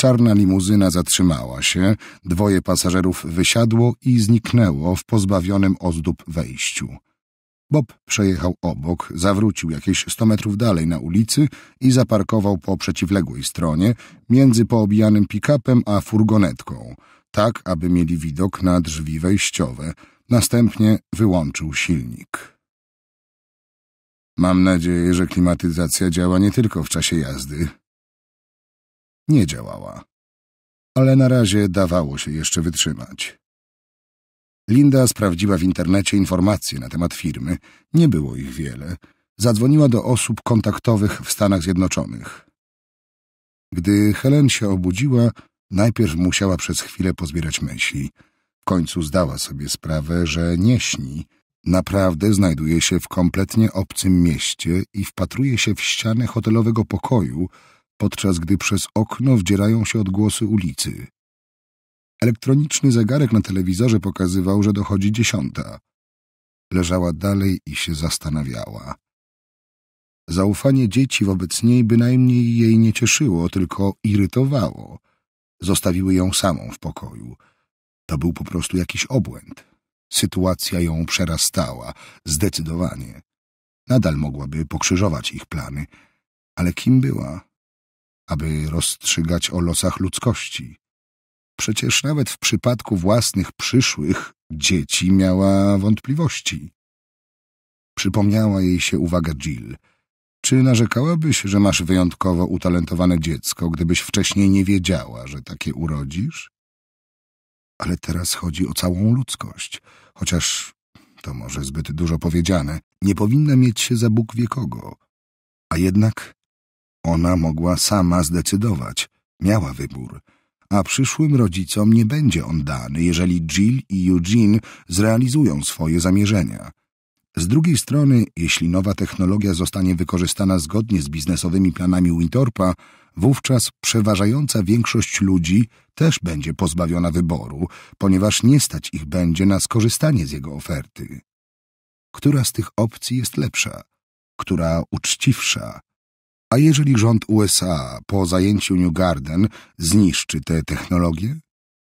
Czarna limuzyna zatrzymała się, dwoje pasażerów wysiadło i zniknęło w pozbawionym ozdób wejściu. Bob przejechał obok, zawrócił jakieś 100 metrów dalej na ulicy i zaparkował po przeciwległej stronie, między poobijanym pick-upem a furgonetką, tak aby mieli widok na drzwi wejściowe. Następnie wyłączył silnik. Mam nadzieję, że klimatyzacja działa nie tylko w czasie jazdy. Nie działała, ale na razie dawało się jeszcze wytrzymać. Linda sprawdziła w internecie informacje na temat firmy. Nie było ich wiele. Zadzwoniła do osób kontaktowych w Stanach Zjednoczonych. Gdy Helen się obudziła, najpierw musiała przez chwilę pozbierać myśli. W końcu zdała sobie sprawę, że nie śni. Naprawdę znajduje się w kompletnie obcym mieście i wpatruje się w ścianę hotelowego pokoju, podczas gdy przez okno wdzierają się odgłosy ulicy. Elektroniczny zegarek na telewizorze pokazywał, że dochodzi dziesiąta. Leżała dalej i się zastanawiała. Zaufanie dzieci wobec niej bynajmniej jej nie cieszyło, tylko irytowało. Zostawiły ją samą w pokoju. To był po prostu jakiś obłęd. Sytuacja ją przerastała, zdecydowanie. Nadal mogłaby pokrzyżować ich plany, ale kim była, aby rozstrzygać o losach ludzkości? Przecież nawet w przypadku własnych przyszłych dzieci miała wątpliwości. Przypomniała jej się uwaga Jill. Czy narzekałabyś, że masz wyjątkowo utalentowane dziecko, gdybyś wcześniej nie wiedziała, że takie urodzisz? Ale teraz chodzi o całą ludzkość, chociaż to może zbyt dużo powiedziane. Nie powinna mieć się za Bóg wie kogo. A jednak ona mogła sama zdecydować, miała wybór – a przyszłym rodzicom nie będzie on dany, jeżeli Jill i Eugene zrealizują swoje zamierzenia. Z drugiej strony, jeśli nowa technologia zostanie wykorzystana zgodnie z biznesowymi planami Wintorpa, wówczas przeważająca większość ludzi też będzie pozbawiona wyboru, ponieważ nie stać ich będzie na skorzystanie z jego oferty. Która z tych opcji jest lepsza? Która uczciwsza? A jeżeli rząd USA po zajęciu New Garden zniszczy tę technologię?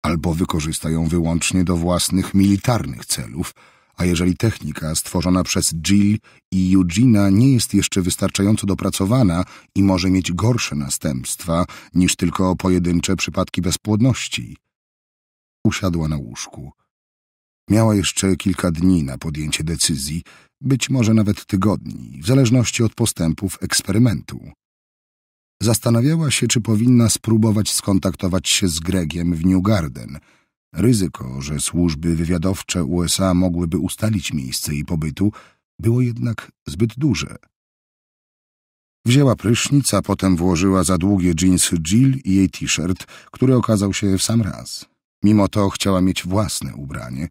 Albo wykorzysta ją wyłącznie do własnych militarnych celów, a jeżeli technika stworzona przez Jill i Eugena nie jest jeszcze wystarczająco dopracowana i może mieć gorsze następstwa niż tylko pojedyncze przypadki bezpłodności. Usiadła na łóżku. Miała jeszcze kilka dni na podjęcie decyzji, być może nawet tygodni, w zależności od postępów eksperymentu. Zastanawiała się, czy powinna spróbować skontaktować się z Gregiem w New Garden. Ryzyko, że służby wywiadowcze USA mogłyby ustalić miejsce jej pobytu, było jednak zbyt duże. Wzięła prysznic, a potem włożyła za długie dżinsy Jill i jej t-shirt, który okazał się w sam raz. Mimo to chciała mieć własne ubranie,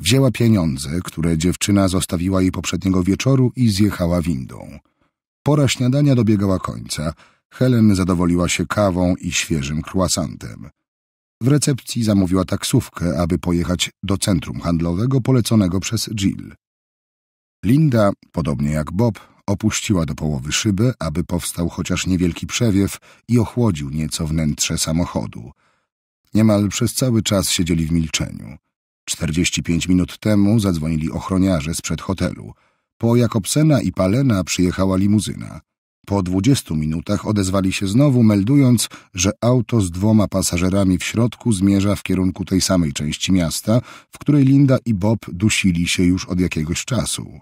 Wzięła pieniądze, które dziewczyna zostawiła jej poprzedniego wieczoru i zjechała windą. Pora śniadania dobiegała końca. Helen zadowoliła się kawą i świeżym croissantem. W recepcji zamówiła taksówkę, aby pojechać do centrum handlowego poleconego przez Jill. Linda, podobnie jak Bob, opuściła do połowy szybę, aby powstał chociaż niewielki przewiew i ochłodził nieco wnętrze samochodu. Niemal przez cały czas siedzieli w milczeniu. 45 minut temu zadzwonili ochroniarze sprzed hotelu. Po Jakobsena i Palena przyjechała limuzyna. Po 20 minutach odezwali się znowu, meldując, że auto z dwoma pasażerami w środku zmierza w kierunku tej samej części miasta, w której Linda i Bob dusili się już od jakiegoś czasu.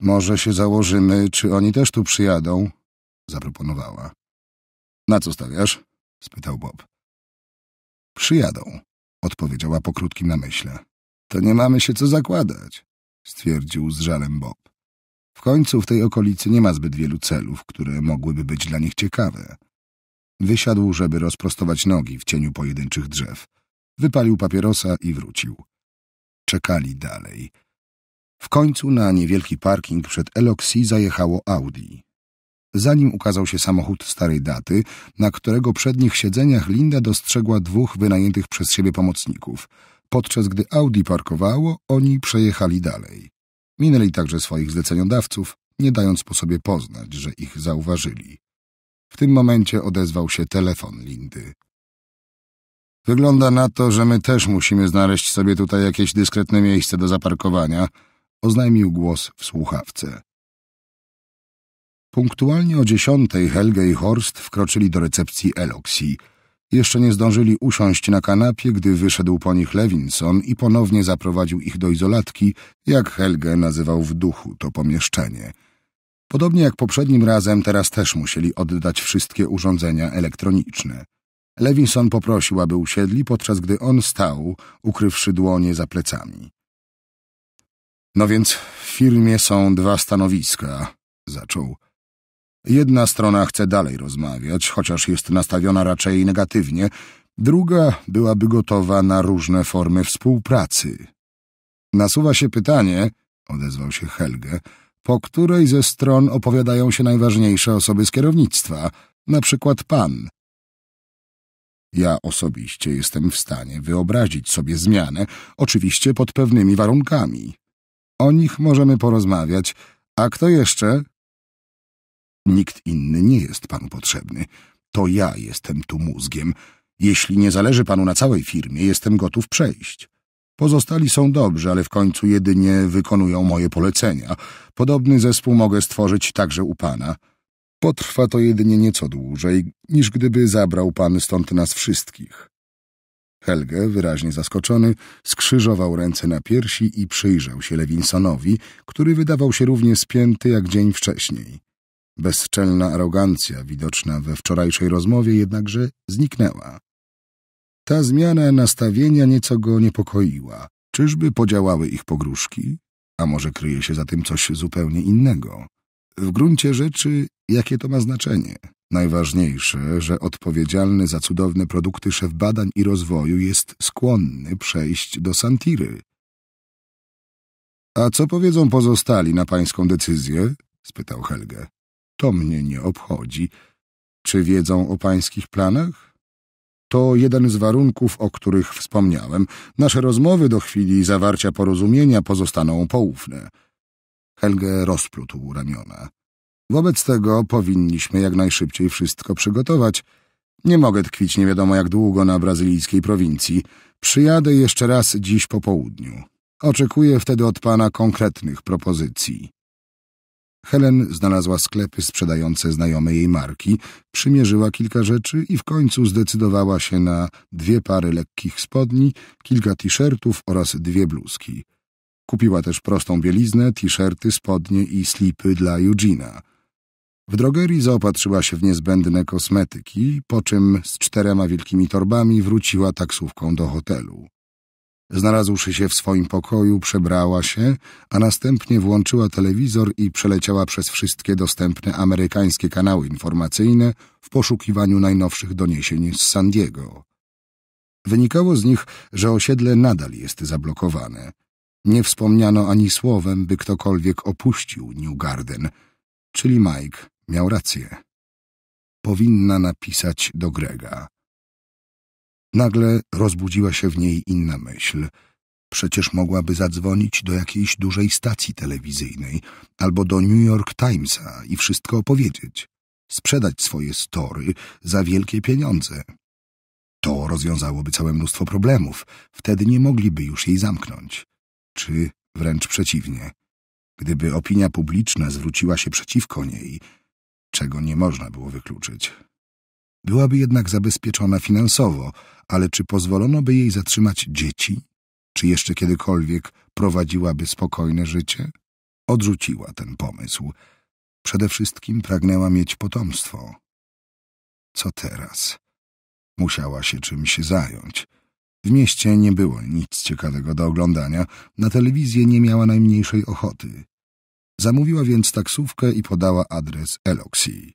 Może się założymy, czy oni też tu przyjadą? zaproponowała. Na co stawiasz? spytał Bob. Przyjadą, odpowiedziała po krótkim namyśle. To nie mamy się co zakładać, stwierdził z żalem Bob. W końcu w tej okolicy nie ma zbyt wielu celów, które mogłyby być dla nich ciekawe. Wysiadł, żeby rozprostować nogi w cieniu pojedynczych drzew. Wypalił papierosa i wrócił. Czekali dalej. W końcu na niewielki parking przed Eloxi zajechało Audi zanim ukazał się samochód starej daty, na którego przednich siedzeniach Linda dostrzegła dwóch wynajętych przez siebie pomocników. Podczas gdy Audi parkowało, oni przejechali dalej. Minęli także swoich zleceniodawców, nie dając po sobie poznać, że ich zauważyli. W tym momencie odezwał się telefon Lindy. Wygląda na to, że my też musimy znaleźć sobie tutaj jakieś dyskretne miejsce do zaparkowania, oznajmił głos w słuchawce. Punktualnie o dziesiątej Helge i Horst wkroczyli do recepcji Eloxi. Jeszcze nie zdążyli usiąść na kanapie, gdy wyszedł po nich Lewinson i ponownie zaprowadził ich do izolatki, jak Helge nazywał w duchu to pomieszczenie. Podobnie jak poprzednim razem, teraz też musieli oddać wszystkie urządzenia elektroniczne. Lewinson poprosił, aby usiedli, podczas gdy on stał, ukrywszy dłonie za plecami. No więc w firmie są dwa stanowiska, zaczął. Jedna strona chce dalej rozmawiać, chociaż jest nastawiona raczej negatywnie, druga byłaby gotowa na różne formy współpracy. Nasuwa się pytanie, odezwał się Helge, po której ze stron opowiadają się najważniejsze osoby z kierownictwa, na przykład pan. Ja osobiście jestem w stanie wyobrazić sobie zmianę, oczywiście pod pewnymi warunkami. O nich możemy porozmawiać, a kto jeszcze? Nikt inny nie jest panu potrzebny. To ja jestem tu mózgiem. Jeśli nie zależy panu na całej firmie, jestem gotów przejść. Pozostali są dobrzy, ale w końcu jedynie wykonują moje polecenia. Podobny zespół mogę stworzyć także u pana. Potrwa to jedynie nieco dłużej, niż gdyby zabrał pan stąd nas wszystkich. Helge, wyraźnie zaskoczony, skrzyżował ręce na piersi i przyjrzał się Lewinsonowi, który wydawał się równie spięty jak dzień wcześniej. Bezczelna arogancja widoczna we wczorajszej rozmowie jednakże zniknęła. Ta zmiana nastawienia nieco go niepokoiła. Czyżby podziałały ich pogróżki? A może kryje się za tym coś zupełnie innego? W gruncie rzeczy, jakie to ma znaczenie? Najważniejsze, że odpowiedzialny za cudowne produkty szef badań i rozwoju jest skłonny przejść do Santiry. A co powiedzą pozostali na pańską decyzję? spytał Helge. To mnie nie obchodzi. Czy wiedzą o pańskich planach? To jeden z warunków, o których wspomniałem. Nasze rozmowy do chwili zawarcia porozumienia pozostaną poufne. Helge rozplótł ramiona. Wobec tego powinniśmy jak najszybciej wszystko przygotować. Nie mogę tkwić nie wiadomo jak długo na brazylijskiej prowincji. Przyjadę jeszcze raz dziś po południu. Oczekuję wtedy od pana konkretnych propozycji. Helen znalazła sklepy sprzedające znajome jej marki, przymierzyła kilka rzeczy i w końcu zdecydowała się na dwie pary lekkich spodni, kilka t-shirtów oraz dwie bluzki. Kupiła też prostą bieliznę, t-shirty, spodnie i slipy dla Eugena. W drogerii zaopatrzyła się w niezbędne kosmetyki, po czym z czterema wielkimi torbami wróciła taksówką do hotelu. Znalazłszy się w swoim pokoju, przebrała się, a następnie włączyła telewizor i przeleciała przez wszystkie dostępne amerykańskie kanały informacyjne w poszukiwaniu najnowszych doniesień z San Diego. Wynikało z nich, że osiedle nadal jest zablokowane. Nie wspomniano ani słowem, by ktokolwiek opuścił New Garden, czyli Mike miał rację. Powinna napisać do Grega. Nagle rozbudziła się w niej inna myśl. Przecież mogłaby zadzwonić do jakiejś dużej stacji telewizyjnej albo do New York Timesa i wszystko opowiedzieć. Sprzedać swoje story za wielkie pieniądze. To rozwiązałoby całe mnóstwo problemów. Wtedy nie mogliby już jej zamknąć. Czy wręcz przeciwnie. Gdyby opinia publiczna zwróciła się przeciwko niej, czego nie można było wykluczyć. Byłaby jednak zabezpieczona finansowo, ale czy pozwolono by jej zatrzymać dzieci? Czy jeszcze kiedykolwiek prowadziłaby spokojne życie? Odrzuciła ten pomysł. Przede wszystkim pragnęła mieć potomstwo. Co teraz? Musiała się czymś zająć. W mieście nie było nic ciekawego do oglądania, na telewizję nie miała najmniejszej ochoty. Zamówiła więc taksówkę i podała adres Eloxii.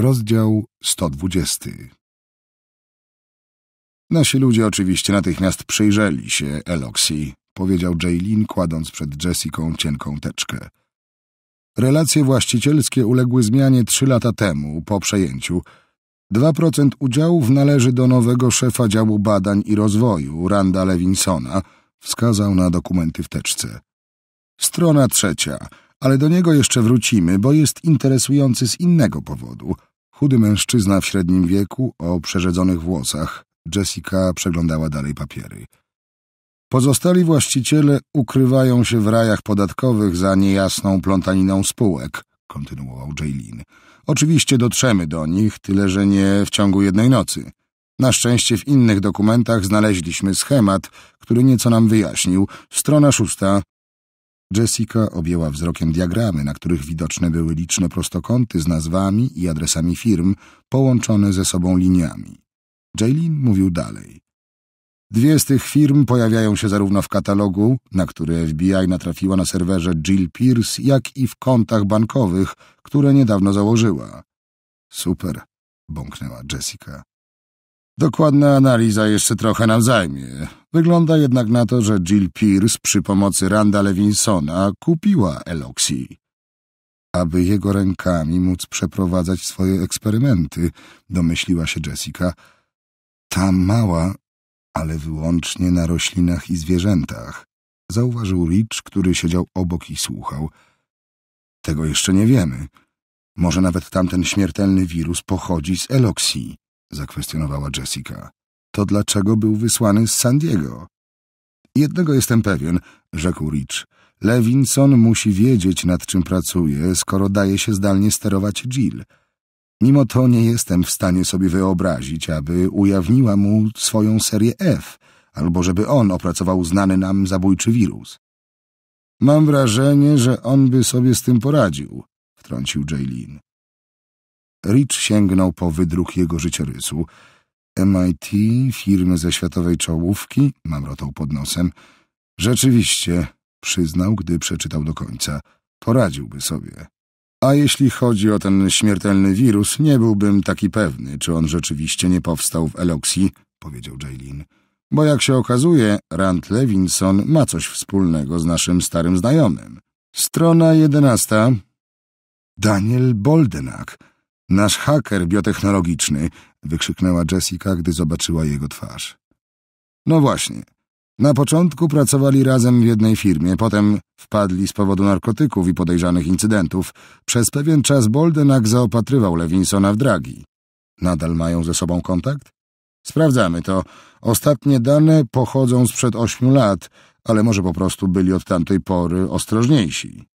Rozdział 120 Nasi ludzie oczywiście natychmiast przyjrzeli się Eloxi, powiedział Jaylin, kładąc przed Jessiką cienką teczkę. Relacje właścicielskie uległy zmianie trzy lata temu, po przejęciu. Dwa procent udziałów należy do nowego szefa działu badań i rozwoju, Randa Lewinsona, wskazał na dokumenty w teczce. Strona trzecia, ale do niego jeszcze wrócimy, bo jest interesujący z innego powodu – Chudy mężczyzna w średnim wieku, o przerzedzonych włosach. Jessica przeglądała dalej papiery. Pozostali właściciele ukrywają się w rajach podatkowych za niejasną plątaniną spółek, kontynuował Jaylin. Oczywiście dotrzemy do nich, tyle że nie w ciągu jednej nocy. Na szczęście w innych dokumentach znaleźliśmy schemat, który nieco nam wyjaśnił. Strona szósta, Jessica objęła wzrokiem diagramy, na których widoczne były liczne prostokąty z nazwami i adresami firm połączone ze sobą liniami. Jaylin mówił dalej. Dwie z tych firm pojawiają się zarówno w katalogu, na który FBI natrafiła na serwerze Jill Pierce, jak i w kontach bankowych, które niedawno założyła. Super, bąknęła Jessica. Dokładna analiza jeszcze trochę nam zajmie. Wygląda jednak na to, że Jill Pierce przy pomocy Randa Lewinsona kupiła Eloxi. Aby jego rękami móc przeprowadzać swoje eksperymenty, domyśliła się Jessica. Ta mała, ale wyłącznie na roślinach i zwierzętach, zauważył Rich, który siedział obok i słuchał. Tego jeszcze nie wiemy. Może nawet tamten śmiertelny wirus pochodzi z Eloxi zakwestionowała Jessica. To dlaczego był wysłany z San Diego? Jednego jestem pewien, rzekł Rich. Levinson musi wiedzieć, nad czym pracuje, skoro daje się zdalnie sterować Jill. Mimo to nie jestem w stanie sobie wyobrazić, aby ujawniła mu swoją serię F, albo żeby on opracował znany nam zabójczy wirus. Mam wrażenie, że on by sobie z tym poradził, wtrącił Jaylin. Rich sięgnął po wydruk jego życiorysu. MIT, firmy ze światowej czołówki, mamrotał pod nosem. Rzeczywiście, przyznał, gdy przeczytał do końca, poradziłby sobie. A jeśli chodzi o ten śmiertelny wirus, nie byłbym taki pewny, czy on rzeczywiście nie powstał w Eloxii, powiedział Jaylin. Bo jak się okazuje, Rand Levinson ma coś wspólnego z naszym starym znajomym. Strona jedenasta. Daniel Boldenak Nasz haker biotechnologiczny, wykrzyknęła Jessica, gdy zobaczyła jego twarz. No właśnie. Na początku pracowali razem w jednej firmie, potem wpadli z powodu narkotyków i podejrzanych incydentów. Przez pewien czas Boldenak zaopatrywał Lewinsona w dragi. Nadal mają ze sobą kontakt? Sprawdzamy to. Ostatnie dane pochodzą sprzed ośmiu lat, ale może po prostu byli od tamtej pory ostrożniejsi.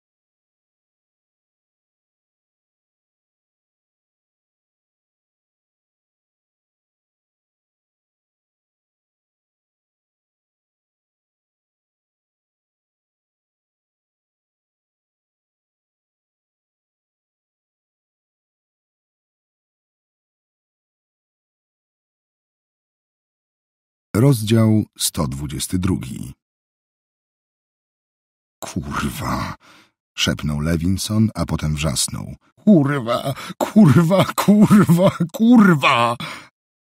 Rozdział 122 Kurwa! szepnął Lewinson, a potem wrzasnął. Kurwa! Kurwa! Kurwa! Kurwa!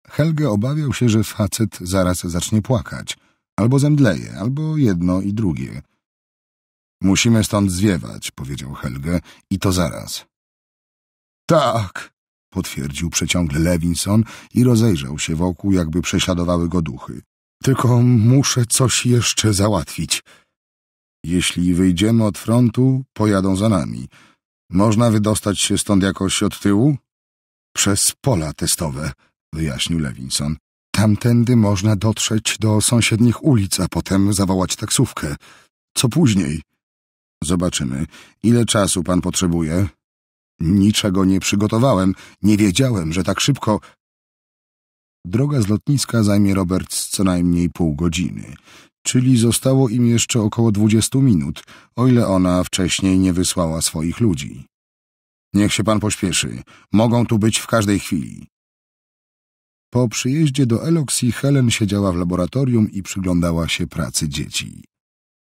Helge obawiał się, że facet zaraz zacznie płakać. Albo zemdleje, albo jedno i drugie. Musimy stąd zwiewać, powiedział Helge, i to zaraz. Tak, potwierdził przeciągle Lewinson i rozejrzał się wokół, jakby prześladowały go duchy. Tylko muszę coś jeszcze załatwić. Jeśli wyjdziemy od frontu, pojadą za nami. Można wydostać się stąd jakoś od tyłu? Przez pola testowe, wyjaśnił Lewinson. Tamtędy można dotrzeć do sąsiednich ulic, a potem zawołać taksówkę. Co później? Zobaczymy. Ile czasu pan potrzebuje? Niczego nie przygotowałem, nie wiedziałem, że tak szybko... Droga z lotniska zajmie Roberts co najmniej pół godziny, czyli zostało im jeszcze około dwudziestu minut, o ile ona wcześniej nie wysłała swoich ludzi. Niech się pan pośpieszy, mogą tu być w każdej chwili. Po przyjeździe do Elox Helen siedziała w laboratorium i przyglądała się pracy dzieci.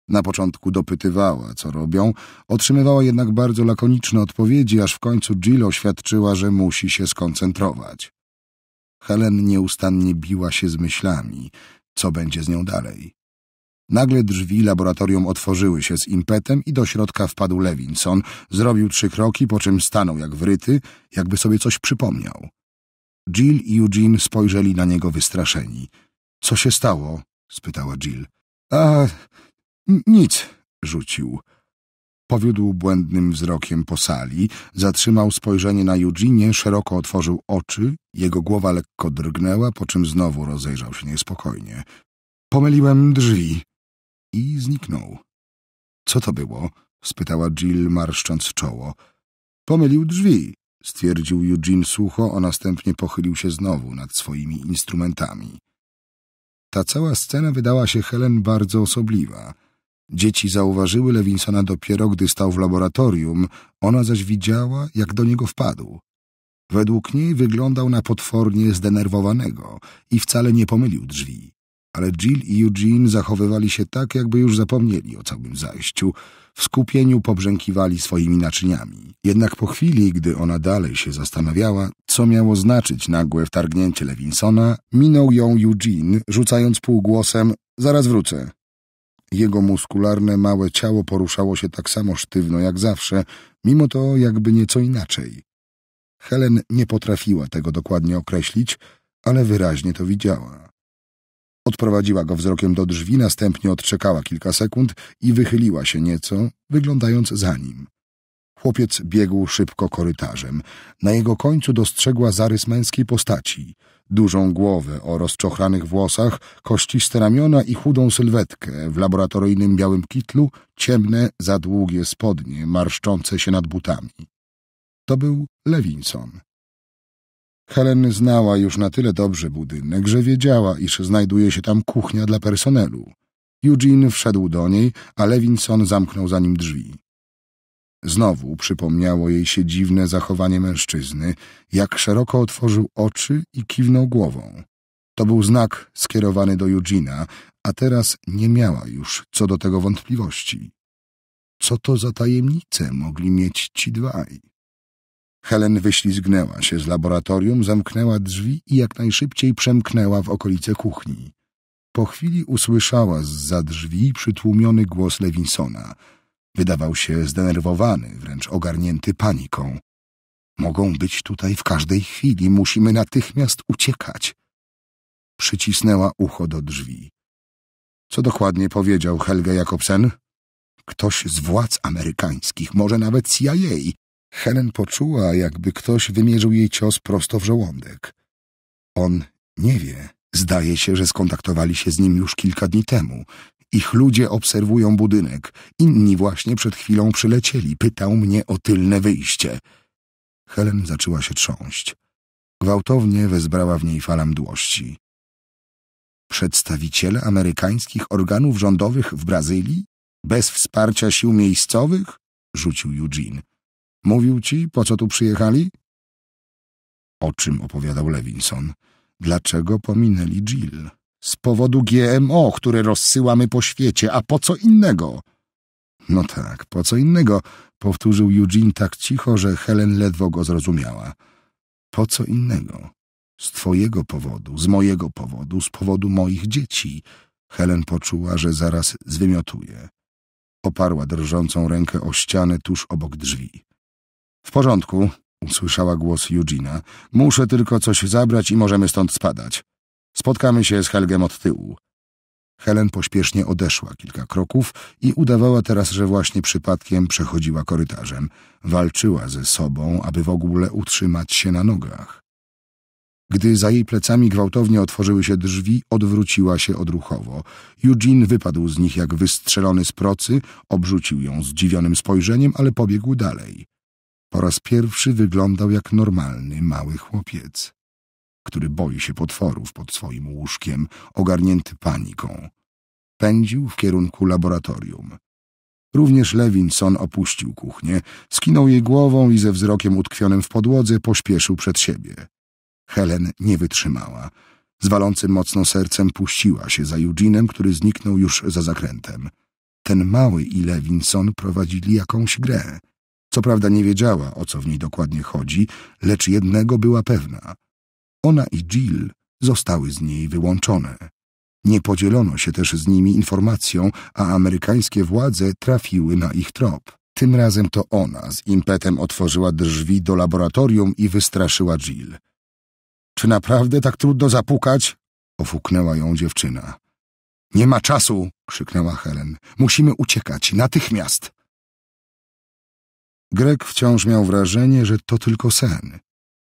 Na początku dopytywała, co robią, otrzymywała jednak bardzo lakoniczne odpowiedzi, aż w końcu Jill oświadczyła, że musi się skoncentrować. Helen nieustannie biła się z myślami, co będzie z nią dalej. Nagle drzwi laboratorium otworzyły się z impetem i do środka wpadł Levinson. Zrobił trzy kroki, po czym stanął jak wryty, jakby sobie coś przypomniał. Jill i Eugene spojrzeli na niego wystraszeni. — Co się stało? — spytała Jill. — A, nic, rzucił. Powiódł błędnym wzrokiem po sali, zatrzymał spojrzenie na Eugenie, szeroko otworzył oczy, jego głowa lekko drgnęła, po czym znowu rozejrzał się niespokojnie. Pomyliłem drzwi i zniknął. Co to było? spytała Jill, marszcząc czoło. Pomylił drzwi, stwierdził Eugene sucho, a następnie pochylił się znowu nad swoimi instrumentami. Ta cała scena wydała się Helen bardzo osobliwa. Dzieci zauważyły Lewinsona dopiero, gdy stał w laboratorium, ona zaś widziała, jak do niego wpadł. Według niej wyglądał na potwornie zdenerwowanego i wcale nie pomylił drzwi. Ale Jill i Eugene zachowywali się tak, jakby już zapomnieli o całym zajściu. W skupieniu pobrzękiwali swoimi naczyniami. Jednak po chwili, gdy ona dalej się zastanawiała, co miało znaczyć nagłe wtargnięcie Lewinsona, minął ją Eugene, rzucając półgłosem — zaraz wrócę. Jego muskularne małe ciało poruszało się tak samo sztywno jak zawsze, mimo to jakby nieco inaczej. Helen nie potrafiła tego dokładnie określić, ale wyraźnie to widziała. Odprowadziła go wzrokiem do drzwi, następnie odczekała kilka sekund i wychyliła się nieco, wyglądając za nim. Chłopiec biegł szybko korytarzem. Na jego końcu dostrzegła zarys męskiej postaci. Dużą głowę o rozczochranych włosach, kościste ramiona i chudą sylwetkę w laboratoryjnym białym kitlu, ciemne, za długie spodnie, marszczące się nad butami. To był Lewinson. Helen znała już na tyle dobrze budynek, że wiedziała, iż znajduje się tam kuchnia dla personelu. Eugene wszedł do niej, a Lewinson zamknął za nim drzwi. Znowu przypomniało jej się dziwne zachowanie mężczyzny, jak szeroko otworzył oczy i kiwnął głową. To był znak skierowany do Judzina, a teraz nie miała już co do tego wątpliwości. Co to za tajemnice mogli mieć ci dwaj? Helen wyślizgnęła się z laboratorium, zamknęła drzwi i jak najszybciej przemknęła w okolice kuchni. Po chwili usłyszała z za drzwi przytłumiony głos Lewinsona — Wydawał się zdenerwowany, wręcz ogarnięty paniką. Mogą być tutaj w każdej chwili, musimy natychmiast uciekać. Przycisnęła ucho do drzwi. Co dokładnie powiedział Helge Jakobsen? Ktoś z władz amerykańskich, może nawet CIA. Helen poczuła, jakby ktoś wymierzył jej cios prosto w żołądek. On nie wie. Zdaje się, że skontaktowali się z nim już kilka dni temu. Ich ludzie obserwują budynek. Inni właśnie przed chwilą przylecieli. Pytał mnie o tylne wyjście. Helen zaczęła się trząść. Gwałtownie wezbrała w niej fala mdłości. Przedstawiciele amerykańskich organów rządowych w Brazylii? Bez wsparcia sił miejscowych? Rzucił Eugene. Mówił ci, po co tu przyjechali? O czym opowiadał Levinson? Dlaczego pominęli Jill? Z powodu GMO, które rozsyłamy po świecie, a po co innego? No tak, po co innego, powtórzył Eugene tak cicho, że Helen ledwo go zrozumiała. Po co innego? Z twojego powodu, z mojego powodu, z powodu moich dzieci. Helen poczuła, że zaraz zwymiotuje. Oparła drżącą rękę o ścianę tuż obok drzwi. W porządku, usłyszała głos Eugena. Muszę tylko coś zabrać i możemy stąd spadać. Spotkamy się z Helgem od tyłu. Helen pośpiesznie odeszła kilka kroków i udawała teraz, że właśnie przypadkiem przechodziła korytarzem. Walczyła ze sobą, aby w ogóle utrzymać się na nogach. Gdy za jej plecami gwałtownie otworzyły się drzwi, odwróciła się odruchowo. Eugene wypadł z nich jak wystrzelony z procy, obrzucił ją zdziwionym spojrzeniem, ale pobiegł dalej. Po raz pierwszy wyglądał jak normalny mały chłopiec który boi się potworów pod swoim łóżkiem, ogarnięty paniką. Pędził w kierunku laboratorium. Również Lewinson opuścił kuchnię, skinął jej głową i ze wzrokiem utkwionym w podłodze pośpieszył przed siebie. Helen nie wytrzymała. Z walącym mocno sercem puściła się za Euginem, który zniknął już za zakrętem. Ten mały i Lewinson prowadzili jakąś grę. Co prawda nie wiedziała, o co w niej dokładnie chodzi, lecz jednego była pewna. Ona i Jill zostały z niej wyłączone. Nie podzielono się też z nimi informacją, a amerykańskie władze trafiły na ich trop. Tym razem to ona z impetem otworzyła drzwi do laboratorium i wystraszyła Jill. Czy naprawdę tak trudno zapukać? ofuknęła ją dziewczyna. Nie ma czasu! krzyknęła Helen. Musimy uciekać natychmiast! Greg wciąż miał wrażenie, że to tylko sen.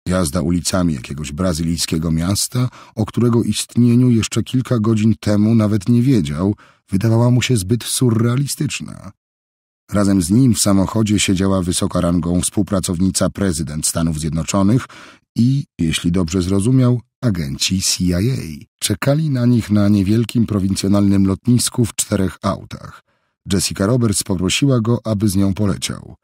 Jazda ulicami jakiegoś brazylijskiego miasta, o którego istnieniu jeszcze kilka godzin temu nawet nie wiedział, wydawała mu się zbyt surrealistyczna. Razem z nim w samochodzie siedziała wysoka rangą współpracownica prezydent Stanów Zjednoczonych i, jeśli dobrze zrozumiał, agenci CIA. Czekali na nich na niewielkim prowincjonalnym lotnisku w czterech autach. Jessica Roberts poprosiła go, aby z nią poleciał.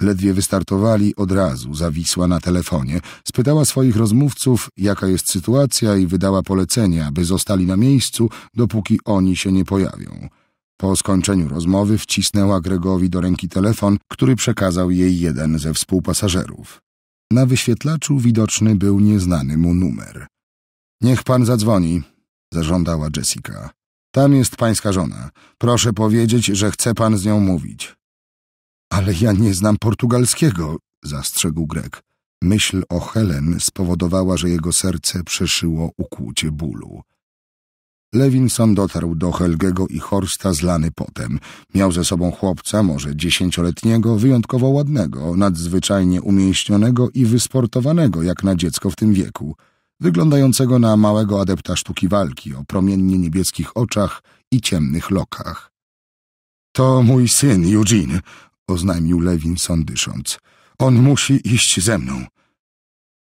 Ledwie wystartowali, od razu zawisła na telefonie. Spytała swoich rozmówców, jaka jest sytuacja i wydała polecenie, aby zostali na miejscu, dopóki oni się nie pojawią. Po skończeniu rozmowy wcisnęła Gregowi do ręki telefon, który przekazał jej jeden ze współpasażerów. Na wyświetlaczu widoczny był nieznany mu numer. Niech pan zadzwoni, zażądała Jessica. Tam jest pańska żona. Proszę powiedzieć, że chce pan z nią mówić. Ale ja nie znam portugalskiego, zastrzegł Grek. Myśl o Helen spowodowała, że jego serce przeszyło ukłucie bólu. Levinson dotarł do Helgego i Horsta zlany potem. Miał ze sobą chłopca, może dziesięcioletniego, wyjątkowo ładnego, nadzwyczajnie umieśnionego i wysportowanego jak na dziecko w tym wieku, wyglądającego na małego adepta sztuki walki o promiennie niebieskich oczach i ciemnych lokach. To mój syn, Eugene, oznajmił Lewinson dysząc. On musi iść ze mną.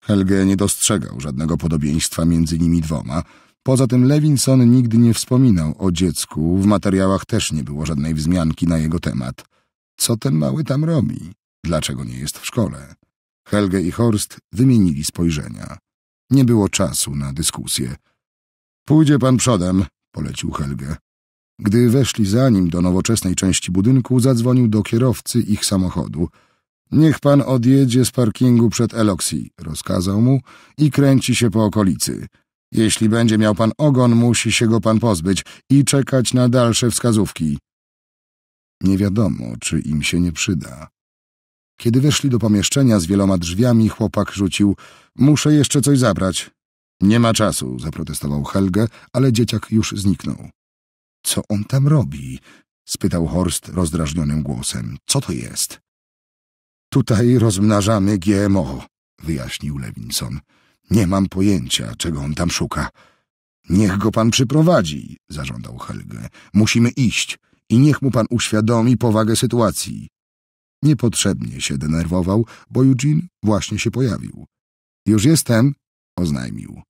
Helge nie dostrzegał żadnego podobieństwa między nimi dwoma. Poza tym Lewinson nigdy nie wspominał o dziecku, w materiałach też nie było żadnej wzmianki na jego temat. Co ten mały tam robi? Dlaczego nie jest w szkole? Helge i Horst wymienili spojrzenia. Nie było czasu na dyskusję. Pójdzie pan przodem, polecił Helge. Gdy weszli za nim do nowoczesnej części budynku, zadzwonił do kierowcy ich samochodu. Niech pan odjedzie z parkingu przed Eloxi, rozkazał mu i kręci się po okolicy. Jeśli będzie miał pan ogon, musi się go pan pozbyć i czekać na dalsze wskazówki. Nie wiadomo, czy im się nie przyda. Kiedy weszli do pomieszczenia z wieloma drzwiami, chłopak rzucił — Muszę jeszcze coś zabrać. — Nie ma czasu — zaprotestował Helge, ale dzieciak już zniknął. Co on tam robi? spytał Horst rozdrażnionym głosem. Co to jest? Tutaj rozmnażamy GMO, wyjaśnił Lewinson. Nie mam pojęcia, czego on tam szuka. Niech go pan przyprowadzi, zażądał Helge. Musimy iść i niech mu pan uświadomi powagę sytuacji. Niepotrzebnie się denerwował, bo Eugene właśnie się pojawił. Już jestem, oznajmił.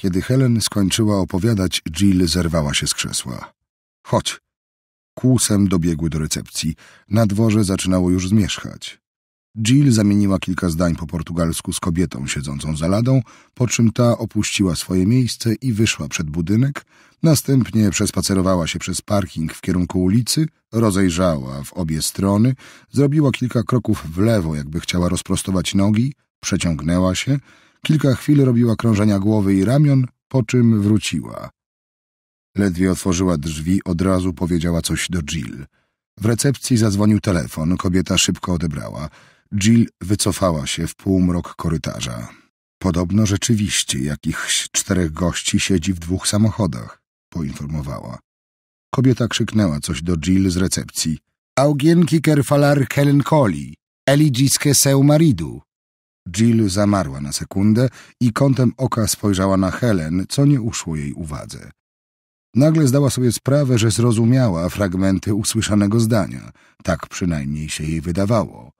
Kiedy Helen skończyła opowiadać, Jill zerwała się z krzesła. Chodź. Kłusem dobiegły do recepcji. Na dworze zaczynało już zmierzchać. Jill zamieniła kilka zdań po portugalsku z kobietą siedzącą za ladą, po czym ta opuściła swoje miejsce i wyszła przed budynek, następnie przespacerowała się przez parking w kierunku ulicy, rozejrzała w obie strony, zrobiła kilka kroków w lewo, jakby chciała rozprostować nogi, przeciągnęła się Kilka chwil robiła krążenia głowy i ramion, po czym wróciła. Ledwie otworzyła drzwi, od razu powiedziała coś do Jill. W recepcji zadzwonił telefon, kobieta szybko odebrała. Jill wycofała się w półmrok korytarza. Podobno rzeczywiście jakichś czterech gości siedzi w dwóch samochodach, poinformowała. Kobieta krzyknęła coś do Jill z recepcji. Augienki kerfalar kelenkoli, eligiske seu maridu. Jill zamarła na sekundę i kątem oka spojrzała na Helen, co nie uszło jej uwadze. Nagle zdała sobie sprawę, że zrozumiała fragmenty usłyszanego zdania. Tak przynajmniej się jej wydawało.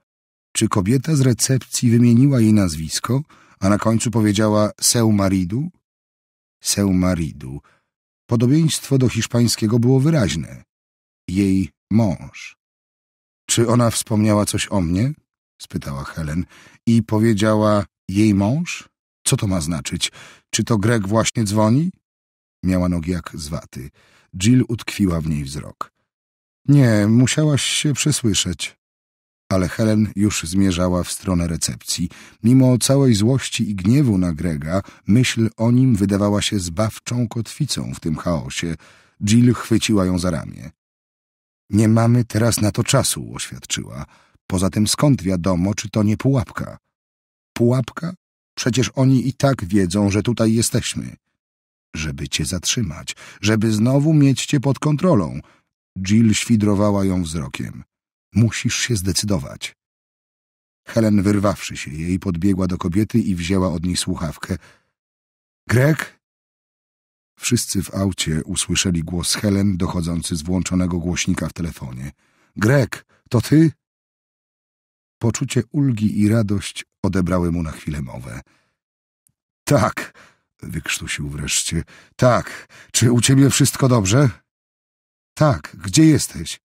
Czy kobieta z recepcji wymieniła jej nazwisko, a na końcu powiedziała Seu Maridu? Seu Maridu. Podobieństwo do hiszpańskiego było wyraźne. Jej mąż. Czy ona wspomniała coś o mnie? spytała Helen i powiedziała jej mąż? Co to ma znaczyć? Czy to Greg właśnie dzwoni? Miała nogi jak zwaty. Jill utkwiła w niej wzrok. Nie, musiałaś się przesłyszeć. Ale Helen już zmierzała w stronę recepcji. Mimo całej złości i gniewu na Grega, myśl o nim wydawała się zbawczą kotwicą w tym chaosie. Jill chwyciła ją za ramię. Nie mamy teraz na to czasu, oświadczyła. Poza tym skąd wiadomo, czy to nie pułapka? Pułapka? Przecież oni i tak wiedzą, że tutaj jesteśmy. Żeby cię zatrzymać, żeby znowu mieć cię pod kontrolą. Jill świdrowała ją wzrokiem. Musisz się zdecydować. Helen wyrwawszy się jej, podbiegła do kobiety i wzięła od niej słuchawkę. Greg? Wszyscy w aucie usłyszeli głos Helen dochodzący z włączonego głośnika w telefonie. Greg, to ty? Poczucie ulgi i radość odebrały mu na chwilę mowę. Tak, wykrztusił wreszcie. Tak, czy u ciebie wszystko dobrze? Tak, gdzie jesteś?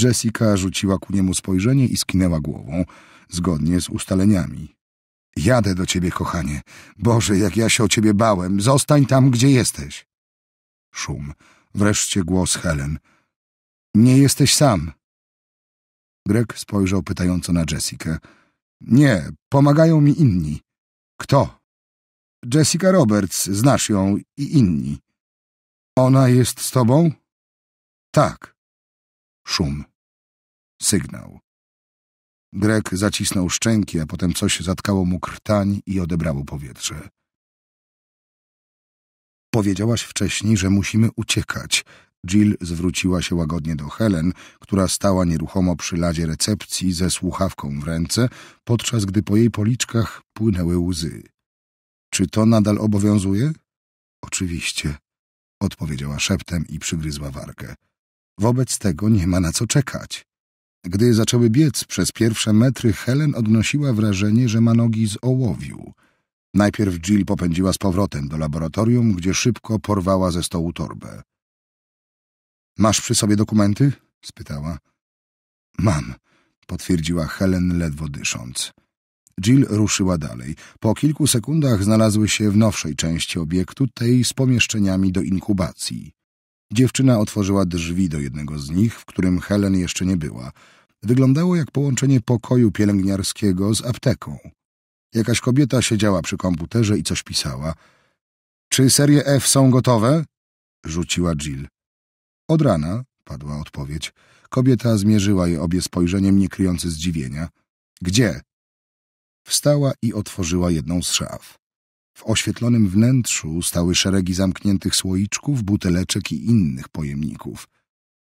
Jessica rzuciła ku niemu spojrzenie i skinęła głową, zgodnie z ustaleniami. Jadę do ciebie, kochanie. Boże, jak ja się o ciebie bałem. Zostań tam, gdzie jesteś. Szum. Wreszcie głos Helen. Nie jesteś sam. Greg spojrzał pytająco na Jessica. Nie, pomagają mi inni. Kto? Jessica Roberts, znasz ją i inni. Ona jest z tobą? Tak. Szum. Sygnał. Greg zacisnął szczęki, a potem coś zatkało mu krtań i odebrało powietrze. Powiedziałaś wcześniej, że musimy uciekać, Jill zwróciła się łagodnie do Helen, która stała nieruchomo przy ladzie recepcji ze słuchawką w ręce, podczas gdy po jej policzkach płynęły łzy. Czy to nadal obowiązuje? Oczywiście, odpowiedziała szeptem i przygryzła wargę. Wobec tego nie ma na co czekać. Gdy zaczęły biec przez pierwsze metry, Helen odnosiła wrażenie, że ma nogi z ołowiu. Najpierw Jill popędziła z powrotem do laboratorium, gdzie szybko porwała ze stołu torbę. Masz przy sobie dokumenty? spytała. Mam, potwierdziła Helen ledwo dysząc. Jill ruszyła dalej. Po kilku sekundach znalazły się w nowszej części obiektu, tej z pomieszczeniami do inkubacji. Dziewczyna otworzyła drzwi do jednego z nich, w którym Helen jeszcze nie była. Wyglądało jak połączenie pokoju pielęgniarskiego z apteką. Jakaś kobieta siedziała przy komputerze i coś pisała. Czy serie F są gotowe? rzuciła Jill. Od rana, padła odpowiedź. Kobieta zmierzyła je obie spojrzeniem, nie kryjący zdziwienia. Gdzie? Wstała i otworzyła jedną z szaf. W oświetlonym wnętrzu stały szeregi zamkniętych słoiczków, buteleczek i innych pojemników.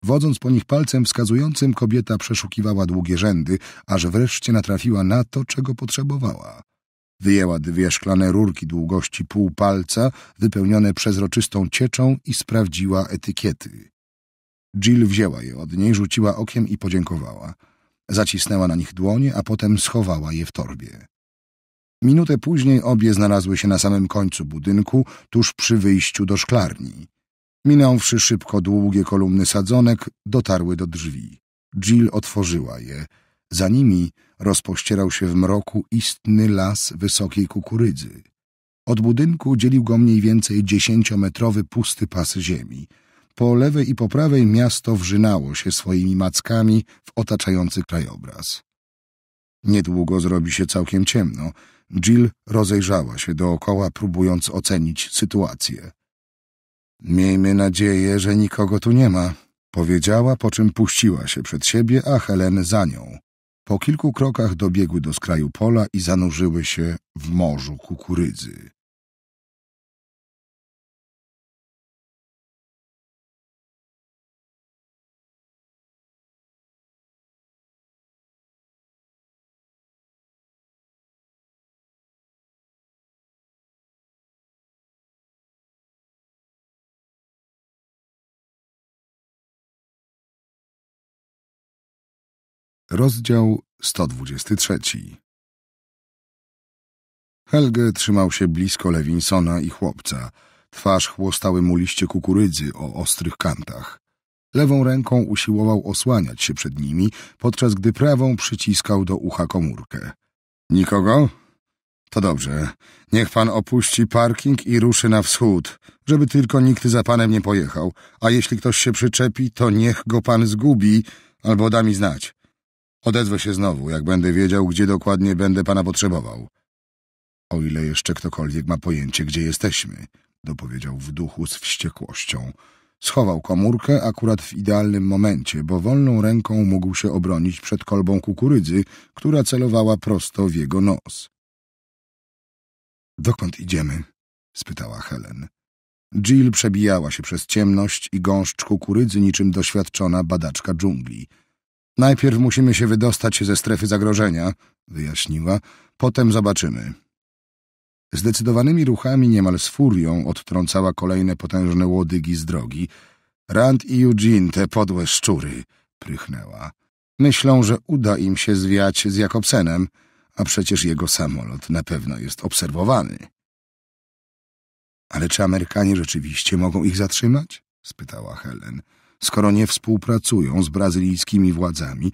Wodząc po nich palcem wskazującym, kobieta przeszukiwała długie rzędy, aż wreszcie natrafiła na to, czego potrzebowała. Wyjęła dwie szklane rurki długości pół palca, wypełnione przezroczystą cieczą i sprawdziła etykiety. Jill wzięła je od niej, rzuciła okiem i podziękowała. Zacisnęła na nich dłonie, a potem schowała je w torbie. Minutę później obie znalazły się na samym końcu budynku, tuż przy wyjściu do szklarni. Minąwszy szybko długie kolumny sadzonek, dotarły do drzwi. Jill otworzyła je. Za nimi rozpościerał się w mroku istny las wysokiej kukurydzy. Od budynku dzielił go mniej więcej dziesięciometrowy pusty pas ziemi – po lewej i po prawej miasto wrzynało się swoimi mackami w otaczający krajobraz. Niedługo zrobi się całkiem ciemno. Jill rozejrzała się dookoła, próbując ocenić sytuację. Miejmy nadzieję, że nikogo tu nie ma, powiedziała, po czym puściła się przed siebie, a Helen za nią. Po kilku krokach dobiegły do skraju pola i zanurzyły się w morzu kukurydzy. Rozdział 123 Helge trzymał się blisko Lewinsona i chłopca. Twarz chłostały mu liście kukurydzy o ostrych kantach. Lewą ręką usiłował osłaniać się przed nimi, podczas gdy prawą przyciskał do ucha komórkę. — Nikogo? — To dobrze. Niech pan opuści parking i ruszy na wschód, żeby tylko nikt za panem nie pojechał. A jeśli ktoś się przyczepi, to niech go pan zgubi albo da mi znać. Odezwę się znowu, jak będę wiedział, gdzie dokładnie będę pana potrzebował. O ile jeszcze ktokolwiek ma pojęcie, gdzie jesteśmy, dopowiedział w duchu z wściekłością. Schował komórkę akurat w idealnym momencie, bo wolną ręką mógł się obronić przed kolbą kukurydzy, która celowała prosto w jego nos. Dokąd idziemy? spytała Helen. Jill przebijała się przez ciemność i gąszcz kukurydzy niczym doświadczona badaczka dżungli. Najpierw musimy się wydostać ze strefy zagrożenia, wyjaśniła, potem zobaczymy. Zdecydowanymi ruchami niemal z furią odtrącała kolejne potężne łodygi z drogi. Rand i Eugene, te podłe szczury, prychnęła. Myślą, że uda im się zwiać z Jakobsenem, a przecież jego samolot na pewno jest obserwowany. Ale czy Amerykanie rzeczywiście mogą ich zatrzymać? spytała Helen skoro nie współpracują z brazylijskimi władzami,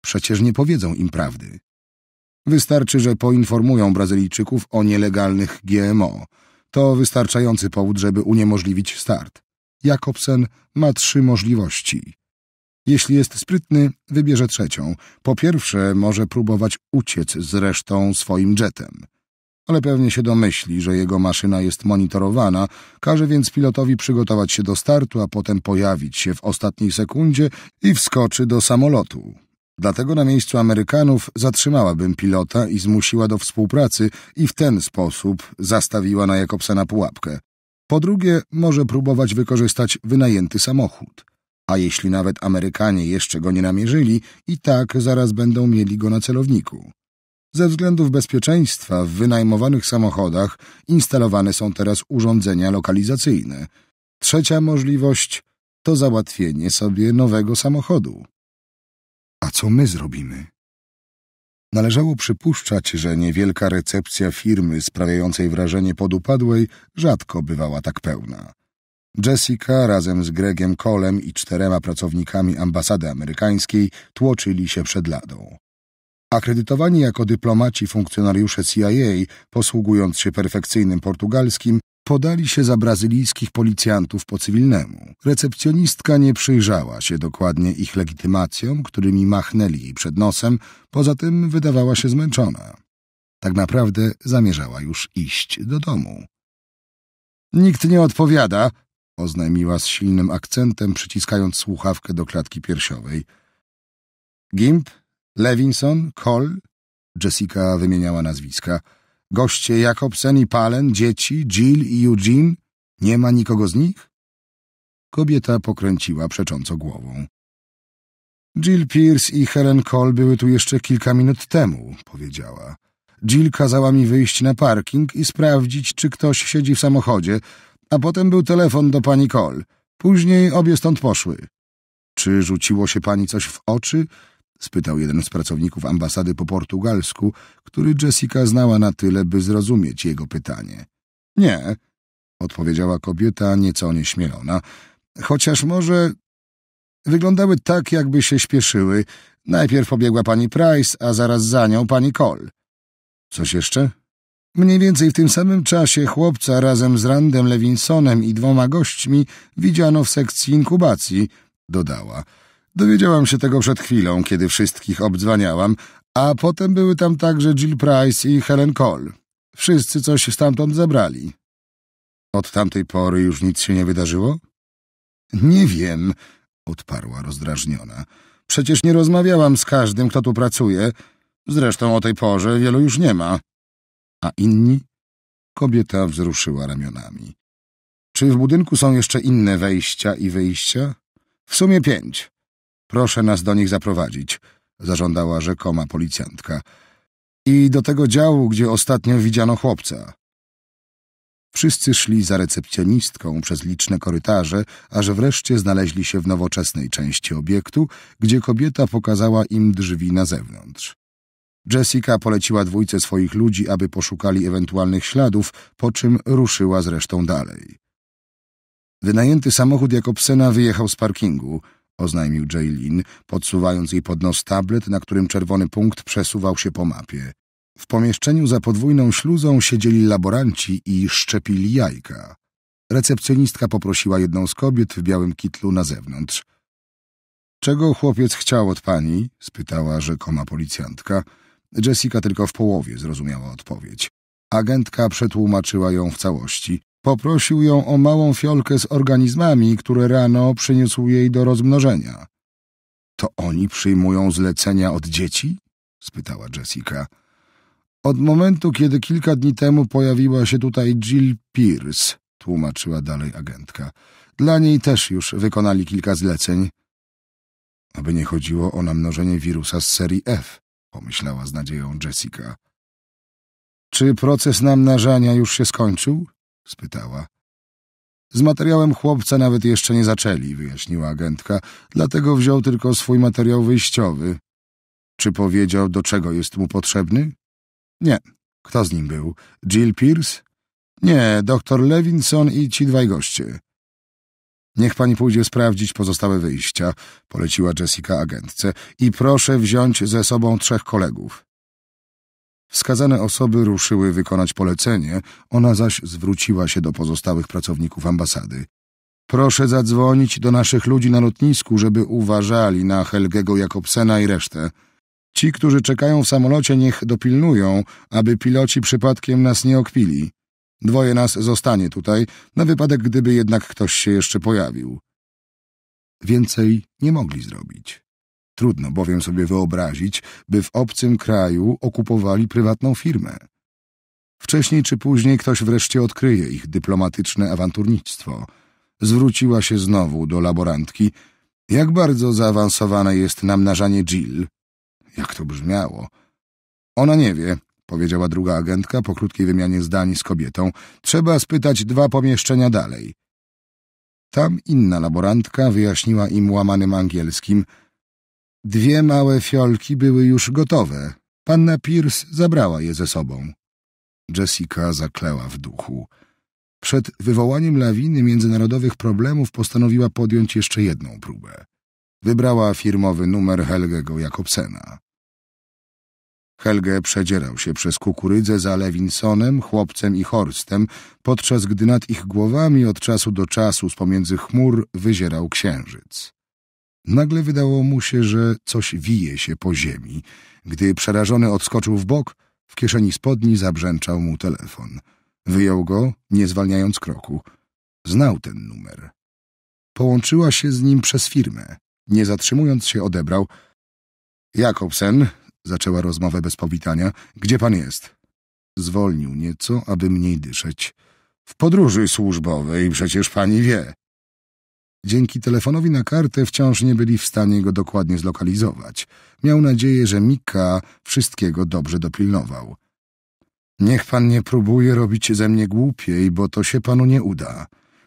przecież nie powiedzą im prawdy. Wystarczy, że poinformują Brazylijczyków o nielegalnych GMO. To wystarczający powód, żeby uniemożliwić start. Jakobsen ma trzy możliwości. Jeśli jest sprytny, wybierze trzecią. Po pierwsze, może próbować uciec z resztą swoim jetem ale pewnie się domyśli, że jego maszyna jest monitorowana, każe więc pilotowi przygotować się do startu, a potem pojawić się w ostatniej sekundzie i wskoczy do samolotu. Dlatego na miejscu Amerykanów zatrzymałabym pilota i zmusiła do współpracy i w ten sposób zastawiła na Jakobsa na pułapkę. Po drugie, może próbować wykorzystać wynajęty samochód. A jeśli nawet Amerykanie jeszcze go nie namierzyli, i tak zaraz będą mieli go na celowniku. Ze względów bezpieczeństwa w wynajmowanych samochodach instalowane są teraz urządzenia lokalizacyjne. Trzecia możliwość to załatwienie sobie nowego samochodu. A co my zrobimy? Należało przypuszczać, że niewielka recepcja firmy sprawiającej wrażenie podupadłej rzadko bywała tak pełna. Jessica razem z Gregiem Colem i czterema pracownikami ambasady amerykańskiej tłoczyli się przed ladą. Akredytowani jako dyplomaci funkcjonariusze CIA, posługując się perfekcyjnym portugalskim, podali się za brazylijskich policjantów po cywilnemu. Recepcjonistka nie przyjrzała się dokładnie ich legitymacjom, którymi machnęli jej przed nosem, poza tym wydawała się zmęczona. Tak naprawdę zamierzała już iść do domu. Nikt nie odpowiada, oznajmiła z silnym akcentem, przyciskając słuchawkę do klatki piersiowej. Gimp Levinson, Cole, Jessica wymieniała nazwiska, goście Jakobsen i Palen, dzieci, Jill i Eugene. Nie ma nikogo z nich? Kobieta pokręciła przecząco głową. Jill Pierce i Helen Cole były tu jeszcze kilka minut temu, powiedziała. Jill kazała mi wyjść na parking i sprawdzić, czy ktoś siedzi w samochodzie, a potem był telefon do pani Cole. Później obie stąd poszły. Czy rzuciło się pani coś w oczy? spytał jeden z pracowników ambasady po portugalsku, który Jessica znała na tyle, by zrozumieć jego pytanie. Nie, odpowiedziała kobieta nieco nieśmielona, chociaż może wyglądały tak, jakby się śpieszyły. Najpierw pobiegła pani Price, a zaraz za nią pani Cole. Coś jeszcze? Mniej więcej w tym samym czasie chłopca razem z Randem Lewinsonem i dwoma gośćmi widziano w sekcji inkubacji, dodała. Dowiedziałam się tego przed chwilą, kiedy wszystkich obdzwaniałam, a potem były tam także Jill Price i Helen Cole. Wszyscy coś stamtąd zabrali. Od tamtej pory już nic się nie wydarzyło? Nie wiem, odparła rozdrażniona. Przecież nie rozmawiałam z każdym, kto tu pracuje. Zresztą o tej porze wielu już nie ma. A inni? Kobieta wzruszyła ramionami. Czy w budynku są jeszcze inne wejścia i wyjścia? W sumie pięć. Proszę nas do nich zaprowadzić, zażądała rzekoma policjantka. I do tego działu, gdzie ostatnio widziano chłopca. Wszyscy szli za recepcjonistką przez liczne korytarze, aż wreszcie znaleźli się w nowoczesnej części obiektu, gdzie kobieta pokazała im drzwi na zewnątrz. Jessica poleciła dwójce swoich ludzi, aby poszukali ewentualnych śladów, po czym ruszyła z resztą dalej. Wynajęty samochód Jakobsena wyjechał z parkingu – oznajmił Jaylin, podsuwając jej pod nos tablet, na którym czerwony punkt przesuwał się po mapie. W pomieszczeniu za podwójną śluzą siedzieli laboranci i szczepili jajka. Recepcjonistka poprosiła jedną z kobiet w białym kitlu na zewnątrz. Czego chłopiec chciał od pani? spytała rzekoma policjantka. Jessica tylko w połowie zrozumiała odpowiedź. Agentka przetłumaczyła ją w całości. Poprosił ją o małą fiolkę z organizmami, które rano przyniósł jej do rozmnożenia. To oni przyjmują zlecenia od dzieci? spytała Jessica. Od momentu, kiedy kilka dni temu pojawiła się tutaj Jill Pierce, tłumaczyła dalej agentka. Dla niej też już wykonali kilka zleceń. Aby nie chodziło o namnożenie wirusa z serii F, pomyślała z nadzieją Jessica. Czy proces namnażania już się skończył? spytała. Z materiałem chłopca nawet jeszcze nie zaczęli, wyjaśniła agentka, dlatego wziął tylko swój materiał wyjściowy. Czy powiedział, do czego jest mu potrzebny? Nie. Kto z nim był? Jill Pierce? Nie, doktor Levinson i ci dwaj goście. Niech pani pójdzie sprawdzić pozostałe wyjścia, poleciła Jessica agentce, i proszę wziąć ze sobą trzech kolegów. Wskazane osoby ruszyły wykonać polecenie, ona zaś zwróciła się do pozostałych pracowników ambasady. Proszę zadzwonić do naszych ludzi na lotnisku, żeby uważali na Helgego Jakobsena i resztę. Ci, którzy czekają w samolocie, niech dopilnują, aby piloci przypadkiem nas nie okpili. Dwoje nas zostanie tutaj, na wypadek gdyby jednak ktoś się jeszcze pojawił. Więcej nie mogli zrobić. Trudno bowiem sobie wyobrazić, by w obcym kraju okupowali prywatną firmę. Wcześniej czy później ktoś wreszcie odkryje ich dyplomatyczne awanturnictwo. Zwróciła się znowu do laborantki. Jak bardzo zaawansowane jest namnażanie Jill? Jak to brzmiało? Ona nie wie, powiedziała druga agentka po krótkiej wymianie zdań z kobietą. Trzeba spytać dwa pomieszczenia dalej. Tam inna laborantka wyjaśniła im łamanym angielskim – Dwie małe fiolki były już gotowe. Panna Pierce zabrała je ze sobą. Jessica zakleła w duchu. Przed wywołaniem lawiny międzynarodowych problemów postanowiła podjąć jeszcze jedną próbę. Wybrała firmowy numer Helgego Jakobsena. Helge przedzierał się przez kukurydzę za Lewinsonem, chłopcem i Horstem, podczas gdy nad ich głowami od czasu do czasu z pomiędzy chmur wyzierał księżyc. Nagle wydało mu się, że coś wije się po ziemi. Gdy przerażony odskoczył w bok, w kieszeni spodni zabrzęczał mu telefon. Wyjął go, nie zwalniając kroku. Znał ten numer. Połączyła się z nim przez firmę. Nie zatrzymując się, odebrał. Jakobsen, zaczęła rozmowę bez powitania, gdzie pan jest? Zwolnił nieco, aby mniej dyszeć. W podróży służbowej, przecież pani wie. Dzięki telefonowi na kartę wciąż nie byli w stanie go dokładnie zlokalizować. Miał nadzieję, że Mika wszystkiego dobrze dopilnował. Niech pan nie próbuje robić ze mnie głupiej, bo to się panu nie uda.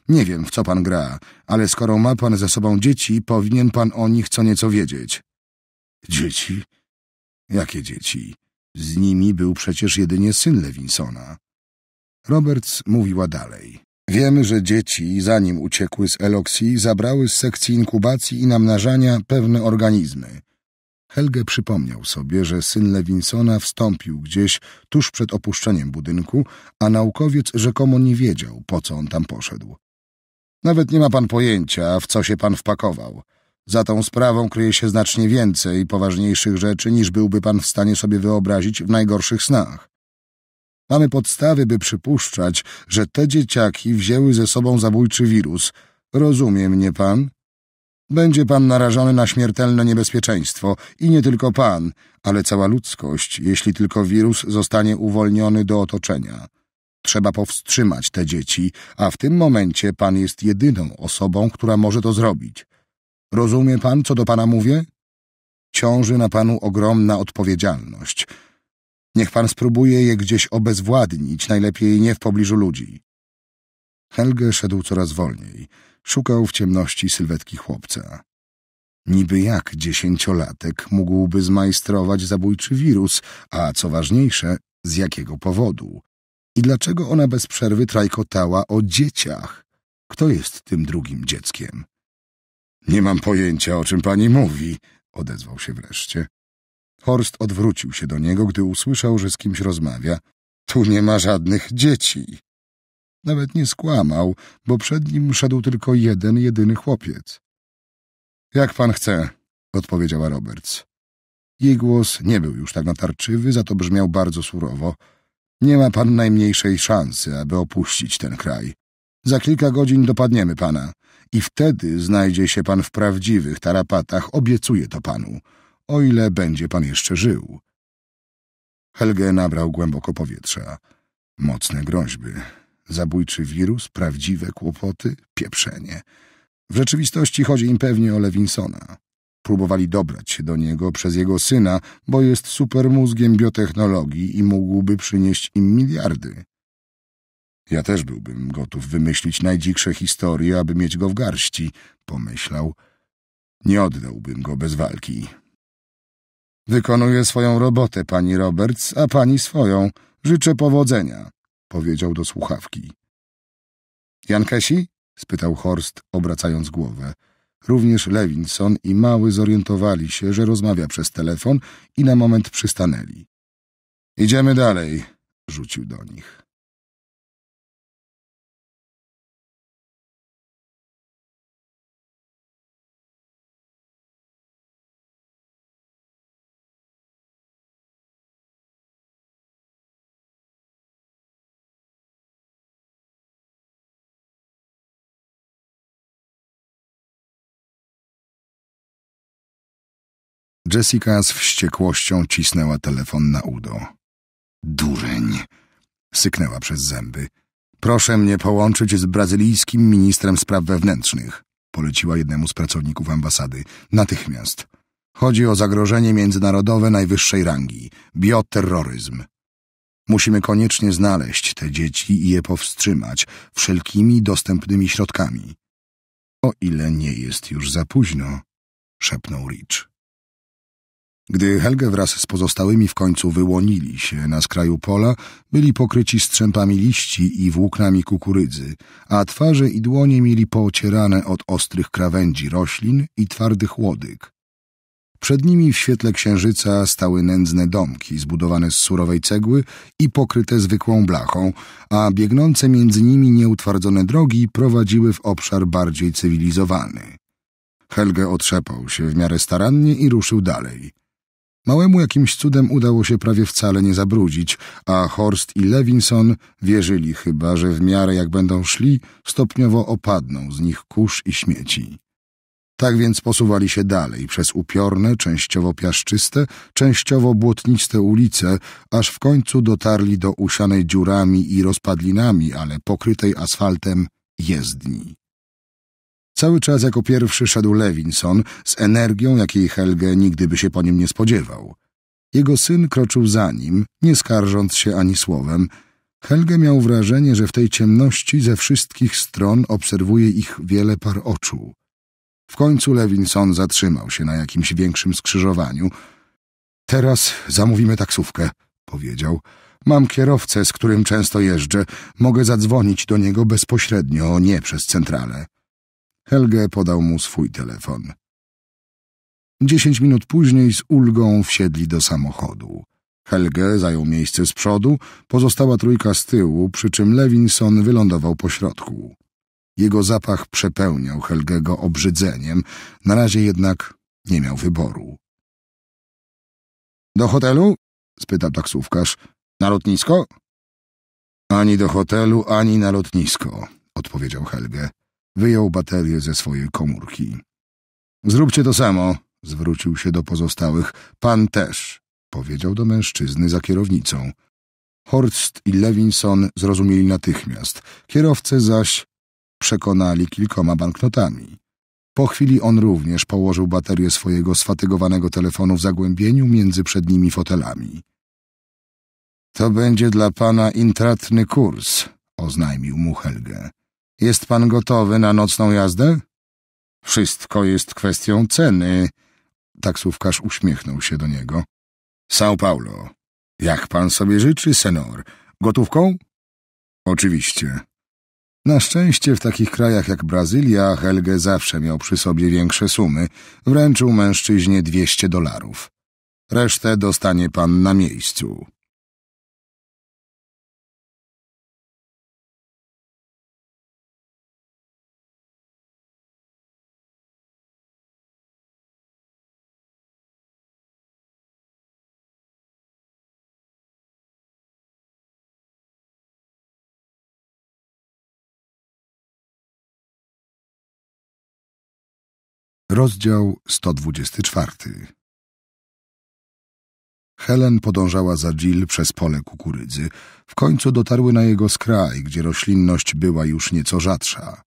Nie wiem, w co pan gra, ale skoro ma pan ze sobą dzieci, powinien pan o nich co nieco wiedzieć. Dzieci? Jakie dzieci? Z nimi był przecież jedynie syn Lewinsona. Roberts mówiła dalej. Wiemy, że dzieci, zanim uciekły z Eloksji, zabrały z sekcji inkubacji i namnażania pewne organizmy. Helge przypomniał sobie, że syn Lewinsona wstąpił gdzieś tuż przed opuszczeniem budynku, a naukowiec rzekomo nie wiedział, po co on tam poszedł. Nawet nie ma pan pojęcia, w co się pan wpakował. Za tą sprawą kryje się znacznie więcej poważniejszych rzeczy, niż byłby pan w stanie sobie wyobrazić w najgorszych snach. Mamy podstawy, by przypuszczać, że te dzieciaki wzięły ze sobą zabójczy wirus. Rozumie mnie pan? Będzie pan narażony na śmiertelne niebezpieczeństwo i nie tylko pan, ale cała ludzkość, jeśli tylko wirus zostanie uwolniony do otoczenia. Trzeba powstrzymać te dzieci, a w tym momencie pan jest jedyną osobą, która może to zrobić. Rozumie pan, co do pana mówię? Ciąży na panu ogromna odpowiedzialność – Niech pan spróbuje je gdzieś obezwładnić, najlepiej nie w pobliżu ludzi. Helge szedł coraz wolniej. Szukał w ciemności sylwetki chłopca. Niby jak dziesięciolatek mógłby zmajstrować zabójczy wirus, a co ważniejsze, z jakiego powodu? I dlaczego ona bez przerwy trajkotała o dzieciach? Kto jest tym drugim dzieckiem? Nie mam pojęcia, o czym pani mówi, odezwał się wreszcie. Horst odwrócił się do niego, gdy usłyszał, że z kimś rozmawia. Tu nie ma żadnych dzieci. Nawet nie skłamał, bo przed nim szedł tylko jeden, jedyny chłopiec. Jak pan chce, odpowiedziała Roberts. Jej głos nie był już tak natarczywy, za to brzmiał bardzo surowo. Nie ma pan najmniejszej szansy, aby opuścić ten kraj. Za kilka godzin dopadniemy pana i wtedy znajdzie się pan w prawdziwych tarapatach, obiecuję to panu o ile będzie pan jeszcze żył. Helge nabrał głęboko powietrza. Mocne groźby. Zabójczy wirus, prawdziwe kłopoty, pieprzenie. W rzeczywistości chodzi im pewnie o Lewinsona. Próbowali dobrać się do niego przez jego syna, bo jest supermózgiem biotechnologii i mógłby przynieść im miliardy. Ja też byłbym gotów wymyślić najdziksze historie, aby mieć go w garści, pomyślał. Nie oddałbym go bez walki. Wykonuję swoją robotę, pani Roberts, a pani swoją. Życzę powodzenia, powiedział do słuchawki. Jankesi? spytał Horst, obracając głowę. Również Lewinson i Mały zorientowali się, że rozmawia przez telefon i na moment przystanęli. Idziemy dalej, rzucił do nich. Jessica z wściekłością cisnęła telefon na udo. Dureń! Syknęła przez zęby. Proszę mnie połączyć z brazylijskim ministrem spraw wewnętrznych, poleciła jednemu z pracowników ambasady. Natychmiast. Chodzi o zagrożenie międzynarodowe najwyższej rangi bioterroryzm. Musimy koniecznie znaleźć te dzieci i je powstrzymać wszelkimi dostępnymi środkami. O ile nie jest już za późno, szepnął Rich. Gdy Helge wraz z pozostałymi w końcu wyłonili się na skraju pola, byli pokryci strzępami liści i włóknami kukurydzy, a twarze i dłonie mieli poocierane od ostrych krawędzi roślin i twardych łodyg. Przed nimi w świetle księżyca stały nędzne domki zbudowane z surowej cegły i pokryte zwykłą blachą, a biegnące między nimi nieutwardzone drogi prowadziły w obszar bardziej cywilizowany. Helge otrzepał się w miarę starannie i ruszył dalej. Małemu jakimś cudem udało się prawie wcale nie zabrudzić, a Horst i Levinson wierzyli chyba, że w miarę jak będą szli, stopniowo opadną z nich kurz i śmieci. Tak więc posuwali się dalej przez upiorne, częściowo piaszczyste, częściowo błotniste ulice, aż w końcu dotarli do usianej dziurami i rozpadlinami, ale pokrytej asfaltem jezdni. Cały czas jako pierwszy szedł Levinson z energią, jakiej Helge nigdy by się po nim nie spodziewał. Jego syn kroczył za nim, nie skarżąc się ani słowem. Helge miał wrażenie, że w tej ciemności ze wszystkich stron obserwuje ich wiele par oczu. W końcu Levinson zatrzymał się na jakimś większym skrzyżowaniu. Teraz zamówimy taksówkę, powiedział. Mam kierowcę, z którym często jeżdżę. Mogę zadzwonić do niego bezpośrednio, nie przez centralę. Helge podał mu swój telefon. Dziesięć minut później z ulgą wsiedli do samochodu. Helge zajął miejsce z przodu, pozostała trójka z tyłu, przy czym Lewinson wylądował po środku. Jego zapach przepełniał Helgego obrzydzeniem, na razie jednak nie miał wyboru. Do hotelu? spytał taksówkarz. Na lotnisko? Ani do hotelu, ani na lotnisko, odpowiedział Helge. Wyjął baterię ze swojej komórki. Zróbcie to samo, zwrócił się do pozostałych. Pan też, powiedział do mężczyzny za kierownicą. Horst i Levinson zrozumieli natychmiast, kierowcę zaś przekonali kilkoma banknotami. Po chwili on również położył baterię swojego sfatygowanego telefonu w zagłębieniu między przednimi fotelami. To będzie dla pana intratny kurs, oznajmił mu Helge. Jest pan gotowy na nocną jazdę? Wszystko jest kwestią ceny. Taksówkarz uśmiechnął się do niego. São Paulo. Jak pan sobie życzy, senor? Gotówką? Oczywiście. Na szczęście w takich krajach jak Brazylia Helge zawsze miał przy sobie większe sumy. Wręczył mężczyźnie 200 dolarów. Resztę dostanie pan na miejscu. Rozdział 124 Helen podążała za Jill przez pole kukurydzy. W końcu dotarły na jego skraj, gdzie roślinność była już nieco rzadsza.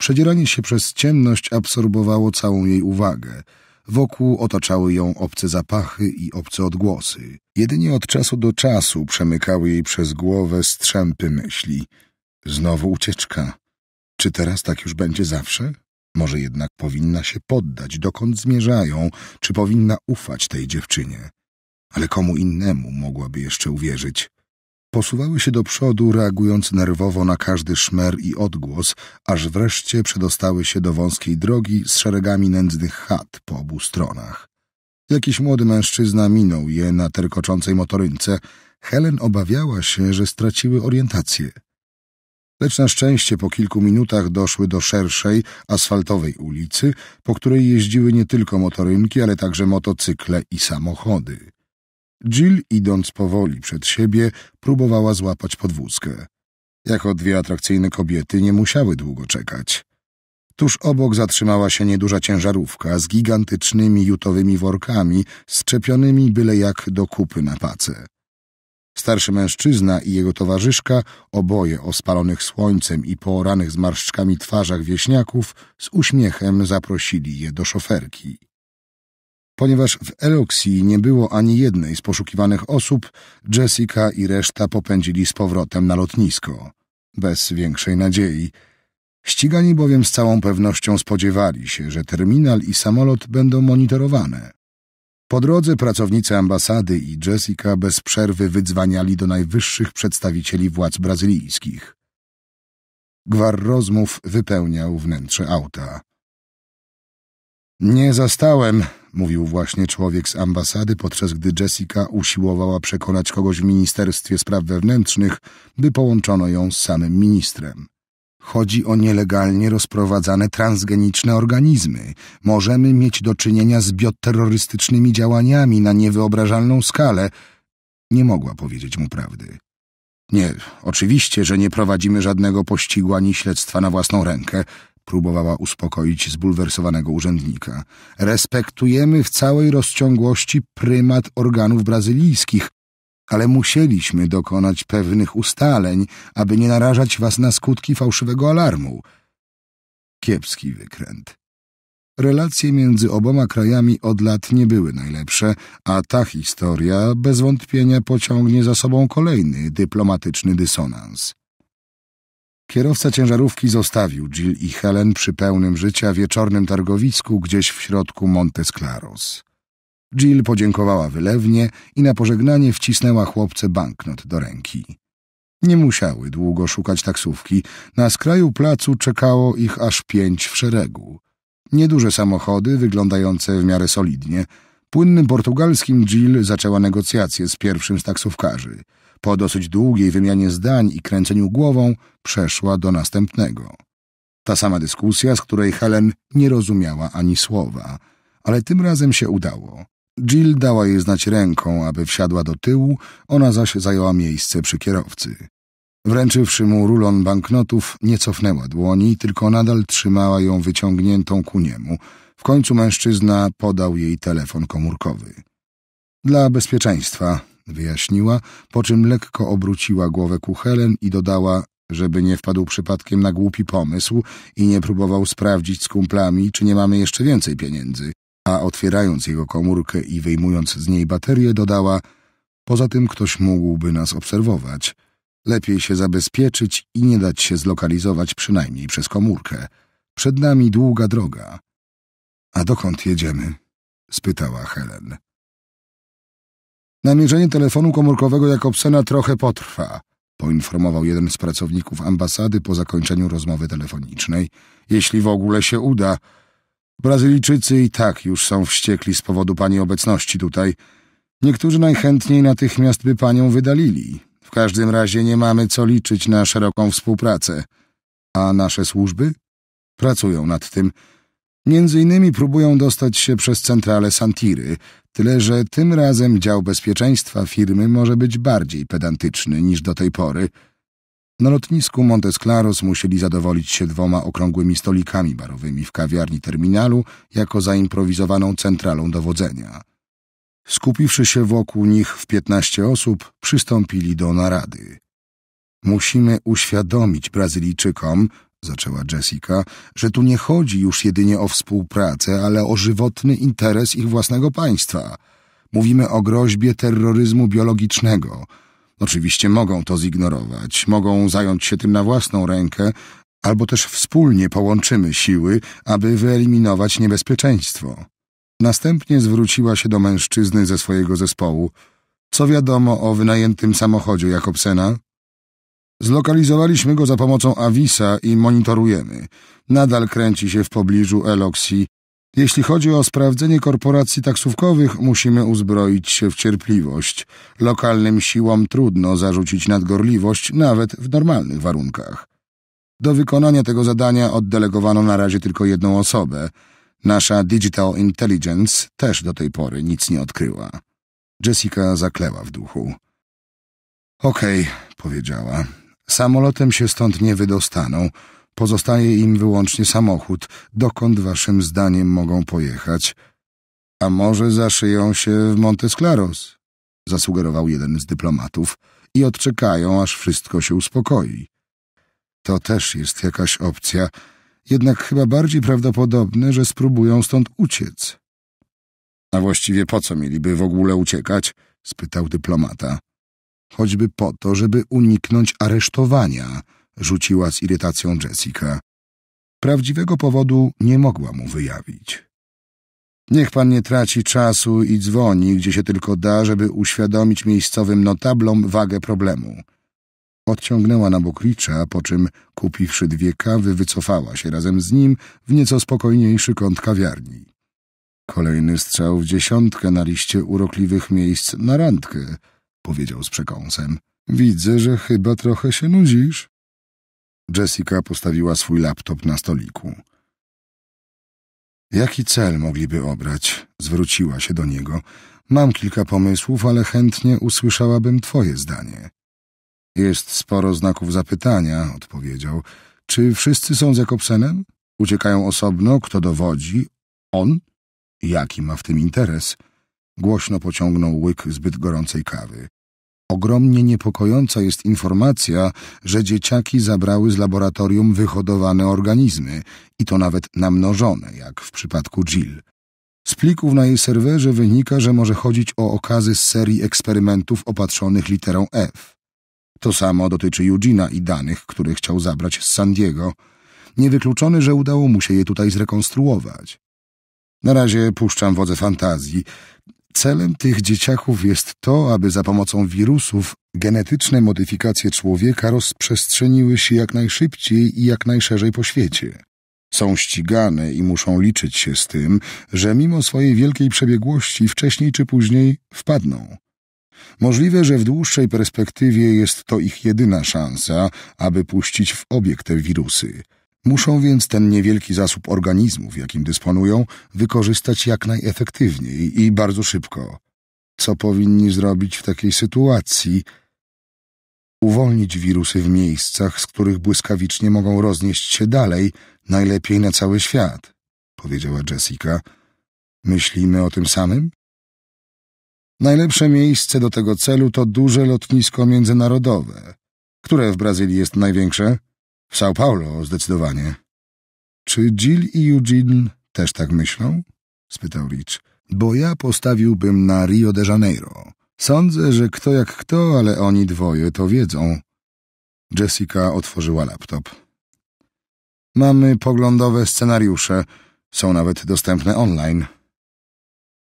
Przedzieranie się przez ciemność absorbowało całą jej uwagę. Wokół otaczały ją obce zapachy i obce odgłosy. Jedynie od czasu do czasu przemykały jej przez głowę strzępy myśli. Znowu ucieczka. Czy teraz tak już będzie zawsze? Może jednak powinna się poddać, dokąd zmierzają, czy powinna ufać tej dziewczynie. Ale komu innemu mogłaby jeszcze uwierzyć? Posuwały się do przodu, reagując nerwowo na każdy szmer i odgłos, aż wreszcie przedostały się do wąskiej drogi z szeregami nędznych chat po obu stronach. Jakiś młody mężczyzna minął je na terkoczącej motorynce. Helen obawiała się, że straciły orientację lecz na szczęście po kilku minutach doszły do szerszej, asfaltowej ulicy, po której jeździły nie tylko motorynki, ale także motocykle i samochody. Jill, idąc powoli przed siebie, próbowała złapać podwózkę. Jako dwie atrakcyjne kobiety nie musiały długo czekać. Tuż obok zatrzymała się nieduża ciężarówka z gigantycznymi jutowymi workami, szczepionymi byle jak do kupy na pace. Starszy mężczyzna i jego towarzyszka, oboje o spalonych słońcem i pooranych zmarszczkami twarzach wieśniaków, z uśmiechem zaprosili je do szoferki. Ponieważ w Eloxii nie było ani jednej z poszukiwanych osób, Jessica i reszta popędzili z powrotem na lotnisko. Bez większej nadziei. Ścigani bowiem z całą pewnością spodziewali się, że terminal i samolot będą monitorowane. Po drodze pracownicy ambasady i Jessica bez przerwy wydzwaniali do najwyższych przedstawicieli władz brazylijskich. Gwar rozmów wypełniał wnętrze auta. Nie zastałem, mówił właśnie człowiek z ambasady, podczas gdy Jessica usiłowała przekonać kogoś w Ministerstwie Spraw Wewnętrznych, by połączono ją z samym ministrem. Chodzi o nielegalnie rozprowadzane transgeniczne organizmy. Możemy mieć do czynienia z bioterrorystycznymi działaniami na niewyobrażalną skalę. Nie mogła powiedzieć mu prawdy. Nie, oczywiście, że nie prowadzimy żadnego pościgu ani śledztwa na własną rękę, próbowała uspokoić zbulwersowanego urzędnika. Respektujemy w całej rozciągłości prymat organów brazylijskich, ale musieliśmy dokonać pewnych ustaleń, aby nie narażać was na skutki fałszywego alarmu. Kiepski wykręt. Relacje między oboma krajami od lat nie były najlepsze, a ta historia bez wątpienia pociągnie za sobą kolejny dyplomatyczny dysonans. Kierowca ciężarówki zostawił Jill i Helen przy pełnym życia wieczornym targowisku gdzieś w środku Montes Claros. Jill podziękowała wylewnie i na pożegnanie wcisnęła chłopce banknot do ręki. Nie musiały długo szukać taksówki. Na skraju placu czekało ich aż pięć w szeregu. Nieduże samochody, wyglądające w miarę solidnie. Płynnym portugalskim Jill zaczęła negocjacje z pierwszym z taksówkarzy. Po dosyć długiej wymianie zdań i kręceniu głową przeszła do następnego. Ta sama dyskusja, z której Helen nie rozumiała ani słowa, ale tym razem się udało. Jill dała jej znać ręką, aby wsiadła do tyłu, ona zaś zajęła miejsce przy kierowcy. Wręczywszy mu rulon banknotów, nie cofnęła dłoni, tylko nadal trzymała ją wyciągniętą ku niemu. W końcu mężczyzna podał jej telefon komórkowy. Dla bezpieczeństwa, wyjaśniła, po czym lekko obróciła głowę ku Helen i dodała, żeby nie wpadł przypadkiem na głupi pomysł i nie próbował sprawdzić z kumplami, czy nie mamy jeszcze więcej pieniędzy a otwierając jego komórkę i wyjmując z niej baterię, dodała: Poza tym ktoś mógłby nas obserwować. Lepiej się zabezpieczyć i nie dać się zlokalizować przynajmniej przez komórkę. Przed nami długa droga. A dokąd jedziemy? spytała Helen. Namierzenie telefonu komórkowego Jakobsena trochę potrwa, poinformował jeden z pracowników ambasady po zakończeniu rozmowy telefonicznej. Jeśli w ogóle się uda, Brazylijczycy i tak już są wściekli z powodu pani obecności tutaj. Niektórzy najchętniej natychmiast by panią wydalili. W każdym razie nie mamy co liczyć na szeroką współpracę. A nasze służby? Pracują nad tym. Między innymi próbują dostać się przez centralę Santiry, tyle że tym razem dział bezpieczeństwa firmy może być bardziej pedantyczny niż do tej pory – na lotnisku Montes Claros musieli zadowolić się dwoma okrągłymi stolikami barowymi w kawiarni terminalu jako zaimprowizowaną centralą dowodzenia. Skupiwszy się wokół nich w piętnaście osób, przystąpili do narady. Musimy uświadomić Brazylijczykom, zaczęła Jessica, że tu nie chodzi już jedynie o współpracę, ale o żywotny interes ich własnego państwa. Mówimy o groźbie terroryzmu biologicznego – Oczywiście mogą to zignorować, mogą zająć się tym na własną rękę, albo też wspólnie połączymy siły, aby wyeliminować niebezpieczeństwo. Następnie zwróciła się do mężczyzny ze swojego zespołu. Co wiadomo o wynajętym samochodzie Jakobsena? Zlokalizowaliśmy go za pomocą Avisa i monitorujemy. Nadal kręci się w pobliżu Eloxi jeśli chodzi o sprawdzenie korporacji taksówkowych, musimy uzbroić się w cierpliwość. Lokalnym siłom trudno zarzucić nadgorliwość, nawet w normalnych warunkach. Do wykonania tego zadania oddelegowano na razie tylko jedną osobę. Nasza Digital Intelligence też do tej pory nic nie odkryła. Jessica zakleła w duchu. Okej, okay, powiedziała. Samolotem się stąd nie wydostaną. Pozostaje im wyłącznie samochód. Dokąd waszym zdaniem mogą pojechać? A może zaszyją się w Claros? Zasugerował jeden z dyplomatów. I odczekają, aż wszystko się uspokoi. To też jest jakaś opcja. Jednak chyba bardziej prawdopodobne, że spróbują stąd uciec. A właściwie po co mieliby w ogóle uciekać? spytał dyplomata. Choćby po to, żeby uniknąć aresztowania – rzuciła z irytacją Jessica. Prawdziwego powodu nie mogła mu wyjawić. Niech pan nie traci czasu i dzwoni, gdzie się tylko da, żeby uświadomić miejscowym notablom wagę problemu. Odciągnęła na bok Richa, po czym, kupiwszy dwie kawy, wycofała się razem z nim w nieco spokojniejszy kąt kawiarni. Kolejny strzał w dziesiątkę na liście urokliwych miejsc na randkę, powiedział z przekąsem. Widzę, że chyba trochę się nudzisz. Jessica postawiła swój laptop na stoliku. Jaki cel mogliby obrać? Zwróciła się do niego. Mam kilka pomysłów, ale chętnie usłyszałabym twoje zdanie. Jest sporo znaków zapytania, odpowiedział. Czy wszyscy są z Jakobsenem? Uciekają osobno, kto dowodzi? On? Jaki ma w tym interes? Głośno pociągnął łyk zbyt gorącej kawy. Ogromnie niepokojąca jest informacja, że dzieciaki zabrały z laboratorium wyhodowane organizmy i to nawet namnożone, jak w przypadku Jill. Z plików na jej serwerze wynika, że może chodzić o okazy z serii eksperymentów opatrzonych literą F. To samo dotyczy Eugena i danych, które chciał zabrać z San Diego. Niewykluczony, że udało mu się je tutaj zrekonstruować. Na razie puszczam wodze fantazji. Celem tych dzieciaków jest to, aby za pomocą wirusów genetyczne modyfikacje człowieka rozprzestrzeniły się jak najszybciej i jak najszerzej po świecie. Są ścigane i muszą liczyć się z tym, że mimo swojej wielkiej przebiegłości wcześniej czy później wpadną. Możliwe, że w dłuższej perspektywie jest to ich jedyna szansa, aby puścić w obieg te wirusy – Muszą więc ten niewielki zasób organizmów, jakim dysponują, wykorzystać jak najefektywniej i bardzo szybko. Co powinni zrobić w takiej sytuacji? Uwolnić wirusy w miejscach, z których błyskawicznie mogą roznieść się dalej, najlepiej na cały świat, powiedziała Jessica. Myślimy o tym samym? Najlepsze miejsce do tego celu to duże lotnisko międzynarodowe. Które w Brazylii jest największe? W São Paulo zdecydowanie. Czy Jill i Eugene też tak myślą? spytał Rich. Bo ja postawiłbym na Rio de Janeiro. Sądzę, że kto jak kto, ale oni dwoje to wiedzą. Jessica otworzyła laptop. Mamy poglądowe scenariusze, są nawet dostępne online.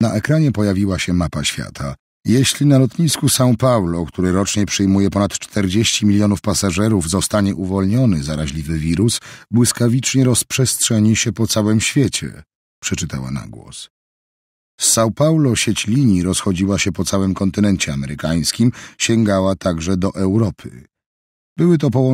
Na ekranie pojawiła się mapa świata. Jeśli na lotnisku São Paulo, który rocznie przyjmuje ponad 40 milionów pasażerów, zostanie uwolniony zaraźliwy wirus, błyskawicznie rozprzestrzeni się po całym świecie, przeczytała na głos. Z São Paulo sieć linii rozchodziła się po całym kontynencie amerykańskim, sięgała także do Europy. Były to połączenia